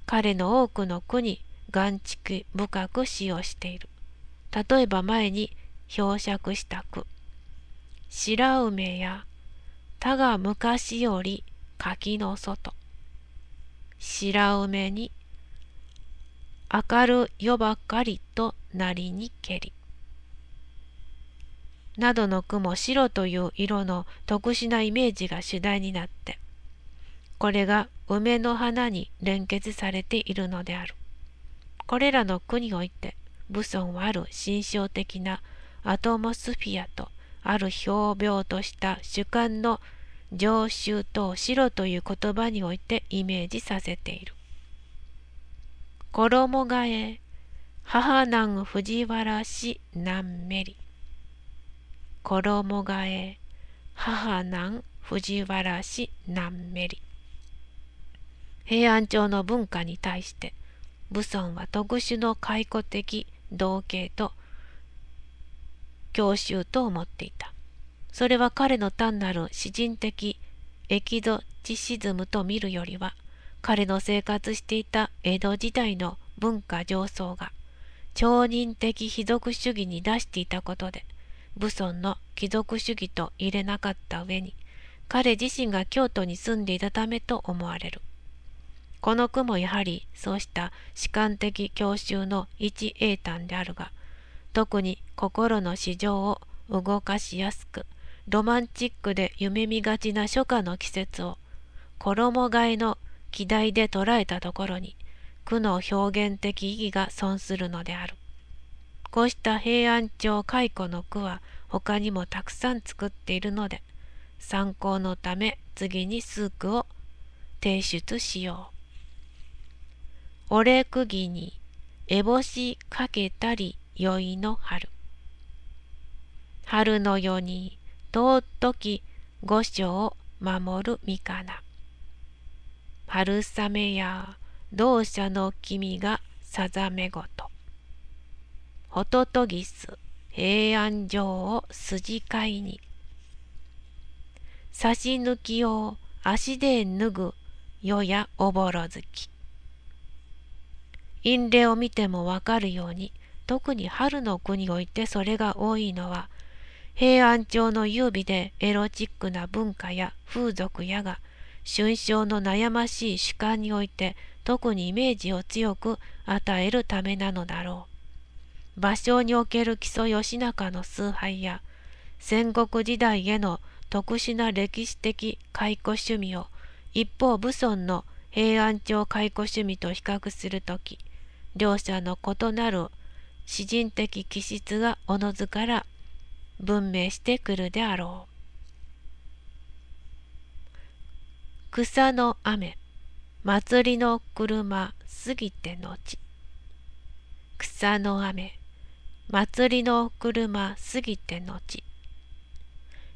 彼の多くの句に眼蓄深く使用している。例えば前に表釈した句。白梅や他が昔より柿の外白梅に明る夜ばかりとなりにけりなどの句も白という色の特殊なイメージが主題になってこれが梅の花に連結されているのであるこれらの句において武尊はある心象的なアトモスフィアとある表病とした主観の常習と白という言葉においてイメージさせている。衣替え、母なん藤原氏なんめり。衣替え、母なん藤原氏なんめり。平安朝の文化に対して、武尊は特殊の解雇的同型と教習と思っていた。それは彼の単なる詩人的エキゾチシズムと見るよりは、彼の生活していた江戸時代の文化上層が、超人的貴族主義に出していたことで、武尊の貴族主義と入れなかった上に、彼自身が京都に住んでいたためと思われる。この句もやはりそうした主観的教習の一英単であるが、特に心の市場を動かしやすく、ロマンチックで夢見がちな初夏の季節を衣替えの季題で捉えたところに句の表現的意義が損するのである。こうした平安町解雇の句は他にもたくさん作っているので参考のため次に数句を提出しよう。お礼くぎに烏帽しかけたり宵の春春の夜に尊き御所を守る御かな。春雨や同社の君がさざめごと。ホトトギス平安城を筋買いに。差し抜きを足で脱ぐ世やおぼろずき。陰霊を見てもわかるように、特に春の国においてそれが多いのは、平安町の優美でエロチックな文化や風俗やが、春章の悩ましい主観において特にイメージを強く与えるためなのだろう。芭蕉における木曽義仲の崇拝や戦国時代への特殊な歴史的解雇趣味を一方武尊の平安町解雇趣味と比較するとき両者の異なる詩人的気質がおのずから文明してくるであろう。草の雨、祭りの車過ぎて後。草の雨、祭りの車過ぎて後。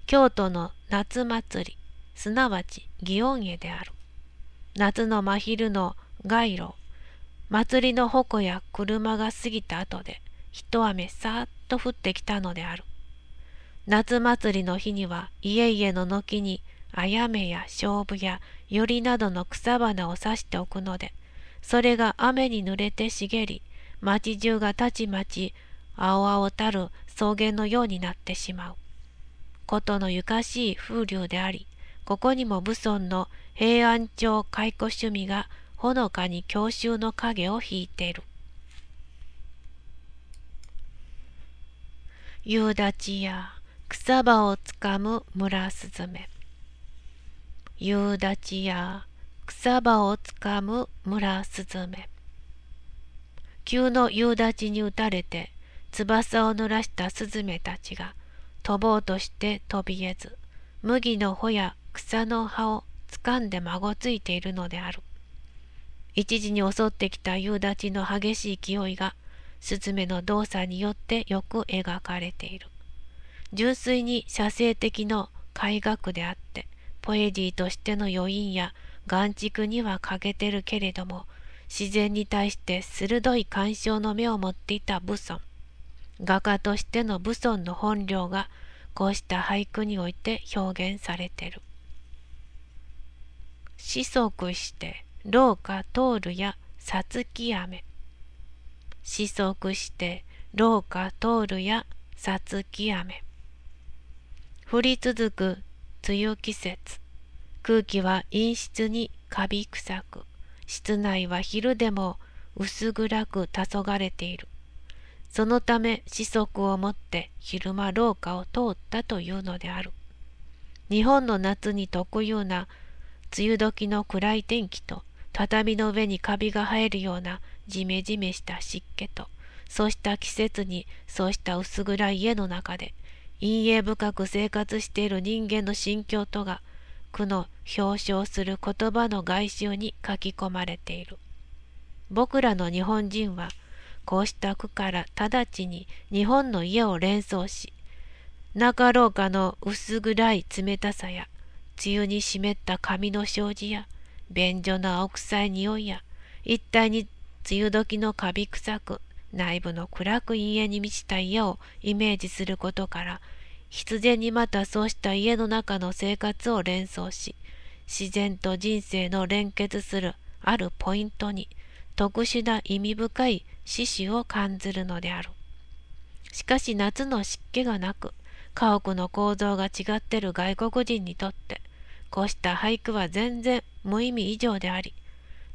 京都の夏祭り、すなわち祇園へである。夏の真昼の街路、祭りの矛や車が過ぎた後で、一雨さーっと降ってきたのである。夏祭りの日には家々の軒にあやめや勝負やよりなどの草花を刺しておくのでそれが雨に濡れて茂り町中がたちまち青々たる草原のようになってしまうことのゆかしい風流でありここにも武村の平安町開古趣味がほのかに郷愁の影を引いている夕立や草葉をつかむ村スズメ夕立や草葉をつかむ村スズメ急の夕立に打たれて翼を濡らしたスズメたちが飛ぼうとして飛びえず麦の穂や草の葉をつかんでまごついているのである一時に襲ってきた夕立の激しい勢いがスズメの動作によってよく描かれている純粋に写生的の絵画であってポエディとしての余韻や眼畜には欠けてるけれども自然に対して鋭い鑑賞の目を持っていた武尊画家としての武尊の本領がこうした俳句において表現されてる「四足して廊下通るやさつき雨」「四足して廊下通るやさつき雨」降り続く梅雨季節空気は陰湿にカビ臭く室内は昼でも薄暗く黄昏れているそのため子息を持って昼間廊下を通ったというのである日本の夏に特有な梅雨時の暗い天気と畳の上にカビが生えるようなジメジメした湿気とそうした季節にそうした薄暗い家の中で陰影深く生活している人間の心境とが苦の表彰する言葉の外周に書き込まれている僕らの日本人はこうした句から直ちに日本の家を連想しなかろうかの薄暗い冷たさや梅雨に湿った髪の障子や便所の青臭い匂いや一帯に梅雨時のカビ臭く内部の暗く陰影に満ちた家をイメージすることから必然にまたそうした家の中の生活を連想し自然と人生の連結するあるポイントに特殊な意味深い死死を感じるのであるしかし夏の湿気がなく家屋の構造が違ってる外国人にとってこうした俳句は全然無意味以上であり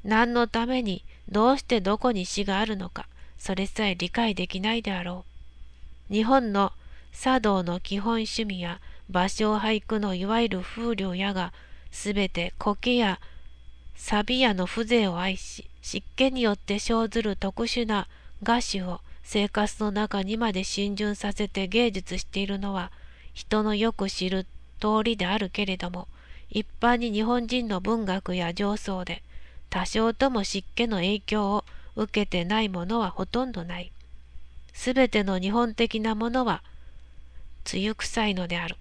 何のためにどうしてどこに死があるのかそれさえ理解できないであろう。日本の茶道の基本趣味や芭蕉俳句のいわゆる風流やがすべて苔やサビやの風情を愛し湿気によって生ずる特殊な画種を生活の中にまで浸潤させて芸術しているのは人のよく知る通りであるけれども一般に日本人の文学や上層で多少とも湿気の影響を受けてないものはほとんどない。すべての日本的なものは、梅雨臭いのである。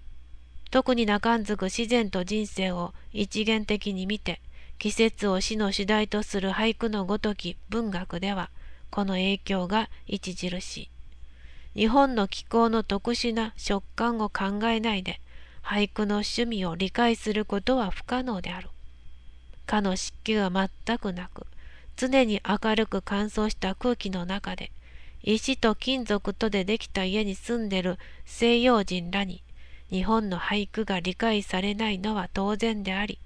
特に中んずく自然と人生を一元的に見て、季節を死の主題とする俳句のごとき文学では、この影響が著しい。日本の気候の特殊な食感を考えないで、俳句の趣味を理解することは不可能である。かの湿気は全くなく、常に明るく乾燥した空気の中で石と金属とでできた家に住んでる西洋人らに日本の俳句が理解されないのは当然であり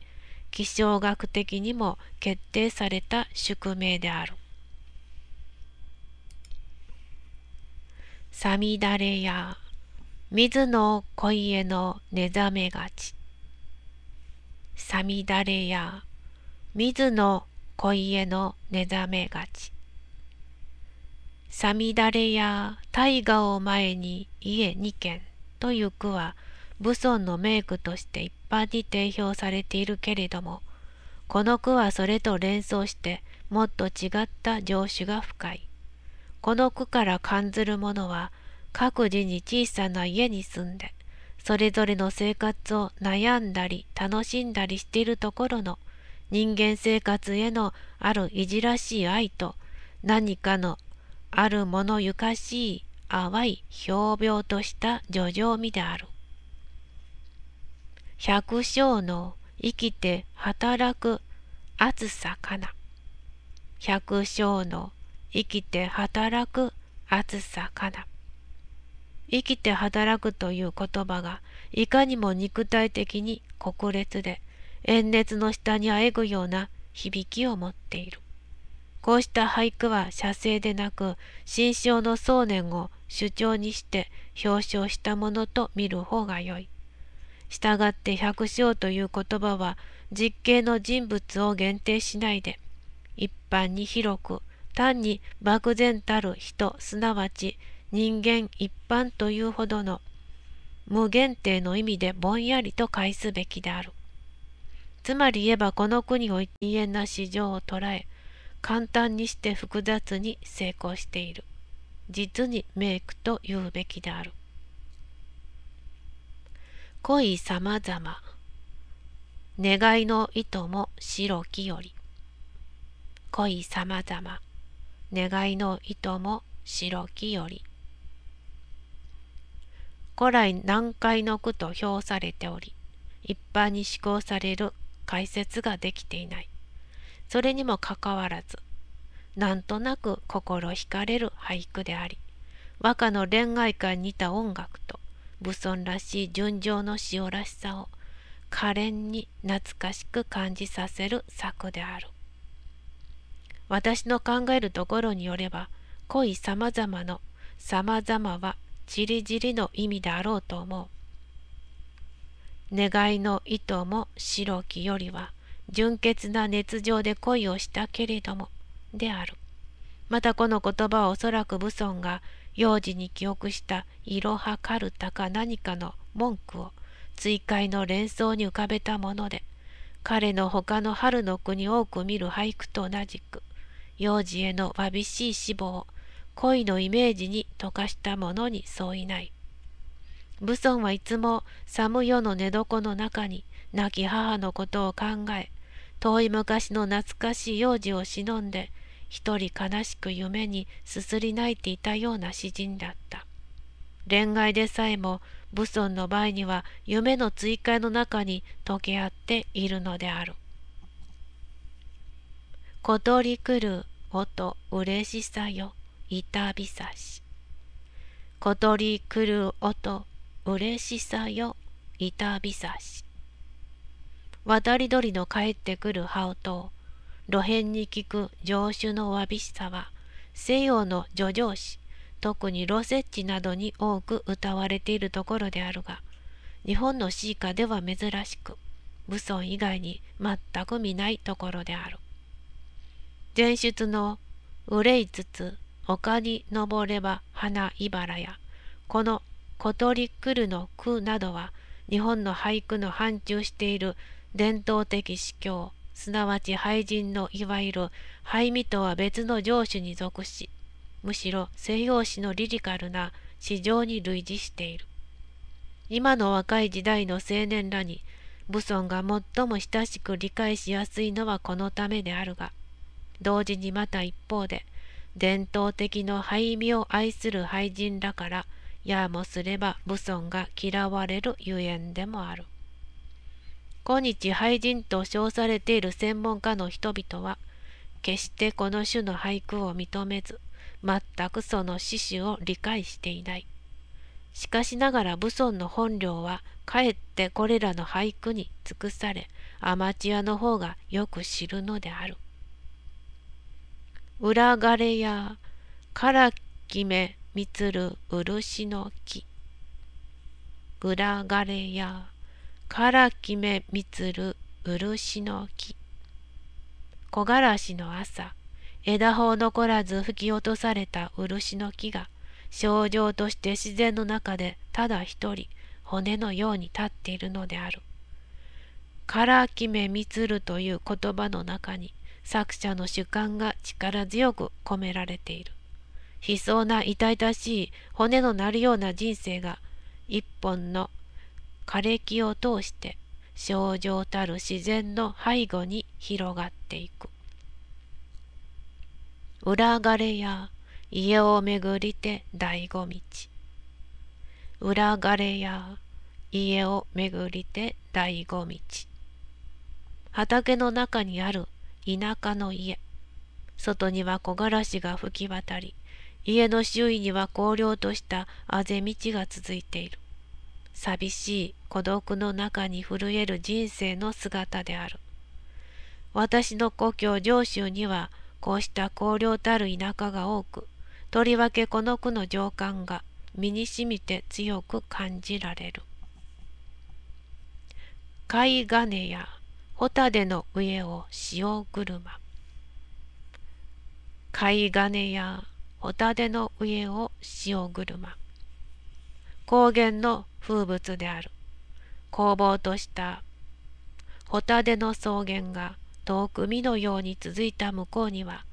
気象学的にも決定された宿命である。さみだれや水の恋への目覚めがち。さみだれや水の小家の寝覚めがち。さみだれや大河を前に家2軒という句は武尊の名句として一般に定評されているけれどもこの句はそれと連想してもっと違った情種が深い。この句から感ずるものは各自に小さな家に住んでそれぞれの生活を悩んだり楽しんだりしているところの人間生活へのあるいじらしい愛と何かのあるものゆかしい淡いひょうびょうとした叙情味である。百姓の生きて働く暑さかな。百姓の生きて働く暑さかな。生きて働くという言葉がいかにも肉体的に国裂で円熱の下にあえぐような響きを持っている。こうした俳句は写生でなく、心象の想念を主張にして表彰したものと見る方がよい。したがって百姓という言葉は実刑の人物を限定しないで、一般に広く、単に漠然たる人、すなわち人間一般というほどの無限定の意味でぼんやりと返すべきである。つまり言えばこの国を一円な市場を捉え、簡単にして複雑に成功している。実にメイクと言うべきである。恋様々。願いの意図も白きより。恋様々。願いの意図も白きより。古来南海の句と評されており、一般に施行される解説ができていないそれにもかかわらずなんとなく心惹かれる俳句であり和歌の恋愛観に似た音楽と武尊らしい純情の塩らしさを可憐に懐かしく感じさせる作である私の考えるところによれば恋様々の様々はちりぢりの意味であろうと思う願いの意図も白きよりは純潔な熱情で恋をしたけれどもであるまたこの言葉はおそらく武尊が幼児に記憶したいろはかるたか何かの文句を追回の連想に浮かべたもので彼の他の春の国多く見る俳句と同じく幼児へのわびしい死亡恋のイメージに溶かしたものに相違ない。武尊はいつも寒夜の寝床の中に亡き母のことを考え遠い昔の懐かしい幼児を忍んで一人悲しく夢にすすり泣いていたような詩人だった恋愛でさえも武尊の場合には夢の追加の中に溶け合っているのである「小鳥来る音嬉しさよたびさし」小鳥来る音嬉しさよ板びさし渡り鳥の帰ってくる羽音路辺に聞く上主のわびしさは西洋の叙情詩特にロセッチなどに多く歌われているところであるが日本の詩歌では珍しく武尊以外に全く見ないところである前出の「憂いつつ丘に登れば花いばらや」この小鳥来るの句などは日本の俳句の範疇している伝統的司教すなわち俳人のいわゆる俳味とは別の上主に属しむしろ西洋史のリリカルな市場に類似している今の若い時代の青年らに武尊が最も親しく理解しやすいのはこのためであるが同時にまた一方で伝統的の俳味を愛する俳人らから「やもすれば武尊が嫌われるゆえんでもある。今日俳人と称されている専門家の人々は、決してこの種の俳句を認めず、全くその趣旨を理解していない。しかしながら武尊の本領はかえってこれらの俳句に尽くされアマチュアの方がよく知るのである。裏枯れや唐きめみつる漆の木ぐがれやからきめみつる漆の木木枯らしの朝枝穂残らず吹き落とされた漆の木が症状として自然の中でただ一人骨のように立っているのである。からきめみつるという言葉の中に作者の主観が力強く込められている。悲壮な痛々しい骨の鳴るような人生が一本の枯れ木を通して症状たる自然の背後に広がっていく裏枯れや家を巡りて醍醐道裏枯れや家を巡りて醍醐道畑の中にある田舎の家外には木枯らしが吹き渡り家の周囲には荒涼としたあぜ道が続いている。寂しい孤独の中に震える人生の姿である。私の故郷上州にはこうした荒涼たる田舎が多く、とりわけこの句の情感が身にしみて強く感じられる。貝金やホタテの上を塩車。貝金やホタテの上を塩車高原の風物である工房としたホタテの草原が遠く海のように続いた向こうには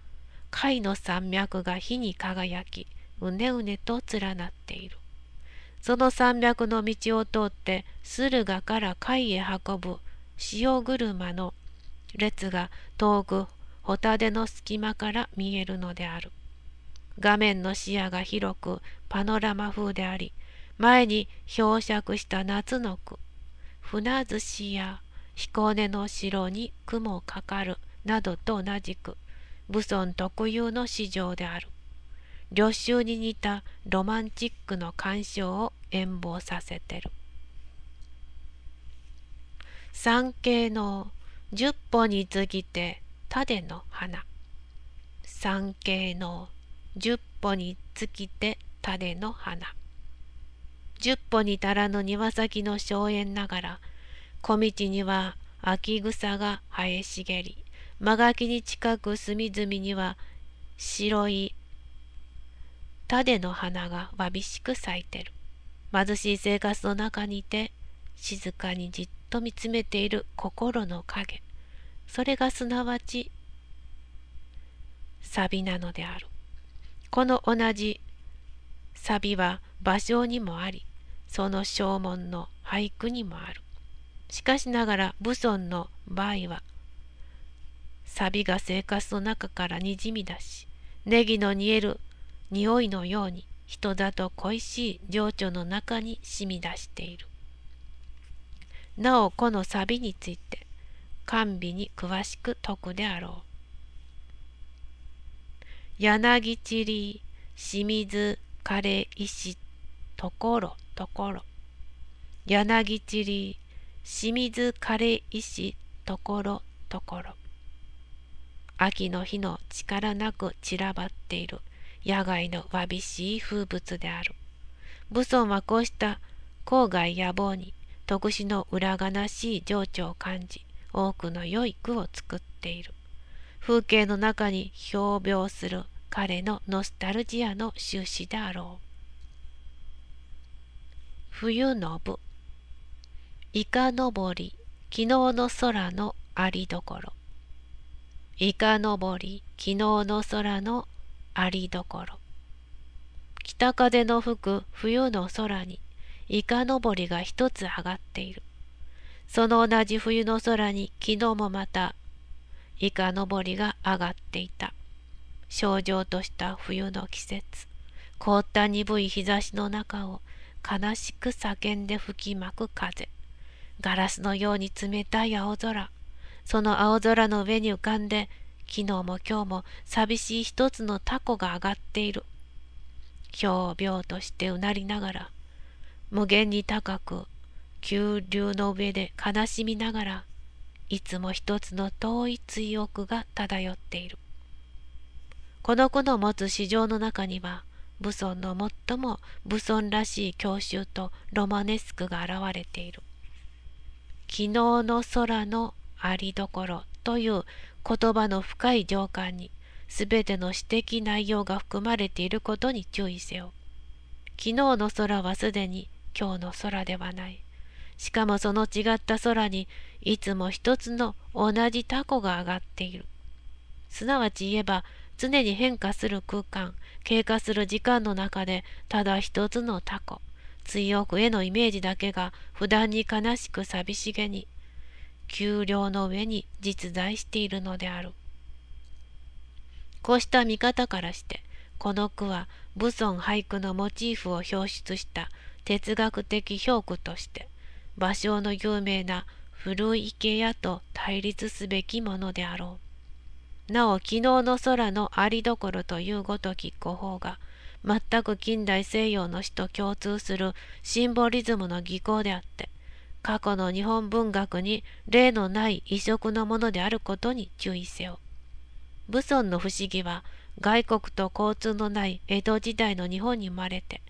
貝の山脈が火に輝きうねうねと連なっているその山脈の道を通って駿河から貝へ運ぶ塩車の列が遠くホタテの隙間から見えるのである画面の視野が広くパノラマ風であり、前に漂着した夏の句、船寿司や彦根の城に雲かかるなどと同じく、武尊特有の市場である。旅愁に似たロマンチックの鑑賞を遠望させてる。三景の十歩に次ぎて蓼の花。三景の十歩に尽きて種の花。十歩に足らぬ庭先の荘園ながら、小道には秋草が生え茂り、間垣に近く隅々には白い種の花がわびしく咲いてる。貧しい生活の中にいて、静かにじっと見つめている心の影。それがすなわち、サビなのである。この同じサビは芭蕉にもあり、その証文の俳句にもある。しかしながら武尊の場合は、サビが生活の中からにじみ出し、ネギの煮える匂いのように人だと恋しい情緒の中に染み出している。なおこのサビについて、甘美に詳しく説くであろう。柳散り清水枯れ石ところところ柳散り清水枯れ石ところところ秋の日の力なく散らばっている野外のわびしい風物である武尊はこうした郊外野望に特殊の裏悲しい情緒を感じ多くの良い句を作っている風景の中に表病する彼のノスタルジアの終始だろう。冬の部イカのぼり昨日の空のありどころイカのぼり昨日の空のありどころ北風の吹く冬の空にイカのぼりが一つ上がっているその同じ冬の空に昨日もまたカのぼりが上がっていた。症状とした冬の季節、凍った鈍い日差しの中を悲しく叫んで吹きまく風、ガラスのように冷たい青空、その青空の上に浮かんで、昨日も今日も寂しい一つのタコが上がっている。ひょうびょうとしてうなりながら、無限に高く、急流の上で悲しみながら、いつも一つの遠い追憶が漂っているこの子の持つ市場の中には武尊の最も武尊らしい郷愁とロマネスクが現れている「昨日の空のありどころ」という言葉の深い情感に全ての詩的内容が含まれていることに注意せよ。昨日の空はすでに今日の空ではない。しかもその違った空にいつも一つの同じタコが上がっている。すなわち言えば常に変化する空間、経過する時間の中でただ一つのタコ、追憶へのイメージだけが不断に悲しく寂しげに、丘陵の上に実在しているのである。こうした見方からして、この句は武尊俳句のモチーフを表出した哲学的表句として、芭蕉の有名な古池屋と対立すべきものであろう。なお昨日の空のありどころというごとき古法が全く近代西洋の詩と共通するシンボリズムの技巧であって過去の日本文学に例のない異色のものであることに注意せよ。武尊の不思議は外国と交通のない江戸時代の日本に生まれて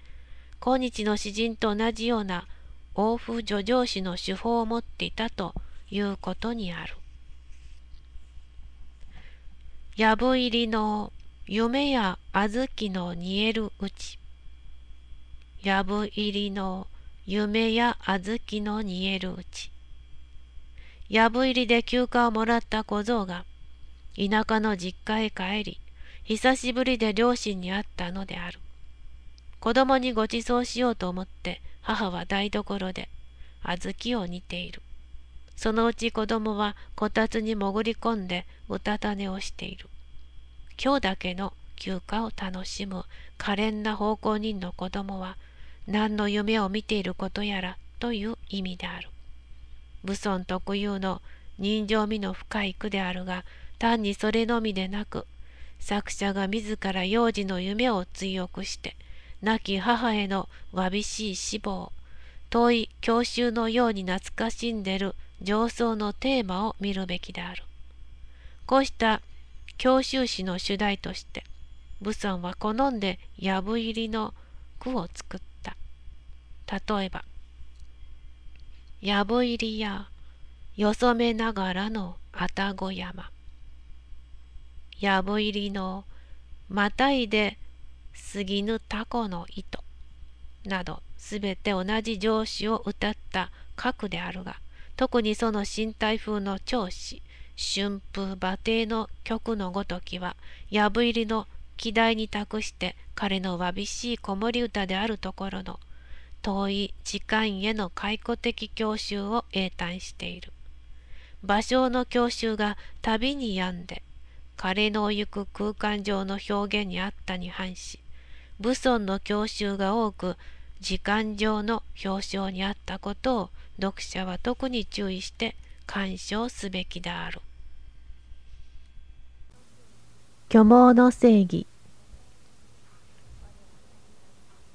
今日の詩人と同じような往府助上詩の手法を持っていたということにある。やぶ入りの夢や小豆の煮えるうち。やぶ入りの夢や小豆の煮えるうち。やぶ入りで休暇をもらった小僧が、田舎の実家へ帰り、久しぶりで両親に会ったのである。子供にご馳走しようと思って、母は台所で小豆を煮ている。そのうち子供はこたつに潜り込んでうたた寝をしている。今日だけの休暇を楽しむ可憐な奉公人の子供は何の夢を見ていることやらという意味である。武尊特有の人情味の深い句であるが単にそれのみでなく作者が自ら幼児の夢を追憶して亡き母へのわびしい死亡、遠い郷愁のように懐かしんでる上層のテーマを見るべきである。こうした郷愁詩の主題として、武さんは好んで藪入りの句を作った。例えば、藪入りや、よそめながらの愛宕山。藪入りの、またいでぎぬタコの糸など全て同じ上司を歌った核であるが特にその新体風の調子春風馬蹄の曲のごときは藪入りの季台に託して彼のわびしい子守歌であるところの遠い時間への解雇的教習を詠嘆している芭蕉の教習が旅に病んで彼の行く空間上の表現にあったに反し武尊の教習が多く時間上の表彰にあったことを読者は特に注意して鑑賞すべきである虚妄の正義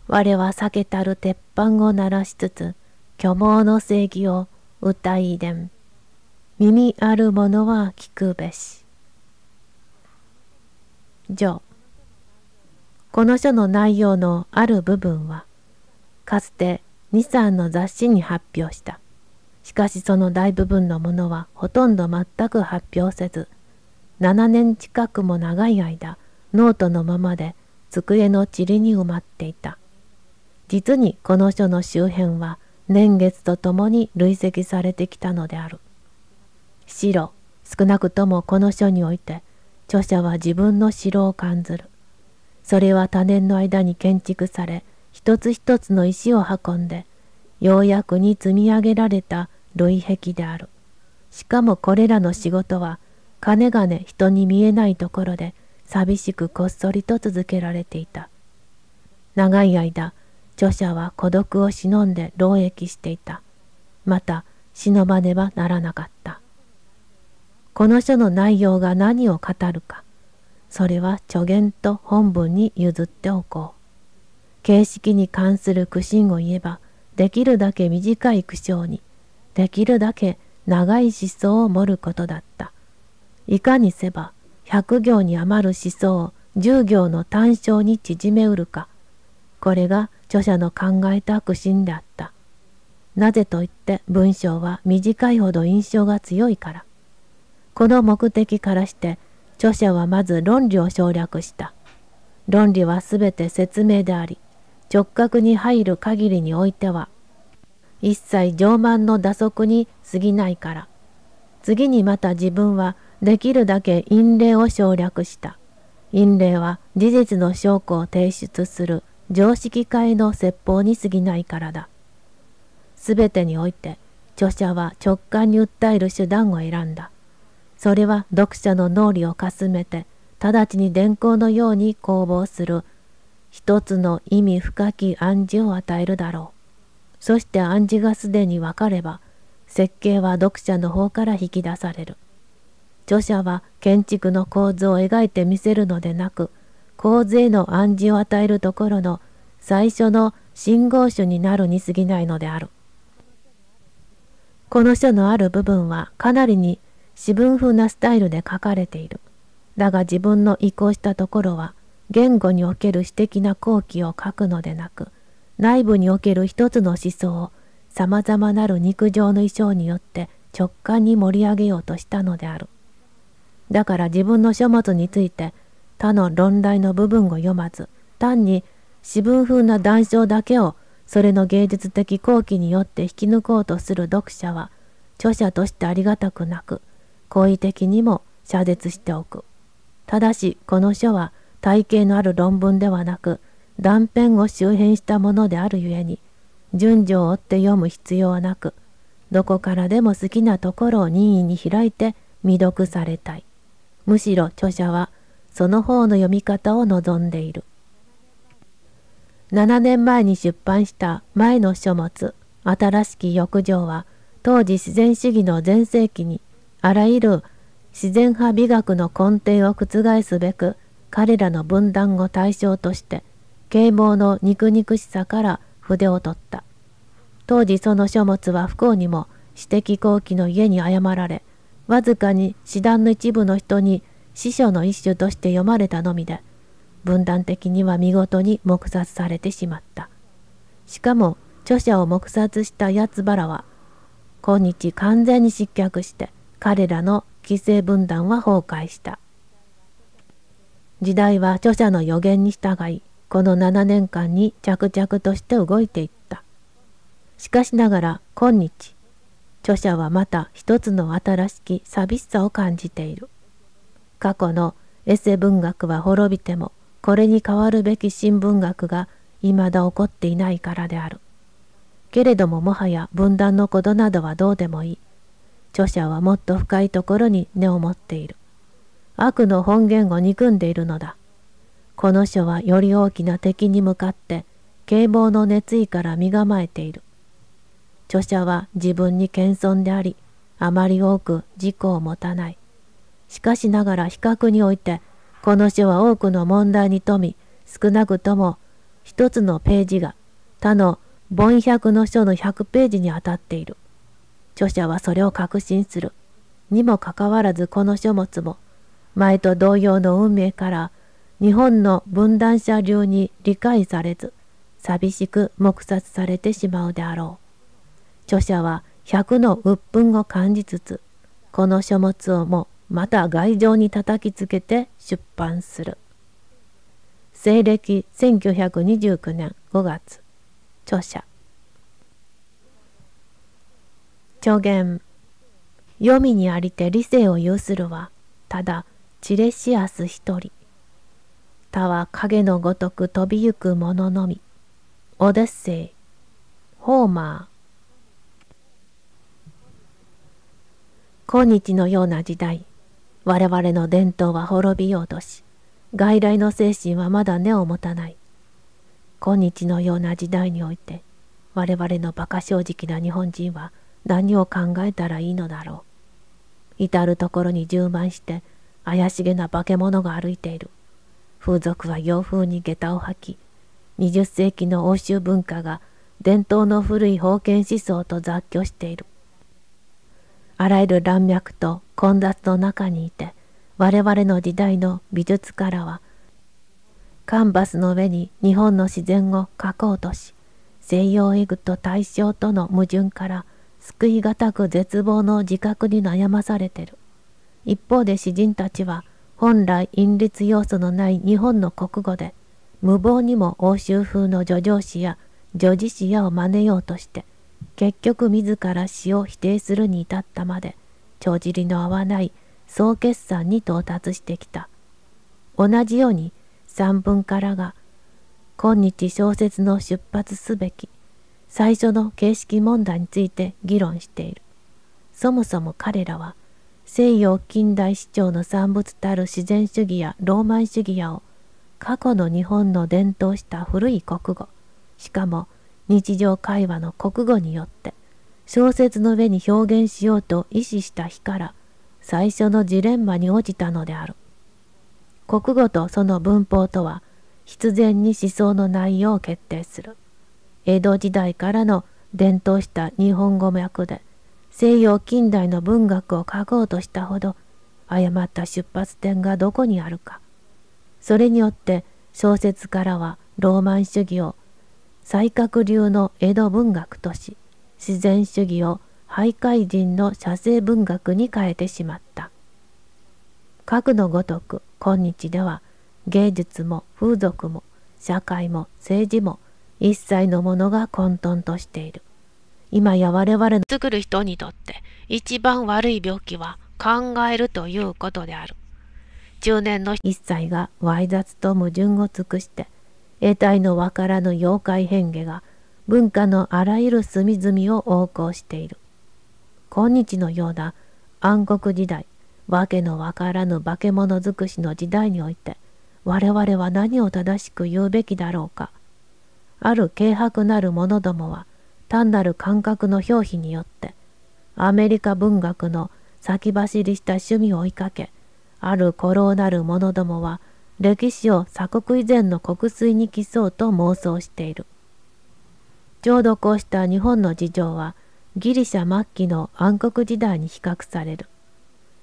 我は避けたる鉄板を鳴らしつつ虚妄の正義を歌いで。耳ある者は聞くべし。上この書の内容のある部分は、かつて二三の雑誌に発表した。しかしその大部分のものはほとんど全く発表せず、7年近くも長い間、ノートのままで机の塵に埋まっていた。実にこの書の周辺は年月とともに累積されてきたのである。白、少なくともこの書において、著者は自分の城を感ずる。それは多年の間に建築され、一つ一つの石を運んで、ようやくに積み上げられた類壁である。しかもこれらの仕事は、かねがね人に見えないところで、寂しくこっそりと続けられていた。長い間、著者は孤独を忍んで労役していた。また、忍ばねばならなかった。この書の内容が何を語るか。それは助言と本文に譲っておこう。形式に関する苦心を言えば、できるだけ短い苦笑に、できるだけ長い思想を盛ることだった。いかにせば、百行に余る思想を10行の単勝に縮めうるか。これが著者の考えた苦心であった。なぜといって文章は短いほど印象が強いから。この目的からして著者はまず論理を省略した。論理はすべて説明であり、直角に入る限りにおいては、一切上慢の打足に過ぎないから。次にまた自分はできるだけ陰霊を省略した。陰霊は事実の証拠を提出する常識界の説法に過ぎないからだ。すべてにおいて著者は直感に訴える手段を選んだ。それは読者の脳裏をかすめて、直ちに電光のように攻防する、一つの意味深き暗示を与えるだろう。そして暗示がすでに分かれば、設計は読者の方から引き出される。著者は建築の構図を描いてみせるのでなく、構図への暗示を与えるところの最初の信号書になるに過ぎないのである。この書のある部分はかなりに詩文風なスタイルで書かれている。だが自分の移行したところは、言語における詩的な好機を書くのでなく、内部における一つの思想を様々なる肉状の衣装によって直感に盛り上げようとしたのである。だから自分の書物について他の論題の部分を読まず、単に私文風な談笑だけをそれの芸術的好機によって引き抜こうとする読者は、著者としてありがたくなく、好意的にも謝絶しておく。ただしこの書は体系のある論文ではなく断片を周辺したものであるゆえに順序を追って読む必要はなくどこからでも好きなところを任意に開いて未読されたい。むしろ著者はその方の読み方を望んでいる。7年前に出版した前の書物「新しき浴場は当時自然主義の全盛期にあらゆる自然派美学の根底を覆すべく彼らの分断を対象として啓蒙の肉々しさから筆を取った当時その書物は不幸にも私的好奇の家に誤られわずかに詩壇の一部の人に師匠の一種として読まれたのみで分断的には見事に黙殺されてしまったしかも著者を黙殺した八つ原は今日完全に失脚して彼らの犠牲分断は崩壊した。時代は著者の予言に従い、この7年間に着々として動いていった。しかしながら今日、著者はまた一つの新しき寂しさを感じている。過去のエセ文学は滅びても、これに代わるべき新文学が未だ起こっていないからである。けれどももはや分断のことなどはどうでもいい。著者はもっと深いところに根を持っている。悪の本源を憎んでいるのだ。この書はより大きな敵に向かって警棒の熱意から身構えている。著者は自分に謙遜であり、あまり多く自己を持たない。しかしながら比較において、この書は多くの問題に富み、少なくとも一つのページが他の凡百の書の百ページにあたっている。著者はそれを確信する。にもかかわらずこの書物も前と同様の運命から日本の分断者流に理解されず寂しく黙殺されてしまうであろう。著者は100の鬱憤を感じつつこの書物をもまた外情に叩きつけて出版する。西暦1929年5月著者著言読みにありて理性を有するはただチレシアス一人他は影のごとく飛びゆく者のみオデッセイホーマー今日のような時代我々の伝統は滅びようとし外来の精神はまだ根を持たない今日のような時代において我々の馬鹿正直な日本人は何を考えたらいいのだろう。至る所に充満して怪しげな化け物が歩いている。風俗は洋風に下駄を履き、20世紀の欧州文化が伝統の古い封建思想と雑居している。あらゆる乱脈と混雑の中にいて、我々の時代の美術からは、カンバスの上に日本の自然を描こうとし、西洋絵具と対象との矛盾から救い難く絶望の自覚に悩まされてる。一方で詩人たちは本来隠律要素のない日本の国語で無謀にも欧州風の叙情詩や叙事詩やを真似ようとして結局自ら詩を否定するに至ったまで帳尻の合わない総決算に到達してきた。同じように三文からが今日小説の出発すべき「最初の形式問題について議論している。そもそも彼らは西洋近代史朝の産物たる自然主義やローマン主義やを過去の日本の伝統した古い国語しかも日常会話の国語によって小説の上に表現しようと意思した日から最初のジレンマに応じたのである国語とその文法とは必然に思想の内容を決定する江戸時代からの伝統した日本語訳で西洋近代の文学を書こうとしたほど誤った出発点がどこにあるかそれによって小説からはローマン主義を西覚流の江戸文学とし自然主義を徘徊人の写生文学に変えてしまった核のごとく今日では芸術も風俗も社会も政治も一切のものが混沌としている。今や我々の作る人にとって一番悪い病気は考えるということである。中年の一切が猥雑と矛盾を尽くして、得体のわからぬ妖怪変化が文化のあらゆる隅々を横行している。今日のような暗黒時代、わけのわからぬ化け物尽くしの時代において、我々は何を正しく言うべきだろうか。ある軽薄なる者どもは単なる感覚の表皮によってアメリカ文学の先走りした趣味を追いかけある古老なる者どもは歴史を鎖国以前の国粋に競そうと妄想しているちょうどこうした日本の事情はギリシャ末期の暗黒時代に比較される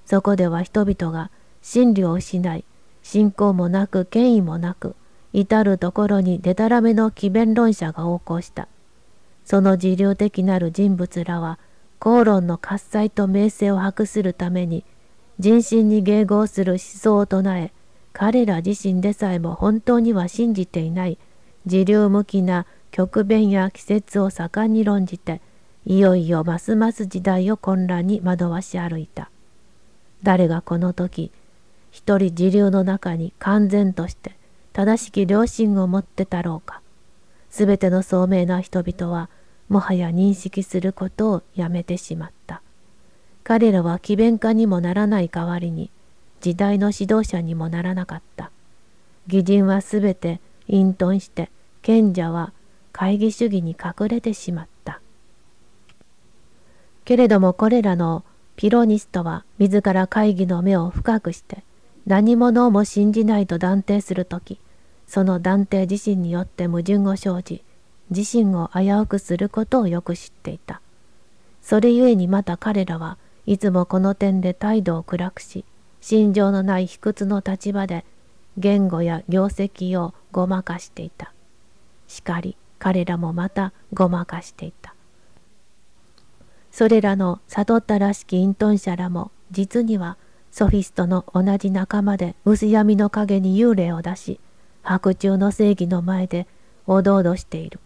そこでは人々が真理を失い信仰もなく権威もなく至る所にでたらめの奇弁論者が横行した。その自流的なる人物らは、口論の喝采と名声を博するために、人心に迎合する思想を唱え、彼ら自身でさえも本当には信じていない、自流向きな極弁や季節を盛んに論じて、いよいよますます時代を混乱に惑わし歩いた。誰がこの時、一人自流の中に完全として、正しき良心を持ってたろうか。すべての聡明な人々は、もはや認識することをやめてしまった。彼らは奇弁家にもならない代わりに、時代の指導者にもならなかった。義人はすべて隠遁して、賢者は会議主義に隠れてしまった。けれどもこれらのピロニストは自ら会議の目を深くして何者をも信じないと断定する時その断定自身によって矛盾を生じ自身を危うくすることをよく知っていたそれゆえにまた彼らはいつもこの点で態度を暗くし心情のない卑屈の立場で言語や業績をごまかしていたしかり彼らもまたごまかしていたそれらの悟ったらしき隠遁者らも実にはソフィストの同じ仲間で薄闇の影に幽霊を出し、白昼の正義の前でおどおどしている。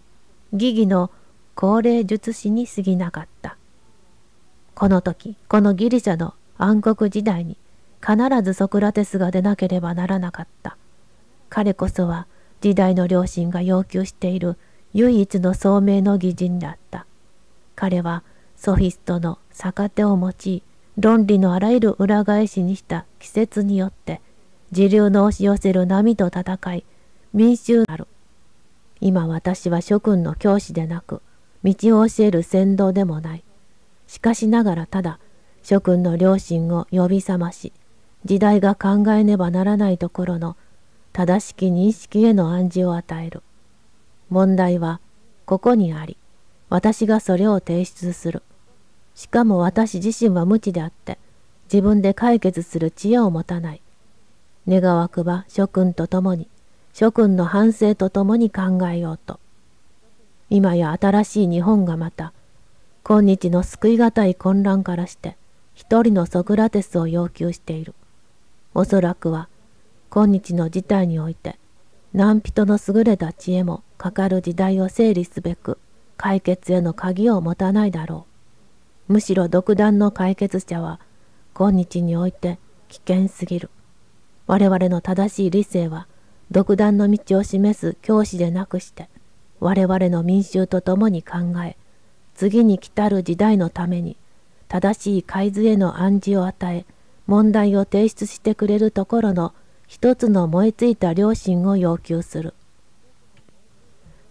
疑義の高齢術師に過ぎなかった。この時、このギリシャの暗黒時代に必ずソクラテスが出なければならなかった。彼こそは時代の良心が要求している唯一の聡明の義人だった。彼はソフィストの逆手を用い、論理のあらゆる裏返しにした季節によって時流の押し寄せる波と戦い民衆ある今私は諸君の教師でなく道を教える先導でもないしかしながらただ諸君の両親を呼び覚まし時代が考えねばならないところの正しき認識への暗示を与える問題はここにあり私がそれを提出するしかも私自身は無知であって、自分で解決する知恵を持たない。願わくば諸君と共に、諸君の反省と共に考えようと。今や新しい日本がまた、今日の救い難い混乱からして、一人のソクラテスを要求している。おそらくは、今日の事態において、何人の優れた知恵もかかる時代を整理すべく、解決への鍵を持たないだろう。むしろ独断の解決者は今日において危険すぎる我々の正しい理性は独断の道を示す教師でなくして我々の民衆と共に考え次に来たる時代のために正しい海図への暗示を与え問題を提出してくれるところの一つの燃えついた良心を要求する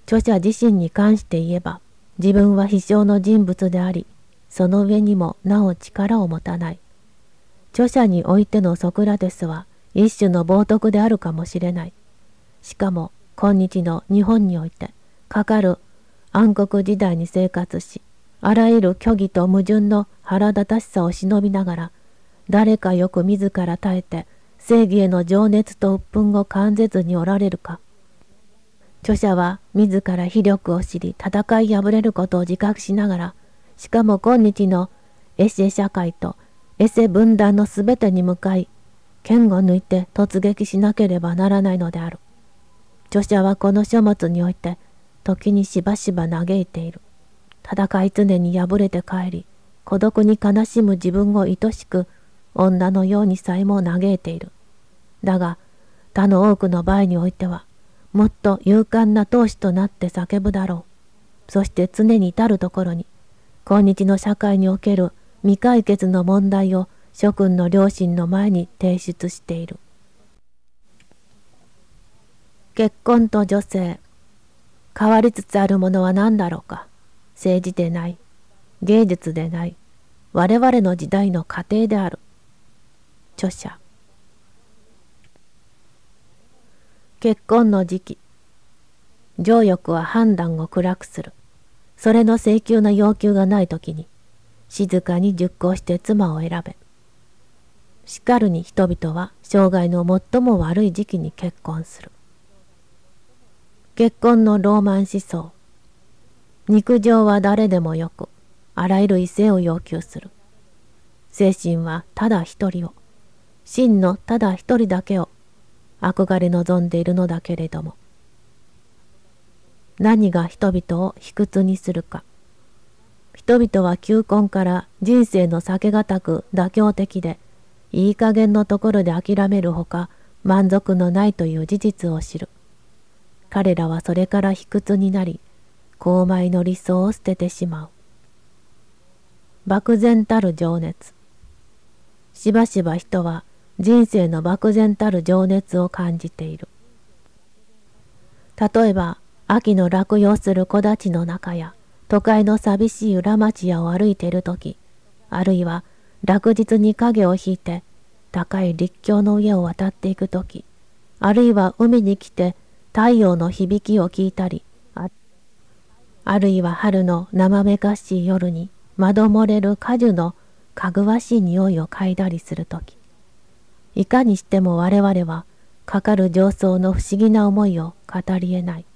著者自身に関して言えば自分は非常の人物でありその上にもなお力を持たない。著者においてのソクラテスは一種の冒涜であるかもしれない。しかも今日の日本においてかかる暗黒時代に生活し、あらゆる虚偽と矛盾の腹立たしさを忍びながら、誰かよく自ら耐えて正義への情熱と鬱憤を感じずにおられるか。著者は自ら非力を知り戦い破れることを自覚しながらしかも今日のエセ社会とエセ分断のすべてに向かい、剣を抜いて突撃しなければならないのである。著者はこの書物において、時にしばしば嘆いている。戦い常に破れて帰り、孤独に悲しむ自分を愛しく、女のようにさえも嘆いている。だが、他の多くの場合においては、もっと勇敢な闘士となって叫ぶだろう。そして常に至るところに、今日の社会における未解決の問題を諸君の両親の前に提出している。結婚と女性。変わりつつあるものは何だろうか。政治でない。芸術でない。我々の時代の過程である。著者。結婚の時期。情欲は判断を暗くする。それの請求の要求がない時に、静かに熟考して妻を選べ。しかるに人々は生涯の最も悪い時期に結婚する。結婚のローマン思想。肉情は誰でもよく、あらゆる異性を要求する。精神はただ一人を、真のただ一人だけを、憧れ望んでいるのだけれども、何が人々を卑屈にするか。人々は求婚から人生の避けがたく妥協的で、いい加減のところで諦めるほか満足のないという事実を知る。彼らはそれから卑屈になり、高米の理想を捨ててしまう。漠然たる情熱。しばしば人は人生の漠然たる情熱を感じている。例えば、秋の落葉する木立の中や、都会の寂しい裏町屋を歩いている時、あるいは落日に影を引いて、高い陸橋の上を渡っていく時、あるいは海に来て太陽の響きを聞いたり、あるいは春の生めかしい夜に窓漏れる果樹のかぐわしい匂いを嗅いだりする時、いかにしても我々はかかる上層の不思議な思いを語りえない。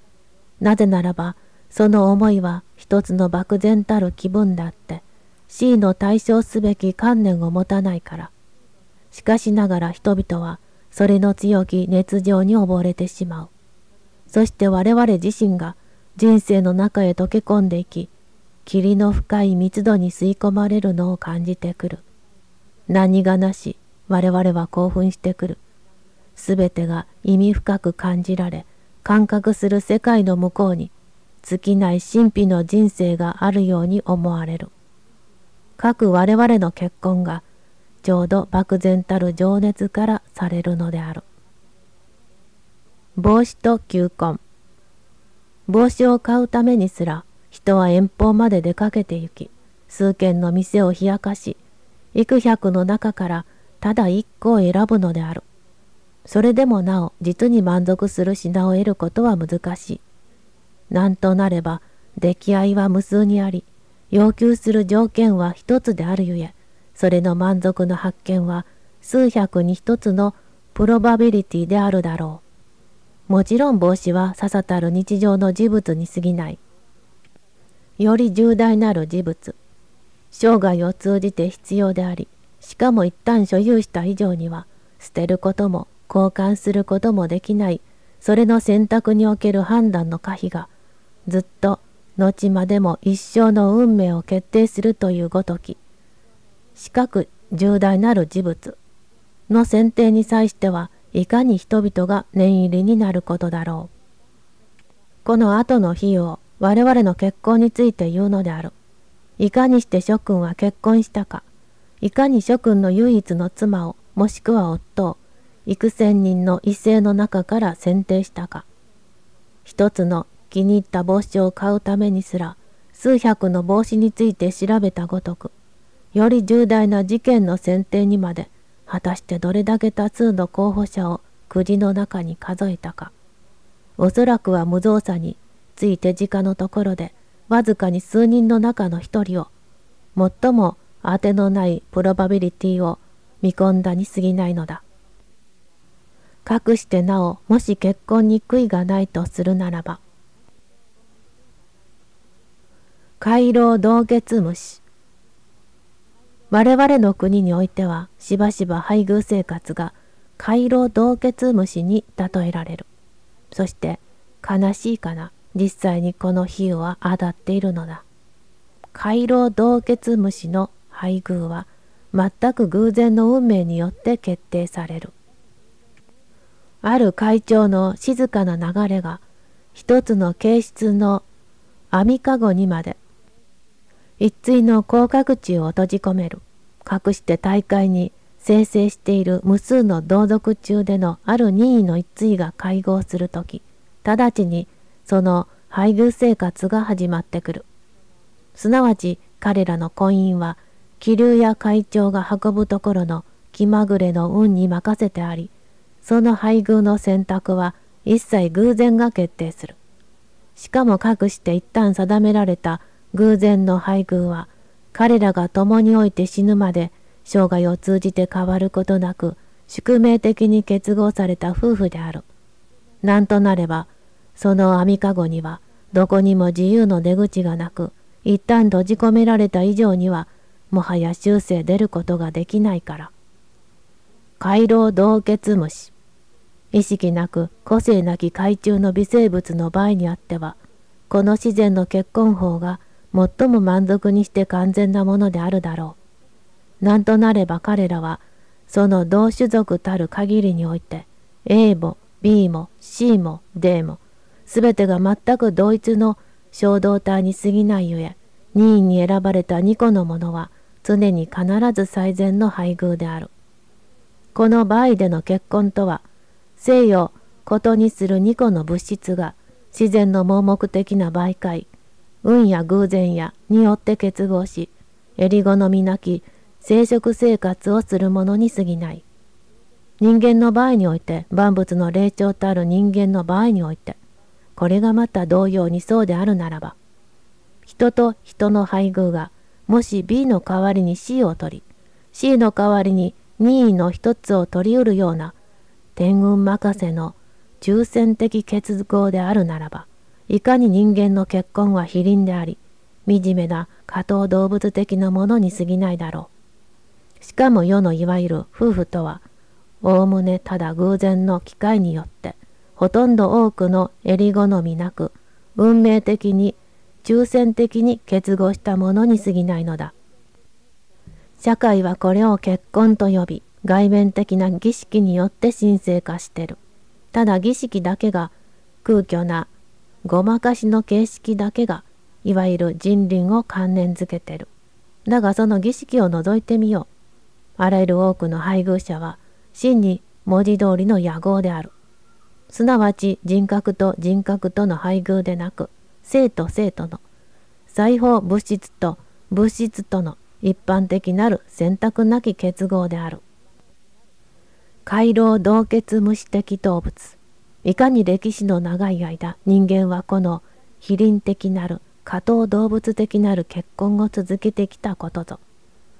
なぜならば、その思いは一つの漠然たる気分だって、C の対象すべき観念を持たないから。しかしながら人々は、それの強き熱情に溺れてしまう。そして我々自身が人生の中へ溶け込んでいき、霧の深い密度に吸い込まれるのを感じてくる。何がなし、我々は興奮してくる。すべてが意味深く感じられ、感覚する世界の向こうに尽きない神秘の人生があるように思われる。各我々の結婚がちょうど漠然たる情熱からされるのである。帽子と球根帽子を買うためにすら人は遠方まで出かけて行き数軒の店を冷やかし幾百の中からただ一個を選ぶのである。それでもなお実に満足する品を得ることは難しい。なんとなれば出来合いは無数にあり、要求する条件は一つであるゆえ、それの満足の発見は数百に一つのプロバビリティであるだろう。もちろん帽子はささたる日常の事物に過ぎない。より重大なる事物。生涯を通じて必要であり、しかも一旦所有した以上には、捨てることも交換することもできないそれの選択における判断の可否がずっと後までも一生の運命を決定するというごとき四角重大なる事物の選定に際してはいかに人々が念入りになることだろう。この後の費用我々の結婚について言うのである。いかにして諸君は結婚したか、いかに諸君の唯一の妻をもしくは夫を幾千人の一斉の中から選定したか。一つの気に入った帽子を買うためにすら、数百の帽子について調べたごとく、より重大な事件の選定にまで、果たしてどれだけ多数の候補者をくじの中に数えたか。おそらくは無造作に、つい手近のところで、わずかに数人の中の一人を、最も当てのないプロバビリティを見込んだに過ぎないのだ。かくしてなおもし結婚に悔いがないとするならば回廊洞穴虫我々の国においてはしばしば配偶生活が回廊洞穴虫に例えられるそして悲しいかな実際にこの比喩は当たっているのだ回廊洞穴虫の配偶は全く偶然の運命によって決定されるある会長の静かな流れが一つの形質の網かごにまで一対の甲殻地を閉じ込める隠して大会に生成している無数の同族中でのある任意の一対が会合する時直ちにその配偶生活が始まってくるすなわち彼らの婚姻は気流や会長が運ぶところの気まぐれの運に任せてありその配偶の選択は一切偶然が決定する。しかもかくして一旦定められた偶然の配偶は、彼らが共において死ぬまで生涯を通じて変わることなく、宿命的に結合された夫婦である。なんとなれば、その網かごには、どこにも自由の出口がなく、一旦閉じ込められた以上には、もはや修正出ることができないから。回廊洞結虫。意識なく個性なき海中の微生物の場合にあっては、この自然の結婚法が最も満足にして完全なものであるだろう。なんとなれば彼らは、その同種族たる限りにおいて、A も B も C も D も、全てが全く同一の衝動体に過ぎないゆえ、任意に選ばれた2個のものは、常に必ず最善の配偶である。この場合での結婚とは、西洋ことにする2個の物質が自然の盲目的な媒介運や偶然やによって結合しえり好みなき生殖生活をするものに過ぎない人間の場合において万物の霊長たる人間の場合においてこれがまた同様にそうであるならば人と人の配偶がもし B の代わりに C を取り C の代わりに任意の一つを取りうるような天群任せの抽選的結合であるならば、いかに人間の結婚は非倫であり、惨めな下等動物的なものに過ぎないだろう。しかも世のいわゆる夫婦とは、おおむねただ偶然の機会によって、ほとんど多くの襟好みなく、運命的に、抽選的に結合したものに過ぎないのだ。社会はこれを結婚と呼び、外面的な儀式によって神聖化してる。ただ儀式だけが空虚なごまかしの形式だけがいわゆる人倫を関連づけてる。だがその儀式を除いてみよう。あらゆる多くの配偶者は真に文字通りの野合である。すなわち人格と人格との配偶でなく、生と生との、裁縫物質と物質との一般的なる選択なき結合である。回廊洞結無視的動物。いかに歴史の長い間、人間はこの非倫的なる、下等動物的なる結婚を続けてきたことぞ。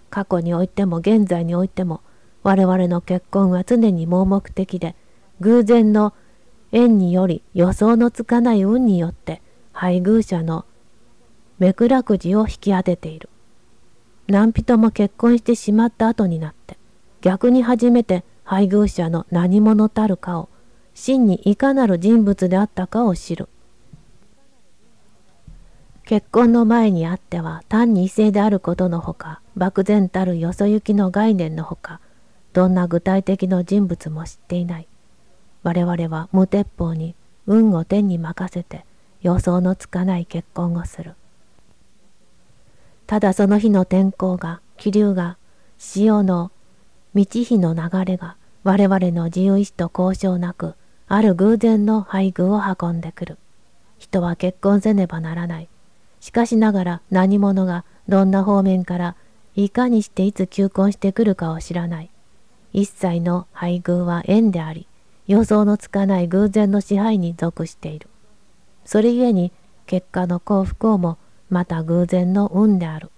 過去においても現在においても、我々の結婚は常に盲目的で、偶然の縁により予想のつかない運によって、配偶者の目くらくじを引き当てている。何人も結婚してしまった後になって、逆に初めて配偶者の何者たるかを、真にいかなる人物であったかを知る。結婚の前にあっては単に異性であることのほか、漠然たるよそ行きの概念のほか、どんな具体的な人物も知っていない。我々は無鉄砲に運を天に任せて予想のつかない結婚をする。ただその日の天候が、気流が、潮の道碑の流れが我々の自由意志と交渉なく、ある偶然の配偶を運んでくる。人は結婚せねばならない。しかしながら何者がどんな方面からいかにしていつ求婚してくるかを知らない。一切の配偶は縁であり、予想のつかない偶然の支配に属している。それゆえに結果の幸不幸もまた偶然の運である。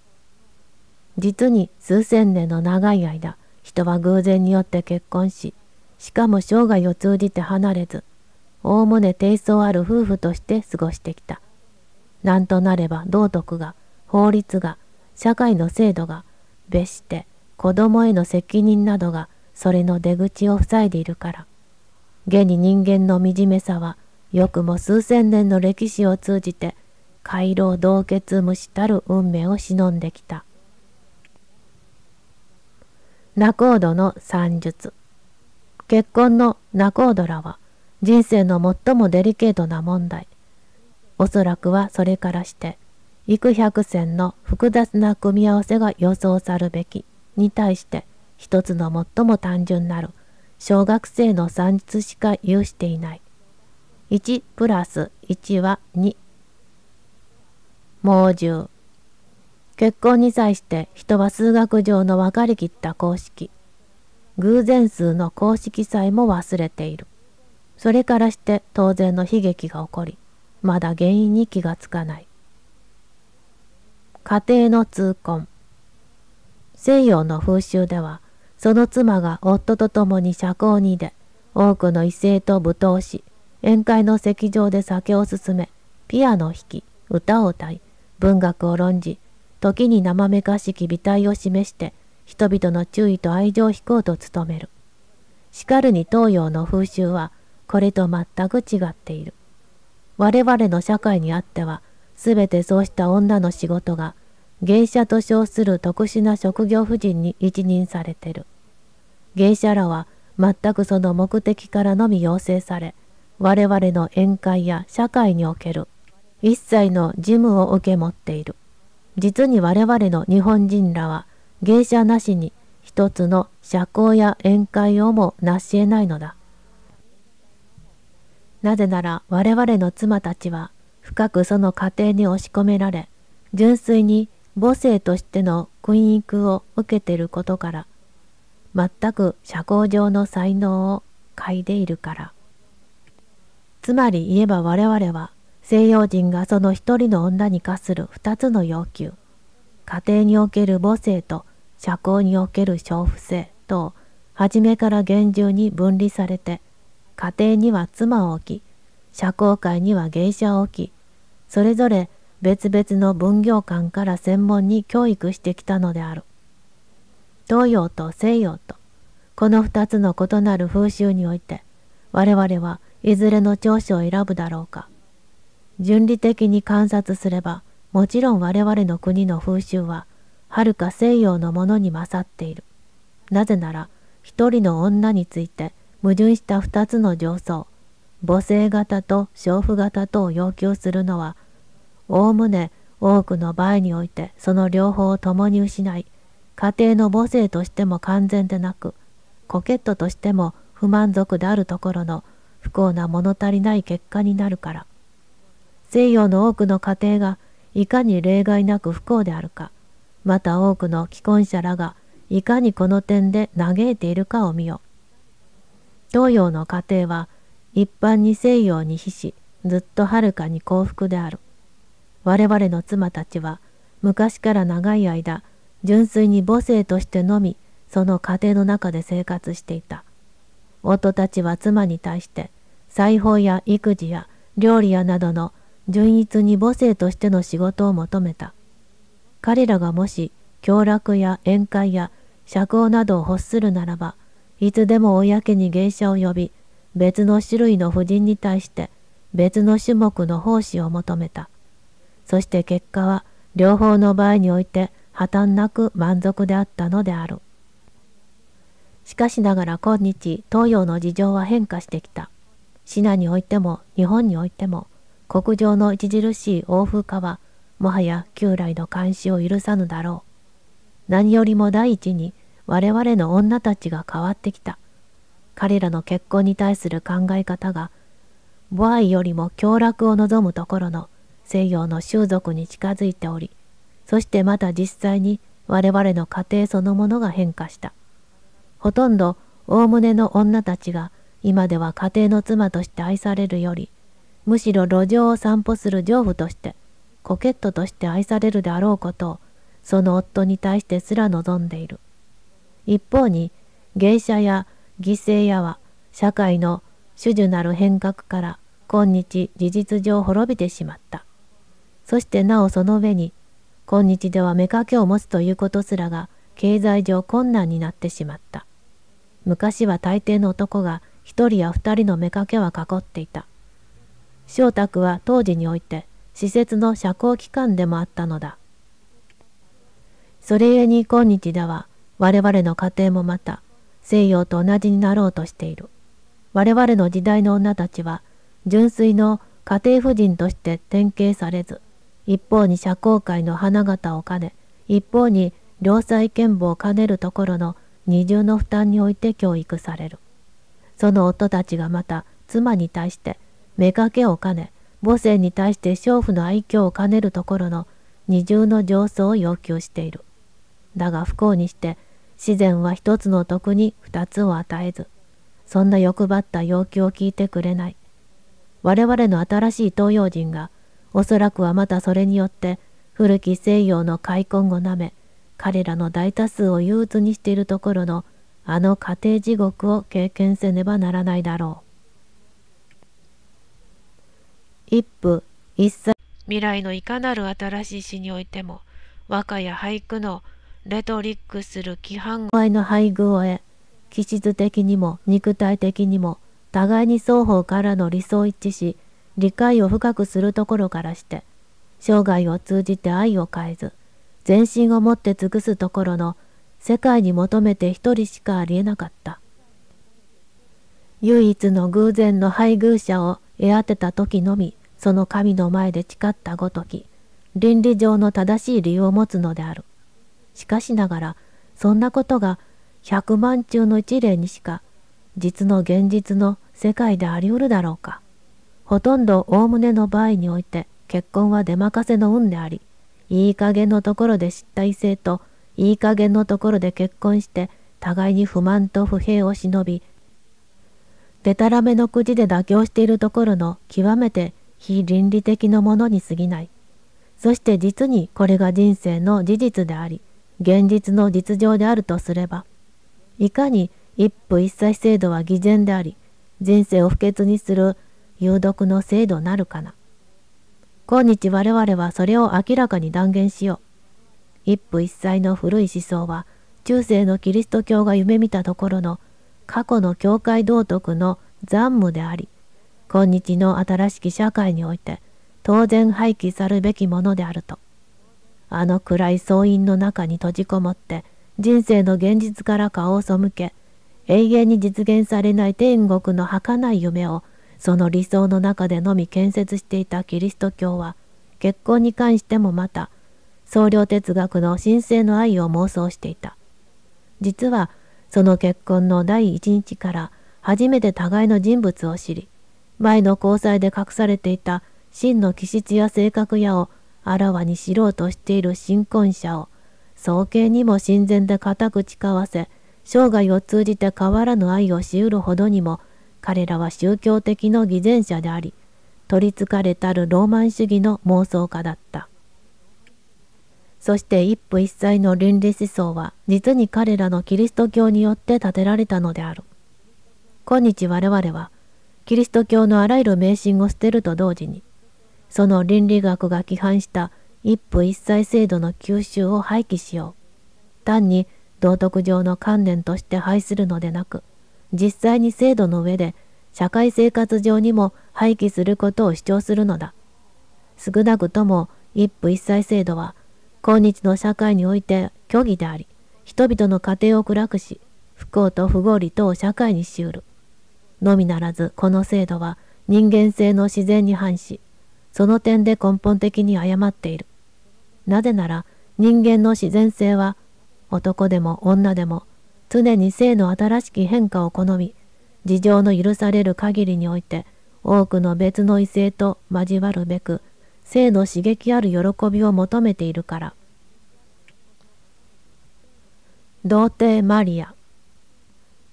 実に数千年の長い間、とは偶然によって結婚し、しかも生涯を通じて離れず、おおむね低層ある夫婦として過ごしてきた。なんとなれば道徳が、法律が、社会の制度が、別して子供への責任などが、それの出口を塞いでいるから。現に人間の惨めさは、よくも数千年の歴史を通じて、回廊凍結無視たる運命を忍んできた。仲人の算術結婚の仲人らは人生の最もデリケートな問題おそらくはそれからして幾百選の複雑な組み合わせが予想さるべきに対して一つの最も単純なる小学生の算術しか有していない1プラス1は2猛獣結婚に際して人は数学上の分かりきった公式、偶然数の公式さえも忘れている。それからして当然の悲劇が起こり、まだ原因に気がつかない。家庭の痛恨。西洋の風習では、その妻が夫と共に社交に出、多くの異性と舞踏し、宴会の席上で酒を勧め、ピアノを弾き、歌を歌い、文学を論じ、時に生めかしき美体を示して人々の注意と愛情を引こうと努める。しかるに東洋の風習はこれと全く違っている。我々の社会にあっては全てそうした女の仕事が芸者と称する特殊な職業婦人に一任されてる。芸者らは全くその目的からのみ要請され、我々の宴会や社会における一切の事務を受け持っている。実に我々の日本人らは芸者なしに一つの社交や宴会をも成し得ないのだ。なぜなら我々の妻たちは深くその家庭に押し込められ、純粋に母性としての訓育を受けていることから、全く社交上の才能を嗅いでいるから。つまり言えば我々は西洋人がその一人の女に課する二つの要求家庭における母性と社交における娼婦性と初めから厳重に分離されて家庭には妻を置き社交界には芸者を置きそれぞれ別々の分業間から専門に教育してきたのである東洋と西洋とこの2つの異なる風習において我々はいずれの長所を選ぶだろうか順理的に観察すれば、もちろん我々の国の風習は、はるか西洋のものに勝っている。なぜなら、一人の女について矛盾した二つの上層、母性型と娼婦型とを要求するのは、おおむね多くの場合においてその両方を共に失い、家庭の母性としても完全でなく、コケットとしても不満足であるところの不幸な物足りない結果になるから。西洋の多くの家庭がいかに例外なく不幸であるか、また多くの既婚者らがいかにこの点で嘆いているかを見よ。東洋の家庭は一般に西洋に比し、ずっとはるかに幸福である。我々の妻たちは昔から長い間、純粋に母性としてのみ、その家庭の中で生活していた。夫たちは妻に対して、裁縫や育児や料理やなどの純一に母性としての仕事を求めた。彼らがもし、凶楽や宴会や社交などを欲するならば、いつでも公に芸者を呼び、別の種類の婦人に対して別の種目の奉仕を求めた。そして結果は両方の場合において破綻なく満足であったのである。しかしながら今日東洋の事情は変化してきた。シナにおいても日本においても国情の著しい欧風化は、もはや旧来の監視を許さぬだろう。何よりも第一に、我々の女たちが変わってきた。彼らの結婚に対する考え方が、母愛よりも享楽を望むところの西洋の習俗に近づいており、そしてまた実際に我々の家庭そのものが変化した。ほとんど、おおむねの女たちが今では家庭の妻として愛されるより、むしろ路上を散歩する丈夫として、コケットとして愛されるであろうことを、その夫に対してすら望んでいる。一方に、芸者や犠牲やは、社会の種々なる変革から、今日事実上滅びてしまった。そしてなおその上に、今日では目かけを持つということすらが、経済上困難になってしまった。昔は大抵の男が一人や二人の目かけは囲っていた。翔太は当時において施設の社交機関でもあったのだ。それゆえに今日では我々の家庭もまた西洋と同じになろうとしている。我々の時代の女たちは純粋の家庭婦人として典型されず、一方に社交界の花形を兼ね、一方に良妻賢母を兼ねるところの二重の負担において教育される。その夫たちがまた妻に対してめけを兼ね、母性に対して娼婦の愛嬌を兼ねるところの二重の上層を要求している。だが不幸にして、自然は一つの徳に二つを与えず、そんな欲張った要求を聞いてくれない。我々の新しい東洋人が、おそらくはまたそれによって、古き西洋の開墾をなめ、彼らの大多数を憂鬱にしているところの、あの家庭地獄を経験せねばならないだろう。一夫一妻未来のいかなる新しい詩においても和歌や俳句のレトリックする規範の配偶を得気質的にも肉体的にも互いに双方からの理想一致し理解を深くするところからして生涯を通じて愛を変えず全身をもって尽くすところの世界に求めて一人しかありえなかった唯一の偶然の配偶者を得当てた時のみその神の前で誓ったごとき、倫理上の正しい理由を持つのである。しかしながら、そんなことが100万中の一例にしか、実の現実の世界であり得るだろうか。ほとんどおおむねの場合において、結婚は出任せの運であり、いい加減のところで知った異性と、いい加減のところで結婚して、互いに不満と不平を忍び、でたらめのくじで妥協しているところの極めて非倫理的なものに過ぎない。そして実にこれが人生の事実であり、現実の実情であるとすれば、いかに一夫一妻制度は偽善であり、人生を不潔にする有毒の制度なるかな。今日我々はそれを明らかに断言しよう。一夫一妻の古い思想は、中世のキリスト教が夢見たところの過去の教会道徳の残務であり、今日の新しき社会において当然廃棄さるべきものであると。あの暗い総員の中に閉じこもって人生の現実から顔を背け永遠に実現されない天国の儚い夢をその理想の中でのみ建設していたキリスト教は結婚に関してもまた僧侶哲学の神聖の愛を妄想していた実はその結婚の第一日から初めて互いの人物を知り前の交際で隠されていた真の気質や性格やをあらわに知ろうとしている新婚者を、早計にも親善で固く誓わせ、生涯を通じて変わらぬ愛をしうるほどにも、彼らは宗教的の偽善者であり、取りつかれたるローマン主義の妄想家だった。そして一夫一妻の倫理思想は、実に彼らのキリスト教によって建てられたのである。今日我々は、キリスト教のあらゆる迷信を捨てると同時に、その倫理学が規範した一夫一妻制度の吸収を廃棄しよう。単に道徳上の観念として廃するのでなく、実際に制度の上で社会生活上にも廃棄することを主張するのだ。少なくとも一夫一妻制度は、今日の社会において虚偽であり、人々の家庭を暗くし、不幸と不合理等を社会にしうる。のみならずこの制度は人間性の自然に反し、その点で根本的に誤っている。なぜなら人間の自然性は男でも女でも常に性の新しき変化を好み、事情の許される限りにおいて多くの別の異性と交わるべく性の刺激ある喜びを求めているから。童貞マリア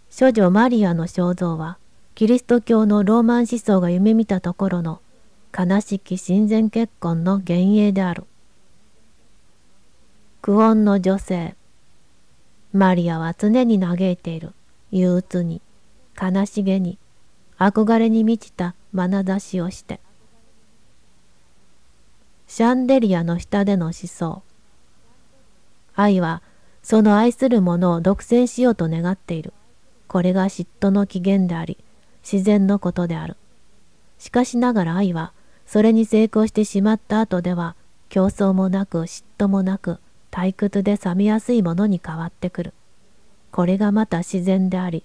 諸女マリアの肖像はキリスト教のローマン思想が夢見たところの悲しき親善結婚の幻影である。久遠の女性マリアは常に嘆いている憂鬱に悲しげに憧れに満ちた眼差しをしてシャンデリアの下での思想愛はその愛する者を独占しようと願っているこれが嫉妬の起源であり自然のことである。しかしながら愛は、それに成功してしまった後では、競争もなく嫉妬もなく、退屈で冷めやすいものに変わってくる。これがまた自然であり、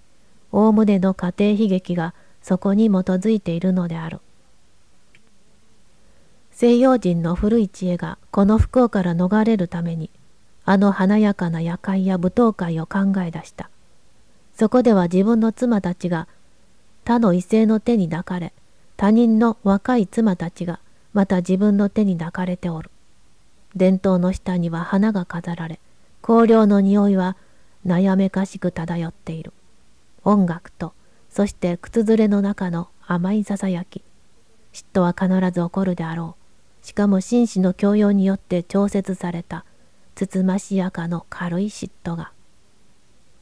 おおむねの家庭悲劇がそこに基づいているのである。西洋人の古い知恵がこの不幸から逃れるために、あの華やかな夜会や舞踏会を考え出した。そこでは自分の妻たちが他の異性の手に抱かれ、他人の若い妻たちがまた自分の手に抱かれておる。伝統の下には花が飾られ、香料の匂いは悩めかしく漂っている。音楽と、そして靴ずれの中の甘いささやき。嫉妬は必ず起こるであろう。しかも紳士の教養によって調節された、つつましやかの軽い嫉妬が。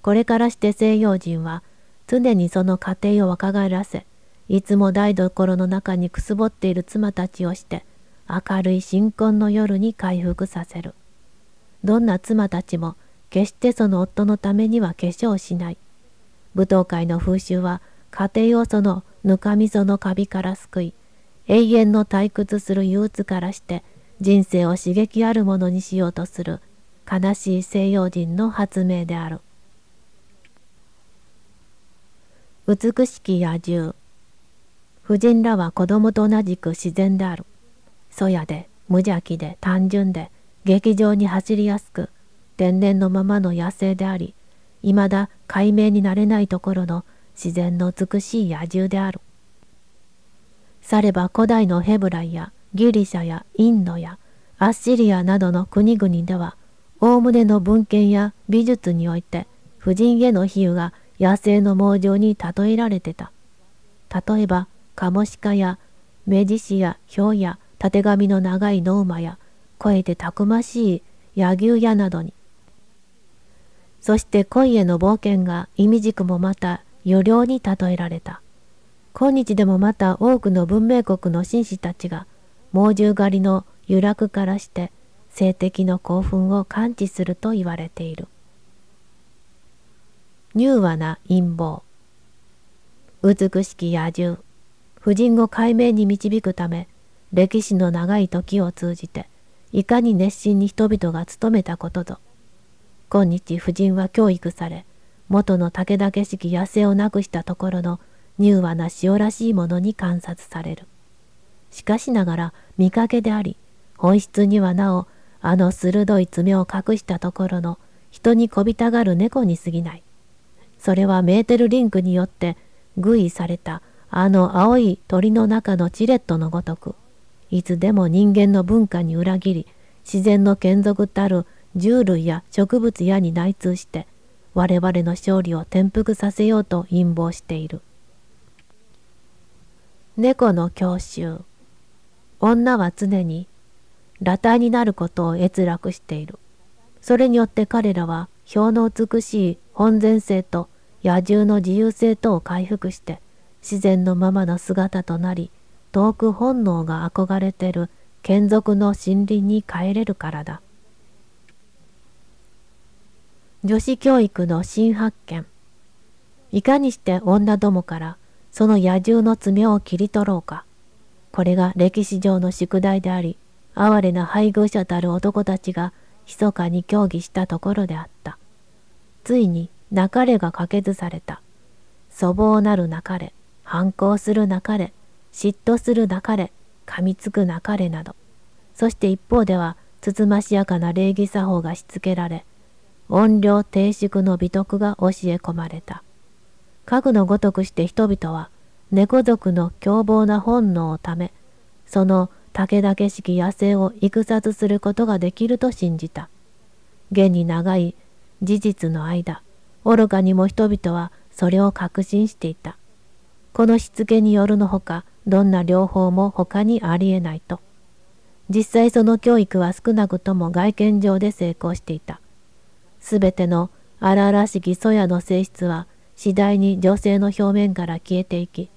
これからして西洋人は、常にその家庭を若返らせ、いつも台所の中にくすぼっている妻たちをして、明るい新婚の夜に回復させる。どんな妻たちも、決してその夫のためには化粧しない。舞踏会の風習は、家庭をそのぬかみそのカビから救い、永遠の退屈する憂鬱からして、人生を刺激あるものにしようとする、悲しい西洋人の発明である。美しき野獣。婦人らは子供と同じく自然である。そやで、無邪気で、単純で、劇場に走りやすく、天然のままの野生であり、いまだ解明になれないところの自然の美しい野獣である。されば古代のヘブライやギリシャやインドやアッシリアなどの国々では、おおむねの文献や美術において、婦人への比喩が野生の猛獣に例えられてた。例えば、カモシカやメジシやヒョウやたてがみの長いノーマや肥えてたくましい野牛やなどに。そして恋への冒険が意味軸もまた余量に例えられた。今日でもまた多くの文明国の紳士たちが猛獣狩りの揺らくからして性的の興奮を感知すると言われている。柔和な陰謀美しき野獣婦人を解明に導くため歴史の長い時を通じていかに熱心に人々が務めたことぞ今日婦人は教育され元の武田家式野生をなくしたところの柔和な塩らしいものに観察されるしかしながら見かけであり本質にはなおあの鋭い爪を隠したところの人にこびたがる猫に過ぎないそれはメーテルリンクによって愚意されたあの青い鳥の中のチレットのごとく、いつでも人間の文化に裏切り、自然の眷属たる獣類や植物やに内通して、我々の勝利を転覆させようと陰謀している。猫の教習。女は常に裸体になることを閲楽している。それによって彼らは表の美しい本然性と野獣の自由性とを回復して自然のままの姿となり遠く本能が憧れてる眷属の森林に帰れるからだ女子教育の新発見いかにして女どもからその野獣の爪を切り取ろうかこれが歴史上の宿題であり哀れな配偶者たる男たちが密かに協議したところであった。ついになかれがかけずされた。粗暴なるなかれ、反抗するなかれ、嫉妬するなかれ、噛みつくなかれなど。そして一方では、つつましやかな礼儀作法がしつけられ、怨霊低粛の美徳が教え込まれた。家具のごとくして人々は、猫族の凶暴な本能をため、その武々しき野生を戦とすることができると信じた。現に長い事実の間、愚かにも人々はそれを確信していた。このしつけによるのほか、どんな療法も他にありえないと。実際その教育は少なくとも外見上で成功していた。すべての荒々しき粗野の性質は次第に女性の表面から消えていき、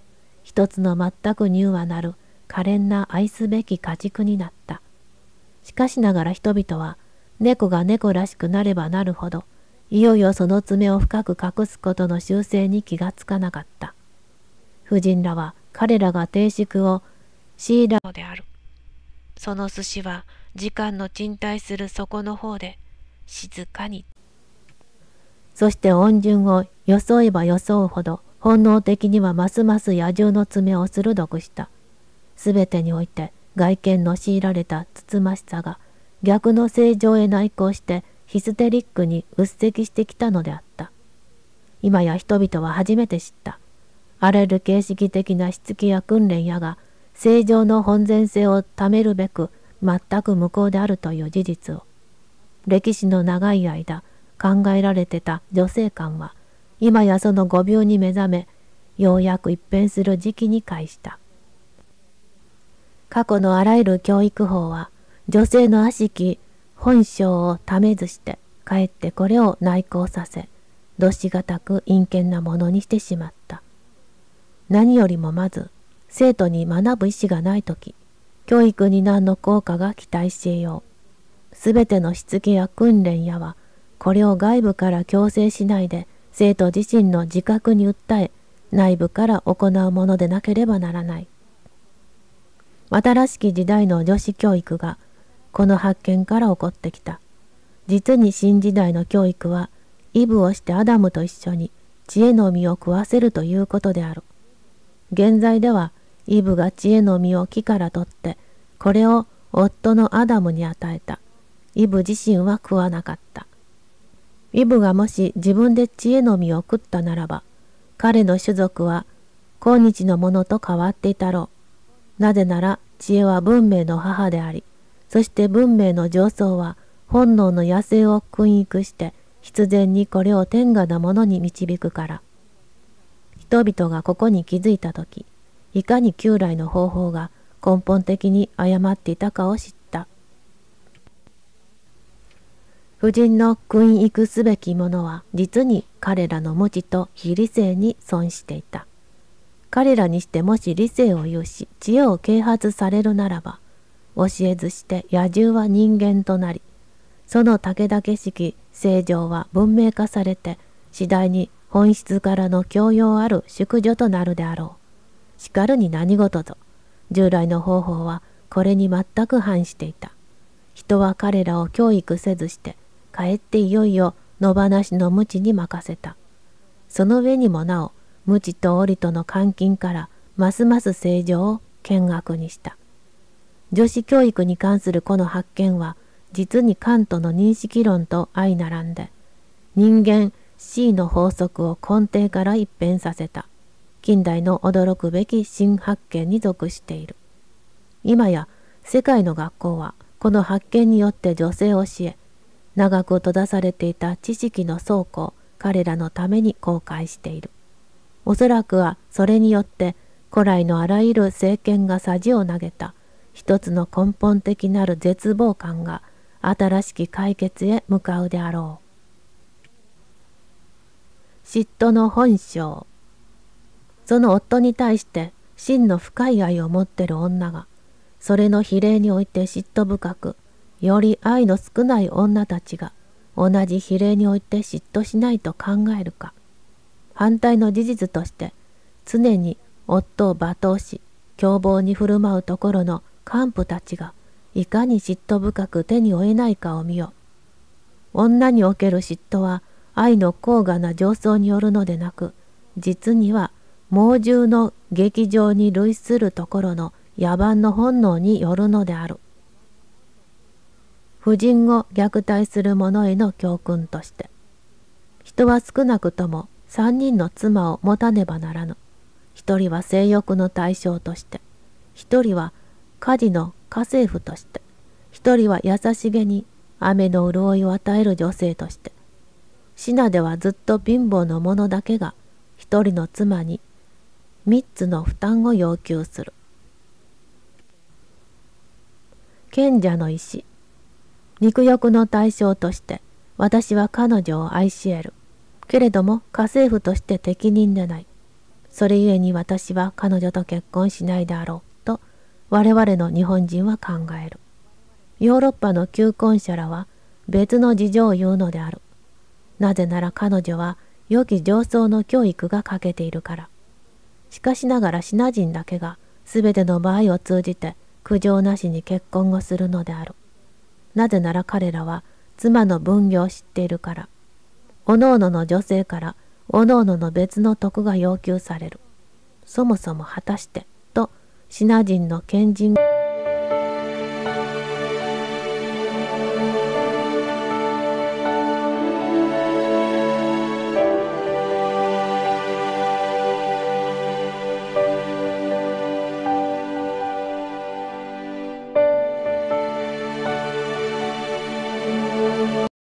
一つの全く柔和なる可憐な愛すべき家畜になった。しかしながら人々は、猫が猫らしくなればなるほど、いよいよその爪を深く隠すことの習性に気がつかなかった。夫人らは彼らが定食を強いらのである。その寿司は時間の賃貸する底の方で静かに。そして恩順を装えば装うほど本能的にはますます野獣の爪を鋭くした。すべてにおいて外見の強いられたつつましさが逆の正常へ内向してヒステリックにうっしてきたのであった。今や人々は初めて知った。あらゆる形式的なしつきや訓練やが、正常の本然性をためるべく全く無効であるという事実を。歴史の長い間考えられてた女性観は、今やその誤病に目覚め、ようやく一変する時期に介した。過去のあらゆる教育法は、女性の悪しき本性をためずしてかえってこれを内向させどしがたく陰険なものにしてしまった何よりもまず生徒に学ぶ意思がない時教育に何の効果が期待しえようすべてのしつけや訓練やはこれを外部から強制しないで生徒自身の自覚に訴え内部から行うものでなければならない。新しき時代の女子教育がこの発見から起こってきた。実に新時代の教育は、イブをしてアダムと一緒に知恵の実を食わせるということである。現在では、イブが知恵の実を木から取って、これを夫のアダムに与えた。イブ自身は食わなかった。イブがもし自分で知恵の実を食ったならば、彼の種族は今日のものと変わっていたろう。なぜなら知恵は文明の母であり、そして文明の上層は本能の野生を訓育して必然にこれを天下なものに導くから。人々がここに気づいた時、いかに旧来の方法が根本的に誤っていたかを知った。夫人の訓育すべきものは実に彼らの無知と非理性に損していた。彼らにしてもし理性を有し知恵を啓発されるならば教えずして野獣は人間となりその武田しき正常は文明化されて次第に本質からの教養ある宿女となるであろう。しかるに何事ぞ。従来の方法はこれに全く反していた。人は彼らを教育せずして、かえっていよいよ野放しの無知に任せた。その上にもなお、無知と織との監禁からますます正常を見学にした。女子教育に関するこの発見は実にカントの認識論と相並んで人間 C の法則を根底から一変させた近代の驚くべき新発見に属している今や世界の学校はこの発見によって女性を教え長く閉ざされていた知識の倉庫を彼らのために公開しているおそらくはそれによって古来のあらゆる政権がさじを投げた一つの根本的なる絶望感が新しき解決へ向かうであろう嫉妬の本性その夫に対して真の深い愛を持ってる女がそれの比例において嫉妬深くより愛の少ない女たちが同じ比例において嫉妬しないと考えるか反対の事実として常に夫を罵倒し凶暴に振る舞うところの幹部たちがいかに嫉妬深く手に負えないかを見よ。女における嫉妬は愛の高雅な上層によるのでなく、実には猛獣の劇場に類するところの野蛮の本能によるのである。婦人を虐待する者への教訓として。人は少なくとも三人の妻を持たねばならぬ。一人は性欲の対象として、一人は家事の家政婦として、一人は優しげに雨の潤いを与える女性として、シナではずっと貧乏の者だけが一人の妻に三つの負担を要求する。賢者の石肉欲の対象として私は彼女を愛し得る。けれども家政婦として適任でない。それゆえに私は彼女と結婚しないであろう。我々の日本人は考える。ヨーロッパの求婚者らは別の事情を言うのである。なぜなら彼女は良き上層の教育が欠けているから。しかしながらシナ人だけが全ての場合を通じて苦情なしに結婚をするのである。なぜなら彼らは妻の分業を知っているから。おのおのの女性からおのおのの別の徳が要求される。そもそも果たしてシナ人の賢人